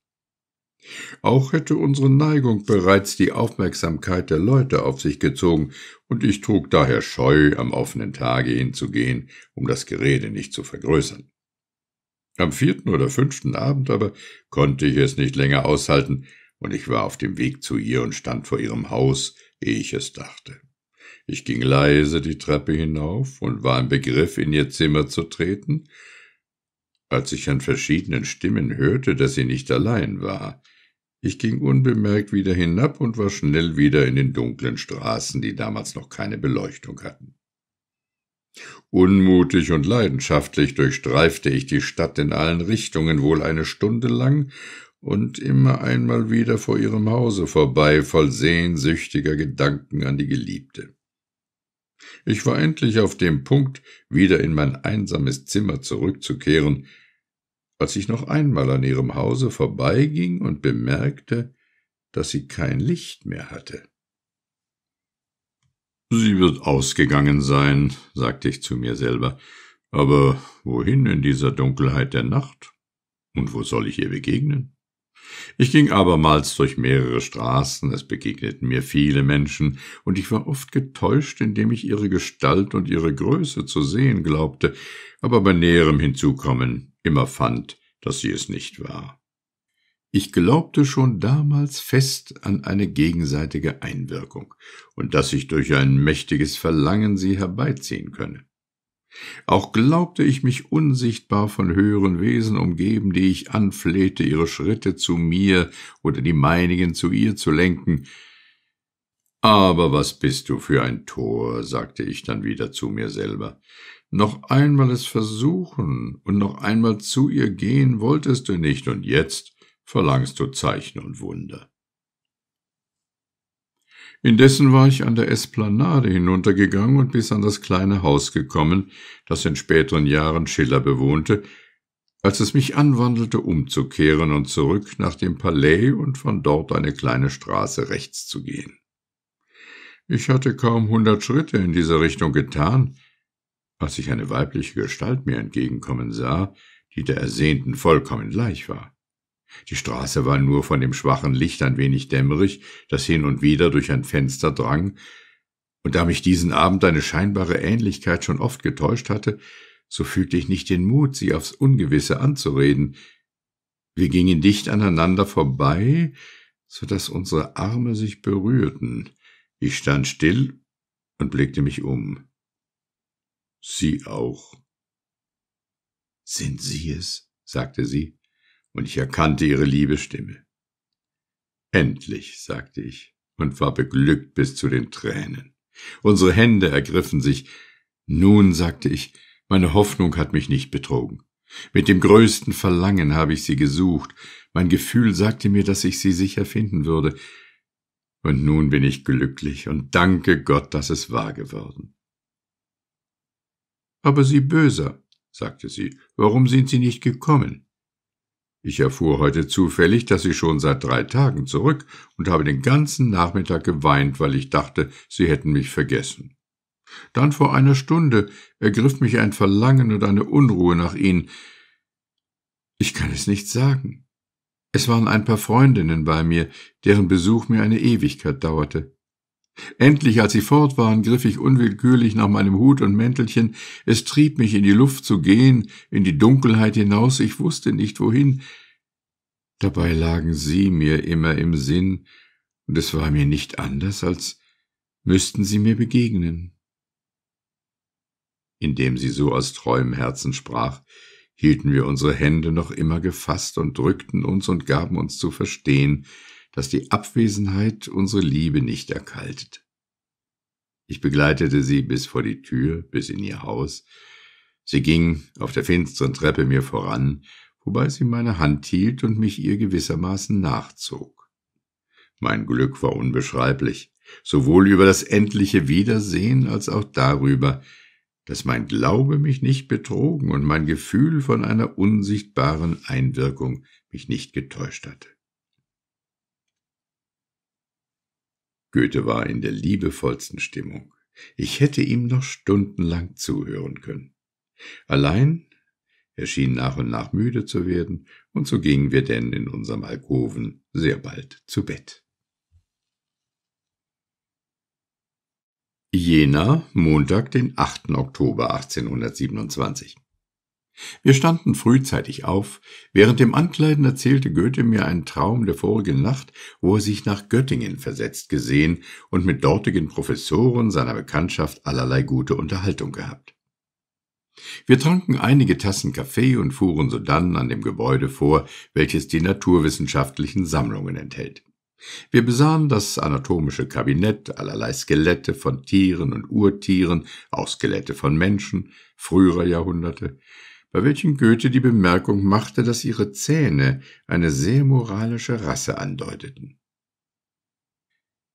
Auch hätte unsere Neigung bereits die Aufmerksamkeit der Leute auf sich gezogen, und ich trug daher scheu, am offenen Tage hinzugehen, um das Gerede nicht zu vergrößern. Am vierten oder fünften Abend aber konnte ich es nicht länger aushalten, und ich war auf dem Weg zu ihr und stand vor ihrem Haus, ehe ich es dachte. Ich ging leise die Treppe hinauf und war im Begriff, in ihr Zimmer zu treten, als ich an verschiedenen Stimmen hörte, dass sie nicht allein war. Ich ging unbemerkt wieder hinab und war schnell wieder in den dunklen Straßen, die damals noch keine Beleuchtung hatten. Unmutig und leidenschaftlich durchstreifte ich die Stadt in allen Richtungen wohl eine Stunde lang und immer einmal wieder vor ihrem Hause vorbei, voll sehnsüchtiger Gedanken an die Geliebte. Ich war endlich auf dem Punkt, wieder in mein einsames Zimmer zurückzukehren, als ich noch einmal an ihrem Hause vorbeiging und bemerkte, dass sie kein Licht mehr hatte. Sie wird ausgegangen sein, sagte ich zu mir selber, aber wohin in dieser Dunkelheit der Nacht? Und wo soll ich ihr begegnen? Ich ging abermals durch mehrere Straßen, es begegneten mir viele Menschen, und ich war oft getäuscht, indem ich ihre Gestalt und ihre Größe zu sehen glaubte, aber bei näherem Hinzukommen immer fand, dass sie es nicht war. Ich glaubte schon damals fest an eine gegenseitige Einwirkung und dass ich durch ein mächtiges Verlangen sie herbeiziehen könne. Auch glaubte ich mich unsichtbar von höheren Wesen umgeben, die ich anflehte, ihre Schritte zu mir oder die meinigen zu ihr zu lenken. Aber was bist du für ein Tor, sagte ich dann wieder zu mir selber. Noch einmal es versuchen und noch einmal zu ihr gehen wolltest du nicht, und jetzt verlangst du Zeichen und Wunder. Indessen war ich an der Esplanade hinuntergegangen und bis an das kleine Haus gekommen, das in späteren Jahren Schiller bewohnte, als es mich anwandelte, umzukehren und zurück nach dem Palais und von dort eine kleine Straße rechts zu gehen. Ich hatte kaum hundert Schritte in dieser Richtung getan, als ich eine weibliche Gestalt mir entgegenkommen sah, die der ersehnten vollkommen gleich war. Die Straße war nur von dem schwachen Licht ein wenig dämmerig, das hin und wieder durch ein Fenster drang, und da mich diesen Abend eine scheinbare Ähnlichkeit schon oft getäuscht hatte, so fühlte ich nicht den Mut, sie aufs Ungewisse anzureden. Wir gingen dicht aneinander vorbei, so daß unsere Arme sich berührten. Ich stand still und blickte mich um. Sie auch. Sind Sie es? sagte sie, und ich erkannte ihre liebe Stimme. Endlich, sagte ich und war beglückt bis zu den Tränen. Unsere Hände ergriffen sich. Nun, sagte ich, meine Hoffnung hat mich nicht betrogen. Mit dem größten Verlangen habe ich sie gesucht. Mein Gefühl sagte mir, dass ich sie sicher finden würde. Und nun bin ich glücklich und danke Gott, dass es wahr geworden. Aber Sie Böser, sagte sie, warum sind Sie nicht gekommen? Ich erfuhr heute zufällig, dass Sie schon seit drei Tagen zurück und habe den ganzen Nachmittag geweint, weil ich dachte, Sie hätten mich vergessen. Dann vor einer Stunde ergriff mich ein Verlangen und eine Unruhe nach Ihnen. Ich kann es nicht sagen. Es waren ein paar Freundinnen bei mir, deren Besuch mir eine Ewigkeit dauerte. Endlich, als sie fort waren, griff ich unwillkürlich nach meinem Hut und Mäntelchen. Es trieb mich in die Luft zu gehen, in die Dunkelheit hinaus. Ich wusste nicht wohin. Dabei lagen sie mir immer im Sinn, und es war mir nicht anders, als müssten sie mir begegnen. Indem sie so aus treuem Herzen sprach, hielten wir unsere Hände noch immer gefasst und drückten uns und gaben uns zu verstehen, dass die Abwesenheit unsere Liebe nicht erkaltet. Ich begleitete sie bis vor die Tür, bis in ihr Haus. Sie ging auf der finsteren Treppe mir voran, wobei sie meine Hand hielt und mich ihr gewissermaßen nachzog. Mein Glück war unbeschreiblich, sowohl über das endliche Wiedersehen als auch darüber, dass mein Glaube mich nicht betrogen und mein Gefühl von einer unsichtbaren Einwirkung mich nicht getäuscht hatte. Goethe war in der liebevollsten Stimmung. Ich hätte ihm noch stundenlang zuhören können. Allein er schien nach und nach müde zu werden, und so gingen wir denn in unserem Alkoven sehr bald zu Bett. Jena, Montag, den 8. Oktober 1827. Wir standen frühzeitig auf. Während dem Ankleiden erzählte Goethe mir einen Traum der vorigen Nacht, wo er sich nach Göttingen versetzt gesehen und mit dortigen Professoren seiner Bekanntschaft allerlei gute Unterhaltung gehabt. Wir tranken einige Tassen Kaffee und fuhren sodann an dem Gebäude vor, welches die naturwissenschaftlichen Sammlungen enthält. Wir besahen das anatomische Kabinett, allerlei Skelette von Tieren und Urtieren, auch Skelette von Menschen früherer Jahrhunderte, bei welchen Goethe die Bemerkung machte, dass ihre Zähne eine sehr moralische Rasse andeuteten.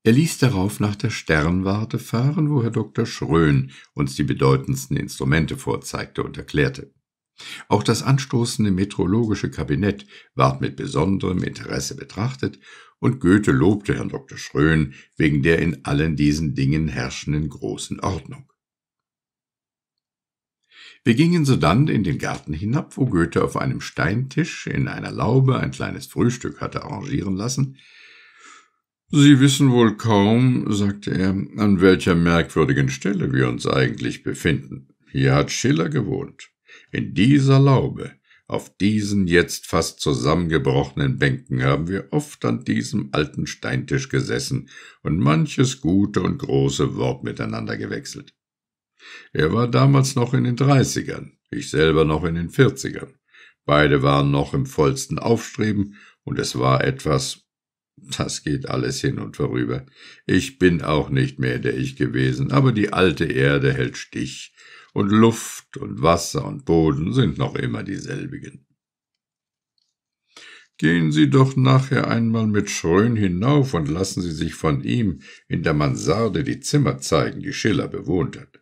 Er ließ darauf nach der Sternwarte fahren, wo Herr Dr. Schrön uns die bedeutendsten Instrumente vorzeigte und erklärte. Auch das anstoßende metrologische Kabinett ward mit besonderem Interesse betrachtet, und Goethe lobte Herrn Dr. Schrön wegen der in allen diesen Dingen herrschenden großen Ordnung. Wir gingen sodann in den Garten hinab, wo Goethe auf einem Steintisch in einer Laube ein kleines Frühstück hatte arrangieren lassen. Sie wissen wohl kaum, sagte er, an welcher merkwürdigen Stelle wir uns eigentlich befinden. Hier hat Schiller gewohnt. In dieser Laube, auf diesen jetzt fast zusammengebrochenen Bänken haben wir oft an diesem alten Steintisch gesessen und manches gute und große Wort miteinander gewechselt. Er war damals noch in den Dreißigern, ich selber noch in den Vierzigern. Beide waren noch im vollsten Aufstreben und es war etwas, das geht alles hin und vorüber. Ich bin auch nicht mehr der ich gewesen, aber die alte Erde hält Stich und Luft und Wasser und Boden sind noch immer dieselbigen. Gehen Sie doch nachher einmal mit Schrön hinauf und lassen Sie sich von ihm in der Mansarde die Zimmer zeigen, die Schiller bewohnt hat.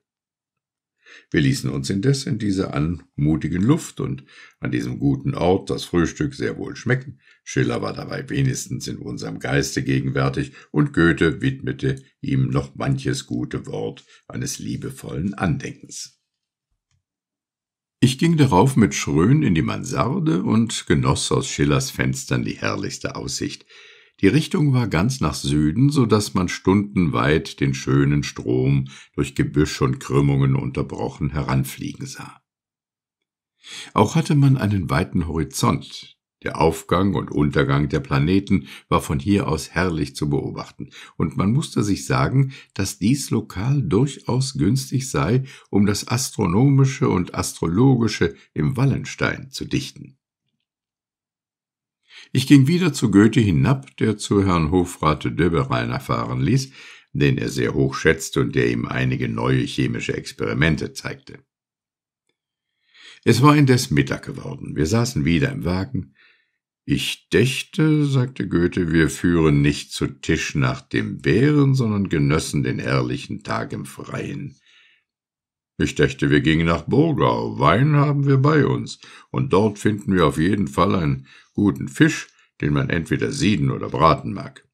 Wir ließen uns indes in dieser anmutigen Luft und an diesem guten Ort das Frühstück sehr wohl schmecken. Schiller war dabei wenigstens in unserem Geiste gegenwärtig und Goethe widmete ihm noch manches gute Wort eines liebevollen Andenkens. Ich ging darauf mit Schrön in die Mansarde und genoss aus Schillers Fenstern die herrlichste Aussicht, die Richtung war ganz nach Süden, so dass man stundenweit den schönen Strom durch Gebüsch und Krümmungen unterbrochen heranfliegen sah. Auch hatte man einen weiten Horizont. Der Aufgang und Untergang der Planeten war von hier aus herrlich zu beobachten, und man musste sich sagen, dass dies lokal durchaus günstig sei, um das astronomische und astrologische im Wallenstein zu dichten. Ich ging wieder zu Goethe hinab, der zu Herrn Hofrat Döbereiner fahren ließ, den er sehr hoch schätzte und der ihm einige neue chemische Experimente zeigte. Es war indes Mittag geworden. Wir saßen wieder im Wagen. Ich dächte, sagte Goethe, wir führen nicht zu Tisch nach dem Bären, sondern genössen den herrlichen Tag im Freien. Ich dächte, wir gingen nach Burgau, Wein haben wir bei uns, und dort finden wir auf jeden Fall ein guten Fisch, den man entweder sieden oder braten mag.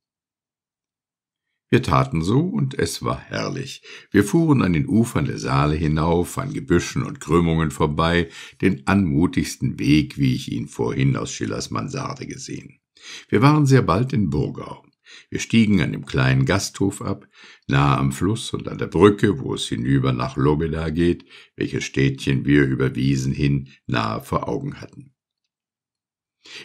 Wir taten so, und es war herrlich. Wir fuhren an den Ufern der Saale hinauf, an Gebüschen und Krümmungen vorbei, den anmutigsten Weg, wie ich ihn vorhin aus Schillers Mansarde gesehen. Wir waren sehr bald in Burgau. Wir stiegen an dem kleinen Gasthof ab, nahe am Fluss und an der Brücke, wo es hinüber nach Lobeda geht, welches Städtchen wir über Wiesen hin nahe vor Augen hatten.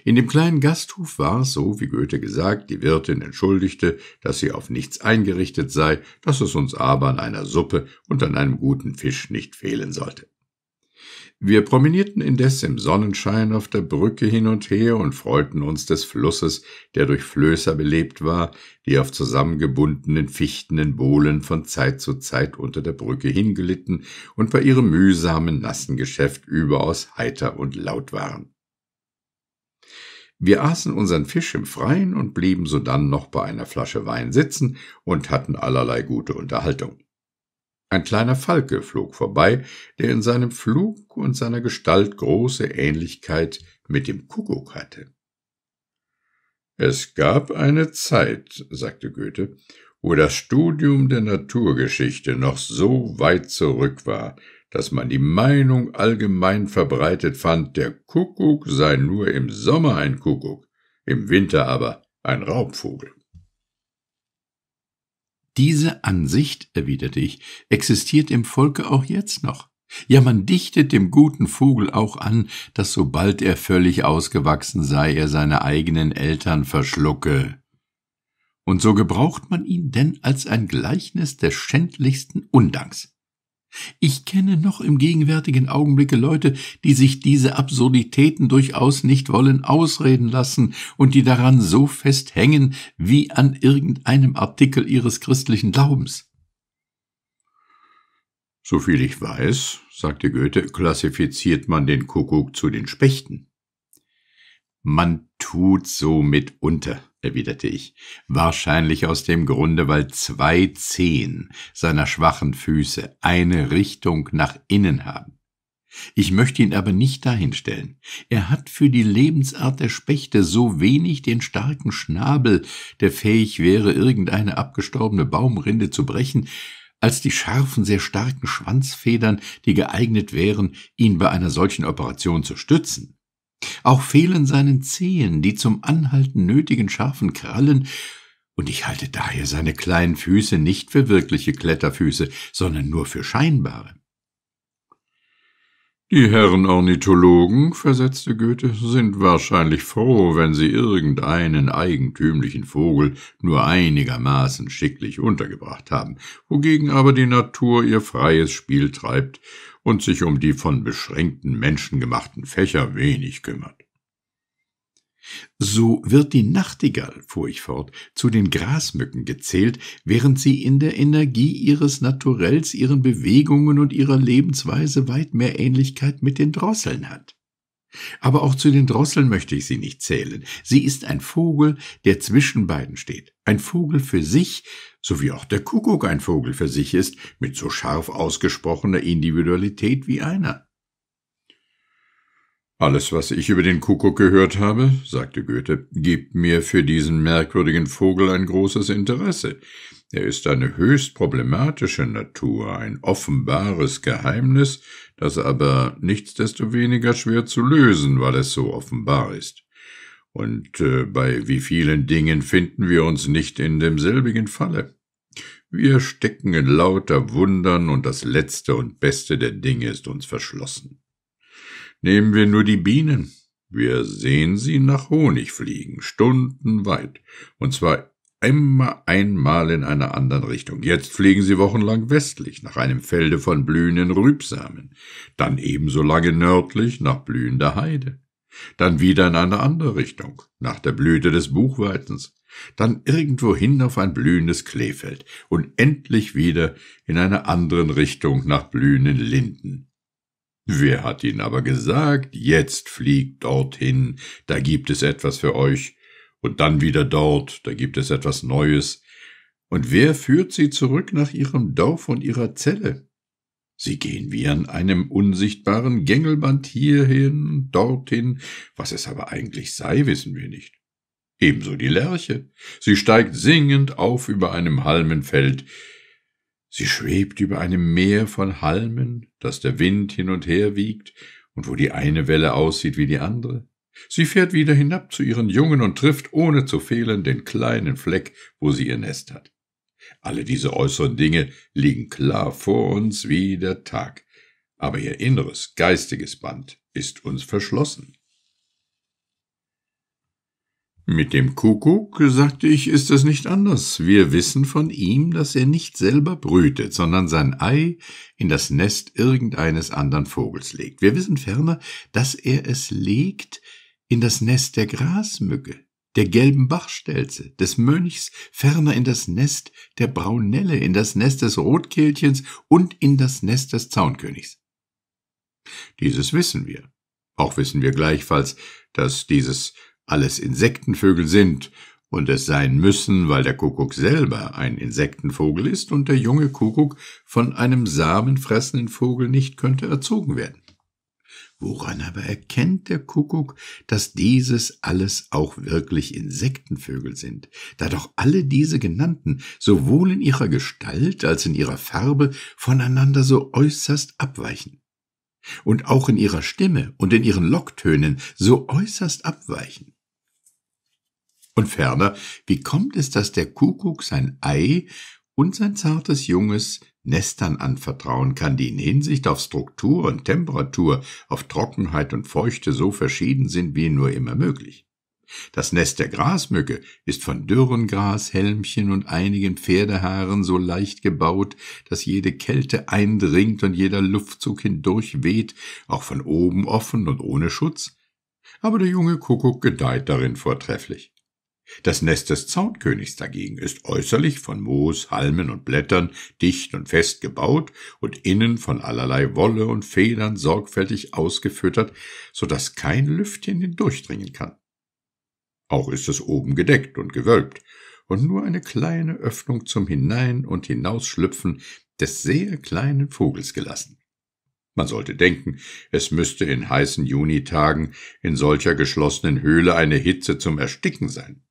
In dem kleinen Gasthof war so, wie Goethe gesagt, die Wirtin entschuldigte, dass sie auf nichts eingerichtet sei, dass es uns aber an einer Suppe und an einem guten Fisch nicht fehlen sollte. Wir promenierten indes im Sonnenschein auf der Brücke hin und her und freuten uns des Flusses, der durch Flößer belebt war, die auf zusammengebundenen Fichten Bohlen von Zeit zu Zeit unter der Brücke hingelitten und bei ihrem mühsamen, nassen Geschäft überaus heiter und laut waren. Wir aßen unseren Fisch im Freien und blieben sodann noch bei einer Flasche Wein sitzen und hatten allerlei gute Unterhaltung. Ein kleiner Falke flog vorbei, der in seinem Flug und seiner Gestalt große Ähnlichkeit mit dem Kuckuck hatte. Es gab eine Zeit, sagte Goethe, wo das Studium der Naturgeschichte noch so weit zurück war, dass man die Meinung allgemein verbreitet fand, der Kuckuck sei nur im Sommer ein Kuckuck, im Winter aber ein Raubvogel. Diese Ansicht, erwiderte ich, existiert im Volke auch jetzt noch. Ja, man dichtet dem guten Vogel auch an, dass sobald er völlig ausgewachsen sei, er seine eigenen Eltern verschlucke. Und so gebraucht man ihn denn als ein Gleichnis des schändlichsten Undanks. Ich kenne noch im gegenwärtigen Augenblicke Leute, die sich diese Absurditäten durchaus nicht wollen ausreden lassen und die daran so fest hängen wie an irgendeinem Artikel ihres christlichen Glaubens. Soviel ich weiß, sagte Goethe, klassifiziert man den Kuckuck zu den Spechten. Man tut so mitunter erwiderte ich, wahrscheinlich aus dem Grunde, weil zwei Zehen seiner schwachen Füße eine Richtung nach innen haben. Ich möchte ihn aber nicht dahinstellen. Er hat für die Lebensart der Spechte so wenig den starken Schnabel, der fähig wäre, irgendeine abgestorbene Baumrinde zu brechen, als die scharfen, sehr starken Schwanzfedern, die geeignet wären, ihn bei einer solchen Operation zu stützen. Auch fehlen seinen Zehen die zum Anhalten nötigen scharfen Krallen, und ich halte daher seine kleinen Füße nicht für wirkliche Kletterfüße, sondern nur für scheinbare. Die Herren Ornithologen, versetzte Goethe, sind wahrscheinlich froh, wenn sie irgendeinen eigentümlichen Vogel nur einigermaßen schicklich untergebracht haben, wogegen aber die Natur ihr freies Spiel treibt und sich um die von beschränkten Menschen gemachten Fächer wenig kümmert. So wird die Nachtigall, fuhr ich fort, zu den Grasmücken gezählt, während sie in der Energie ihres Naturells, ihren Bewegungen und ihrer Lebensweise weit mehr Ähnlichkeit mit den Drosseln hat. Aber auch zu den Drosseln möchte ich sie nicht zählen. Sie ist ein Vogel, der zwischen beiden steht, ein Vogel für sich so wie auch der Kuckuck ein Vogel für sich ist, mit so scharf ausgesprochener Individualität wie einer. Alles, was ich über den Kuckuck gehört habe, sagte Goethe, gibt mir für diesen merkwürdigen Vogel ein großes Interesse. Er ist eine höchst problematische Natur, ein offenbares Geheimnis, das aber nichtsdestoweniger schwer zu lösen, weil es so offenbar ist und äh, bei wie vielen Dingen finden wir uns nicht in demselbigen Falle. Wir stecken in lauter Wundern und das Letzte und Beste der Dinge ist uns verschlossen. Nehmen wir nur die Bienen. Wir sehen sie nach Honig fliegen, stundenweit, und zwar immer einmal in einer anderen Richtung. Jetzt fliegen sie wochenlang westlich, nach einem Felde von blühenden Rübsamen, dann ebenso lange nördlich nach blühender Heide dann wieder in eine andere Richtung, nach der Blüte des Buchweizens, dann irgendwohin auf ein blühendes Kleefeld und endlich wieder in einer anderen Richtung nach blühenden Linden. Wer hat Ihnen aber gesagt, jetzt fliegt dorthin, da gibt es etwas für euch, und dann wieder dort, da gibt es etwas Neues, und wer führt Sie zurück nach Ihrem Dorf und Ihrer Zelle? Sie gehen wie an einem unsichtbaren Gängelband hierhin, dorthin, was es aber eigentlich sei, wissen wir nicht. Ebenso die Lerche. Sie steigt singend auf über einem Halmenfeld. Sie schwebt über einem Meer von Halmen, das der Wind hin und her wiegt und wo die eine Welle aussieht wie die andere. Sie fährt wieder hinab zu ihren Jungen und trifft ohne zu fehlen den kleinen Fleck, wo sie ihr Nest hat. Alle diese äußeren Dinge liegen klar vor uns wie der Tag, aber ihr inneres, geistiges Band ist uns verschlossen. Mit dem Kuckuck, sagte ich, ist es nicht anders. Wir wissen von ihm, dass er nicht selber brütet, sondern sein Ei in das Nest irgendeines anderen Vogels legt. Wir wissen ferner, dass er es legt in das Nest der Grasmücke, der gelben Bachstelze, des Mönchs, ferner in das Nest der Braunelle, in das Nest des Rotkehlchens und in das Nest des Zaunkönigs. Dieses wissen wir. Auch wissen wir gleichfalls, dass dieses alles Insektenvögel sind und es sein müssen, weil der Kuckuck selber ein Insektenvogel ist und der junge Kuckuck von einem samenfressenden Vogel nicht könnte erzogen werden. Woran aber erkennt der Kuckuck, dass dieses alles auch wirklich Insektenvögel sind, da doch alle diese genannten sowohl in ihrer Gestalt als in ihrer Farbe voneinander so äußerst abweichen? Und auch in ihrer Stimme und in ihren Locktönen so äußerst abweichen? Und ferner, wie kommt es, dass der Kuckuck sein Ei und sein zartes Junges Nestern anvertrauen kann, die in Hinsicht auf Struktur und Temperatur, auf Trockenheit und Feuchte so verschieden sind wie nur immer möglich. Das Nest der Grasmücke ist von dürren Grashelmchen und einigen Pferdehaaren so leicht gebaut, dass jede Kälte eindringt und jeder Luftzug hindurch weht, auch von oben offen und ohne Schutz. Aber der junge Kuckuck gedeiht darin vortrefflich. Das Nest des Zaunkönigs dagegen ist äußerlich von Moos, Halmen und Blättern dicht und fest gebaut und innen von allerlei Wolle und Federn sorgfältig ausgefüttert, so dass kein Lüftchen hindurchdringen kann. Auch ist es oben gedeckt und gewölbt, und nur eine kleine Öffnung zum Hinein- und Hinausschlüpfen des sehr kleinen Vogels gelassen. Man sollte denken, es müsste in heißen Junitagen in solcher geschlossenen Höhle eine Hitze zum Ersticken sein.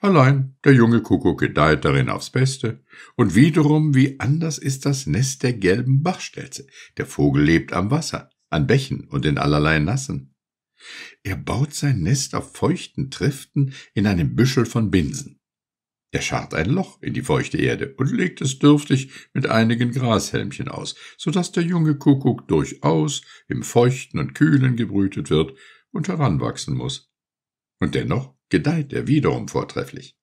Allein der junge Kuckuck gedeiht darin aufs Beste. Und wiederum, wie anders ist das Nest der gelben Bachstelze. Der Vogel lebt am Wasser, an Bächen und in allerlei Nassen. Er baut sein Nest auf feuchten Triften in einem Büschel von Binsen. Er schart ein Loch in die feuchte Erde und legt es dürftig mit einigen Grashelmchen aus, so dass der junge Kuckuck durchaus im feuchten und kühlen gebrütet wird und heranwachsen muss. Und dennoch gedeiht er wiederum vortrefflich.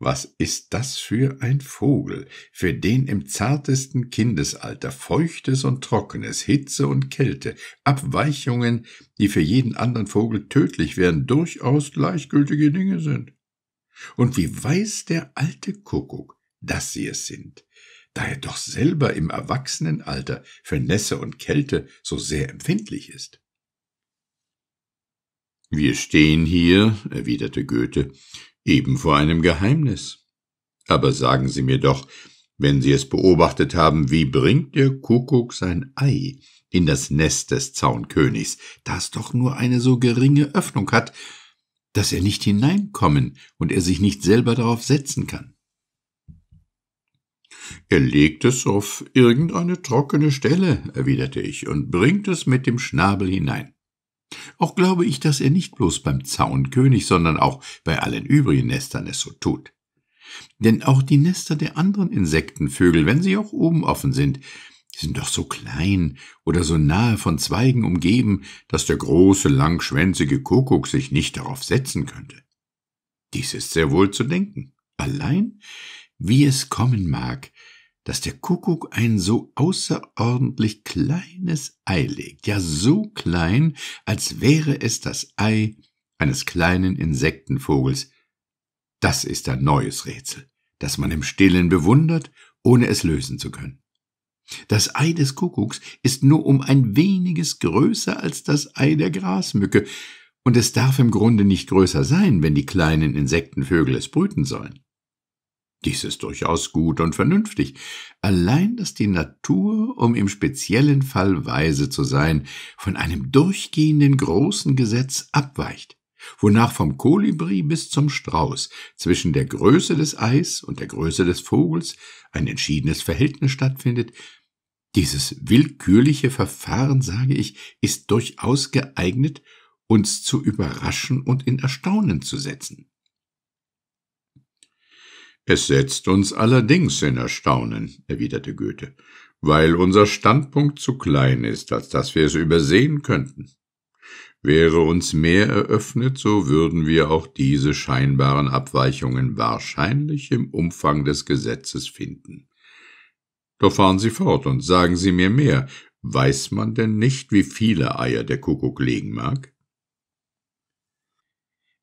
Was ist das für ein Vogel, für den im zartesten Kindesalter Feuchtes und Trockenes, Hitze und Kälte, Abweichungen, die für jeden anderen Vogel tödlich wären, durchaus gleichgültige Dinge sind? Und wie weiß der alte Kuckuck, dass sie es sind, da er doch selber im Erwachsenenalter für Nässe und Kälte so sehr empfindlich ist? Wir stehen hier, erwiderte Goethe, eben vor einem Geheimnis. Aber sagen Sie mir doch, wenn Sie es beobachtet haben, wie bringt der Kuckuck sein Ei in das Nest des Zaunkönigs, das doch nur eine so geringe Öffnung hat, dass er nicht hineinkommen und er sich nicht selber darauf setzen kann? Er legt es auf irgendeine trockene Stelle, erwiderte ich, und bringt es mit dem Schnabel hinein. Auch glaube ich, dass er nicht bloß beim Zaunkönig, sondern auch bei allen übrigen Nestern es so tut. Denn auch die Nester der anderen Insektenvögel, wenn sie auch oben offen sind, sind doch so klein oder so nahe von Zweigen umgeben, dass der große, langschwänzige Kuckuck sich nicht darauf setzen könnte. Dies ist sehr wohl zu denken. Allein, wie es kommen mag, dass der Kuckuck ein so außerordentlich kleines Ei legt, ja so klein, als wäre es das Ei eines kleinen Insektenvogels. Das ist ein neues Rätsel, das man im stillen bewundert, ohne es lösen zu können. Das Ei des Kuckucks ist nur um ein weniges größer als das Ei der Grasmücke, und es darf im Grunde nicht größer sein, wenn die kleinen Insektenvögel es brüten sollen. Dies ist durchaus gut und vernünftig. Allein, dass die Natur, um im speziellen Fall weise zu sein, von einem durchgehenden großen Gesetz abweicht, wonach vom Kolibri bis zum Strauß zwischen der Größe des Eis und der Größe des Vogels ein entschiedenes Verhältnis stattfindet, dieses willkürliche Verfahren, sage ich, ist durchaus geeignet, uns zu überraschen und in Erstaunen zu setzen. Es setzt uns allerdings in Erstaunen, erwiderte Goethe, weil unser Standpunkt zu klein ist, als dass wir es übersehen könnten. Wäre uns mehr eröffnet, so würden wir auch diese scheinbaren Abweichungen wahrscheinlich im Umfang des Gesetzes finden. Doch fahren Sie fort und sagen Sie mir mehr. Weiß man denn nicht, wie viele Eier der Kuckuck legen mag?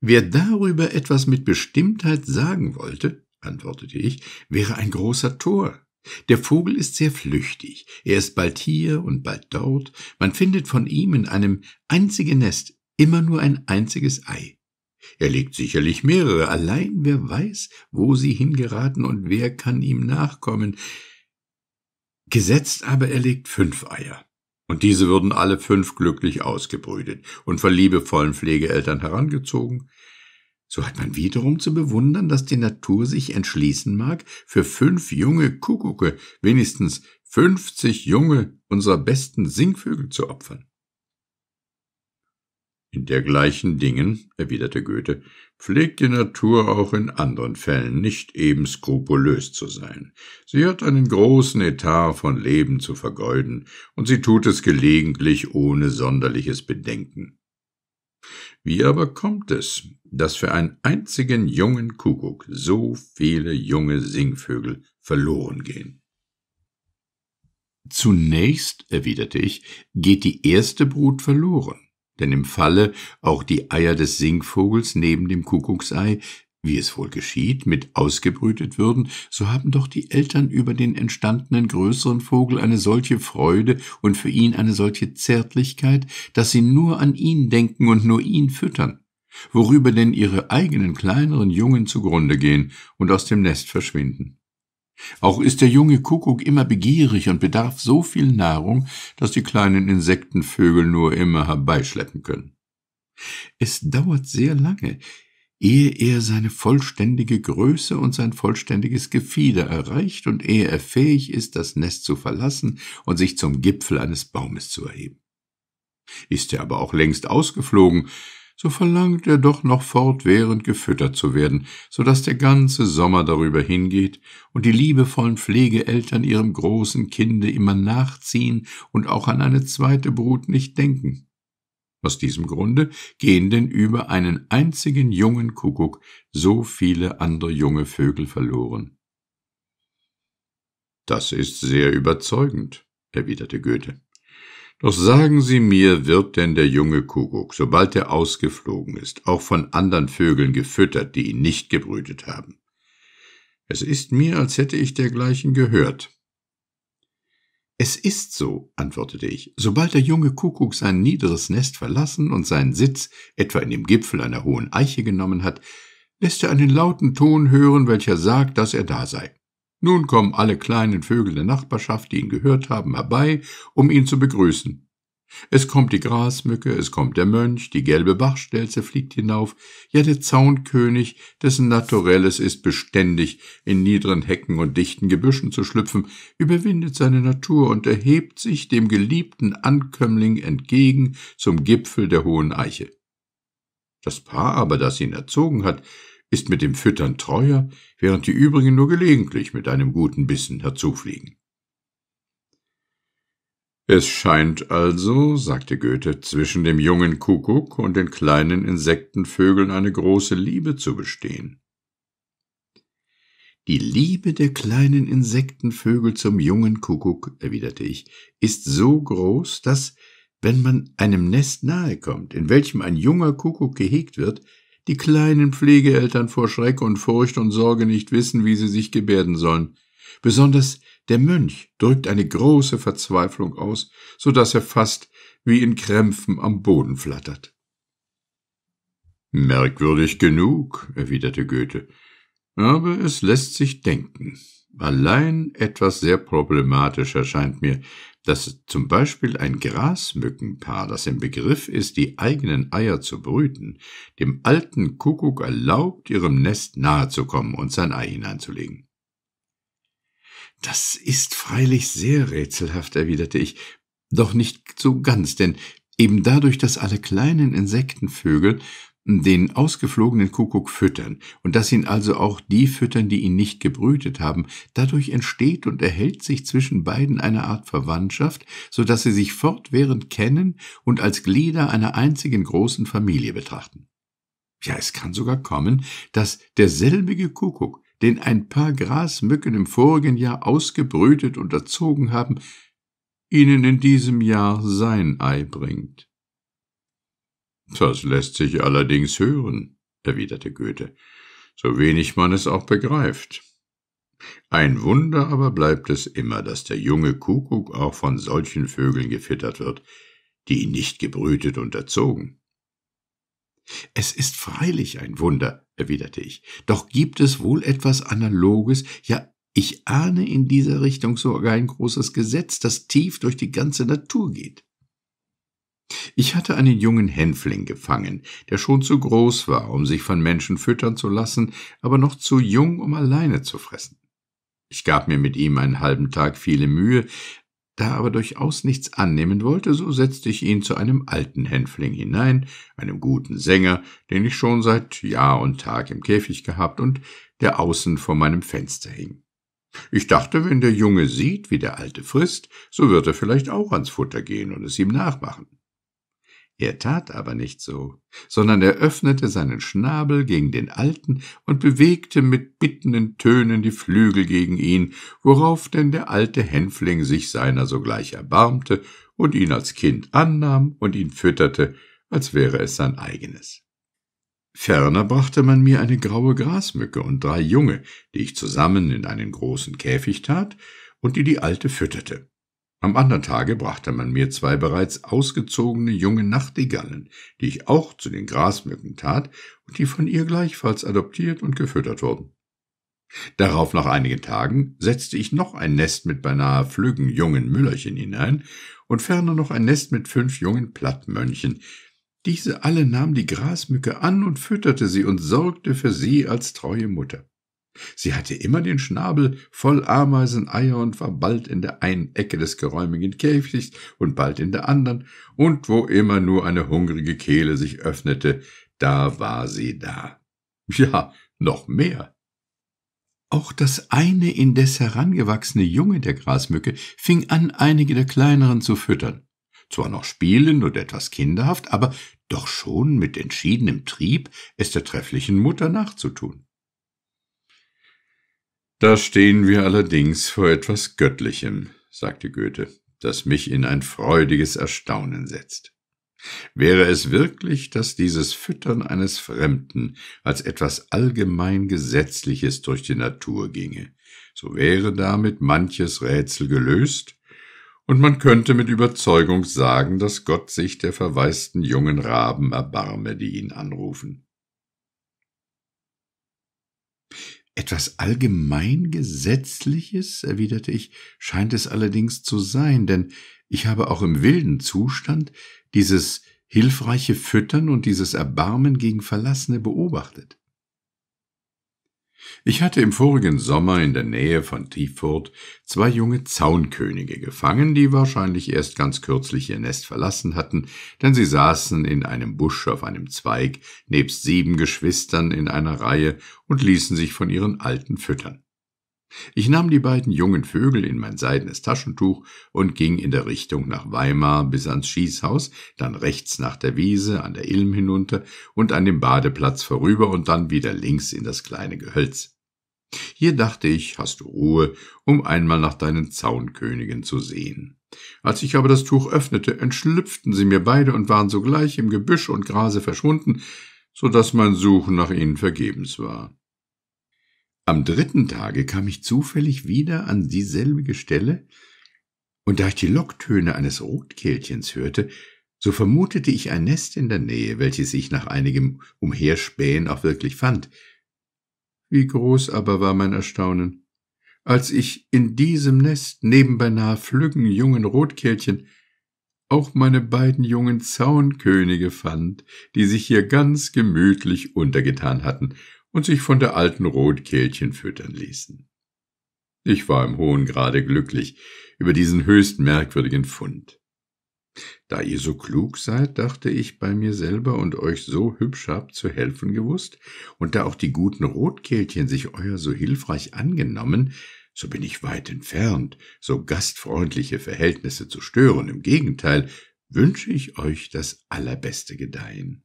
Wer darüber etwas mit Bestimmtheit sagen wollte, antwortete ich, wäre ein großer Tor. Der Vogel ist sehr flüchtig, er ist bald hier und bald dort, man findet von ihm in einem einzigen Nest immer nur ein einziges Ei. Er legt sicherlich mehrere, allein wer weiß, wo sie hingeraten und wer kann ihm nachkommen. Gesetzt aber er legt fünf Eier, und diese würden alle fünf glücklich ausgebrütet und von liebevollen Pflegeeltern herangezogen, so hat man wiederum zu bewundern, dass die Natur sich entschließen mag, für fünf junge Kuckucke wenigstens fünfzig junge unserer besten Singvögel zu opfern. In dergleichen Dingen, erwiderte Goethe, pflegt die Natur auch in anderen Fällen nicht eben skrupulös zu sein. Sie hat einen großen Etat von Leben zu vergeuden, und sie tut es gelegentlich ohne sonderliches Bedenken. Wie aber kommt es, dass für einen einzigen jungen Kuckuck so viele junge Singvögel verloren gehen? Zunächst, erwiderte ich, geht die erste Brut verloren, denn im Falle, auch die Eier des Singvogels neben dem Kuckucksei wie es wohl geschieht, mit ausgebrütet würden, so haben doch die Eltern über den entstandenen größeren Vogel eine solche Freude und für ihn eine solche Zärtlichkeit, dass sie nur an ihn denken und nur ihn füttern, worüber denn ihre eigenen kleineren Jungen zugrunde gehen und aus dem Nest verschwinden. Auch ist der junge Kuckuck immer begierig und bedarf so viel Nahrung, dass die kleinen Insektenvögel nur immer herbeischleppen können. Es dauert sehr lange, ehe er seine vollständige Größe und sein vollständiges Gefieder erreicht und ehe er fähig ist, das Nest zu verlassen und sich zum Gipfel eines Baumes zu erheben. Ist er aber auch längst ausgeflogen, so verlangt er doch noch fortwährend gefüttert zu werden, so dass der ganze Sommer darüber hingeht und die liebevollen Pflegeeltern ihrem großen Kinde immer nachziehen und auch an eine zweite Brut nicht denken. Aus diesem Grunde gehen denn über einen einzigen jungen Kuckuck so viele andere junge Vögel verloren. Das ist sehr überzeugend, erwiderte Goethe. Doch sagen Sie mir, wird denn der junge Kuckuck, sobald er ausgeflogen ist, auch von anderen Vögeln gefüttert, die ihn nicht gebrütet haben? Es ist mir, als hätte ich dergleichen gehört. Es ist so, antwortete ich. Sobald der junge Kuckuck sein niederes Nest verlassen und seinen Sitz etwa in dem Gipfel einer hohen Eiche genommen hat, lässt er einen lauten Ton hören, welcher sagt, dass er da sei. Nun kommen alle kleinen Vögel der Nachbarschaft, die ihn gehört haben, herbei, um ihn zu begrüßen. Es kommt die Grasmücke, es kommt der Mönch, die gelbe Bachstelze fliegt hinauf, ja der Zaunkönig, dessen Naturelles ist, beständig in niederen Hecken und dichten Gebüschen zu schlüpfen, überwindet seine Natur und erhebt sich dem geliebten Ankömmling entgegen zum Gipfel der hohen Eiche. Das Paar aber, das ihn erzogen hat, ist mit dem Füttern treuer, während die übrigen nur gelegentlich mit einem guten Bissen herzufliegen. Es scheint also, sagte Goethe, zwischen dem jungen Kuckuck und den kleinen Insektenvögeln eine große Liebe zu bestehen. Die Liebe der kleinen Insektenvögel zum jungen Kuckuck, erwiderte ich, ist so groß, dass, wenn man einem Nest nahe kommt, in welchem ein junger Kuckuck gehegt wird, die kleinen Pflegeeltern vor Schreck und Furcht und Sorge nicht wissen, wie sie sich gebärden sollen. Besonders der Mönch drückt eine große Verzweiflung aus, so dass er fast wie in Krämpfen am Boden flattert. Merkwürdig genug, erwiderte Goethe, aber es lässt sich denken. Allein etwas sehr problematisch erscheint mir, dass zum Beispiel ein Grasmückenpaar, das im Begriff ist, die eigenen Eier zu brüten, dem alten Kuckuck erlaubt, ihrem Nest nahe zu kommen und sein Ei hineinzulegen. Das ist freilich sehr rätselhaft, erwiderte ich, doch nicht so ganz, denn eben dadurch, dass alle kleinen Insektenvögel den ausgeflogenen Kuckuck füttern und dass ihn also auch die füttern, die ihn nicht gebrütet haben, dadurch entsteht und erhält sich zwischen beiden eine Art Verwandtschaft, so dass sie sich fortwährend kennen und als Glieder einer einzigen großen Familie betrachten. Ja, es kann sogar kommen, dass derselbige Kuckuck den ein paar Grasmücken im vorigen Jahr ausgebrütet und erzogen haben, ihnen in diesem Jahr sein Ei bringt. Das lässt sich allerdings hören, erwiderte Goethe, so wenig man es auch begreift. Ein Wunder aber bleibt es immer, dass der junge Kuckuck auch von solchen Vögeln gefüttert wird, die ihn nicht gebrütet und erzogen. Es ist freilich ein Wunder, erwiderte ich. Doch gibt es wohl etwas Analoges, ja, ich ahne in dieser Richtung sogar ein großes Gesetz, das tief durch die ganze Natur geht. Ich hatte einen jungen Hänfling gefangen, der schon zu groß war, um sich von Menschen füttern zu lassen, aber noch zu jung, um alleine zu fressen. Ich gab mir mit ihm einen halben Tag viele Mühe, da er aber durchaus nichts annehmen wollte, so setzte ich ihn zu einem alten Hänfling hinein, einem guten Sänger, den ich schon seit Jahr und Tag im Käfig gehabt und der außen vor meinem Fenster hing. Ich dachte, wenn der Junge sieht, wie der Alte frisst, so wird er vielleicht auch ans Futter gehen und es ihm nachmachen. Er tat aber nicht so, sondern er öffnete seinen Schnabel gegen den Alten und bewegte mit bittenden Tönen die Flügel gegen ihn, worauf denn der alte Hänfling sich seiner sogleich erbarmte und ihn als Kind annahm und ihn fütterte, als wäre es sein eigenes. Ferner brachte man mir eine graue Grasmücke und drei Junge, die ich zusammen in einen großen Käfig tat und die die Alte fütterte. Am anderen Tage brachte man mir zwei bereits ausgezogene junge Nachtigallen, die ich auch zu den Grasmücken tat und die von ihr gleichfalls adoptiert und gefüttert wurden. Darauf nach einigen Tagen setzte ich noch ein Nest mit beinahe flüggen jungen Müllerchen hinein und ferner noch ein Nest mit fünf jungen Plattmönchen. Diese alle nahm die Grasmücke an und fütterte sie und sorgte für sie als treue Mutter. Sie hatte immer den Schnabel voll Ameiseneier und war bald in der einen Ecke des geräumigen Käfigs und bald in der anderen, und wo immer nur eine hungrige Kehle sich öffnete, da war sie da. Ja, noch mehr. Auch das eine indes herangewachsene Junge der Grasmücke fing an, einige der kleineren zu füttern. Zwar noch spielend und etwas kinderhaft, aber doch schon mit entschiedenem Trieb, es der trefflichen Mutter nachzutun. Da stehen wir allerdings vor etwas Göttlichem, sagte Goethe, das mich in ein freudiges Erstaunen setzt. Wäre es wirklich, dass dieses Füttern eines Fremden als etwas allgemein Gesetzliches durch die Natur ginge, so wäre damit manches Rätsel gelöst, und man könnte mit Überzeugung sagen, dass Gott sich der verwaisten jungen Raben erbarme, die ihn anrufen. Etwas Allgemeingesetzliches, erwiderte ich, scheint es allerdings zu sein, denn ich habe auch im wilden Zustand dieses hilfreiche Füttern und dieses Erbarmen gegen Verlassene beobachtet. Ich hatte im vorigen Sommer in der Nähe von Tiefurt zwei junge Zaunkönige gefangen, die wahrscheinlich erst ganz kürzlich ihr Nest verlassen hatten, denn sie saßen in einem Busch auf einem Zweig nebst sieben Geschwistern in einer Reihe und ließen sich von ihren Alten füttern. Ich nahm die beiden jungen Vögel in mein seidenes Taschentuch und ging in der Richtung nach Weimar bis ans Schießhaus, dann rechts nach der Wiese, an der Ilm hinunter und an dem Badeplatz vorüber und dann wieder links in das kleine Gehölz. Hier dachte ich, hast du Ruhe, um einmal nach deinen Zaunkönigen zu sehen. Als ich aber das Tuch öffnete, entschlüpften sie mir beide und waren sogleich im Gebüsch und Grase verschwunden, so daß mein Suchen nach ihnen vergebens war. Am dritten Tage kam ich zufällig wieder an dieselbige Stelle, und da ich die Locktöne eines Rotkehlchens hörte, so vermutete ich ein Nest in der Nähe, welches ich nach einigem Umherspähen auch wirklich fand. Wie groß aber war mein Erstaunen, als ich in diesem Nest neben beinahe flüggen jungen Rotkehlchen auch meine beiden jungen Zaunkönige fand, die sich hier ganz gemütlich untergetan hatten und sich von der alten Rotkehlchen füttern ließen. Ich war im hohen Grade glücklich über diesen höchst merkwürdigen Fund. Da ihr so klug seid, dachte ich bei mir selber und euch so hübsch habt zu helfen gewusst, und da auch die guten Rotkehlchen sich euer so hilfreich angenommen, so bin ich weit entfernt, so gastfreundliche Verhältnisse zu stören. Im Gegenteil, wünsche ich euch das allerbeste Gedeihen.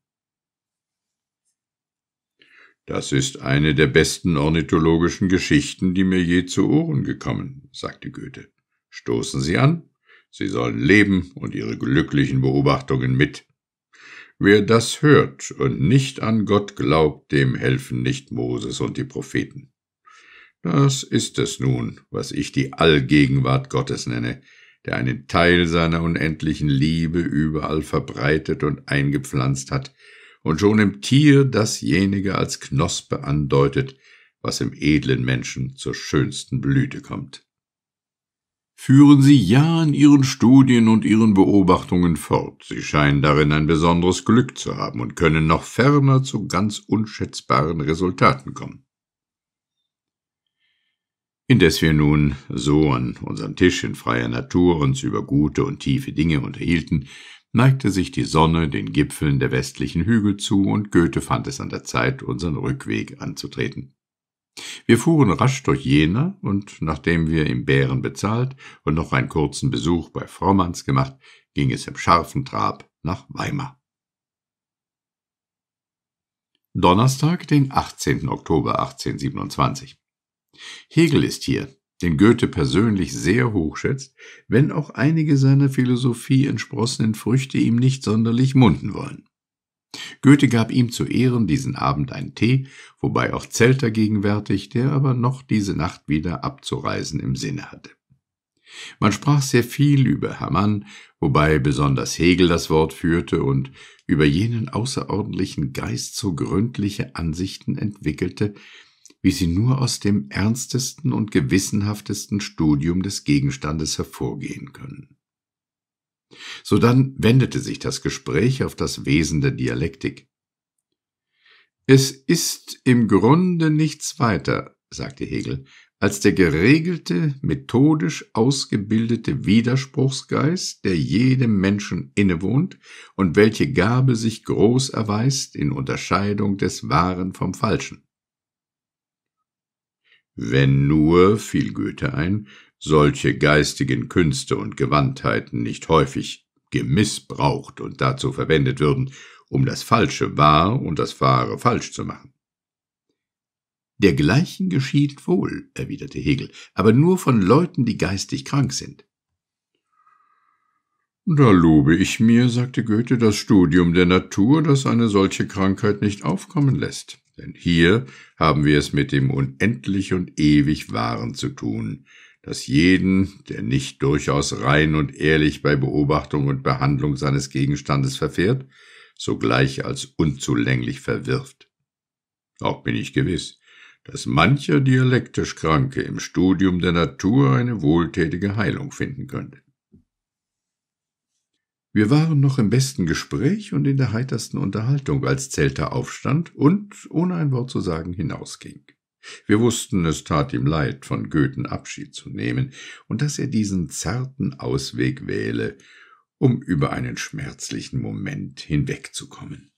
Das ist eine der besten ornithologischen Geschichten, die mir je zu Ohren gekommen, sagte Goethe. Stoßen Sie an, Sie sollen leben und Ihre glücklichen Beobachtungen mit. Wer das hört und nicht an Gott glaubt, dem helfen nicht Moses und die Propheten. Das ist es nun, was ich die Allgegenwart Gottes nenne, der einen Teil seiner unendlichen Liebe überall verbreitet und eingepflanzt hat, und schon im Tier dasjenige als Knospe andeutet, was im edlen Menschen zur schönsten Blüte kommt. Führen Sie ja an Ihren Studien und Ihren Beobachtungen fort. Sie scheinen darin ein besonderes Glück zu haben und können noch ferner zu ganz unschätzbaren Resultaten kommen. Indes wir nun so an unserem Tisch in freier Natur uns über gute und tiefe Dinge unterhielten, neigte sich die Sonne den Gipfeln der westlichen Hügel zu und Goethe fand es an der Zeit, unseren Rückweg anzutreten. Wir fuhren rasch durch Jena und nachdem wir im Bären bezahlt und noch einen kurzen Besuch bei Frommanns gemacht, ging es im scharfen Trab nach Weimar. Donnerstag, den 18. Oktober 1827. Hegel ist hier, den Goethe persönlich sehr hoch schätzt, wenn auch einige seiner Philosophie entsprossenen Früchte ihm nicht sonderlich munden wollen. Goethe gab ihm zu Ehren diesen Abend einen Tee, wobei auch Zelter gegenwärtig, der aber noch diese Nacht wieder abzureisen im Sinne hatte. Man sprach sehr viel über Hermann, wobei besonders Hegel das Wort führte und über jenen außerordentlichen Geist so gründliche Ansichten entwickelte, wie sie nur aus dem ernstesten und gewissenhaftesten Studium des Gegenstandes hervorgehen können. Sodann wendete sich das Gespräch auf das Wesen der Dialektik. Es ist im Grunde nichts weiter, sagte Hegel, als der geregelte, methodisch ausgebildete Widerspruchsgeist, der jedem Menschen innewohnt und welche Gabe sich groß erweist in Unterscheidung des Wahren vom Falschen wenn nur, fiel Goethe ein, solche geistigen Künste und Gewandtheiten nicht häufig gemissbraucht und dazu verwendet würden, um das Falsche wahr und das Wahre falsch zu machen. Dergleichen geschieht wohl, erwiderte Hegel, aber nur von Leuten, die geistig krank sind. Da lobe ich mir, sagte Goethe, das Studium der Natur, das eine solche Krankheit nicht aufkommen lässt. Denn hier haben wir es mit dem unendlich und ewig Wahren zu tun, das jeden, der nicht durchaus rein und ehrlich bei Beobachtung und Behandlung seines Gegenstandes verfährt, sogleich als unzulänglich verwirft. Auch bin ich gewiss, dass mancher dialektisch Kranke im Studium der Natur eine wohltätige Heilung finden könnte. Wir waren noch im besten Gespräch und in der heitersten Unterhaltung, als Zelter aufstand und, ohne ein Wort zu sagen, hinausging. Wir wussten, es tat ihm leid, von Goethen Abschied zu nehmen und dass er diesen zarten Ausweg wähle, um über einen schmerzlichen Moment hinwegzukommen.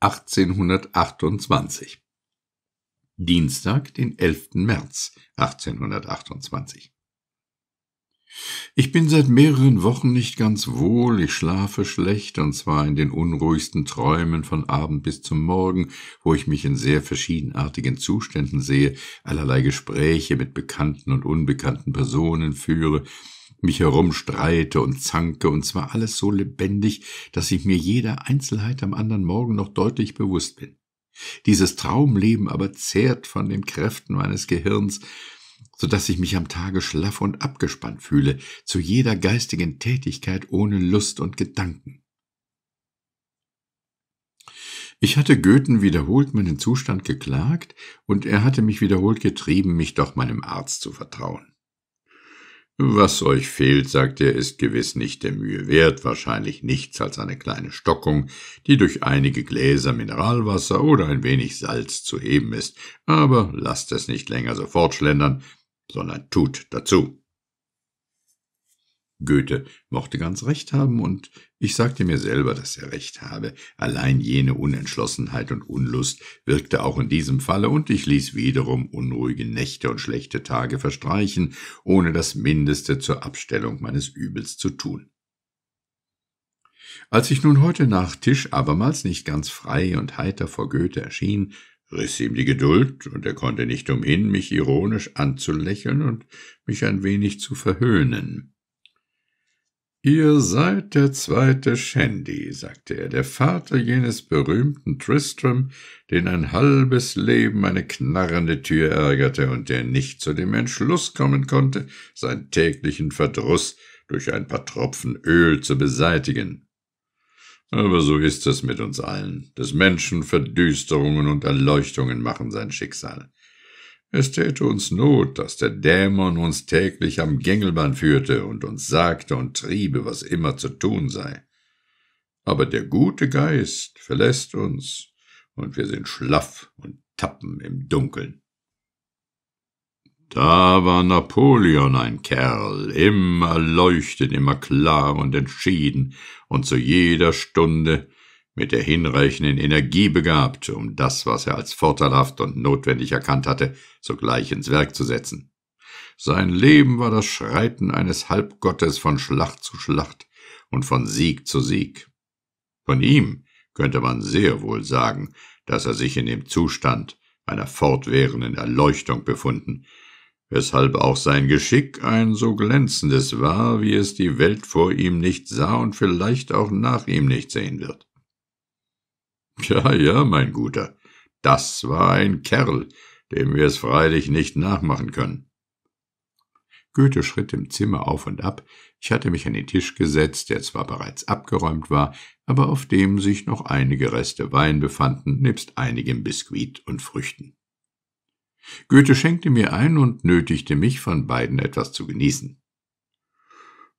1828 Dienstag, den 11. März 1828 ich bin seit mehreren Wochen nicht ganz wohl, ich schlafe schlecht, und zwar in den unruhigsten Träumen von Abend bis zum Morgen, wo ich mich in sehr verschiedenartigen Zuständen sehe, allerlei Gespräche mit bekannten und unbekannten Personen führe, mich herumstreite und zanke, und zwar alles so lebendig, dass ich mir jeder Einzelheit am anderen Morgen noch deutlich bewusst bin. Dieses Traumleben aber zehrt von den Kräften meines Gehirns, so dass ich mich am Tage schlaff und abgespannt fühle, zu jeder geistigen Tätigkeit ohne Lust und Gedanken. Ich hatte Goethen wiederholt meinen Zustand geklagt, und er hatte mich wiederholt getrieben, mich doch meinem Arzt zu vertrauen. Was euch fehlt, sagte er, ist gewiss nicht der Mühe wert, wahrscheinlich nichts als eine kleine Stockung, die durch einige Gläser Mineralwasser oder ein wenig Salz zu heben ist, aber lasst es nicht länger so fortschlendern, sondern tut dazu. Goethe mochte ganz recht haben, und ich sagte mir selber, dass er recht habe. Allein jene Unentschlossenheit und Unlust wirkte auch in diesem Falle, und ich ließ wiederum unruhige Nächte und schlechte Tage verstreichen, ohne das Mindeste zur Abstellung meines Übels zu tun. Als ich nun heute nach Tisch abermals nicht ganz frei und heiter vor Goethe erschien, riss ihm die Geduld, und er konnte nicht umhin, mich ironisch anzulächeln und mich ein wenig zu verhöhnen. Ihr seid der zweite Shandy, sagte er, der Vater jenes berühmten Tristram, den ein halbes Leben eine knarrende Tür ärgerte und der nicht zu dem Entschluss kommen konnte, seinen täglichen Verdruss durch ein paar Tropfen Öl zu beseitigen. Aber so ist es mit uns allen, des Menschen Verdüsterungen und Erleuchtungen machen sein Schicksal. Es täte uns Not, dass der Dämon uns täglich am Gängelband führte und uns sagte und triebe, was immer zu tun sei. Aber der gute Geist verlässt uns, und wir sind schlaff und tappen im Dunkeln. Da war Napoleon ein Kerl, immer leuchtend, immer klar und entschieden und zu jeder Stunde mit der hinreichenden Energie begabt, um das, was er als vorteilhaft und notwendig erkannt hatte, sogleich ins Werk zu setzen. Sein Leben war das Schreiten eines Halbgottes von Schlacht zu Schlacht und von Sieg zu Sieg. Von ihm könnte man sehr wohl sagen, dass er sich in dem Zustand einer fortwährenden Erleuchtung befunden, weshalb auch sein Geschick ein so glänzendes war, wie es die Welt vor ihm nicht sah und vielleicht auch nach ihm nicht sehen wird. Ja, ja, mein Guter, das war ein Kerl, dem wir es freilich nicht nachmachen können. Goethe schritt im Zimmer auf und ab, ich hatte mich an den Tisch gesetzt, der zwar bereits abgeräumt war, aber auf dem sich noch einige Reste Wein befanden, nebst einigem Biskuit und Früchten. Goethe schenkte mir ein und nötigte mich, von beiden etwas zu genießen.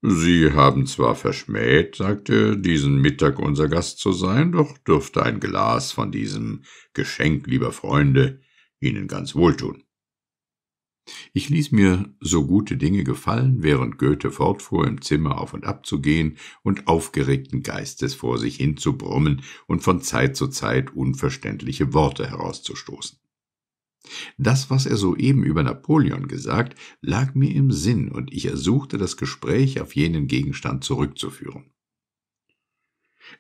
Sie haben zwar verschmäht, sagte, er, diesen Mittag unser Gast zu sein, doch dürfte ein Glas von diesem Geschenk, lieber Freunde, Ihnen ganz wohltun. Ich ließ mir so gute Dinge gefallen, während Goethe fortfuhr, im Zimmer auf und ab zu gehen und aufgeregten Geistes vor sich hin zu brummen und von Zeit zu Zeit unverständliche Worte herauszustoßen. Das, was er soeben über Napoleon gesagt, lag mir im Sinn, und ich ersuchte das Gespräch auf jenen Gegenstand zurückzuführen.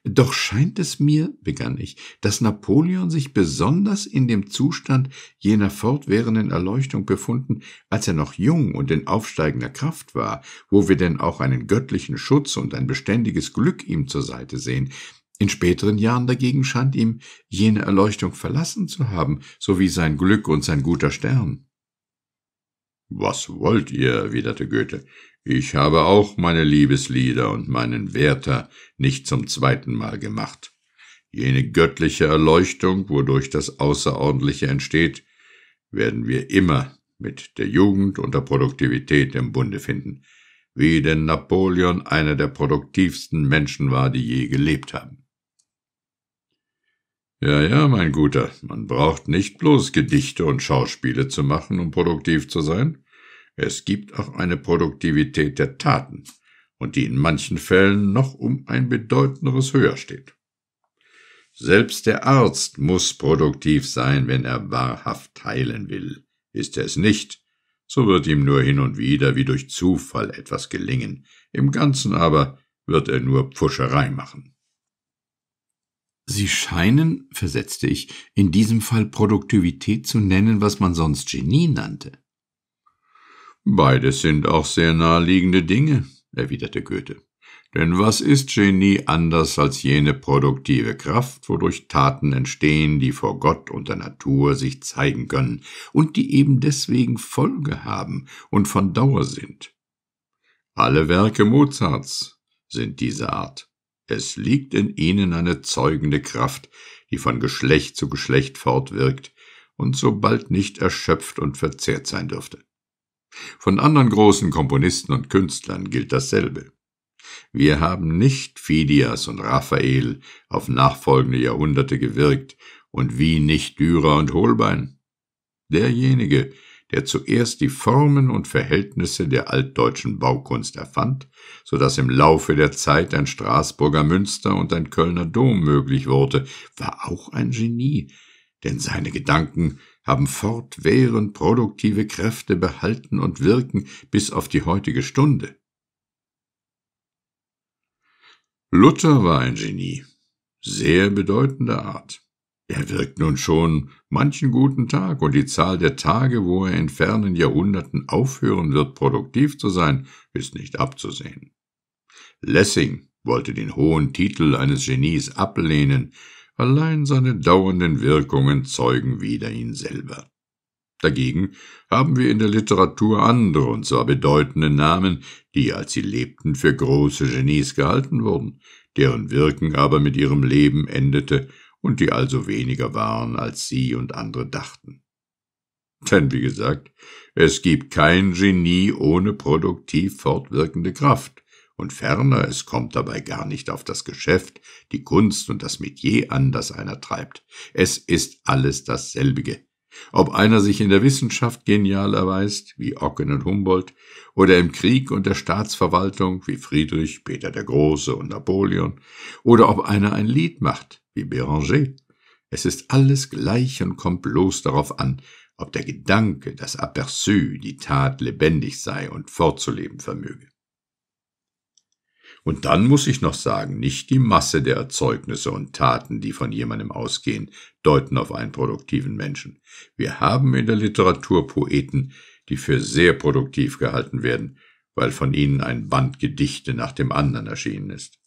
Doch scheint es mir, begann ich, dass Napoleon sich besonders in dem Zustand jener fortwährenden Erleuchtung befunden, als er noch jung und in aufsteigender Kraft war, wo wir denn auch einen göttlichen Schutz und ein beständiges Glück ihm zur Seite sehen, in späteren Jahren dagegen scheint ihm jene Erleuchtung verlassen zu haben, sowie sein Glück und sein guter Stern. Was wollt ihr? erwiderte Goethe. Ich habe auch meine Liebeslieder und meinen Werther nicht zum zweiten Mal gemacht. Jene göttliche Erleuchtung, wodurch das Außerordentliche entsteht, werden wir immer mit der Jugend und der Produktivität im Bunde finden, wie denn Napoleon einer der produktivsten Menschen war, die je gelebt haben. Ja, ja, mein Guter, man braucht nicht bloß Gedichte und Schauspiele zu machen, um produktiv zu sein. Es gibt auch eine Produktivität der Taten, und die in manchen Fällen noch um ein bedeutenderes höher steht. Selbst der Arzt muss produktiv sein, wenn er wahrhaft heilen will. Ist er es nicht, so wird ihm nur hin und wieder wie durch Zufall etwas gelingen, im Ganzen aber wird er nur Pfuscherei machen. Sie scheinen, versetzte ich, in diesem Fall Produktivität zu nennen, was man sonst Genie nannte. Beides sind auch sehr naheliegende Dinge, erwiderte Goethe. Denn was ist Genie anders als jene produktive Kraft, wodurch Taten entstehen, die vor Gott und der Natur sich zeigen können und die eben deswegen Folge haben und von Dauer sind? Alle Werke Mozarts sind dieser Art. Es liegt in ihnen eine zeugende Kraft, die von Geschlecht zu Geschlecht fortwirkt und sobald nicht erschöpft und verzehrt sein dürfte. Von anderen großen Komponisten und Künstlern gilt dasselbe. Wir haben nicht Phidias und Raphael auf nachfolgende Jahrhunderte gewirkt und wie nicht Dürer und Holbein. Derjenige, der zuerst die Formen und Verhältnisse der altdeutschen Baukunst erfand, so dass im Laufe der Zeit ein Straßburger Münster und ein Kölner Dom möglich wurde, war auch ein Genie, denn seine Gedanken haben fortwährend produktive Kräfte behalten und wirken bis auf die heutige Stunde. Luther war ein Genie, sehr bedeutender Art. Er wirkt nun schon manchen guten Tag, und die Zahl der Tage, wo er in fernen Jahrhunderten aufhören wird, produktiv zu sein, ist nicht abzusehen. Lessing wollte den hohen Titel eines Genies ablehnen, allein seine dauernden Wirkungen zeugen wieder ihn selber. Dagegen haben wir in der Literatur andere, und zwar bedeutende Namen, die, als sie lebten, für große Genies gehalten wurden, deren Wirken aber mit ihrem Leben endete und die also weniger waren, als sie und andere dachten. Denn wie gesagt, es gibt kein Genie ohne produktiv fortwirkende Kraft, und ferner es kommt dabei gar nicht auf das Geschäft, die Kunst und das Metier an, das einer treibt. Es ist alles dasselbige. Ob einer sich in der Wissenschaft genial erweist, wie Ocken und Humboldt, oder im Krieg und der Staatsverwaltung, wie Friedrich, Peter der Große und Napoleon, oder ob einer ein Lied macht, wie Béranger. Es ist alles gleich und kommt bloß darauf an, ob der Gedanke, das Aperçu, die Tat lebendig sei und fortzuleben vermöge. Und dann muss ich noch sagen, nicht die Masse der Erzeugnisse und Taten, die von jemandem ausgehen, deuten auf einen produktiven Menschen. Wir haben in der Literatur Poeten, die für sehr produktiv gehalten werden, weil von ihnen ein Band Gedichte nach dem anderen erschienen ist.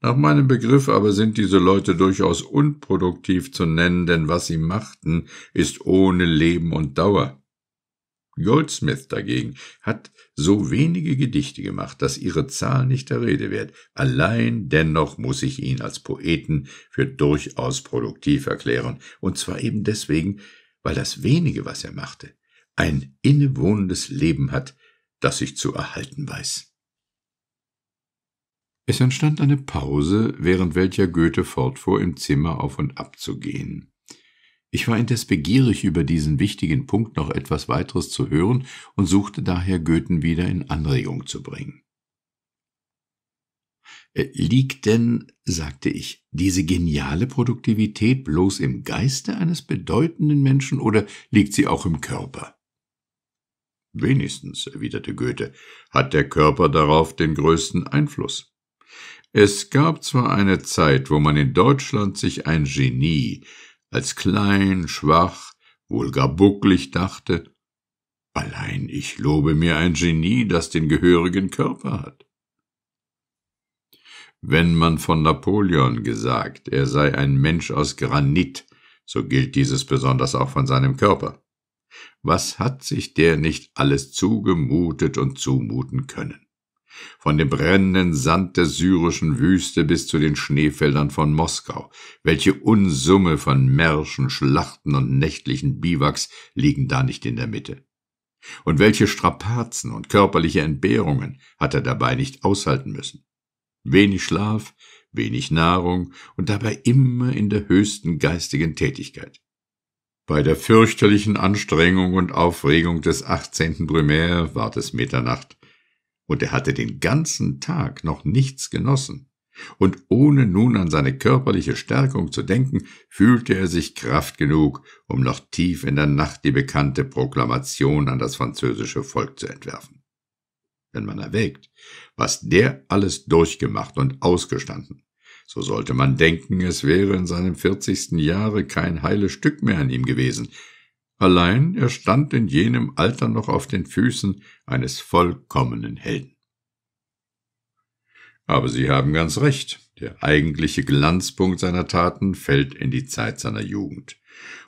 Nach meinem Begriff aber sind diese Leute durchaus unproduktiv zu nennen, denn was sie machten, ist ohne Leben und Dauer. Goldsmith dagegen hat so wenige Gedichte gemacht, dass ihre Zahl nicht der Rede wert. Allein dennoch muss ich ihn als Poeten für durchaus produktiv erklären, und zwar eben deswegen, weil das wenige, was er machte, ein innewohnendes Leben hat, das ich zu erhalten weiß. Es entstand eine Pause, während welcher Goethe fortfuhr, im Zimmer auf und ab zu gehen. Ich war indes begierig, über diesen wichtigen Punkt noch etwas weiteres zu hören und suchte daher Goethen wieder in Anregung zu bringen. Äh, liegt denn, sagte ich, diese geniale Produktivität bloß im Geiste eines bedeutenden Menschen oder liegt sie auch im Körper? Wenigstens, erwiderte Goethe, hat der Körper darauf den größten Einfluss. Es gab zwar eine Zeit, wo man in Deutschland sich ein Genie als klein, schwach, wohl gar bucklig dachte, allein ich lobe mir ein Genie, das den gehörigen Körper hat. Wenn man von Napoleon gesagt, er sei ein Mensch aus Granit, so gilt dieses besonders auch von seinem Körper. Was hat sich der nicht alles zugemutet und zumuten können? von dem brennenden Sand der syrischen Wüste bis zu den Schneefeldern von Moskau. Welche Unsumme von Märschen, Schlachten und nächtlichen Biwaks liegen da nicht in der Mitte? Und welche Strapazen und körperliche Entbehrungen hat er dabei nicht aushalten müssen? Wenig Schlaf, wenig Nahrung und dabei immer in der höchsten geistigen Tätigkeit. Bei der fürchterlichen Anstrengung und Aufregung des 18. Brumaire ward es Mitternacht, und er hatte den ganzen Tag noch nichts genossen. Und ohne nun an seine körperliche Stärkung zu denken, fühlte er sich Kraft genug, um noch tief in der Nacht die bekannte Proklamation an das französische Volk zu entwerfen. Wenn man erwägt, was der alles durchgemacht und ausgestanden, so sollte man denken, es wäre in seinem vierzigsten Jahre kein heiles Stück mehr an ihm gewesen, allein er stand in jenem Alter noch auf den Füßen eines vollkommenen Helden. Aber Sie haben ganz recht, der eigentliche Glanzpunkt seiner Taten fällt in die Zeit seiner Jugend.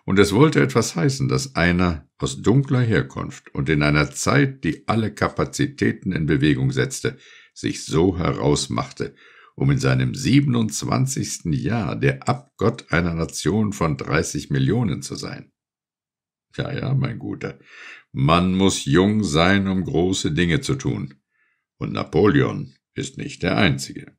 Und es wollte etwas heißen, dass einer aus dunkler Herkunft und in einer Zeit, die alle Kapazitäten in Bewegung setzte, sich so herausmachte, um in seinem 27. Jahr der Abgott einer Nation von 30 Millionen zu sein. Ja, ja, mein Guter. Man muss jung sein, um große Dinge zu tun. Und Napoleon ist nicht der Einzige.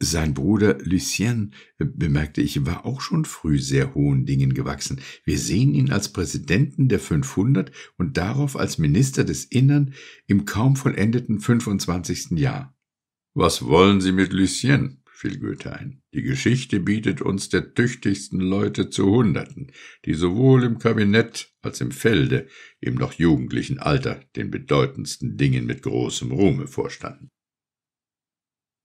Sein Bruder Lucien, äh, bemerkte ich, war auch schon früh sehr hohen Dingen gewachsen. Wir sehen ihn als Präsidenten der 500 und darauf als Minister des Innern im kaum vollendeten 25. Jahr. Was wollen Sie mit Lucien? fiel Goethe ein. Die Geschichte bietet uns der tüchtigsten Leute zu Hunderten, die sowohl im Kabinett als im Felde, im noch jugendlichen Alter, den bedeutendsten Dingen mit großem Ruhme vorstanden.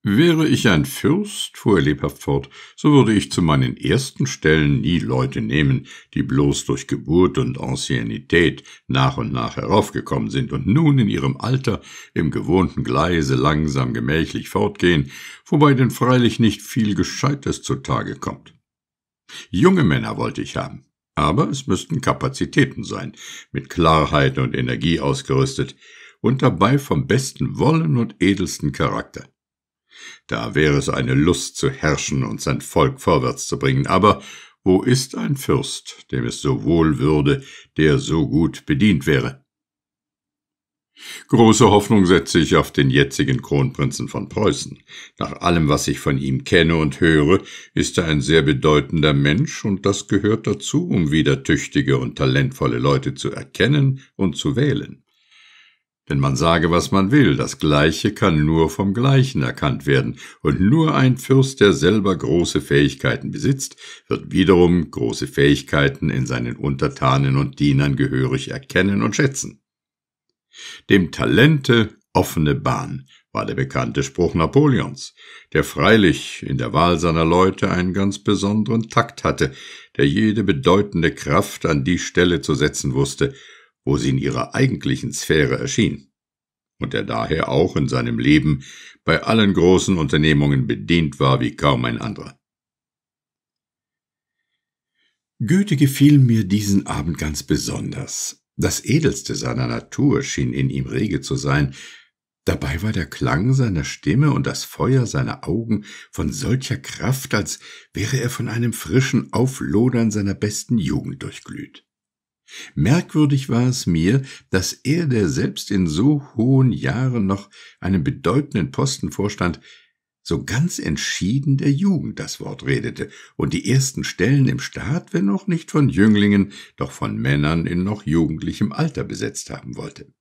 Wäre ich ein Fürst, fuhr er lebhaft fort, so würde ich zu meinen ersten Stellen nie Leute nehmen, die bloß durch Geburt und Anciennität nach und nach heraufgekommen sind und nun in ihrem Alter im gewohnten Gleise langsam gemächlich fortgehen, wobei denn freilich nicht viel Gescheites zutage kommt. Junge Männer wollte ich haben, aber es müssten Kapazitäten sein, mit Klarheit und Energie ausgerüstet, und dabei vom besten Wollen und edelsten Charakter. Da wäre es eine Lust zu herrschen und sein Volk vorwärts zu bringen. Aber wo ist ein Fürst, dem es so wohl würde, der so gut bedient wäre? Große Hoffnung setze ich auf den jetzigen Kronprinzen von Preußen. Nach allem, was ich von ihm kenne und höre, ist er ein sehr bedeutender Mensch, und das gehört dazu, um wieder tüchtige und talentvolle Leute zu erkennen und zu wählen. Denn man sage, was man will, das Gleiche kann nur vom Gleichen erkannt werden, und nur ein Fürst, der selber große Fähigkeiten besitzt, wird wiederum große Fähigkeiten in seinen Untertanen und Dienern gehörig erkennen und schätzen. Dem Talente offene Bahn war der bekannte Spruch Napoleons, der freilich in der Wahl seiner Leute einen ganz besonderen Takt hatte, der jede bedeutende Kraft an die Stelle zu setzen wusste, wo sie in ihrer eigentlichen Sphäre erschien und er daher auch in seinem Leben bei allen großen Unternehmungen bedient war wie kaum ein anderer. Goethe gefiel mir diesen Abend ganz besonders. Das Edelste seiner Natur schien in ihm rege zu sein, dabei war der Klang seiner Stimme und das Feuer seiner Augen von solcher Kraft, als wäre er von einem frischen Auflodern seiner besten Jugend durchglüht. Merkwürdig war es mir, dass er, der selbst in so hohen Jahren noch einem bedeutenden Posten vorstand, so ganz entschieden der Jugend das Wort redete und die ersten Stellen im Staat, wenn auch nicht von Jünglingen, doch von Männern in noch jugendlichem Alter besetzt haben wollte.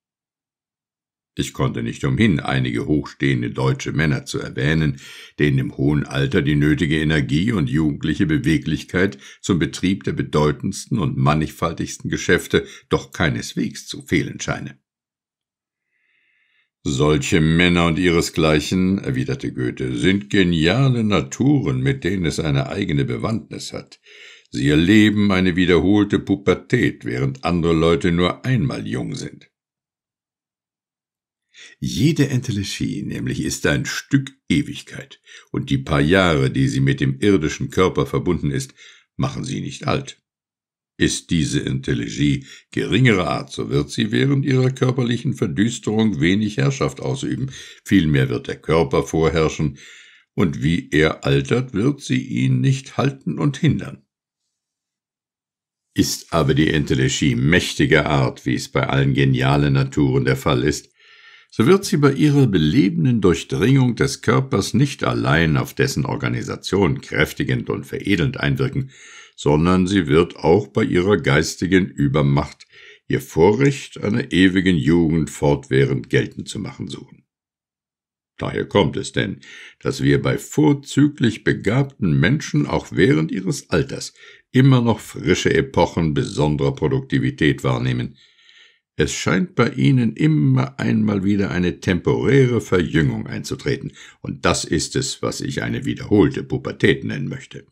Ich konnte nicht umhin, einige hochstehende deutsche Männer zu erwähnen, denen im hohen Alter die nötige Energie und jugendliche Beweglichkeit zum Betrieb der bedeutendsten und mannigfaltigsten Geschäfte doch keineswegs zu fehlen scheine. Solche Männer und ihresgleichen, erwiderte Goethe, sind geniale Naturen, mit denen es eine eigene Bewandtnis hat. Sie erleben eine wiederholte Pubertät, während andere Leute nur einmal jung sind. Jede Entelechie nämlich ist ein Stück Ewigkeit, und die paar Jahre, die sie mit dem irdischen Körper verbunden ist, machen sie nicht alt. Ist diese Entelechie geringerer Art, so wird sie während ihrer körperlichen Verdüsterung wenig Herrschaft ausüben, vielmehr wird der Körper vorherrschen, und wie er altert, wird sie ihn nicht halten und hindern. Ist aber die Entelechie mächtiger Art, wie es bei allen genialen Naturen der Fall ist, so wird sie bei ihrer belebenden Durchdringung des Körpers nicht allein auf dessen Organisation kräftigend und veredelnd einwirken, sondern sie wird auch bei ihrer geistigen Übermacht ihr Vorrecht einer ewigen Jugend fortwährend geltend zu machen suchen. Daher kommt es denn, dass wir bei vorzüglich begabten Menschen auch während ihres Alters immer noch frische Epochen besonderer Produktivität wahrnehmen – es scheint bei Ihnen immer einmal wieder eine temporäre Verjüngung einzutreten, und das ist es, was ich eine wiederholte Pubertät nennen möchte.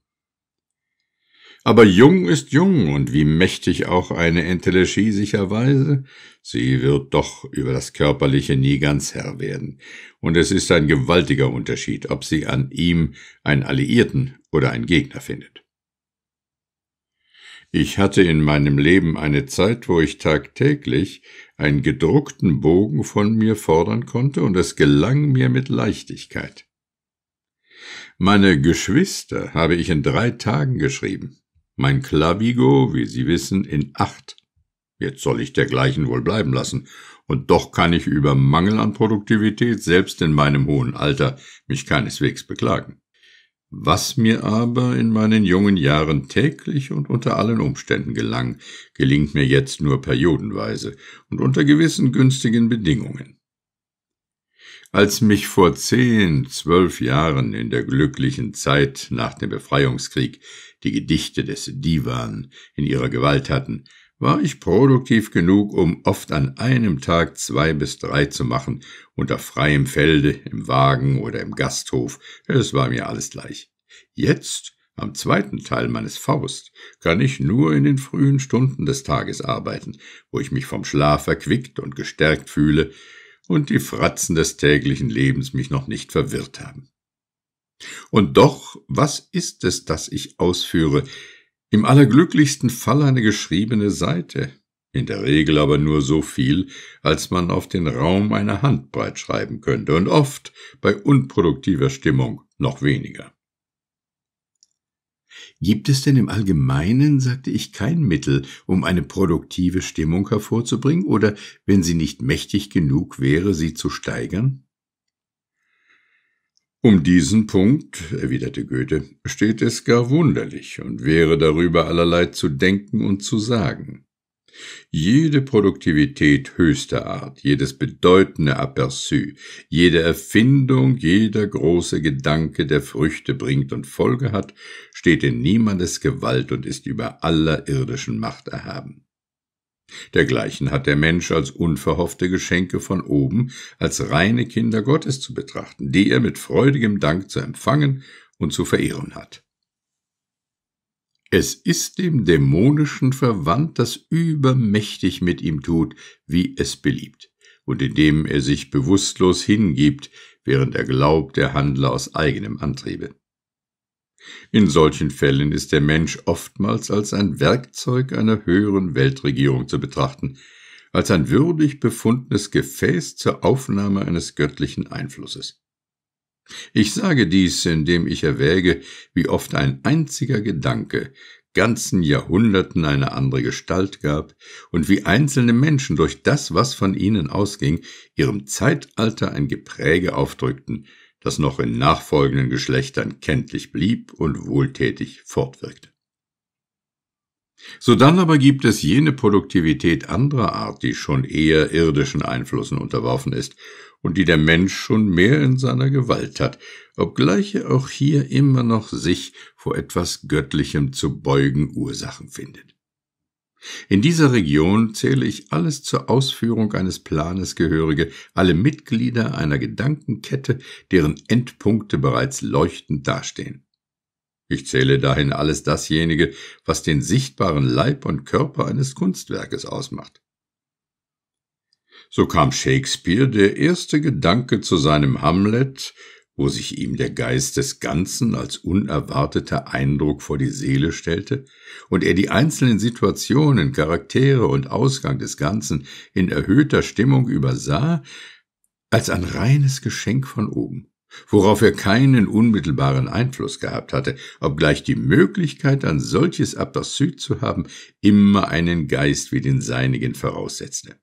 Aber jung ist jung, und wie mächtig auch eine Entelechie sicherweise, sie wird doch über das Körperliche nie ganz Herr werden, und es ist ein gewaltiger Unterschied, ob sie an ihm einen Alliierten oder einen Gegner findet. Ich hatte in meinem Leben eine Zeit, wo ich tagtäglich einen gedruckten Bogen von mir fordern konnte, und es gelang mir mit Leichtigkeit. Meine Geschwister habe ich in drei Tagen geschrieben, mein Klavigo, wie Sie wissen, in acht. Jetzt soll ich dergleichen wohl bleiben lassen, und doch kann ich über Mangel an Produktivität selbst in meinem hohen Alter mich keineswegs beklagen. Was mir aber in meinen jungen Jahren täglich und unter allen Umständen gelang, gelingt mir jetzt nur periodenweise und unter gewissen günstigen Bedingungen. Als mich vor zehn, zwölf Jahren in der glücklichen Zeit nach dem Befreiungskrieg die Gedichte des Divan in ihrer Gewalt hatten, war ich produktiv genug, um oft an einem Tag zwei bis drei zu machen, unter freiem Felde, im Wagen oder im Gasthof, es war mir alles gleich. Jetzt, am zweiten Teil meines Faust, kann ich nur in den frühen Stunden des Tages arbeiten, wo ich mich vom Schlaf erquickt und gestärkt fühle und die Fratzen des täglichen Lebens mich noch nicht verwirrt haben. Und doch, was ist es, das ich ausführe, im allerglücklichsten Fall eine geschriebene Seite, in der Regel aber nur so viel, als man auf den Raum einer Handbreit schreiben könnte und oft bei unproduktiver Stimmung noch weniger. Gibt es denn im Allgemeinen, sagte ich, kein Mittel, um eine produktive Stimmung hervorzubringen oder, wenn sie nicht mächtig genug wäre, sie zu steigern? Um diesen Punkt, erwiderte Goethe, steht es gar wunderlich und wäre darüber allerlei zu denken und zu sagen. Jede Produktivität höchster Art, jedes bedeutende Aperçu, jede Erfindung, jeder große Gedanke, der Früchte bringt und Folge hat, steht in niemandes Gewalt und ist über aller irdischen Macht erhaben. Dergleichen hat der Mensch als unverhoffte Geschenke von oben, als reine Kinder Gottes zu betrachten, die er mit freudigem Dank zu empfangen und zu verehren hat. Es ist dem Dämonischen verwandt, das übermächtig mit ihm tut, wie es beliebt, und indem er sich bewusstlos hingibt, während er glaubt, der Handler aus eigenem Antriebe. In solchen Fällen ist der Mensch oftmals als ein Werkzeug einer höheren Weltregierung zu betrachten, als ein würdig befundenes Gefäß zur Aufnahme eines göttlichen Einflusses. Ich sage dies, indem ich erwäge, wie oft ein einziger Gedanke ganzen Jahrhunderten eine andere Gestalt gab und wie einzelne Menschen durch das, was von ihnen ausging, ihrem Zeitalter ein Gepräge aufdrückten, das noch in nachfolgenden Geschlechtern kenntlich blieb und wohltätig fortwirkte. Sodann aber gibt es jene Produktivität anderer Art, die schon eher irdischen Einflüssen unterworfen ist und die der Mensch schon mehr in seiner Gewalt hat, obgleich er auch hier immer noch sich vor etwas Göttlichem zu beugen Ursachen findet. In dieser Region zähle ich alles zur Ausführung eines Planes gehörige, alle Mitglieder einer Gedankenkette, deren Endpunkte bereits leuchtend dastehen. Ich zähle dahin alles dasjenige, was den sichtbaren Leib und Körper eines Kunstwerkes ausmacht. So kam Shakespeare der erste Gedanke zu seinem Hamlet wo sich ihm der Geist des Ganzen als unerwarteter Eindruck vor die Seele stellte und er die einzelnen Situationen, Charaktere und Ausgang des Ganzen in erhöhter Stimmung übersah, als ein reines Geschenk von oben, worauf er keinen unmittelbaren Einfluss gehabt hatte, obgleich die Möglichkeit, ein solches Aperçu zu haben, immer einen Geist wie den seinigen voraussetzte.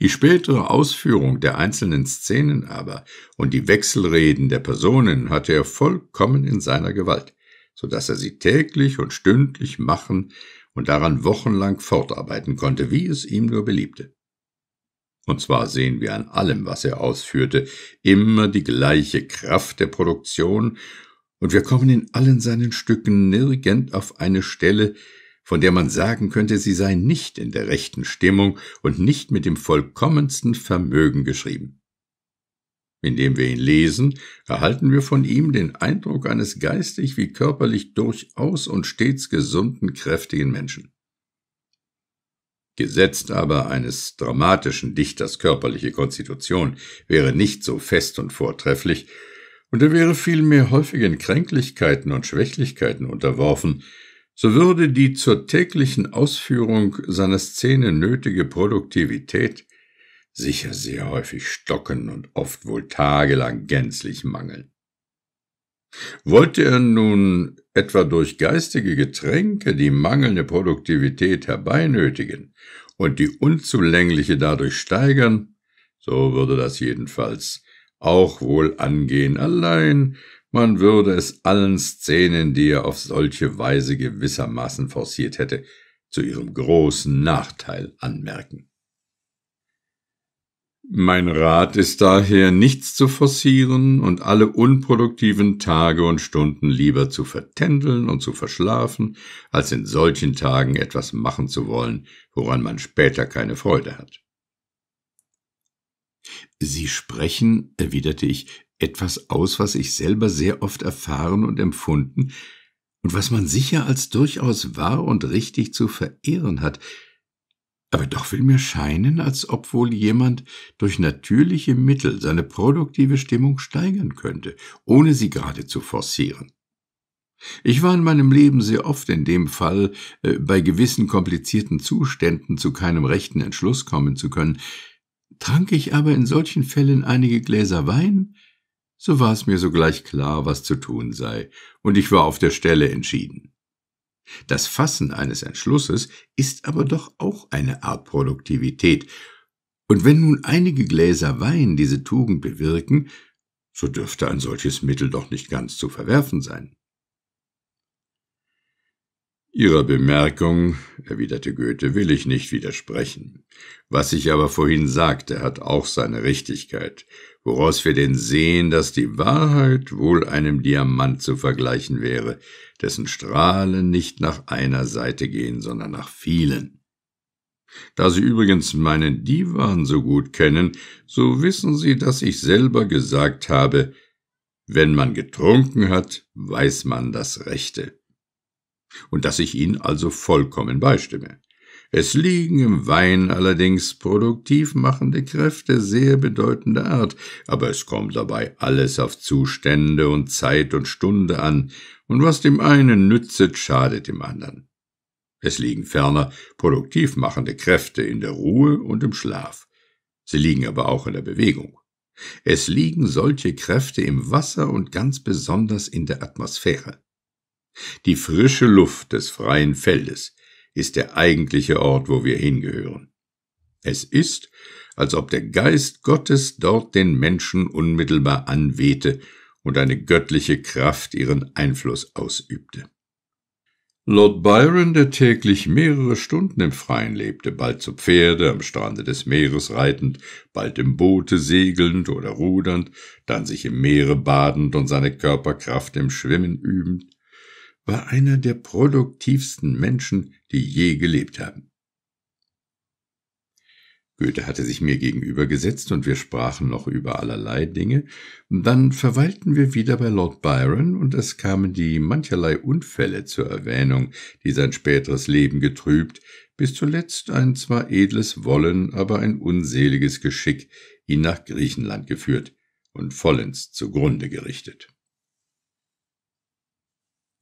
Die spätere Ausführung der einzelnen Szenen aber und die Wechselreden der Personen hatte er vollkommen in seiner Gewalt, so dass er sie täglich und stündlich machen und daran wochenlang fortarbeiten konnte, wie es ihm nur beliebte. Und zwar sehen wir an allem, was er ausführte, immer die gleiche Kraft der Produktion, und wir kommen in allen seinen Stücken nirgend auf eine Stelle, von der man sagen könnte, sie sei nicht in der rechten Stimmung und nicht mit dem vollkommensten Vermögen geschrieben. Indem wir ihn lesen, erhalten wir von ihm den Eindruck eines geistig wie körperlich durchaus und stets gesunden, kräftigen Menschen. Gesetzt aber eines dramatischen Dichters körperliche Konstitution wäre nicht so fest und vortrefflich, und er wäre vielmehr häufigen Kränklichkeiten und Schwächlichkeiten unterworfen, so würde die zur täglichen Ausführung seiner Szene nötige Produktivität sicher sehr häufig stocken und oft wohl tagelang gänzlich mangeln. Wollte er nun etwa durch geistige Getränke die mangelnde Produktivität herbeinötigen und die unzulängliche dadurch steigern, so würde das jedenfalls auch wohl angehen, allein man würde es allen Szenen, die er auf solche Weise gewissermaßen forciert hätte, zu ihrem großen Nachteil anmerken. Mein Rat ist daher, nichts zu forcieren und alle unproduktiven Tage und Stunden lieber zu vertändeln und zu verschlafen, als in solchen Tagen etwas machen zu wollen, woran man später keine Freude hat. Sie sprechen, erwiderte ich, etwas aus, was ich selber sehr oft erfahren und empfunden und was man sicher als durchaus wahr und richtig zu verehren hat, aber doch will mir scheinen, als ob wohl jemand durch natürliche Mittel seine produktive Stimmung steigern könnte, ohne sie gerade zu forcieren. Ich war in meinem Leben sehr oft in dem Fall, äh, bei gewissen komplizierten Zuständen zu keinem rechten Entschluss kommen zu können. Trank ich aber in solchen Fällen einige Gläser Wein, so war es mir sogleich klar, was zu tun sei, und ich war auf der Stelle entschieden. Das Fassen eines Entschlusses ist aber doch auch eine Art Produktivität, und wenn nun einige Gläser Wein diese Tugend bewirken, so dürfte ein solches Mittel doch nicht ganz zu verwerfen sein. Ihrer Bemerkung, erwiderte Goethe, will ich nicht widersprechen. Was ich aber vorhin sagte, hat auch seine Richtigkeit, woraus wir denn sehen, dass die Wahrheit wohl einem Diamant zu vergleichen wäre, dessen Strahlen nicht nach einer Seite gehen, sondern nach vielen. Da Sie übrigens meinen Divan so gut kennen, so wissen Sie, dass ich selber gesagt habe, wenn man getrunken hat, weiß man das Rechte. Und dass ich Ihnen also vollkommen beistimme. Es liegen im Wein allerdings produktiv machende Kräfte sehr bedeutender Art, aber es kommt dabei alles auf Zustände und Zeit und Stunde an, und was dem einen nützet, schadet dem anderen. Es liegen ferner produktiv machende Kräfte in der Ruhe und im Schlaf. Sie liegen aber auch in der Bewegung. Es liegen solche Kräfte im Wasser und ganz besonders in der Atmosphäre. Die frische Luft des freien Feldes, ist der eigentliche Ort, wo wir hingehören. Es ist, als ob der Geist Gottes dort den Menschen unmittelbar anwehte und eine göttliche Kraft ihren Einfluss ausübte. Lord Byron, der täglich mehrere Stunden im Freien lebte, bald zu Pferde, am Strande des Meeres reitend, bald im Boote segelnd oder rudernd, dann sich im Meere badend und seine Körperkraft im Schwimmen übend, war einer der produktivsten Menschen, die je gelebt haben. Goethe hatte sich mir gegenübergesetzt und wir sprachen noch über allerlei Dinge. Dann verweilten wir wieder bei Lord Byron und es kamen die mancherlei Unfälle zur Erwähnung, die sein späteres Leben getrübt, bis zuletzt ein zwar edles Wollen, aber ein unseliges Geschick ihn nach Griechenland geführt und vollends zugrunde gerichtet.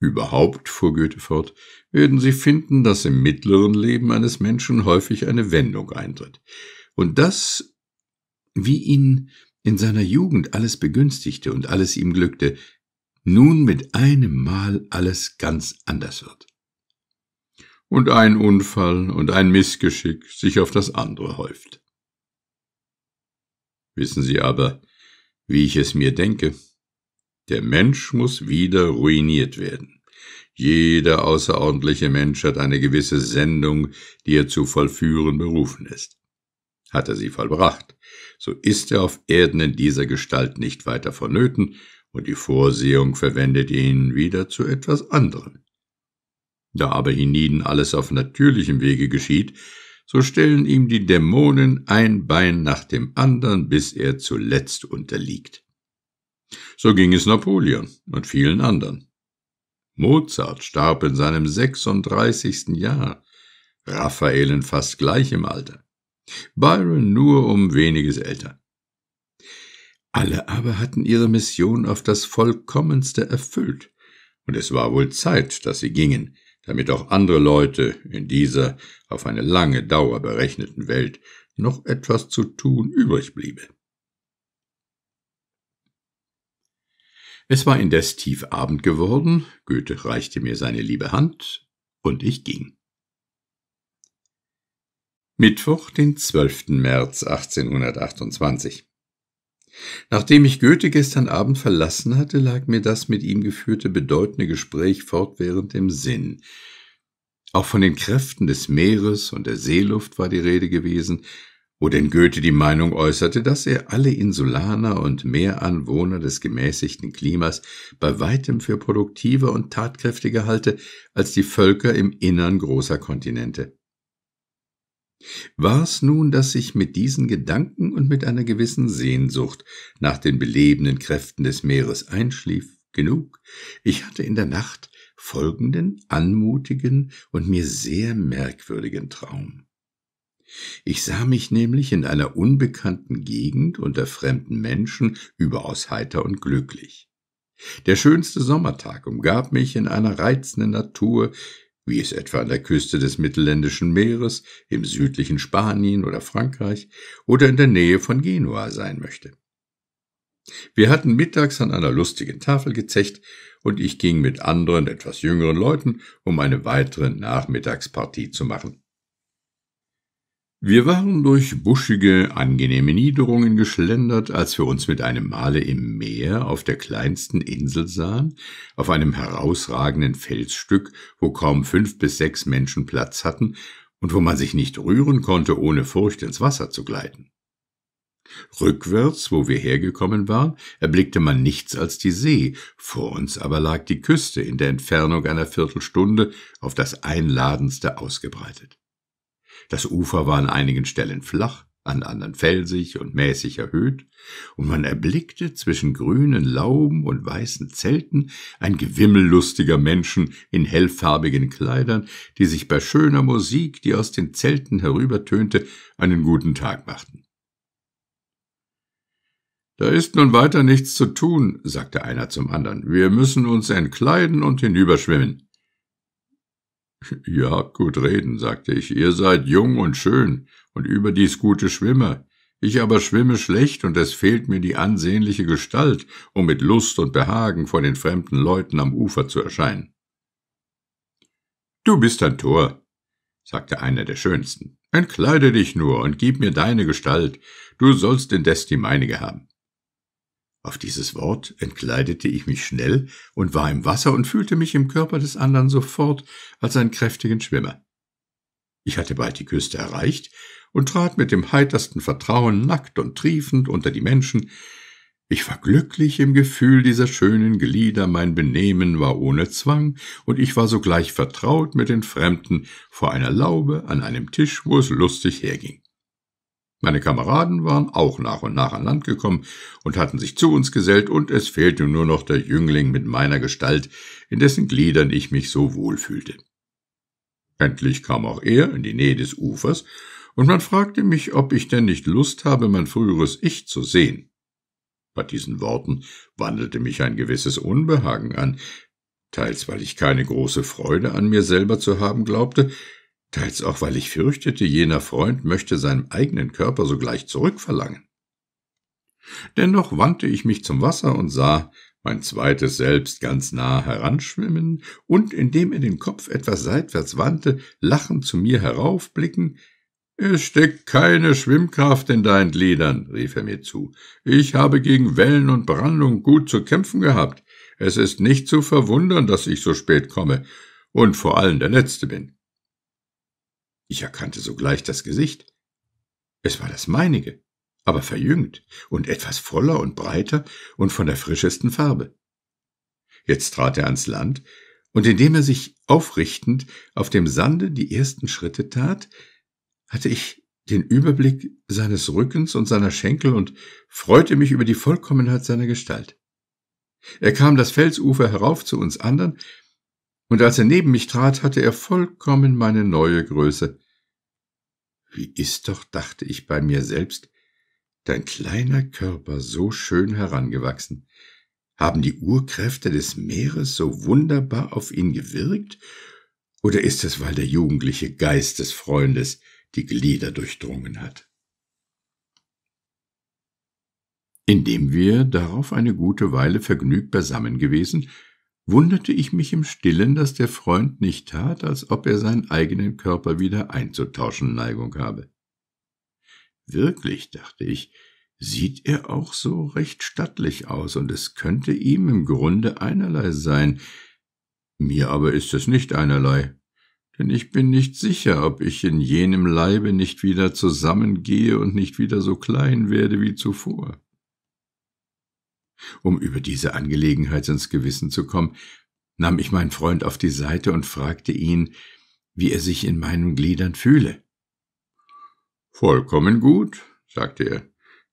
Überhaupt, fuhr Goethe fort, werden Sie finden, dass im mittleren Leben eines Menschen häufig eine Wendung eintritt. Und das, wie ihn in seiner Jugend alles begünstigte und alles ihm glückte, nun mit einem Mal alles ganz anders wird. Und ein Unfall und ein Missgeschick sich auf das andere häuft. Wissen Sie aber, wie ich es mir denke, der Mensch muss wieder ruiniert werden. Jeder außerordentliche Mensch hat eine gewisse Sendung, die er zu vollführen berufen ist. Hat er sie vollbracht, so ist er auf Erden in dieser Gestalt nicht weiter vonnöten, und die Vorsehung verwendet ihn wieder zu etwas anderem. Da aber hienieden alles auf natürlichem Wege geschieht, so stellen ihm die Dämonen ein Bein nach dem andern, bis er zuletzt unterliegt. So ging es Napoleon und vielen anderen. Mozart starb in seinem 36. Jahr, Raphael in fast gleichem Alter, Byron nur um weniges älter. Alle aber hatten ihre Mission auf das vollkommenste erfüllt, und es war wohl Zeit, dass sie gingen, damit auch andere Leute in dieser auf eine lange Dauer berechneten Welt noch etwas zu tun übrig bliebe. Es war indes tief Abend geworden, Goethe reichte mir seine liebe Hand, und ich ging. Mittwoch, den 12. März 1828. Nachdem ich Goethe gestern Abend verlassen hatte, lag mir das mit ihm geführte bedeutende Gespräch fortwährend im Sinn. Auch von den Kräften des Meeres und der Seeluft war die Rede gewesen, wo denn Goethe die Meinung äußerte, dass er alle Insulaner und Meeranwohner des gemäßigten Klimas bei weitem für produktiver und tatkräftiger halte als die Völker im Innern großer Kontinente. War's nun, dass ich mit diesen Gedanken und mit einer gewissen Sehnsucht nach den belebenden Kräften des Meeres einschlief? Genug. Ich hatte in der Nacht folgenden anmutigen und mir sehr merkwürdigen Traum. Ich sah mich nämlich in einer unbekannten Gegend unter fremden Menschen überaus heiter und glücklich. Der schönste Sommertag umgab mich in einer reizenden Natur, wie es etwa an der Küste des Mittelländischen Meeres, im südlichen Spanien oder Frankreich oder in der Nähe von Genua sein möchte. Wir hatten mittags an einer lustigen Tafel gezecht und ich ging mit anderen, etwas jüngeren Leuten, um eine weitere Nachmittagspartie zu machen. Wir waren durch buschige, angenehme Niederungen geschlendert, als wir uns mit einem Male im Meer auf der kleinsten Insel sahen, auf einem herausragenden Felsstück, wo kaum fünf bis sechs Menschen Platz hatten und wo man sich nicht rühren konnte, ohne Furcht ins Wasser zu gleiten. Rückwärts, wo wir hergekommen waren, erblickte man nichts als die See, vor uns aber lag die Küste in der Entfernung einer Viertelstunde auf das Einladendste ausgebreitet. Das Ufer war an einigen Stellen flach, an anderen felsig und mäßig erhöht, und man erblickte zwischen grünen Lauben und weißen Zelten ein Gewimmel lustiger Menschen in hellfarbigen Kleidern, die sich bei schöner Musik, die aus den Zelten herübertönte, einen guten Tag machten. Da ist nun weiter nichts zu tun, sagte einer zum anderen, wir müssen uns entkleiden und hinüberschwimmen. Ja, gut reden, sagte ich. Ihr seid jung und schön und überdies gute Schwimmer. Ich aber schwimme schlecht und es fehlt mir die ansehnliche Gestalt, um mit Lust und Behagen vor den fremden Leuten am Ufer zu erscheinen. Du bist ein Tor, sagte einer der schönsten. Entkleide dich nur und gib mir deine Gestalt, du sollst indes die meinige haben. Auf dieses Wort entkleidete ich mich schnell und war im Wasser und fühlte mich im Körper des anderen sofort als einen kräftigen Schwimmer. Ich hatte bald die Küste erreicht und trat mit dem heitersten Vertrauen nackt und triefend unter die Menschen. Ich war glücklich im Gefühl dieser schönen Glieder, mein Benehmen war ohne Zwang, und ich war sogleich vertraut mit den Fremden vor einer Laube an einem Tisch, wo es lustig herging. Meine Kameraden waren auch nach und nach an Land gekommen und hatten sich zu uns gesellt, und es fehlte nur noch der Jüngling mit meiner Gestalt, in dessen Gliedern ich mich so wohl fühlte. Endlich kam auch er in die Nähe des Ufers, und man fragte mich, ob ich denn nicht Lust habe, mein früheres Ich zu sehen. Bei diesen Worten wandelte mich ein gewisses Unbehagen an, teils weil ich keine große Freude an mir selber zu haben glaubte, teils auch weil ich fürchtete, jener Freund möchte seinem eigenen Körper sogleich zurückverlangen. Dennoch wandte ich mich zum Wasser und sah mein zweites Selbst ganz nah heranschwimmen und, indem er den Kopf etwas seitwärts wandte, lachend zu mir heraufblicken, es steckt keine Schwimmkraft in deinen Gliedern, rief er mir zu. Ich habe gegen Wellen und Brandung gut zu kämpfen gehabt. Es ist nicht zu verwundern, dass ich so spät komme und vor allem der Letzte bin. Ich erkannte sogleich das Gesicht. Es war das meinige, aber verjüngt und etwas voller und breiter und von der frischesten Farbe. Jetzt trat er ans Land, und indem er sich aufrichtend auf dem Sande die ersten Schritte tat, hatte ich den Überblick seines Rückens und seiner Schenkel und freute mich über die Vollkommenheit seiner Gestalt. Er kam das Felsufer herauf zu uns anderen und als er neben mich trat, hatte er vollkommen meine neue Größe. Wie ist doch, dachte ich bei mir selbst, dein kleiner Körper so schön herangewachsen. Haben die Urkräfte des Meeres so wunderbar auf ihn gewirkt? Oder ist es, weil der jugendliche Geist des Freundes die Glieder durchdrungen hat? Indem wir darauf eine gute Weile vergnügt beisammen gewesen, wunderte ich mich im stillen, dass der Freund nicht tat, als ob er seinen eigenen Körper wieder einzutauschen Neigung habe. Wirklich, dachte ich, sieht er auch so recht stattlich aus, und es könnte ihm im Grunde einerlei sein. Mir aber ist es nicht einerlei, denn ich bin nicht sicher, ob ich in jenem Leibe nicht wieder zusammengehe und nicht wieder so klein werde wie zuvor. Um über diese Angelegenheit ins Gewissen zu kommen, nahm ich meinen Freund auf die Seite und fragte ihn, wie er sich in meinen Gliedern fühle. Vollkommen gut, sagte er.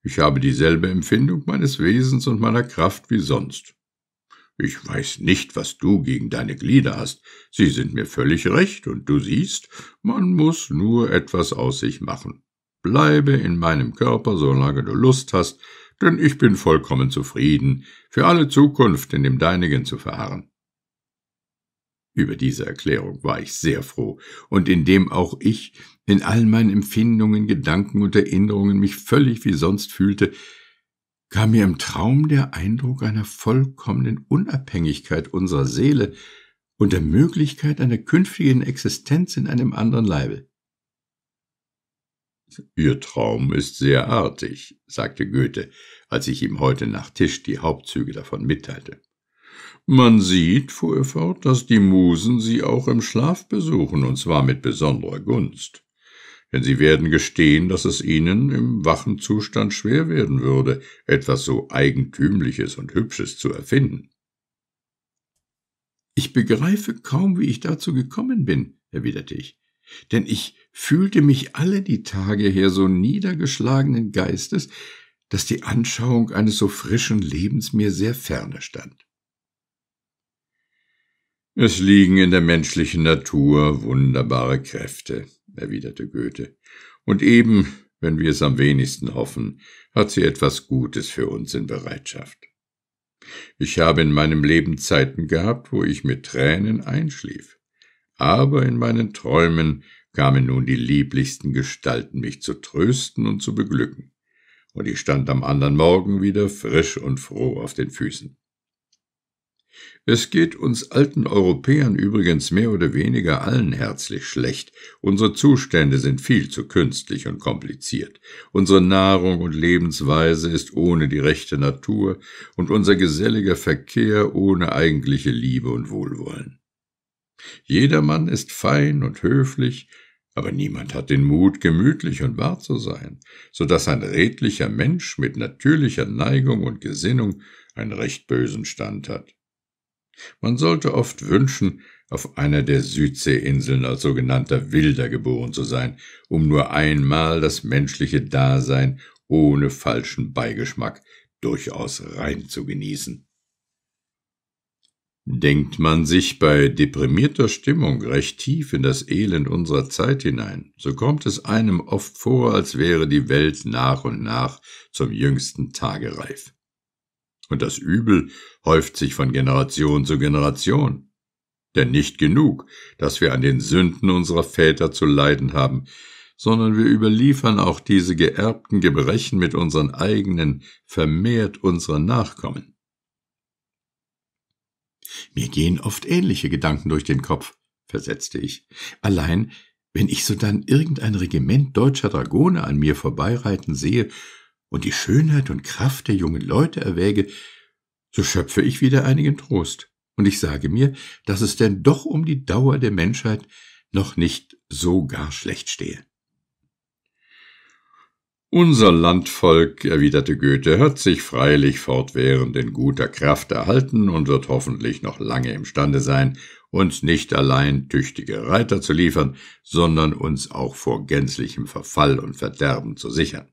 Ich habe dieselbe Empfindung meines Wesens und meiner Kraft wie sonst. Ich weiß nicht, was du gegen deine Glieder hast. Sie sind mir völlig recht, und du siehst, man muss nur etwas aus sich machen. Bleibe in meinem Körper, solange du Lust hast, denn ich bin vollkommen zufrieden, für alle Zukunft in dem Deinigen zu verharren. Über diese Erklärung war ich sehr froh, und indem auch ich in all meinen Empfindungen, Gedanken und Erinnerungen mich völlig wie sonst fühlte, kam mir im Traum der Eindruck einer vollkommenen Unabhängigkeit unserer Seele und der Möglichkeit einer künftigen Existenz in einem anderen Leibe. Ihr Traum ist sehr artig, sagte Goethe, als ich ihm heute nach Tisch die Hauptzüge davon mitteilte. Man sieht, fuhr er fort, dass die Musen sie auch im Schlaf besuchen, und zwar mit besonderer Gunst. Denn sie werden gestehen, dass es ihnen im wachen Zustand schwer werden würde, etwas so Eigentümliches und Hübsches zu erfinden. Ich begreife kaum, wie ich dazu gekommen bin, erwiderte ich, denn ich fühlte mich alle die Tage her so niedergeschlagenen Geistes, dass die Anschauung eines so frischen Lebens mir sehr ferne stand. Es liegen in der menschlichen Natur wunderbare Kräfte, erwiderte Goethe, und eben, wenn wir es am wenigsten hoffen, hat sie etwas Gutes für uns in Bereitschaft. Ich habe in meinem Leben Zeiten gehabt, wo ich mit Tränen einschlief, aber in meinen Träumen kamen nun die lieblichsten Gestalten, mich zu trösten und zu beglücken, und ich stand am anderen Morgen wieder frisch und froh auf den Füßen. Es geht uns alten Europäern übrigens mehr oder weniger allen herzlich schlecht. Unsere Zustände sind viel zu künstlich und kompliziert. Unsere Nahrung und Lebensweise ist ohne die rechte Natur und unser geselliger Verkehr ohne eigentliche Liebe und Wohlwollen. Jedermann ist fein und höflich, aber niemand hat den Mut, gemütlich und wahr zu sein, so dass ein redlicher Mensch mit natürlicher Neigung und Gesinnung einen recht bösen Stand hat. Man sollte oft wünschen, auf einer der Südseeinseln als sogenannter Wilder geboren zu sein, um nur einmal das menschliche Dasein ohne falschen Beigeschmack durchaus rein zu genießen denkt man sich bei deprimierter Stimmung recht tief in das Elend unserer Zeit hinein, so kommt es einem oft vor, als wäre die Welt nach und nach zum jüngsten Tage reif. Und das Übel häuft sich von Generation zu Generation. Denn nicht genug, dass wir an den Sünden unserer Väter zu leiden haben, sondern wir überliefern auch diese geerbten Gebrechen mit unseren eigenen, vermehrt unseren Nachkommen. Mir gehen oft ähnliche Gedanken durch den Kopf, versetzte ich. Allein, wenn ich so dann irgendein Regiment deutscher Dragone an mir vorbeireiten sehe und die Schönheit und Kraft der jungen Leute erwäge, so schöpfe ich wieder einigen Trost, und ich sage mir, dass es denn doch um die Dauer der Menschheit noch nicht so gar schlecht stehe. Unser Landvolk, erwiderte Goethe, hat sich freilich fortwährend in guter Kraft erhalten und wird hoffentlich noch lange imstande sein, uns nicht allein tüchtige Reiter zu liefern, sondern uns auch vor gänzlichem Verfall und Verderben zu sichern.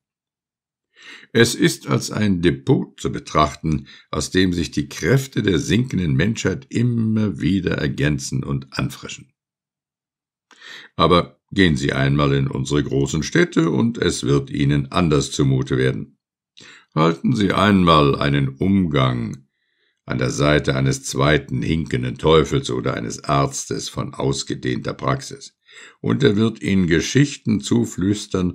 Es ist als ein Depot zu betrachten, aus dem sich die Kräfte der sinkenden Menschheit immer wieder ergänzen und anfrischen. Aber Gehen Sie einmal in unsere großen Städte und es wird Ihnen anders zumute werden. Halten Sie einmal einen Umgang an der Seite eines zweiten hinkenden Teufels oder eines Arztes von ausgedehnter Praxis, und er wird Ihnen Geschichten zuflüstern,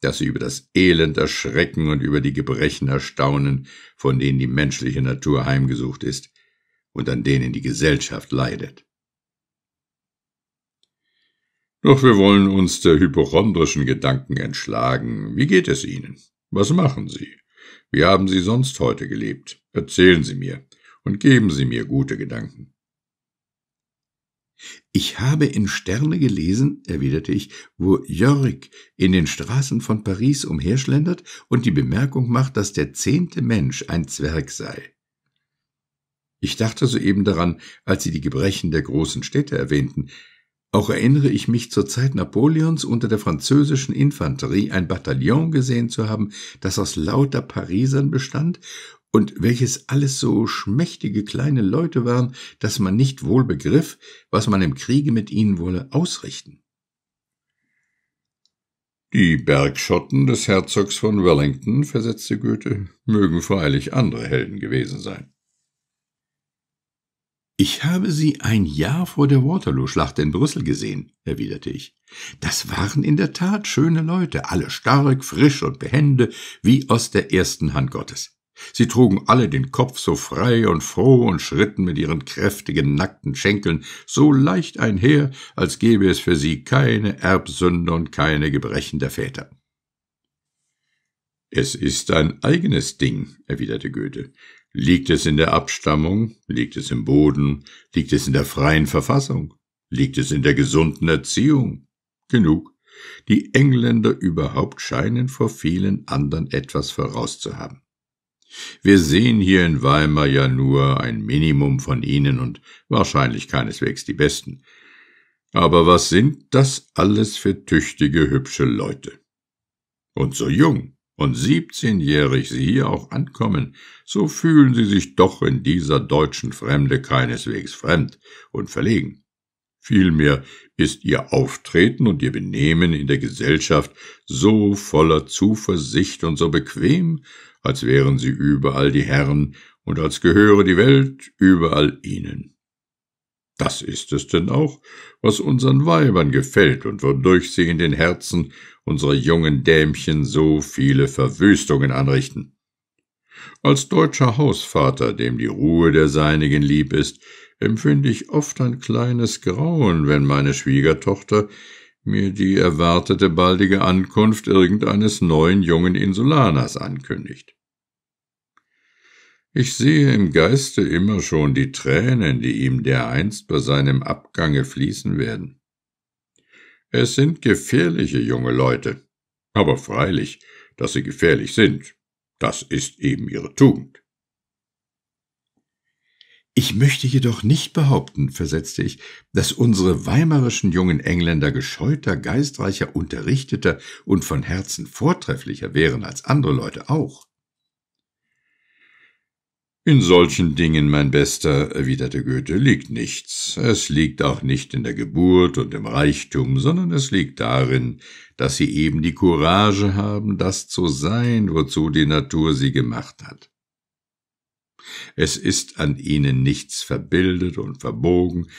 dass Sie über das Elend erschrecken und über die Gebrechen erstaunen, von denen die menschliche Natur heimgesucht ist und an denen die Gesellschaft leidet. Doch wir wollen uns der hypochondrischen Gedanken entschlagen. Wie geht es Ihnen? Was machen Sie? Wie haben Sie sonst heute gelebt? Erzählen Sie mir und geben Sie mir gute Gedanken. Ich habe in Sterne gelesen, erwiderte ich, wo Jörg in den Straßen von Paris umherschlendert und die Bemerkung macht, dass der zehnte Mensch ein Zwerg sei. Ich dachte soeben daran, als Sie die Gebrechen der großen Städte erwähnten, auch erinnere ich mich zur Zeit Napoleons unter der französischen Infanterie ein Bataillon gesehen zu haben, das aus lauter Parisern bestand und welches alles so schmächtige kleine Leute waren, dass man nicht wohl begriff, was man im Kriege mit ihnen wolle ausrichten. Die Bergschotten des Herzogs von Wellington, versetzte Goethe, mögen freilich andere Helden gewesen sein. Ich habe Sie ein Jahr vor der Waterloo-Schlacht in Brüssel gesehen, erwiderte ich. Das waren in der Tat schöne Leute, alle stark, frisch und behende, wie aus der ersten Hand Gottes. Sie trugen alle den Kopf so frei und froh und schritten mit ihren kräftigen, nackten Schenkeln so leicht einher, als gäbe es für sie keine Erbsünde und keine Gebrechen der Väter. Es ist ein eigenes Ding, erwiderte Goethe. Liegt es in der Abstammung? Liegt es im Boden? Liegt es in der freien Verfassung? Liegt es in der gesunden Erziehung? Genug. Die Engländer überhaupt scheinen vor vielen anderen etwas voraus zu haben. Wir sehen hier in Weimar ja nur ein Minimum von ihnen und wahrscheinlich keineswegs die besten. Aber was sind das alles für tüchtige, hübsche Leute? Und so jung und siebzehnjährig sie hier auch ankommen, so fühlen sie sich doch in dieser deutschen Fremde keineswegs fremd und verlegen. Vielmehr ist ihr Auftreten und ihr Benehmen in der Gesellschaft so voller Zuversicht und so bequem, als wären sie überall die Herren und als gehöre die Welt überall ihnen. Das ist es denn auch, was unseren Weibern gefällt und wodurch sie in den Herzen unsere jungen Dämchen so viele Verwüstungen anrichten. Als deutscher Hausvater, dem die Ruhe der Seinigen lieb ist, empfinde ich oft ein kleines Grauen, wenn meine Schwiegertochter mir die erwartete baldige Ankunft irgendeines neuen jungen Insulaners ankündigt. Ich sehe im Geiste immer schon die Tränen, die ihm dereinst bei seinem Abgange fließen werden. Es sind gefährliche junge Leute. Aber freilich, dass sie gefährlich sind, das ist eben ihre Tugend. Ich möchte jedoch nicht behaupten, versetzte ich, dass unsere weimarischen jungen Engländer gescheuter, geistreicher, unterrichteter und von Herzen vortrefflicher wären als andere Leute auch. In solchen Dingen, mein Bester, erwiderte Goethe, liegt nichts. Es liegt auch nicht in der Geburt und im Reichtum, sondern es liegt darin, dass sie eben die Courage haben, das zu sein, wozu die Natur sie gemacht hat. Es ist an ihnen nichts verbildet und verbogen,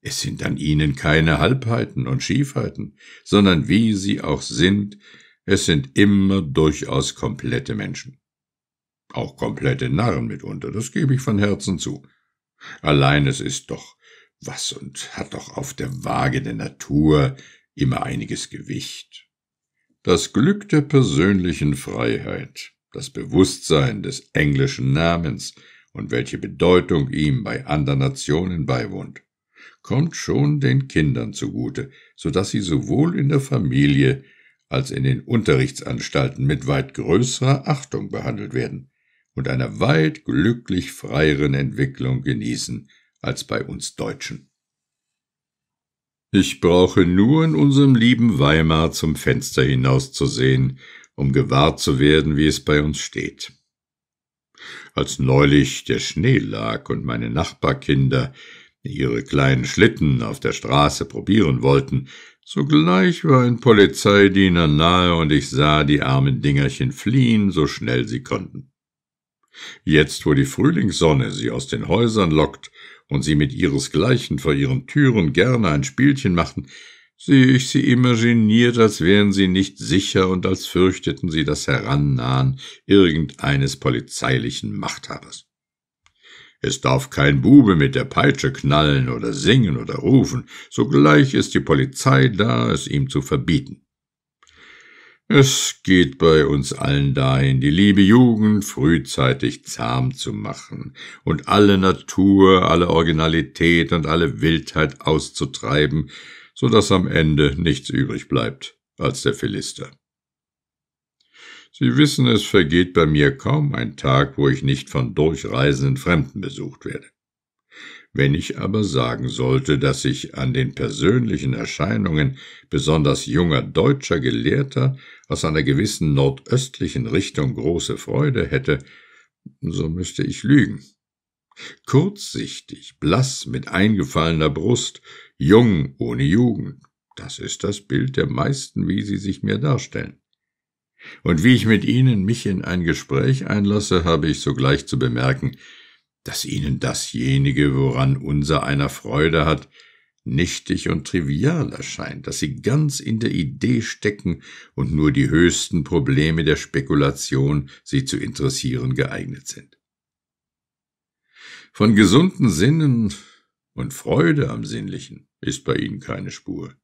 es sind an ihnen keine Halbheiten und Schiefheiten, sondern wie sie auch sind, es sind immer durchaus komplette Menschen. Auch komplette Narren mitunter, das gebe ich von Herzen zu. Allein es ist doch was und hat doch auf der Waage der Natur immer einiges Gewicht. Das Glück der persönlichen Freiheit, das Bewusstsein des englischen Namens und welche Bedeutung ihm bei anderen Nationen beiwohnt, kommt schon den Kindern zugute, so dass sie sowohl in der Familie als in den Unterrichtsanstalten mit weit größerer Achtung behandelt werden und einer weit glücklich freieren Entwicklung genießen als bei uns Deutschen. Ich brauche nur in unserem lieben Weimar zum Fenster hinauszusehen, um gewahr zu werden, wie es bei uns steht. Als neulich der Schnee lag und meine Nachbarkinder ihre kleinen Schlitten auf der Straße probieren wollten, sogleich war ein Polizeidiener nahe und ich sah die armen Dingerchen fliehen, so schnell sie konnten. Jetzt, wo die Frühlingssonne sie aus den Häusern lockt und sie mit ihresgleichen vor ihren Türen gerne ein Spielchen machen, sehe ich sie imaginiert, als wären sie nicht sicher und als fürchteten sie das Herannahen irgendeines polizeilichen Machthabers. Es darf kein Bube mit der Peitsche knallen oder singen oder rufen, sogleich ist die Polizei da, es ihm zu verbieten. Es geht bei uns allen dahin, die liebe Jugend frühzeitig zahm zu machen und alle Natur, alle Originalität und alle Wildheit auszutreiben, so dass am Ende nichts übrig bleibt als der Philister. Sie wissen, es vergeht bei mir kaum ein Tag, wo ich nicht von durchreisenden Fremden besucht werde. Wenn ich aber sagen sollte, dass ich an den persönlichen Erscheinungen besonders junger deutscher Gelehrter aus einer gewissen nordöstlichen Richtung große Freude hätte, so müsste ich lügen. Kurzsichtig, blass mit eingefallener Brust, jung ohne Jugend, das ist das Bild der meisten, wie sie sich mir darstellen. Und wie ich mit ihnen mich in ein Gespräch einlasse, habe ich sogleich zu bemerken, dass ihnen dasjenige, woran unser einer Freude hat, nichtig und trivial erscheint, dass sie ganz in der Idee stecken und nur die höchsten Probleme der Spekulation sie zu interessieren geeignet sind. Von gesunden Sinnen und Freude am Sinnlichen ist bei ihnen keine Spur.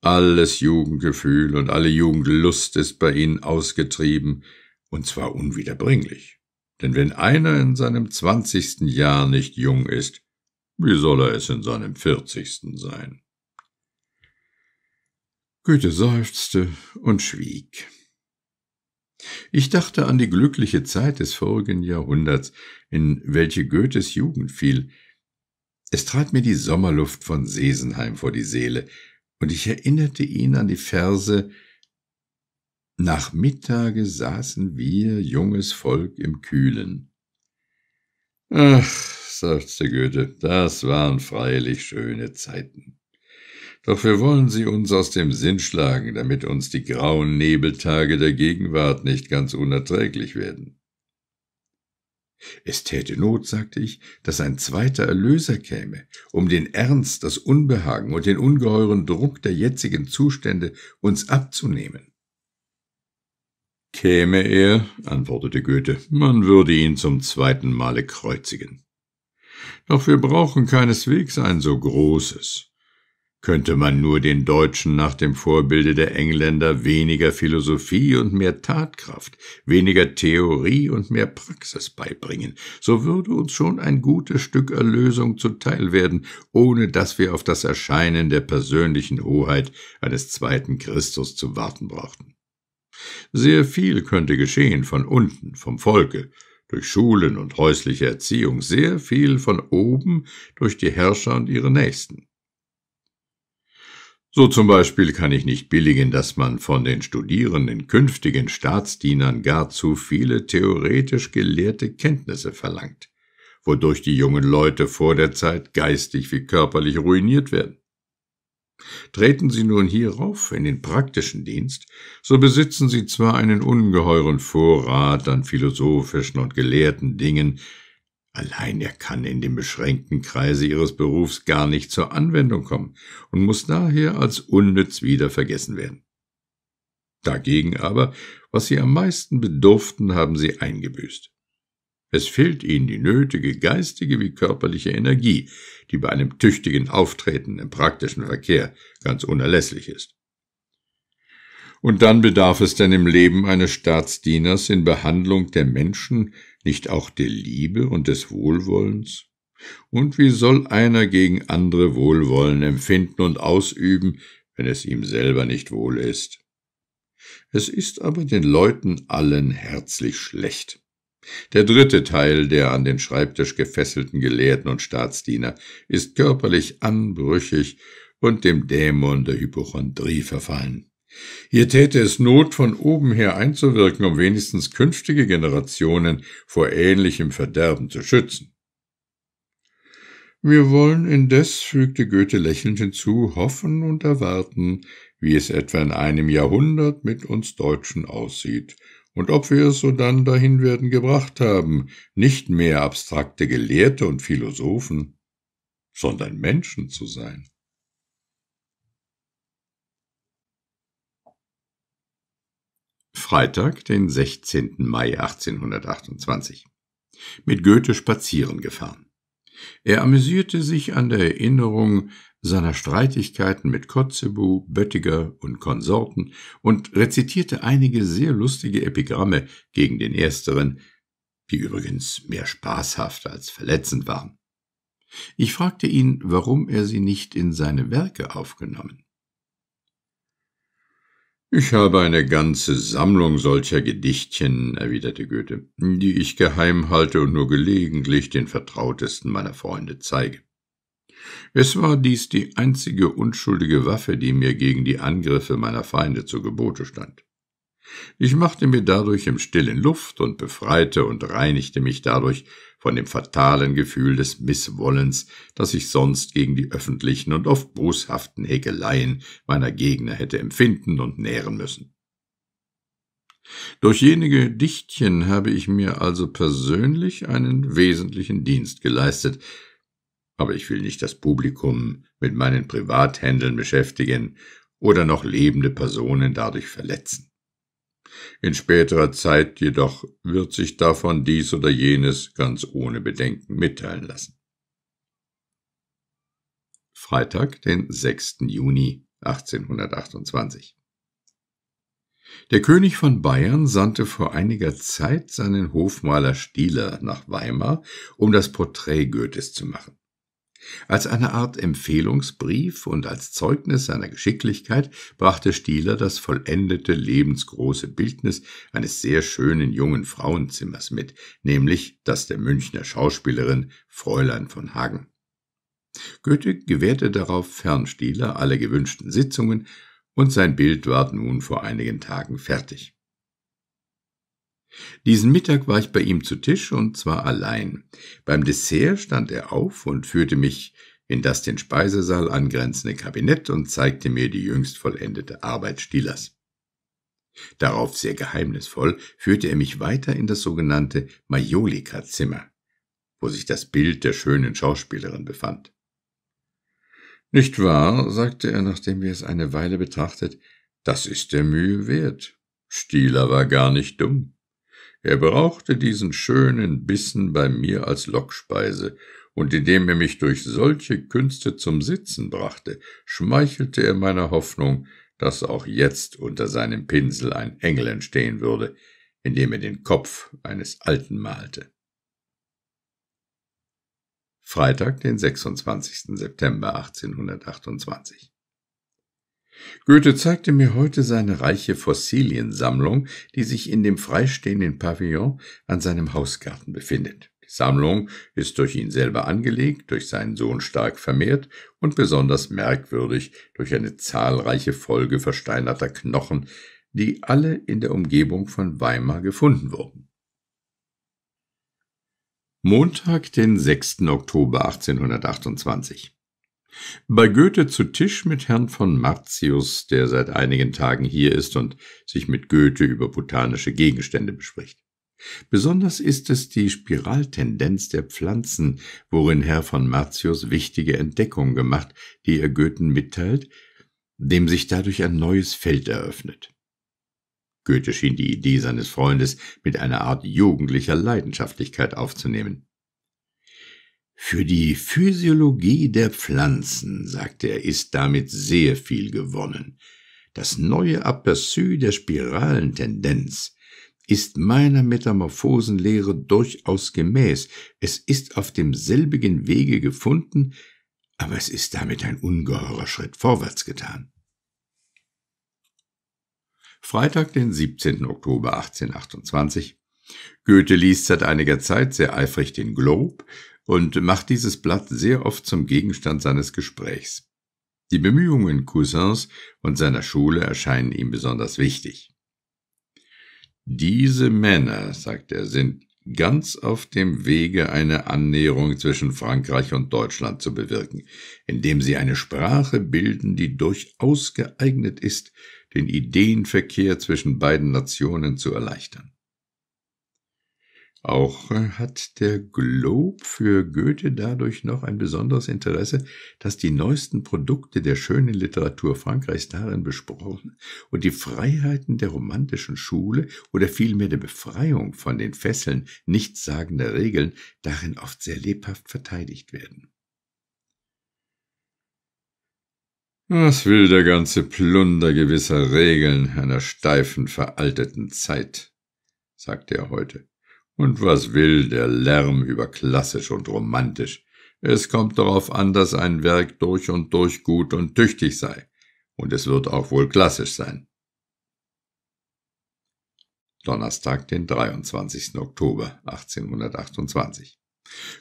Alles Jugendgefühl und alle Jugendlust ist bei ihnen ausgetrieben, und zwar unwiederbringlich. Denn wenn einer in seinem zwanzigsten Jahr nicht jung ist, wie soll er es in seinem vierzigsten sein? Goethe seufzte und schwieg. Ich dachte an die glückliche Zeit des vorigen Jahrhunderts, in welche Goethes Jugend fiel. Es trat mir die Sommerluft von Sesenheim vor die Seele, und ich erinnerte ihn an die Verse, nach Mittage saßen wir, junges Volk, im Kühlen. Ach, seufzte Goethe, das waren freilich schöne Zeiten. Doch wir wollen sie uns aus dem Sinn schlagen, damit uns die grauen Nebeltage der Gegenwart nicht ganz unerträglich werden. Es täte Not, sagte ich, dass ein zweiter Erlöser käme, um den Ernst, das Unbehagen und den ungeheuren Druck der jetzigen Zustände uns abzunehmen. Käme er, antwortete Goethe, man würde ihn zum zweiten Male kreuzigen. Doch wir brauchen keineswegs ein so großes. Könnte man nur den Deutschen nach dem Vorbilde der Engländer weniger Philosophie und mehr Tatkraft, weniger Theorie und mehr Praxis beibringen, so würde uns schon ein gutes Stück Erlösung zuteil werden, ohne dass wir auf das Erscheinen der persönlichen Hoheit eines zweiten Christus zu warten brauchten. Sehr viel könnte geschehen von unten, vom Volke, durch Schulen und häusliche Erziehung, sehr viel von oben durch die Herrscher und ihre Nächsten. So zum Beispiel kann ich nicht billigen, dass man von den Studierenden künftigen Staatsdienern gar zu viele theoretisch gelehrte Kenntnisse verlangt, wodurch die jungen Leute vor der Zeit geistig wie körperlich ruiniert werden. Treten Sie nun hierauf in den praktischen Dienst, so besitzen Sie zwar einen ungeheuren Vorrat an philosophischen und gelehrten Dingen, allein er kann in dem beschränkten Kreise Ihres Berufs gar nicht zur Anwendung kommen und muss daher als unnütz wieder vergessen werden. Dagegen aber, was Sie am meisten bedurften, haben Sie eingebüßt. Es fehlt ihnen die nötige geistige wie körperliche Energie, die bei einem tüchtigen Auftreten im praktischen Verkehr ganz unerlässlich ist. Und dann bedarf es denn im Leben eines Staatsdieners in Behandlung der Menschen nicht auch der Liebe und des Wohlwollens? Und wie soll einer gegen andere Wohlwollen empfinden und ausüben, wenn es ihm selber nicht wohl ist? Es ist aber den Leuten allen herzlich schlecht. Der dritte Teil der an den Schreibtisch gefesselten Gelehrten und Staatsdiener ist körperlich anbrüchig und dem Dämon der Hypochondrie verfallen. Hier täte es Not, von oben her einzuwirken, um wenigstens künftige Generationen vor ähnlichem Verderben zu schützen. Wir wollen indes, fügte Goethe lächelnd hinzu, hoffen und erwarten, wie es etwa in einem Jahrhundert mit uns Deutschen aussieht, und ob wir es sodann dahin werden gebracht haben, nicht mehr abstrakte Gelehrte und Philosophen, sondern Menschen zu sein. Freitag, den 16. Mai 1828. Mit Goethe spazieren gefahren. Er amüsierte sich an der Erinnerung, seiner Streitigkeiten mit Kotzebue, Böttiger und Konsorten und rezitierte einige sehr lustige Epigramme gegen den ersteren, die übrigens mehr spaßhaft als verletzend waren. Ich fragte ihn, warum er sie nicht in seine Werke aufgenommen. Ich habe eine ganze Sammlung solcher Gedichtchen, erwiderte Goethe, die ich geheim halte und nur gelegentlich den vertrautesten meiner Freunde zeige. Es war dies die einzige unschuldige Waffe, die mir gegen die Angriffe meiner Feinde zu Gebote stand. Ich machte mir dadurch im stillen Luft und befreite und reinigte mich dadurch von dem fatalen Gefühl des Misswollens, das ich sonst gegen die öffentlichen und oft boshaften Häkeleien meiner Gegner hätte empfinden und nähren müssen. Durch jene Dichtchen habe ich mir also persönlich einen wesentlichen Dienst geleistet, aber ich will nicht das Publikum mit meinen Privathändeln beschäftigen oder noch lebende Personen dadurch verletzen. In späterer Zeit jedoch wird sich davon dies oder jenes ganz ohne Bedenken mitteilen lassen. Freitag, den 6. Juni 1828. Der König von Bayern sandte vor einiger Zeit seinen Hofmaler Stieler nach Weimar, um das Porträt Goethes zu machen. Als eine Art Empfehlungsbrief und als Zeugnis seiner Geschicklichkeit brachte Stieler das vollendete lebensgroße Bildnis eines sehr schönen jungen Frauenzimmers mit, nämlich das der Münchner Schauspielerin Fräulein von Hagen. Goethe gewährte darauf Fernstieler alle gewünschten Sitzungen, und sein Bild ward nun vor einigen Tagen fertig. Diesen Mittag war ich bei ihm zu Tisch und zwar allein. Beim Dessert stand er auf und führte mich in das den Speisesaal angrenzende Kabinett und zeigte mir die jüngst vollendete Arbeit Stielers. Darauf sehr geheimnisvoll führte er mich weiter in das sogenannte Majolika-Zimmer, wo sich das Bild der schönen Schauspielerin befand. Nicht wahr, sagte er, nachdem wir es eine Weile betrachtet, das ist der Mühe wert. Stieler war gar nicht dumm. Er brauchte diesen schönen Bissen bei mir als Lockspeise, und indem er mich durch solche Künste zum Sitzen brachte, schmeichelte er meiner Hoffnung, dass auch jetzt unter seinem Pinsel ein Engel entstehen würde, indem er den Kopf eines Alten malte. Freitag, den 26. September 1828 Goethe zeigte mir heute seine reiche Fossiliensammlung, die sich in dem freistehenden Pavillon an seinem Hausgarten befindet. Die Sammlung ist durch ihn selber angelegt, durch seinen Sohn stark vermehrt und besonders merkwürdig durch eine zahlreiche Folge versteinerter Knochen, die alle in der Umgebung von Weimar gefunden wurden. Montag, den 6. Oktober 1828. Bei Goethe zu Tisch mit Herrn von Martius, der seit einigen Tagen hier ist und sich mit Goethe über botanische Gegenstände bespricht. Besonders ist es die Spiraltendenz der Pflanzen, worin Herr von Martius wichtige Entdeckungen gemacht, die er Goethen mitteilt, dem sich dadurch ein neues Feld eröffnet. Goethe schien die Idee seines Freundes mit einer Art jugendlicher Leidenschaftlichkeit aufzunehmen. Für die Physiologie der Pflanzen, sagte er, ist damit sehr viel gewonnen. Das neue Aperçu der Spiralentendenz ist meiner Metamorphosenlehre durchaus gemäß. Es ist auf demselbigen Wege gefunden, aber es ist damit ein ungeheurer Schritt vorwärts getan. Freitag, den 17. Oktober 1828. Goethe liest seit einiger Zeit sehr eifrig den Globe, und macht dieses Blatt sehr oft zum Gegenstand seines Gesprächs. Die Bemühungen Cousins und seiner Schule erscheinen ihm besonders wichtig. Diese Männer, sagt er, sind ganz auf dem Wege, eine Annäherung zwischen Frankreich und Deutschland zu bewirken, indem sie eine Sprache bilden, die durchaus geeignet ist, den Ideenverkehr zwischen beiden Nationen zu erleichtern. Auch äh, hat der Globe für Goethe dadurch noch ein besonderes Interesse, dass die neuesten Produkte der schönen Literatur Frankreichs darin besprochen und die Freiheiten der romantischen Schule oder vielmehr der Befreiung von den Fesseln nichtssagender Regeln darin oft sehr lebhaft verteidigt werden. Was will der ganze Plunder gewisser Regeln einer steifen, veralteten Zeit? sagte er heute und was will der Lärm über klassisch und romantisch? Es kommt darauf an, dass ein Werk durch und durch gut und tüchtig sei, und es wird auch wohl klassisch sein. Donnerstag, den 23. Oktober 1828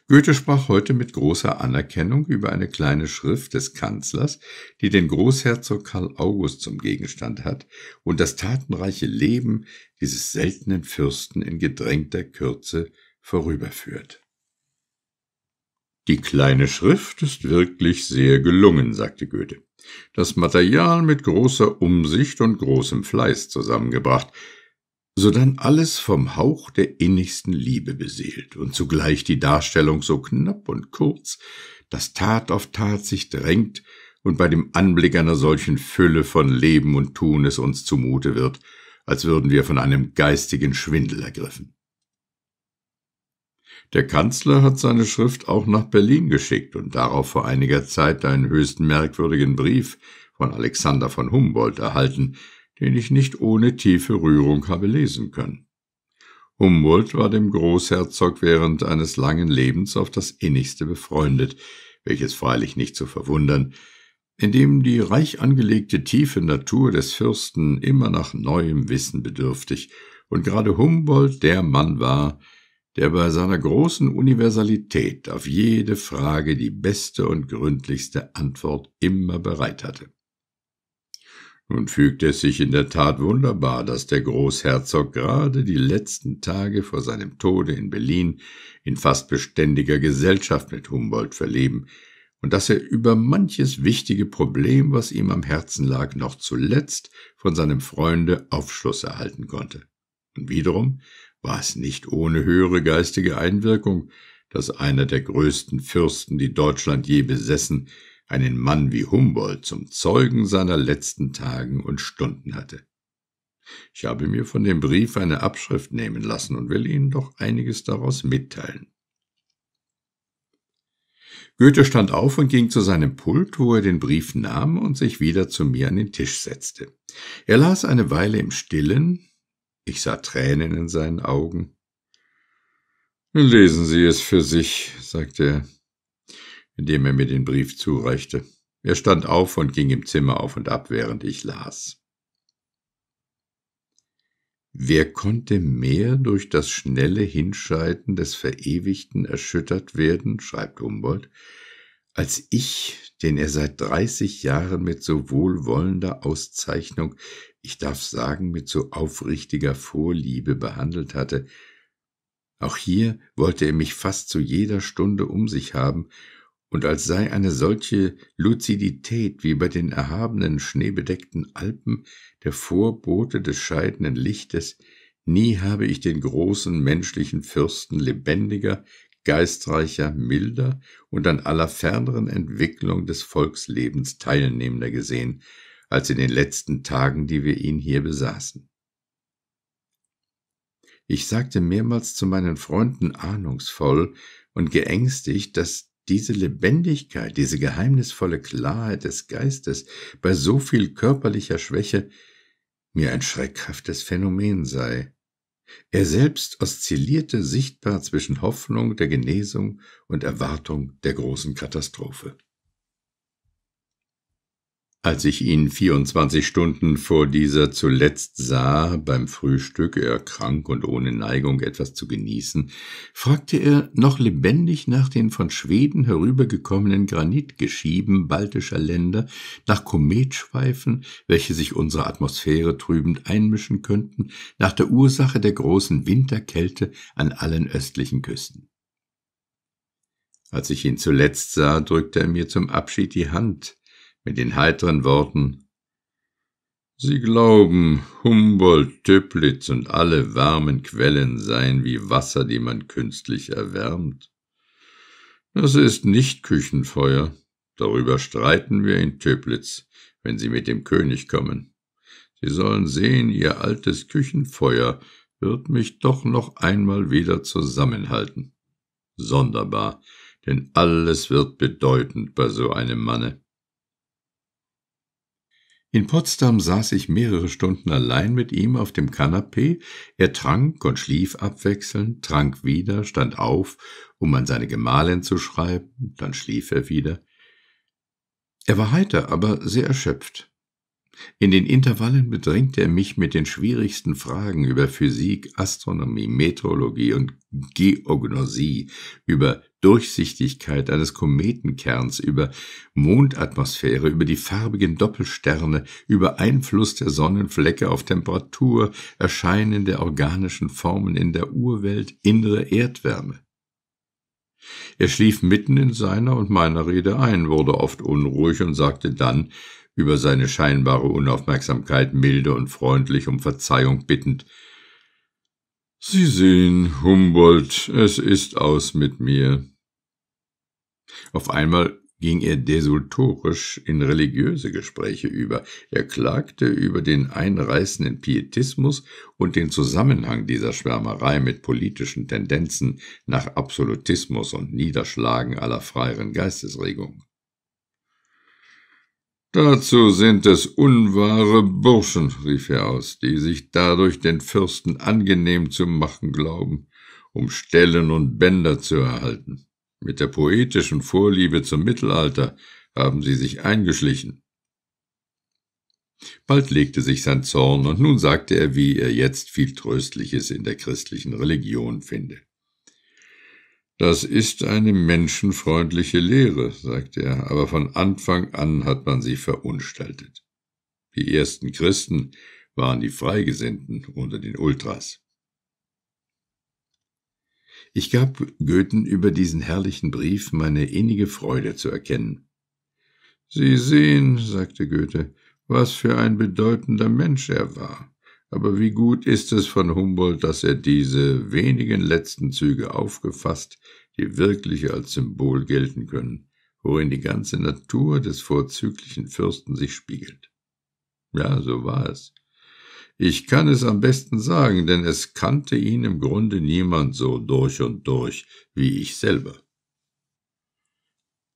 Goethe sprach heute mit großer Anerkennung über eine kleine Schrift des Kanzlers, die den Großherzog Karl August zum Gegenstand hat und das tatenreiche Leben dieses seltenen Fürsten in gedrängter Kürze vorüberführt. Die kleine Schrift ist wirklich sehr gelungen, sagte Goethe. Das Material mit großer Umsicht und großem Fleiß zusammengebracht, sodann alles vom Hauch der innigsten Liebe beseelt und zugleich die Darstellung so knapp und kurz, dass Tat auf Tat sich drängt und bei dem Anblick einer solchen Fülle von Leben und Tun es uns zumute wird, als würden wir von einem geistigen Schwindel ergriffen. Der Kanzler hat seine Schrift auch nach Berlin geschickt und darauf vor einiger Zeit einen höchst merkwürdigen Brief von Alexander von Humboldt erhalten, den ich nicht ohne tiefe Rührung habe lesen können. Humboldt war dem Großherzog während eines langen Lebens auf das innigste befreundet, welches freilich nicht zu verwundern, indem die reich angelegte tiefe Natur des Fürsten immer nach neuem Wissen bedürftig und gerade Humboldt der Mann war, der bei seiner großen Universalität auf jede Frage die beste und gründlichste Antwort immer bereit hatte. Nun fügte es sich in der Tat wunderbar, dass der Großherzog gerade die letzten Tage vor seinem Tode in Berlin in fast beständiger Gesellschaft mit Humboldt verleben und dass er über manches wichtige Problem, was ihm am Herzen lag, noch zuletzt von seinem Freunde Aufschluss erhalten konnte. Und wiederum war es nicht ohne höhere geistige Einwirkung, dass einer der größten Fürsten, die Deutschland je besessen, einen Mann wie Humboldt zum Zeugen seiner letzten Tagen und Stunden hatte. Ich habe mir von dem Brief eine Abschrift nehmen lassen und will Ihnen doch einiges daraus mitteilen. Goethe stand auf und ging zu seinem Pult, wo er den Brief nahm und sich wieder zu mir an den Tisch setzte. Er las eine Weile im Stillen, ich sah Tränen in seinen Augen. Lesen Sie es für sich, sagte er indem er mir den Brief zureichte. Er stand auf und ging im Zimmer auf und ab, während ich las. Wer konnte mehr durch das schnelle Hinscheiden des Verewigten erschüttert werden, schreibt Humboldt, als ich, den er seit dreißig Jahren mit so wohlwollender Auszeichnung, ich darf sagen, mit so aufrichtiger Vorliebe behandelt hatte. Auch hier wollte er mich fast zu jeder Stunde um sich haben und als sei eine solche Luzidität wie bei den erhabenen, schneebedeckten Alpen der Vorbote des scheidenden Lichtes, nie habe ich den großen menschlichen Fürsten lebendiger, geistreicher, milder und an aller ferneren Entwicklung des Volkslebens teilnehmender gesehen, als in den letzten Tagen, die wir ihn hier besaßen. Ich sagte mehrmals zu meinen Freunden ahnungsvoll und geängstigt, dass diese Lebendigkeit, diese geheimnisvolle Klarheit des Geistes bei so viel körperlicher Schwäche mir ein schreckhaftes Phänomen sei. Er selbst oszillierte sichtbar zwischen Hoffnung der Genesung und Erwartung der großen Katastrophe. Als ich ihn 24 Stunden vor dieser zuletzt sah, beim Frühstück, er krank und ohne Neigung etwas zu genießen, fragte er noch lebendig nach den von Schweden herübergekommenen Granitgeschieben baltischer Länder, nach Kometschweifen, welche sich unserer Atmosphäre trübend einmischen könnten, nach der Ursache der großen Winterkälte an allen östlichen Küsten. Als ich ihn zuletzt sah, drückte er mir zum Abschied die Hand, mit den heiteren Worten Sie glauben, Humboldt, Töplitz und alle warmen Quellen seien wie Wasser, die man künstlich erwärmt. Das ist nicht Küchenfeuer. Darüber streiten wir in Töplitz, wenn Sie mit dem König kommen. Sie sollen sehen, Ihr altes Küchenfeuer wird mich doch noch einmal wieder zusammenhalten. Sonderbar, denn alles wird bedeutend bei so einem Manne. In Potsdam saß ich mehrere Stunden allein mit ihm auf dem Kanapee, er trank und schlief abwechselnd, trank wieder, stand auf, um an seine Gemahlin zu schreiben, dann schlief er wieder. Er war heiter, aber sehr erschöpft. In den Intervallen bedrängte er mich mit den schwierigsten Fragen über Physik, Astronomie, Metrologie und Geognosie, über Durchsichtigkeit eines Kometenkerns, über Mondatmosphäre, über die farbigen Doppelsterne, über Einfluss der Sonnenflecke auf Temperatur, Erscheinen der organischen Formen in der Urwelt, innere Erdwärme. Er schlief mitten in seiner und meiner Rede ein, wurde oft unruhig und sagte dann, über seine scheinbare Unaufmerksamkeit milde und freundlich um Verzeihung bittend, Sie sehen, Humboldt, es ist aus mit mir. Auf einmal ging er desultorisch in religiöse Gespräche über. Er klagte über den einreißenden Pietismus und den Zusammenhang dieser Schwärmerei mit politischen Tendenzen nach Absolutismus und Niederschlagen aller freieren Geistesregung. Dazu sind es unwahre Burschen, rief er aus, die sich dadurch den Fürsten angenehm zu machen glauben, um Stellen und Bänder zu erhalten. Mit der poetischen Vorliebe zum Mittelalter haben sie sich eingeschlichen. Bald legte sich sein Zorn, und nun sagte er, wie er jetzt viel Tröstliches in der christlichen Religion finde. Das ist eine menschenfreundliche Lehre, sagte er, aber von Anfang an hat man sie verunstaltet. Die ersten Christen waren die Freigesinnten unter den Ultras. Ich gab Goethen über diesen herrlichen Brief meine innige Freude zu erkennen. Sie sehen, sagte Goethe, was für ein bedeutender Mensch er war aber wie gut ist es von Humboldt, dass er diese wenigen letzten Züge aufgefasst, die wirklich als Symbol gelten können, worin die ganze Natur des vorzüglichen Fürsten sich spiegelt. Ja, so war es. Ich kann es am besten sagen, denn es kannte ihn im Grunde niemand so durch und durch wie ich selber.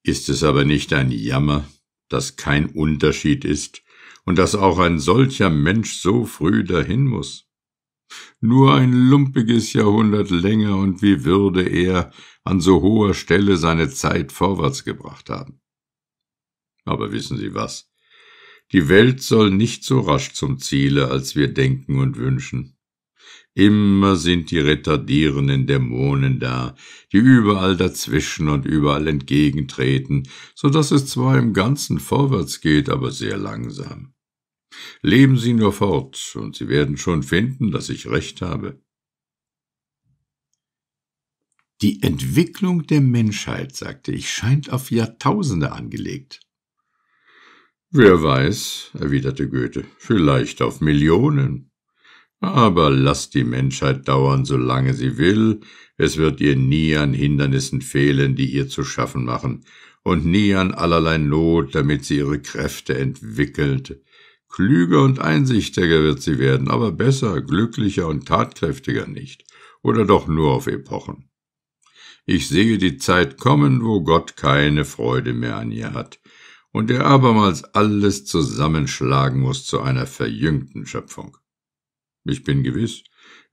Ist es aber nicht ein Jammer, dass kein Unterschied ist und dass auch ein solcher Mensch so früh dahin muß. Nur ein lumpiges Jahrhundert länger und wie würde er an so hoher Stelle seine Zeit vorwärts gebracht haben. Aber wissen Sie was? Die Welt soll nicht so rasch zum Ziele, als wir denken und wünschen. Immer sind die retardierenden Dämonen da, die überall dazwischen und überall entgegentreten, so dass es zwar im Ganzen vorwärts geht, aber sehr langsam. Leben Sie nur fort, und Sie werden schon finden, dass ich recht habe. Die Entwicklung der Menschheit, sagte ich, scheint auf Jahrtausende angelegt. Wer weiß, erwiderte Goethe, vielleicht auf Millionen. Aber lasst die Menschheit dauern, solange sie will, es wird ihr nie an Hindernissen fehlen, die ihr zu schaffen machen, und nie an allerlei Not, damit sie ihre Kräfte entwickelt, Klüger und einsichtiger wird sie werden, aber besser, glücklicher und tatkräftiger nicht, oder doch nur auf Epochen. Ich sehe die Zeit kommen, wo Gott keine Freude mehr an ihr hat, und er abermals alles zusammenschlagen muss zu einer verjüngten Schöpfung. Ich bin gewiss,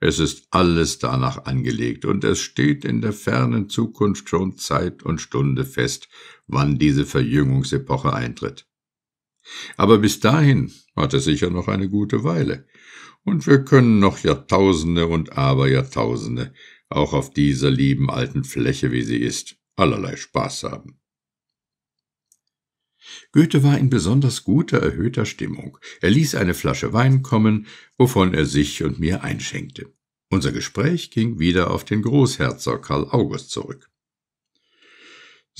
es ist alles danach angelegt, und es steht in der fernen Zukunft schon Zeit und Stunde fest, wann diese Verjüngungsepoche eintritt. Aber bis dahin Warte sicher noch eine gute Weile. Und wir können noch Jahrtausende und Aberjahrtausende, auch auf dieser lieben alten Fläche, wie sie ist, allerlei Spaß haben. Goethe war in besonders guter, erhöhter Stimmung. Er ließ eine Flasche Wein kommen, wovon er sich und mir einschenkte. Unser Gespräch ging wieder auf den Großherzog Karl August zurück.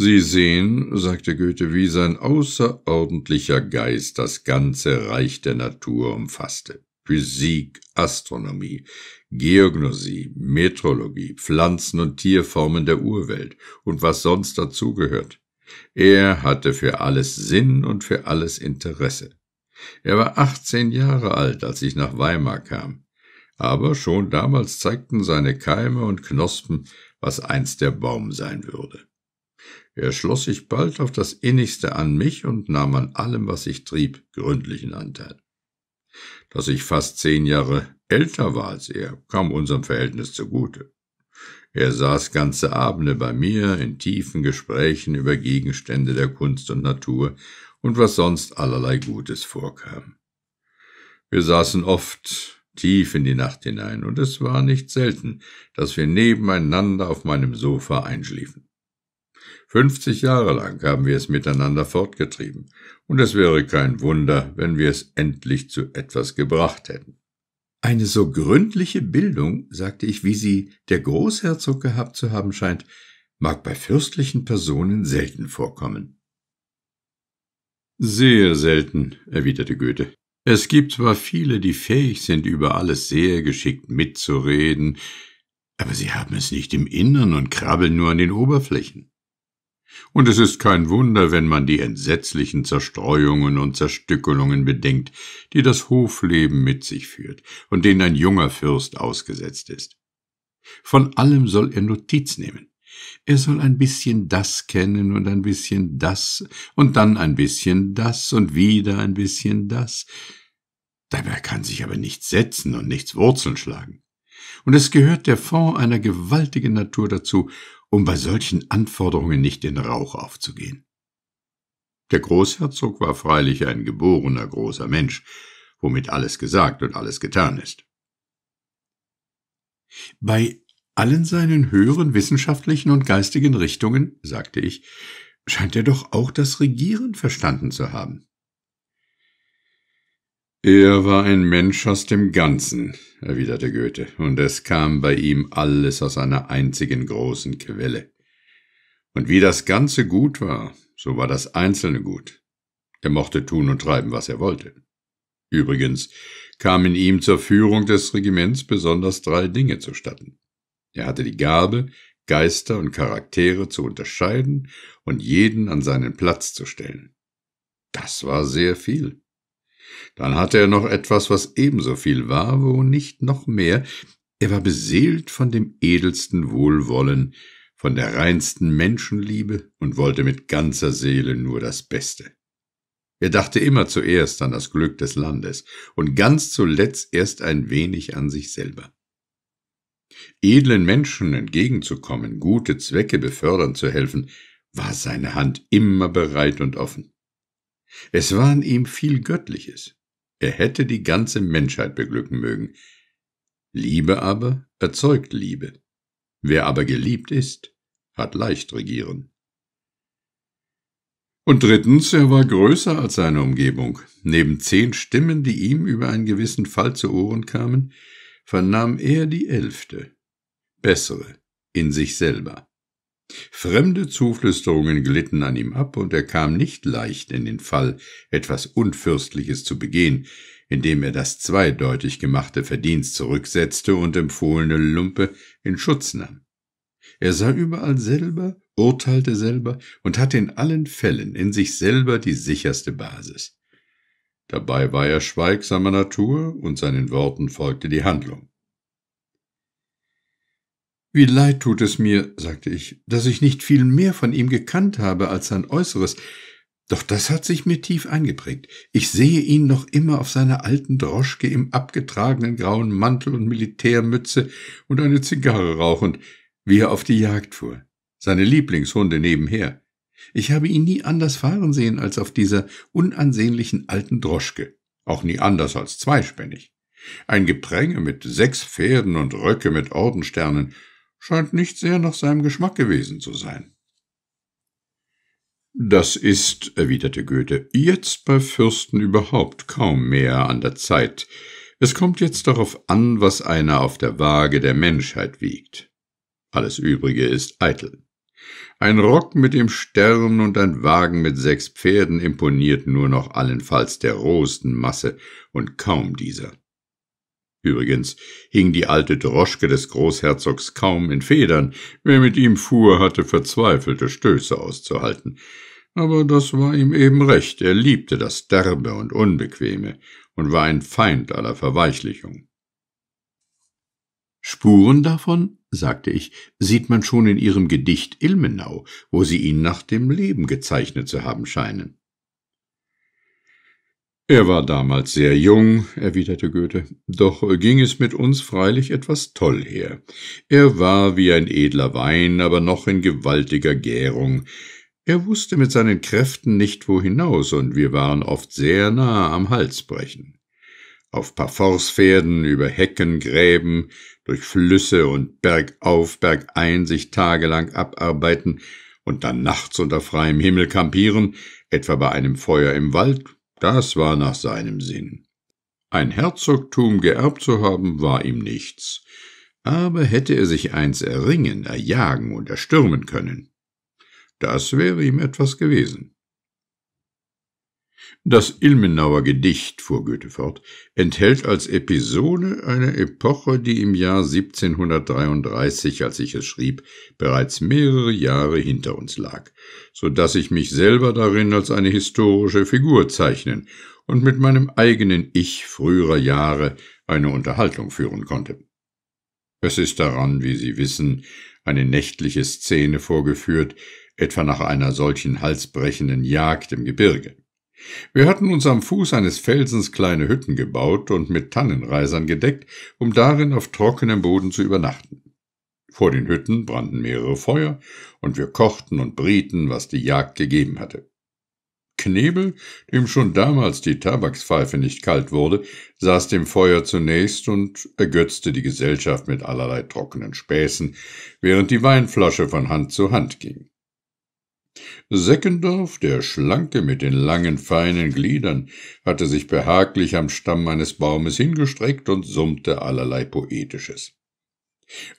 Sie sehen, sagte Goethe, wie sein außerordentlicher Geist das ganze Reich der Natur umfasste. Physik, Astronomie, Geognosie, Metrologie, Pflanzen- und Tierformen der Urwelt und was sonst dazugehört. Er hatte für alles Sinn und für alles Interesse. Er war 18 Jahre alt, als ich nach Weimar kam. Aber schon damals zeigten seine Keime und Knospen, was einst der Baum sein würde. Er schloss sich bald auf das innigste an mich und nahm an allem, was ich trieb, gründlichen Anteil. Dass ich fast zehn Jahre älter war als er, kam unserem Verhältnis zugute. Er saß ganze Abende bei mir in tiefen Gesprächen über Gegenstände der Kunst und Natur und was sonst allerlei Gutes vorkam. Wir saßen oft tief in die Nacht hinein, und es war nicht selten, dass wir nebeneinander auf meinem Sofa einschliefen. 50 Jahre lang haben wir es miteinander fortgetrieben, und es wäre kein Wunder, wenn wir es endlich zu etwas gebracht hätten. Eine so gründliche Bildung, sagte ich, wie sie der Großherzog gehabt zu haben scheint, mag bei fürstlichen Personen selten vorkommen. Sehr selten, erwiderte Goethe. Es gibt zwar viele, die fähig sind, über alles sehr geschickt mitzureden, aber sie haben es nicht im Innern und krabbeln nur an den Oberflächen. Und es ist kein Wunder, wenn man die entsetzlichen Zerstreuungen und Zerstückelungen bedenkt, die das Hofleben mit sich führt und denen ein junger Fürst ausgesetzt ist. Von allem soll er Notiz nehmen. Er soll ein bisschen das kennen und ein bisschen das und dann ein bisschen das und wieder ein bisschen das. Dabei kann sich aber nichts setzen und nichts Wurzeln schlagen. Und es gehört der Fond einer gewaltigen Natur dazu, um bei solchen Anforderungen nicht in Rauch aufzugehen. Der Großherzog war freilich ein geborener großer Mensch, womit alles gesagt und alles getan ist. Bei allen seinen höheren wissenschaftlichen und geistigen Richtungen, sagte ich, scheint er doch auch das Regieren verstanden zu haben. Er war ein Mensch aus dem Ganzen, erwiderte Goethe, und es kam bei ihm alles aus einer einzigen großen Quelle. Und wie das Ganze gut war, so war das Einzelne gut. Er mochte tun und treiben, was er wollte. Übrigens kamen ihm zur Führung des Regiments besonders drei Dinge zustatten. Er hatte die Gabe, Geister und Charaktere zu unterscheiden und jeden an seinen Platz zu stellen. Das war sehr viel. Dann hatte er noch etwas, was ebenso viel war, wo nicht noch mehr. Er war beseelt von dem edelsten Wohlwollen, von der reinsten Menschenliebe und wollte mit ganzer Seele nur das Beste. Er dachte immer zuerst an das Glück des Landes und ganz zuletzt erst ein wenig an sich selber. Edlen Menschen entgegenzukommen, gute Zwecke befördern zu helfen, war seine Hand immer bereit und offen. Es war in ihm viel Göttliches. Er hätte die ganze Menschheit beglücken mögen. Liebe aber erzeugt Liebe. Wer aber geliebt ist, hat leicht regieren. Und drittens, er war größer als seine Umgebung. Neben zehn Stimmen, die ihm über einen gewissen Fall zu Ohren kamen, vernahm er die elfte, bessere, in sich selber. Fremde Zuflüsterungen glitten an ihm ab, und er kam nicht leicht in den Fall, etwas Unfürstliches zu begehen, indem er das zweideutig gemachte Verdienst zurücksetzte und empfohlene Lumpe in Schutz nahm. Er sah überall selber, urteilte selber und hatte in allen Fällen in sich selber die sicherste Basis. Dabei war er schweigsamer Natur, und seinen Worten folgte die Handlung. Wie leid tut es mir, sagte ich, dass ich nicht viel mehr von ihm gekannt habe als sein Äußeres, doch das hat sich mir tief eingeprägt. Ich sehe ihn noch immer auf seiner alten Droschke im abgetragenen grauen Mantel und Militärmütze und eine Zigarre rauchend, wie er auf die Jagd fuhr. Seine Lieblingshunde nebenher. Ich habe ihn nie anders fahren sehen als auf dieser unansehnlichen alten Droschke. Auch nie anders als zweispännig. Ein Gepränge mit sechs Pferden und Röcke mit Ordensternen, scheint nicht sehr nach seinem Geschmack gewesen zu sein. Das ist, erwiderte Goethe, jetzt bei Fürsten überhaupt kaum mehr an der Zeit. Es kommt jetzt darauf an, was einer auf der Waage der Menschheit wiegt. Alles Übrige ist eitel. Ein Rock mit dem Stern und ein Wagen mit sechs Pferden imponiert nur noch allenfalls der rohsten Masse und kaum dieser. Übrigens hing die alte Droschke des Großherzogs kaum in Federn, wer mit ihm fuhr, hatte verzweifelte Stöße auszuhalten. Aber das war ihm eben recht, er liebte das Derbe und Unbequeme und war ein Feind aller Verweichlichung. Spuren davon, sagte ich, sieht man schon in Ihrem Gedicht Ilmenau, wo Sie ihn nach dem Leben gezeichnet zu haben scheinen. Er war damals sehr jung, erwiderte Goethe, doch ging es mit uns freilich etwas toll her. Er war wie ein edler Wein, aber noch in gewaltiger Gärung. Er wusste mit seinen Kräften nicht wo hinaus, und wir waren oft sehr nahe am Halsbrechen. Auf Parforce-Pferden, über Hecken, Gräben, durch Flüsse und bergauf, bergein sich tagelang abarbeiten und dann nachts unter freiem Himmel kampieren, etwa bei einem Feuer im Wald das war nach seinem Sinn. Ein Herzogtum geerbt zu haben, war ihm nichts. Aber hätte er sich eins erringen, erjagen und erstürmen können, das wäre ihm etwas gewesen. Das Ilmenauer Gedicht, fuhr Goethe fort, enthält als Episode eine Epoche, die im Jahr 1733, als ich es schrieb, bereits mehrere Jahre hinter uns lag, so dass ich mich selber darin als eine historische Figur zeichnen und mit meinem eigenen Ich früherer Jahre eine Unterhaltung führen konnte. Es ist daran, wie Sie wissen, eine nächtliche Szene vorgeführt, etwa nach einer solchen halsbrechenden Jagd im Gebirge. Wir hatten uns am Fuß eines Felsens kleine Hütten gebaut und mit Tannenreisern gedeckt, um darin auf trockenem Boden zu übernachten. Vor den Hütten brannten mehrere Feuer, und wir kochten und brieten, was die Jagd gegeben hatte. Knebel, dem schon damals die Tabakspfeife nicht kalt wurde, saß dem Feuer zunächst und ergötzte die Gesellschaft mit allerlei trockenen Späßen, während die Weinflasche von Hand zu Hand ging. Seckendorf, der Schlanke mit den langen, feinen Gliedern, hatte sich behaglich am Stamm eines Baumes hingestreckt und summte allerlei Poetisches.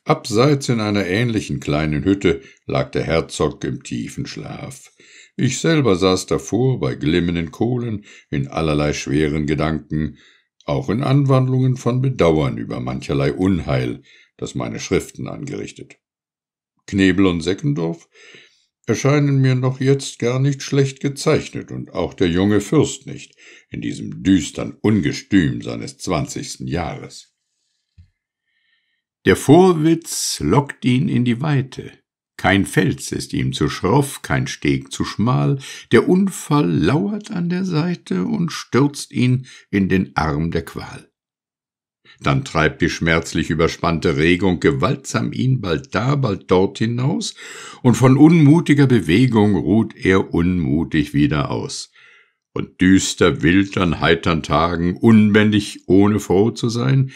Abseits in einer ähnlichen kleinen Hütte lag der Herzog im tiefen Schlaf. Ich selber saß davor bei glimmenden Kohlen in allerlei schweren Gedanken, auch in Anwandlungen von Bedauern über mancherlei Unheil, das meine Schriften angerichtet. Knebel und Seckendorf erscheinen mir noch jetzt gar nicht schlecht gezeichnet und auch der junge Fürst nicht, in diesem düstern Ungestüm seines zwanzigsten Jahres. Der Vorwitz lockt ihn in die Weite. Kein Fels ist ihm zu schroff, kein Steg zu schmal, der Unfall lauert an der Seite und stürzt ihn in den Arm der Qual. Dann treibt die schmerzlich überspannte Regung gewaltsam ihn bald da, bald dort hinaus, und von unmutiger Bewegung ruht er unmutig wieder aus. Und düster, wild an heitern Tagen, unbändig, ohne froh zu sein,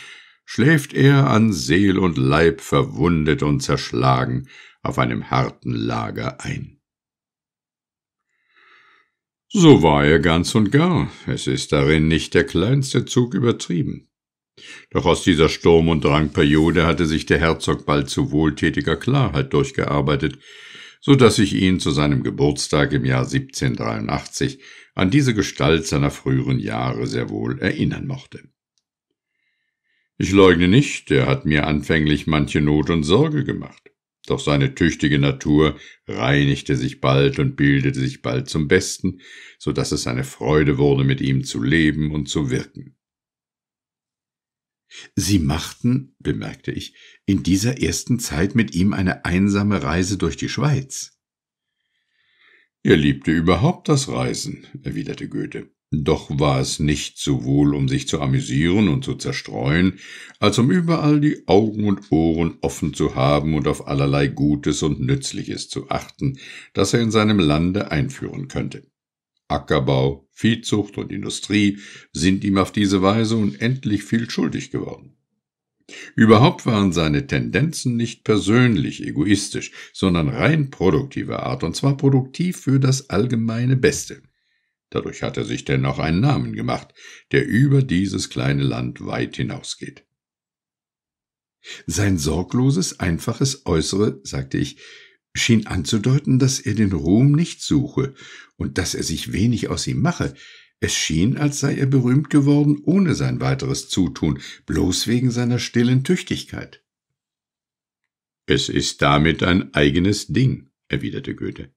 schläft er an Seel und Leib verwundet und zerschlagen auf einem harten Lager ein. So war er ganz und gar, es ist darin nicht der kleinste Zug übertrieben. Doch aus dieser Sturm- und Drangperiode hatte sich der Herzog bald zu wohltätiger Klarheit durchgearbeitet, so dass ich ihn zu seinem Geburtstag im Jahr 1783 an diese Gestalt seiner früheren Jahre sehr wohl erinnern mochte. Ich leugne nicht, er hat mir anfänglich manche Not und Sorge gemacht. Doch seine tüchtige Natur reinigte sich bald und bildete sich bald zum Besten, so dass es eine Freude wurde, mit ihm zu leben und zu wirken. Sie machten, bemerkte ich, in dieser ersten Zeit mit ihm eine einsame Reise durch die Schweiz. Er liebte überhaupt das Reisen, erwiderte Goethe. Doch war es nicht sowohl, um sich zu amüsieren und zu zerstreuen, als um überall die Augen und Ohren offen zu haben und auf allerlei Gutes und Nützliches zu achten, das er in seinem Lande einführen könnte. Ackerbau, Viehzucht und Industrie sind ihm auf diese Weise unendlich viel schuldig geworden. Überhaupt waren seine Tendenzen nicht persönlich egoistisch, sondern rein produktiver Art, und zwar produktiv für das allgemeine Beste. Dadurch hat er sich dennoch einen Namen gemacht, der über dieses kleine Land weit hinausgeht. Sein sorgloses, einfaches Äußere, sagte ich, schien anzudeuten, dass er den Ruhm nicht suche und dass er sich wenig aus ihm mache. Es schien, als sei er berühmt geworden ohne sein weiteres Zutun, bloß wegen seiner stillen Tüchtigkeit. Es ist damit ein eigenes Ding, erwiderte Goethe.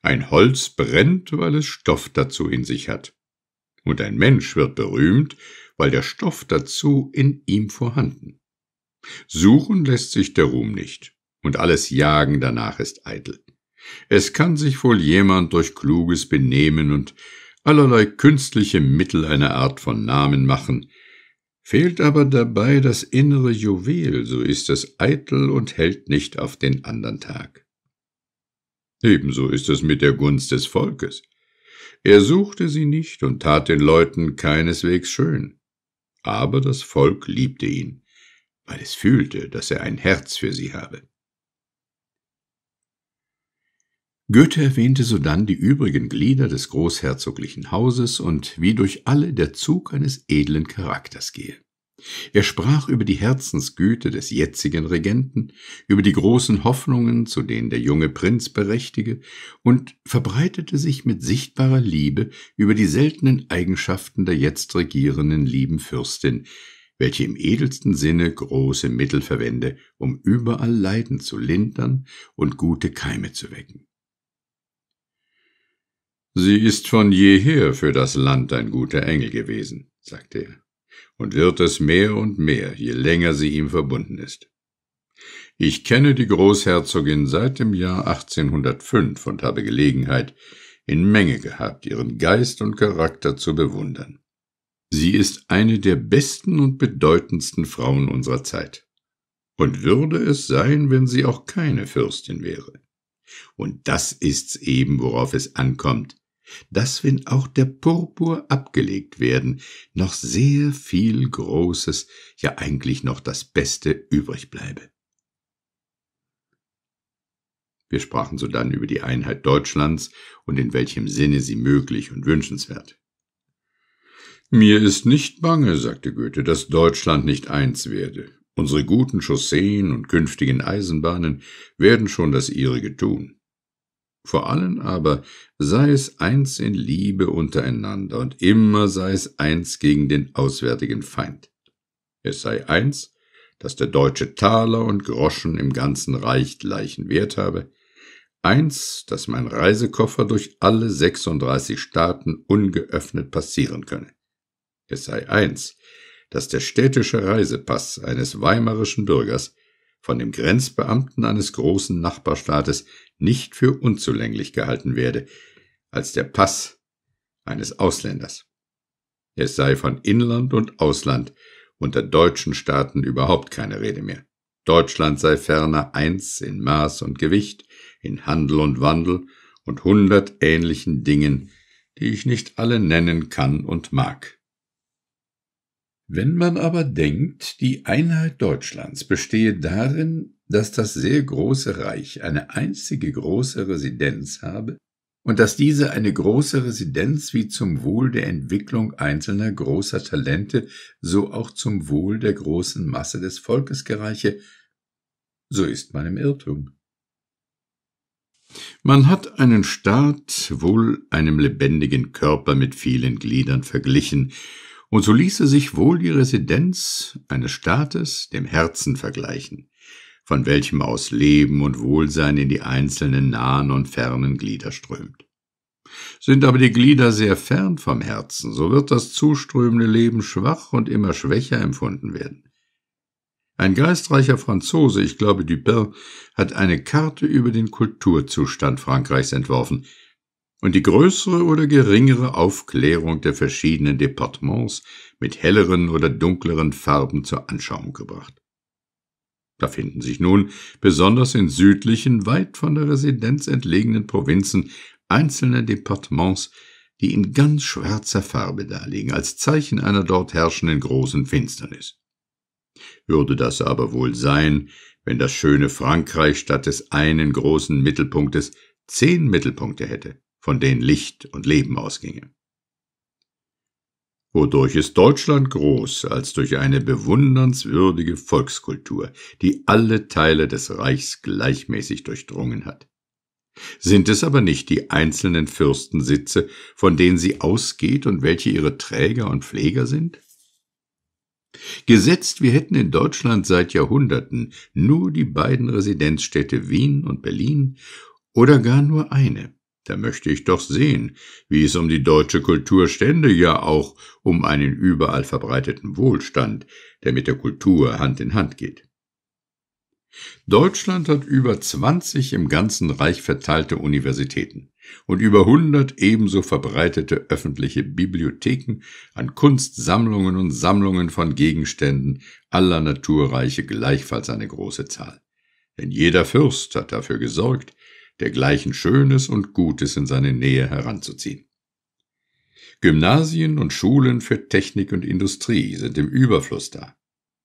Ein Holz brennt, weil es Stoff dazu in sich hat. Und ein Mensch wird berühmt, weil der Stoff dazu in ihm vorhanden. Suchen lässt sich der Ruhm nicht, und alles Jagen danach ist eitel. Es kann sich wohl jemand durch kluges Benehmen und allerlei künstliche Mittel eine Art von Namen machen, Fehlt aber dabei das innere Juwel, so ist es eitel und hält nicht auf den andern Tag. Ebenso ist es mit der Gunst des Volkes. Er suchte sie nicht und tat den Leuten keineswegs schön. Aber das Volk liebte ihn, weil es fühlte, dass er ein Herz für sie habe. Goethe erwähnte sodann die übrigen Glieder des großherzoglichen Hauses und wie durch alle der Zug eines edlen Charakters gehe. Er sprach über die Herzensgüte des jetzigen Regenten, über die großen Hoffnungen, zu denen der junge Prinz berechtige, und verbreitete sich mit sichtbarer Liebe über die seltenen Eigenschaften der jetzt regierenden lieben Fürstin, welche im edelsten Sinne große Mittel verwende, um überall Leiden zu lindern und gute Keime zu wecken. Sie ist von jeher für das Land ein guter Engel gewesen, sagte er, und wird es mehr und mehr, je länger sie ihm verbunden ist. Ich kenne die Großherzogin seit dem Jahr 1805 und habe Gelegenheit in Menge gehabt, ihren Geist und Charakter zu bewundern. Sie ist eine der besten und bedeutendsten Frauen unserer Zeit. Und würde es sein, wenn sie auch keine Fürstin wäre. Und das ist's eben, worauf es ankommt, dass wenn auch der Purpur abgelegt werden, noch sehr viel Großes, ja eigentlich noch das Beste übrig bleibe. Wir sprachen sodann über die Einheit Deutschlands und in welchem Sinne sie möglich und wünschenswert. Mir ist nicht bange, sagte Goethe, dass Deutschland nicht eins werde. Unsere guten Chausseen und künftigen Eisenbahnen werden schon das ihrige tun. Vor allem aber sei es eins in Liebe untereinander und immer sei es eins gegen den auswärtigen Feind. Es sei eins, dass der deutsche Taler und Groschen im ganzen Reich gleichen Wert habe, eins, dass mein Reisekoffer durch alle 36 Staaten ungeöffnet passieren könne. Es sei eins, dass der städtische Reisepass eines weimarischen Bürgers von dem Grenzbeamten eines großen Nachbarstaates nicht für unzulänglich gehalten werde, als der Pass eines Ausländers. Es sei von Inland und Ausland unter deutschen Staaten überhaupt keine Rede mehr. Deutschland sei ferner eins in Maß und Gewicht, in Handel und Wandel und hundert ähnlichen Dingen, die ich nicht alle nennen kann und mag. Wenn man aber denkt, die Einheit Deutschlands bestehe darin, dass das sehr große Reich eine einzige große Residenz habe und dass diese eine große Residenz wie zum Wohl der Entwicklung einzelner großer Talente, so auch zum Wohl der großen Masse des Volkes gereiche, so ist man im Irrtum. Man hat einen Staat wohl einem lebendigen Körper mit vielen Gliedern verglichen, und so ließe sich wohl die Residenz eines Staates dem Herzen vergleichen, von welchem aus Leben und Wohlsein in die einzelnen nahen und fernen Glieder strömt. Sind aber die Glieder sehr fern vom Herzen, so wird das zuströmende Leben schwach und immer schwächer empfunden werden. Ein geistreicher Franzose, ich glaube Dupin, hat eine Karte über den Kulturzustand Frankreichs entworfen, und die größere oder geringere Aufklärung der verschiedenen Departements mit helleren oder dunkleren Farben zur Anschauung gebracht. Da finden sich nun, besonders in südlichen, weit von der Residenz entlegenen Provinzen, einzelne Departements, die in ganz schwarzer Farbe daliegen, als Zeichen einer dort herrschenden großen Finsternis. Würde das aber wohl sein, wenn das schöne Frankreich statt des einen großen Mittelpunktes zehn Mittelpunkte hätte? von denen Licht und Leben ausginge. Wodurch ist Deutschland groß als durch eine bewundernswürdige Volkskultur, die alle Teile des Reichs gleichmäßig durchdrungen hat. Sind es aber nicht die einzelnen Fürstensitze, von denen sie ausgeht und welche ihre Träger und Pfleger sind? Gesetzt, wir hätten in Deutschland seit Jahrhunderten nur die beiden Residenzstädte Wien und Berlin oder gar nur eine, da möchte ich doch sehen, wie es um die deutsche Kultur stände, ja auch um einen überall verbreiteten Wohlstand, der mit der Kultur Hand in Hand geht. Deutschland hat über 20 im ganzen Reich verteilte Universitäten und über 100 ebenso verbreitete öffentliche Bibliotheken an Kunstsammlungen und Sammlungen von Gegenständen aller Naturreiche gleichfalls eine große Zahl. Denn jeder Fürst hat dafür gesorgt, dergleichen Schönes und Gutes in seine Nähe heranzuziehen. Gymnasien und Schulen für Technik und Industrie sind im Überfluss da.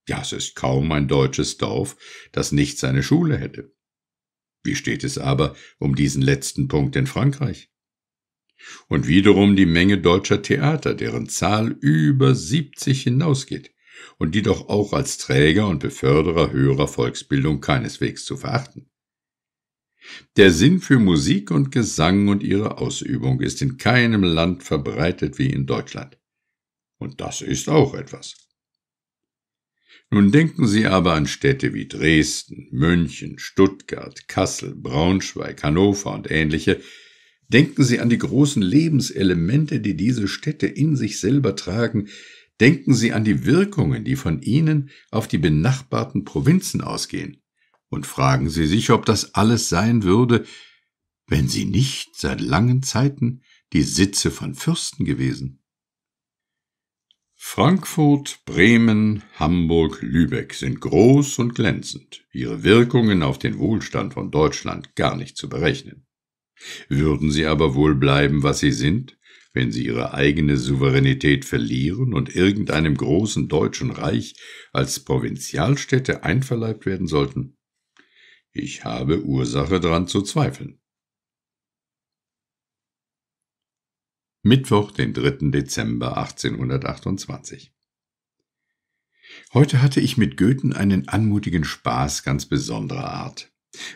Ja, es ist kaum ein deutsches Dorf, das nicht seine Schule hätte. Wie steht es aber um diesen letzten Punkt in Frankreich? Und wiederum die Menge deutscher Theater, deren Zahl über 70 hinausgeht und die doch auch als Träger und Beförderer höherer Volksbildung keineswegs zu verachten. Der Sinn für Musik und Gesang und ihre Ausübung ist in keinem Land verbreitet wie in Deutschland. Und das ist auch etwas. Nun denken Sie aber an Städte wie Dresden, München, Stuttgart, Kassel, Braunschweig, Hannover und ähnliche. Denken Sie an die großen Lebenselemente, die diese Städte in sich selber tragen. Denken Sie an die Wirkungen, die von ihnen auf die benachbarten Provinzen ausgehen und fragen Sie sich, ob das alles sein würde, wenn sie nicht seit langen Zeiten die Sitze von Fürsten gewesen. Frankfurt, Bremen, Hamburg, Lübeck sind groß und glänzend, ihre Wirkungen auf den Wohlstand von Deutschland gar nicht zu berechnen. Würden sie aber wohl bleiben, was sie sind, wenn sie ihre eigene Souveränität verlieren und irgendeinem großen deutschen Reich als Provinzialstädte einverleibt werden sollten? Ich habe Ursache dran zu zweifeln. Mittwoch, den 3. Dezember 1828. Heute hatte ich mit Goethen einen anmutigen Spaß ganz besonderer Art.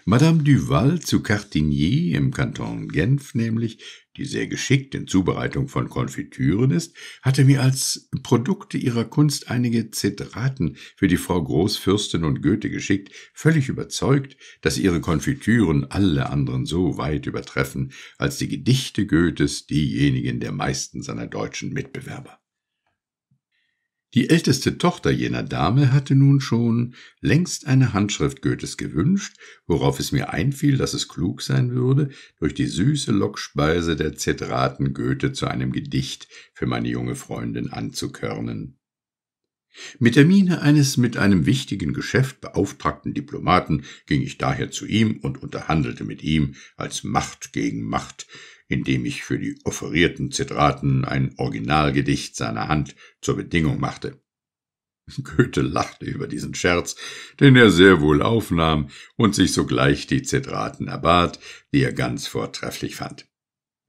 Madame Duval zu Cartigny im Kanton Genf nämlich die sehr geschickt in Zubereitung von Konfitüren ist, hatte mir als Produkte ihrer Kunst einige Zitraten für die Frau Großfürstin und Goethe geschickt, völlig überzeugt, dass ihre Konfitüren alle anderen so weit übertreffen, als die Gedichte Goethes diejenigen der meisten seiner deutschen Mitbewerber. Die älteste Tochter jener Dame hatte nun schon längst eine Handschrift Goethes gewünscht, worauf es mir einfiel, dass es klug sein würde, durch die süße Lockspeise der Zetraten Goethe zu einem Gedicht für meine junge Freundin anzukörnen. Mit der Miene eines mit einem wichtigen Geschäft beauftragten Diplomaten ging ich daher zu ihm und unterhandelte mit ihm als Macht gegen Macht indem ich für die offerierten Zitraten ein Originalgedicht seiner Hand zur Bedingung machte. Goethe lachte über diesen Scherz, den er sehr wohl aufnahm und sich sogleich die Zitraten erbat, die er ganz vortrefflich fand.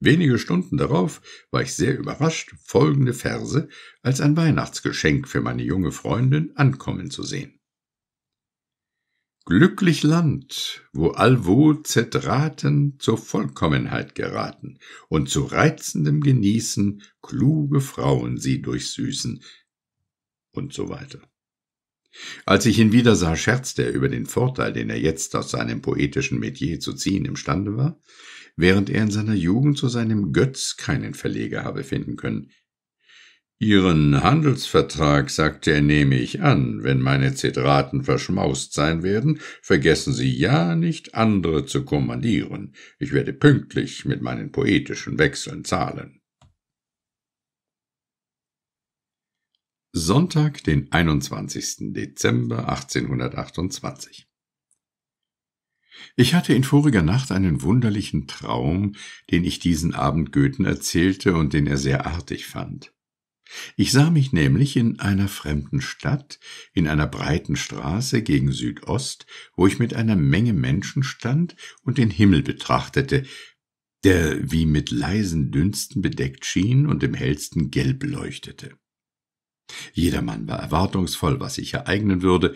Wenige Stunden darauf war ich sehr überrascht, folgende Verse als ein Weihnachtsgeschenk für meine junge Freundin ankommen zu sehen. Glücklich Land, wo allwo Zetraten zur Vollkommenheit geraten und zu reizendem Genießen kluge Frauen sie durchsüßen und so weiter. Als ich ihn wieder sah, scherzte er über den Vorteil, den er jetzt aus seinem poetischen Metier zu ziehen imstande war, während er in seiner Jugend zu seinem Götz keinen Verleger habe finden können, Ihren Handelsvertrag sagte er, nehme ich an, wenn meine Zedraten verschmaust sein werden, vergessen Sie ja nicht, andere zu kommandieren. Ich werde pünktlich mit meinen poetischen Wechseln zahlen. Sonntag, den 21. Dezember 1828. Ich hatte in voriger Nacht einen wunderlichen Traum, den ich diesen Abend Goethen erzählte und den er sehr artig fand. Ich sah mich nämlich in einer fremden Stadt, in einer breiten Straße gegen Südost, wo ich mit einer Menge Menschen stand und den Himmel betrachtete, der wie mit leisen Dünsten bedeckt schien und im hellsten Gelb leuchtete. Jedermann war erwartungsvoll, was sich ereignen würde,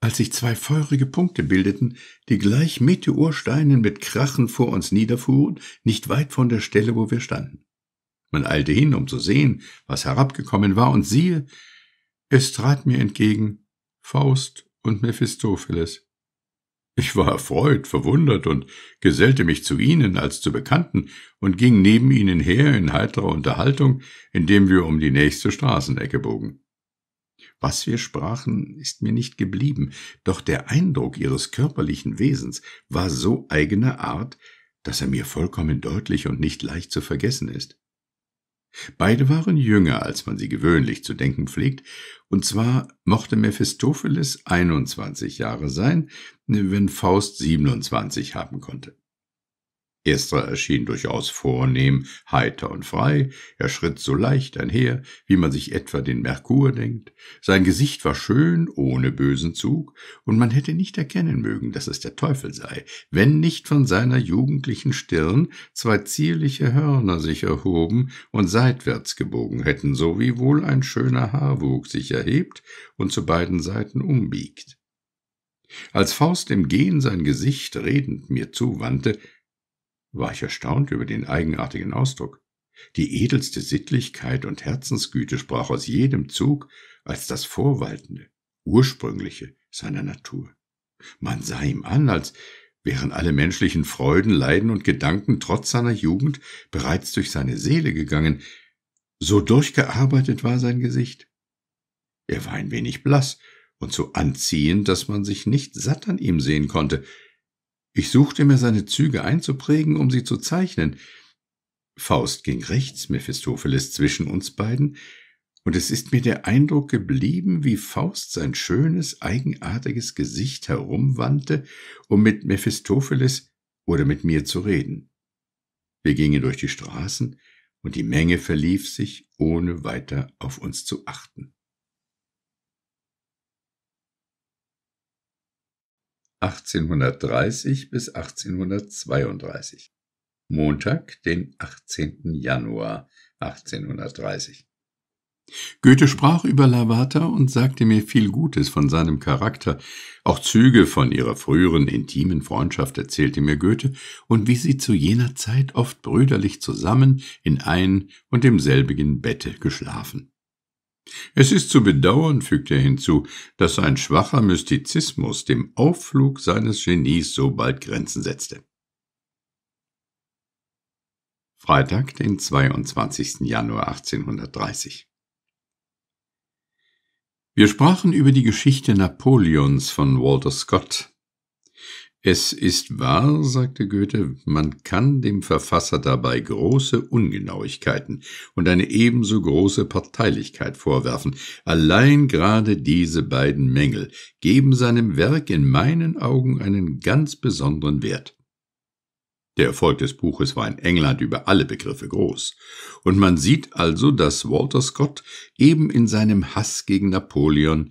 als sich zwei feurige Punkte bildeten, die gleich Meteorsteinen mit Krachen vor uns niederfuhren, nicht weit von der Stelle, wo wir standen. Man eilte hin, um zu sehen, was herabgekommen war, und siehe, es trat mir entgegen Faust und Mephistopheles. Ich war erfreut, verwundert und gesellte mich zu ihnen als zu Bekannten und ging neben ihnen her in heiterer Unterhaltung, indem wir um die nächste Straßenecke bogen. Was wir sprachen, ist mir nicht geblieben, doch der Eindruck ihres körperlichen Wesens war so eigener Art, dass er mir vollkommen deutlich und nicht leicht zu vergessen ist. Beide waren jünger, als man sie gewöhnlich zu denken pflegt, und zwar mochte Mephistopheles 21 Jahre sein, wenn Faust 27 haben konnte. Erster erschien durchaus vornehm, heiter und frei, er schritt so leicht einher, wie man sich etwa den Merkur denkt, sein Gesicht war schön, ohne bösen Zug, und man hätte nicht erkennen mögen, dass es der Teufel sei, wenn nicht von seiner jugendlichen Stirn zwei zierliche Hörner sich erhoben und seitwärts gebogen hätten, so wie wohl ein schöner Haarwuchs sich erhebt und zu beiden Seiten umbiegt. Als Faust im Gehen sein Gesicht redend mir zuwandte, war ich erstaunt über den eigenartigen Ausdruck. Die edelste Sittlichkeit und Herzensgüte sprach aus jedem Zug als das Vorwaltende, Ursprüngliche seiner Natur. Man sah ihm an, als wären alle menschlichen Freuden, Leiden und Gedanken trotz seiner Jugend bereits durch seine Seele gegangen, so durchgearbeitet war sein Gesicht. Er war ein wenig blass und so anziehend, dass man sich nicht satt an ihm sehen konnte, ich suchte mir seine Züge einzuprägen, um sie zu zeichnen. Faust ging rechts, Mephistopheles zwischen uns beiden, und es ist mir der Eindruck geblieben, wie Faust sein schönes, eigenartiges Gesicht herumwandte, um mit Mephistopheles oder mit mir zu reden. Wir gingen durch die Straßen, und die Menge verlief sich, ohne weiter auf uns zu achten. 1830 bis 1832. Montag, den 18. Januar 1830. Goethe sprach über Lavater und sagte mir viel Gutes von seinem Charakter, auch Züge von ihrer früheren intimen Freundschaft erzählte mir Goethe und wie sie zu jener Zeit oft brüderlich zusammen in ein und demselbigen Bette geschlafen. Es ist zu bedauern, fügt er hinzu, dass sein schwacher Mystizismus dem Aufflug seines Genies so bald Grenzen setzte. Freitag, den 22. Januar 1830. Wir sprachen über die Geschichte Napoleons von Walter Scott, es ist wahr, sagte Goethe, man kann dem Verfasser dabei große Ungenauigkeiten und eine ebenso große Parteilichkeit vorwerfen. Allein gerade diese beiden Mängel geben seinem Werk in meinen Augen einen ganz besonderen Wert. Der Erfolg des Buches war in England über alle Begriffe groß. Und man sieht also, dass Walter Scott eben in seinem Hass gegen Napoleon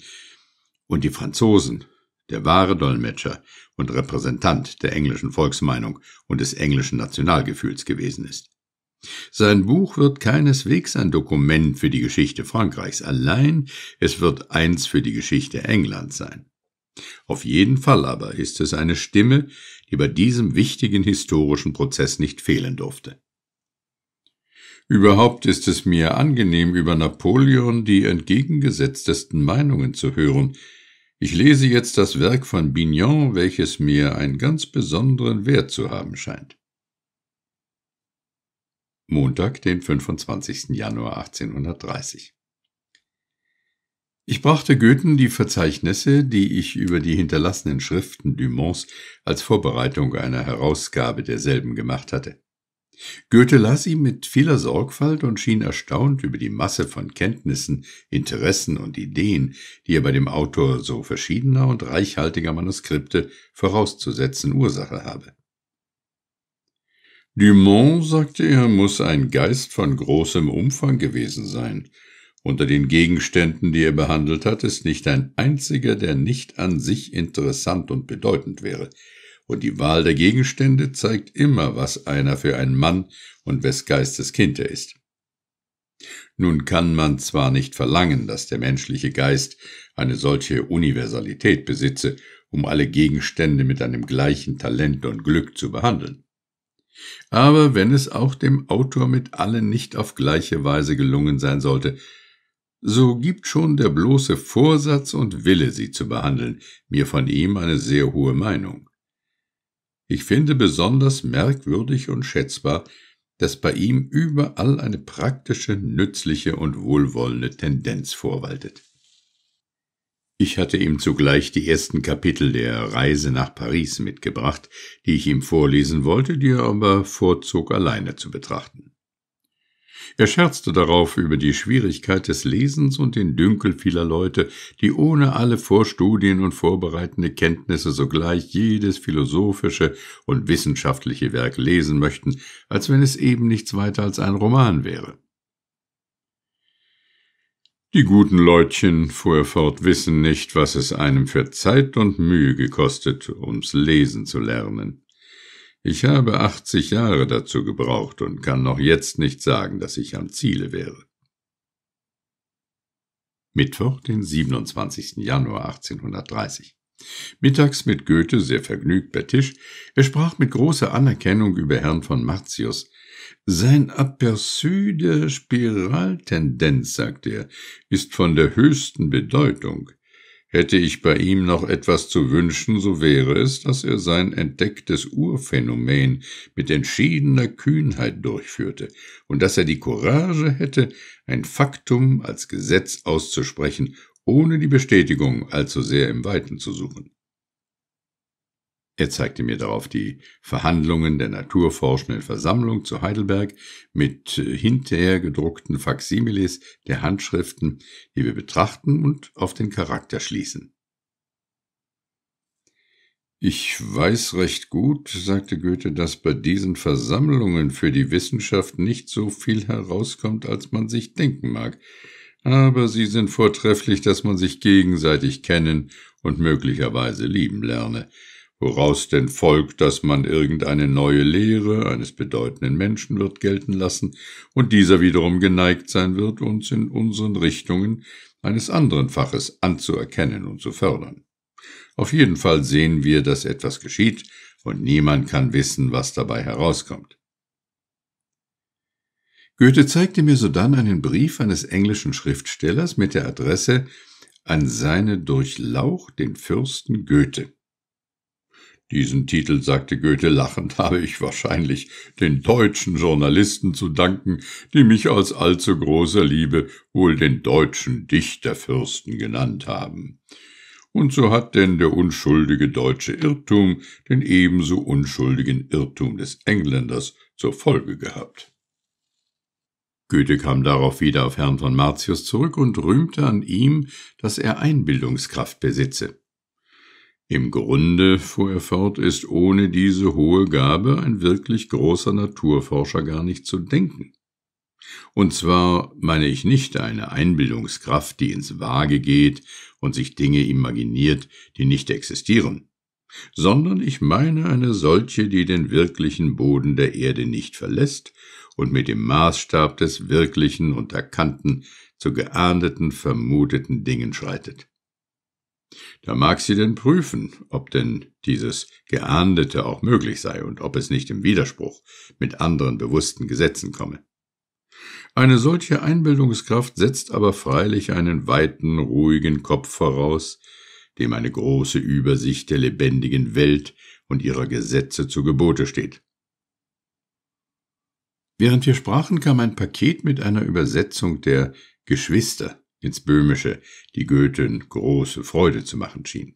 und die Franzosen der wahre Dolmetscher und Repräsentant der englischen Volksmeinung und des englischen Nationalgefühls gewesen ist. Sein Buch wird keineswegs ein Dokument für die Geschichte Frankreichs allein, es wird eins für die Geschichte Englands sein. Auf jeden Fall aber ist es eine Stimme, die bei diesem wichtigen historischen Prozess nicht fehlen durfte. Überhaupt ist es mir angenehm, über Napoleon die entgegengesetztesten Meinungen zu hören, ich lese jetzt das Werk von Bignon, welches mir einen ganz besonderen Wert zu haben scheint. Montag, den 25. Januar 1830. Ich brachte Goethen die Verzeichnisse, die ich über die hinterlassenen Schriften Dumonts als Vorbereitung einer Herausgabe derselben gemacht hatte. Goethe las ihn mit vieler Sorgfalt und schien erstaunt über die Masse von Kenntnissen, Interessen und Ideen, die er bei dem Autor so verschiedener und reichhaltiger Manuskripte vorauszusetzen Ursache habe. Dumont, sagte er, muss ein Geist von großem Umfang gewesen sein. Unter den Gegenständen, die er behandelt hat, ist nicht ein einziger, der nicht an sich interessant und bedeutend wäre und die Wahl der Gegenstände zeigt immer, was einer für ein Mann und wes Geistes Kind er ist. Nun kann man zwar nicht verlangen, dass der menschliche Geist eine solche Universalität besitze, um alle Gegenstände mit einem gleichen Talent und Glück zu behandeln. Aber wenn es auch dem Autor mit allen nicht auf gleiche Weise gelungen sein sollte, so gibt schon der bloße Vorsatz und Wille, sie zu behandeln, mir von ihm eine sehr hohe Meinung. Ich finde besonders merkwürdig und schätzbar, dass bei ihm überall eine praktische, nützliche und wohlwollende Tendenz vorwaltet. Ich hatte ihm zugleich die ersten Kapitel der Reise nach Paris mitgebracht, die ich ihm vorlesen wollte, die er aber vorzog alleine zu betrachten. Er scherzte darauf über die Schwierigkeit des Lesens und den Dünkel vieler Leute, die ohne alle Vorstudien und vorbereitende Kenntnisse sogleich jedes philosophische und wissenschaftliche Werk lesen möchten, als wenn es eben nichts weiter als ein Roman wäre. Die guten Leutchen, fuhr er fort, wissen nicht, was es einem für Zeit und Mühe gekostet, ums Lesen zu lernen. Ich habe 80 Jahre dazu gebraucht und kann noch jetzt nicht sagen, dass ich am Ziele wäre. Mittwoch, den 27. Januar 1830. Mittags mit Goethe sehr vergnügt bei Tisch. Er sprach mit großer Anerkennung über Herrn von Martius. Sein Aperçu der Spiraltendenz, sagte er, ist von der höchsten Bedeutung. Hätte ich bei ihm noch etwas zu wünschen, so wäre es, dass er sein entdecktes Urphänomen mit entschiedener Kühnheit durchführte und dass er die Courage hätte, ein Faktum als Gesetz auszusprechen, ohne die Bestätigung allzu sehr im Weiten zu suchen. Er zeigte mir darauf die Verhandlungen der Naturforschenden Versammlung zu Heidelberg mit äh, hinterher gedruckten Faksimiles der Handschriften, die wir betrachten und auf den Charakter schließen. Ich weiß recht gut, sagte Goethe, dass bei diesen Versammlungen für die Wissenschaft nicht so viel herauskommt, als man sich denken mag, aber sie sind vortrefflich, dass man sich gegenseitig kennen und möglicherweise lieben lerne woraus denn folgt, dass man irgendeine neue Lehre eines bedeutenden Menschen wird gelten lassen und dieser wiederum geneigt sein wird, uns in unseren Richtungen eines anderen Faches anzuerkennen und zu fördern. Auf jeden Fall sehen wir, dass etwas geschieht, und niemand kann wissen, was dabei herauskommt. Goethe zeigte mir sodann einen Brief eines englischen Schriftstellers mit der Adresse an seine durch Lauch den Fürsten Goethe. Diesen Titel, sagte Goethe lachend, habe ich wahrscheinlich den deutschen Journalisten zu danken, die mich aus allzu großer Liebe wohl den deutschen Dichterfürsten genannt haben. Und so hat denn der unschuldige deutsche Irrtum den ebenso unschuldigen Irrtum des Engländers zur Folge gehabt. Goethe kam darauf wieder auf Herrn von Martius zurück und rühmte an ihm, dass er Einbildungskraft besitze. Im Grunde, fuhr er fort, ist ohne diese hohe Gabe ein wirklich großer Naturforscher gar nicht zu denken. Und zwar meine ich nicht eine Einbildungskraft, die ins Vage geht und sich Dinge imaginiert, die nicht existieren, sondern ich meine eine solche, die den wirklichen Boden der Erde nicht verlässt und mit dem Maßstab des Wirklichen und Erkannten zu geahndeten, vermuteten Dingen schreitet. Da mag sie denn prüfen, ob denn dieses Geahndete auch möglich sei und ob es nicht im Widerspruch mit anderen bewussten Gesetzen komme. Eine solche Einbildungskraft setzt aber freilich einen weiten, ruhigen Kopf voraus, dem eine große Übersicht der lebendigen Welt und ihrer Gesetze zu Gebote steht. Während wir sprachen, kam ein Paket mit einer Übersetzung der Geschwister ins Böhmische, die Goethen große Freude zu machen schien.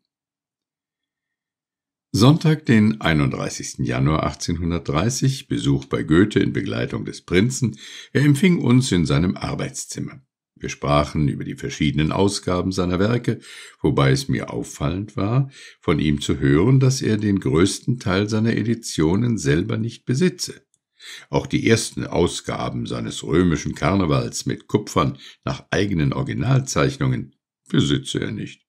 Sonntag, den 31. Januar 1830, Besuch bei Goethe in Begleitung des Prinzen. Er empfing uns in seinem Arbeitszimmer. Wir sprachen über die verschiedenen Ausgaben seiner Werke, wobei es mir auffallend war, von ihm zu hören, dass er den größten Teil seiner Editionen selber nicht besitze. Auch die ersten Ausgaben seines römischen Karnevals mit Kupfern nach eigenen Originalzeichnungen besitze er nicht.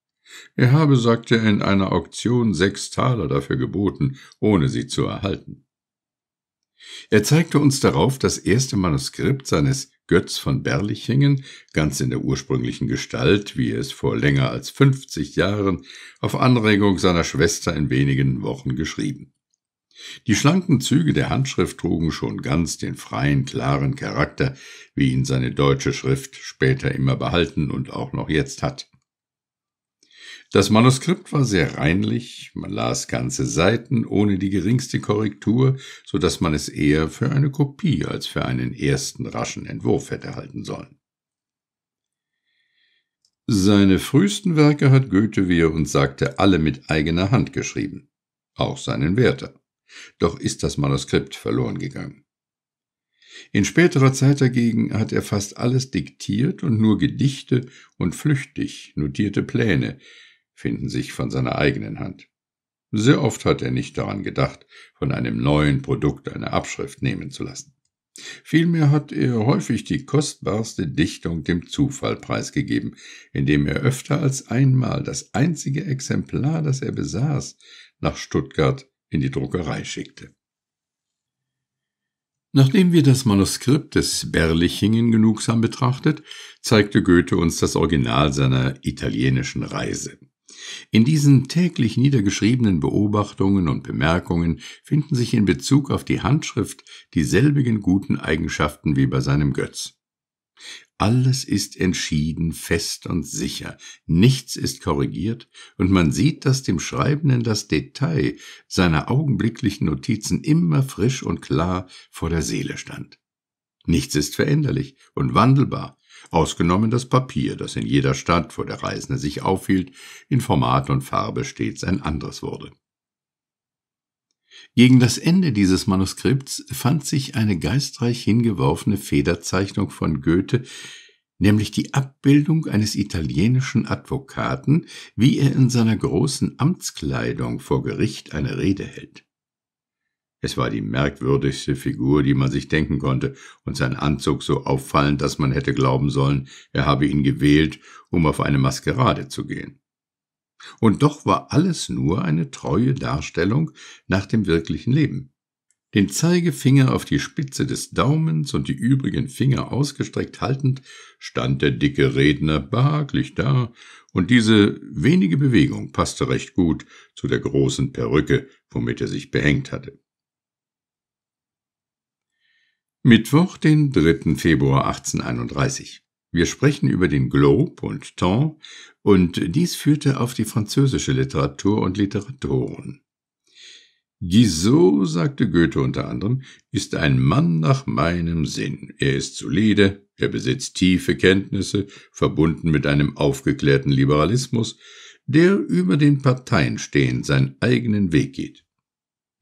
Er habe, sagte er in einer Auktion, sechs Taler dafür geboten, ohne sie zu erhalten. Er zeigte uns darauf das erste Manuskript seines Götz von Berlichingen, ganz in der ursprünglichen Gestalt, wie er es vor länger als fünfzig Jahren auf Anregung seiner Schwester in wenigen Wochen geschrieben. Die schlanken Züge der Handschrift trugen schon ganz den freien, klaren Charakter, wie ihn seine deutsche Schrift später immer behalten und auch noch jetzt hat. Das Manuskript war sehr reinlich, man las ganze Seiten ohne die geringste Korrektur, so dass man es eher für eine Kopie als für einen ersten raschen Entwurf hätte halten sollen. Seine frühesten Werke hat Goethe, wie er uns sagte, alle mit eigener Hand geschrieben, auch seinen Werther. Doch ist das Manuskript verloren gegangen. In späterer Zeit dagegen hat er fast alles diktiert und nur Gedichte und flüchtig notierte Pläne finden sich von seiner eigenen Hand. Sehr oft hat er nicht daran gedacht, von einem neuen Produkt eine Abschrift nehmen zu lassen. Vielmehr hat er häufig die kostbarste Dichtung dem Zufall preisgegeben, indem er öfter als einmal das einzige Exemplar, das er besaß, nach Stuttgart in die Druckerei schickte. Nachdem wir das Manuskript des Berlichingen genugsam betrachtet, zeigte Goethe uns das Original seiner italienischen Reise. In diesen täglich niedergeschriebenen Beobachtungen und Bemerkungen finden sich in Bezug auf die Handschrift dieselbigen guten Eigenschaften wie bei seinem Götz. Alles ist entschieden, fest und sicher, nichts ist korrigiert, und man sieht, dass dem Schreibenden das Detail seiner augenblicklichen Notizen immer frisch und klar vor der Seele stand. Nichts ist veränderlich und wandelbar, ausgenommen das Papier, das in jeder Stadt, wo der Reisende sich aufhielt, in Format und Farbe stets ein anderes wurde. Gegen das Ende dieses Manuskripts fand sich eine geistreich hingeworfene Federzeichnung von Goethe, nämlich die Abbildung eines italienischen Advokaten, wie er in seiner großen Amtskleidung vor Gericht eine Rede hält. Es war die merkwürdigste Figur, die man sich denken konnte, und sein Anzug so auffallend, dass man hätte glauben sollen, er habe ihn gewählt, um auf eine Maskerade zu gehen. Und doch war alles nur eine treue Darstellung nach dem wirklichen Leben. Den Zeigefinger auf die Spitze des Daumens und die übrigen Finger ausgestreckt haltend, stand der dicke Redner behaglich da, und diese wenige Bewegung passte recht gut zu der großen Perücke, womit er sich behängt hatte. Mittwoch, den 3. Februar 1831. Wir sprechen über den Globe und Temps und dies führte auf die französische Literatur und Literatoren. Guizot, sagte Goethe unter anderem, ist ein Mann nach meinem Sinn. Er ist solide, er besitzt tiefe Kenntnisse, verbunden mit einem aufgeklärten Liberalismus, der über den Parteien stehend seinen eigenen Weg geht.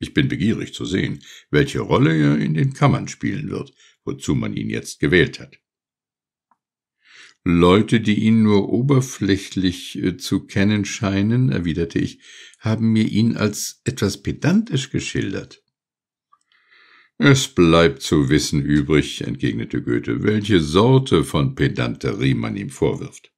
Ich bin begierig zu sehen, welche Rolle er in den Kammern spielen wird, wozu man ihn jetzt gewählt hat. Leute, die ihn nur oberflächlich äh, zu kennen scheinen, erwiderte ich, haben mir ihn als etwas pedantisch geschildert. Es bleibt zu wissen übrig, entgegnete Goethe, welche Sorte von Pedanterie man ihm vorwirft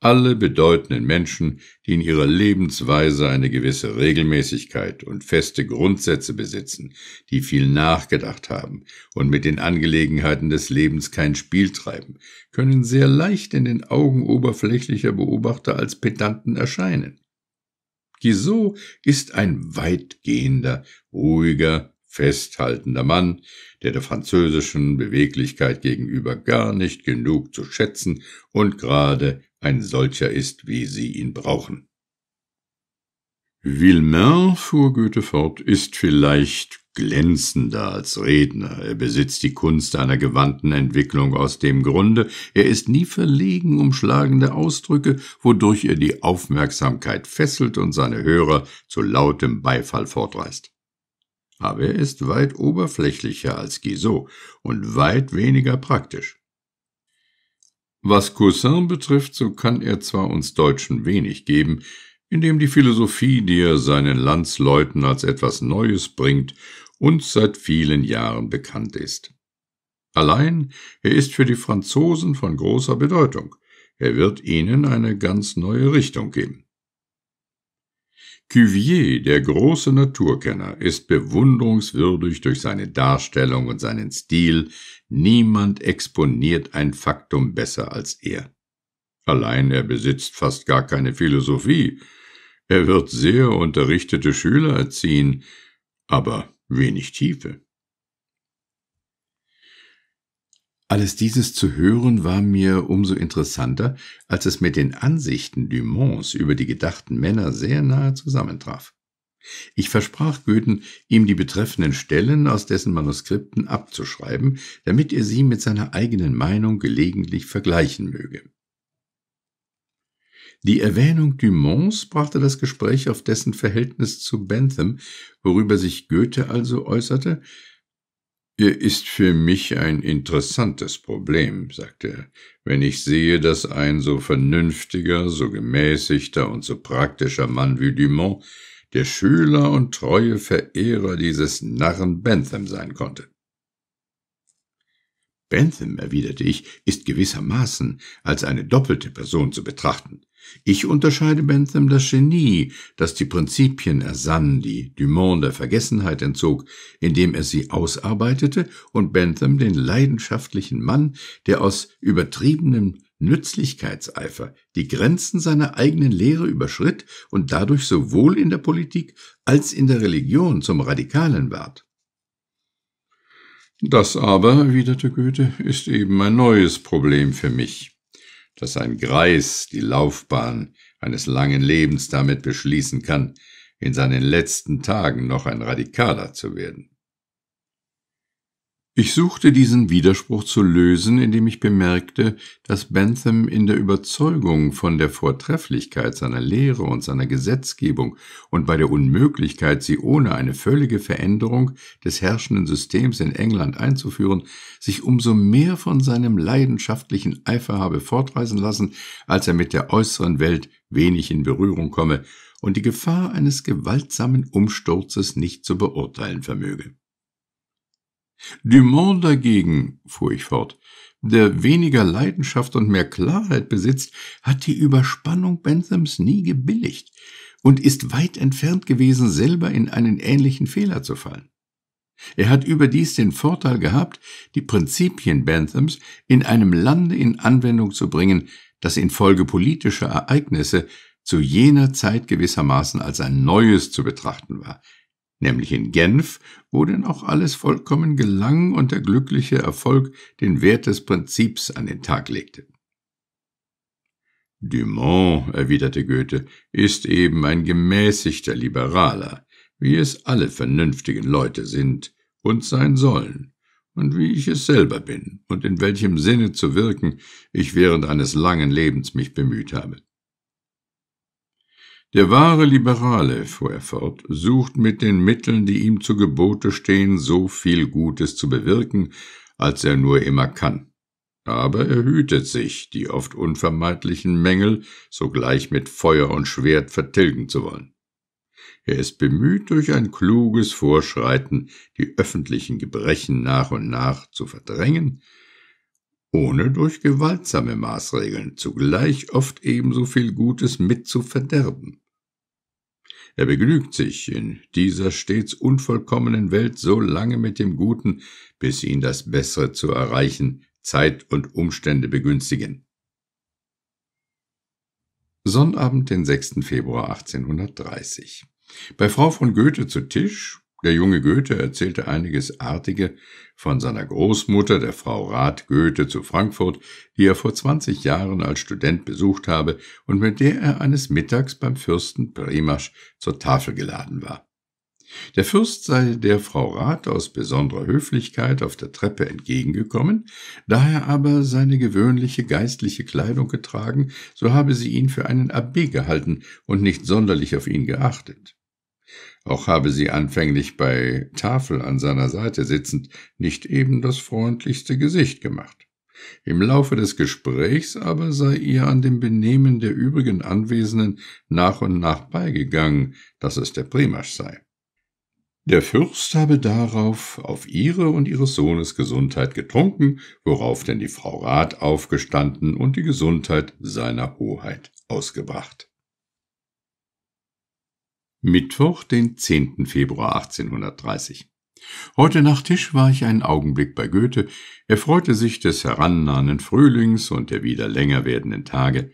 alle bedeutenden Menschen, die in ihrer Lebensweise eine gewisse Regelmäßigkeit und feste Grundsätze besitzen, die viel nachgedacht haben und mit den Angelegenheiten des Lebens kein Spiel treiben, können sehr leicht in den Augen oberflächlicher Beobachter als Pedanten erscheinen. Guizot ist ein weitgehender, ruhiger, festhaltender Mann, der der französischen Beweglichkeit gegenüber gar nicht genug zu schätzen und gerade ein solcher ist, wie sie ihn brauchen. Villemain, fuhr Goethe fort, ist vielleicht glänzender als Redner. Er besitzt die Kunst einer gewandten Entwicklung aus dem Grunde, er ist nie verlegen um schlagende Ausdrücke, wodurch er die Aufmerksamkeit fesselt und seine Hörer zu lautem Beifall fortreißt. Aber er ist weit oberflächlicher als Guizot und weit weniger praktisch. Was Cousin betrifft, so kann er zwar uns Deutschen wenig geben, indem die Philosophie, die er seinen Landsleuten als etwas Neues bringt, uns seit vielen Jahren bekannt ist. Allein er ist für die Franzosen von großer Bedeutung. Er wird ihnen eine ganz neue Richtung geben. Cuvier, der große Naturkenner, ist bewunderungswürdig durch seine Darstellung und seinen Stil, Niemand exponiert ein Faktum besser als er. Allein er besitzt fast gar keine Philosophie. Er wird sehr unterrichtete Schüler erziehen, aber wenig Tiefe. Alles dieses zu hören war mir umso interessanter, als es mit den Ansichten Dumonts über die gedachten Männer sehr nahe zusammentraf. Ich versprach Goethen, ihm die betreffenden Stellen aus dessen Manuskripten abzuschreiben, damit er sie mit seiner eigenen Meinung gelegentlich vergleichen möge. Die Erwähnung Dumonts brachte das Gespräch auf dessen Verhältnis zu Bentham, worüber sich Goethe also äußerte. Er ist für mich ein interessantes Problem, sagte er, wenn ich sehe, dass ein so vernünftiger, so gemäßigter und so praktischer Mann wie Dumont der Schüler und treue Verehrer dieses Narren Bentham sein konnte. Bentham, erwiderte ich, ist gewissermaßen als eine doppelte Person zu betrachten. Ich unterscheide Bentham das Genie, das die Prinzipien ersann, die Dumont der Vergessenheit entzog, indem er sie ausarbeitete, und Bentham den leidenschaftlichen Mann, der aus übertriebenem Nützlichkeitseifer die Grenzen seiner eigenen Lehre überschritt und dadurch sowohl in der Politik als in der Religion zum Radikalen ward. Das aber, erwiderte Goethe, ist eben ein neues Problem für mich, dass ein Greis die Laufbahn eines langen Lebens damit beschließen kann, in seinen letzten Tagen noch ein Radikaler zu werden. Ich suchte diesen Widerspruch zu lösen, indem ich bemerkte, dass Bentham in der Überzeugung von der Vortrefflichkeit seiner Lehre und seiner Gesetzgebung und bei der Unmöglichkeit, sie ohne eine völlige Veränderung des herrschenden Systems in England einzuführen, sich umso mehr von seinem leidenschaftlichen Eifer habe fortreißen lassen, als er mit der äußeren Welt wenig in Berührung komme und die Gefahr eines gewaltsamen Umsturzes nicht zu beurteilen vermöge. Dumont dagegen, fuhr ich fort, der weniger Leidenschaft und mehr Klarheit besitzt, hat die Überspannung Benthams nie gebilligt und ist weit entfernt gewesen, selber in einen ähnlichen Fehler zu fallen. Er hat überdies den Vorteil gehabt, die Prinzipien Benthams in einem Lande in Anwendung zu bringen, das infolge politischer Ereignisse zu jener Zeit gewissermaßen als ein neues zu betrachten war, nämlich in Genf, wo denn auch alles vollkommen gelang und der glückliche Erfolg den Wert des Prinzips an den Tag legte. Dumont, erwiderte Goethe, ist eben ein gemäßigter Liberaler, wie es alle vernünftigen Leute sind und sein sollen, und wie ich es selber bin und in welchem Sinne zu wirken ich während eines langen Lebens mich bemüht habe. Der wahre Liberale, fuhr er fort, sucht mit den Mitteln, die ihm zu Gebote stehen, so viel Gutes zu bewirken, als er nur immer kann. Aber er hütet sich, die oft unvermeidlichen Mängel sogleich mit Feuer und Schwert vertilgen zu wollen. Er ist bemüht, durch ein kluges Vorschreiten die öffentlichen Gebrechen nach und nach zu verdrängen ohne durch gewaltsame Maßregeln zugleich oft ebenso viel Gutes mit zu verderben. Er begnügt sich in dieser stets unvollkommenen Welt so lange mit dem Guten, bis ihn das Bessere zu erreichen Zeit und Umstände begünstigen. Sonnabend, den 6. Februar 1830. Bei Frau von Goethe zu Tisch, der junge Goethe erzählte einiges Artige von seiner Großmutter, der Frau Rath Goethe zu Frankfurt, die er vor 20 Jahren als Student besucht habe und mit der er eines Mittags beim Fürsten Primasch zur Tafel geladen war. Der Fürst sei der Frau Rath aus besonderer Höflichkeit auf der Treppe entgegengekommen, da er aber seine gewöhnliche geistliche Kleidung getragen, so habe sie ihn für einen Abbé gehalten und nicht sonderlich auf ihn geachtet auch habe sie anfänglich bei Tafel an seiner Seite sitzend nicht eben das freundlichste Gesicht gemacht. Im Laufe des Gesprächs aber sei ihr an dem Benehmen der übrigen Anwesenden nach und nach beigegangen, dass es der Primasch sei. Der Fürst habe darauf auf ihre und ihres Sohnes Gesundheit getrunken, worauf denn die Frau Rat aufgestanden und die Gesundheit seiner Hoheit ausgebracht. Mittwoch, den 10. Februar 1830. Heute nach Tisch war ich einen Augenblick bei Goethe. Er freute sich des herannahenden Frühlings und der wieder länger werdenden Tage.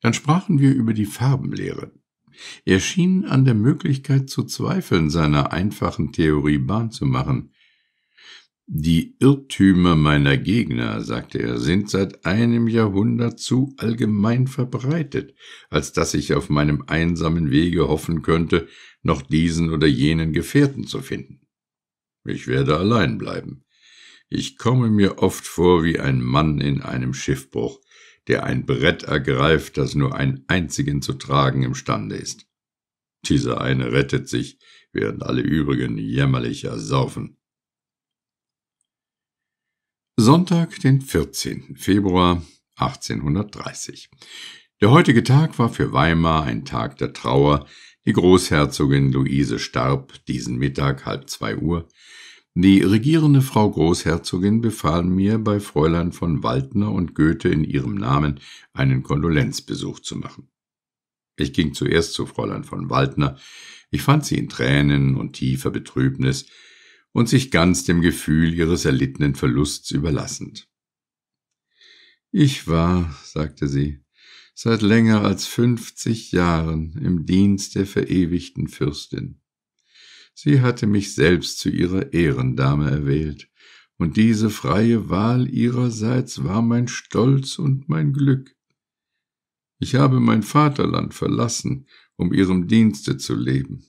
Dann sprachen wir über die Farbenlehre. Er schien an der Möglichkeit zu zweifeln, seiner einfachen Theorie Bahn zu machen. Die Irrtümer meiner Gegner, sagte er, sind seit einem Jahrhundert zu allgemein verbreitet, als dass ich auf meinem einsamen Wege hoffen könnte, noch diesen oder jenen Gefährten zu finden. Ich werde allein bleiben. Ich komme mir oft vor wie ein Mann in einem Schiffbruch, der ein Brett ergreift, das nur einen einzigen zu tragen imstande ist. Dieser eine rettet sich, während alle übrigen jämmerlich ersaufen. Sonntag, den 14. Februar 1830. Der heutige Tag war für Weimar ein Tag der Trauer. Die Großherzogin Luise starb diesen Mittag halb zwei Uhr. Die regierende Frau Großherzogin befahl mir, bei Fräulein von Waldner und Goethe in ihrem Namen einen Kondolenzbesuch zu machen. Ich ging zuerst zu Fräulein von Waldner. Ich fand sie in Tränen und tiefer Betrübnis und sich ganz dem Gefühl ihres erlittenen Verlusts überlassend. Ich war, sagte sie, seit länger als fünfzig Jahren im Dienst der verewigten Fürstin. Sie hatte mich selbst zu ihrer Ehrendame erwählt, und diese freie Wahl ihrerseits war mein Stolz und mein Glück. Ich habe mein Vaterland verlassen, um ihrem Dienste zu leben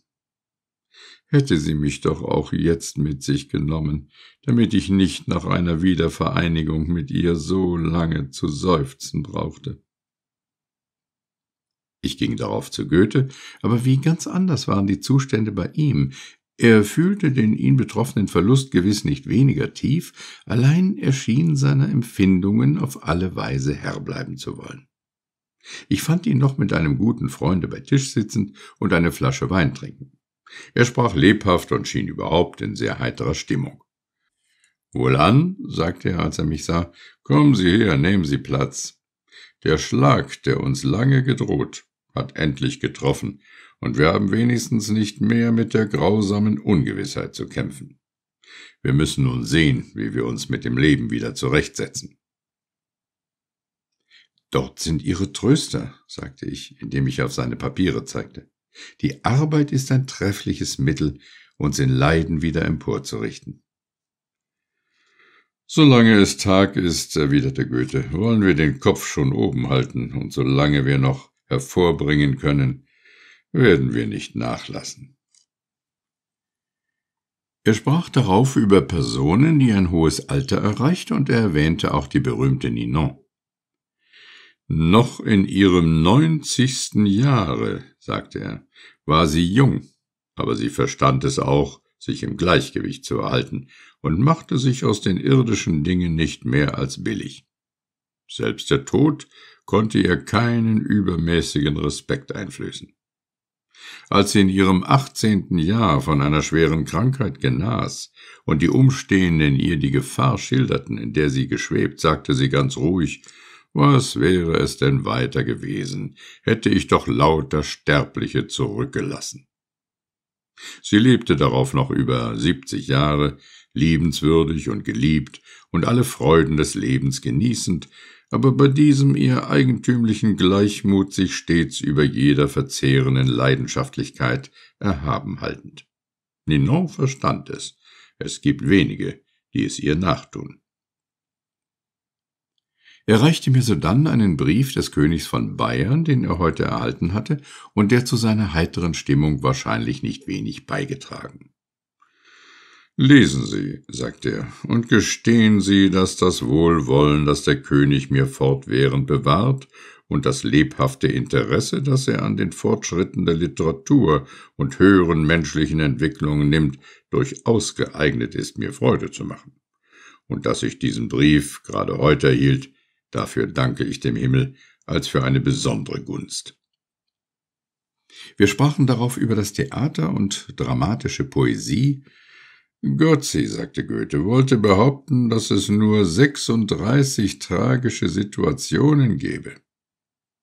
hätte sie mich doch auch jetzt mit sich genommen, damit ich nicht nach einer Wiedervereinigung mit ihr so lange zu seufzen brauchte. Ich ging darauf zu Goethe, aber wie ganz anders waren die Zustände bei ihm. Er fühlte den ihn betroffenen Verlust gewiss nicht weniger tief, allein er schien seiner Empfindungen auf alle Weise Herr bleiben zu wollen. Ich fand ihn noch mit einem guten Freunde bei Tisch sitzend und eine Flasche Wein trinken. Er sprach lebhaft und schien überhaupt in sehr heiterer Stimmung. Wohlan, sagte er, als er mich sah, kommen Sie her, nehmen Sie Platz. Der Schlag, der uns lange gedroht, hat endlich getroffen, und wir haben wenigstens nicht mehr mit der grausamen Ungewissheit zu kämpfen. Wir müssen nun sehen, wie wir uns mit dem Leben wieder zurechtsetzen. Dort sind Ihre Tröster, sagte ich, indem ich auf seine Papiere zeigte. Die Arbeit ist ein treffliches Mittel, uns in Leiden wieder emporzurichten. Solange es Tag ist, erwiderte Goethe, wollen wir den Kopf schon oben halten, und solange wir noch hervorbringen können, werden wir nicht nachlassen. Er sprach darauf über Personen, die ein hohes Alter erreicht, und er erwähnte auch die berühmte Ninon. Noch in ihrem neunzigsten Jahre, sagte er, war sie jung, aber sie verstand es auch, sich im Gleichgewicht zu erhalten und machte sich aus den irdischen Dingen nicht mehr als billig. Selbst der Tod konnte ihr keinen übermäßigen Respekt einflößen. Als sie in ihrem achtzehnten Jahr von einer schweren Krankheit genas und die Umstehenden ihr die Gefahr schilderten, in der sie geschwebt, sagte sie ganz ruhig was wäre es denn weiter gewesen, hätte ich doch lauter Sterbliche zurückgelassen. Sie lebte darauf noch über siebzig Jahre, liebenswürdig und geliebt und alle Freuden des Lebens genießend, aber bei diesem ihr eigentümlichen Gleichmut sich stets über jeder verzehrenden Leidenschaftlichkeit erhaben haltend. Ninon verstand es. Es gibt wenige, die es ihr nachtun erreichte mir sodann einen Brief des Königs von Bayern, den er heute erhalten hatte und der zu seiner heiteren Stimmung wahrscheinlich nicht wenig beigetragen. Lesen Sie, sagte er, und gestehen Sie, dass das Wohlwollen, das der König mir fortwährend bewahrt, und das lebhafte Interesse, das er an den Fortschritten der Literatur und höheren menschlichen Entwicklungen nimmt, durchaus geeignet ist, mir Freude zu machen, und dass ich diesen Brief gerade heute erhielt, Dafür danke ich dem Himmel als für eine besondere Gunst. Wir sprachen darauf über das Theater und dramatische Poesie. Götzi, sagte Goethe, wollte behaupten, dass es nur 36 tragische Situationen gebe.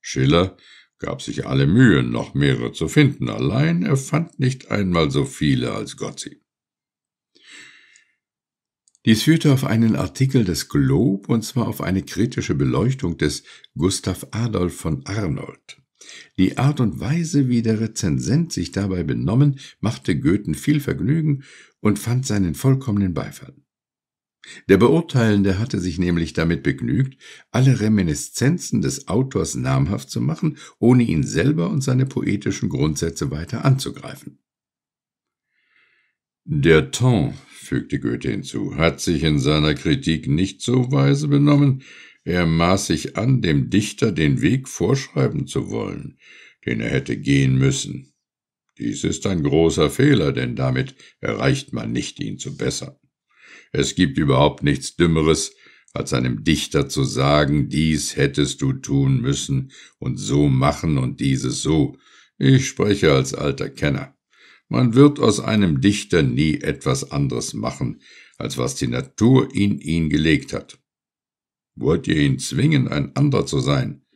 Schiller gab sich alle Mühe, noch mehrere zu finden, allein er fand nicht einmal so viele als Götzi. Dies führte auf einen Artikel des Globe und zwar auf eine kritische Beleuchtung des Gustav Adolf von Arnold. Die Art und Weise, wie der Rezensent sich dabei benommen, machte Goethen viel Vergnügen und fand seinen vollkommenen Beifall. Der Beurteilende hatte sich nämlich damit begnügt, alle Reminiszenzen des Autors namhaft zu machen, ohne ihn selber und seine poetischen Grundsätze weiter anzugreifen. Der Ton fügte Goethe hinzu, hat sich in seiner Kritik nicht so weise benommen, er maß sich an, dem Dichter den Weg vorschreiben zu wollen, den er hätte gehen müssen. Dies ist ein großer Fehler, denn damit erreicht man nicht, ihn zu bessern. Es gibt überhaupt nichts Dümmeres, als einem Dichter zu sagen, dies hättest du tun müssen und so machen und dieses so. Ich spreche als alter Kenner. Man wird aus einem Dichter nie etwas anderes machen, als was die Natur in ihn gelegt hat. Wollt ihr ihn zwingen, ein anderer zu sein,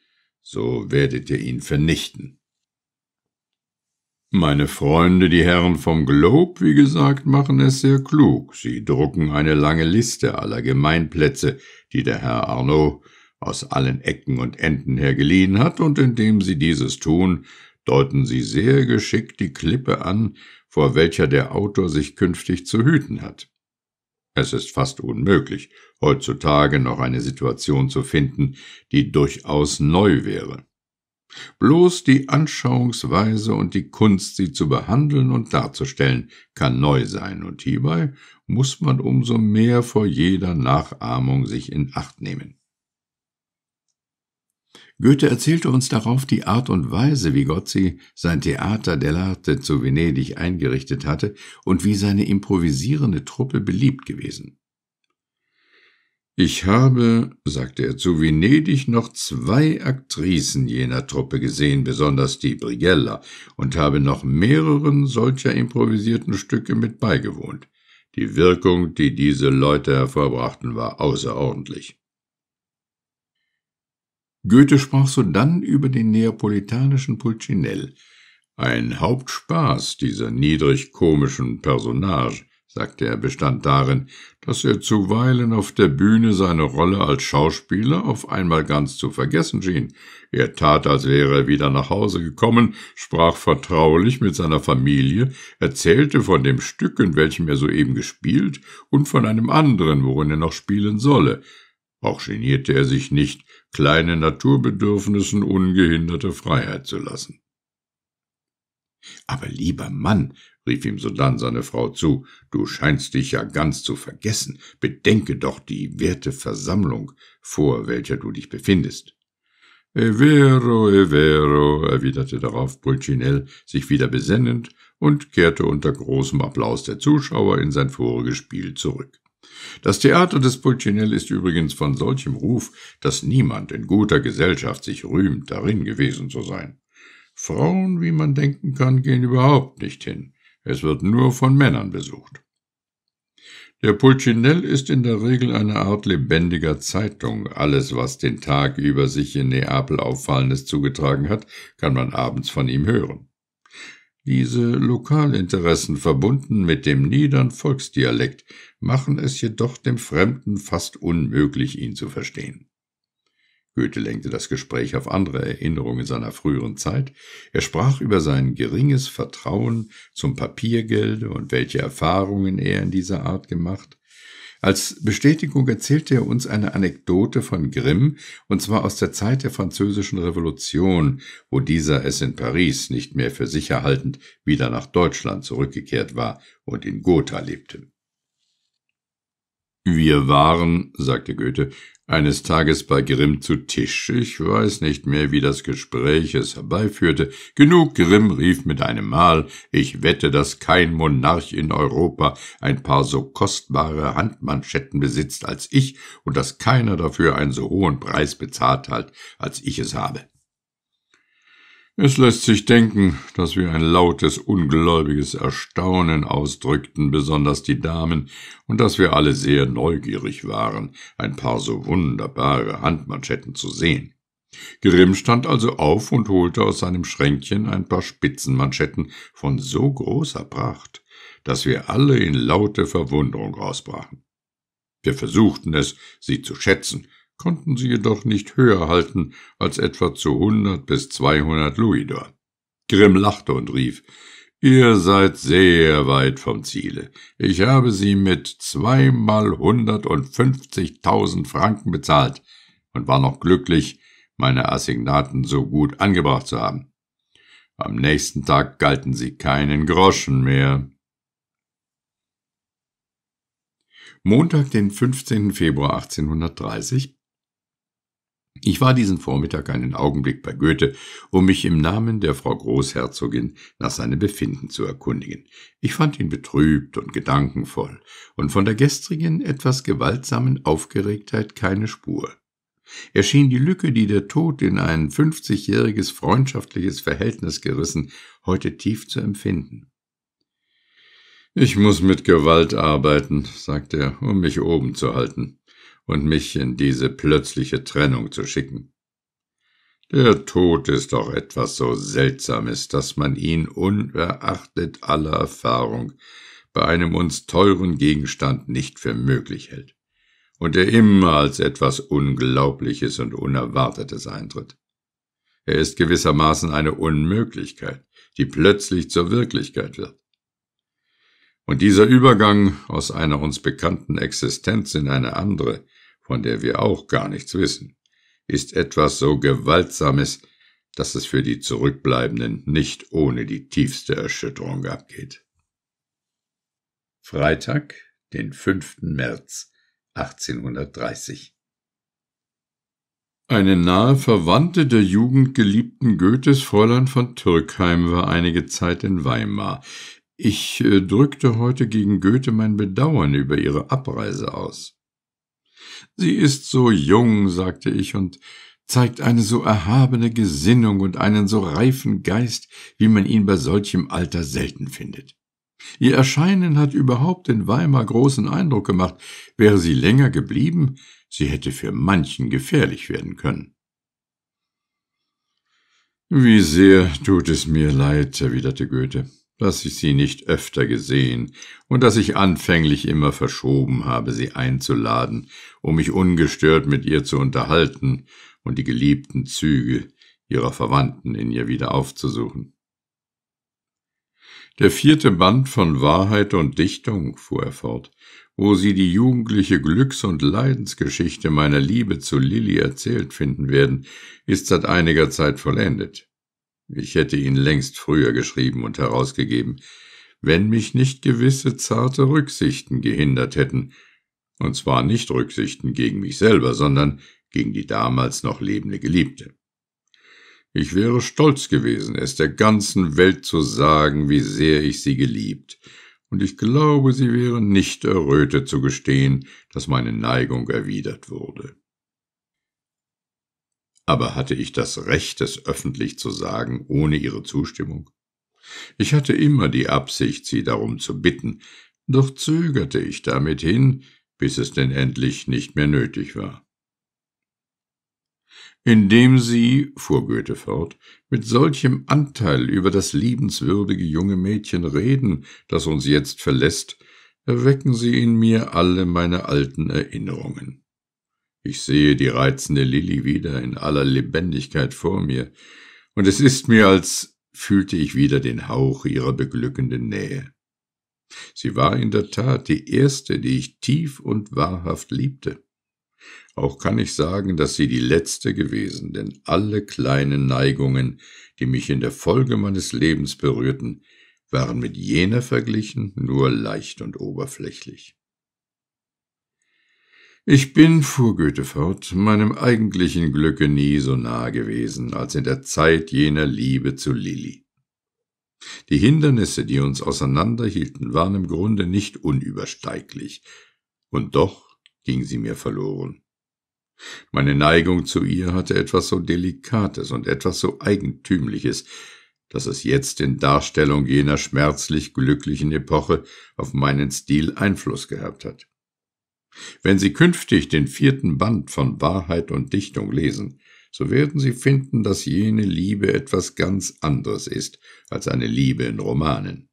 so werdet ihr ihn vernichten. Meine Freunde, die Herren vom Globe, wie gesagt, machen es sehr klug. Sie drucken eine lange Liste aller Gemeinplätze, die der Herr Arnaud aus allen Ecken und Enden her geliehen hat, und indem sie dieses tun, deuten sie sehr geschickt die Klippe an, vor welcher der Autor sich künftig zu hüten hat. Es ist fast unmöglich, heutzutage noch eine Situation zu finden, die durchaus neu wäre. Bloß die Anschauungsweise und die Kunst, sie zu behandeln und darzustellen, kann neu sein, und hierbei muss man umso mehr vor jeder Nachahmung sich in Acht nehmen. Goethe erzählte uns darauf die Art und Weise, wie Gozzi sein Theater dell'arte zu Venedig eingerichtet hatte und wie seine improvisierende Truppe beliebt gewesen. Ich habe, sagte er zu Venedig, noch zwei Aktrisen jener Truppe gesehen, besonders die Brigella, und habe noch mehreren solcher improvisierten Stücke mit beigewohnt. Die Wirkung, die diese Leute hervorbrachten, war außerordentlich. Goethe sprach so dann über den neapolitanischen Pulcinell. Ein Hauptspaß dieser niedrig komischen Personage, sagte er, bestand darin, dass er zuweilen auf der Bühne seine Rolle als Schauspieler auf einmal ganz zu vergessen schien. Er tat, als wäre er wieder nach Hause gekommen, sprach vertraulich mit seiner Familie, erzählte von dem Stück, in welchem er soeben gespielt, und von einem anderen, worin er noch spielen solle. Auch genierte er sich nicht, kleinen Naturbedürfnissen ungehinderte Freiheit zu lassen. Aber lieber Mann, rief ihm sodann seine Frau zu, du scheinst dich ja ganz zu vergessen, bedenke doch die werte Versammlung, vor welcher du dich befindest. E vero, e vero, erwiderte darauf Pulcinell, sich wieder besennend, und kehrte unter großem Applaus der Zuschauer in sein voriges Spiel zurück. Das Theater des Pulcinell ist übrigens von solchem Ruf, dass niemand in guter Gesellschaft sich rühmt, darin gewesen zu sein. Frauen, wie man denken kann, gehen überhaupt nicht hin. Es wird nur von Männern besucht. Der Pulcinell ist in der Regel eine Art lebendiger Zeitung. Alles, was den Tag über sich in Neapel Auffallendes zugetragen hat, kann man abends von ihm hören. Diese Lokalinteressen verbunden mit dem niedern Volksdialekt machen es jedoch dem Fremden fast unmöglich, ihn zu verstehen. Goethe lenkte das Gespräch auf andere Erinnerungen seiner früheren Zeit. Er sprach über sein geringes Vertrauen zum Papiergelde und welche Erfahrungen er in dieser Art gemacht, als Bestätigung erzählte er uns eine Anekdote von Grimm, und zwar aus der Zeit der Französischen Revolution, wo dieser es in Paris nicht mehr für sicher haltend wieder nach Deutschland zurückgekehrt war und in Gotha lebte. Wir waren, sagte Goethe, eines Tages bei Grimm zu Tisch. Ich weiß nicht mehr, wie das Gespräch es herbeiführte. Genug, Grimm rief mit einem Mal, ich wette, dass kein Monarch in Europa ein paar so kostbare Handmanschetten besitzt als ich und dass keiner dafür einen so hohen Preis bezahlt hat, als ich es habe. Es lässt sich denken, dass wir ein lautes, ungläubiges Erstaunen ausdrückten, besonders die Damen, und dass wir alle sehr neugierig waren, ein paar so wunderbare Handmanschetten zu sehen. Grimm stand also auf und holte aus seinem Schränkchen ein paar Spitzenmanschetten von so großer Pracht, dass wir alle in laute Verwunderung ausbrachen. Wir versuchten es, sie zu schätzen, konnten sie jedoch nicht höher halten als etwa zu 100 bis 200 Louisdor. Grimm lachte und rief, Ihr seid sehr weit vom Ziele. Ich habe sie mit zweimal hundertundfünfzigtausend Franken bezahlt und war noch glücklich, meine Assignaten so gut angebracht zu haben. Am nächsten Tag galten sie keinen Groschen mehr. Montag, den 15. Februar 1830, ich war diesen Vormittag einen Augenblick bei Goethe, um mich im Namen der Frau Großherzogin nach seinem Befinden zu erkundigen. Ich fand ihn betrübt und gedankenvoll und von der gestrigen etwas gewaltsamen Aufgeregtheit keine Spur. Er schien die Lücke, die der Tod in ein fünfzigjähriges freundschaftliches Verhältnis gerissen, heute tief zu empfinden. Ich muss mit Gewalt arbeiten, sagte er, um mich oben zu halten und mich in diese plötzliche Trennung zu schicken. Der Tod ist doch etwas so Seltsames, dass man ihn unerachtet aller Erfahrung bei einem uns teuren Gegenstand nicht für möglich hält und er immer als etwas Unglaubliches und Unerwartetes eintritt. Er ist gewissermaßen eine Unmöglichkeit, die plötzlich zur Wirklichkeit wird. Und dieser Übergang aus einer uns bekannten Existenz in eine andere von der wir auch gar nichts wissen, ist etwas so Gewaltsames, dass es für die Zurückbleibenden nicht ohne die tiefste Erschütterung abgeht. Freitag, den 5. März 1830 eine nahe Verwandte der jugendgeliebten Goethes Fräulein von Türkheim war einige Zeit in Weimar. Ich äh, drückte heute gegen Goethe mein Bedauern über ihre Abreise aus. Sie ist so jung, sagte ich, und zeigt eine so erhabene Gesinnung und einen so reifen Geist, wie man ihn bei solchem Alter selten findet. Ihr Erscheinen hat überhaupt in Weimar großen Eindruck gemacht. Wäre sie länger geblieben, sie hätte für manchen gefährlich werden können. Wie sehr tut es mir leid, erwiderte Goethe dass ich sie nicht öfter gesehen und dass ich anfänglich immer verschoben habe, sie einzuladen, um mich ungestört mit ihr zu unterhalten und die geliebten Züge ihrer Verwandten in ihr wieder aufzusuchen. Der vierte Band von Wahrheit und Dichtung, fuhr er fort, wo Sie die jugendliche Glücks- und Leidensgeschichte meiner Liebe zu Lilly erzählt finden werden, ist seit einiger Zeit vollendet. Ich hätte ihn längst früher geschrieben und herausgegeben, wenn mich nicht gewisse zarte Rücksichten gehindert hätten, und zwar nicht Rücksichten gegen mich selber, sondern gegen die damals noch lebende Geliebte. Ich wäre stolz gewesen, es der ganzen Welt zu sagen, wie sehr ich sie geliebt, und ich glaube, sie wäre nicht errötet zu gestehen, dass meine Neigung erwidert wurde. Aber hatte ich das Recht, es öffentlich zu sagen, ohne ihre Zustimmung? Ich hatte immer die Absicht, sie darum zu bitten, doch zögerte ich damit hin, bis es denn endlich nicht mehr nötig war. Indem sie, fuhr Goethe fort, mit solchem Anteil über das liebenswürdige junge Mädchen reden, das uns jetzt verlässt, erwecken sie in mir alle meine alten Erinnerungen. Ich sehe die reizende Lilli wieder in aller Lebendigkeit vor mir, und es ist mir, als fühlte ich wieder den Hauch ihrer beglückenden Nähe. Sie war in der Tat die erste, die ich tief und wahrhaft liebte. Auch kann ich sagen, dass sie die letzte gewesen, denn alle kleinen Neigungen, die mich in der Folge meines Lebens berührten, waren mit jener verglichen nur leicht und oberflächlich. Ich bin, fuhr Goethe fort, meinem eigentlichen Glücke nie so nahe gewesen als in der Zeit jener Liebe zu Lilli. Die Hindernisse, die uns auseinanderhielten, waren im Grunde nicht unübersteiglich, und doch ging sie mir verloren. Meine Neigung zu ihr hatte etwas so Delikates und etwas so Eigentümliches, dass es jetzt in Darstellung jener schmerzlich glücklichen Epoche auf meinen Stil Einfluss gehabt hat. Wenn Sie künftig den vierten Band von Wahrheit und Dichtung lesen, so werden Sie finden, dass jene Liebe etwas ganz anderes ist als eine Liebe in Romanen.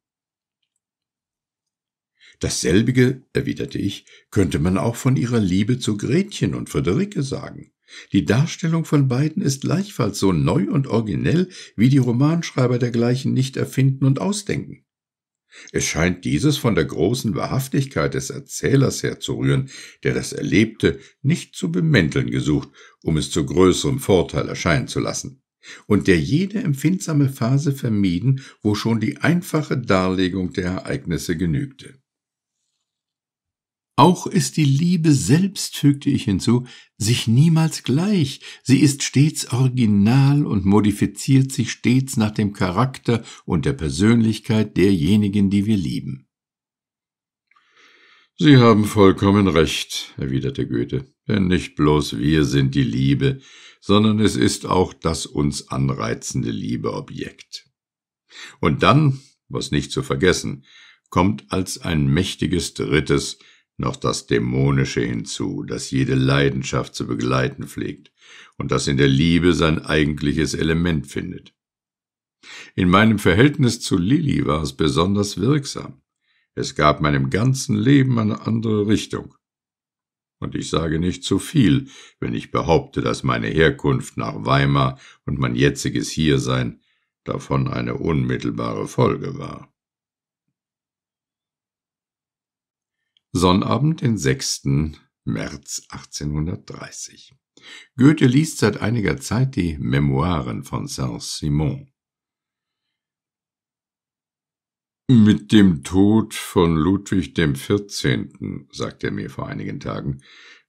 Dasselbige, erwiderte ich, könnte man auch von ihrer Liebe zu Gretchen und Friederike sagen. Die Darstellung von beiden ist gleichfalls so neu und originell, wie die Romanschreiber dergleichen nicht erfinden und ausdenken. Es scheint dieses von der großen Wahrhaftigkeit des Erzählers herzurühren, der das Erlebte nicht zu bemänteln gesucht, um es zu größerem Vorteil erscheinen zu lassen, und der jede empfindsame Phase vermieden, wo schon die einfache Darlegung der Ereignisse genügte. Auch ist die Liebe selbst, fügte ich hinzu, sich niemals gleich, sie ist stets original und modifiziert sich stets nach dem Charakter und der Persönlichkeit derjenigen, die wir lieben. Sie haben vollkommen recht, erwiderte Goethe, denn nicht bloß wir sind die Liebe, sondern es ist auch das uns anreizende Liebeobjekt. Und dann, was nicht zu vergessen, kommt als ein mächtiges Drittes noch das Dämonische hinzu, das jede Leidenschaft zu begleiten pflegt und das in der Liebe sein eigentliches Element findet. In meinem Verhältnis zu Lilly war es besonders wirksam. Es gab meinem ganzen Leben eine andere Richtung. Und ich sage nicht zu viel, wenn ich behaupte, dass meine Herkunft nach Weimar und mein jetziges Hiersein davon eine unmittelbare Folge war. Sonnabend, den 6. März 1830. Goethe liest seit einiger Zeit die Memoiren von Saint-Simon. Mit dem Tod von Ludwig dem 14., sagt er mir vor einigen Tagen,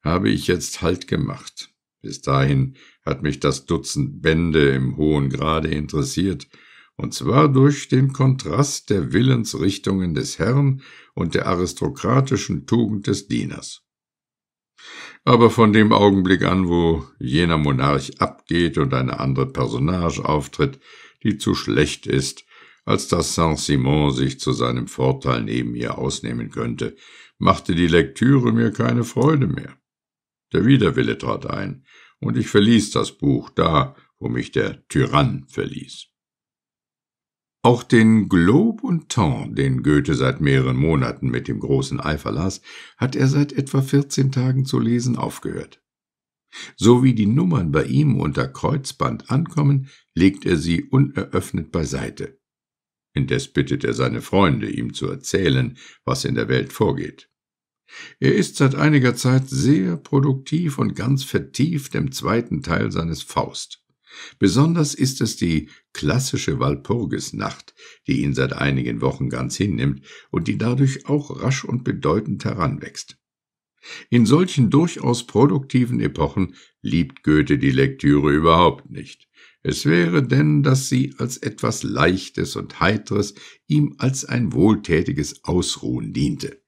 habe ich jetzt Halt gemacht. Bis dahin hat mich das Dutzend Bände im hohen Grade interessiert, und zwar durch den Kontrast der Willensrichtungen des Herrn und der aristokratischen Tugend des Dieners. Aber von dem Augenblick an, wo jener Monarch abgeht und eine andere Personage auftritt, die zu schlecht ist, als dass Saint-Simon sich zu seinem Vorteil neben ihr ausnehmen könnte, machte die Lektüre mir keine Freude mehr. Der Widerwille trat ein, und ich verließ das Buch da, wo mich der Tyrann verließ. Auch den Globe und Ton, den Goethe seit mehreren Monaten mit dem großen Eifer las, hat er seit etwa 14 Tagen zu lesen aufgehört. So wie die Nummern bei ihm unter Kreuzband ankommen, legt er sie uneröffnet beiseite. Indes bittet er seine Freunde, ihm zu erzählen, was in der Welt vorgeht. Er ist seit einiger Zeit sehr produktiv und ganz vertieft im zweiten Teil seines Faust. Besonders ist es die klassische Walpurgisnacht, die ihn seit einigen Wochen ganz hinnimmt und die dadurch auch rasch und bedeutend heranwächst. In solchen durchaus produktiven Epochen liebt Goethe die Lektüre überhaupt nicht. Es wäre denn, dass sie als etwas Leichtes und Heiteres ihm als ein wohltätiges Ausruhen diente.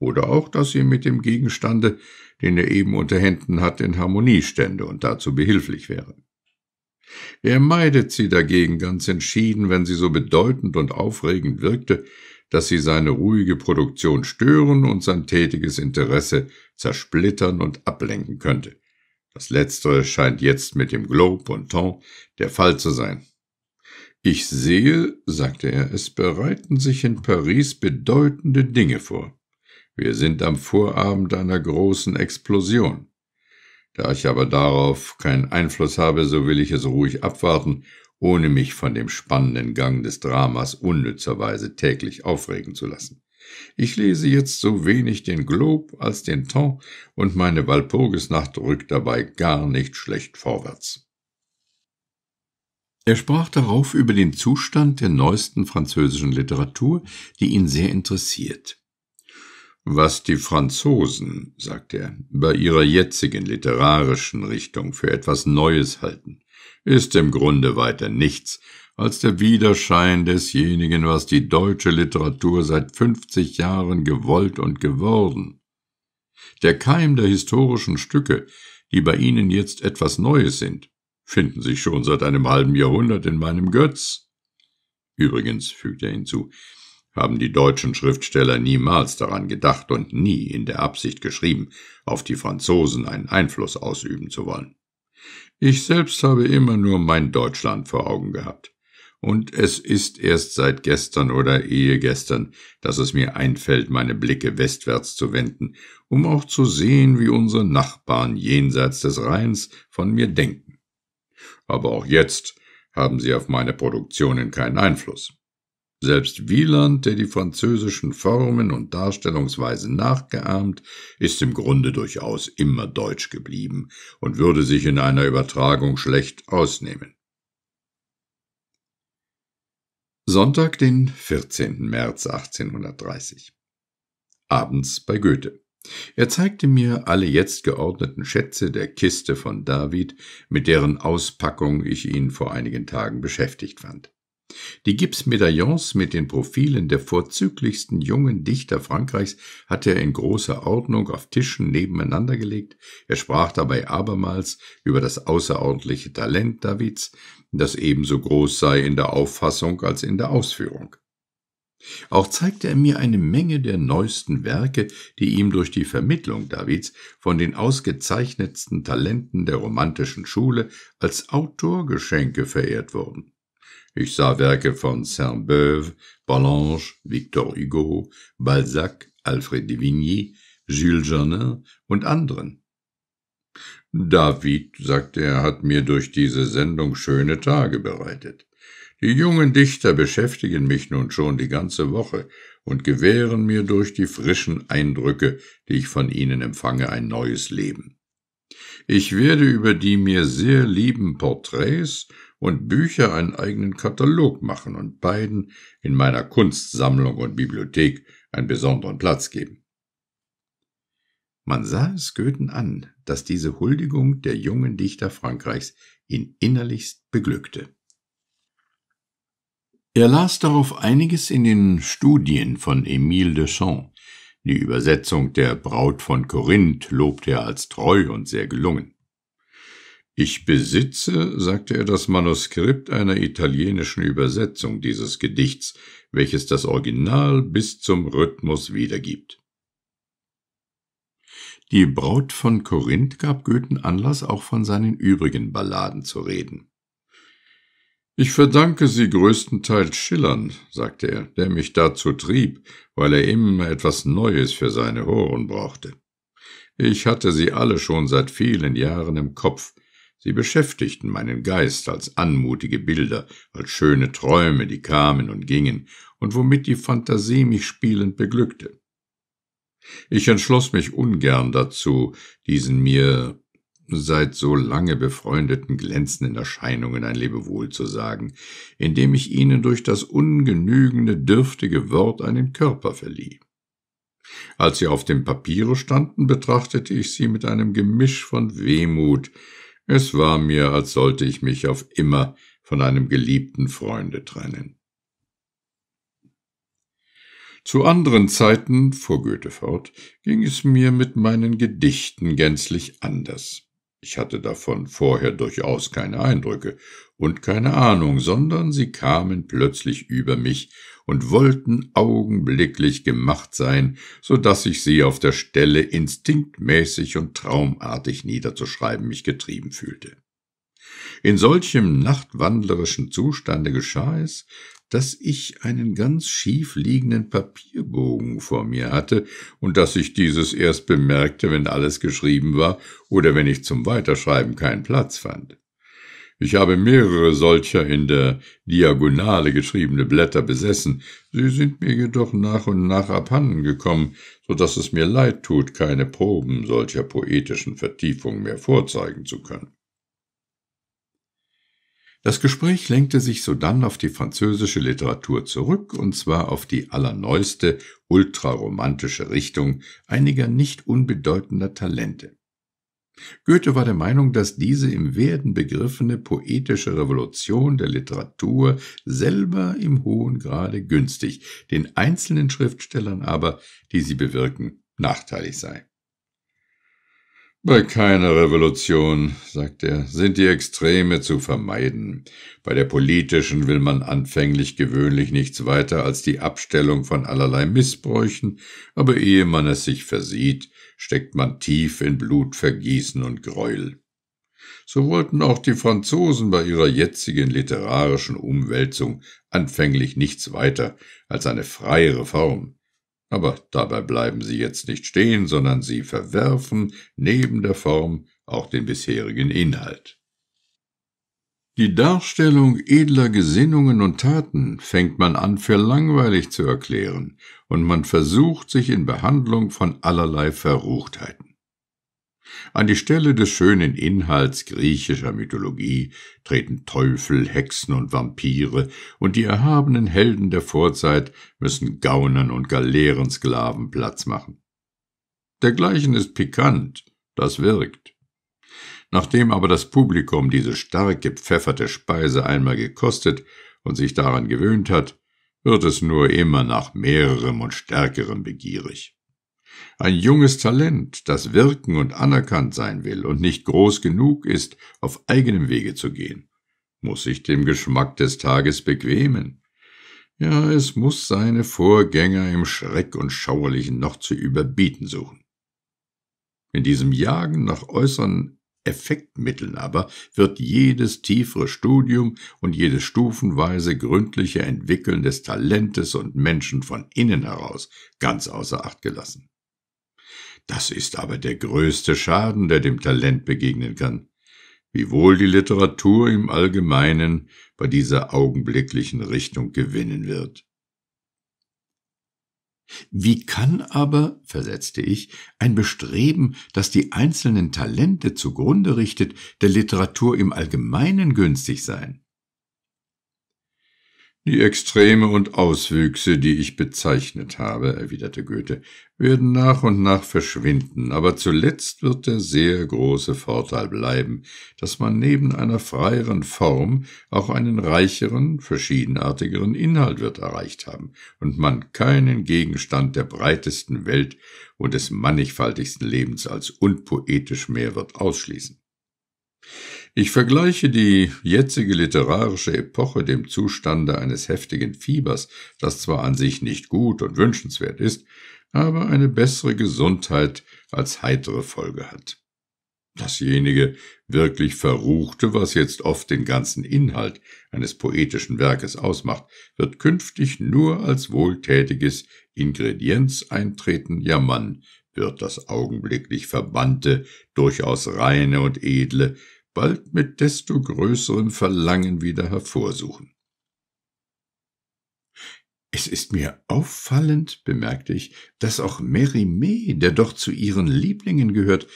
Oder auch, dass sie mit dem Gegenstande, den er eben unter Händen hat, in Harmonie stände und dazu behilflich wäre. Er meidet sie dagegen ganz entschieden, wenn sie so bedeutend und aufregend wirkte, dass sie seine ruhige Produktion stören und sein tätiges Interesse zersplittern und ablenken könnte. Das Letztere scheint jetzt mit dem Globe und Ton der Fall zu sein. Ich sehe, sagte er, es bereiten sich in Paris bedeutende Dinge vor. Wir sind am Vorabend einer großen Explosion. Da ich aber darauf keinen Einfluss habe, so will ich es ruhig abwarten, ohne mich von dem spannenden Gang des Dramas unnützerweise täglich aufregen zu lassen. Ich lese jetzt so wenig den Glob als den Ton und meine Walpurgisnacht rückt dabei gar nicht schlecht vorwärts. Er sprach darauf über den Zustand der neuesten französischen Literatur, die ihn sehr interessiert. Was die Franzosen, sagt er, bei ihrer jetzigen literarischen Richtung für etwas Neues halten, ist im Grunde weiter nichts als der Widerschein desjenigen, was die deutsche Literatur seit 50 Jahren gewollt und geworden. Der Keim der historischen Stücke, die bei ihnen jetzt etwas Neues sind, finden sich schon seit einem halben Jahrhundert in meinem Götz. Übrigens, fügt er hinzu, haben die deutschen Schriftsteller niemals daran gedacht und nie in der Absicht geschrieben, auf die Franzosen einen Einfluss ausüben zu wollen. Ich selbst habe immer nur mein Deutschland vor Augen gehabt. Und es ist erst seit gestern oder ehegestern, dass es mir einfällt, meine Blicke westwärts zu wenden, um auch zu sehen, wie unsere Nachbarn jenseits des Rheins von mir denken. Aber auch jetzt haben sie auf meine Produktionen keinen Einfluss. Selbst Wieland, der die französischen Formen und Darstellungsweisen nachgeahmt, ist im Grunde durchaus immer deutsch geblieben und würde sich in einer Übertragung schlecht ausnehmen. Sonntag, den 14. März 1830. Abends bei Goethe. Er zeigte mir alle jetzt geordneten Schätze der Kiste von David, mit deren Auspackung ich ihn vor einigen Tagen beschäftigt fand. Die Gipsmedaillons mit den Profilen der vorzüglichsten jungen Dichter Frankreichs hatte er in großer Ordnung auf Tischen nebeneinander gelegt. Er sprach dabei abermals über das außerordentliche Talent Davids, das ebenso groß sei in der Auffassung als in der Ausführung. Auch zeigte er mir eine Menge der neuesten Werke, die ihm durch die Vermittlung Davids von den ausgezeichnetsten Talenten der romantischen Schule als Autorgeschenke verehrt wurden. Ich sah Werke von saint beuve Ballanche, Victor Hugo, Balzac, Alfred de Vigny, Jules Janin und anderen. David, sagte er, hat mir durch diese Sendung schöne Tage bereitet. Die jungen Dichter beschäftigen mich nun schon die ganze Woche und gewähren mir durch die frischen Eindrücke, die ich von ihnen empfange, ein neues Leben. Ich werde über die mir sehr lieben Porträts und Bücher einen eigenen Katalog machen und beiden in meiner Kunstsammlung und Bibliothek einen besonderen Platz geben. Man sah es Goethen an, dass diese Huldigung der jungen Dichter Frankreichs ihn innerlichst beglückte. Er las darauf einiges in den Studien von Émile Deschamps. Die Übersetzung der Braut von Korinth lobte er als treu und sehr gelungen. Ich besitze, sagte er, das Manuskript einer italienischen Übersetzung dieses Gedichts, welches das Original bis zum Rhythmus wiedergibt. Die Braut von Korinth gab Goethen Anlass, auch von seinen übrigen Balladen zu reden. Ich verdanke sie größtenteils Schillern, sagte er, der mich dazu trieb, weil er immer etwas Neues für seine Horen brauchte. Ich hatte sie alle schon seit vielen Jahren im Kopf, Sie beschäftigten meinen Geist als anmutige Bilder, als schöne Träume, die kamen und gingen, und womit die Fantasie mich spielend beglückte. Ich entschloss mich ungern dazu, diesen mir seit so lange befreundeten glänzenden Erscheinungen ein Lebewohl zu sagen, indem ich ihnen durch das ungenügende, dürftige Wort einen Körper verlieh. Als sie auf dem Papiere standen, betrachtete ich sie mit einem Gemisch von Wehmut, es war mir, als sollte ich mich auf immer von einem geliebten Freunde trennen. Zu anderen Zeiten, fuhr Goethe fort, ging es mir mit meinen Gedichten gänzlich anders. Ich hatte davon vorher durchaus keine Eindrücke und keine Ahnung, sondern sie kamen plötzlich über mich und wollten augenblicklich gemacht sein, so daß ich sie auf der Stelle instinktmäßig und traumartig niederzuschreiben mich getrieben fühlte. In solchem nachtwandlerischen Zustande geschah es, dass ich einen ganz schief liegenden Papierbogen vor mir hatte und dass ich dieses erst bemerkte, wenn alles geschrieben war oder wenn ich zum Weiterschreiben keinen Platz fand. Ich habe mehrere solcher in der Diagonale geschriebene Blätter besessen, sie sind mir jedoch nach und nach abhanden gekommen, so dass es mir leid tut, keine Proben solcher poetischen Vertiefung mehr vorzeigen zu können. Das Gespräch lenkte sich sodann auf die französische Literatur zurück, und zwar auf die allerneueste, ultraromantische Richtung einiger nicht unbedeutender Talente. Goethe war der Meinung, dass diese im Werden begriffene poetische Revolution der Literatur selber im hohen Grade günstig, den einzelnen Schriftstellern aber, die sie bewirken, nachteilig sei. Bei keiner Revolution, sagt er, sind die Extreme zu vermeiden. Bei der politischen will man anfänglich gewöhnlich nichts weiter als die Abstellung von allerlei Missbräuchen, aber ehe man es sich versieht, steckt man tief in Blutvergießen und Gräuel. So wollten auch die Franzosen bei ihrer jetzigen literarischen Umwälzung anfänglich nichts weiter als eine freiere Form. Aber dabei bleiben sie jetzt nicht stehen, sondern sie verwerfen neben der Form auch den bisherigen Inhalt. Die Darstellung edler Gesinnungen und Taten fängt man an für langweilig zu erklären, und man versucht sich in Behandlung von allerlei Verruchtheiten. An die Stelle des schönen Inhalts griechischer Mythologie treten Teufel, Hexen und Vampire, und die erhabenen Helden der Vorzeit müssen Gaunern und Galeerensklaven Platz machen. Dergleichen ist pikant, das wirkt. Nachdem aber das Publikum diese stark gepfefferte Speise einmal gekostet und sich daran gewöhnt hat, wird es nur immer nach mehrerem und stärkerem begierig. Ein junges Talent, das wirken und anerkannt sein will und nicht groß genug ist, auf eigenem Wege zu gehen, muss sich dem Geschmack des Tages bequemen. Ja, es muss seine Vorgänger im Schreck und Schauerlichen noch zu überbieten suchen. In diesem Jagen nach äußeren Effektmitteln aber wird jedes tiefere Studium und jedes stufenweise gründliche Entwickeln des Talentes und Menschen von innen heraus ganz außer Acht gelassen. Das ist aber der größte Schaden, der dem Talent begegnen kann, wiewohl die Literatur im Allgemeinen bei dieser augenblicklichen Richtung gewinnen wird. Wie kann aber, versetzte ich, ein Bestreben, das die einzelnen Talente zugrunde richtet, der Literatur im Allgemeinen günstig sein? Die Extreme und Auswüchse, die ich bezeichnet habe, erwiderte Goethe, werden nach und nach verschwinden, aber zuletzt wird der sehr große Vorteil bleiben, dass man neben einer freieren Form auch einen reicheren, verschiedenartigeren Inhalt wird erreicht haben und man keinen Gegenstand der breitesten Welt und des mannigfaltigsten Lebens als unpoetisch mehr wird ausschließen. Ich vergleiche die jetzige literarische Epoche dem Zustande eines heftigen Fiebers, das zwar an sich nicht gut und wünschenswert ist, aber eine bessere Gesundheit als heitere Folge hat. Dasjenige wirklich Verruchte, was jetzt oft den ganzen Inhalt eines poetischen Werkes ausmacht, wird künftig nur als wohltätiges Ingredienz eintreten, ja Mann, wird das augenblicklich Verbannte, durchaus reine und edle, bald mit desto größerem Verlangen wieder hervorsuchen. Es ist mir auffallend, bemerkte ich, dass auch Mary der doch zu ihren Lieblingen gehört,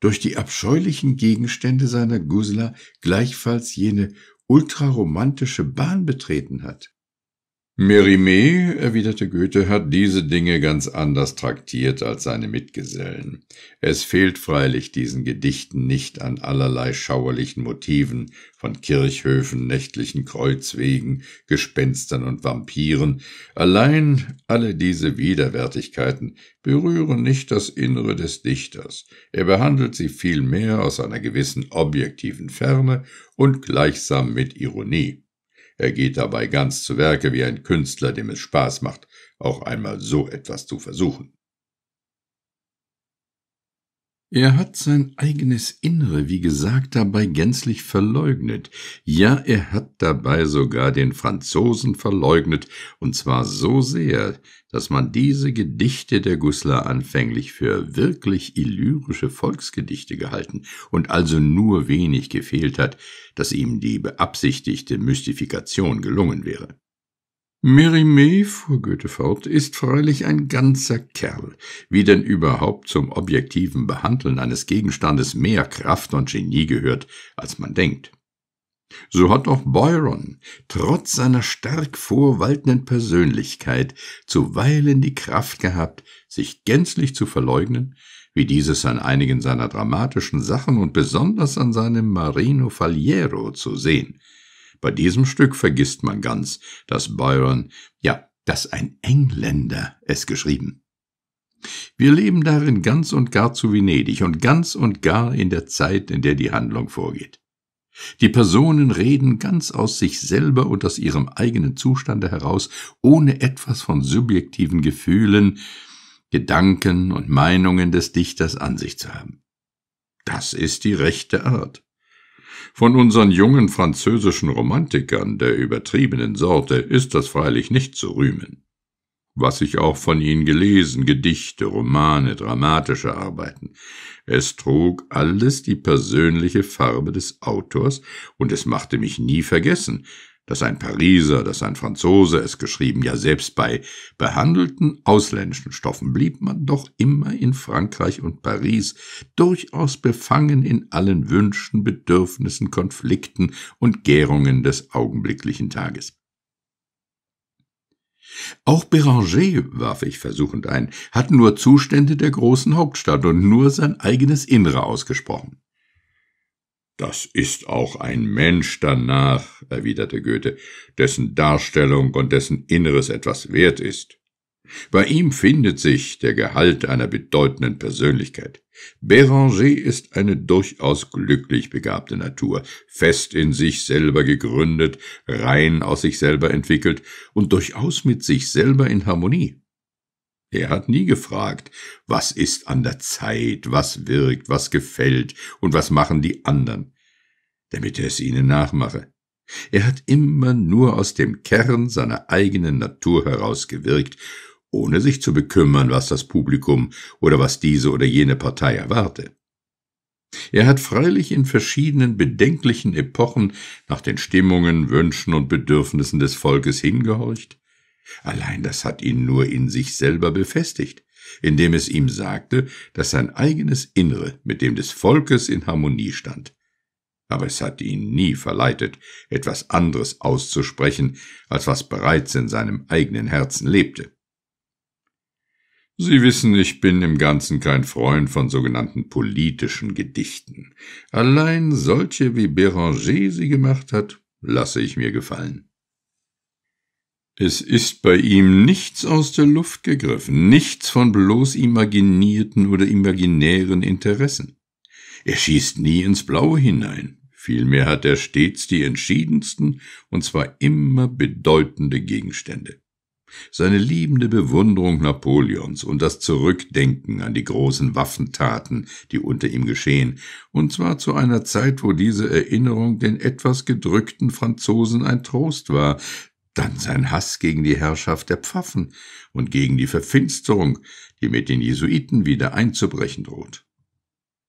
durch die abscheulichen Gegenstände seiner Gusla gleichfalls jene ultraromantische Bahn betreten hat. Merimee, erwiderte Goethe, hat diese Dinge ganz anders traktiert als seine Mitgesellen. Es fehlt freilich diesen Gedichten nicht an allerlei schauerlichen Motiven von Kirchhöfen, nächtlichen Kreuzwegen, Gespenstern und Vampiren. Allein alle diese Widerwärtigkeiten berühren nicht das Innere des Dichters. Er behandelt sie vielmehr aus einer gewissen objektiven Ferne und gleichsam mit Ironie. Er geht dabei ganz zu Werke wie ein Künstler, dem es Spaß macht, auch einmal so etwas zu versuchen. Er hat sein eigenes Innere, wie gesagt, dabei gänzlich verleugnet. Ja, er hat dabei sogar den Franzosen verleugnet, und zwar so sehr, dass man diese Gedichte der Gusler anfänglich für wirklich illyrische Volksgedichte gehalten und also nur wenig gefehlt hat, dass ihm die beabsichtigte Mystifikation gelungen wäre. Mérimée, fuhr Goethe fort, ist freilich ein ganzer Kerl. Wie denn überhaupt zum objektiven Behandeln eines Gegenstandes mehr Kraft und Genie gehört, als man denkt. So hat auch Byron, trotz seiner stark vorwaltenden Persönlichkeit, zuweilen die Kraft gehabt, sich gänzlich zu verleugnen, wie dieses an einigen seiner dramatischen Sachen und besonders an seinem Marino Faliero zu sehen – bei diesem Stück vergisst man ganz, dass Byron, ja, dass ein Engländer es geschrieben. Wir leben darin ganz und gar zu Venedig und ganz und gar in der Zeit, in der die Handlung vorgeht. Die Personen reden ganz aus sich selber und aus ihrem eigenen Zustande heraus, ohne etwas von subjektiven Gefühlen, Gedanken und Meinungen des Dichters an sich zu haben. Das ist die rechte Art. Von unseren jungen französischen Romantikern der übertriebenen Sorte ist das freilich nicht zu rühmen. Was ich auch von ihnen gelesen, Gedichte, Romane, dramatische Arbeiten, es trug alles die persönliche Farbe des Autors, und es machte mich nie vergessen, dass ein Pariser, dass ein Franzose es geschrieben, ja selbst bei behandelten ausländischen Stoffen blieb man doch immer in Frankreich und Paris durchaus befangen in allen Wünschen, Bedürfnissen, Konflikten und Gärungen des augenblicklichen Tages. Auch Béranger, warf ich versuchend ein, hat nur Zustände der großen Hauptstadt und nur sein eigenes Innere ausgesprochen. Das ist auch ein Mensch danach, erwiderte Goethe, dessen Darstellung und dessen Inneres etwas wert ist. Bei ihm findet sich der Gehalt einer bedeutenden Persönlichkeit. Béranger ist eine durchaus glücklich begabte Natur, fest in sich selber gegründet, rein aus sich selber entwickelt und durchaus mit sich selber in Harmonie. Er hat nie gefragt, was ist an der Zeit, was wirkt, was gefällt und was machen die anderen, damit er es ihnen nachmache. Er hat immer nur aus dem Kern seiner eigenen Natur heraus gewirkt, ohne sich zu bekümmern, was das Publikum oder was diese oder jene Partei erwarte. Er hat freilich in verschiedenen bedenklichen Epochen nach den Stimmungen, Wünschen und Bedürfnissen des Volkes hingehorcht, Allein das hat ihn nur in sich selber befestigt, indem es ihm sagte, dass sein eigenes Innere mit dem des Volkes in Harmonie stand. Aber es hat ihn nie verleitet, etwas anderes auszusprechen, als was bereits in seinem eigenen Herzen lebte. Sie wissen, ich bin im Ganzen kein Freund von sogenannten politischen Gedichten. Allein solche, wie Béranger sie gemacht hat, lasse ich mir gefallen. Es ist bei ihm nichts aus der Luft gegriffen, nichts von bloß imaginierten oder imaginären Interessen. Er schießt nie ins Blaue hinein, vielmehr hat er stets die entschiedensten und zwar immer bedeutende Gegenstände. Seine liebende Bewunderung Napoleons und das Zurückdenken an die großen Waffentaten, die unter ihm geschehen, und zwar zu einer Zeit, wo diese Erinnerung den etwas gedrückten Franzosen ein Trost war, dann sein Hass gegen die Herrschaft der Pfaffen und gegen die Verfinsterung, die mit den Jesuiten wieder einzubrechen droht.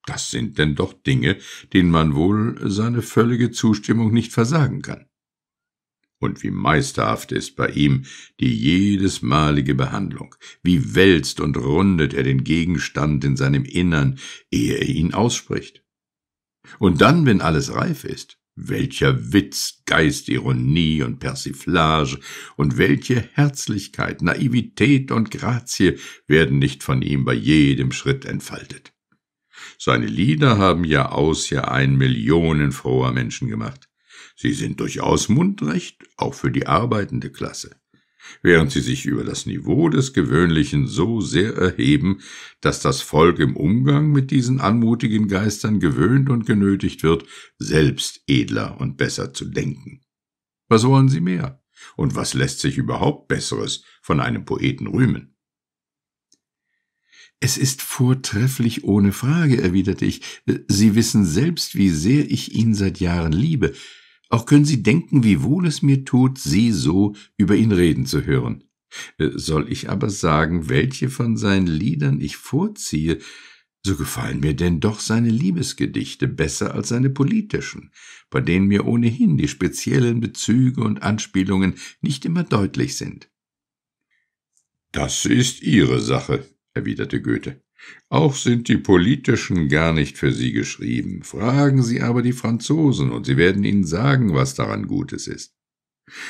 Das sind denn doch Dinge, denen man wohl seine völlige Zustimmung nicht versagen kann. Und wie meisterhaft ist bei ihm die jedesmalige Behandlung, wie wälzt und rundet er den Gegenstand in seinem Innern, ehe er ihn ausspricht. Und dann, wenn alles reif ist, welcher Witz, Geist, Ironie und Persiflage und welche Herzlichkeit, Naivität und Grazie werden nicht von ihm bei jedem Schritt entfaltet. Seine Lieder haben ja aus ja ein Millionen froher Menschen gemacht. Sie sind durchaus mundrecht, auch für die arbeitende Klasse während sie sich über das Niveau des Gewöhnlichen so sehr erheben, dass das Volk im Umgang mit diesen anmutigen Geistern gewöhnt und genötigt wird, selbst edler und besser zu denken. Was wollen sie mehr? Und was lässt sich überhaupt Besseres von einem Poeten rühmen? Es ist vortrefflich ohne Frage, erwiderte ich. Sie wissen selbst, wie sehr ich ihn seit Jahren liebe. Auch können Sie denken, wie wohl es mir tut, Sie so über ihn reden zu hören. Äh, soll ich aber sagen, welche von seinen Liedern ich vorziehe, so gefallen mir denn doch seine Liebesgedichte besser als seine politischen, bei denen mir ohnehin die speziellen Bezüge und Anspielungen nicht immer deutlich sind. Das ist Ihre Sache, erwiderte Goethe. Auch sind die politischen gar nicht für Sie geschrieben. Fragen Sie aber die Franzosen, und sie werden Ihnen sagen, was daran Gutes ist.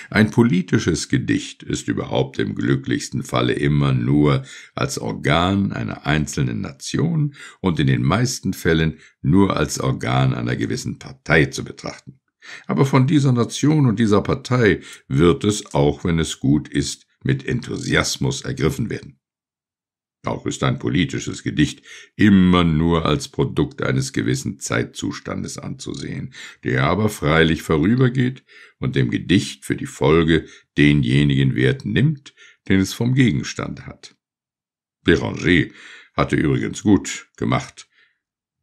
Ein politisches Gedicht ist überhaupt im glücklichsten Falle immer nur als Organ einer einzelnen Nation und in den meisten Fällen nur als Organ einer gewissen Partei zu betrachten. Aber von dieser Nation und dieser Partei wird es, auch wenn es gut ist, mit Enthusiasmus ergriffen werden auch ist ein politisches Gedicht immer nur als Produkt eines gewissen Zeitzustandes anzusehen, der aber freilich vorübergeht und dem Gedicht für die Folge denjenigen Wert nimmt, den es vom Gegenstand hat. Béranger hatte übrigens gut gemacht.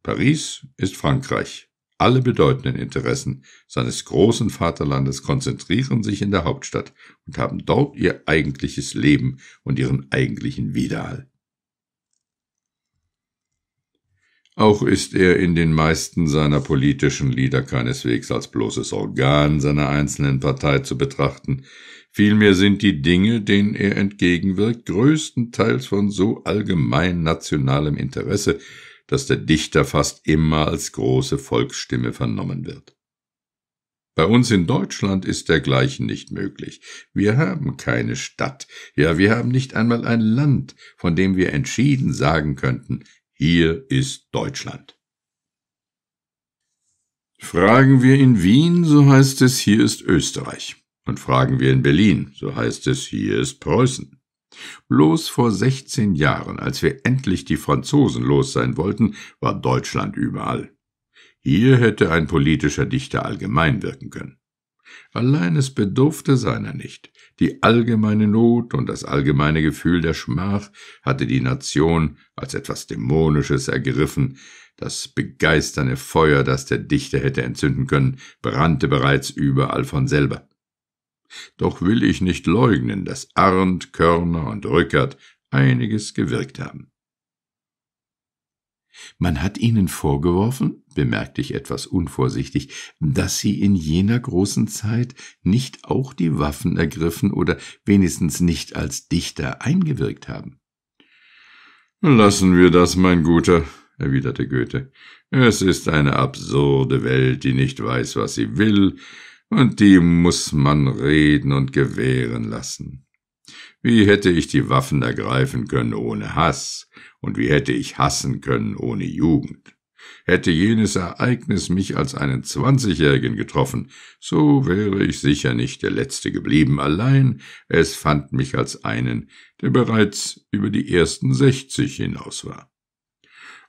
Paris ist Frankreich. Alle bedeutenden Interessen seines großen Vaterlandes konzentrieren sich in der Hauptstadt und haben dort ihr eigentliches Leben und ihren eigentlichen Widerhall. Auch ist er in den meisten seiner politischen Lieder keineswegs als bloßes Organ seiner einzelnen Partei zu betrachten, vielmehr sind die Dinge, denen er entgegenwirkt, größtenteils von so allgemein nationalem Interesse, dass der Dichter fast immer als große Volksstimme vernommen wird. Bei uns in Deutschland ist dergleichen nicht möglich. Wir haben keine Stadt, ja wir haben nicht einmal ein Land, von dem wir entschieden sagen könnten, hier ist Deutschland. Fragen wir in Wien, so heißt es, hier ist Österreich. Und fragen wir in Berlin, so heißt es, hier ist Preußen. Bloß vor 16 Jahren, als wir endlich die Franzosen los sein wollten, war Deutschland überall. Hier hätte ein politischer Dichter allgemein wirken können. Allein es bedurfte seiner nicht. Die allgemeine Not und das allgemeine Gefühl der Schmach hatte die Nation als etwas Dämonisches ergriffen, das begeisternde Feuer, das der Dichter hätte entzünden können, brannte bereits überall von selber. Doch will ich nicht leugnen, dass Arndt, Körner und Rückert einiges gewirkt haben. Man hat ihnen vorgeworfen, bemerkte ich etwas unvorsichtig, dass Sie in jener großen Zeit nicht auch die Waffen ergriffen oder wenigstens nicht als Dichter eingewirkt haben. Lassen wir das, mein Guter, erwiderte Goethe. Es ist eine absurde Welt, die nicht weiß, was sie will, und die muß man reden und gewähren lassen. Wie hätte ich die Waffen ergreifen können ohne Hass, und wie hätte ich hassen können ohne Jugend? Hätte jenes Ereignis mich als einen Zwanzigjährigen getroffen, so wäre ich sicher nicht der Letzte geblieben, allein es fand mich als einen, der bereits über die ersten sechzig hinaus war.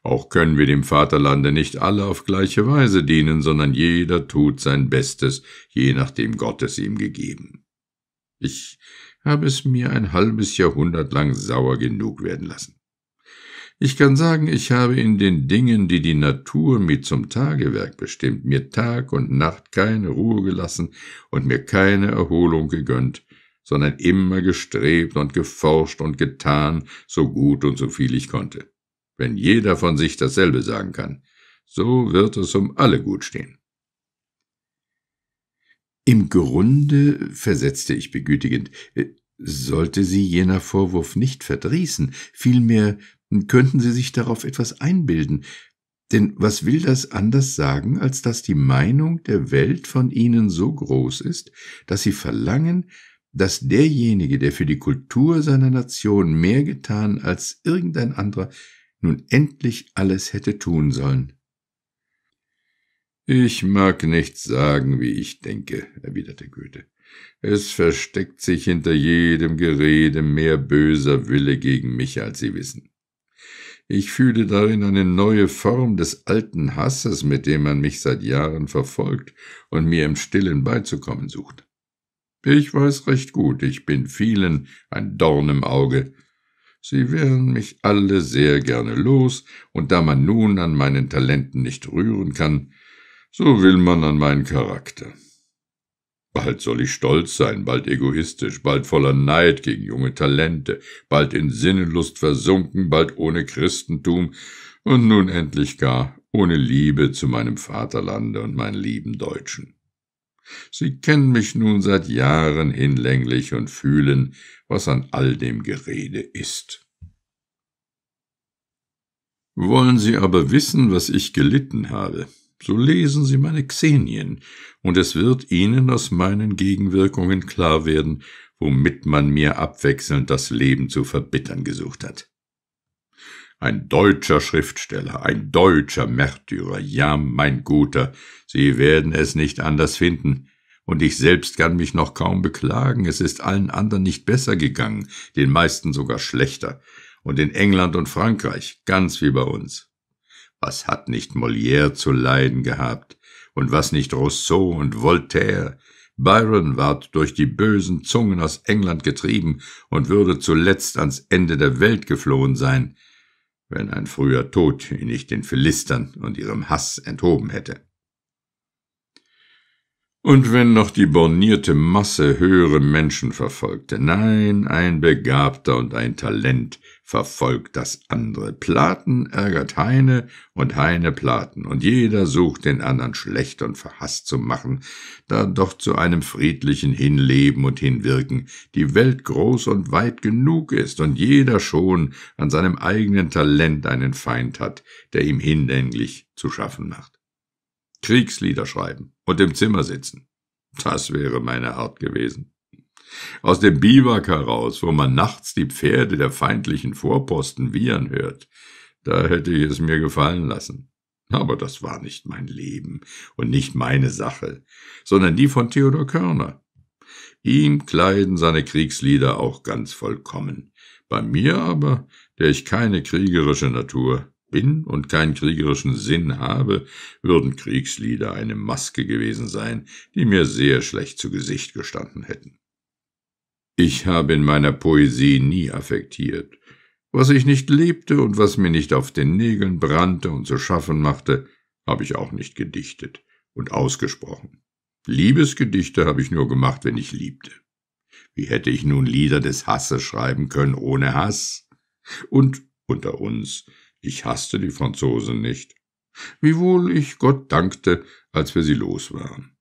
Auch können wir dem Vaterlande nicht alle auf gleiche Weise dienen, sondern jeder tut sein Bestes, je nachdem Gott es ihm gegeben. Ich habe es mir ein halbes Jahrhundert lang sauer genug werden lassen. Ich kann sagen, ich habe in den Dingen, die die Natur mir zum Tagewerk bestimmt, mir Tag und Nacht keine Ruhe gelassen und mir keine Erholung gegönnt, sondern immer gestrebt und geforscht und getan, so gut und so viel ich konnte. Wenn jeder von sich dasselbe sagen kann, so wird es um alle gut stehen. Im Grunde, versetzte ich begütigend, äh, sollte sie jener Vorwurf nicht verdrießen, vielmehr könnten sie sich darauf etwas einbilden. Denn was will das anders sagen, als dass die Meinung der Welt von ihnen so groß ist, dass sie verlangen, dass derjenige, der für die Kultur seiner Nation mehr getan als irgendein anderer, nun endlich alles hätte tun sollen. Ich mag nichts sagen, wie ich denke, erwiderte Goethe. Es versteckt sich hinter jedem Gerede mehr böser Wille gegen mich, als Sie wissen. Ich fühle darin eine neue Form des alten Hasses, mit dem man mich seit Jahren verfolgt und mir im Stillen beizukommen sucht. Ich weiß recht gut, ich bin vielen ein Dorn im Auge. Sie wären mich alle sehr gerne los, und da man nun an meinen Talenten nicht rühren kann, so will man an meinen Charakter. Bald soll ich stolz sein, bald egoistisch, bald voller Neid gegen junge Talente, bald in Sinnenlust versunken, bald ohne Christentum und nun endlich gar ohne Liebe zu meinem Vaterlande und meinen lieben Deutschen. Sie kennen mich nun seit Jahren hinlänglich und fühlen, was an all dem Gerede ist. Wollen Sie aber wissen, was ich gelitten habe? so lesen Sie meine Xenien, und es wird Ihnen aus meinen Gegenwirkungen klar werden, womit man mir abwechselnd das Leben zu verbittern gesucht hat. Ein deutscher Schriftsteller, ein deutscher Märtyrer, ja, mein Guter, Sie werden es nicht anders finden, und ich selbst kann mich noch kaum beklagen, es ist allen anderen nicht besser gegangen, den meisten sogar schlechter, und in England und Frankreich ganz wie bei uns. Was hat nicht Molière zu leiden gehabt? Und was nicht Rousseau und Voltaire? Byron ward durch die bösen Zungen aus England getrieben und würde zuletzt ans Ende der Welt geflohen sein, wenn ein früher Tod ihn nicht den Philistern und ihrem Hass enthoben hätte. Und wenn noch die bornierte Masse höhere Menschen verfolgte, nein, ein Begabter und ein Talent verfolgt das andere. Platen ärgert Heine und Heine Platen, und jeder sucht den anderen schlecht und verhasst zu machen, da doch zu einem friedlichen Hinleben und Hinwirken die Welt groß und weit genug ist und jeder schon an seinem eigenen Talent einen Feind hat, der ihm hinlänglich zu schaffen macht. Kriegslieder schreiben und im Zimmer sitzen. Das wäre meine Art gewesen. Aus dem Biwak heraus, wo man nachts die Pferde der feindlichen Vorposten wiehern hört, da hätte ich es mir gefallen lassen. Aber das war nicht mein Leben und nicht meine Sache, sondern die von Theodor Körner. Ihm kleiden seine Kriegslieder auch ganz vollkommen. Bei mir aber, der ich keine kriegerische Natur bin und keinen kriegerischen Sinn habe, würden Kriegslieder eine Maske gewesen sein, die mir sehr schlecht zu Gesicht gestanden hätten. Ich habe in meiner Poesie nie affektiert. Was ich nicht lebte und was mir nicht auf den Nägeln brannte und zu schaffen machte, habe ich auch nicht gedichtet und ausgesprochen. Liebesgedichte habe ich nur gemacht, wenn ich liebte. Wie hätte ich nun Lieder des Hasses schreiben können ohne Hass? Und unter uns, ich hasste die Franzosen nicht, wiewohl ich Gott dankte, als wir sie los waren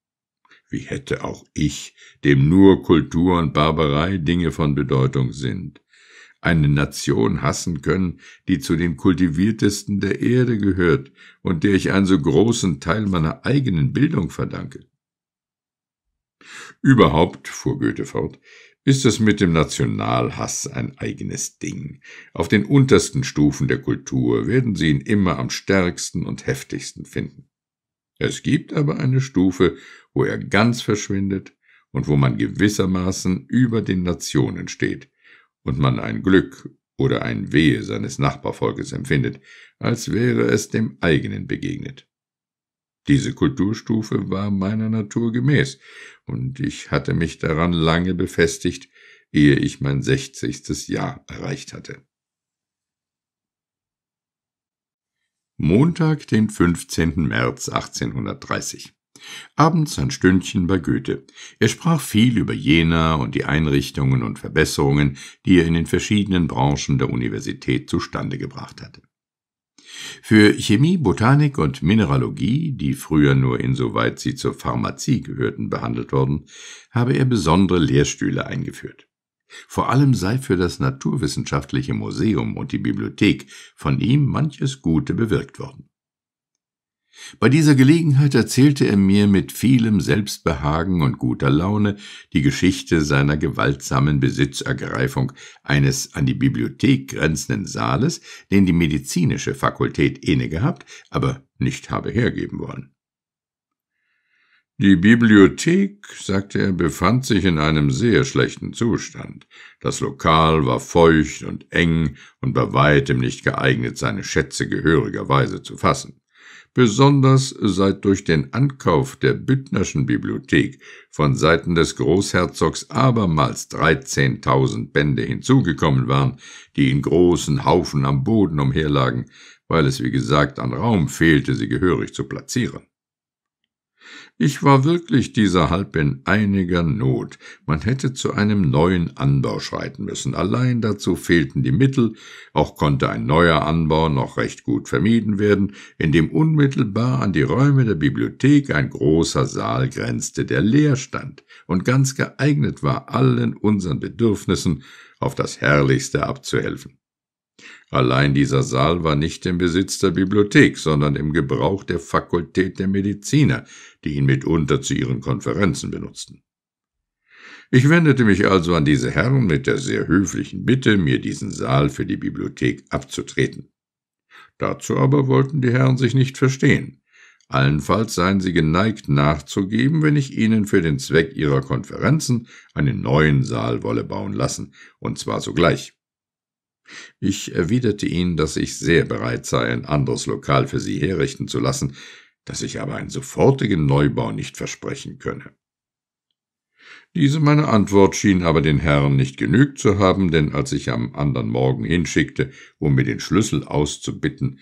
wie hätte auch ich, dem nur Kultur und Barbarei Dinge von Bedeutung sind, eine Nation hassen können, die zu den kultiviertesten der Erde gehört und der ich einen so großen Teil meiner eigenen Bildung verdanke. Überhaupt, fuhr Goethe fort, ist es mit dem Nationalhass ein eigenes Ding. Auf den untersten Stufen der Kultur werden Sie ihn immer am stärksten und heftigsten finden. Es gibt aber eine Stufe, wo er ganz verschwindet und wo man gewissermaßen über den Nationen steht und man ein Glück oder ein Wehe seines Nachbarvolkes empfindet, als wäre es dem eigenen begegnet. Diese Kulturstufe war meiner Natur gemäß, und ich hatte mich daran lange befestigt, ehe ich mein sechzigstes Jahr erreicht hatte. Montag, den 15. März 1830 abends ein Stündchen bei Goethe. Er sprach viel über Jena und die Einrichtungen und Verbesserungen, die er in den verschiedenen Branchen der Universität zustande gebracht hatte. Für Chemie, Botanik und Mineralogie, die früher nur insoweit sie zur Pharmazie gehörten behandelt worden, habe er besondere Lehrstühle eingeführt. Vor allem sei für das Naturwissenschaftliche Museum und die Bibliothek von ihm manches Gute bewirkt worden. Bei dieser Gelegenheit erzählte er mir mit vielem Selbstbehagen und guter Laune die Geschichte seiner gewaltsamen Besitzergreifung eines an die Bibliothek grenzenden Saales, den die medizinische Fakultät inne gehabt, aber nicht habe hergeben wollen. Die Bibliothek, sagte er, befand sich in einem sehr schlechten Zustand. Das Lokal war feucht und eng und bei weitem nicht geeignet, seine Schätze gehörigerweise zu fassen besonders seit durch den Ankauf der Büttnerschen Bibliothek von Seiten des Großherzogs abermals 13.000 Bände hinzugekommen waren, die in großen Haufen am Boden umherlagen, weil es wie gesagt an Raum fehlte, sie gehörig zu platzieren. Ich war wirklich dieser Halb in einiger Not. Man hätte zu einem neuen Anbau schreiten müssen. Allein dazu fehlten die Mittel. Auch konnte ein neuer Anbau noch recht gut vermieden werden, indem unmittelbar an die Räume der Bibliothek ein großer Saal grenzte, der leer stand und ganz geeignet war, allen unseren Bedürfnissen auf das Herrlichste abzuhelfen. Allein dieser Saal war nicht im Besitz der Bibliothek, sondern im Gebrauch der Fakultät der Mediziner, die ihn mitunter zu ihren Konferenzen benutzten. Ich wendete mich also an diese Herren mit der sehr höflichen Bitte, mir diesen Saal für die Bibliothek abzutreten. Dazu aber wollten die Herren sich nicht verstehen. Allenfalls seien sie geneigt nachzugeben, wenn ich ihnen für den Zweck ihrer Konferenzen einen neuen Saal wolle bauen lassen, und zwar sogleich. Ich erwiderte ihnen, dass ich sehr bereit sei, ein anderes Lokal für sie herrichten zu lassen, dass ich aber einen sofortigen Neubau nicht versprechen könne. Diese meine Antwort schien aber den Herren nicht genügt zu haben, denn als ich am andern Morgen hinschickte, um mir den Schlüssel auszubitten,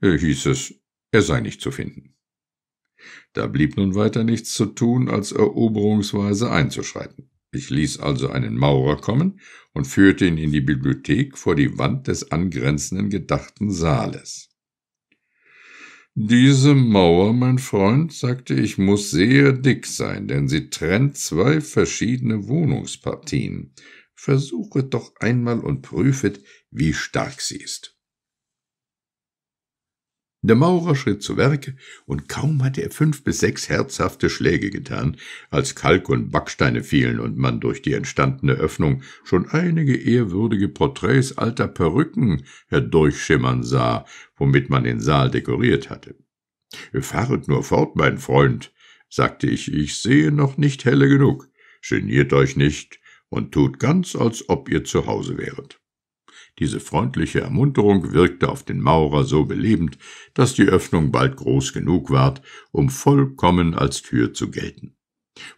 äh, hieß es, er sei nicht zu finden. Da blieb nun weiter nichts zu tun, als eroberungsweise einzuschreiten. Ich ließ also einen Maurer kommen und führte ihn in die Bibliothek vor die Wand des angrenzenden gedachten Saales. Diese Mauer, mein Freund, sagte ich, muss sehr dick sein, denn sie trennt zwei verschiedene Wohnungspartien. Versuchet doch einmal und prüfet, wie stark sie ist. Der Maurer schritt zu Werke, und kaum hatte er fünf bis sechs herzhafte Schläge getan, als Kalk und Backsteine fielen und man durch die entstandene Öffnung schon einige ehrwürdige Porträts alter Perücken herdurchschimmern sah, womit man den Saal dekoriert hatte. Fahret nur fort, mein Freund, sagte ich, ich sehe noch nicht helle genug. Geniert euch nicht und tut ganz, als ob ihr zu Hause wäret. Diese freundliche Ermunterung wirkte auf den Maurer so belebend, dass die Öffnung bald groß genug ward, um vollkommen als Tür zu gelten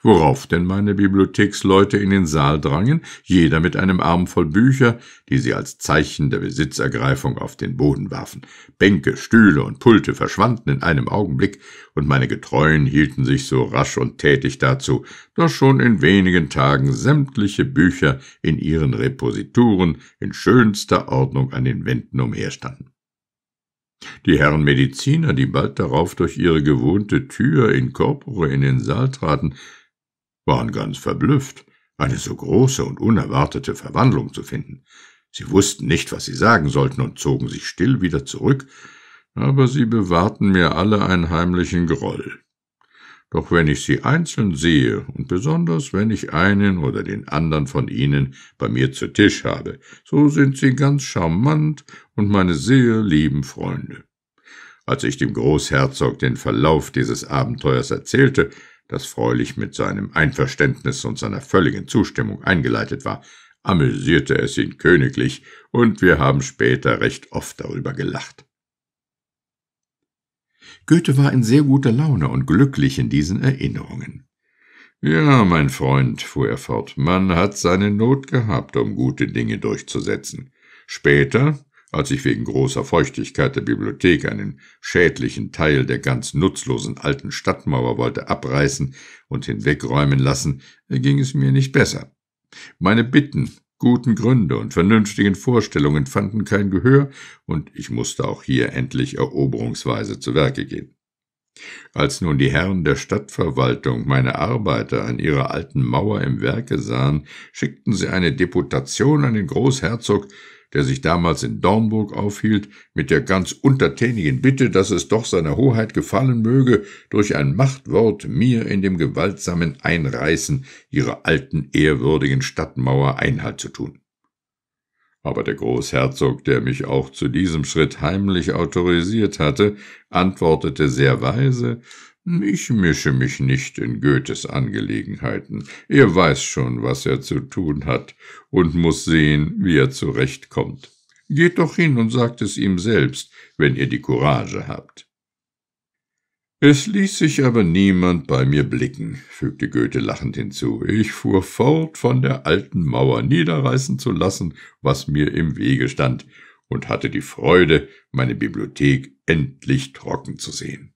worauf denn meine Bibliotheksleute in den Saal drangen, jeder mit einem Arm voll Bücher, die sie als Zeichen der Besitzergreifung auf den Boden warfen. Bänke, Stühle und Pulte verschwanden in einem Augenblick, und meine Getreuen hielten sich so rasch und tätig dazu, dass schon in wenigen Tagen sämtliche Bücher in ihren Reposituren in schönster Ordnung an den Wänden umherstanden. Die Herren Mediziner, die bald darauf durch ihre gewohnte Tür in Corpore in den Saal traten, waren ganz verblüfft, eine so große und unerwartete Verwandlung zu finden. Sie wussten nicht, was sie sagen sollten und zogen sich still wieder zurück, aber sie bewahrten mir alle einen heimlichen Groll. Doch wenn ich sie einzeln sehe, und besonders wenn ich einen oder den andern von ihnen bei mir zu Tisch habe, so sind sie ganz charmant und meine sehr lieben Freunde. Als ich dem Großherzog den Verlauf dieses Abenteuers erzählte, das freulich mit seinem Einverständnis und seiner völligen Zustimmung eingeleitet war, amüsierte es ihn königlich, und wir haben später recht oft darüber gelacht. Goethe war in sehr guter Laune und glücklich in diesen Erinnerungen. Ja, mein Freund, fuhr er fort, man hat seine Not gehabt, um gute Dinge durchzusetzen. Später, als ich wegen großer Feuchtigkeit der Bibliothek einen schädlichen Teil der ganz nutzlosen alten Stadtmauer wollte abreißen und hinwegräumen lassen, ging es mir nicht besser. Meine Bitten, guten Gründe und vernünftigen Vorstellungen fanden kein Gehör, und ich musste auch hier endlich eroberungsweise zu Werke gehen. Als nun die Herren der Stadtverwaltung meine Arbeiter an ihrer alten Mauer im Werke sahen, schickten sie eine Deputation an den Großherzog, der sich damals in Dornburg aufhielt, mit der ganz untertänigen Bitte, dass es doch seiner Hoheit gefallen möge, durch ein Machtwort mir in dem gewaltsamen Einreißen ihrer alten ehrwürdigen Stadtmauer Einhalt zu tun. Aber der Großherzog, der mich auch zu diesem Schritt heimlich autorisiert hatte, antwortete sehr weise, ich mische mich nicht in Goethes Angelegenheiten. Er weiß schon, was er zu tun hat und muss sehen, wie er zurechtkommt. Geht doch hin und sagt es ihm selbst, wenn ihr die Courage habt. Es ließ sich aber niemand bei mir blicken, fügte Goethe lachend hinzu. Ich fuhr fort, von der alten Mauer niederreißen zu lassen, was mir im Wege stand, und hatte die Freude, meine Bibliothek endlich trocken zu sehen.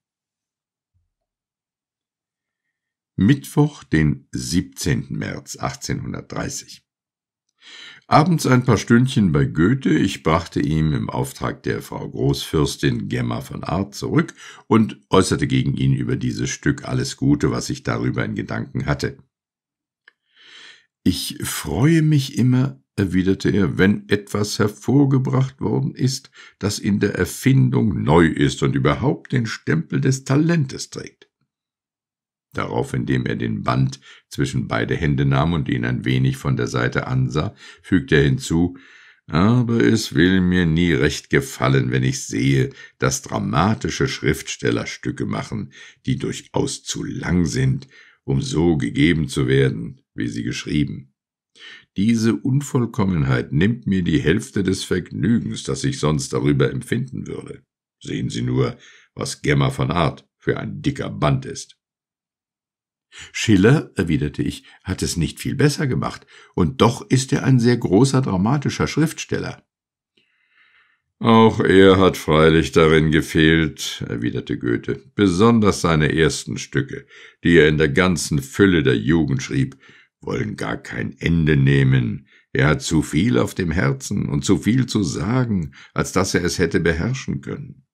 Mittwoch, den 17. März 1830. Abends ein paar Stündchen bei Goethe, ich brachte ihm im Auftrag der Frau Großfürstin Gemma von Art zurück und äußerte gegen ihn über dieses Stück alles Gute, was ich darüber in Gedanken hatte. Ich freue mich immer, erwiderte er, wenn etwas hervorgebracht worden ist, das in der Erfindung neu ist und überhaupt den Stempel des Talentes trägt. Darauf, indem er den Band zwischen beide Hände nahm und ihn ein wenig von der Seite ansah, fügte er hinzu, aber es will mir nie recht gefallen, wenn ich sehe, dass dramatische Schriftsteller Stücke machen, die durchaus zu lang sind, um so gegeben zu werden, wie sie geschrieben. Diese Unvollkommenheit nimmt mir die Hälfte des Vergnügens, das ich sonst darüber empfinden würde. Sehen Sie nur, was Gemma von Art für ein dicker Band ist. Schiller, erwiderte ich, hat es nicht viel besser gemacht, und doch ist er ein sehr großer dramatischer Schriftsteller. Auch er hat freilich darin gefehlt, erwiderte Goethe, besonders seine ersten Stücke, die er in der ganzen Fülle der Jugend schrieb, wollen gar kein Ende nehmen, er hat zu viel auf dem Herzen und zu viel zu sagen, als dass er es hätte beherrschen können.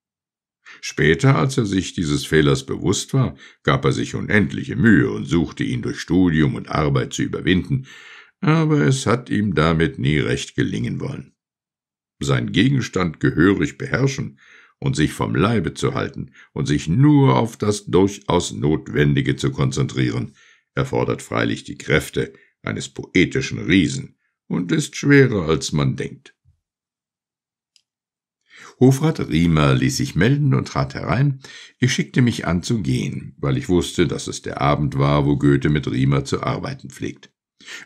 Später, als er sich dieses Fehlers bewusst war, gab er sich unendliche Mühe und suchte ihn durch Studium und Arbeit zu überwinden, aber es hat ihm damit nie recht gelingen wollen. Sein Gegenstand gehörig beherrschen und sich vom Leibe zu halten und sich nur auf das durchaus Notwendige zu konzentrieren, erfordert freilich die Kräfte eines poetischen Riesen und ist schwerer, als man denkt. Hofrat Riemer ließ sich melden und trat herein. Ich schickte mich an zu gehen, weil ich wusste, dass es der Abend war, wo Goethe mit Riemer zu arbeiten pflegt.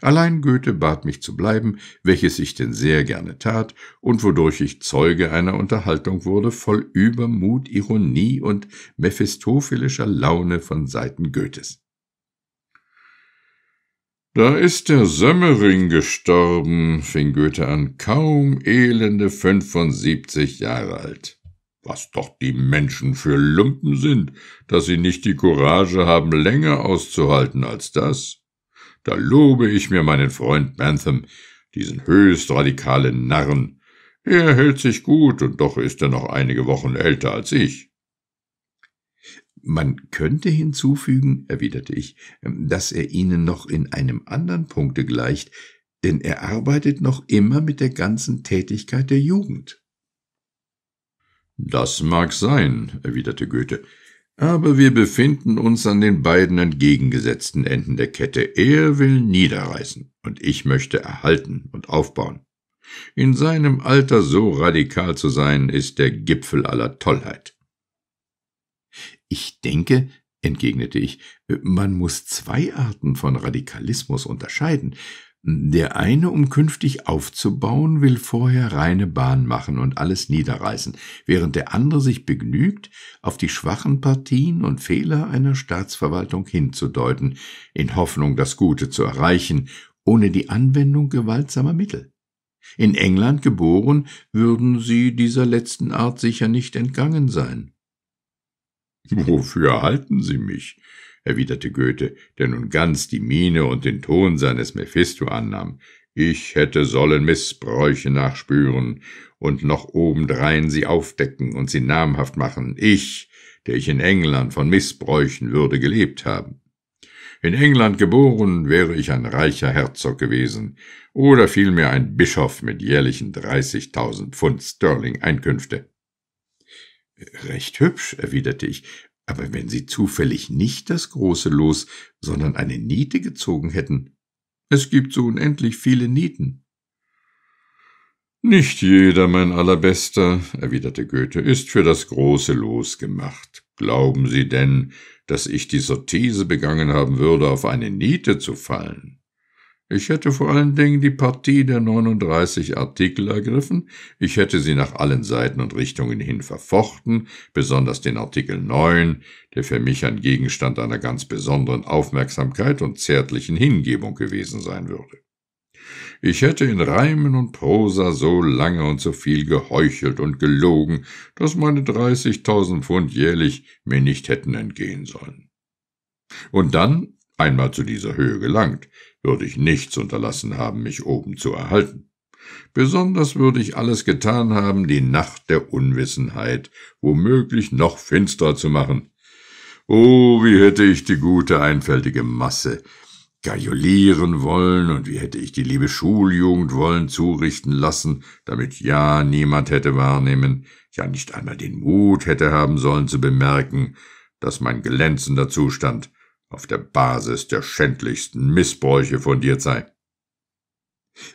Allein Goethe bat mich zu bleiben, welches ich denn sehr gerne tat und wodurch ich Zeuge einer Unterhaltung wurde, voll Übermut, Ironie und mephistophelischer Laune von Seiten Goethes. Da ist der Sömmering gestorben, fing Goethe an, kaum elende 75 Jahre alt. Was doch die Menschen für Lumpen sind, dass sie nicht die Courage haben, länger auszuhalten als das. Da lobe ich mir meinen Freund Bentham, diesen höchst radikalen Narren. Er hält sich gut, und doch ist er noch einige Wochen älter als ich. Man könnte hinzufügen, erwiderte ich, ähm, dass er Ihnen noch in einem anderen Punkte gleicht, denn er arbeitet noch immer mit der ganzen Tätigkeit der Jugend. Das mag sein, erwiderte Goethe, aber wir befinden uns an den beiden entgegengesetzten Enden der Kette. Er will niederreißen, und ich möchte erhalten und aufbauen. In seinem Alter so radikal zu sein, ist der Gipfel aller Tollheit. Ich denke, entgegnete ich, äh, man muss zwei Arten von Radikalismus unterscheiden. Der eine, um künftig aufzubauen, will vorher reine Bahn machen und alles niederreißen, während der andere sich begnügt, auf die schwachen Partien und Fehler einer Staatsverwaltung hinzudeuten, in Hoffnung, das Gute zu erreichen, ohne die Anwendung gewaltsamer Mittel. In England geboren, würden sie dieser letzten Art sicher nicht entgangen sein. Wofür halten Sie mich? erwiderte Goethe, der nun ganz die Miene und den Ton seines Mephisto annahm. Ich hätte sollen Missbräuche nachspüren und noch obendrein sie aufdecken und sie namhaft machen. Ich, der ich in England von Missbräuchen würde gelebt haben. In England geboren wäre ich ein reicher Herzog gewesen, oder vielmehr ein Bischof mit jährlichen dreißigtausend Pfund Sterling Einkünfte. Recht hübsch, erwiderte ich, aber wenn Sie zufällig nicht das große Los, sondern eine Niete gezogen hätten. Es gibt so unendlich viele Nieten. Nicht jeder, mein Allerbester, erwiderte Goethe, ist für das große Los gemacht. Glauben Sie denn, dass ich die Sortise begangen haben würde, auf eine Niete zu fallen? Ich hätte vor allen Dingen die Partie der 39 Artikel ergriffen, ich hätte sie nach allen Seiten und Richtungen hin verfochten, besonders den Artikel 9, der für mich ein Gegenstand einer ganz besonderen Aufmerksamkeit und zärtlichen Hingebung gewesen sein würde. Ich hätte in Reimen und Prosa so lange und so viel geheuchelt und gelogen, dass meine 30.000 Pfund jährlich mir nicht hätten entgehen sollen. Und dann, einmal zu dieser Höhe gelangt, würde ich nichts unterlassen haben, mich oben zu erhalten. Besonders würde ich alles getan haben, die Nacht der Unwissenheit womöglich noch finsterer zu machen. Oh, wie hätte ich die gute, einfältige Masse gajulieren wollen und wie hätte ich die liebe Schuljugend wollen zurichten lassen, damit ja niemand hätte wahrnehmen, ja nicht einmal den Mut hätte haben sollen zu bemerken, dass mein glänzender Zustand auf der Basis der schändlichsten Missbräuche fundiert sei.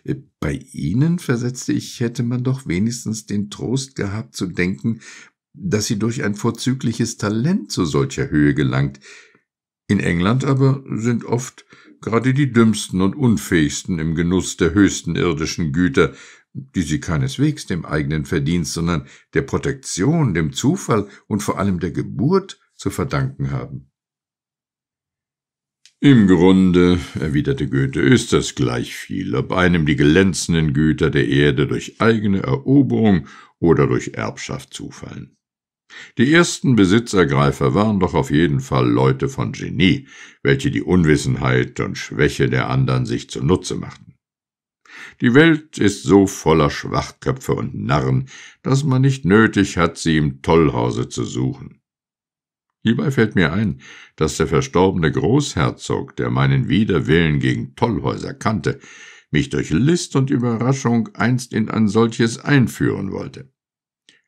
Äh, bei Ihnen, versetzte ich, hätte man doch wenigstens den Trost gehabt zu denken, dass sie durch ein vorzügliches Talent zu solcher Höhe gelangt. In England aber sind oft gerade die dümmsten und unfähigsten im Genuss der höchsten irdischen Güter, die sie keineswegs dem eigenen Verdienst, sondern der Protektion, dem Zufall und vor allem der Geburt zu verdanken haben. Im Grunde, erwiderte Goethe, ist es gleich viel, ob einem die glänzenden Güter der Erde durch eigene Eroberung oder durch Erbschaft zufallen. Die ersten Besitzergreifer waren doch auf jeden Fall Leute von Genie, welche die Unwissenheit und Schwäche der anderen sich zunutze machten. Die Welt ist so voller Schwachköpfe und Narren, dass man nicht nötig hat, sie im Tollhause zu suchen. Hierbei fällt mir ein, dass der verstorbene Großherzog, der meinen Widerwillen gegen Tollhäuser kannte, mich durch List und Überraschung einst in ein solches einführen wollte.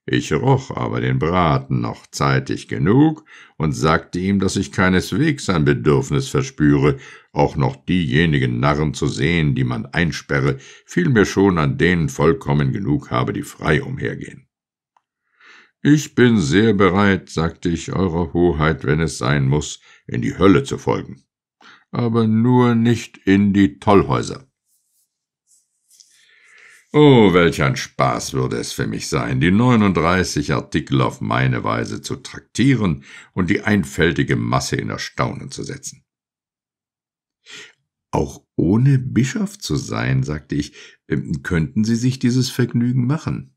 Ich roch aber den Braten noch zeitig genug und sagte ihm, dass ich keineswegs ein Bedürfnis verspüre, auch noch diejenigen Narren zu sehen, die man einsperre, vielmehr schon an denen vollkommen genug habe, die frei umhergehen. Ich bin sehr bereit, sagte ich eurer Hoheit, wenn es sein muß, in die Hölle zu folgen. Aber nur nicht in die Tollhäuser. Oh, welch ein Spaß würde es für mich sein, die 39 Artikel auf meine Weise zu traktieren und die einfältige Masse in Erstaunen zu setzen. Auch ohne Bischof zu sein, sagte ich, könnten Sie sich dieses Vergnügen machen?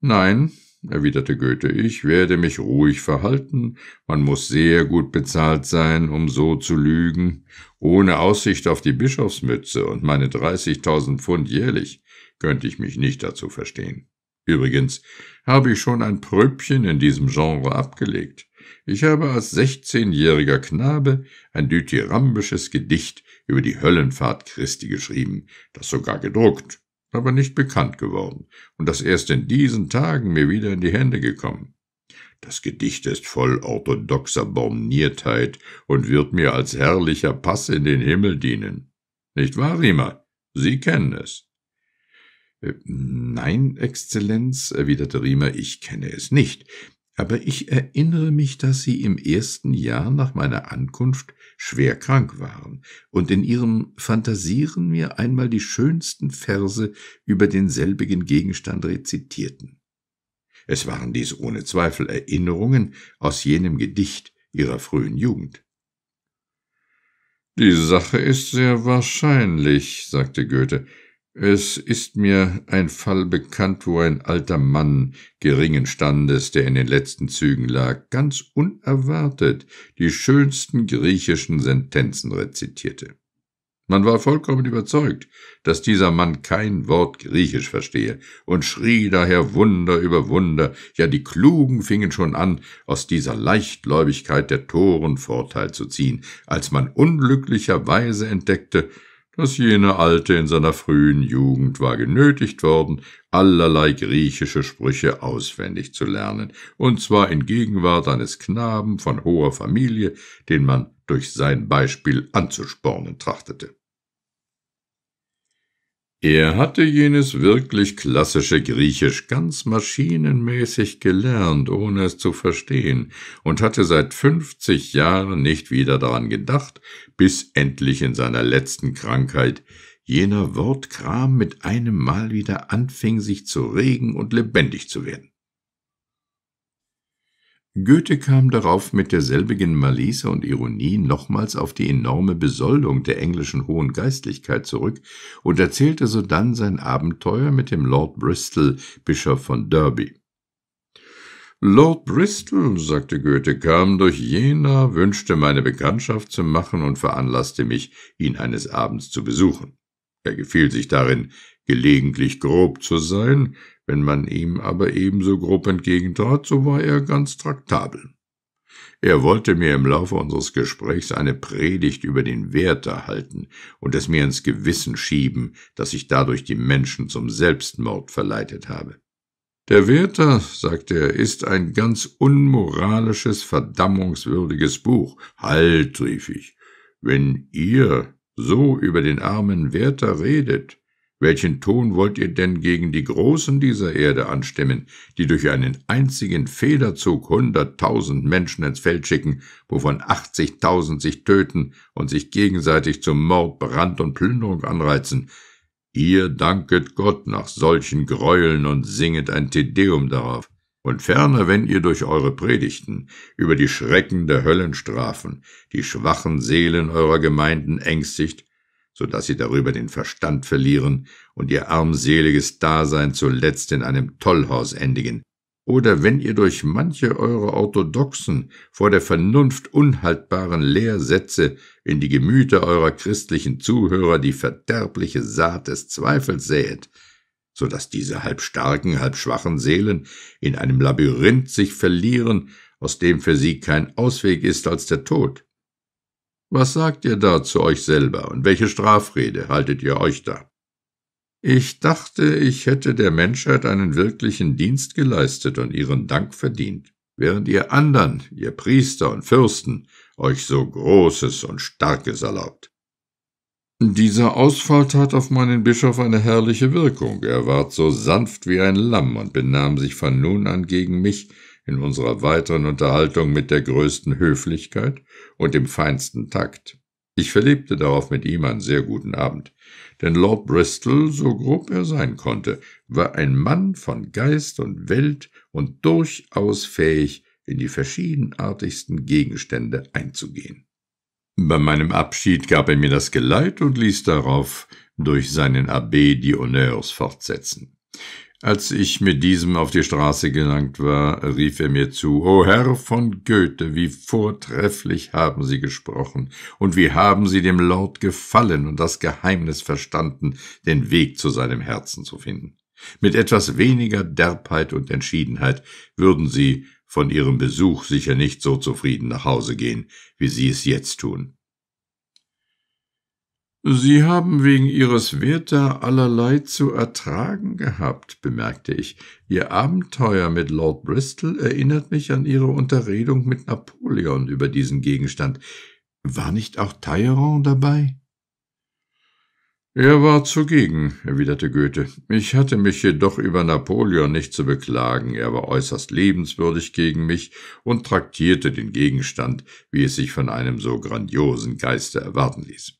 Nein, erwiderte Goethe, ich werde mich ruhig verhalten, man muss sehr gut bezahlt sein, um so zu lügen, ohne Aussicht auf die Bischofsmütze und meine dreißigtausend Pfund jährlich könnte ich mich nicht dazu verstehen. Übrigens habe ich schon ein Pröbchen in diesem Genre abgelegt. Ich habe als sechzehnjähriger Knabe ein dithyrambisches Gedicht über die Höllenfahrt Christi geschrieben, das sogar gedruckt aber nicht bekannt geworden und das erst in diesen Tagen mir wieder in die Hände gekommen. Das Gedicht ist voll orthodoxer Borniertheit und wird mir als herrlicher Pass in den Himmel dienen. Nicht wahr, Riemer? Sie kennen es. Äh, nein, Exzellenz, erwiderte Riemer, ich kenne es nicht. Aber ich erinnere mich, dass Sie im ersten Jahr nach meiner Ankunft schwer krank waren, und in ihrem Fantasieren mir einmal die schönsten Verse über denselbigen Gegenstand rezitierten. Es waren dies ohne Zweifel Erinnerungen aus jenem Gedicht ihrer frühen Jugend. Die Sache ist sehr wahrscheinlich, sagte Goethe, es ist mir ein Fall bekannt, wo ein alter Mann geringen Standes, der in den letzten Zügen lag, ganz unerwartet die schönsten griechischen Sentenzen rezitierte. Man war vollkommen überzeugt, dass dieser Mann kein Wort Griechisch verstehe und schrie daher Wunder über Wunder, ja die Klugen fingen schon an, aus dieser Leichtgläubigkeit der Toren Vorteil zu ziehen, als man unglücklicherweise entdeckte, dass jene Alte in seiner frühen Jugend war genötigt worden, allerlei griechische Sprüche auswendig zu lernen, und zwar in Gegenwart eines Knaben von hoher Familie, den man durch sein Beispiel anzuspornen trachtete. Er hatte jenes wirklich klassische Griechisch ganz maschinenmäßig gelernt, ohne es zu verstehen, und hatte seit fünfzig Jahren nicht wieder daran gedacht, bis endlich in seiner letzten Krankheit jener Wortkram mit einem Mal wieder anfing, sich zu regen und lebendig zu werden. Goethe kam darauf mit derselbigen Malise und Ironie nochmals auf die enorme Besoldung der englischen hohen Geistlichkeit zurück und erzählte sodann sein Abenteuer mit dem Lord Bristol, Bischof von Derby. Lord Bristol, sagte Goethe, kam durch Jena, wünschte meine Bekanntschaft zu machen und veranlasste mich, ihn eines Abends zu besuchen. Er gefiel sich darin, gelegentlich grob zu sein, wenn man ihm aber ebenso grob entgegentrat, so war er ganz traktabel. Er wollte mir im Laufe unseres Gesprächs eine Predigt über den Wert erhalten und es mir ins Gewissen schieben, dass ich dadurch die Menschen zum Selbstmord verleitet habe. Der Werther, sagte er, ist ein ganz unmoralisches, verdammungswürdiges Buch. Halt, rief ich, wenn ihr so über den armen Werther redet, welchen Ton wollt ihr denn gegen die Großen dieser Erde anstimmen, die durch einen einzigen Federzug hunderttausend Menschen ins Feld schicken, wovon achtzigtausend sich töten und sich gegenseitig zum Mord, Brand und Plünderung anreizen? Ihr danket Gott nach solchen Gräueln und singet ein Tedeum darauf. Und ferner, wenn ihr durch eure Predigten über die Schrecken der Höllenstrafen die schwachen Seelen eurer Gemeinden ängstigt so dass sie darüber den Verstand verlieren und ihr armseliges Dasein zuletzt in einem Tollhaus endigen, oder wenn ihr durch manche eurer orthodoxen, vor der Vernunft unhaltbaren Lehrsätze in die Gemüter eurer christlichen Zuhörer die verderbliche Saat des Zweifels säet, so dass diese halb starken, halb schwachen Seelen in einem Labyrinth sich verlieren, aus dem für sie kein Ausweg ist als der Tod. Was sagt ihr da zu euch selber und welche Strafrede haltet ihr euch da? Ich dachte, ich hätte der Menschheit einen wirklichen Dienst geleistet und ihren Dank verdient, während ihr anderen, ihr Priester und Fürsten, euch so Großes und Starkes erlaubt. Dieser Ausfall tat auf meinen Bischof eine herrliche Wirkung. Er ward so sanft wie ein Lamm und benahm sich von nun an gegen mich, in unserer weiteren Unterhaltung mit der größten Höflichkeit und dem feinsten Takt. Ich verlebte darauf mit ihm einen sehr guten Abend, denn Lord Bristol, so grob er sein konnte, war ein Mann von Geist und Welt und durchaus fähig, in die verschiedenartigsten Gegenstände einzugehen. Bei meinem Abschied gab er mir das Geleit und ließ darauf durch seinen Abbé die Honneurs fortsetzen. Als ich mit diesem auf die Straße gelangt war, rief er mir zu, O Herr von Goethe, wie vortrefflich haben Sie gesprochen, und wie haben Sie dem Lord gefallen und das Geheimnis verstanden, den Weg zu seinem Herzen zu finden. Mit etwas weniger Derbheit und Entschiedenheit würden Sie von Ihrem Besuch sicher nicht so zufrieden nach Hause gehen, wie Sie es jetzt tun. Sie haben wegen Ihres Werther allerlei zu ertragen gehabt, bemerkte ich. Ihr Abenteuer mit Lord Bristol erinnert mich an Ihre Unterredung mit Napoleon über diesen Gegenstand. War nicht auch Talleyrand dabei? Er war zugegen, erwiderte Goethe. Ich hatte mich jedoch über Napoleon nicht zu beklagen. Er war äußerst lebenswürdig gegen mich und traktierte den Gegenstand, wie es sich von einem so grandiosen Geiste erwarten ließ.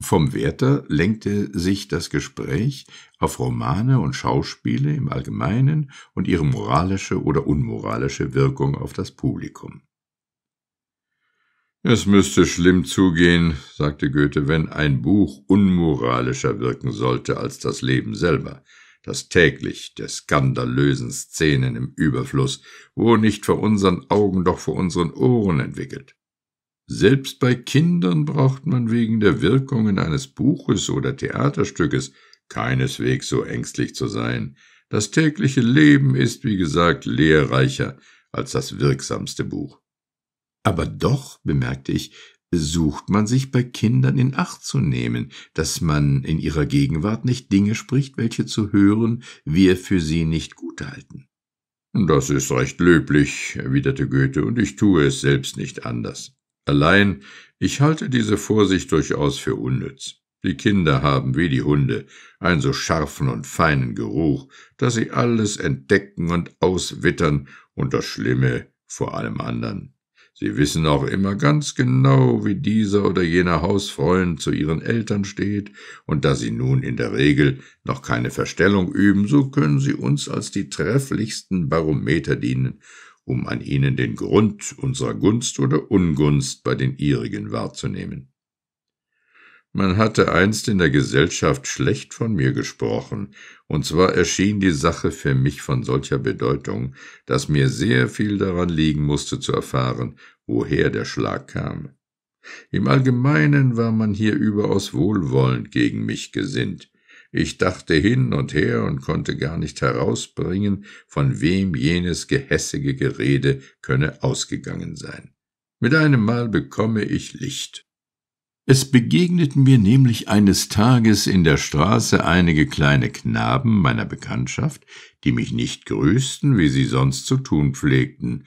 Vom Werther lenkte sich das Gespräch auf Romane und Schauspiele im Allgemeinen und ihre moralische oder unmoralische Wirkung auf das Publikum. Es müsste schlimm zugehen, sagte Goethe, wenn ein Buch unmoralischer wirken sollte als das Leben selber, das täglich der skandalösen Szenen im Überfluss, wo nicht vor unseren Augen, doch vor unseren Ohren entwickelt. Selbst bei Kindern braucht man wegen der Wirkungen eines Buches oder Theaterstückes keineswegs so ängstlich zu sein. Das tägliche Leben ist, wie gesagt, lehrreicher als das wirksamste Buch. Aber doch, bemerkte ich, sucht man sich bei Kindern in Acht zu nehmen, dass man in ihrer Gegenwart nicht Dinge spricht, welche zu hören wir für sie nicht gut halten. Das ist recht löblich, erwiderte Goethe, und ich tue es selbst nicht anders. Allein ich halte diese Vorsicht durchaus für unnütz. Die Kinder haben wie die Hunde einen so scharfen und feinen Geruch, dass sie alles entdecken und auswittern und das Schlimme vor allem anderen. Sie wissen auch immer ganz genau, wie dieser oder jener Hausfreund zu ihren Eltern steht, und da sie nun in der Regel noch keine Verstellung üben, so können sie uns als die trefflichsten Barometer dienen um an ihnen den Grund unserer Gunst oder Ungunst bei den ihrigen wahrzunehmen. Man hatte einst in der Gesellschaft schlecht von mir gesprochen, und zwar erschien die Sache für mich von solcher Bedeutung, dass mir sehr viel daran liegen musste zu erfahren, woher der Schlag kam. Im Allgemeinen war man hier überaus wohlwollend gegen mich gesinnt, ich dachte hin und her und konnte gar nicht herausbringen, von wem jenes gehässige Gerede könne ausgegangen sein. Mit einem Mal bekomme ich Licht. Es begegneten mir nämlich eines Tages in der Straße einige kleine Knaben meiner Bekanntschaft, die mich nicht grüßten, wie sie sonst zu tun pflegten.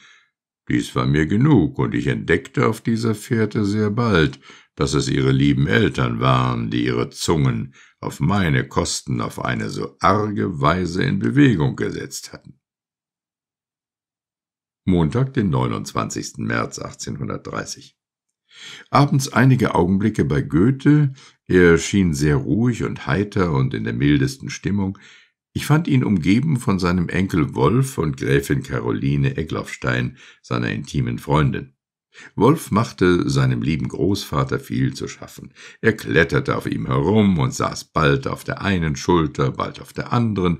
Dies war mir genug, und ich entdeckte auf dieser Fährte sehr bald, dass es ihre lieben Eltern waren, die ihre Zungen auf meine Kosten auf eine so arge Weise in Bewegung gesetzt hatten. Montag, den 29. März 1830. Abends einige Augenblicke bei Goethe, er schien sehr ruhig und heiter und in der mildesten Stimmung, ich fand ihn umgeben von seinem Enkel Wolf und Gräfin Caroline Egloffstein, seiner intimen Freundin. Wolf machte seinem lieben Großvater viel zu schaffen. Er kletterte auf ihm herum und saß bald auf der einen Schulter, bald auf der anderen.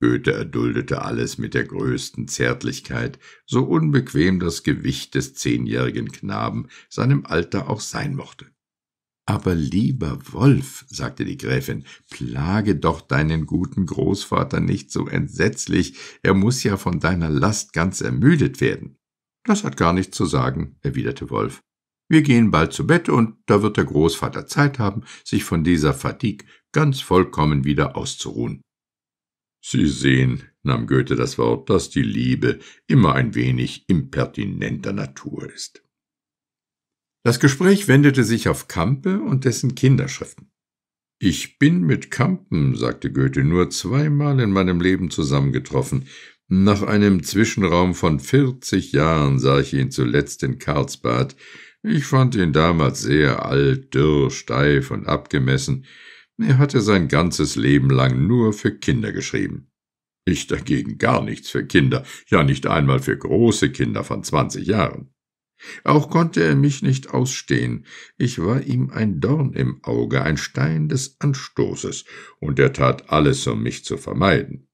Goethe erduldete alles mit der größten Zärtlichkeit, so unbequem das Gewicht des zehnjährigen Knaben seinem Alter auch sein mochte. Aber lieber Wolf, sagte die Gräfin, plage doch deinen guten Großvater nicht so entsetzlich, er muß ja von deiner Last ganz ermüdet werden. Das hat gar nichts zu sagen, erwiderte Wolf. Wir gehen bald zu Bett, und da wird der Großvater Zeit haben, sich von dieser Fatigue ganz vollkommen wieder auszuruhen. Sie sehen, nahm Goethe das Wort, dass die Liebe immer ein wenig impertinenter Natur ist. Das Gespräch wendete sich auf Kampe und dessen Kinderschriften. Ich bin mit Kampen, sagte Goethe, nur zweimal in meinem Leben zusammengetroffen. Nach einem Zwischenraum von 40 Jahren sah ich ihn zuletzt in Karlsbad. Ich fand ihn damals sehr alt, dürr, steif und abgemessen. Er hatte sein ganzes Leben lang nur für Kinder geschrieben. Ich dagegen gar nichts für Kinder, ja nicht einmal für große Kinder von 20 Jahren. Auch konnte er mich nicht ausstehen. Ich war ihm ein Dorn im Auge, ein Stein des Anstoßes, und er tat alles, um mich zu vermeiden.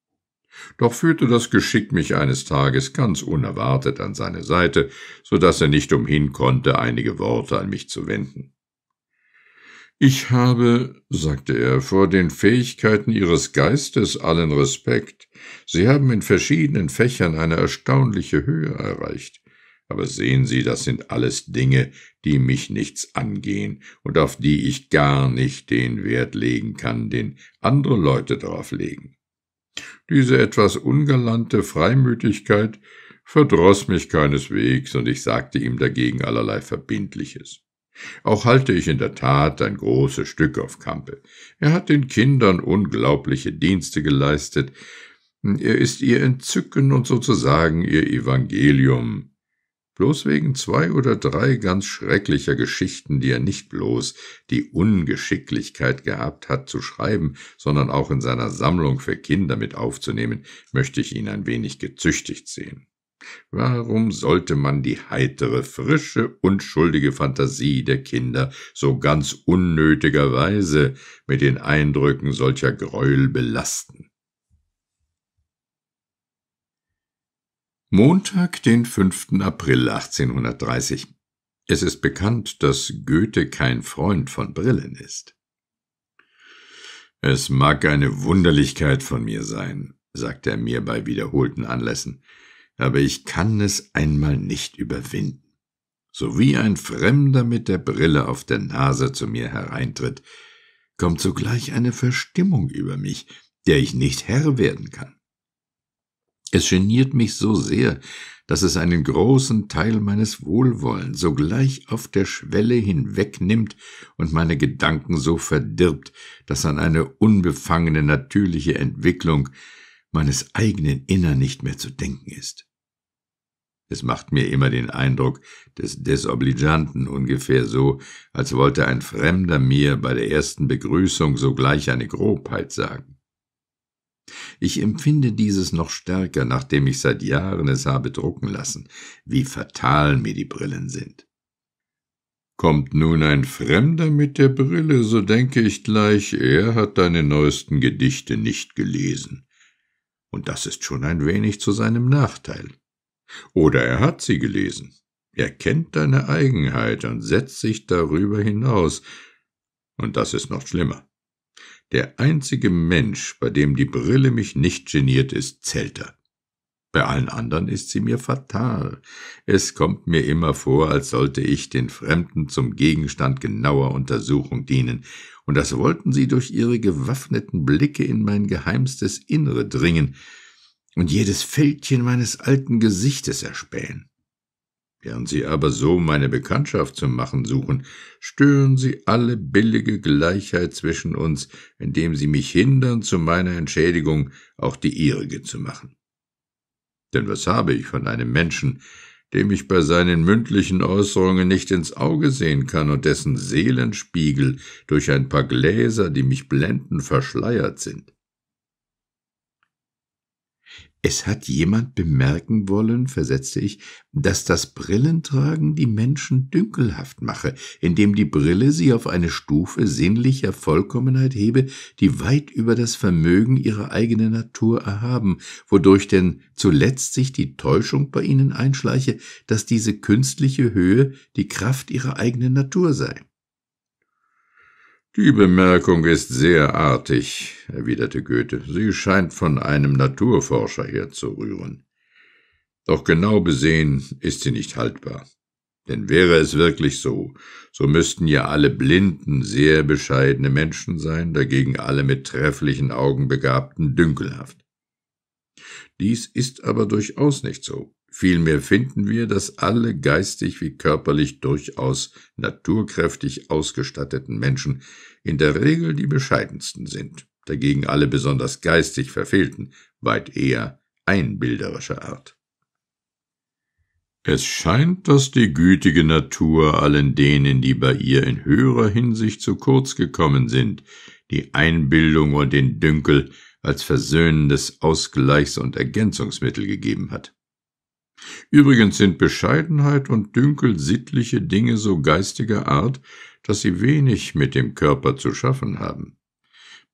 Doch führte das Geschick mich eines Tages ganz unerwartet an seine Seite, so daß er nicht umhin konnte, einige Worte an mich zu wenden. Ich habe, sagte er, vor den Fähigkeiten Ihres Geistes allen Respekt. Sie haben in verschiedenen Fächern eine erstaunliche Höhe erreicht. Aber sehen Sie, das sind alles Dinge, die mich nichts angehen und auf die ich gar nicht den Wert legen kann, den andere Leute darauf legen. Diese etwas ungalante Freimütigkeit verdroß mich keineswegs, und ich sagte ihm dagegen allerlei Verbindliches. Auch halte ich in der Tat ein großes Stück auf Kampe. Er hat den Kindern unglaubliche Dienste geleistet. Er ist ihr Entzücken und sozusagen ihr Evangelium bloß wegen zwei oder drei ganz schrecklicher Geschichten, die er nicht bloß die Ungeschicklichkeit gehabt hat zu schreiben, sondern auch in seiner Sammlung für Kinder mit aufzunehmen, möchte ich ihn ein wenig gezüchtigt sehen. Warum sollte man die heitere, frische, unschuldige Fantasie der Kinder so ganz unnötigerweise mit den Eindrücken solcher Gräuel belasten? Montag, den 5. April 1830. Es ist bekannt, dass Goethe kein Freund von Brillen ist. Es mag eine Wunderlichkeit von mir sein, sagte er mir bei wiederholten Anlässen, aber ich kann es einmal nicht überwinden. So wie ein Fremder mit der Brille auf der Nase zu mir hereintritt, kommt sogleich eine Verstimmung über mich, der ich nicht Herr werden kann. Es geniert mich so sehr, dass es einen großen Teil meines Wohlwollens sogleich auf der Schwelle hinwegnimmt und meine Gedanken so verdirbt, dass an eine unbefangene natürliche Entwicklung meines eigenen Innern nicht mehr zu denken ist. Es macht mir immer den Eindruck des Desobliganten ungefähr so, als wollte ein Fremder mir bei der ersten Begrüßung sogleich eine Grobheit sagen. Ich empfinde dieses noch stärker, nachdem ich seit Jahren es habe drucken lassen, wie fatal mir die Brillen sind. Kommt nun ein Fremder mit der Brille, so denke ich gleich, er hat deine neuesten Gedichte nicht gelesen. Und das ist schon ein wenig zu seinem Nachteil. Oder er hat sie gelesen. Er kennt deine Eigenheit und setzt sich darüber hinaus. Und das ist noch schlimmer. Der einzige Mensch, bei dem die Brille mich nicht geniert, ist Zelter. Bei allen anderen ist sie mir fatal. Es kommt mir immer vor, als sollte ich den Fremden zum Gegenstand genauer Untersuchung dienen, und das wollten sie durch ihre gewaffneten Blicke in mein geheimstes Innere dringen und jedes Fältchen meines alten Gesichtes erspähen. Während Sie aber so meine Bekanntschaft zu machen suchen, stören Sie alle billige Gleichheit zwischen uns, indem Sie mich hindern, zu meiner Entschädigung auch die Ihrige zu machen. Denn was habe ich von einem Menschen, dem ich bei seinen mündlichen Äußerungen nicht ins Auge sehen kann und dessen Seelenspiegel durch ein paar Gläser, die mich blenden, verschleiert sind? Es hat jemand bemerken wollen, versetzte ich, dass das Brillentragen die Menschen dünkelhaft mache, indem die Brille sie auf eine Stufe sinnlicher Vollkommenheit hebe, die weit über das Vermögen ihrer eigenen Natur erhaben, wodurch denn zuletzt sich die Täuschung bei ihnen einschleiche, dass diese künstliche Höhe die Kraft ihrer eigenen Natur sei. Die Bemerkung ist sehr artig, erwiderte Goethe, sie scheint von einem Naturforscher herzurühren. Doch genau besehen ist sie nicht haltbar. Denn wäre es wirklich so, so müssten ja alle blinden, sehr bescheidene Menschen sein, dagegen alle mit trefflichen Augen begabten dünkelhaft. Dies ist aber durchaus nicht so. Vielmehr finden wir, dass alle geistig wie körperlich durchaus naturkräftig ausgestatteten Menschen in der Regel die bescheidensten sind, dagegen alle besonders geistig verfehlten weit eher einbilderischer Art. Es scheint, dass die gütige Natur allen denen, die bei ihr in höherer Hinsicht zu kurz gekommen sind, die Einbildung und den Dünkel als versöhnendes Ausgleichs- und Ergänzungsmittel gegeben hat. Übrigens sind Bescheidenheit und Dünkel sittliche Dinge so geistiger Art, dass sie wenig mit dem Körper zu schaffen haben.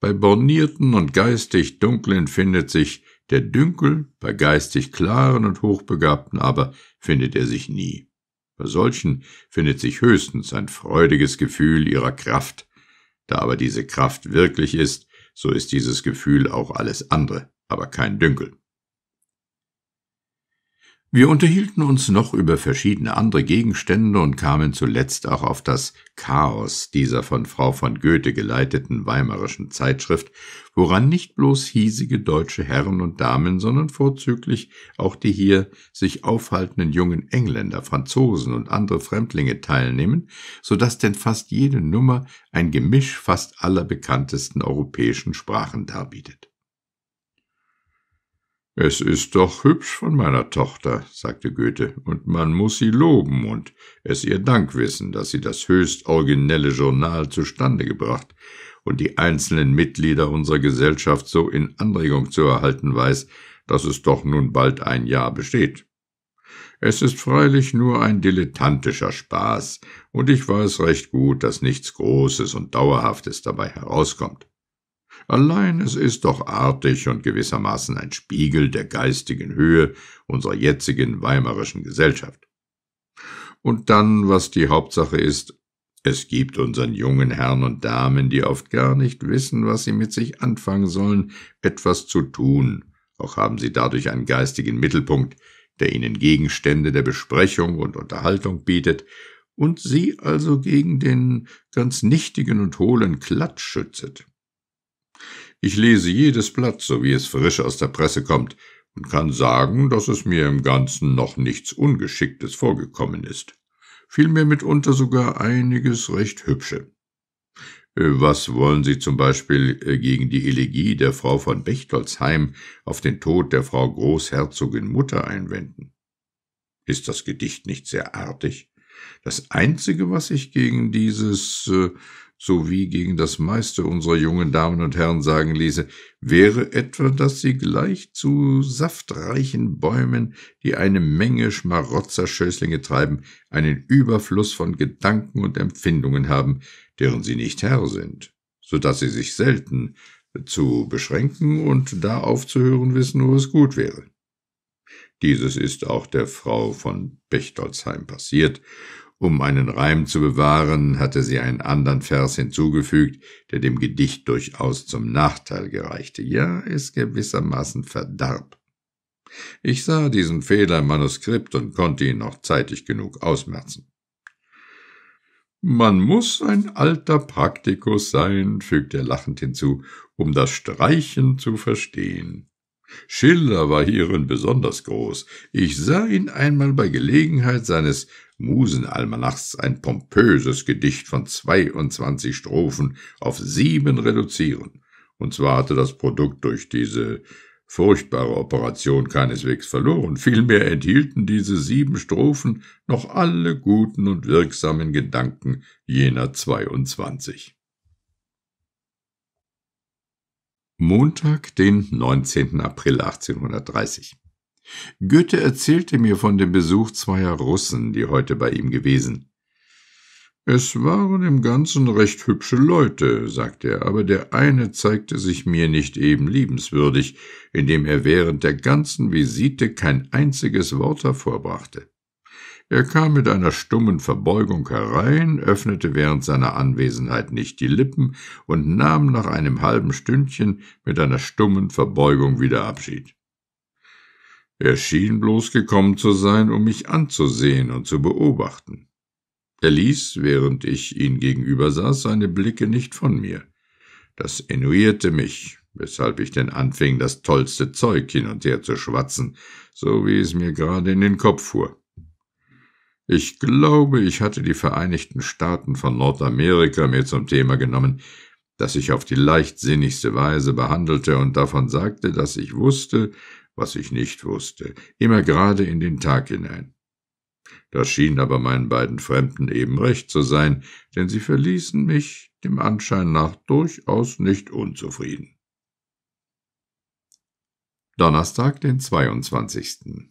Bei bornierten und geistig dunklen findet sich der Dünkel, bei geistig klaren und hochbegabten aber findet er sich nie. Bei solchen findet sich höchstens ein freudiges Gefühl ihrer Kraft. Da aber diese Kraft wirklich ist, so ist dieses Gefühl auch alles andere, aber kein Dünkel. Wir unterhielten uns noch über verschiedene andere Gegenstände und kamen zuletzt auch auf das Chaos dieser von Frau von Goethe geleiteten weimarischen Zeitschrift, woran nicht bloß hiesige deutsche Herren und Damen, sondern vorzüglich auch die hier sich aufhaltenden jungen Engländer, Franzosen und andere Fremdlinge teilnehmen, so dass denn fast jede Nummer ein Gemisch fast aller bekanntesten europäischen Sprachen darbietet. Es ist doch hübsch von meiner Tochter, sagte Goethe, und man muss sie loben und es ihr Dank wissen, dass sie das höchst originelle Journal zustande gebracht und die einzelnen Mitglieder unserer Gesellschaft so in Anregung zu erhalten weiß, dass es doch nun bald ein Jahr besteht. Es ist freilich nur ein dilettantischer Spaß, und ich weiß recht gut, dass nichts Großes und Dauerhaftes dabei herauskommt allein es ist doch artig und gewissermaßen ein Spiegel der geistigen Höhe unserer jetzigen weimarischen Gesellschaft. Und dann, was die Hauptsache ist, es gibt unseren jungen Herren und Damen, die oft gar nicht wissen, was sie mit sich anfangen sollen, etwas zu tun, auch haben sie dadurch einen geistigen Mittelpunkt, der ihnen Gegenstände der Besprechung und Unterhaltung bietet, und sie also gegen den ganz nichtigen und hohlen Klatsch schützet. Ich lese jedes Blatt, so wie es frisch aus der Presse kommt, und kann sagen, dass es mir im Ganzen noch nichts Ungeschicktes vorgekommen ist. Vielmehr mitunter sogar einiges recht Hübsche. Äh, was wollen Sie zum Beispiel äh, gegen die Elegie der Frau von Bechtolzheim auf den Tod der Frau Großherzogin Mutter einwenden? Ist das Gedicht nicht sehr artig? Das Einzige, was ich gegen dieses äh, sowie gegen das meiste unserer jungen Damen und Herren sagen ließe, wäre etwa, dass sie gleich zu saftreichen Bäumen, die eine Menge schmarotzer Schößlinge treiben, einen Überfluss von Gedanken und Empfindungen haben, deren sie nicht Herr sind, so dass sie sich selten zu beschränken und da aufzuhören wissen, wo es gut wäre. Dieses ist auch der Frau von Bechtolzheim passiert, um einen Reim zu bewahren, hatte sie einen anderen Vers hinzugefügt, der dem Gedicht durchaus zum Nachteil gereichte, ja es gewissermaßen verdarb. Ich sah diesen Fehler im Manuskript und konnte ihn noch zeitig genug ausmerzen. Man muss ein alter Praktikus sein, fügte er lachend hinzu, um das Streichen zu verstehen. Schiller war hierin besonders groß. Ich sah ihn einmal bei Gelegenheit seines Musenalmanachs ein pompöses Gedicht von 22 Strophen auf sieben reduzieren. Und zwar hatte das Produkt durch diese furchtbare Operation keineswegs verloren, vielmehr enthielten diese sieben Strophen noch alle guten und wirksamen Gedanken jener 22. Montag, den 19. April 1830 Goethe erzählte mir von dem Besuch zweier Russen, die heute bei ihm gewesen. Es waren im Ganzen recht hübsche Leute, sagte er, aber der eine zeigte sich mir nicht eben liebenswürdig, indem er während der ganzen Visite kein einziges Wort hervorbrachte. Er kam mit einer stummen Verbeugung herein, öffnete während seiner Anwesenheit nicht die Lippen und nahm nach einem halben Stündchen mit einer stummen Verbeugung wieder Abschied. Er schien bloß gekommen zu sein, um mich anzusehen und zu beobachten. Er ließ, während ich ihn gegenüber saß, seine Blicke nicht von mir. Das ennuierte mich, weshalb ich denn anfing, das tollste Zeug hin und her zu schwatzen, so wie es mir gerade in den Kopf fuhr. Ich glaube, ich hatte die Vereinigten Staaten von Nordamerika mir zum Thema genommen, das ich auf die leichtsinnigste Weise behandelte und davon sagte, dass ich wusste, was ich nicht wusste, immer gerade in den Tag hinein. Das schien aber meinen beiden Fremden eben recht zu sein, denn sie verließen mich dem Anschein nach durchaus nicht unzufrieden. Donnerstag, den 22.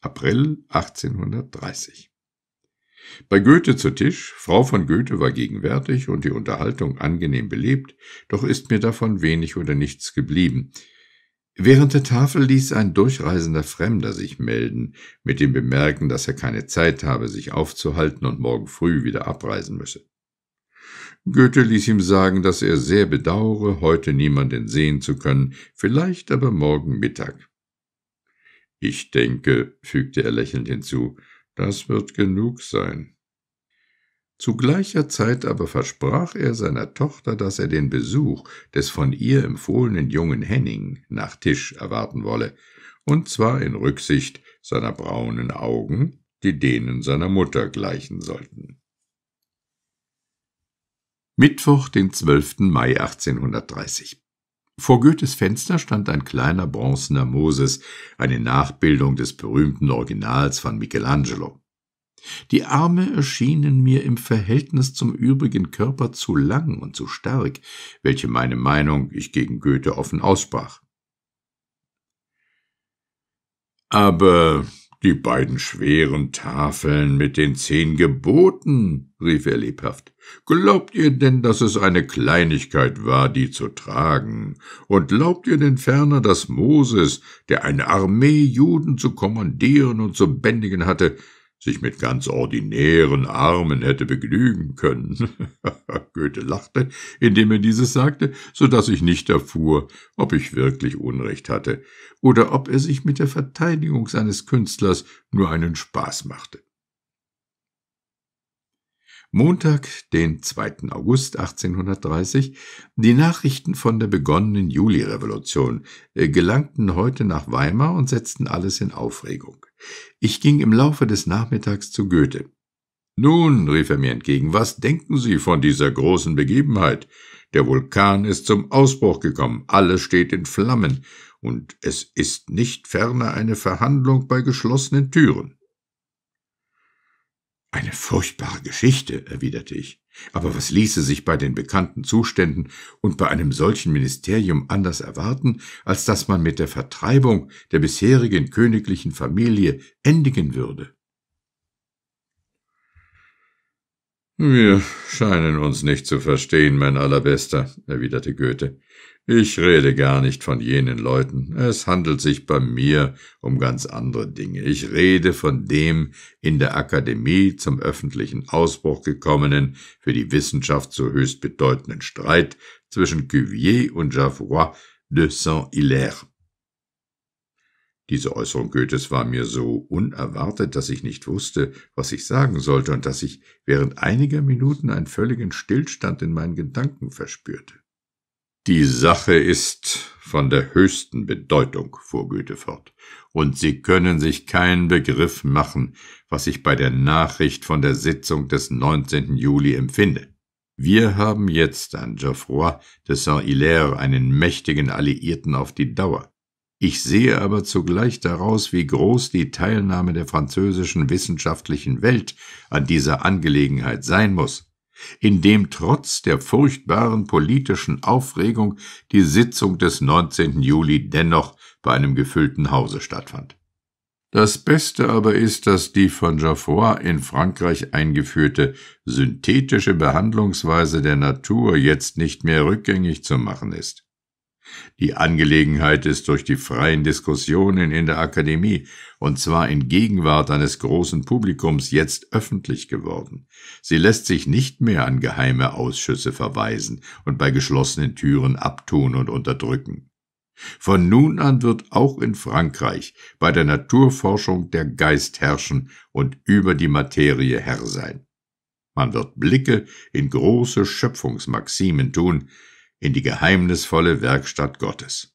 April 1830. Bei Goethe zu Tisch, Frau von Goethe war gegenwärtig und die Unterhaltung angenehm belebt, doch ist mir davon wenig oder nichts geblieben, Während der Tafel ließ ein durchreisender Fremder sich melden, mit dem Bemerken, dass er keine Zeit habe, sich aufzuhalten und morgen früh wieder abreisen müsse. Goethe ließ ihm sagen, dass er sehr bedauere, heute niemanden sehen zu können, vielleicht aber morgen Mittag. Ich denke, fügte er lächelnd hinzu, das wird genug sein. Zu gleicher Zeit aber versprach er seiner Tochter, dass er den Besuch des von ihr empfohlenen jungen Henning nach Tisch erwarten wolle, und zwar in Rücksicht seiner braunen Augen, die denen seiner Mutter gleichen sollten. Mittwoch, den 12. Mai 1830. Vor Goethes Fenster stand ein kleiner bronzener Moses, eine Nachbildung des berühmten Originals von Michelangelo. Die Arme erschienen mir im Verhältnis zum übrigen Körper zu lang und zu stark, welche meine Meinung ich gegen Goethe offen aussprach. Aber die beiden schweren Tafeln mit den zehn Geboten, rief er lebhaft. Glaubt ihr denn, dass es eine Kleinigkeit war, die zu tragen? Und glaubt ihr denn ferner, dass Moses, der eine Armee Juden zu kommandieren und zu bändigen hatte, sich mit ganz ordinären Armen hätte begnügen können. Goethe lachte, indem er dieses sagte, so daß ich nicht erfuhr, ob ich wirklich Unrecht hatte oder ob er sich mit der Verteidigung seines Künstlers nur einen Spaß machte. Montag, den 2. August 1830, die Nachrichten von der begonnenen Julirevolution äh, gelangten heute nach Weimar und setzten alles in Aufregung. Ich ging im Laufe des Nachmittags zu Goethe. Nun, rief er mir entgegen, was denken Sie von dieser großen Begebenheit? Der Vulkan ist zum Ausbruch gekommen, alles steht in Flammen, und es ist nicht ferner eine Verhandlung bei geschlossenen Türen. Eine furchtbare Geschichte, erwiderte ich. Aber was ließe sich bei den bekannten Zuständen und bei einem solchen Ministerium anders erwarten, als dass man mit der Vertreibung der bisherigen königlichen Familie endigen würde? Wir scheinen uns nicht zu verstehen, mein Allerbester, erwiderte Goethe. Ich rede gar nicht von jenen Leuten, es handelt sich bei mir um ganz andere Dinge. Ich rede von dem in der Akademie zum öffentlichen Ausbruch gekommenen, für die Wissenschaft so höchst bedeutenden Streit zwischen Cuvier und Geoffroy de Saint-Hilaire. Diese Äußerung Goethes war mir so unerwartet, dass ich nicht wusste, was ich sagen sollte und dass ich während einiger Minuten einen völligen Stillstand in meinen Gedanken verspürte. Die Sache ist von der höchsten Bedeutung, fuhr Goethe fort, und Sie können sich keinen Begriff machen, was ich bei der Nachricht von der Sitzung des 19. Juli empfinde. Wir haben jetzt an Geoffroy de Saint-Hilaire einen mächtigen Alliierten auf die Dauer. Ich sehe aber zugleich daraus, wie groß die Teilnahme der französischen wissenschaftlichen Welt an dieser Angelegenheit sein muss in dem trotz der furchtbaren politischen Aufregung die Sitzung des 19. Juli dennoch bei einem gefüllten Hause stattfand. Das Beste aber ist, dass die von Geoffroy in Frankreich eingeführte synthetische Behandlungsweise der Natur jetzt nicht mehr rückgängig zu machen ist. Die Angelegenheit ist durch die freien Diskussionen in der Akademie, und zwar in Gegenwart eines großen Publikums, jetzt öffentlich geworden. Sie lässt sich nicht mehr an geheime Ausschüsse verweisen und bei geschlossenen Türen abtun und unterdrücken. Von nun an wird auch in Frankreich bei der Naturforschung der Geist herrschen und über die Materie Herr sein. Man wird Blicke in große Schöpfungsmaximen tun, in die geheimnisvolle Werkstatt Gottes.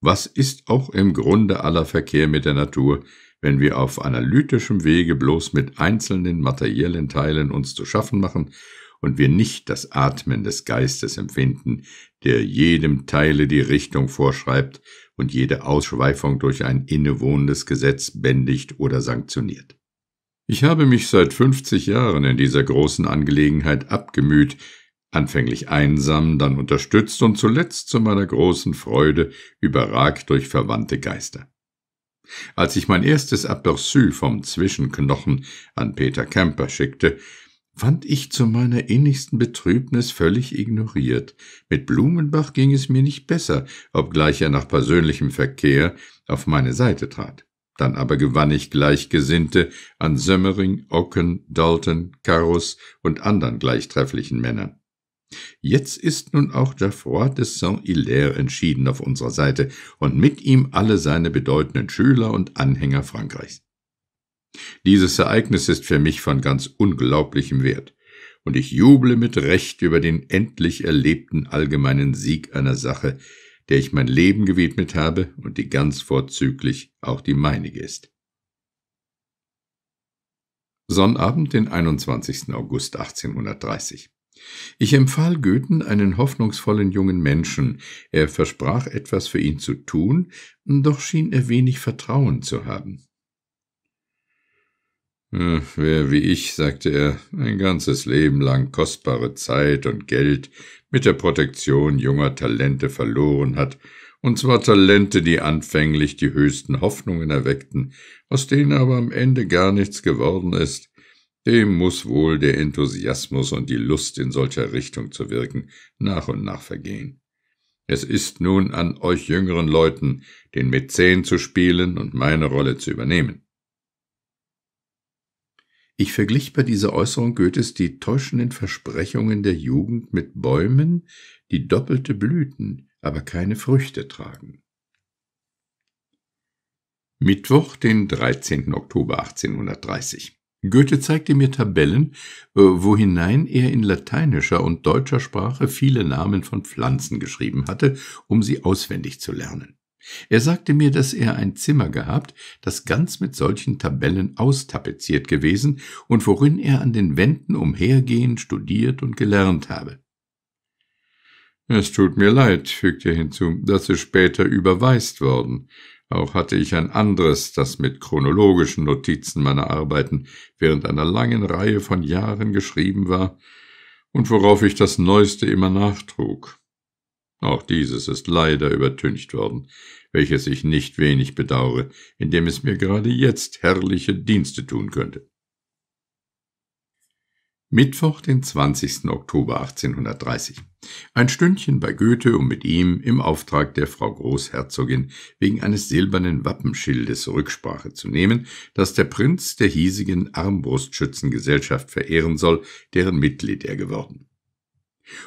Was ist auch im Grunde aller Verkehr mit der Natur, wenn wir auf analytischem Wege bloß mit einzelnen materiellen Teilen uns zu schaffen machen und wir nicht das Atmen des Geistes empfinden, der jedem Teile die Richtung vorschreibt und jede Ausschweifung durch ein innewohnendes Gesetz bändigt oder sanktioniert. Ich habe mich seit 50 Jahren in dieser großen Angelegenheit abgemüht, anfänglich einsam, dann unterstützt und zuletzt zu meiner großen Freude überragt durch verwandte Geister. Als ich mein erstes Aperçu vom Zwischenknochen an Peter Kemper schickte, fand ich zu meiner innigsten Betrübnis völlig ignoriert. Mit Blumenbach ging es mir nicht besser, obgleich er nach persönlichem Verkehr auf meine Seite trat. Dann aber gewann ich Gleichgesinnte an Sömmering, Ocken, Dalton, Karus und anderen gleichtrefflichen Männern. Jetzt ist nun auch Geoffroy de Saint-Hilaire entschieden auf unserer Seite und mit ihm alle seine bedeutenden Schüler und Anhänger Frankreichs. Dieses Ereignis ist für mich von ganz unglaublichem Wert, und ich juble mit Recht über den endlich erlebten allgemeinen Sieg einer Sache, der ich mein Leben gewidmet habe und die ganz vorzüglich auch die meinige ist. Sonnabend, den 21. August 1830. Ich empfahl Goethen einen hoffnungsvollen jungen Menschen. Er versprach etwas für ihn zu tun, doch schien er wenig Vertrauen zu haben. Äh, wer wie ich, sagte er, ein ganzes Leben lang kostbare Zeit und Geld mit der Protektion junger Talente verloren hat, und zwar Talente, die anfänglich die höchsten Hoffnungen erweckten, aus denen aber am Ende gar nichts geworden ist, dem muss wohl der Enthusiasmus und die Lust in solcher Richtung zu wirken nach und nach vergehen. Es ist nun an euch jüngeren Leuten, den Mäzen zu spielen und meine Rolle zu übernehmen. Ich verglich bei dieser Äußerung Goethes die täuschenden Versprechungen der Jugend mit Bäumen, die doppelte Blüten, aber keine Früchte tragen. Mittwoch, den 13. Oktober 1830. Goethe zeigte mir Tabellen, äh, wohinein er in lateinischer und deutscher Sprache viele Namen von Pflanzen geschrieben hatte, um sie auswendig zu lernen. Er sagte mir, dass er ein Zimmer gehabt, das ganz mit solchen Tabellen austapeziert gewesen und worin er an den Wänden umhergehend studiert und gelernt habe. Es tut mir leid, fügte er hinzu, dass es später überweist worden. Auch hatte ich ein anderes, das mit chronologischen Notizen meiner Arbeiten während einer langen Reihe von Jahren geschrieben war und worauf ich das Neueste immer nachtrug. Auch dieses ist leider übertüncht worden, welches ich nicht wenig bedaure, indem es mir gerade jetzt herrliche Dienste tun könnte. Mittwoch, den 20. Oktober 1830. Ein Stündchen bei Goethe, um mit ihm im Auftrag der Frau Großherzogin wegen eines silbernen Wappenschildes Rücksprache zu nehmen, das der Prinz der hiesigen Armbrustschützengesellschaft verehren soll, deren Mitglied er geworden.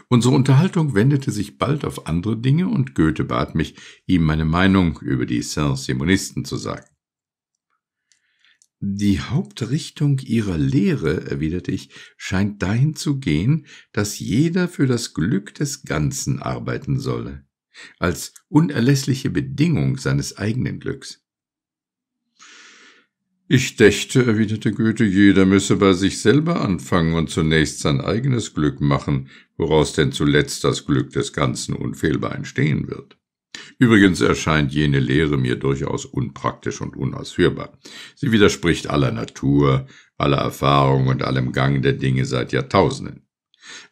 Unsere Unterhaltung wendete sich bald auf andere Dinge und Goethe bat mich, ihm meine Meinung über die Saint-Simonisten zu sagen. Die Hauptrichtung ihrer Lehre, erwiderte ich, scheint dahin zu gehen, dass jeder für das Glück des Ganzen arbeiten solle, als unerlässliche Bedingung seines eigenen Glücks. Ich dächte, erwiderte Goethe, jeder müsse bei sich selber anfangen und zunächst sein eigenes Glück machen, woraus denn zuletzt das Glück des Ganzen unfehlbar entstehen wird. Übrigens erscheint jene Lehre mir durchaus unpraktisch und unausführbar. Sie widerspricht aller Natur, aller Erfahrung und allem Gang der Dinge seit Jahrtausenden.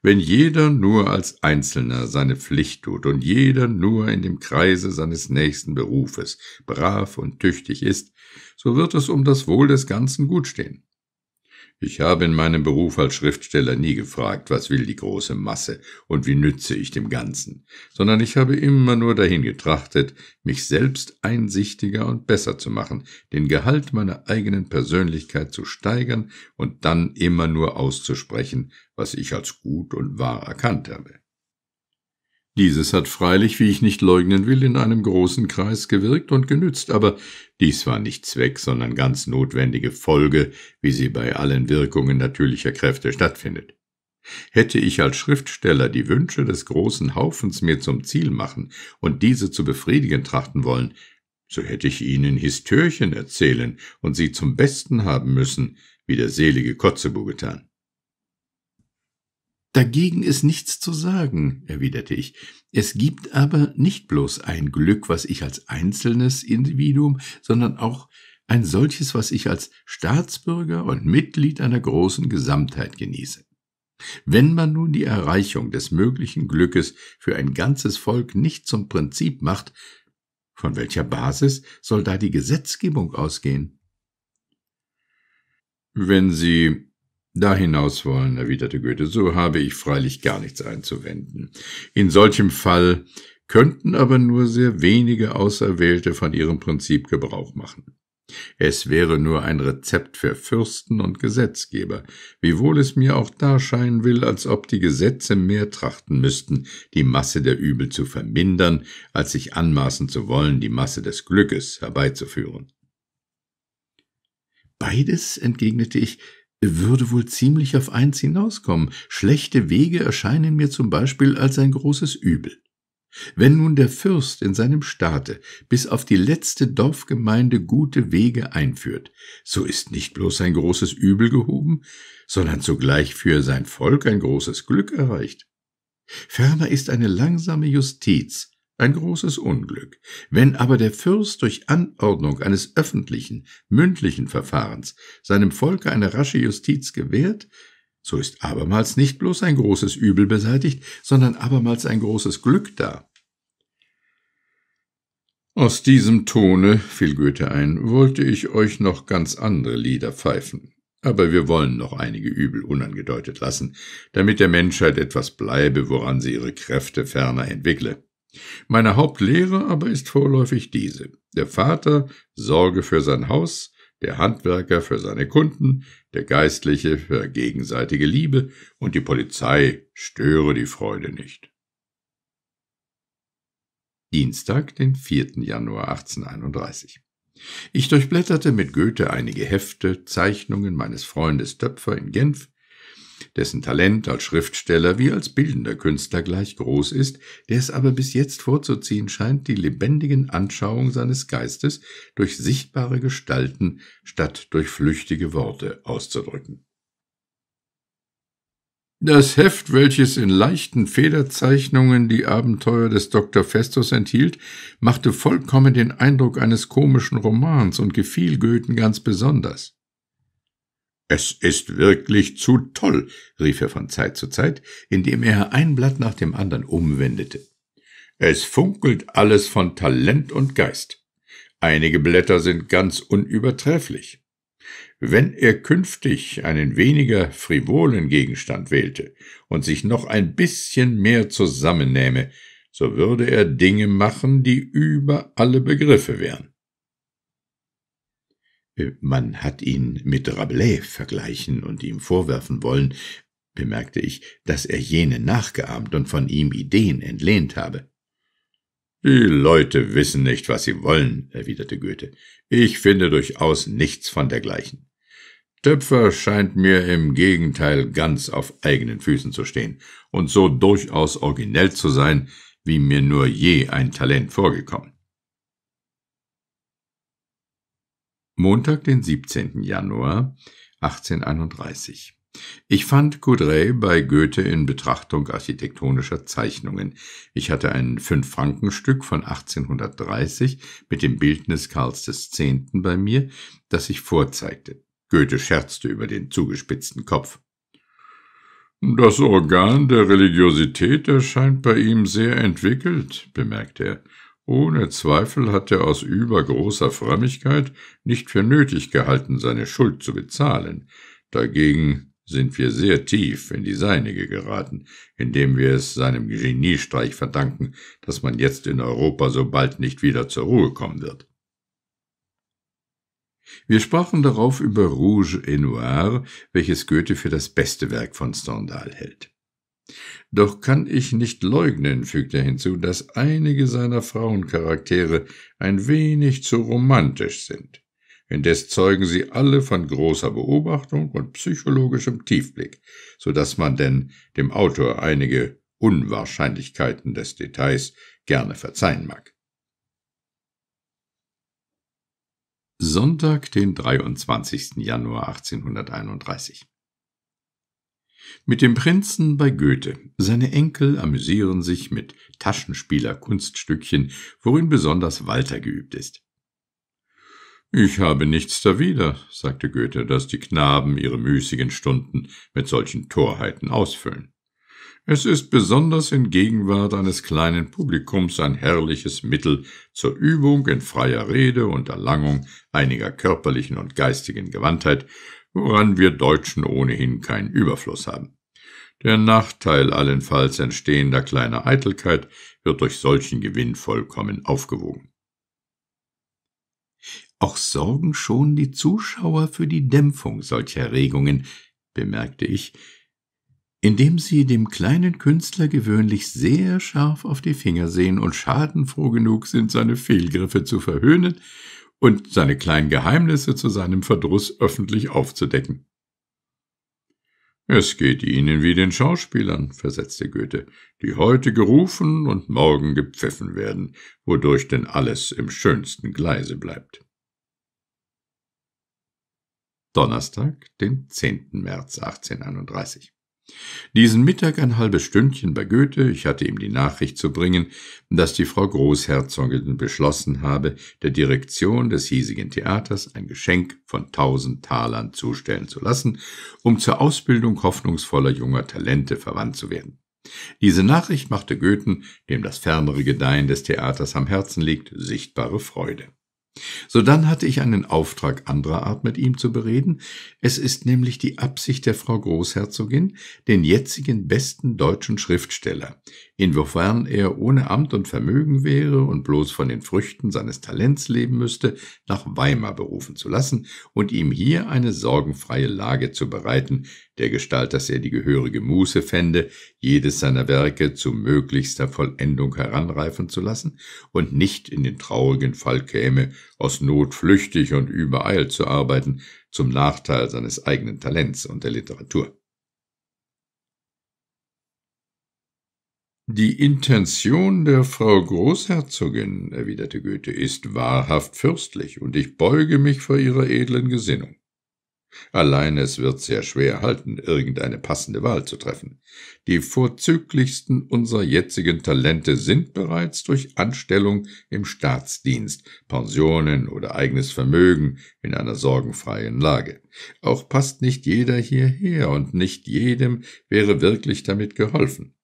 Wenn jeder nur als Einzelner seine Pflicht tut und jeder nur in dem Kreise seines nächsten Berufes brav und tüchtig ist, so wird es um das Wohl des Ganzen gut stehen. Ich habe in meinem Beruf als Schriftsteller nie gefragt, was will die große Masse und wie nütze ich dem Ganzen, sondern ich habe immer nur dahin getrachtet, mich selbst einsichtiger und besser zu machen, den Gehalt meiner eigenen Persönlichkeit zu steigern und dann immer nur auszusprechen, was ich als gut und wahr erkannt habe. Dieses hat freilich, wie ich nicht leugnen will, in einem großen Kreis gewirkt und genützt, aber dies war nicht Zweck, sondern ganz notwendige Folge, wie sie bei allen Wirkungen natürlicher Kräfte stattfindet. Hätte ich als Schriftsteller die Wünsche des großen Haufens mir zum Ziel machen und diese zu befriedigen trachten wollen, so hätte ich ihnen Histörchen erzählen und sie zum Besten haben müssen, wie der selige Kotzebue getan. Dagegen ist nichts zu sagen, erwiderte ich. Es gibt aber nicht bloß ein Glück, was ich als einzelnes Individuum, sondern auch ein solches, was ich als Staatsbürger und Mitglied einer großen Gesamtheit genieße. Wenn man nun die Erreichung des möglichen Glückes für ein ganzes Volk nicht zum Prinzip macht, von welcher Basis soll da die Gesetzgebung ausgehen? Wenn Sie da hinaus wollen, erwiderte Goethe, so habe ich freilich gar nichts einzuwenden. In solchem Fall könnten aber nur sehr wenige Auserwählte von ihrem Prinzip Gebrauch machen. Es wäre nur ein Rezept für Fürsten und Gesetzgeber, wiewohl es mir auch da scheinen will, als ob die Gesetze mehr trachten müssten, die Masse der Übel zu vermindern, als sich anmaßen zu wollen, die Masse des Glückes herbeizuführen. Beides, entgegnete ich, würde wohl ziemlich auf eins hinauskommen. Schlechte Wege erscheinen mir zum Beispiel als ein großes Übel. Wenn nun der Fürst in seinem Staate bis auf die letzte Dorfgemeinde gute Wege einführt, so ist nicht bloß ein großes Übel gehoben, sondern zugleich für sein Volk ein großes Glück erreicht. Ferner ist eine langsame Justiz ein großes Unglück. Wenn aber der Fürst durch Anordnung eines öffentlichen, mündlichen Verfahrens seinem Volke eine rasche Justiz gewährt, so ist abermals nicht bloß ein großes Übel beseitigt, sondern abermals ein großes Glück da. Aus diesem Tone, fiel Goethe ein, wollte ich euch noch ganz andere Lieder pfeifen. Aber wir wollen noch einige Übel unangedeutet lassen, damit der Menschheit etwas bleibe, woran sie ihre Kräfte ferner entwickle. Meine Hauptlehre aber ist vorläufig diese. Der Vater sorge für sein Haus, der Handwerker für seine Kunden, der Geistliche für gegenseitige Liebe und die Polizei störe die Freude nicht. Dienstag, den 4. Januar 1831. Ich durchblätterte mit Goethe einige Hefte, Zeichnungen meines Freundes Töpfer in Genf dessen Talent als Schriftsteller wie als bildender Künstler gleich groß ist, der es aber bis jetzt vorzuziehen scheint, die lebendigen Anschauungen seines Geistes durch sichtbare Gestalten statt durch flüchtige Worte auszudrücken. Das Heft, welches in leichten Federzeichnungen die Abenteuer des Dr. Festus enthielt, machte vollkommen den Eindruck eines komischen Romans und gefiel Goethen ganz besonders. Es ist wirklich zu toll, rief er von Zeit zu Zeit, indem er ein Blatt nach dem anderen umwendete. Es funkelt alles von Talent und Geist. Einige Blätter sind ganz unübertrefflich. Wenn er künftig einen weniger frivolen Gegenstand wählte und sich noch ein bisschen mehr zusammennähme, so würde er Dinge machen, die über alle Begriffe wären. Äh, man hat ihn mit Rabelais vergleichen und ihm vorwerfen wollen, bemerkte ich, dass er jene nachgeahmt und von ihm Ideen entlehnt habe. Die Leute wissen nicht, was sie wollen, erwiderte Goethe. Ich finde durchaus nichts von dergleichen. Töpfer scheint mir im Gegenteil ganz auf eigenen Füßen zu stehen und so durchaus originell zu sein, wie mir nur je ein Talent vorgekommen. Montag, den 17. Januar 1831. Ich fand Coudray bei Goethe in Betrachtung architektonischer Zeichnungen. Ich hatte ein Fünf-Franken-Stück von 1830 mit dem Bildnis Karls X. bei mir, das ich vorzeigte. Goethe scherzte über den zugespitzten Kopf. Das Organ der Religiosität erscheint bei ihm sehr entwickelt, bemerkte er. Ohne Zweifel hat er aus übergroßer Frömmigkeit nicht für nötig gehalten, seine Schuld zu bezahlen. Dagegen sind wir sehr tief in die seinige geraten, indem wir es seinem Geniestreich verdanken, dass man jetzt in Europa so bald nicht wieder zur Ruhe kommen wird. Wir sprachen darauf über Rouge et Noir, welches Goethe für das beste Werk von Stendhal hält. Doch kann ich nicht leugnen, fügt er hinzu, dass einige seiner Frauencharaktere ein wenig zu romantisch sind. Indes zeugen sie alle von großer Beobachtung und psychologischem Tiefblick, so dass man denn dem Autor einige Unwahrscheinlichkeiten des Details gerne verzeihen mag. Sonntag, den 23. Januar 1831 mit dem Prinzen bei Goethe. Seine Enkel amüsieren sich mit Taschenspieler-Kunststückchen, worin besonders Walter geübt ist. Ich habe nichts dawider, sagte Goethe, dass die Knaben ihre müßigen Stunden mit solchen Torheiten ausfüllen. Es ist besonders in Gegenwart eines kleinen Publikums ein herrliches Mittel zur Übung in freier Rede und Erlangung einiger körperlichen und geistigen Gewandtheit, woran wir Deutschen ohnehin keinen Überfluss haben. Der Nachteil allenfalls entstehender kleiner Eitelkeit wird durch solchen Gewinn vollkommen aufgewogen. Auch sorgen schon die Zuschauer für die Dämpfung solcher Regungen, bemerkte ich, indem sie dem kleinen Künstler gewöhnlich sehr scharf auf die Finger sehen und schadenfroh genug sind, seine Fehlgriffe zu verhöhnen, und seine kleinen Geheimnisse zu seinem Verdruss öffentlich aufzudecken. Es geht ihnen wie den Schauspielern, versetzte Goethe, die heute gerufen und morgen gepfiffen werden, wodurch denn alles im schönsten Gleise bleibt. Donnerstag, den 10. März 1831 diesen Mittag ein halbes Stündchen bei Goethe, ich hatte ihm die Nachricht zu bringen, dass die Frau Großherzogin beschlossen habe, der Direktion des hiesigen Theaters ein Geschenk von tausend Talern zustellen zu lassen, um zur Ausbildung hoffnungsvoller junger Talente verwandt zu werden. Diese Nachricht machte Goethen, dem das fernere Gedeihen des Theaters am Herzen liegt, sichtbare Freude. So dann hatte ich einen Auftrag anderer Art mit ihm zu bereden. Es ist nämlich die Absicht der Frau Großherzogin, den jetzigen besten deutschen Schriftsteller, inwiefern er ohne Amt und Vermögen wäre und bloß von den Früchten seines Talents leben müsste, nach Weimar berufen zu lassen und ihm hier eine sorgenfreie Lage zu bereiten, der Gestalt, dass er die gehörige Muße fände, jedes seiner Werke zu möglichster Vollendung heranreifen zu lassen und nicht in den traurigen Fall käme, aus Not flüchtig und übereilt zu arbeiten, zum Nachteil seines eigenen Talents und der Literatur. Die Intention der Frau Großherzogin, erwiderte Goethe, ist wahrhaft fürstlich, und ich beuge mich vor ihrer edlen Gesinnung. Allein es wird sehr schwer halten, irgendeine passende Wahl zu treffen. Die vorzüglichsten unserer jetzigen Talente sind bereits durch Anstellung im Staatsdienst, Pensionen oder eigenes Vermögen in einer sorgenfreien Lage. Auch passt nicht jeder hierher und nicht jedem wäre wirklich damit geholfen.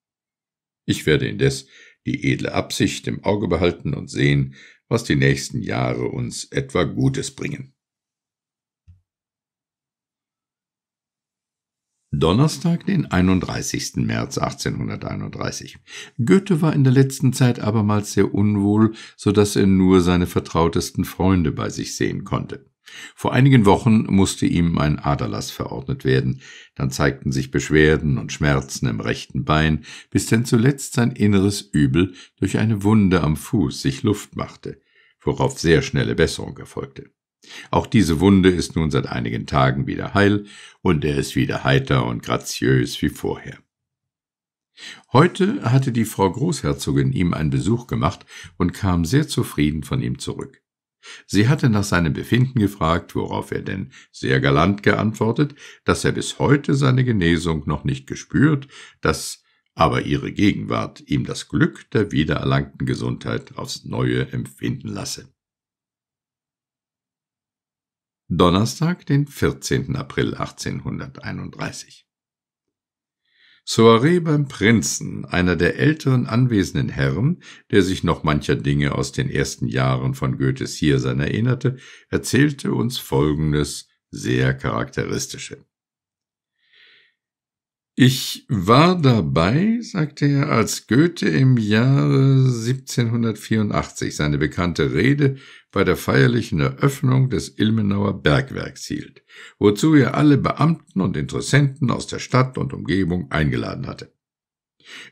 Ich werde indes die edle Absicht im Auge behalten und sehen, was die nächsten Jahre uns etwa Gutes bringen. Donnerstag, den 31. März 1831. Goethe war in der letzten Zeit abermals sehr unwohl, so dass er nur seine vertrautesten Freunde bei sich sehen konnte. Vor einigen Wochen musste ihm ein Aderlass verordnet werden, dann zeigten sich Beschwerden und Schmerzen im rechten Bein, bis denn zuletzt sein inneres Übel durch eine Wunde am Fuß sich Luft machte, worauf sehr schnelle Besserung erfolgte. Auch diese Wunde ist nun seit einigen Tagen wieder heil, und er ist wieder heiter und graziös wie vorher. Heute hatte die Frau Großherzogin ihm einen Besuch gemacht und kam sehr zufrieden von ihm zurück. Sie hatte nach seinem Befinden gefragt, worauf er denn sehr galant geantwortet, dass er bis heute seine Genesung noch nicht gespürt, dass aber ihre Gegenwart ihm das Glück der wiedererlangten Gesundheit aufs neue empfinden lasse. Donnerstag, den 14. April 1831 Soiree beim Prinzen, einer der älteren anwesenden Herren, der sich noch mancher Dinge aus den ersten Jahren von Goethes Hiersein erinnerte, erzählte uns folgendes sehr charakteristische. Ich war dabei, sagte er, als Goethe im Jahre 1784 seine bekannte Rede bei der feierlichen Eröffnung des Ilmenauer Bergwerks hielt, wozu er alle Beamten und Interessenten aus der Stadt und Umgebung eingeladen hatte.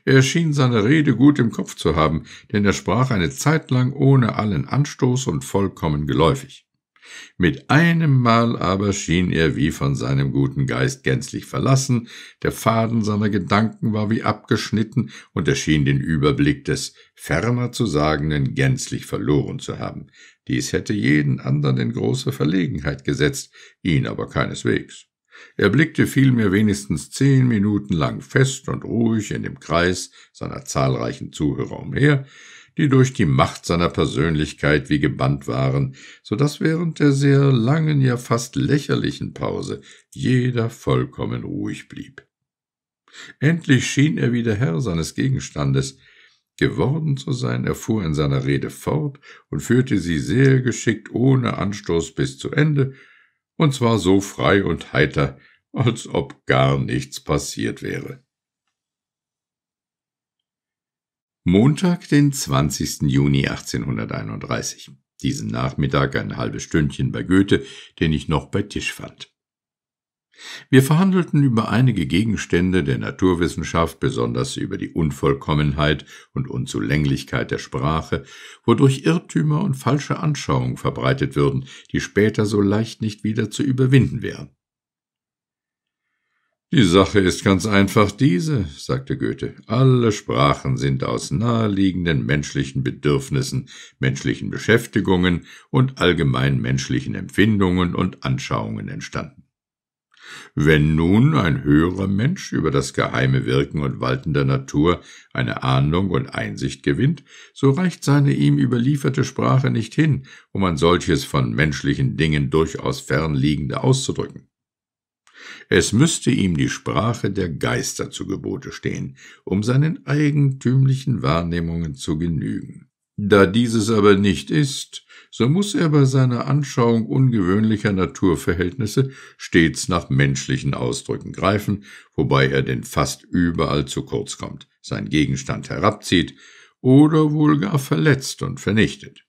Er schien seine Rede gut im Kopf zu haben, denn er sprach eine Zeit lang ohne allen Anstoß und vollkommen geläufig. Mit einem Mal aber schien er wie von seinem guten Geist gänzlich verlassen, der Faden seiner Gedanken war wie abgeschnitten, und er schien den Überblick des ferner zu sagenden gänzlich verloren zu haben. Dies hätte jeden anderen in große Verlegenheit gesetzt, ihn aber keineswegs. Er blickte vielmehr wenigstens zehn Minuten lang fest und ruhig in dem Kreis seiner zahlreichen Zuhörer umher, die durch die Macht seiner Persönlichkeit wie gebannt waren, so dass während der sehr langen, ja fast lächerlichen Pause jeder vollkommen ruhig blieb. Endlich schien er wieder Herr seines Gegenstandes, geworden zu sein, er fuhr in seiner Rede fort und führte sie sehr geschickt ohne Anstoß bis zu Ende, und zwar so frei und heiter, als ob gar nichts passiert wäre. Montag, den 20. Juni 1831. Diesen Nachmittag ein halbes Stündchen bei Goethe, den ich noch bei Tisch fand. Wir verhandelten über einige Gegenstände der Naturwissenschaft, besonders über die Unvollkommenheit und Unzulänglichkeit der Sprache, wodurch Irrtümer und falsche Anschauungen verbreitet würden, die später so leicht nicht wieder zu überwinden wären. Die Sache ist ganz einfach diese, sagte Goethe. Alle Sprachen sind aus naheliegenden menschlichen Bedürfnissen, menschlichen Beschäftigungen und allgemein menschlichen Empfindungen und Anschauungen entstanden. Wenn nun ein höherer Mensch über das geheime Wirken und Walten der Natur eine Ahnung und Einsicht gewinnt, so reicht seine ihm überlieferte Sprache nicht hin, um ein solches von menschlichen Dingen durchaus fernliegende auszudrücken. Es müsste ihm die Sprache der Geister zu Gebote stehen, um seinen eigentümlichen Wahrnehmungen zu genügen. Da dieses aber nicht ist, so muss er bei seiner Anschauung ungewöhnlicher Naturverhältnisse stets nach menschlichen Ausdrücken greifen, wobei er denn fast überall zu kurz kommt, seinen Gegenstand herabzieht oder wohl gar verletzt und vernichtet.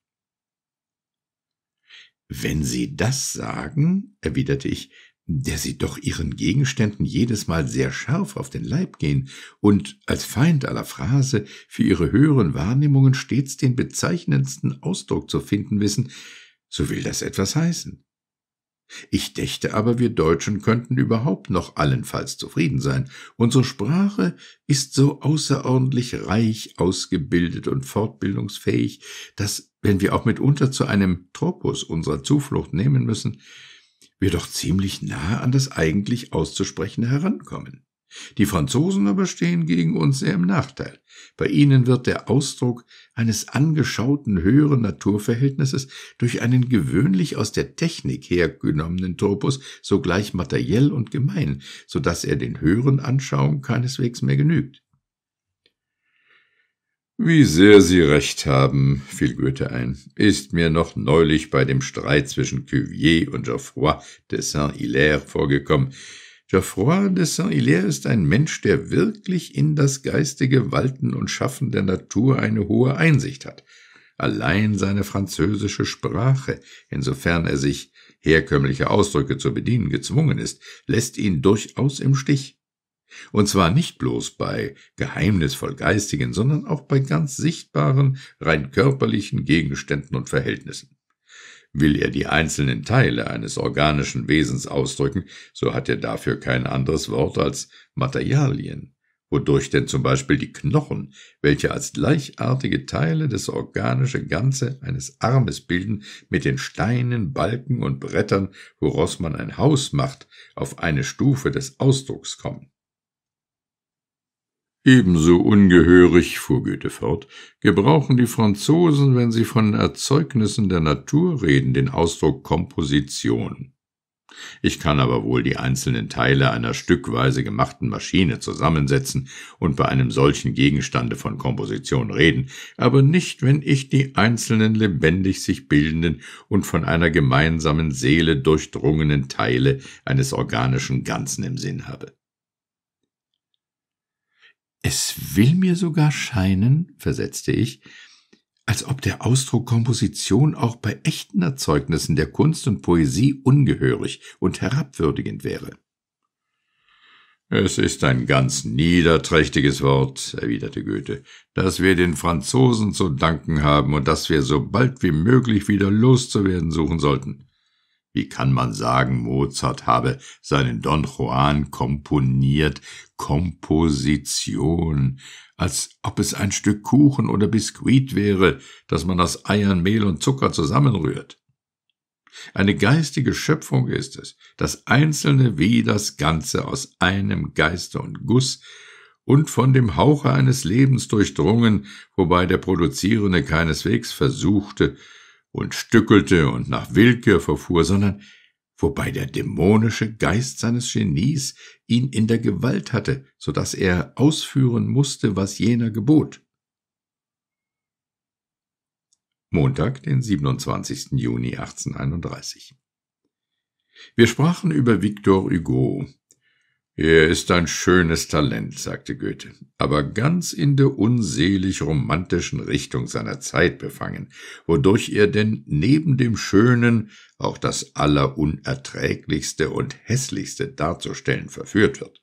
Wenn Sie das sagen, erwiderte ich, der sie doch ihren Gegenständen jedes Mal sehr scharf auf den Leib gehen und als Feind aller Phrase für ihre höheren Wahrnehmungen stets den bezeichnendsten Ausdruck zu finden wissen, so will das etwas heißen. Ich dächte aber, wir Deutschen könnten überhaupt noch allenfalls zufrieden sein. Unsere Sprache ist so außerordentlich reich ausgebildet und fortbildungsfähig, dass, wenn wir auch mitunter zu einem Tropus unserer Zuflucht nehmen müssen, wir doch ziemlich nahe an das eigentlich auszusprechende herankommen. Die Franzosen aber stehen gegen uns sehr im Nachteil. Bei ihnen wird der Ausdruck eines angeschauten höheren Naturverhältnisses durch einen gewöhnlich aus der Technik hergenommenen Topos sogleich materiell und gemein, so dass er den höheren Anschauungen keineswegs mehr genügt. Wie sehr Sie recht haben, fiel Goethe ein, ist mir noch neulich bei dem Streit zwischen Cuvier und Geoffroy de Saint-Hilaire vorgekommen. Geoffroy de Saint-Hilaire ist ein Mensch, der wirklich in das geistige Walten und Schaffen der Natur eine hohe Einsicht hat. Allein seine französische Sprache, insofern er sich herkömmlicher Ausdrücke zu bedienen gezwungen ist, lässt ihn durchaus im Stich. Und zwar nicht bloß bei geheimnisvoll geistigen, sondern auch bei ganz sichtbaren, rein körperlichen Gegenständen und Verhältnissen. Will er die einzelnen Teile eines organischen Wesens ausdrücken, so hat er dafür kein anderes Wort als Materialien, wodurch denn zum Beispiel die Knochen, welche als gleichartige Teile das organische Ganze eines Armes bilden, mit den Steinen, Balken und Brettern, woraus man ein Haus macht, auf eine Stufe des Ausdrucks kommen. Ebenso ungehörig, fuhr Goethe fort, gebrauchen die Franzosen, wenn sie von Erzeugnissen der Natur reden, den Ausdruck Komposition. Ich kann aber wohl die einzelnen Teile einer stückweise gemachten Maschine zusammensetzen und bei einem solchen Gegenstande von Komposition reden, aber nicht, wenn ich die einzelnen lebendig sich bildenden und von einer gemeinsamen Seele durchdrungenen Teile eines organischen Ganzen im Sinn habe. Es will mir sogar scheinen, versetzte ich, als ob der Ausdruck Komposition auch bei echten Erzeugnissen der Kunst und Poesie ungehörig und herabwürdigend wäre. Es ist ein ganz niederträchtiges Wort, erwiderte Goethe, das wir den Franzosen zu danken haben und das wir so bald wie möglich wieder loszuwerden suchen sollten. Wie kann man sagen, Mozart habe seinen Don Juan komponiert? Komposition. Als ob es ein Stück Kuchen oder Biskuit wäre, das man aus Eiern, Mehl und Zucker zusammenrührt. Eine geistige Schöpfung ist es, das Einzelne wie das Ganze aus einem Geiste und Guss und von dem Hauche eines Lebens durchdrungen, wobei der Produzierende keineswegs versuchte, und stückelte und nach Willkür verfuhr, sondern wobei der dämonische Geist seines Genies ihn in der Gewalt hatte, so dass er ausführen mußte, was jener gebot. Montag, den 27. Juni 1831. Wir sprachen über Victor Hugo, er ist ein schönes Talent, sagte Goethe, aber ganz in der unselig romantischen Richtung seiner Zeit befangen, wodurch er denn neben dem Schönen auch das Allerunerträglichste und Hässlichste darzustellen verführt wird.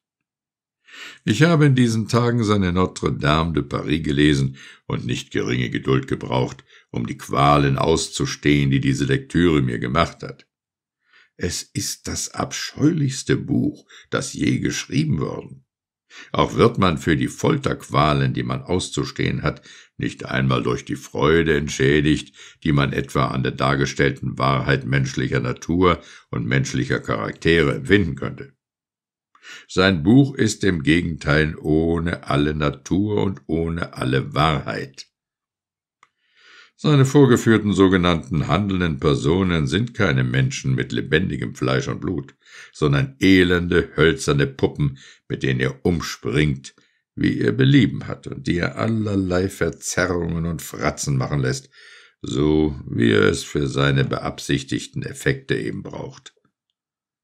Ich habe in diesen Tagen seine Notre Dame de Paris gelesen und nicht geringe Geduld gebraucht, um die Qualen auszustehen, die diese Lektüre mir gemacht hat. Es ist das abscheulichste Buch, das je geschrieben worden. Auch wird man für die Folterqualen, die man auszustehen hat, nicht einmal durch die Freude entschädigt, die man etwa an der dargestellten Wahrheit menschlicher Natur und menschlicher Charaktere empfinden könnte. Sein Buch ist im Gegenteil ohne alle Natur und ohne alle Wahrheit. Seine vorgeführten sogenannten handelnden Personen sind keine Menschen mit lebendigem Fleisch und Blut, sondern elende, hölzerne Puppen, mit denen er umspringt, wie er Belieben hat und die er allerlei Verzerrungen und Fratzen machen lässt, so wie er es für seine beabsichtigten Effekte eben braucht.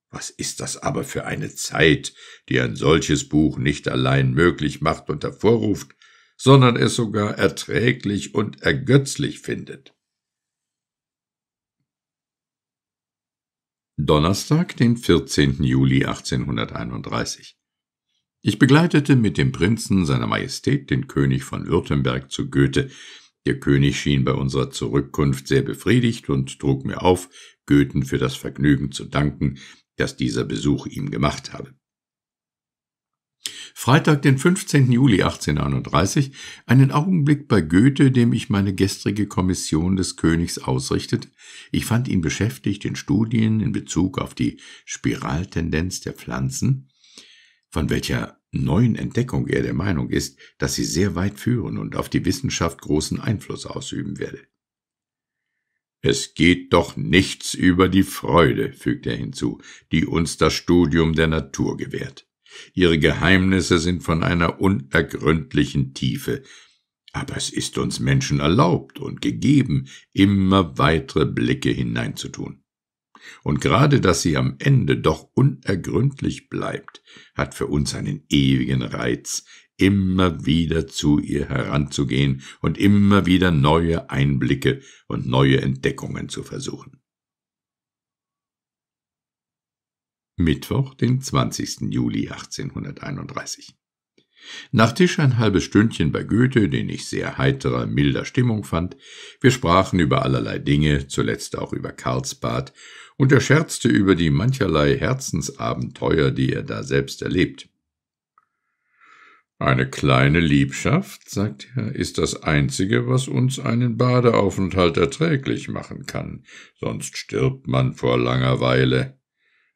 Was ist das aber für eine Zeit, die ein solches Buch nicht allein möglich macht und hervorruft, sondern es sogar erträglich und ergötzlich findet. Donnerstag, den 14. Juli 1831. Ich begleitete mit dem Prinzen seiner Majestät den König von Württemberg zu Goethe. Der König schien bei unserer Zurückkunft sehr befriedigt und trug mir auf, Goethen für das Vergnügen zu danken, das dieser Besuch ihm gemacht habe. Freitag, den 15. Juli 1831, einen Augenblick bei Goethe, dem ich meine gestrige Kommission des Königs ausrichtete. Ich fand ihn beschäftigt in Studien in Bezug auf die Spiraltendenz der Pflanzen, von welcher neuen Entdeckung er der Meinung ist, dass sie sehr weit führen und auf die Wissenschaft großen Einfluss ausüben werde. Es geht doch nichts über die Freude, fügt er hinzu, die uns das Studium der Natur gewährt. Ihre Geheimnisse sind von einer unergründlichen Tiefe. Aber es ist uns Menschen erlaubt und gegeben, immer weitere Blicke hineinzutun. Und gerade dass sie am Ende doch unergründlich bleibt, hat für uns einen ewigen Reiz, immer wieder zu ihr heranzugehen und immer wieder neue Einblicke und neue Entdeckungen zu versuchen. Mittwoch, den 20. Juli 1831. Nach Tisch ein halbes Stündchen bei Goethe, den ich sehr heiterer, milder Stimmung fand. Wir sprachen über allerlei Dinge, zuletzt auch über Karlsbad, und er scherzte über die mancherlei Herzensabenteuer, die er da selbst erlebt. Eine kleine Liebschaft, sagt er, ist das einzige, was uns einen Badeaufenthalt erträglich machen kann, sonst stirbt man vor Langeweile.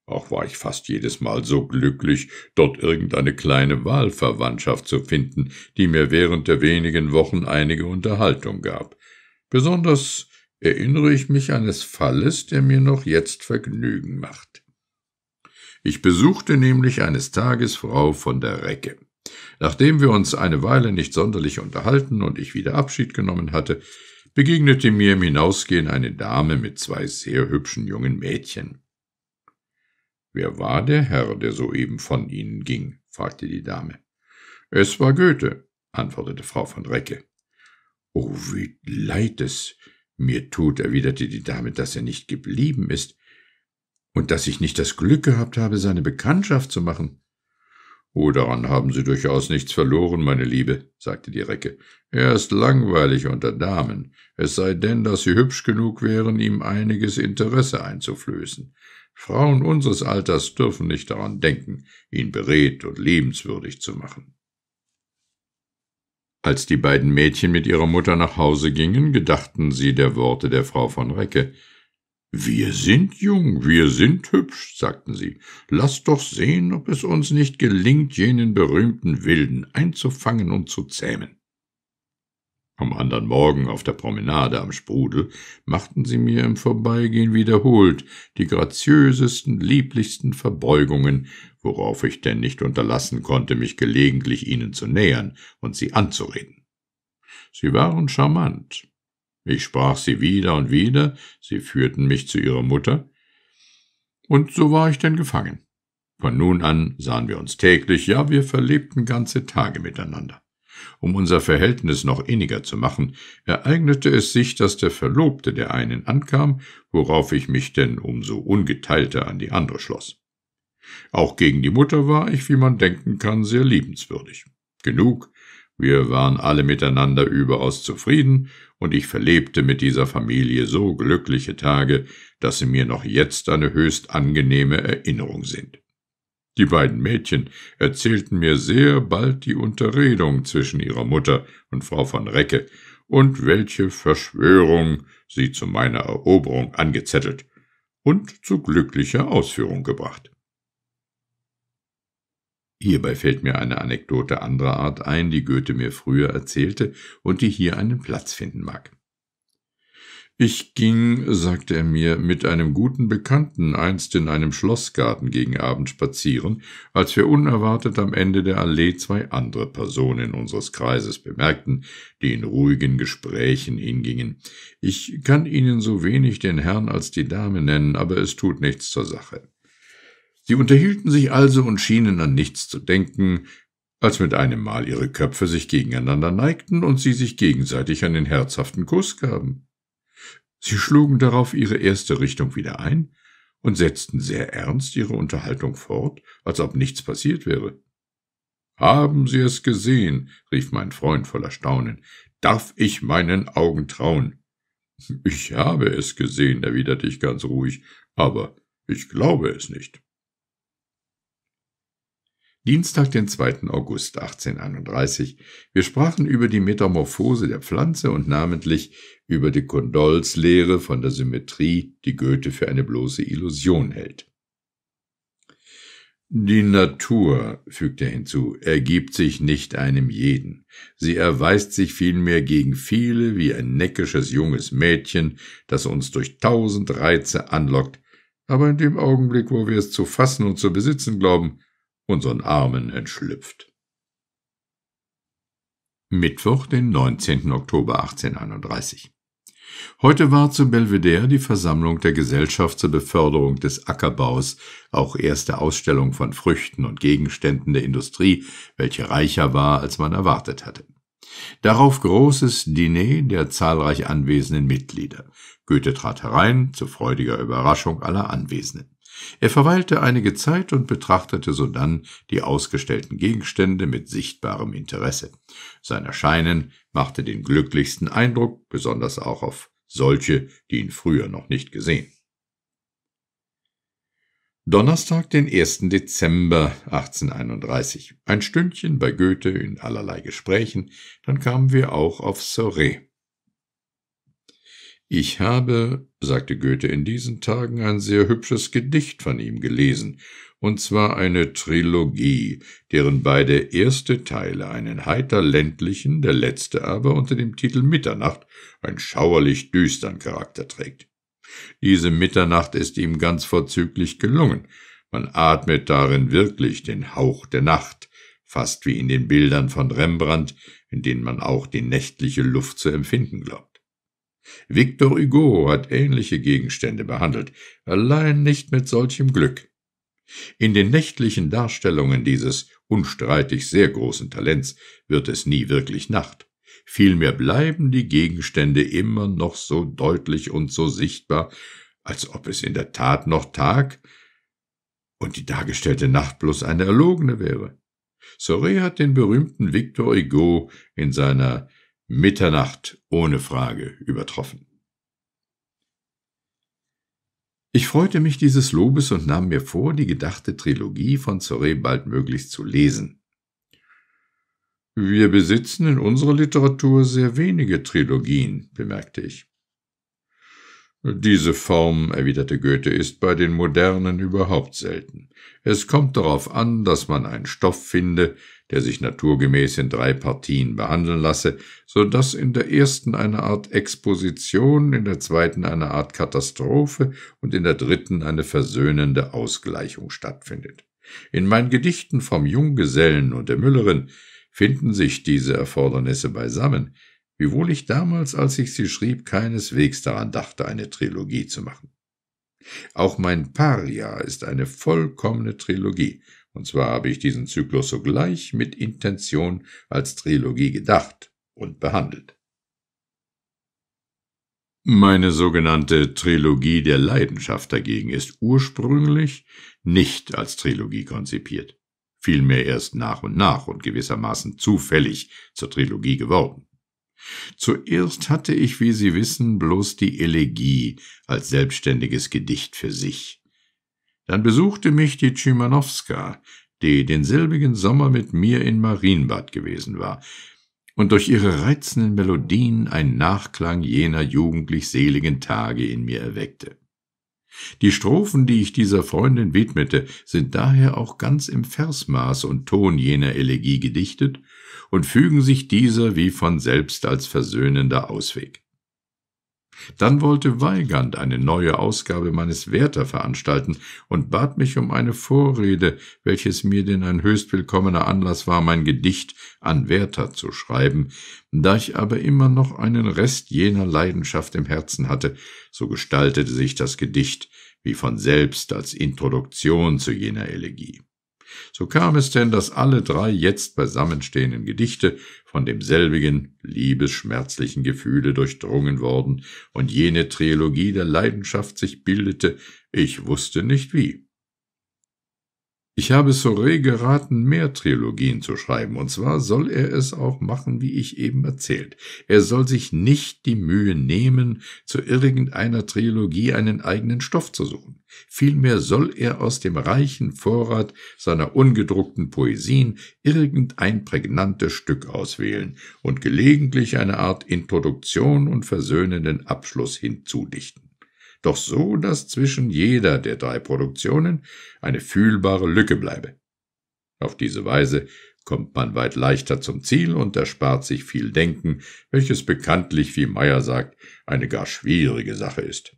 Auch war ich fast jedes Mal so glücklich, dort irgendeine kleine Wahlverwandtschaft zu finden, die mir während der wenigen Wochen einige Unterhaltung gab. Besonders erinnere ich mich eines Falles, der mir noch jetzt Vergnügen macht. Ich besuchte nämlich eines Tages Frau von der Recke. Nachdem wir uns eine Weile nicht sonderlich unterhalten und ich wieder Abschied genommen hatte, begegnete mir im Hinausgehen eine Dame mit zwei sehr hübschen jungen Mädchen. Wer war der Herr, der soeben von Ihnen ging? fragte die Dame. Es war Goethe, antwortete Frau von Recke. Oh, wie leid es mir tut, erwiderte die Dame, dass er nicht geblieben ist und dass ich nicht das Glück gehabt habe, seine Bekanntschaft zu machen. Oh, daran haben Sie durchaus nichts verloren, meine Liebe, sagte die Recke. Er ist langweilig unter Damen, es sei denn, dass Sie hübsch genug wären, ihm einiges Interesse einzuflößen. Frauen unseres Alters dürfen nicht daran denken, ihn beredt und liebenswürdig zu machen. Als die beiden Mädchen mit ihrer Mutter nach Hause gingen, gedachten sie der Worte der Frau von Recke. Wir sind jung, wir sind hübsch, sagten sie. Lass doch sehen, ob es uns nicht gelingt, jenen berühmten Wilden einzufangen und zu zähmen. Am anderen Morgen auf der Promenade am Sprudel machten sie mir im Vorbeigehen wiederholt die graziösesten, lieblichsten Verbeugungen, worauf ich denn nicht unterlassen konnte, mich gelegentlich ihnen zu nähern und sie anzureden. Sie waren charmant. Ich sprach sie wieder und wieder, sie führten mich zu ihrer Mutter, und so war ich denn gefangen. Von nun an sahen wir uns täglich, ja, wir verlebten ganze Tage miteinander. Um unser Verhältnis noch inniger zu machen, ereignete es sich, dass der Verlobte der einen ankam, worauf ich mich denn umso ungeteilter an die andere schloss. Auch gegen die Mutter war ich, wie man denken kann, sehr liebenswürdig. Genug, wir waren alle miteinander überaus zufrieden, und ich verlebte mit dieser Familie so glückliche Tage, dass sie mir noch jetzt eine höchst angenehme Erinnerung sind. Die beiden Mädchen erzählten mir sehr bald die Unterredung zwischen ihrer Mutter und Frau von Recke und welche Verschwörung sie zu meiner Eroberung angezettelt und zu glücklicher Ausführung gebracht. Hierbei fällt mir eine Anekdote anderer Art ein, die Goethe mir früher erzählte und die hier einen Platz finden mag. Ich ging, sagte er mir, mit einem guten Bekannten einst in einem Schlossgarten gegen Abend spazieren, als wir unerwartet am Ende der Allee zwei andere Personen unseres Kreises bemerkten, die in ruhigen Gesprächen hingingen. Ich kann Ihnen so wenig den Herrn als die Dame nennen, aber es tut nichts zur Sache. Sie unterhielten sich also und schienen an nichts zu denken, als mit einem Mal ihre Köpfe sich gegeneinander neigten und sie sich gegenseitig einen herzhaften Kuss gaben. Sie schlugen darauf ihre erste Richtung wieder ein und setzten sehr ernst ihre Unterhaltung fort, als ob nichts passiert wäre. Haben Sie es gesehen? rief mein Freund voller Staunen. Darf ich meinen Augen trauen? Ich habe es gesehen, erwiderte ich ganz ruhig, aber ich glaube es nicht. Dienstag, den 2. August 1831. Wir sprachen über die Metamorphose der Pflanze und namentlich über die Condolls-Lehre von der Symmetrie, die Goethe für eine bloße Illusion hält. Die Natur, fügt er hinzu, ergibt sich nicht einem jeden. Sie erweist sich vielmehr gegen viele wie ein neckisches junges Mädchen, das uns durch tausend Reize anlockt, aber in dem Augenblick, wo wir es zu fassen und zu besitzen glauben, unseren Armen entschlüpft. Mittwoch, den 19. Oktober 1831. Heute war zu Belvedere die Versammlung der Gesellschaft zur Beförderung des Ackerbaus, auch erste Ausstellung von Früchten und Gegenständen der Industrie, welche reicher war, als man erwartet hatte. Darauf großes Diner der zahlreich anwesenden Mitglieder. Goethe trat herein, zu freudiger Überraschung aller Anwesenden. Er verweilte einige Zeit und betrachtete sodann die ausgestellten Gegenstände mit sichtbarem Interesse. Sein Erscheinen machte den glücklichsten Eindruck, besonders auch auf solche, die ihn früher noch nicht gesehen. Donnerstag, den 1. Dezember 1831. Ein Stündchen bei Goethe in allerlei Gesprächen, dann kamen wir auch auf Soré. Ich habe, sagte Goethe in diesen Tagen, ein sehr hübsches Gedicht von ihm gelesen, und zwar eine Trilogie, deren beide erste Teile einen heiter ländlichen, der letzte aber unter dem Titel Mitternacht einen schauerlich düstern Charakter trägt. Diese Mitternacht ist ihm ganz vorzüglich gelungen, man atmet darin wirklich den Hauch der Nacht, fast wie in den Bildern von Rembrandt, in denen man auch die nächtliche Luft zu empfinden glaubt. Victor Hugo hat ähnliche Gegenstände behandelt, allein nicht mit solchem Glück. In den nächtlichen Darstellungen dieses unstreitig sehr großen Talents wird es nie wirklich Nacht. Vielmehr bleiben die Gegenstände immer noch so deutlich und so sichtbar, als ob es in der Tat noch Tag und die dargestellte Nacht bloß eine erlogene wäre. Soré hat den berühmten Victor Hugo in seiner Mitternacht ohne Frage übertroffen. Ich freute mich dieses Lobes und nahm mir vor, die gedachte Trilogie von Zoré baldmöglichst zu lesen. Wir besitzen in unserer Literatur sehr wenige Trilogien, bemerkte ich. Diese Form, erwiderte Goethe, ist bei den Modernen überhaupt selten. Es kommt darauf an, dass man einen Stoff finde, der sich naturgemäß in drei Partien behandeln lasse, so dass in der ersten eine Art Exposition, in der zweiten eine Art Katastrophe und in der dritten eine versöhnende Ausgleichung stattfindet. In meinen Gedichten vom Junggesellen und der Müllerin finden sich diese Erfordernisse beisammen, wiewohl ich damals, als ich sie schrieb, keineswegs daran dachte, eine Trilogie zu machen. Auch mein Paria ist eine vollkommene Trilogie, und zwar habe ich diesen Zyklus sogleich mit Intention als Trilogie gedacht und behandelt. Meine sogenannte Trilogie der Leidenschaft dagegen ist ursprünglich nicht als Trilogie konzipiert, vielmehr erst nach und nach und gewissermaßen zufällig zur Trilogie geworden. Zuerst hatte ich, wie Sie wissen, bloß die Elegie als selbstständiges Gedicht für sich. Dann besuchte mich die Tschimanowska, die den selbigen Sommer mit mir in Marienbad gewesen war, und durch ihre reizenden Melodien ein Nachklang jener jugendlich seligen Tage in mir erweckte. Die Strophen, die ich dieser Freundin widmete, sind daher auch ganz im Versmaß und Ton jener Elegie gedichtet und fügen sich dieser wie von selbst als versöhnender Ausweg. Dann wollte Weigand eine neue Ausgabe meines Werther veranstalten und bat mich um eine Vorrede, welches mir denn ein höchst willkommener Anlass war, mein Gedicht an Werther zu schreiben. Da ich aber immer noch einen Rest jener Leidenschaft im Herzen hatte, so gestaltete sich das Gedicht wie von selbst als Introduktion zu jener Elegie. So kam es denn, dass alle drei jetzt beisammenstehenden Gedichte von demselbigen liebesschmerzlichen Gefühle durchdrungen worden und jene Trilogie der Leidenschaft sich bildete, ich wusste nicht wie. Ich habe Sore geraten, mehr Trilogien zu schreiben, und zwar soll er es auch machen, wie ich eben erzählt. Er soll sich nicht die Mühe nehmen, zu irgendeiner Trilogie einen eigenen Stoff zu suchen vielmehr soll er aus dem reichen Vorrat seiner ungedruckten Poesien irgendein prägnantes Stück auswählen und gelegentlich eine Art Introduktion und versöhnenden Abschluss hinzudichten. Doch so, dass zwischen jeder der drei Produktionen eine fühlbare Lücke bleibe. Auf diese Weise kommt man weit leichter zum Ziel und erspart sich viel Denken, welches bekanntlich, wie Meyer sagt, eine gar schwierige Sache ist.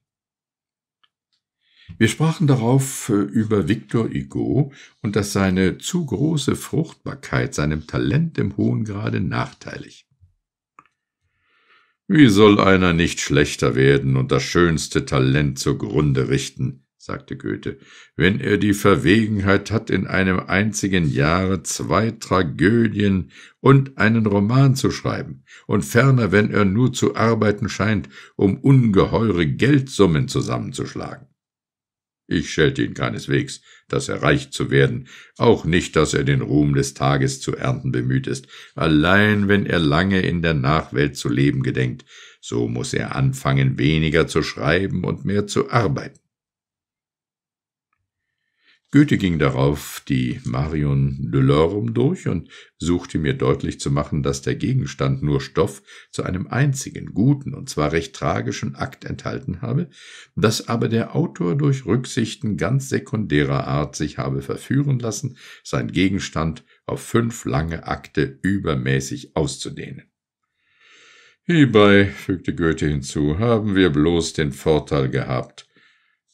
Wir sprachen darauf äh, über Victor Hugo und dass seine zu große Fruchtbarkeit seinem Talent im hohen Grade nachteilig. Wie soll einer nicht schlechter werden und das schönste Talent zugrunde richten, sagte Goethe, wenn er die Verwegenheit hat, in einem einzigen Jahre zwei Tragödien und einen Roman zu schreiben, und ferner, wenn er nur zu arbeiten scheint, um ungeheure Geldsummen zusammenzuschlagen. Ich schelte ihn keineswegs, dass er reich zu werden, auch nicht, dass er den Ruhm des Tages zu ernten bemüht ist. Allein wenn er lange in der Nachwelt zu leben gedenkt, so muß er anfangen, weniger zu schreiben und mehr zu arbeiten. Goethe ging darauf die Marion Delorme durch und suchte mir deutlich zu machen, dass der Gegenstand nur Stoff zu einem einzigen guten und zwar recht tragischen Akt enthalten habe, dass aber der Autor durch Rücksichten ganz sekundärer Art sich habe verführen lassen, sein Gegenstand auf fünf lange Akte übermäßig auszudehnen. Hierbei, fügte Goethe hinzu, haben wir bloß den Vorteil gehabt,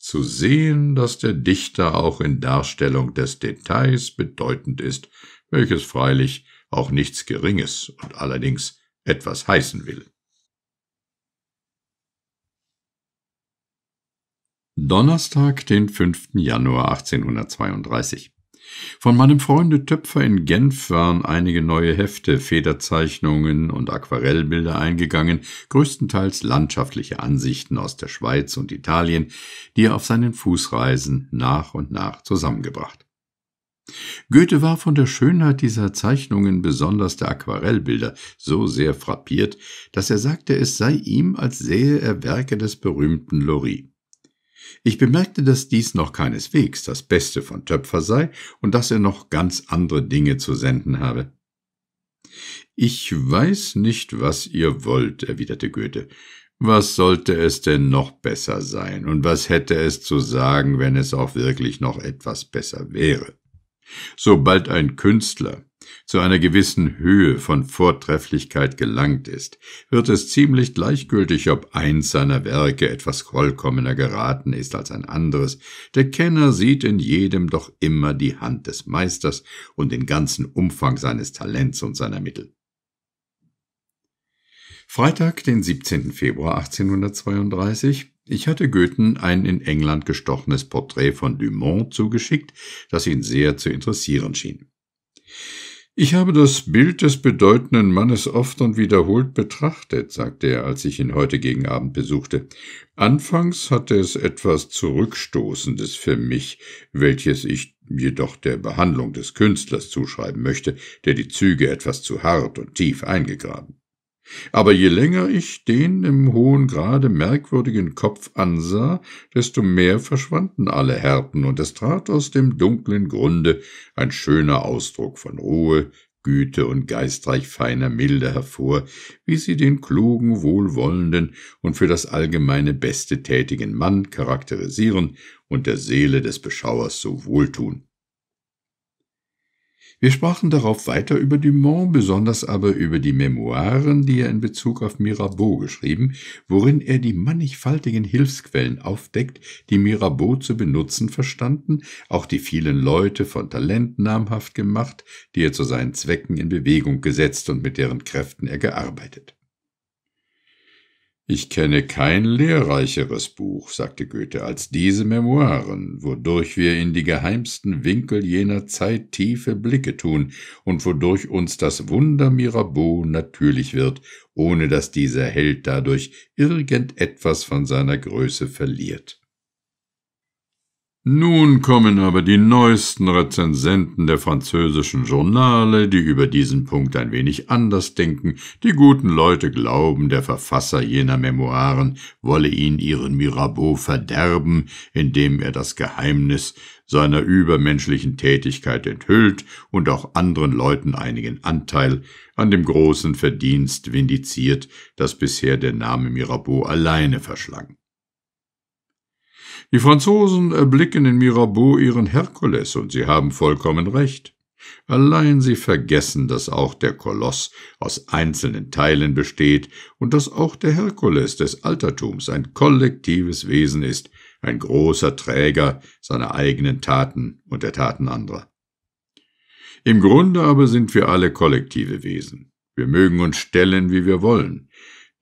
zu sehen, dass der Dichter auch in Darstellung des Details bedeutend ist, welches freilich auch nichts Geringes und allerdings etwas heißen will. Donnerstag, den 5. Januar 1832 von meinem Freunde Töpfer in Genf waren einige neue Hefte, Federzeichnungen und Aquarellbilder eingegangen, größtenteils landschaftliche Ansichten aus der Schweiz und Italien, die er auf seinen Fußreisen nach und nach zusammengebracht. Goethe war von der Schönheit dieser Zeichnungen, besonders der Aquarellbilder, so sehr frappiert, dass er sagte, es sei ihm, als sähe er Werke des berühmten Lori. Ich bemerkte, dass dies noch keineswegs das Beste von Töpfer sei und dass er noch ganz andere Dinge zu senden habe. Ich weiß nicht, was ihr wollt, erwiderte Goethe. Was sollte es denn noch besser sein, und was hätte es zu sagen, wenn es auch wirklich noch etwas besser wäre? Sobald ein Künstler zu einer gewissen Höhe von Vortrefflichkeit gelangt ist, wird es ziemlich gleichgültig, ob eins seiner Werke etwas vollkommener geraten ist als ein anderes, der Kenner sieht in jedem doch immer die Hand des Meisters und den ganzen Umfang seines Talents und seiner Mittel. Freitag, den 17. Februar 1832. Ich hatte Goethen ein in England gestochenes Porträt von Dumont zugeschickt, das ihn sehr zu interessieren schien. Ich habe das Bild des bedeutenden Mannes oft und wiederholt betrachtet, sagte er, als ich ihn heute gegen Abend besuchte. Anfangs hatte es etwas Zurückstoßendes für mich, welches ich jedoch der Behandlung des Künstlers zuschreiben möchte, der die Züge etwas zu hart und tief eingegraben. Aber je länger ich den im hohen Grade merkwürdigen Kopf ansah, desto mehr verschwanden alle Härten, und es trat aus dem dunklen Grunde ein schöner Ausdruck von Ruhe, Güte und geistreich feiner Milde hervor, wie sie den klugen, wohlwollenden und für das allgemeine Beste tätigen Mann charakterisieren und der Seele des Beschauers so wohltun. Wir sprachen darauf weiter über Dumont, besonders aber über die Memoiren, die er in Bezug auf Mirabeau geschrieben, worin er die mannigfaltigen Hilfsquellen aufdeckt, die Mirabeau zu benutzen verstanden, auch die vielen Leute von Talent namhaft gemacht, die er zu seinen Zwecken in Bewegung gesetzt und mit deren Kräften er gearbeitet. Ich kenne kein lehrreicheres Buch, sagte Goethe, als diese Memoiren, wodurch wir in die geheimsten Winkel jener Zeit tiefe Blicke tun und wodurch uns das Wunder Mirabeau natürlich wird, ohne dass dieser Held dadurch irgendetwas von seiner Größe verliert. Nun kommen aber die neuesten Rezensenten der französischen Journale, die über diesen Punkt ein wenig anders denken. Die guten Leute glauben, der Verfasser jener Memoiren wolle ihn ihren Mirabeau verderben, indem er das Geheimnis seiner übermenschlichen Tätigkeit enthüllt und auch anderen Leuten einigen Anteil an dem großen Verdienst vindiziert, das bisher der Name Mirabeau alleine verschlang. Die Franzosen erblicken in Mirabeau ihren Herkules, und sie haben vollkommen recht. Allein sie vergessen, dass auch der Koloss aus einzelnen Teilen besteht und dass auch der Herkules des Altertums ein kollektives Wesen ist, ein großer Träger seiner eigenen Taten und der Taten anderer. Im Grunde aber sind wir alle kollektive Wesen. Wir mögen uns stellen, wie wir wollen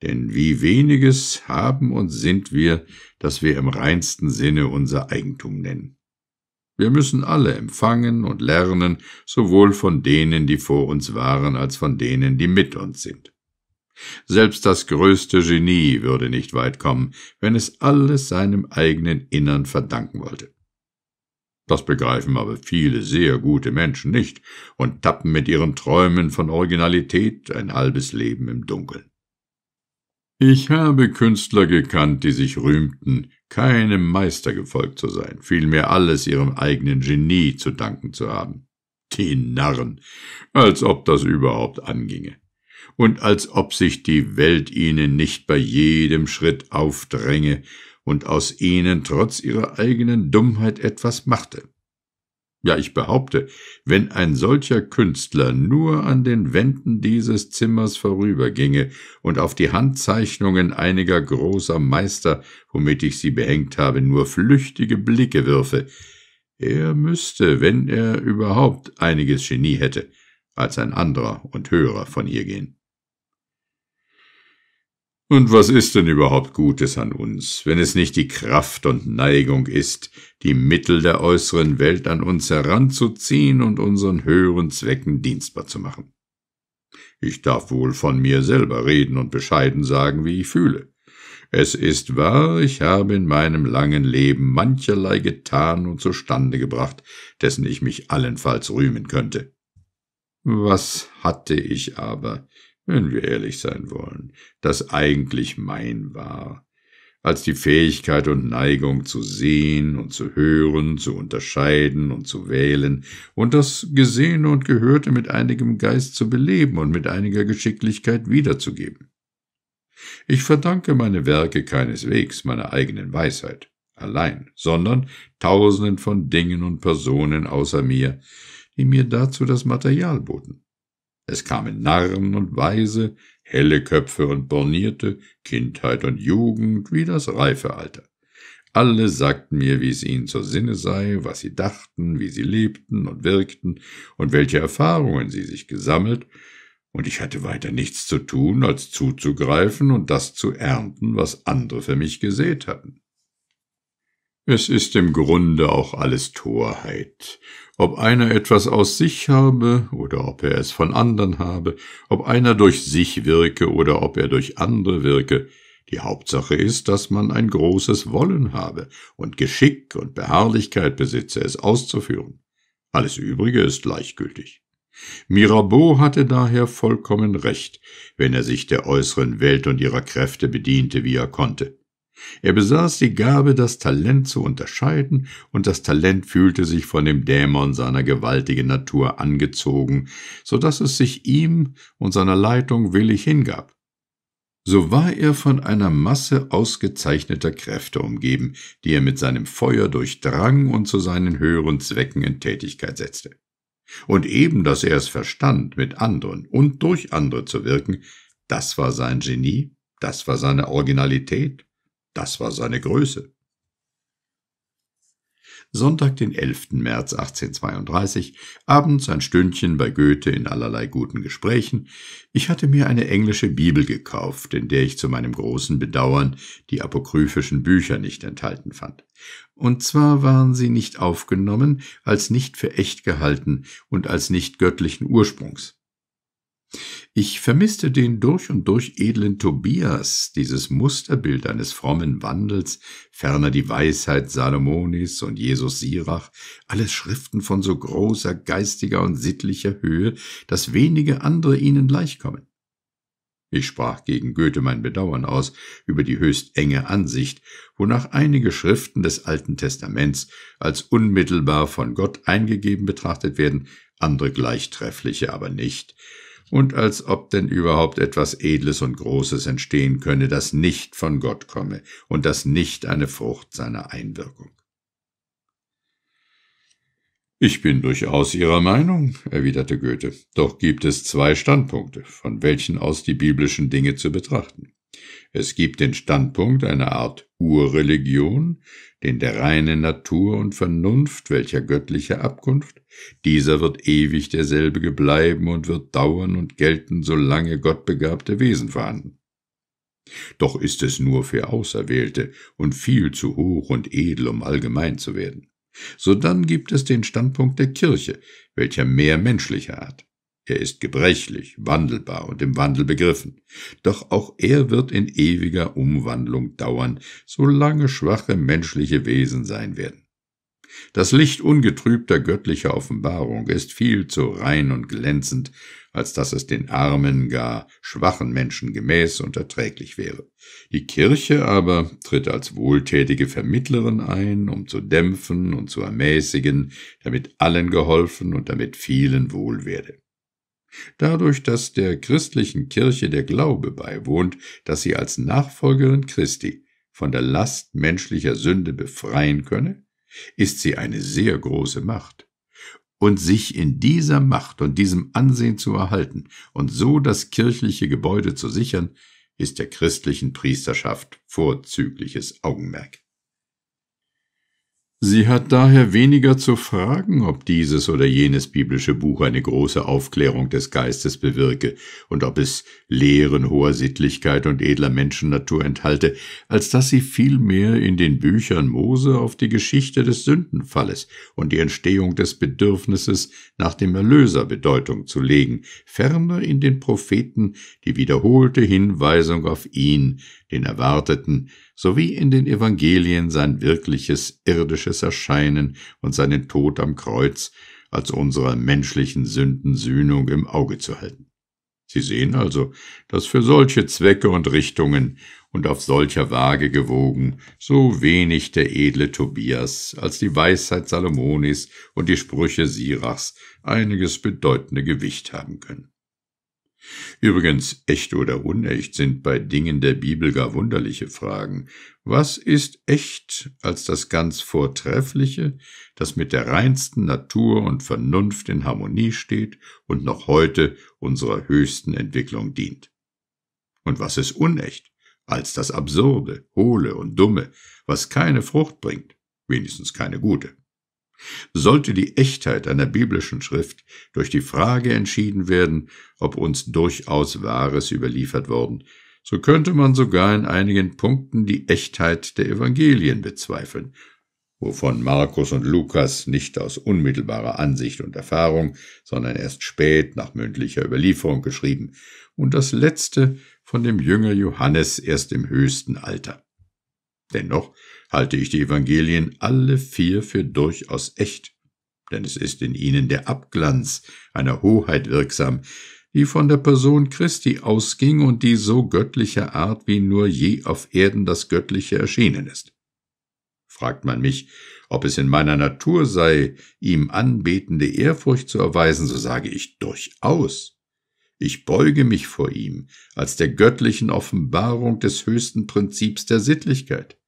denn wie weniges haben und sind wir, dass wir im reinsten Sinne unser Eigentum nennen. Wir müssen alle empfangen und lernen, sowohl von denen, die vor uns waren, als von denen, die mit uns sind. Selbst das größte Genie würde nicht weit kommen, wenn es alles seinem eigenen Innern verdanken wollte. Das begreifen aber viele sehr gute Menschen nicht und tappen mit ihren Träumen von Originalität ein halbes Leben im Dunkeln. Ich habe Künstler gekannt, die sich rühmten, keinem Meister gefolgt zu sein, vielmehr alles ihrem eigenen Genie zu danken zu haben. Die Narren, als ob das überhaupt anginge. Und als ob sich die Welt ihnen nicht bei jedem Schritt aufdränge und aus ihnen trotz ihrer eigenen Dummheit etwas machte. Ja, ich behaupte, wenn ein solcher Künstler nur an den Wänden dieses Zimmers vorüberginge und auf die Handzeichnungen einiger großer Meister, womit ich sie behängt habe, nur flüchtige Blicke würfe, er müsste, wenn er überhaupt einiges Genie hätte, als ein anderer und höherer von ihr gehen. Und was ist denn überhaupt Gutes an uns, wenn es nicht die Kraft und Neigung ist, die Mittel der äußeren Welt an uns heranzuziehen und unseren höheren Zwecken dienstbar zu machen? Ich darf wohl von mir selber reden und bescheiden sagen, wie ich fühle. Es ist wahr, ich habe in meinem langen Leben mancherlei getan und zustande gebracht, dessen ich mich allenfalls rühmen könnte. Was hatte ich aber, wenn wir ehrlich sein wollen, das eigentlich mein war, als die Fähigkeit und Neigung zu sehen und zu hören, zu unterscheiden und zu wählen und das Gesehene und Gehörte mit einigem Geist zu beleben und mit einiger Geschicklichkeit wiederzugeben. Ich verdanke meine Werke keineswegs meiner eigenen Weisheit allein, sondern tausenden von Dingen und Personen außer mir, die mir dazu das Material boten. Es kamen Narren und Weise, helle Köpfe und Bornierte, Kindheit und Jugend wie das reife Alter. Alle sagten mir, wie es ihnen zur Sinne sei, was sie dachten, wie sie lebten und wirkten und welche Erfahrungen sie sich gesammelt, und ich hatte weiter nichts zu tun, als zuzugreifen und das zu ernten, was andere für mich gesät hatten. Es ist im Grunde auch alles Torheit, ob einer etwas aus sich habe oder ob er es von anderen habe, ob einer durch sich wirke oder ob er durch andere wirke, die Hauptsache ist, dass man ein großes Wollen habe und Geschick und Beharrlichkeit besitze, es auszuführen. Alles Übrige ist gleichgültig. Mirabeau hatte daher vollkommen recht, wenn er sich der äußeren Welt und ihrer Kräfte bediente, wie er konnte. Er besaß die Gabe, das Talent zu unterscheiden, und das Talent fühlte sich von dem Dämon seiner gewaltigen Natur angezogen, so daß es sich ihm und seiner Leitung willig hingab. So war er von einer Masse ausgezeichneter Kräfte umgeben, die er mit seinem Feuer durchdrang und zu seinen höheren Zwecken in Tätigkeit setzte. Und eben, dass er es verstand, mit anderen und durch andere zu wirken, das war sein Genie, das war seine Originalität, das war seine Größe. Sonntag, den 11. März 1832, abends ein Stündchen bei Goethe in allerlei guten Gesprächen. Ich hatte mir eine englische Bibel gekauft, in der ich zu meinem großen Bedauern die apokryphischen Bücher nicht enthalten fand. Und zwar waren sie nicht aufgenommen, als nicht für echt gehalten und als nicht göttlichen Ursprungs. Ich vermisste den durch und durch edlen Tobias, dieses Musterbild eines frommen Wandels, ferner die Weisheit Salomonis und Jesus Sirach, alles Schriften von so großer geistiger und sittlicher Höhe, dass wenige andere ihnen gleichkommen. Ich sprach gegen Goethe mein Bedauern aus über die höchst enge Ansicht, wonach einige Schriften des Alten Testaments als unmittelbar von Gott eingegeben betrachtet werden, andere gleich treffliche aber nicht, und als ob denn überhaupt etwas Edles und Großes entstehen könne, das nicht von Gott komme und das nicht eine Frucht seiner Einwirkung. Ich bin durchaus Ihrer Meinung, erwiderte Goethe, doch gibt es zwei Standpunkte, von welchen aus die biblischen Dinge zu betrachten. Es gibt den Standpunkt einer Art Urreligion, denn der reine Natur und Vernunft, welcher göttlicher Abkunft, dieser wird ewig derselbe gebleiben und wird dauern und gelten, solange gottbegabte Wesen vorhanden. Doch ist es nur für Auserwählte und viel zu hoch und edel, um allgemein zu werden. Sodann gibt es den Standpunkt der Kirche, welcher mehr menschlicher Art. Er ist gebrechlich, wandelbar und im Wandel begriffen. Doch auch er wird in ewiger Umwandlung dauern, solange schwache menschliche Wesen sein werden. Das Licht ungetrübter göttlicher Offenbarung ist viel zu rein und glänzend, als dass es den armen, gar schwachen Menschen gemäß und erträglich wäre. Die Kirche aber tritt als wohltätige Vermittlerin ein, um zu dämpfen und zu ermäßigen, damit allen geholfen und damit vielen wohl werde. Dadurch, dass der christlichen Kirche der Glaube beiwohnt, dass sie als Nachfolgerin Christi von der Last menschlicher Sünde befreien könne, ist sie eine sehr große Macht. Und sich in dieser Macht und diesem Ansehen zu erhalten und so das kirchliche Gebäude zu sichern, ist der christlichen Priesterschaft vorzügliches Augenmerk. Sie hat daher weniger zu fragen, ob dieses oder jenes biblische Buch eine große Aufklärung des Geistes bewirke und ob es Lehren hoher Sittlichkeit und edler Menschennatur enthalte, als dass sie vielmehr in den Büchern Mose auf die Geschichte des Sündenfalles und die Entstehung des Bedürfnisses nach dem Erlöser Bedeutung zu legen, ferner in den Propheten die wiederholte Hinweisung auf ihn, den erwarteten, sowie in den Evangelien sein wirkliches irdisches Erscheinen und seinen Tod am Kreuz als unserer menschlichen Sündensühnung im Auge zu halten. Sie sehen also, dass für solche Zwecke und Richtungen und auf solcher Waage gewogen so wenig der edle Tobias als die Weisheit Salomonis und die Sprüche Sirachs einiges bedeutende Gewicht haben können. Übrigens, echt oder unecht sind bei Dingen der Bibel gar wunderliche Fragen. Was ist echt als das ganz Vortreffliche, das mit der reinsten Natur und Vernunft in Harmonie steht und noch heute unserer höchsten Entwicklung dient? Und was ist unecht als das Absurde, Hohle und Dumme, was keine Frucht bringt, wenigstens keine gute? sollte die Echtheit einer biblischen Schrift durch die Frage entschieden werden, ob uns durchaus Wahres überliefert worden, so könnte man sogar in einigen Punkten die Echtheit der Evangelien bezweifeln, wovon Markus und Lukas nicht aus unmittelbarer Ansicht und Erfahrung, sondern erst spät nach mündlicher Überlieferung geschrieben, und das letzte von dem Jünger Johannes erst im höchsten Alter. Dennoch halte ich die Evangelien alle vier für durchaus echt, denn es ist in ihnen der Abglanz einer Hoheit wirksam, die von der Person Christi ausging und die so göttlicher Art wie nur je auf Erden das Göttliche erschienen ist. Fragt man mich, ob es in meiner Natur sei, ihm anbetende Ehrfurcht zu erweisen, so sage ich durchaus. Ich beuge mich vor ihm als der göttlichen Offenbarung des höchsten Prinzips der Sittlichkeit.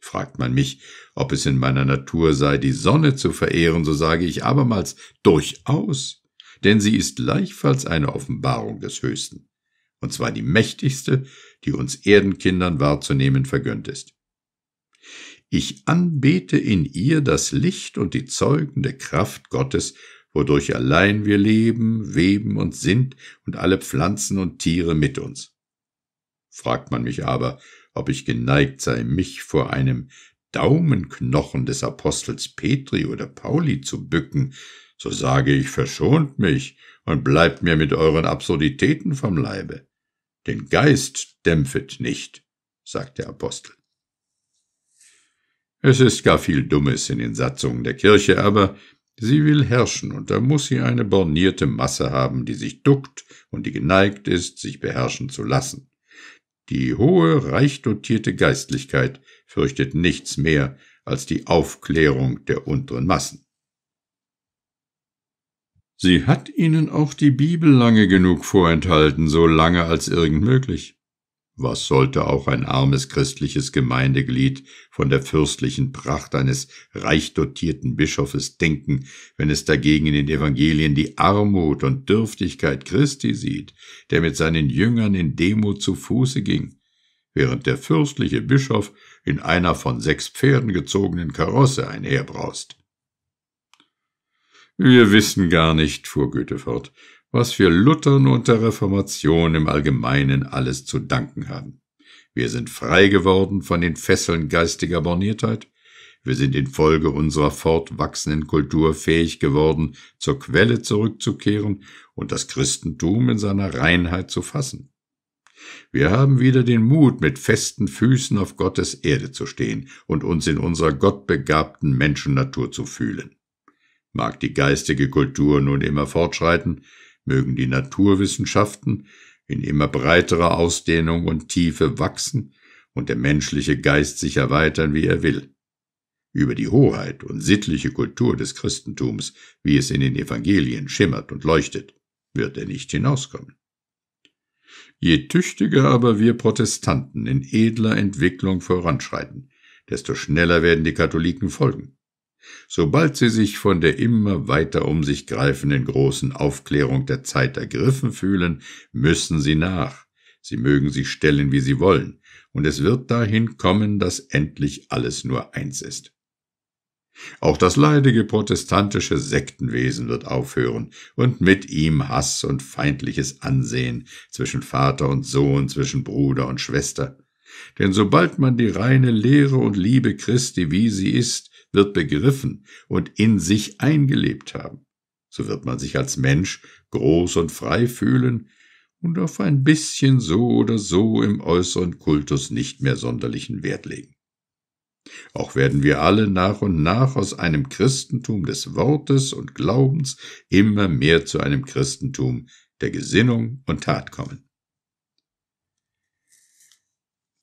Fragt man mich, ob es in meiner Natur sei, die Sonne zu verehren, so sage ich abermals durchaus, denn sie ist gleichfalls eine Offenbarung des Höchsten, und zwar die mächtigste, die uns Erdenkindern wahrzunehmen vergönnt ist. Ich anbete in ihr das Licht und die zeugende Kraft Gottes, wodurch allein wir leben, weben und sind und alle Pflanzen und Tiere mit uns. Fragt man mich aber, ob ich geneigt sei, mich vor einem Daumenknochen des Apostels Petri oder Pauli zu bücken, so sage ich, verschont mich und bleibt mir mit euren Absurditäten vom Leibe. Den Geist dämpfet nicht, sagt der Apostel. Es ist gar viel Dummes in den Satzungen der Kirche, aber sie will herrschen, und da muss sie eine bornierte Masse haben, die sich duckt und die geneigt ist, sich beherrschen zu lassen. Die hohe, reich dotierte Geistlichkeit fürchtet nichts mehr als die Aufklärung der unteren Massen. Sie hat ihnen auch die Bibel lange genug vorenthalten, so lange als irgend möglich. Was sollte auch ein armes christliches Gemeindeglied von der fürstlichen Pracht eines reich dotierten Bischofes denken, wenn es dagegen in den Evangelien die Armut und Dürftigkeit Christi sieht, der mit seinen Jüngern in Demut zu Fuße ging, während der fürstliche Bischof in einer von sechs Pferden gezogenen Karosse einherbraust? Wir wissen gar nicht, fuhr Goethe fort, was wir Luthern und der Reformation im Allgemeinen alles zu danken haben. Wir sind frei geworden von den Fesseln geistiger Borniertheit, wir sind infolge unserer fortwachsenden Kultur fähig geworden, zur Quelle zurückzukehren und das Christentum in seiner Reinheit zu fassen. Wir haben wieder den Mut, mit festen Füßen auf Gottes Erde zu stehen und uns in unserer gottbegabten Menschennatur zu fühlen. Mag die geistige Kultur nun immer fortschreiten, mögen die Naturwissenschaften in immer breiterer Ausdehnung und Tiefe wachsen und der menschliche Geist sich erweitern, wie er will. Über die Hoheit und sittliche Kultur des Christentums, wie es in den Evangelien schimmert und leuchtet, wird er nicht hinauskommen. Je tüchtiger aber wir Protestanten in edler Entwicklung voranschreiten, desto schneller werden die Katholiken folgen. Sobald sie sich von der immer weiter um sich greifenden großen Aufklärung der Zeit ergriffen fühlen, müssen sie nach. Sie mögen sich stellen, wie sie wollen, und es wird dahin kommen, dass endlich alles nur eins ist. Auch das leidige protestantische Sektenwesen wird aufhören und mit ihm Hass und feindliches Ansehen zwischen Vater und Sohn, zwischen Bruder und Schwester. Denn sobald man die reine Lehre und Liebe Christi, wie sie ist, wird begriffen und in sich eingelebt haben. So wird man sich als Mensch groß und frei fühlen und auf ein bisschen so oder so im äußeren Kultus nicht mehr sonderlichen Wert legen. Auch werden wir alle nach und nach aus einem Christentum des Wortes und Glaubens immer mehr zu einem Christentum der Gesinnung und Tat kommen.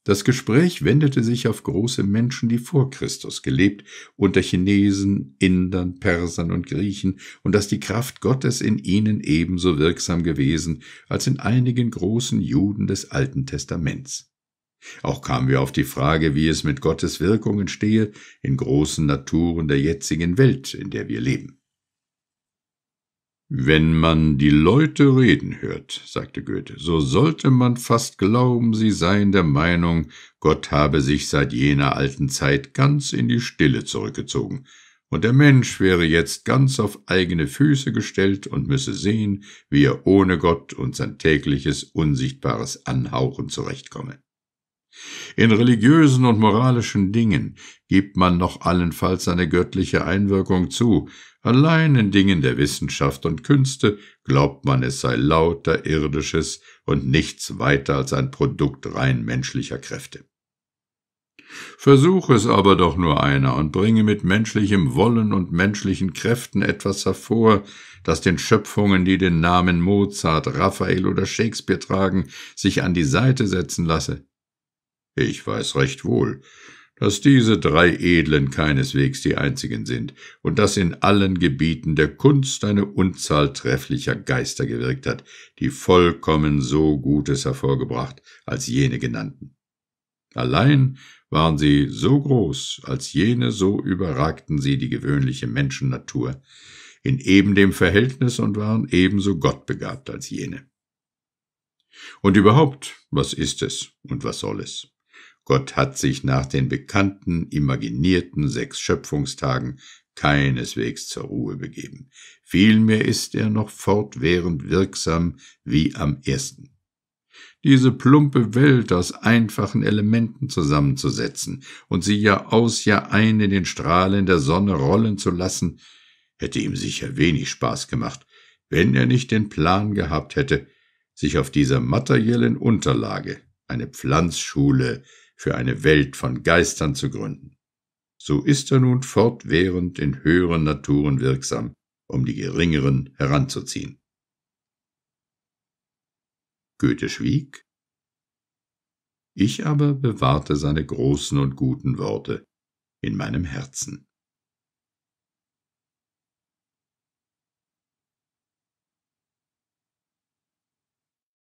Das Gespräch wendete sich auf große Menschen, die vor Christus gelebt, unter Chinesen, Indern, Persern und Griechen, und dass die Kraft Gottes in ihnen ebenso wirksam gewesen als in einigen großen Juden des Alten Testaments. Auch kamen wir auf die Frage, wie es mit Gottes Wirkungen stehe in großen Naturen der jetzigen Welt, in der wir leben. Wenn man die Leute reden hört, sagte Goethe, so sollte man fast glauben, sie seien der Meinung, Gott habe sich seit jener alten Zeit ganz in die Stille zurückgezogen, und der Mensch wäre jetzt ganz auf eigene Füße gestellt und müsse sehen, wie er ohne Gott und sein tägliches, unsichtbares Anhauchen zurechtkomme. In religiösen und moralischen Dingen gibt man noch allenfalls eine göttliche Einwirkung zu, Allein in Dingen der Wissenschaft und Künste glaubt man, es sei lauter irdisches und nichts weiter als ein Produkt rein menschlicher Kräfte. Versuch es aber doch nur einer und bringe mit menschlichem Wollen und menschlichen Kräften etwas hervor, das den Schöpfungen, die den Namen Mozart, Raphael oder Shakespeare tragen, sich an die Seite setzen lasse. Ich weiß recht wohl, dass diese drei Edlen keineswegs die einzigen sind und dass in allen Gebieten der Kunst eine Unzahl trefflicher Geister gewirkt hat, die vollkommen so Gutes hervorgebracht als jene genannten. Allein waren sie so groß, als jene so überragten sie die gewöhnliche Menschennatur in eben dem Verhältnis und waren ebenso gottbegabt als jene. Und überhaupt, was ist es und was soll es? Gott hat sich nach den bekannten, imaginierten sechs Schöpfungstagen keineswegs zur Ruhe begeben. Vielmehr ist er noch fortwährend wirksam wie am ersten. Diese plumpe Welt aus einfachen Elementen zusammenzusetzen und sie Jahr aus Jahr ein in den Strahlen der Sonne rollen zu lassen, hätte ihm sicher wenig Spaß gemacht, wenn er nicht den Plan gehabt hätte, sich auf dieser materiellen Unterlage eine Pflanzschule für eine Welt von Geistern zu gründen. So ist er nun fortwährend in höheren Naturen wirksam, um die geringeren heranzuziehen. Goethe schwieg, ich aber bewahrte seine großen und guten Worte in meinem Herzen.